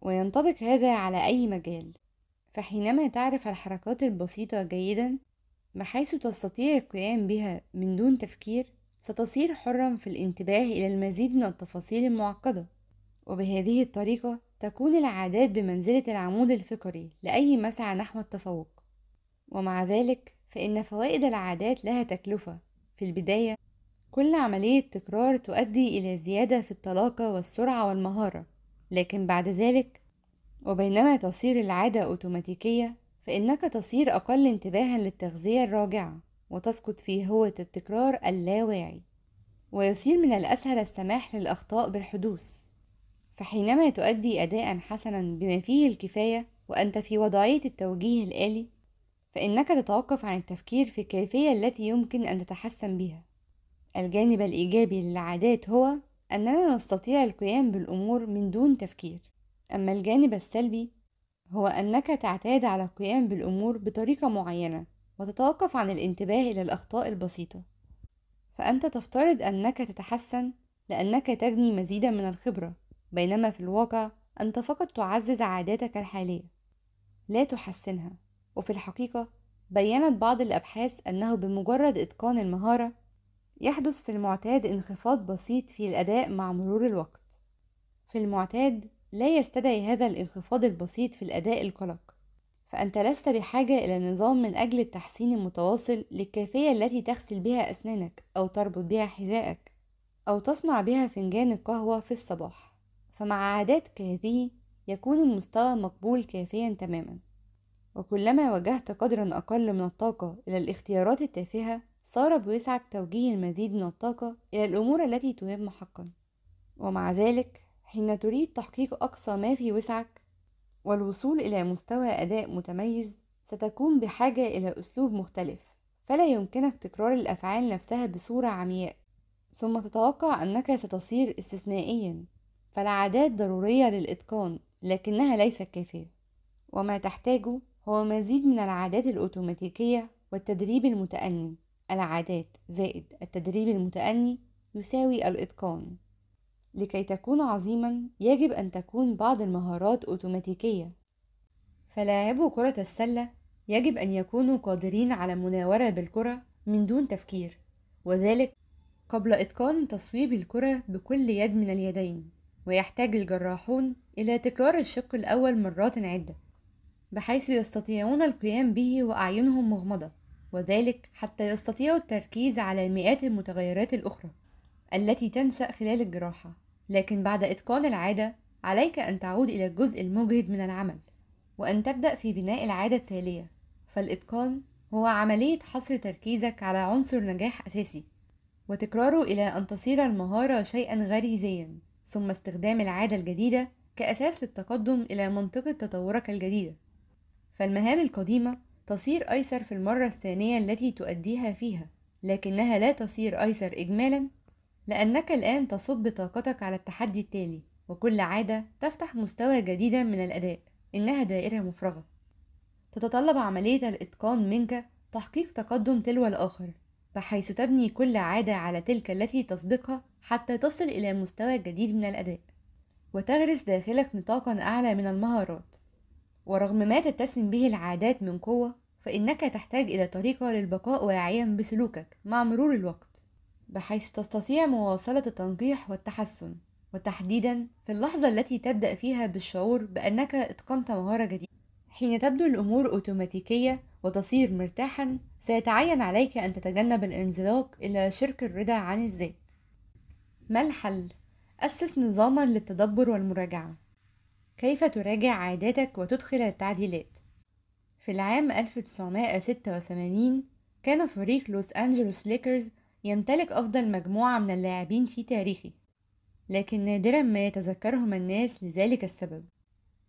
وينطبق هذا على أي مجال فحينما تعرف الحركات البسيطة جيدا بحيث تستطيع القيام بها من دون تفكير ستصير حرا في الانتباه إلى المزيد من التفاصيل المعقدة وبهذه الطريقة تكون العادات بمنزلة العمود الفقري لأي مسعى نحو التفوق ومع ذلك فإن فوائد العادات لها تكلفة في البداية كل عملية تكرار تؤدي إلى زيادة في الطلاقة والسرعة والمهارة لكن بعد ذلك وبينما تصير العادة أوتوماتيكية فإنك تصير أقل انتباها للتغذية الراجعة وتسقط في هوة التكرار اللاواعي ويصير من الأسهل السماح للأخطاء بالحدوث فحينما تؤدي أداء حسنا بما فيه الكفاية وأنت في وضعية التوجيه الآلي فإنك تتوقف عن التفكير في الكيفية التي يمكن أن تتحسن بها الجانب الإيجابي للعادات هو أننا نستطيع القيام بالأمور من دون تفكير أما الجانب السلبي هو أنك تعتاد على القيام بالأمور بطريقة معينة وتتوقف عن الانتباه إلى الأخطاء البسيطة فأنت تفترض أنك تتحسن لأنك تجني مزيدا من الخبرة بينما في الواقع أنت فقط تعزز عاداتك الحالية لا تحسنها وفي الحقيقة بيّنت بعض الأبحاث أنه بمجرد إتقان المهارة يحدث في المعتاد انخفاض بسيط في الأداء مع مرور الوقت في المعتاد لا يستدعي هذا الانخفاض البسيط في الأداء القلق فأنت لست بحاجة إلى نظام من أجل التحسين المتواصل للكيفية التي تغسل بها أسنانك أو تربط بها حذائك أو تصنع بها فنجان القهوة في الصباح فمع عادات كهذه يكون المستوى مقبول كافيا تماما وكلما وجهت قدرا أقل من الطاقة إلى الاختيارات التافهة صار بوسعك توجيه المزيد من الطاقة إلى الأمور التي تهم حقا ومع ذلك حين تريد تحقيق أقصى ما في وسعك والوصول إلى مستوى أداء متميز ستكون بحاجة إلى أسلوب مختلف فلا يمكنك تكرار الأفعال نفسها بصورة عمياء ثم تتوقع أنك ستصير استثنائيا فالعادات ضرورية للإتقان لكنها ليست كافية وما تحتاجه هو مزيد من العادات الأوتوماتيكية والتدريب المتأني العادات زائد التدريب المتأني يساوي الإتقان لكي تكون عظيما يجب أن تكون بعض المهارات أوتوماتيكية فلاعبو كرة السلة يجب أن يكونوا قادرين على المناورة بالكرة من دون تفكير وذلك قبل إتقان تصويب الكرة بكل يد من اليدين ويحتاج الجراحون إلى تكرار الشق الأول مرات عدة بحيث يستطيعون القيام به وأعينهم مغمضة وذلك حتى يستطيعوا التركيز على مئات المتغيرات الأخرى التي تنشأ خلال الجراحة لكن بعد إتقان العادة عليك أن تعود إلى الجزء المجهد من العمل وأن تبدأ في بناء العادة التالية فالإتقان هو عملية حصر تركيزك على عنصر نجاح أساسي وتكراره إلى أن تصير المهارة شيئا غريزيا ثم استخدام العادة الجديدة كأساس للتقدم إلى منطقة تطورك الجديدة فالمهام القديمة تصير أيسر في المرة الثانية التي تؤديها فيها لكنها لا تصير أيسر إجمالا لأنك الآن تصب طاقتك على التحدي التالي وكل عادة تفتح مستوى جديدا من الأداء إنها دائرة مفرغة تتطلب عملية الإتقان منك تحقيق تقدم تلو الآخر بحيث تبني كل عادة على تلك التي تسبقها حتى تصل إلى مستوى جديد من الأداء وتغرس داخلك نطاقا أعلى من المهارات ورغم ما تتسم به العادات من قوة فإنك تحتاج إلى طريقة للبقاء واعيا بسلوكك مع مرور الوقت بحيث تستطيع مواصلة التنقيح والتحسن وتحديدا في اللحظة التي تبدأ فيها بالشعور بأنك اتقنت مهارة جديدة حين تبدو الأمور أوتوماتيكية وتصير مرتاحا سيتعين عليك أن تتجنب الانزلاق إلى شرك الرضا عن الذات ما الحل؟ أسس نظاما للتدبر والمراجعة كيف تراجع عاداتك وتدخل التعديلات؟ في العام 1986 كان فريق لوس أنجلوس ليكرز يمتلك أفضل مجموعة من اللاعبين في تاريخه لكن نادرا ما يتذكرهم الناس لذلك السبب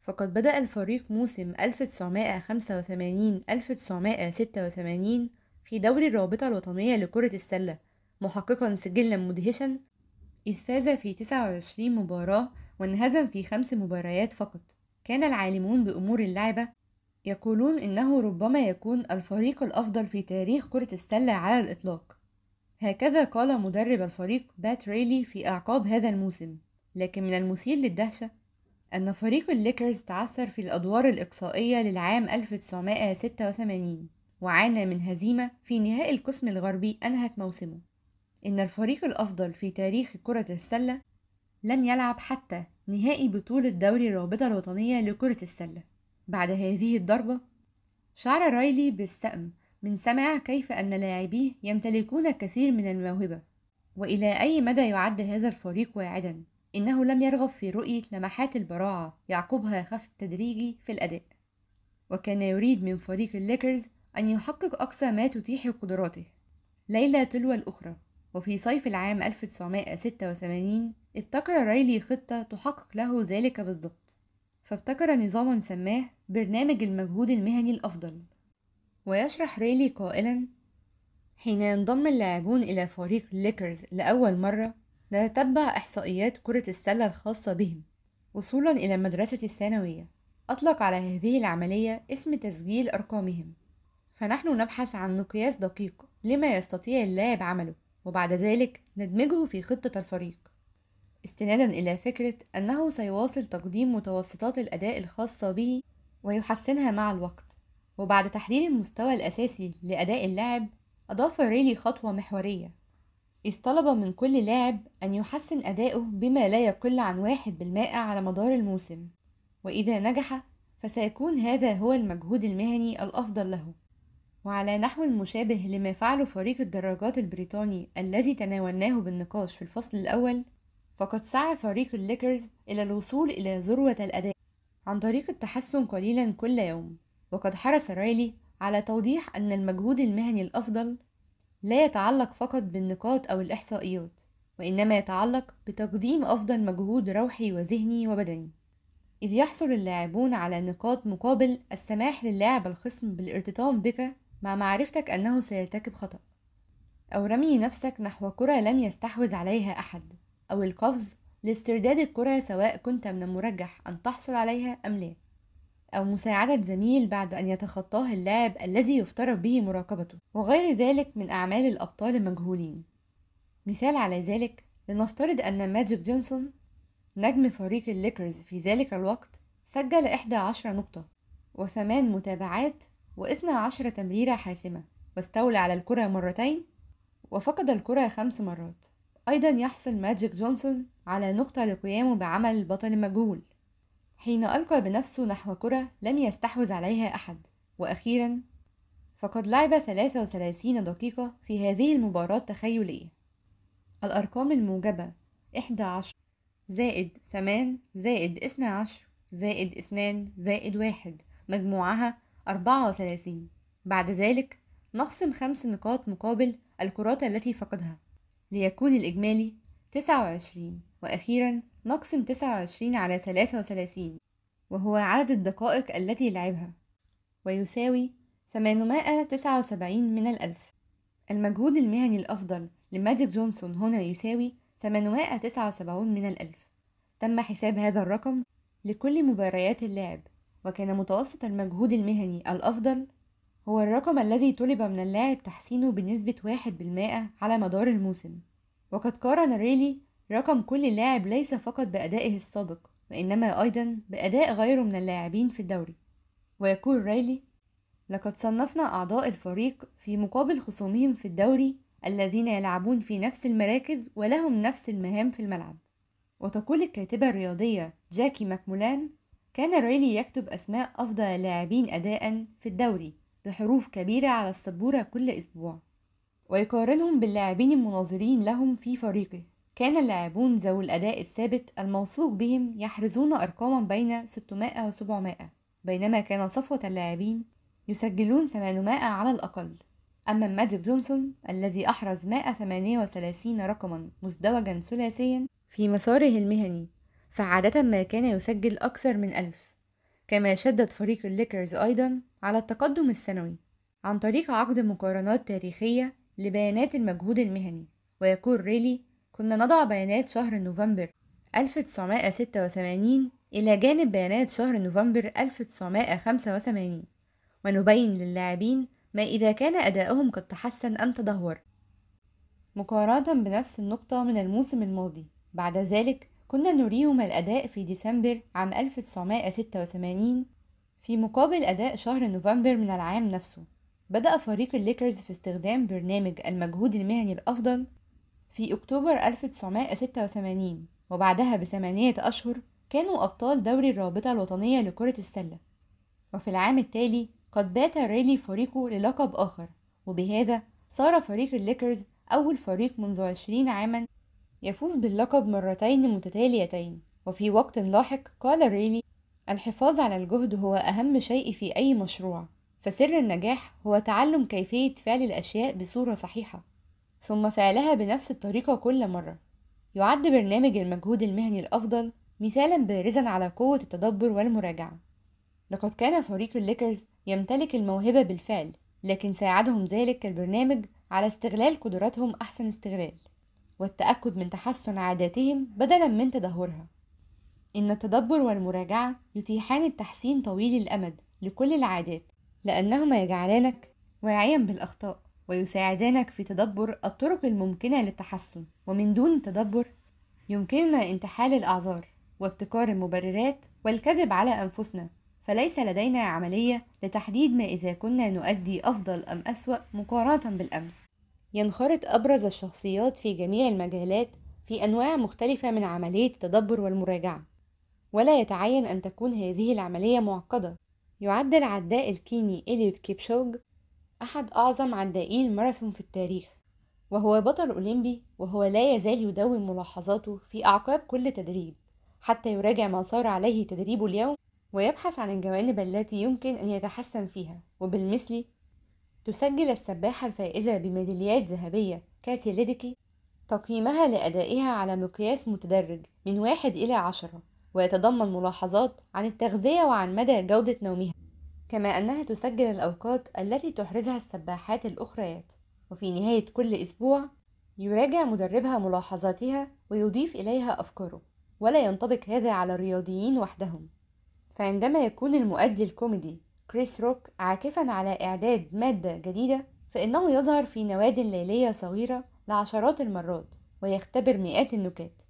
فقد بدأ الفريق موسم 1985-1986 في دوري الرابطة الوطنية لكرة السلة محققا سجلا مدهشا إذ فاز في 29 مباراة وانهزم في خمس مباريات فقط كان العالمون بأمور اللعبة يقولون إنه ربما يكون الفريق الأفضل في تاريخ كرة السلة على الإطلاق هكذا قال مدرب الفريق بات ريلي في أعقاب هذا الموسم لكن من المثير للدهشة أن فريق الليكرز تعثر في الأدوار الإقصائية للعام 1986 وعانى من هزيمة في نهائي القسم الغربي أنهت موسمه إن الفريق الأفضل في تاريخ كرة السلة لم يلعب حتى نهائي بطولة دوري الرابطة الوطنية لكرة السلة بعد هذه الضربة شعر رايلي بالسأم من سمع كيف أن لاعبيه يمتلكون الكثير من الموهبة وإلى أي مدى يعد هذا الفريق واعدا إنه لم يرغب في رؤية لمحات البراعة يعقبها خفض تدريجي في الأداء وكان يريد من فريق الليكرز أن يحقق أقصى ما تتيح قدراته ليلة تلو الأخرى وفي صيف العام 1986 ابتكر رايلي خطة تحقق له ذلك بالضبط فابتكر نظاما سماه برنامج المجهود المهني الأفضل ويشرح ريلي قائلا حين ينضم اللاعبون إلى فريق ليكرز لأول مرة نتتبع إحصائيات كرة السلة الخاصة بهم وصولا إلى المدرسة الثانوية أطلق على هذه العملية اسم تسجيل أرقامهم فنحن نبحث عن مقياس دقيق لما يستطيع اللاعب عمله وبعد ذلك ندمجه في خطة الفريق استنادا إلى فكرة أنه سيواصل تقديم متوسطات الأداء الخاصة به ويحسنها مع الوقت وبعد تحديد المستوى الأساسي لأداء اللاعب أضاف ريلي خطوة محورية إذ طلب من كل لاعب أن يحسن أدائه بما لا يقل عن واحد بالمائة على مدار الموسم وإذا نجح فسيكون هذا هو المجهود المهني الأفضل له وعلى نحو مشابه لما فعله فريق الدراجات البريطاني الذي تناولناه بالنقاش في الفصل الأول فقد سعى فريق الليكرز إلى الوصول إلى ذروة الأداء عن طريق التحسن قليلا كل يوم وقد حرص رايلي على توضيح أن المجهود المهني الأفضل لا يتعلق فقط بالنقاط أو الإحصائيات وإنما يتعلق بتقديم أفضل مجهود روحي وذهني وبدني إذ يحصل اللاعبون على نقاط مقابل السماح للاعب الخصم بالارتطام بك مع معرفتك أنه سيرتكب خطأ أو رمي نفسك نحو كرة لم يستحوذ عليها أحد أو القفز لاسترداد الكرة سواء كنت من المرجح أن تحصل عليها أم لا أو مساعدة زميل بعد أن يتخطاه اللاعب الذي يفترض به مراقبته وغير ذلك من أعمال الأبطال المجهولين مثال على ذلك لنفترض أن ماجيك جونسون نجم فريق الليكرز في ذلك الوقت سجل 11 نقطة وثمان متابعات واثنى عشر تمريرة حاسمة واستولى على الكرة مرتين وفقد الكرة خمس مرات أيضا يحصل ماجيك جونسون على نقطة لقيامه بعمل البطل المجهول حين ألقى بنفسه نحو كرة لم يستحوذ عليها أحد وأخيرا فقد لعب 33 دقيقة في هذه المباراة تخيلية الأرقام الموجبة 11 زائد 8 زائد 12 زائد 2 زائد 1 مجموعها 34 بعد ذلك نخصم خمس نقاط مقابل الكرات التي فقدها ليكون الإجمالي 29 وأخيرا نقسم تسعة وعشرين على ثلاثة وثلاثين وهو عدد الدقائق التي لعبها ويساوي 879 من الألف المجهود المهني الأفضل لماجيك جونسون هنا يساوي 879 من الألف تم حساب هذا الرقم لكل مباريات اللاعب وكان متوسط المجهود المهني الأفضل هو الرقم الذي طلب من اللاعب تحسينه بنسبة 1% على مدار الموسم وقد قارن ريلي رقم كل لاعب ليس فقط بأدائه السابق وإنما أيضا بأداء غيره من اللاعبين في الدوري ويقول رايلي لقد صنفنا أعضاء الفريق في مقابل خصومهم في الدوري الذين يلعبون في نفس المراكز ولهم نفس المهام في الملعب وتقول الكاتبة الرياضية جاكي ماكمولان كان ريلي يكتب أسماء أفضل اللاعبين أداء في الدوري بحروف كبيرة على السبورة كل أسبوع ويقارنهم باللاعبين المناظرين لهم في فريقه كان اللاعبون ذوي الأداء الثابت الموثوق بهم يحرزون أرقاما بين 600 و 700 بينما كان صفوة اللاعبين يسجلون 800 على الأقل أما ماجيك جونسون الذي أحرز 138 رقما مزدوجا ثلاثيا في مساره المهني فعادة ما كان يسجل أكثر من ألف كما شدد فريق الليكرز أيضا على التقدم السنوي عن طريق عقد مقارنات تاريخية لبيانات المجهود المهني ويقول ريلي كنا نضع بيانات شهر نوفمبر 1986 إلى جانب بيانات شهر نوفمبر 1985 ونبين للاعبين ما إذا كان أدائهم قد تحسن أم تدهور مقارنة بنفس النقطة من الموسم الماضي بعد ذلك كنا نريهم الأداء في ديسمبر عام 1986 في مقابل أداء شهر نوفمبر من العام نفسه بدأ فريق الليكرز في استخدام برنامج المجهود المهني الأفضل في أكتوبر 1986 وبعدها بثمانية أشهر كانوا أبطال دوري الرابطة الوطنية لكرة السلة وفي العام التالي قد بات ريلي فريقه للقب آخر وبهذا صار فريق الليكرز أول فريق منذ عشرين عاما يفوز باللقب مرتين متتاليتين وفي وقت لاحق قال ريلي الحفاظ على الجهد هو أهم شيء في أي مشروع فسر النجاح هو تعلم كيفية فعل الأشياء بصورة صحيحة ثم فعلها بنفس الطريقة كل مرة يعد برنامج المجهود المهني الأفضل مثالا بارزا على قوة التدبر والمراجعة لقد كان فريق الليكرز يمتلك الموهبة بالفعل لكن ساعدهم ذلك البرنامج على استغلال قدراتهم أحسن استغلال والتأكد من تحسن عاداتهم بدلا من تدهورها إن التدبر والمراجعة يتيحان التحسين طويل الأمد لكل العادات لأنهما يجعلانك واعيا بالأخطاء ويساعدانك في تدبر الطرق الممكنة للتحسن ومن دون تدبر يمكننا انتحال الأعذار وابتكار المبررات والكذب على أنفسنا فليس لدينا عملية لتحديد ما إذا كنا نؤدي أفضل أم أسوأ مقارنة بالأمس ينخرط أبرز الشخصيات في جميع المجالات في أنواع مختلفة من عملية التدبر والمراجعة ولا يتعين أن تكون هذه العملية معقدة يعد العداء الكيني إليوت كيبشوج أحد أعظم عدائي الماراثون في التاريخ وهو بطل أولمبي وهو لا يزال يدون ملاحظاته في أعقاب كل تدريب حتى يراجع ما صار عليه تدريبه اليوم ويبحث عن الجوانب التي يمكن أن يتحسن فيها وبالمثل تسجل السباحة الفائزة بميداليات ذهبية كاتي ليديكي تقييمها لأدائها على مقياس متدرج من واحد إلى عشرة ويتضمن ملاحظات عن التغذية وعن مدى جودة نومها كما أنها تسجل الأوقات التي تحرزها السباحات الأخريات وفي نهاية كل أسبوع يراجع مدربها ملاحظاتها ويضيف إليها أفكاره ولا ينطبق هذا على الرياضيين وحدهم فعندما يكون المؤدي الكوميدي كريس روك عاكفا على إعداد مادة جديدة فإنه يظهر في نواد ليلية صغيرة لعشرات المرات ويختبر مئات النكات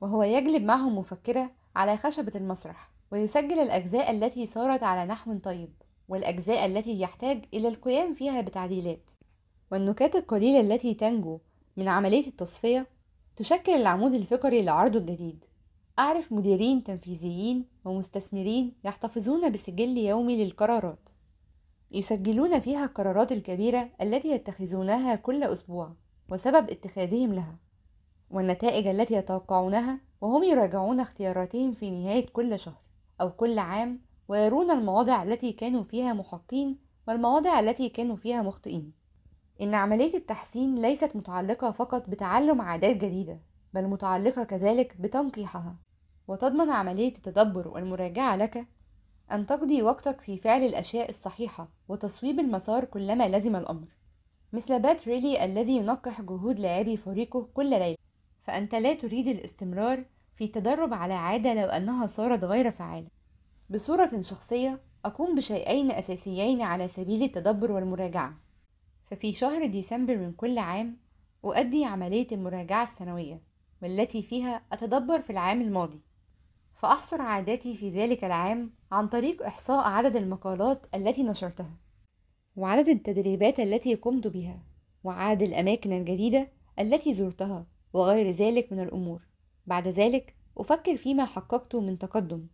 وهو يجلب معهم مفكرة على خشبة المسرح ويسجل الأجزاء التي صارت على نحو طيب والأجزاء التي يحتاج إلى القيام فيها بتعديلات والنكات القليلة التي تنجو من عملية التصفية تشكل العمود الفقري لعرضه الجديد أعرف مديرين تنفيذيين ومستثمرين يحتفظون بسجل يومي للقرارات يسجلون فيها القرارات الكبيرة التي يتخذونها كل أسبوع وسبب اتخاذهم لها والنتائج التي يتوقعونها وهم يراجعون اختياراتهم في نهاية كل شهر أو كل عام ويرون المواضع التي كانوا فيها محقين والمواضع التي كانوا فيها مخطئين إن عملية التحسين ليست متعلقة فقط بتعلم عادات جديدة بل متعلقة كذلك بتنقيحها وتضمن عملية التدبر والمراجعة لك أن تقضي وقتك في فعل الأشياء الصحيحة وتصويب المسار كلما لزم الأمر مثل بات ريلي الذي ينقح جهود لاعبي فريقه كل ليلة فأنت لا تريد الاستمرار في تدرب على عادة لو أنها صارت غير فعالة بصورة شخصية أقوم بشيئين أساسيين على سبيل التدبر والمراجعة ففي شهر ديسمبر من كل عام أؤدي عملية المراجعة السنوية والتي فيها أتدبر في العام الماضي فأحصر عاداتي في ذلك العام عن طريق إحصاء عدد المقالات التي نشرتها وعدد التدريبات التي قمت بها وعدد الأماكن الجديدة التي زرتها وغير ذلك من الأمور بعد ذلك أفكر فيما حققته من تقدم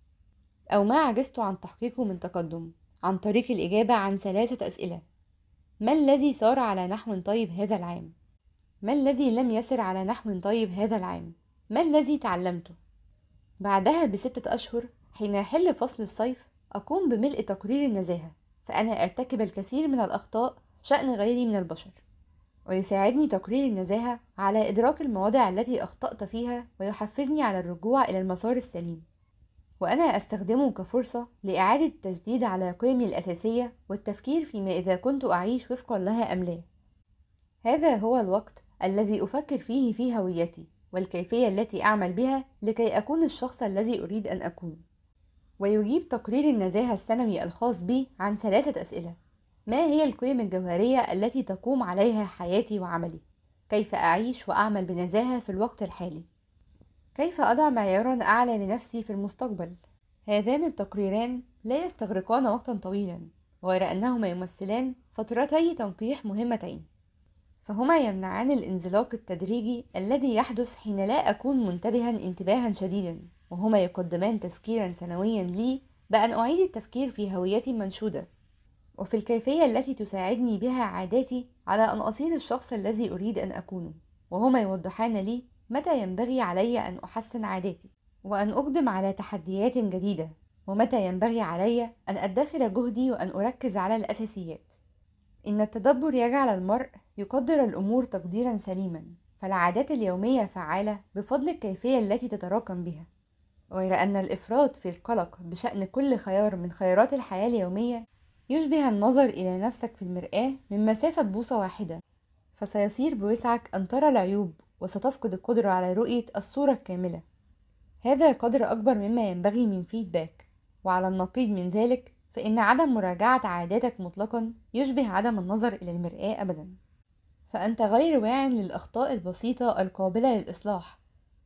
أو ما عجزت عن تحقيقه من تقدم عن طريق الإجابة عن ثلاثة أسئلة ما الذي سار على نحو طيب هذا العام؟ ما الذي لم يسر على نحو طيب هذا العام؟ ما الذي تعلمته؟ بعدها بستة أشهر حين يحل فصل الصيف أقوم بملء تقرير النزاهة فأنا أرتكب الكثير من الأخطاء شأن غيري من البشر ويساعدني تقرير النزاهة على إدراك المواضع التي أخطأت فيها ويحفزني على الرجوع إلى المسار السليم وأنا أستخدمه كفرصة لإعادة التجديد على قيمي الأساسية والتفكير فيما إذا كنت أعيش وفقا لها أم لا هذا هو الوقت الذي أفكر فيه في هويتي والكيفية التي أعمل بها لكي أكون الشخص الذي أريد أن أكون ويجيب تقرير النزاهة السنوي الخاص بي عن ثلاثة أسئلة ما هي القيم الجوهرية التي تقوم عليها حياتي وعملي؟ كيف أعيش وأعمل بنزاهة في الوقت الحالي؟ كيف أضع معيارا أعلى لنفسي في المستقبل؟ هذان التقريران لا يستغرقان وقتا طويلا غير أنهما يمثلان فترتي تنقيح مهمتين فهما يمنعان الانزلاق التدريجي الذي يحدث حين لا أكون منتبها انتباها شديدا وهما يقدمان تذكيرا سنويا لي بأن أعيد التفكير في هويتي المنشودة وفي الكيفية التي تساعدني بها عاداتي على أن أصير الشخص الذي أريد أن أكونه وهما يوضحان لي متى ينبغي علي أن أحسن عاداتي وأن أقدم على تحديات جديدة ومتى ينبغي علي أن أدخر جهدي وأن أركز على الأساسيات إن التدبر يجعل المرء يقدر الأمور تقديرا سليما فالعادات اليومية فعالة بفضل الكيفية التي تتراكم بها غير أن الإفراط في القلق بشأن كل خيار من خيارات الحياة اليومية يشبه النظر إلى نفسك في المرآة من مسافة بوصة واحدة فسيصير بوسعك أن ترى العيوب وستفقد القدرة على رؤية الصورة الكاملة هذا قدر أكبر مما ينبغي من فيدباك وعلى النقيض من ذلك فإن عدم مراجعة عاداتك مطلقا يشبه عدم النظر إلى المرآة أبدا فأنت غير واع للأخطاء البسيطة القابلة للإصلاح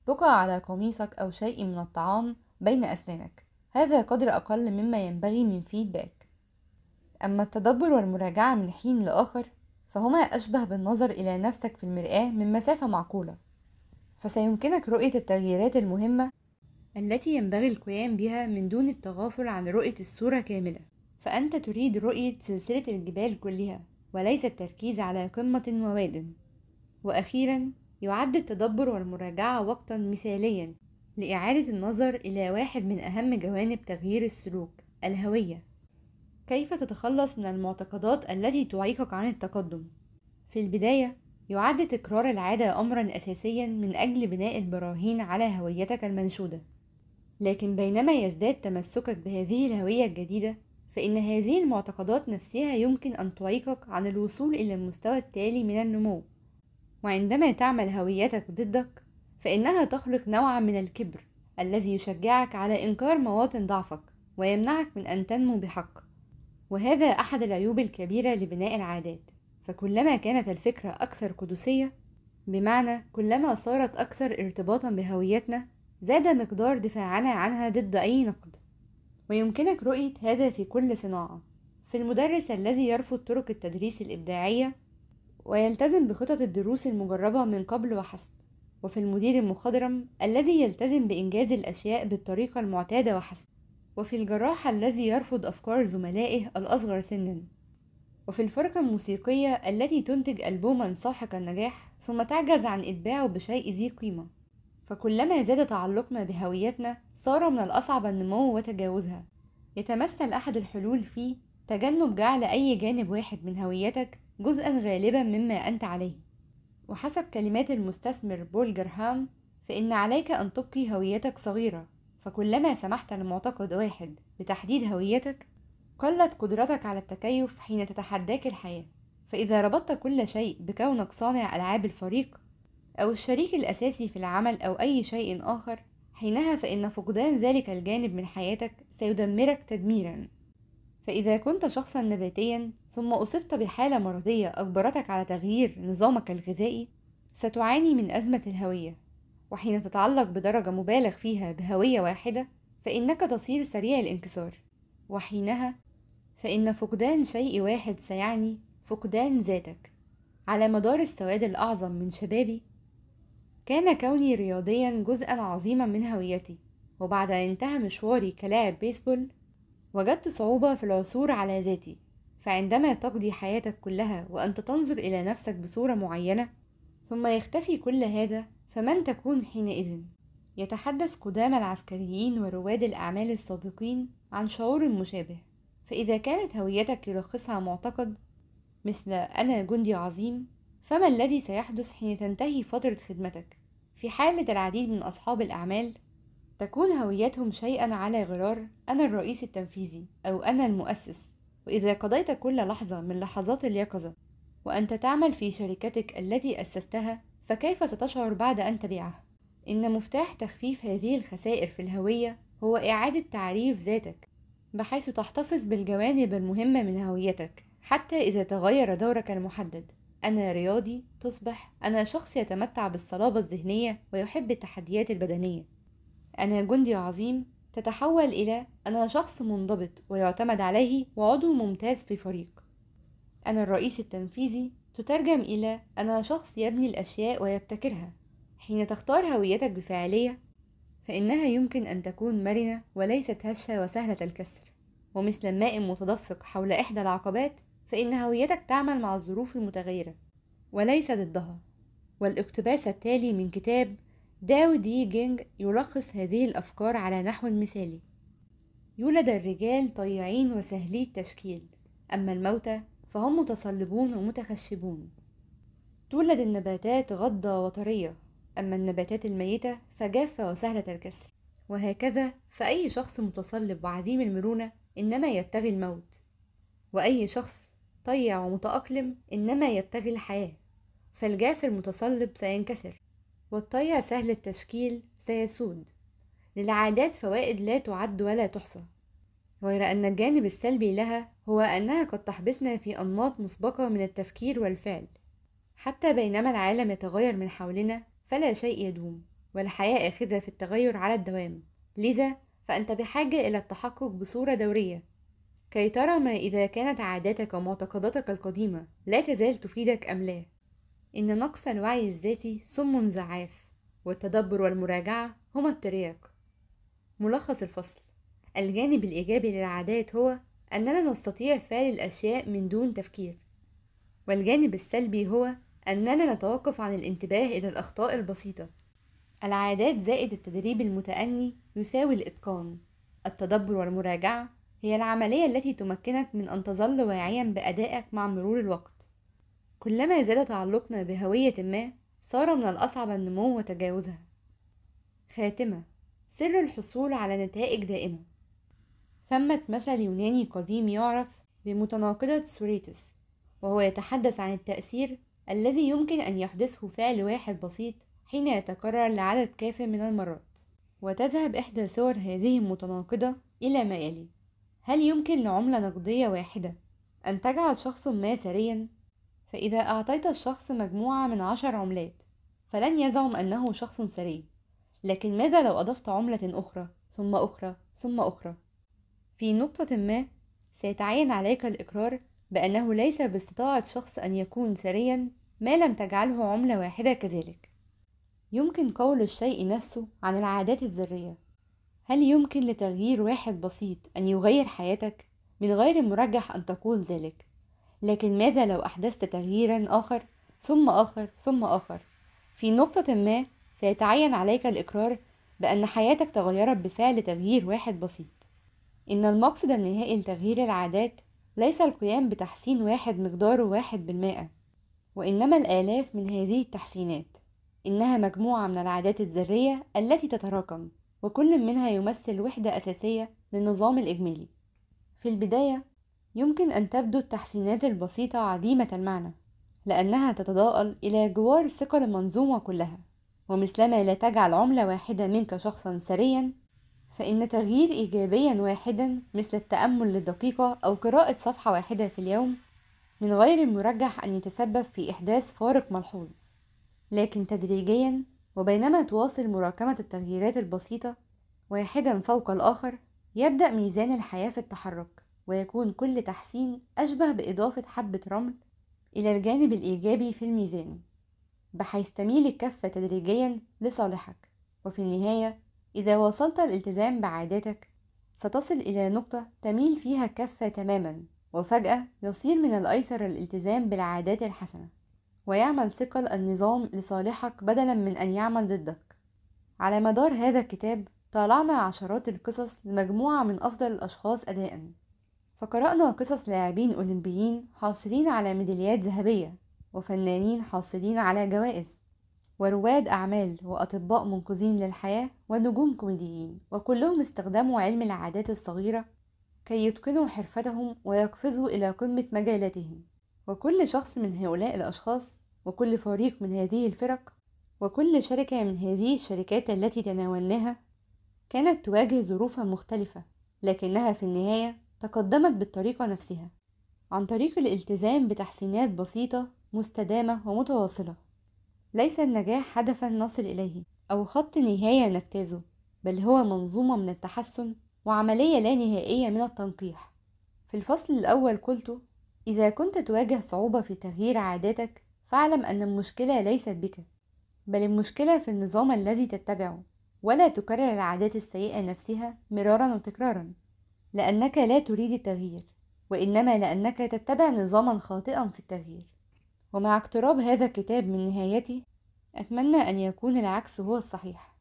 بقع على قميصك أو شيء من الطعام بين أسنانك هذا قدر أقل مما ينبغي من فيدباك أما التدبر والمراجعة من حين لآخر فهما أشبه بالنظر إلى نفسك في المرآة من مسافة معقولة فسيمكنك رؤية التغييرات المهمة التي ينبغي القيام بها من دون التغافل عن رؤية الصورة كاملة فأنت تريد رؤية سلسلة الجبال كلها وليس التركيز على قمة وواد وأخيرا يعد التدبر والمراجعة وقتا مثاليا لإعادة النظر إلى واحد من أهم جوانب تغيير السلوك الهوية كيف تتخلص من المعتقدات التي تعيقك عن التقدم في البداية يعد تكرار العادة أمرا أساسيا من أجل بناء البراهين على هويتك المنشودة لكن بينما يزداد تمسكك بهذه الهوية الجديدة فإن هذه المعتقدات نفسها يمكن أن تعيقك عن الوصول إلى المستوى التالي من النمو وعندما تعمل هويتك ضدك فإنها تخلق نوعا من الكبر الذي يشجعك على إنكار مواطن ضعفك ويمنعك من أن تنمو بحق وهذا أحد العيوب الكبيرة لبناء العادات فكلما كانت الفكرة أكثر قدسية بمعنى كلما صارت أكثر ارتباطا بهويتنا زاد مقدار دفاعنا عنها ضد أي نقد ويمكنك رؤية هذا في كل صناعة في المدرس الذي يرفض طرق التدريس الإبداعية ويلتزم بخطط الدروس المجربة من قبل وحسب وفي المدير المخضرم الذي يلتزم بإنجاز الأشياء بالطريقة المعتادة وحسب وفي الجراح الذي يرفض أفكار زملائه الأصغر سنا وفي الفرقة الموسيقية التي تنتج ألبوما ساحق النجاح ثم تعجز عن إتباعه بشيء ذي قيمة فكلما زاد تعلقنا بهويتنا صار من الأصعب النمو وتجاوزها يتمثل أحد الحلول في تجنب جعل أي جانب واحد من هويتك جزءا غالبا مما أنت عليه وحسب كلمات المستثمر بول جرهام فإن عليك أن تبقي هويتك صغيرة فكلما سمحت لمعتقد واحد بتحديد هويتك قلت قدرتك على التكيف حين تتحداك الحياة فإذا ربطت كل شيء بكونك صانع ألعاب الفريق أو الشريك الأساسي في العمل أو أي شيء آخر حينها فإن فقدان ذلك الجانب من حياتك سيدمرك تدميرا فإذا كنت شخصا نباتيا ثم أصبت بحالة مرضية أجبرتك على تغيير نظامك الغذائي ستعاني من أزمة الهوية وحين تتعلق بدرجة مبالغ فيها بهوية واحدة فإنك تصير سريع الانكسار وحينها فإن فقدان شيء واحد سيعني فقدان ذاتك على مدار السواد الأعظم من شبابي كان كوني رياضيا جزءا عظيما من هويتي وبعد أن انتهى مشواري كلاعب بيسبول وجدت صعوبة في العثور على ذاتي فعندما تقضي حياتك كلها وأنت تنظر إلى نفسك بصورة معينة ثم يختفي كل هذا فمن تكون حينئذ يتحدث قدامى العسكريين ورواد الأعمال السابقين عن شعور مشابه فإذا كانت هويتك يلخصها معتقد مثل أنا جندي عظيم فما الذي سيحدث حين تنتهي فترة خدمتك؟ في حالة العديد من أصحاب الأعمال تكون هويتهم شيئا على غرار أنا الرئيس التنفيذي أو أنا المؤسس وإذا قضيت كل لحظة من لحظات اليقظة وأنت تعمل في شركتك التي أسستها فكيف ستشعر بعد أن تبيعها؟ إن مفتاح تخفيف هذه الخسائر في الهوية هو إعادة تعريف ذاتك بحيث تحتفظ بالجوانب المهمة من هويتك حتى إذا تغير دورك المحدد أنا رياضي تصبح أنا شخص يتمتع بالصلابة الذهنية ويحب التحديات البدنية أنا جندي عظيم تتحول إلى أنا شخص منضبط ويعتمد عليه وعضو ممتاز في فريق أنا الرئيس التنفيذي تترجم إلى أنا شخص يبني الأشياء ويبتكرها حين تختار هويتك بفاعلية فإنها يمكن أن تكون مرنة وليست هشة وسهلة الكسر ومثل الماء المتدفق حول إحدى العقبات فإن هويتك تعمل مع الظروف المتغيرة وليس ضدها والاقتباس التالي من كتاب داو دي جينج يلخص هذه الأفكار على نحو مثالي يولد الرجال طيعين وسهلي التشكيل أما الموتى فهم متصلبون ومتخشبون تولد النباتات غضة وطرية أما النباتات الميتة فجافة وسهلة الكسر وهكذا فأي شخص متصلب وعديم المرونة إنما يبتغي الموت وأي شخص طيع ومتأقلم إنما يبتغي الحياة فالجاف المتصلب سينكسر والطيع سهل التشكيل سيسود للعادات فوائد لا تعد ولا تحصى غير أن الجانب السلبي لها هو أنها قد تحبسنا في أنماط مسبقة من التفكير والفعل حتى بينما العالم يتغير من حولنا فلا شيء يدوم والحياة آخذة في التغير على الدوام لذا فأنت بحاجة إلى التحقق بصورة دورية كي ترى ما إذا كانت عاداتك ومعتقداتك القديمة لا تزال تفيدك أم لا إن نقص الوعي الذاتي سم زعاف والتدبر والمراجعة هما الترياق ملخص الفصل الجانب الإيجابي للعادات هو أننا نستطيع فعل الأشياء من دون تفكير والجانب السلبي هو أننا نتوقف عن الانتباه إلى الأخطاء البسيطة العادات زائد التدريب المتأني يساوي الإتقان التدبر والمراجعة هي العملية التي تمكنك من أن تظل واعيا بأدائك مع مرور الوقت كلما زاد تعلقنا بهوية ما صار من الأصعب النمو وتجاوزها خاتمة سر الحصول على نتائج دائمة ثمة مثل يوناني قديم يعرف بمتناقضة سوريتس وهو يتحدث عن التأثير الذي يمكن أن يحدثه فعل واحد بسيط حين يتكرر لعدد كاف من المرات وتذهب إحدى صور هذه المتناقضة إلى ما يلي هل يمكن لعملة نقدية واحدة أن تجعل شخص ما ثريا؟ فإذا أعطيت الشخص مجموعة من عشر عملات فلن يزعم أنه شخص ثري لكن ماذا لو أضفت عملة أخرى ثم أخرى ثم أخرى في نقطة ما سيتعين عليك الإقرار بأنه ليس باستطاعة شخص أن يكون ثريا ما لم تجعله عملة واحدة كذلك يمكن قول الشيء نفسه عن العادات الذرية هل يمكن لتغيير واحد بسيط أن يغير حياتك؟ من غير المرجح أن تقول ذلك لكن ماذا لو أحدثت تغييرا آخر ثم آخر ثم آخر في نقطة ما سيتعين عليك الإقرار بأن حياتك تغيرت بفعل تغيير واحد بسيط إن المقصد النهائي لتغيير العادات ليس القيام بتحسين واحد مقداره واحد بالمائة وإنما الآلاف من هذه التحسينات إنها مجموعة من العادات الذرية التي تتراكم وكل منها يمثل وحدة أساسية للنظام الإجمالي في البداية يمكن أن تبدو التحسينات البسيطة عديمة المعنى لأنها تتضاءل إلى جوار ثقل المنظومة كلها ومثلما لا تجعل عملة واحدة منك شخصا ثريا فإن تغيير إيجابيا واحدا مثل التأمل لدقيقة أو قراءة صفحة واحدة في اليوم من غير المرجح أن يتسبب في إحداث فارق ملحوظ لكن تدريجيا وبينما تواصل مراكمة التغييرات البسيطة واحدا فوق الآخر يبدأ ميزان الحياة في التحرك ويكون كل تحسين أشبه بإضافة حبة رمل إلى الجانب الإيجابي في الميزان بحيث تميل الكفة تدريجيا لصالحك وفي النهاية إذا واصلت الالتزام بعاداتك ستصل إلى نقطة تميل فيها الكفة تماما وفجأة يصير من الأيسر الالتزام بالعادات الحسنة ويعمل ثقل النظام لصالحك بدلا من أن يعمل ضدك على مدار هذا الكتاب طالعنا عشرات القصص لمجموعة من أفضل الأشخاص أداء فقرأنا قصص لاعبين أولمبيين حاصلين على ميداليات ذهبية وفنانين حاصلين على جوائز ورواد أعمال وأطباء منقذين للحياة ونجوم كوميديين وكلهم استخدموا علم العادات الصغيرة كي يتقنوا حرفتهم ويقفزوا إلى قمة مجالاتهم وكل شخص من هؤلاء الأشخاص وكل فريق من هذه الفرق وكل شركة من هذه الشركات التي تناولناها كانت تواجه ظروفا مختلفة لكنها في النهاية تقدمت بالطريقة نفسها عن طريق الالتزام بتحسينات بسيطة مستدامة ومتواصلة ليس النجاح هدفا نصل إليه أو خط نهاية نجتازه بل هو منظومة من التحسن وعملية لا نهائية من التنقيح في الفصل الأول قلت إذا كنت تواجه صعوبة في تغيير عاداتك فاعلم أن المشكلة ليست بك بل المشكلة في النظام الذي تتبعه ولا تكرر العادات السيئة نفسها مرارا وتكرارا لأنك لا تريد التغيير وإنما لأنك تتبع نظاما خاطئا في التغيير ومع اقتراب هذا الكتاب من نهايته أتمنى أن يكون العكس هو الصحيح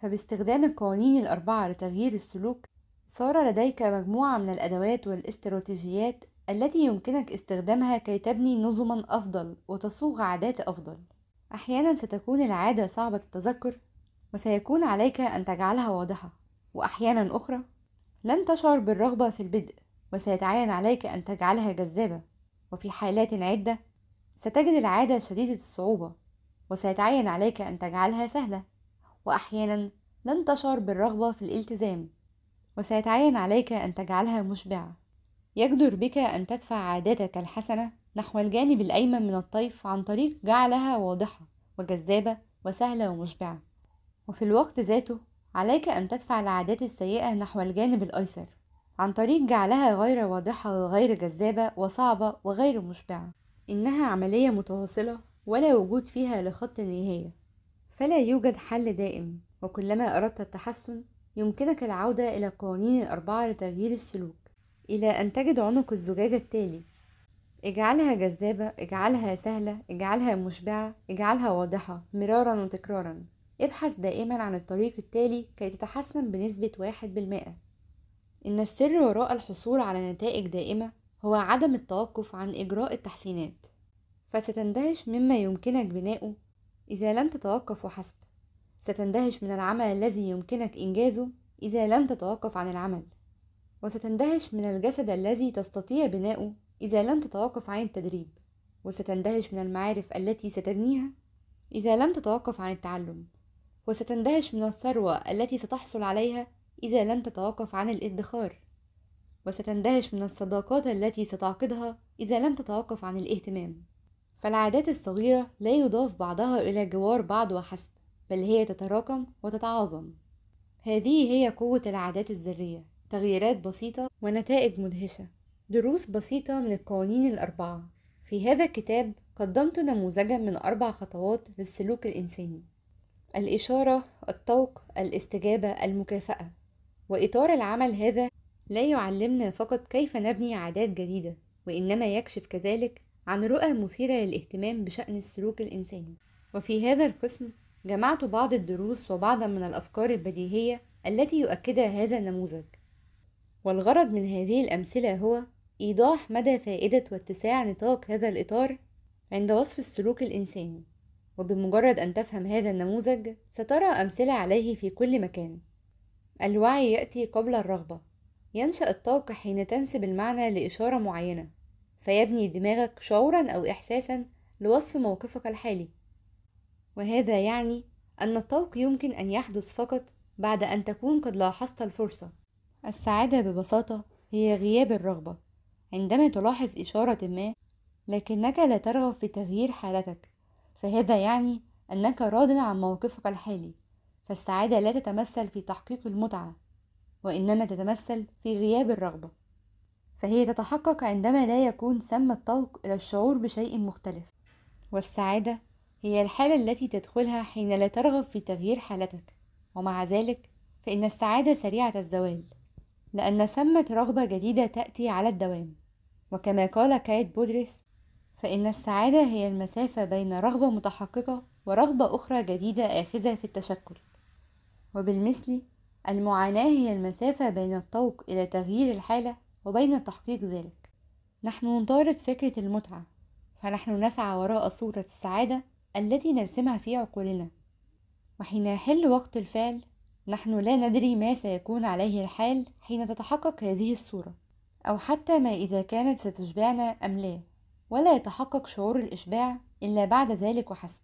فباستخدام القوانين الأربعة لتغيير السلوك صار لديك مجموعة من الأدوات والاستراتيجيات التي يمكنك استخدامها كي تبني نظما أفضل وتصوغ عادات أفضل أحيانا ستكون العادة صعبة التذكر وسيكون عليك أن تجعلها واضحة وأحيانا أخرى لن تشعر بالرغبة في البدء وسيتعين عليك أن تجعلها جذابة وفي حالات عدة ستجد العادة شديدة الصعوبة وسيتعين عليك أن تجعلها سهلة وأحيانا لن تشعر بالرغبة في الالتزام وسيتعين عليك أن تجعلها مشبعة يجدر بك أن تدفع عاداتك الحسنة نحو الجانب الأيمن من الطيف عن طريق جعلها واضحة وجذابة وسهلة ومشبعة وفي الوقت ذاته عليك أن تدفع العادات السيئة نحو الجانب الأيسر عن طريق جعلها غير واضحة وغير جذابة وصعبة وغير مشبعة إنها عملية متواصلة ولا وجود فيها لخط نهاية فلا يوجد حل دائم وكلما أردت التحسن يمكنك العودة إلى القوانين الأربعة لتغيير السلوك إلى أن تجد عنق الزجاجة التالي اجعلها جذابة اجعلها سهلة اجعلها مشبعة اجعلها واضحة مرارا وتكرارا ابحث دائما عن الطريق التالي كي تتحسن بنسبة واحد بالمائة إن السر وراء الحصول على نتائج دائمة هو عدم التوقف عن إجراء التحسينات فستندهش مما يمكنك بناؤه إذا لم تتوقف وحسب ستندهش من العمل الذي يمكنك إنجازه إذا لم تتوقف عن العمل وستندهش من الجسد الذي تستطيع بناؤه إذا لم تتوقف عن التدريب وستندهش من المعارف التي ستبنيها إذا لم تتوقف عن التعلم وستندهش من الثروة التي ستحصل عليها إذا لم تتوقف عن الادخار وستندهش من الصداقات التي ستعقدها إذا لم تتوقف عن الاهتمام فالعادات الصغيرة لا يضاف بعضها إلى جوار بعض وحسب بل هي تتراكم وتتعاظم هذه هي قوة العادات الذرية تغييرات بسيطة ونتائج مدهشة دروس بسيطة من القوانين الأربعة في هذا الكتاب قدمت نموذجا من أربع خطوات للسلوك الإنساني الإشارة، الطوق، الاستجابة، المكافأة وإطار العمل هذا لا يعلمنا فقط كيف نبني عادات جديدة وإنما يكشف كذلك عن رؤى مثيرة للاهتمام بشأن السلوك الإنساني وفي هذا القسم جمعت بعض الدروس وبعض من الأفكار البديهية التي يؤكدها هذا النموذج والغرض من هذه الأمثلة هو إيضاح مدى فائدة واتساع نطاق هذا الإطار عند وصف السلوك الإنساني وبمجرد أن تفهم هذا النموذج سترى أمثلة عليه في كل مكان الوعي يأتي قبل الرغبة ينشأ الطاقة حين تنسب المعنى لإشارة معينة فيبني دماغك شعورا أو إحساسا لوصف موقفك الحالي وهذا يعني أن الطوق يمكن أن يحدث فقط بعد أن تكون قد لاحظت الفرصة السعادة ببساطة هي غياب الرغبة عندما تلاحظ إشارة ما لكنك لا ترغب في تغيير حالتك فهذا يعني أنك راض عن موقفك الحالي فالسعادة لا تتمثل في تحقيق المتعة وإنما تتمثل في غياب الرغبة فهي تتحقق عندما لا يكون ثم الطوق إلى الشعور بشيء مختلف والسعادة هي الحالة التي تدخلها حين لا ترغب في تغيير حالتك ومع ذلك فإن السعادة سريعة الزوال لأن ثمة رغبة جديدة تأتي على الدوام وكما قال كايت بودريس فإن السعادة هي المسافة بين رغبة متحققة ورغبة أخرى جديدة آخذة في التشكل وبالمثل المعاناة هي المسافة بين الطوق إلى تغيير الحالة وبين تحقيق ذلك نحن نطارد فكرة المتعة فنحن نسعى وراء صورة السعادة التي نرسمها في عقولنا وحين يحل وقت الفعل نحن لا ندري ما سيكون عليه الحال حين تتحقق هذه الصورة أو حتى ما إذا كانت ستشبعنا أم لا ولا يتحقق شعور الإشباع إلا بعد ذلك وحسب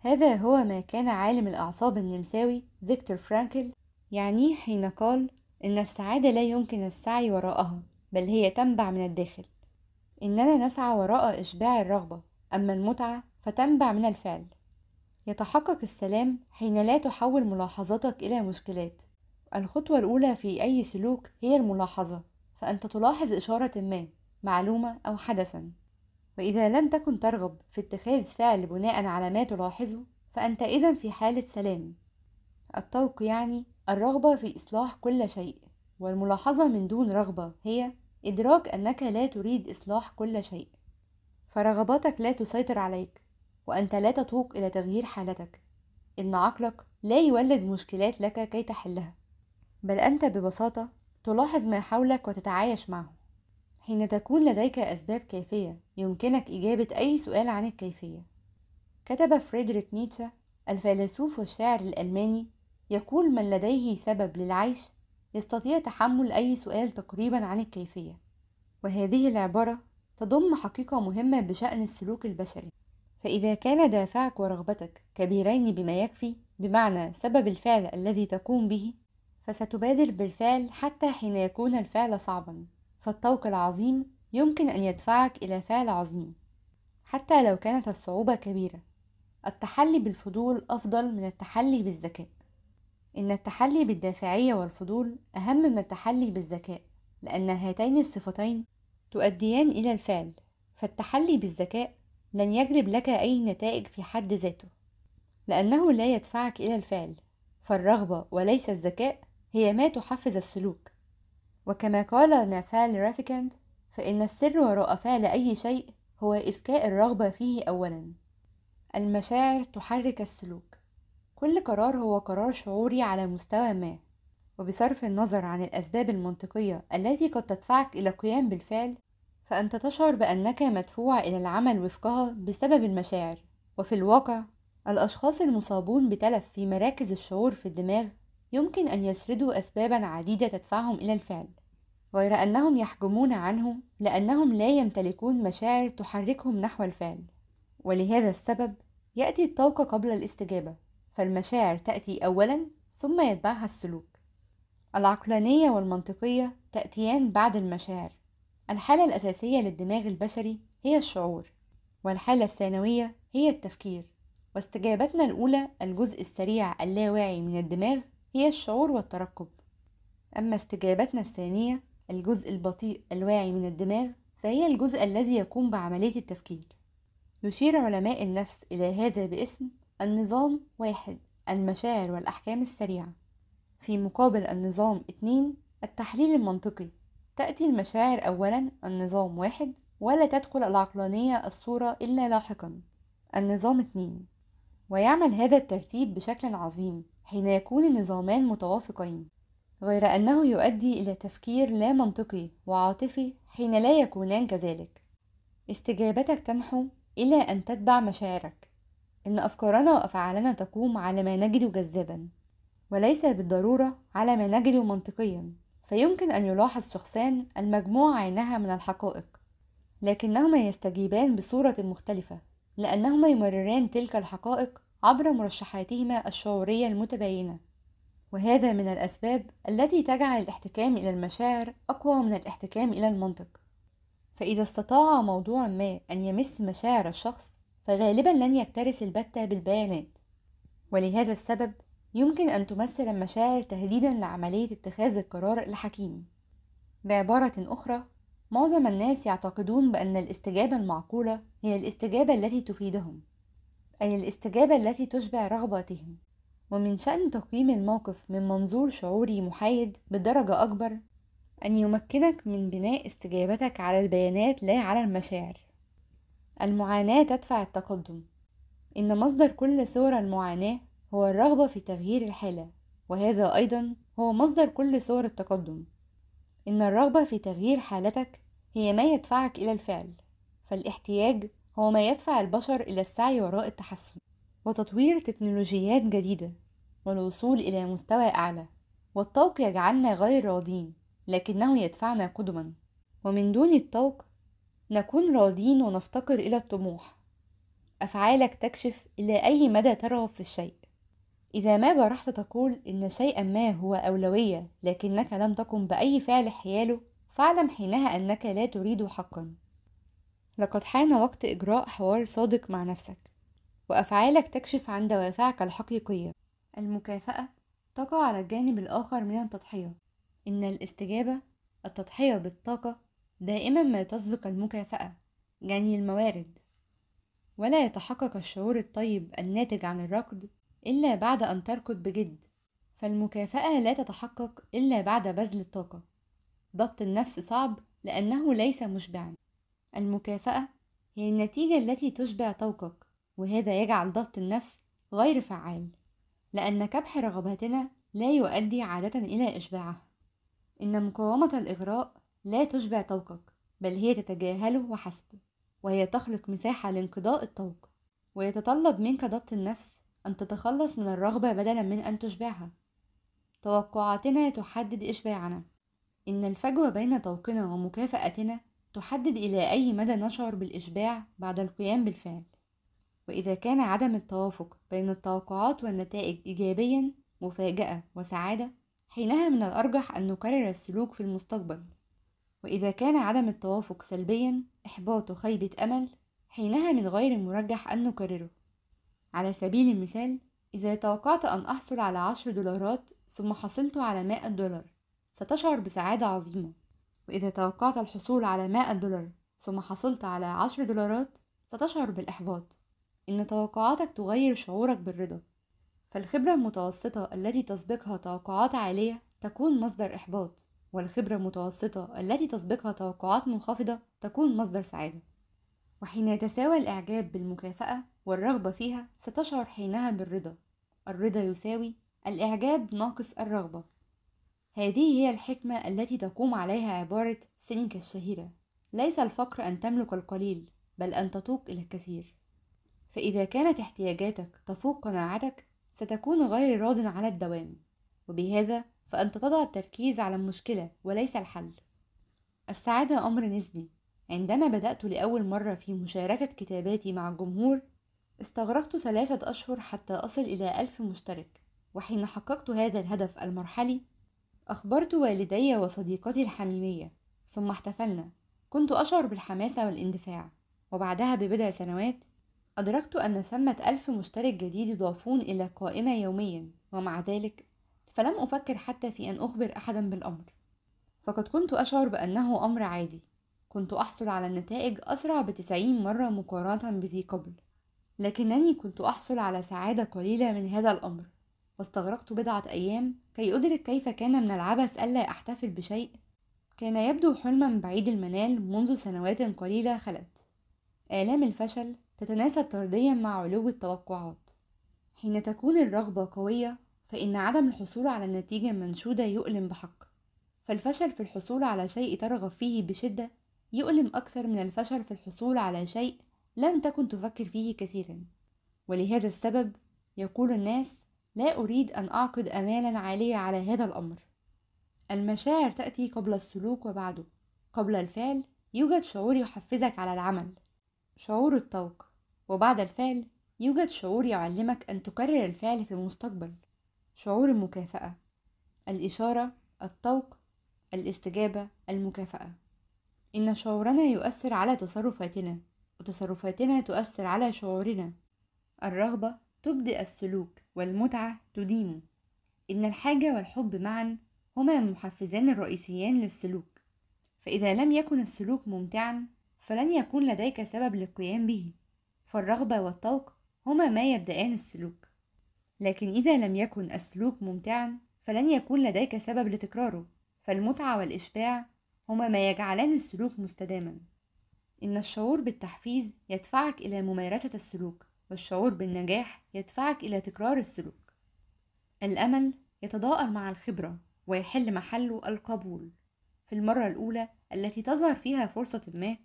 هذا هو ما كان عالم الأعصاب النمساوي فيكتور فرانكل يعنيه حين قال إن السعادة لا يمكن السعي وراءها بل هي تنبع من الداخل إننا نسعى وراء إشباع الرغبة أما المتعة فتنبع من الفعل يتحقق السلام حين لا تحول ملاحظاتك إلى مشكلات الخطوة الأولى في أي سلوك هي الملاحظة فأنت تلاحظ إشارة ما معلومة أو حدثا وإذا لم تكن ترغب في اتخاذ فعل بناء على ما تلاحظه فأنت إذا في حالة سلام الطوق يعني الرغبة في إصلاح كل شيء والملاحظة من دون رغبة هي إدراك أنك لا تريد إصلاح كل شيء فرغباتك لا تسيطر عليك وأنت لا تتوق إلى تغيير حالتك إن عقلك لا يولد مشكلات لك كي تحلها بل أنت ببساطة تلاحظ ما حولك وتتعايش معه حين تكون لديك أسباب كيفية يمكنك إجابة أي سؤال عن الكيفية كتب فريدريك نيتشه الفيلسوف والشاعر الألماني يقول من لديه سبب للعيش يستطيع تحمل أي سؤال تقريبا عن الكيفية وهذه العبارة تضم حقيقة مهمة بشأن السلوك البشري فإذا كان دافعك ورغبتك كبيرين بما يكفي بمعنى سبب الفعل الذي تقوم به فستبادر بالفعل حتى حين يكون الفعل صعبا فالطوق العظيم يمكن أن يدفعك إلى فعل عظيم حتى لو كانت الصعوبة كبيرة التحلي بالفضول أفضل من التحلي بالذكاء إن التحلي بالدافعية والفضول أهم من التحلي بالذكاء لأن هاتين الصفتين تؤديان إلى الفعل فالتحلي بالذكاء لن يجلب لك أي نتائج في حد ذاته لأنه لا يدفعك إلى الفعل فالرغبة وليس الذكاء هي ما تحفز السلوك وكما قال نافال رافيكانت فإن السر وراء فعل أي شيء هو إذكاء الرغبة فيه أولا المشاعر تحرك السلوك كل قرار هو قرار شعوري على مستوى ما وبصرف النظر عن الأسباب المنطقية التي قد تدفعك إلى القيام بالفعل فأنت تشعر بأنك مدفوع إلى العمل وفقها بسبب المشاعر وفي الواقع الأشخاص المصابون بتلف في مراكز الشعور في الدماغ يمكن أن يسردوا أسبابا عديدة تدفعهم إلى الفعل غير أنهم يحجمون عنه لأنهم لا يمتلكون مشاعر تحركهم نحو الفعل ولهذا السبب يأتي الطوق قبل الاستجابة فالمشاعر تأتي أولا ثم يتبعها السلوك العقلانية والمنطقية تأتيان بعد المشاعر الحالة الأساسية للدماغ البشري هي الشعور والحالة الثانوية هي التفكير واستجابتنا الأولى الجزء السريع اللاواعي من الدماغ هي الشعور والترقب أما استجابتنا الثانية الجزء البطيء الواعي من الدماغ فهي الجزء الذي يقوم بعملية التفكير يشير علماء النفس إلى هذا باسم النظام واحد المشاعر والأحكام السريعة في مقابل النظام اتنين التحليل المنطقي تأتي المشاعر أولا النظام واحد ولا تدخل العقلانية الصورة إلا لاحقا النظام اتنين ويعمل هذا الترتيب بشكل عظيم حين يكون النظامان متوافقين غير أنه يؤدي إلى تفكير لا منطقي وعاطفي حين لا يكونان كذلك استجابتك تنحو إلى أن تتبع مشاعرك إن أفكارنا وأفعالنا تقوم على ما نجد جذابا وليس بالضرورة على ما نجد منطقيا فيمكن أن يلاحظ شخصان المجموع عينها من الحقائق لكنهما يستجيبان بصورة مختلفة لأنهما يمرران تلك الحقائق عبر مرشحاتهما الشعورية المتباينة وهذا من الأسباب التي تجعل الاحتكام إلى المشاعر أقوى من الاحتكام إلى المنطق فإذا استطاع موضوع ما أن يمس مشاعر الشخص فغالبا لن يكترث البتة بالبيانات ولهذا السبب يمكن أن تمثل المشاعر تهديدا لعملية اتخاذ القرار الحكيم بعبارة أخرى معظم الناس يعتقدون بأن الاستجابة المعقولة هي الاستجابة التي تفيدهم أي الاستجابة التي تشبع رغباتهم ومن شأن تقييم الموقف من منظور شعوري محايد بدرجة أكبر أن يمكنك من بناء استجابتك على البيانات لا على المشاعر المعاناة تدفع التقدم إن مصدر كل صور المعاناة هو الرغبة في تغيير الحالة وهذا أيضا هو مصدر كل صور التقدم إن الرغبة في تغيير حالتك هي ما يدفعك إلى الفعل فالاحتياج هو ما يدفع البشر إلى السعي وراء التحسن وتطوير تكنولوجيات جديدة والوصول إلى مستوى أعلى والطوق يجعلنا غير راضين لكنه يدفعنا قدما ومن دون الطوق نكون راضين ونفتقر إلى الطموح أفعالك تكشف إلى أي مدى ترغب في الشيء إذا ما برحت تقول إن شيئا ما هو أولوية لكنك لم تقم بأي فعل حياله فاعلم حينها أنك لا تريد حقا لقد حان وقت إجراء حوار صادق مع نفسك وأفعالك تكشف عن دوافعك الحقيقية المكافأة تقع على الجانب الآخر من التضحية إن الاستجابة التضحية بالطاقة دائما ما تسبق المكافأة جني يعني الموارد ولا يتحقق الشعور الطيب الناتج عن الركض إلا بعد أن تركض بجد فالمكافأة لا تتحقق إلا بعد بذل الطاقة ضبط النفس صعب لأنه ليس مشبعا المكافأة هي النتيجة التي تشبع طوقك وهذا يجعل ضبط النفس غير فعال لأن كبح رغباتنا لا يؤدي عادة إلى إشباعها إن مقاومة الإغراء لا تشبع طوقك بل هي تتجاهله وحسب وهي تخلق مساحة لانقضاء الطوق ويتطلب منك ضبط النفس أن تتخلص من الرغبة بدلا من أن تشبعها توقعاتنا تحدد إشباعنا إن الفجوة بين طوقنا ومكافأتنا تحدد إلى أي مدى نشعر بالإشباع بعد القيام بالفعل وإذا كان عدم التوافق بين التوقعات والنتائج إيجابيا مفاجأة وسعادة حينها من الأرجح أن نكرر السلوك في المستقبل وإذا كان عدم التوافق سلبيا إحباط خيبة أمل حينها من غير المرجح أن نكرره على سبيل المثال إذا توقعت أن أحصل على عشر دولارات ثم حصلت على مائة دولار ستشعر بسعادة عظيمة وإذا توقعت الحصول على مائة دولار ثم حصلت على عشر دولارات ستشعر بالإحباط إن توقعاتك تغير شعورك بالرضا فالخبرة المتوسطة التي تسبقها توقعات عالية تكون مصدر إحباط والخبرة المتوسطة التي تسبقها توقعات منخفضة تكون مصدر سعادة وحين يتساوى الإعجاب بالمكافأة والرغبة فيها ستشعر حينها بالرضا الرضا يساوي الإعجاب ناقص الرغبة هذه هي الحكمة التي تقوم عليها عبارة سينيكا الشهيرة ليس الفقر أن تملك القليل بل أن تتوق إلى الكثير فإذا كانت احتياجاتك تفوق قناعتك ستكون غير راض على الدوام وبهذا فأنت تضع التركيز على المشكلة وليس الحل السعادة أمر نسبي عندما بدأت لأول مرة في مشاركة كتاباتي مع الجمهور استغرقت ثلاثة أشهر حتى أصل إلى ألف مشترك وحين حققت هذا الهدف المرحلي أخبرت والدي وصديقتي الحميمية ثم احتفلنا كنت أشعر بالحماسة والاندفاع وبعدها ببضع سنوات أدركت أن ثمة ألف مشترك جديد يضافون إلى قائمة يوميا ومع ذلك فلم أفكر حتى في أن أخبر أحدا بالأمر فقد كنت أشعر بأنه أمر عادي كنت أحصل على النتائج أسرع بتسعين مرة مقارنة بذي قبل لكنني كنت أحصل على سعادة قليلة من هذا الأمر واستغرقت بضعة أيام كي أدرك كيف كان من العبث ألا أحتفل بشيء كان يبدو حلما بعيد المنال منذ سنوات قليلة خلت آلام الفشل تتناسب طرديا مع علو التوقعات حين تكون الرغبة قوية فإن عدم الحصول على النتيجة المنشودة يؤلم بحق فالفشل في الحصول على شيء ترغب فيه بشدة يؤلم أكثر من الفشل في الحصول على شيء لم تكن تفكر فيه كثيرا ولهذا السبب يقول الناس لا أريد أن أعقد آمالا عالية على هذا الأمر المشاعر تأتي قبل السلوك وبعده قبل الفعل يوجد شعور يحفزك على العمل شعور الطوق وبعد الفعل يوجد شعور يعلمك أن تكرر الفعل في المستقبل شعور المكافأة الإشارة الطوق الاستجابة المكافأة إن شعورنا يؤثر على تصرفاتنا وتصرفاتنا تؤثر على شعورنا الرغبة تبدئ السلوك والمتعة تديمه إن الحاجة والحب معا هما المحفزان الرئيسيان للسلوك فإذا لم يكن السلوك ممتعا فلن يكون لديك سبب للقيام به فالرغبة والطوق هما ما يبدأان السلوك لكن إذا لم يكن السلوك ممتعا فلن يكون لديك سبب لتكراره فالمتعة والإشباع هما ما يجعلان السلوك مستداما إن الشعور بالتحفيز يدفعك إلى ممارسة السلوك والشعور بالنجاح يدفعك إلى تكرار السلوك الأمل يتضاءل مع الخبرة ويحل محله القبول في المرة الأولى التي تظهر فيها فرصة ما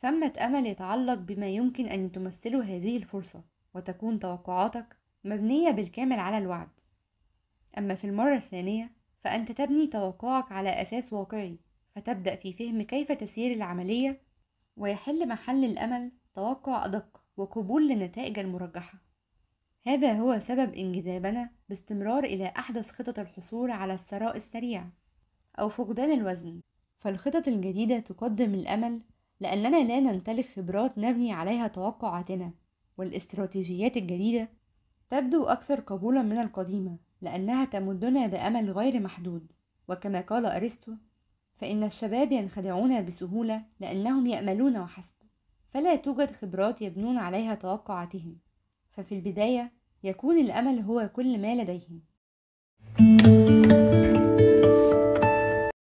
ثمة أمل يتعلق بما يمكن أن تمثله هذه الفرصة وتكون توقعاتك مبنية بالكامل على الوعد أما في المرة الثانية فأنت تبني توقعك على أساس واقعي فتبدأ في فهم كيف تسير العملية ويحل محل الأمل توقع أدق وقبول للنتائج المرجحة هذا هو سبب انجذابنا باستمرار إلى أحدث خطط الحصول على الثراء السريع أو فقدان الوزن فالخطط الجديدة تقدم الأمل لأننا لا نمتلك خبرات نبني عليها توقعاتنا والاستراتيجيات الجديدة تبدو أكثر قبولا من القديمة لأنها تمدنا بأمل غير محدود وكما قال أرسطو فإن الشباب ينخدعون بسهولة لأنهم يأملون وحسب فلا توجد خبرات يبنون عليها توقعاتهم ففي البداية يكون الأمل هو كل ما لديهم thank you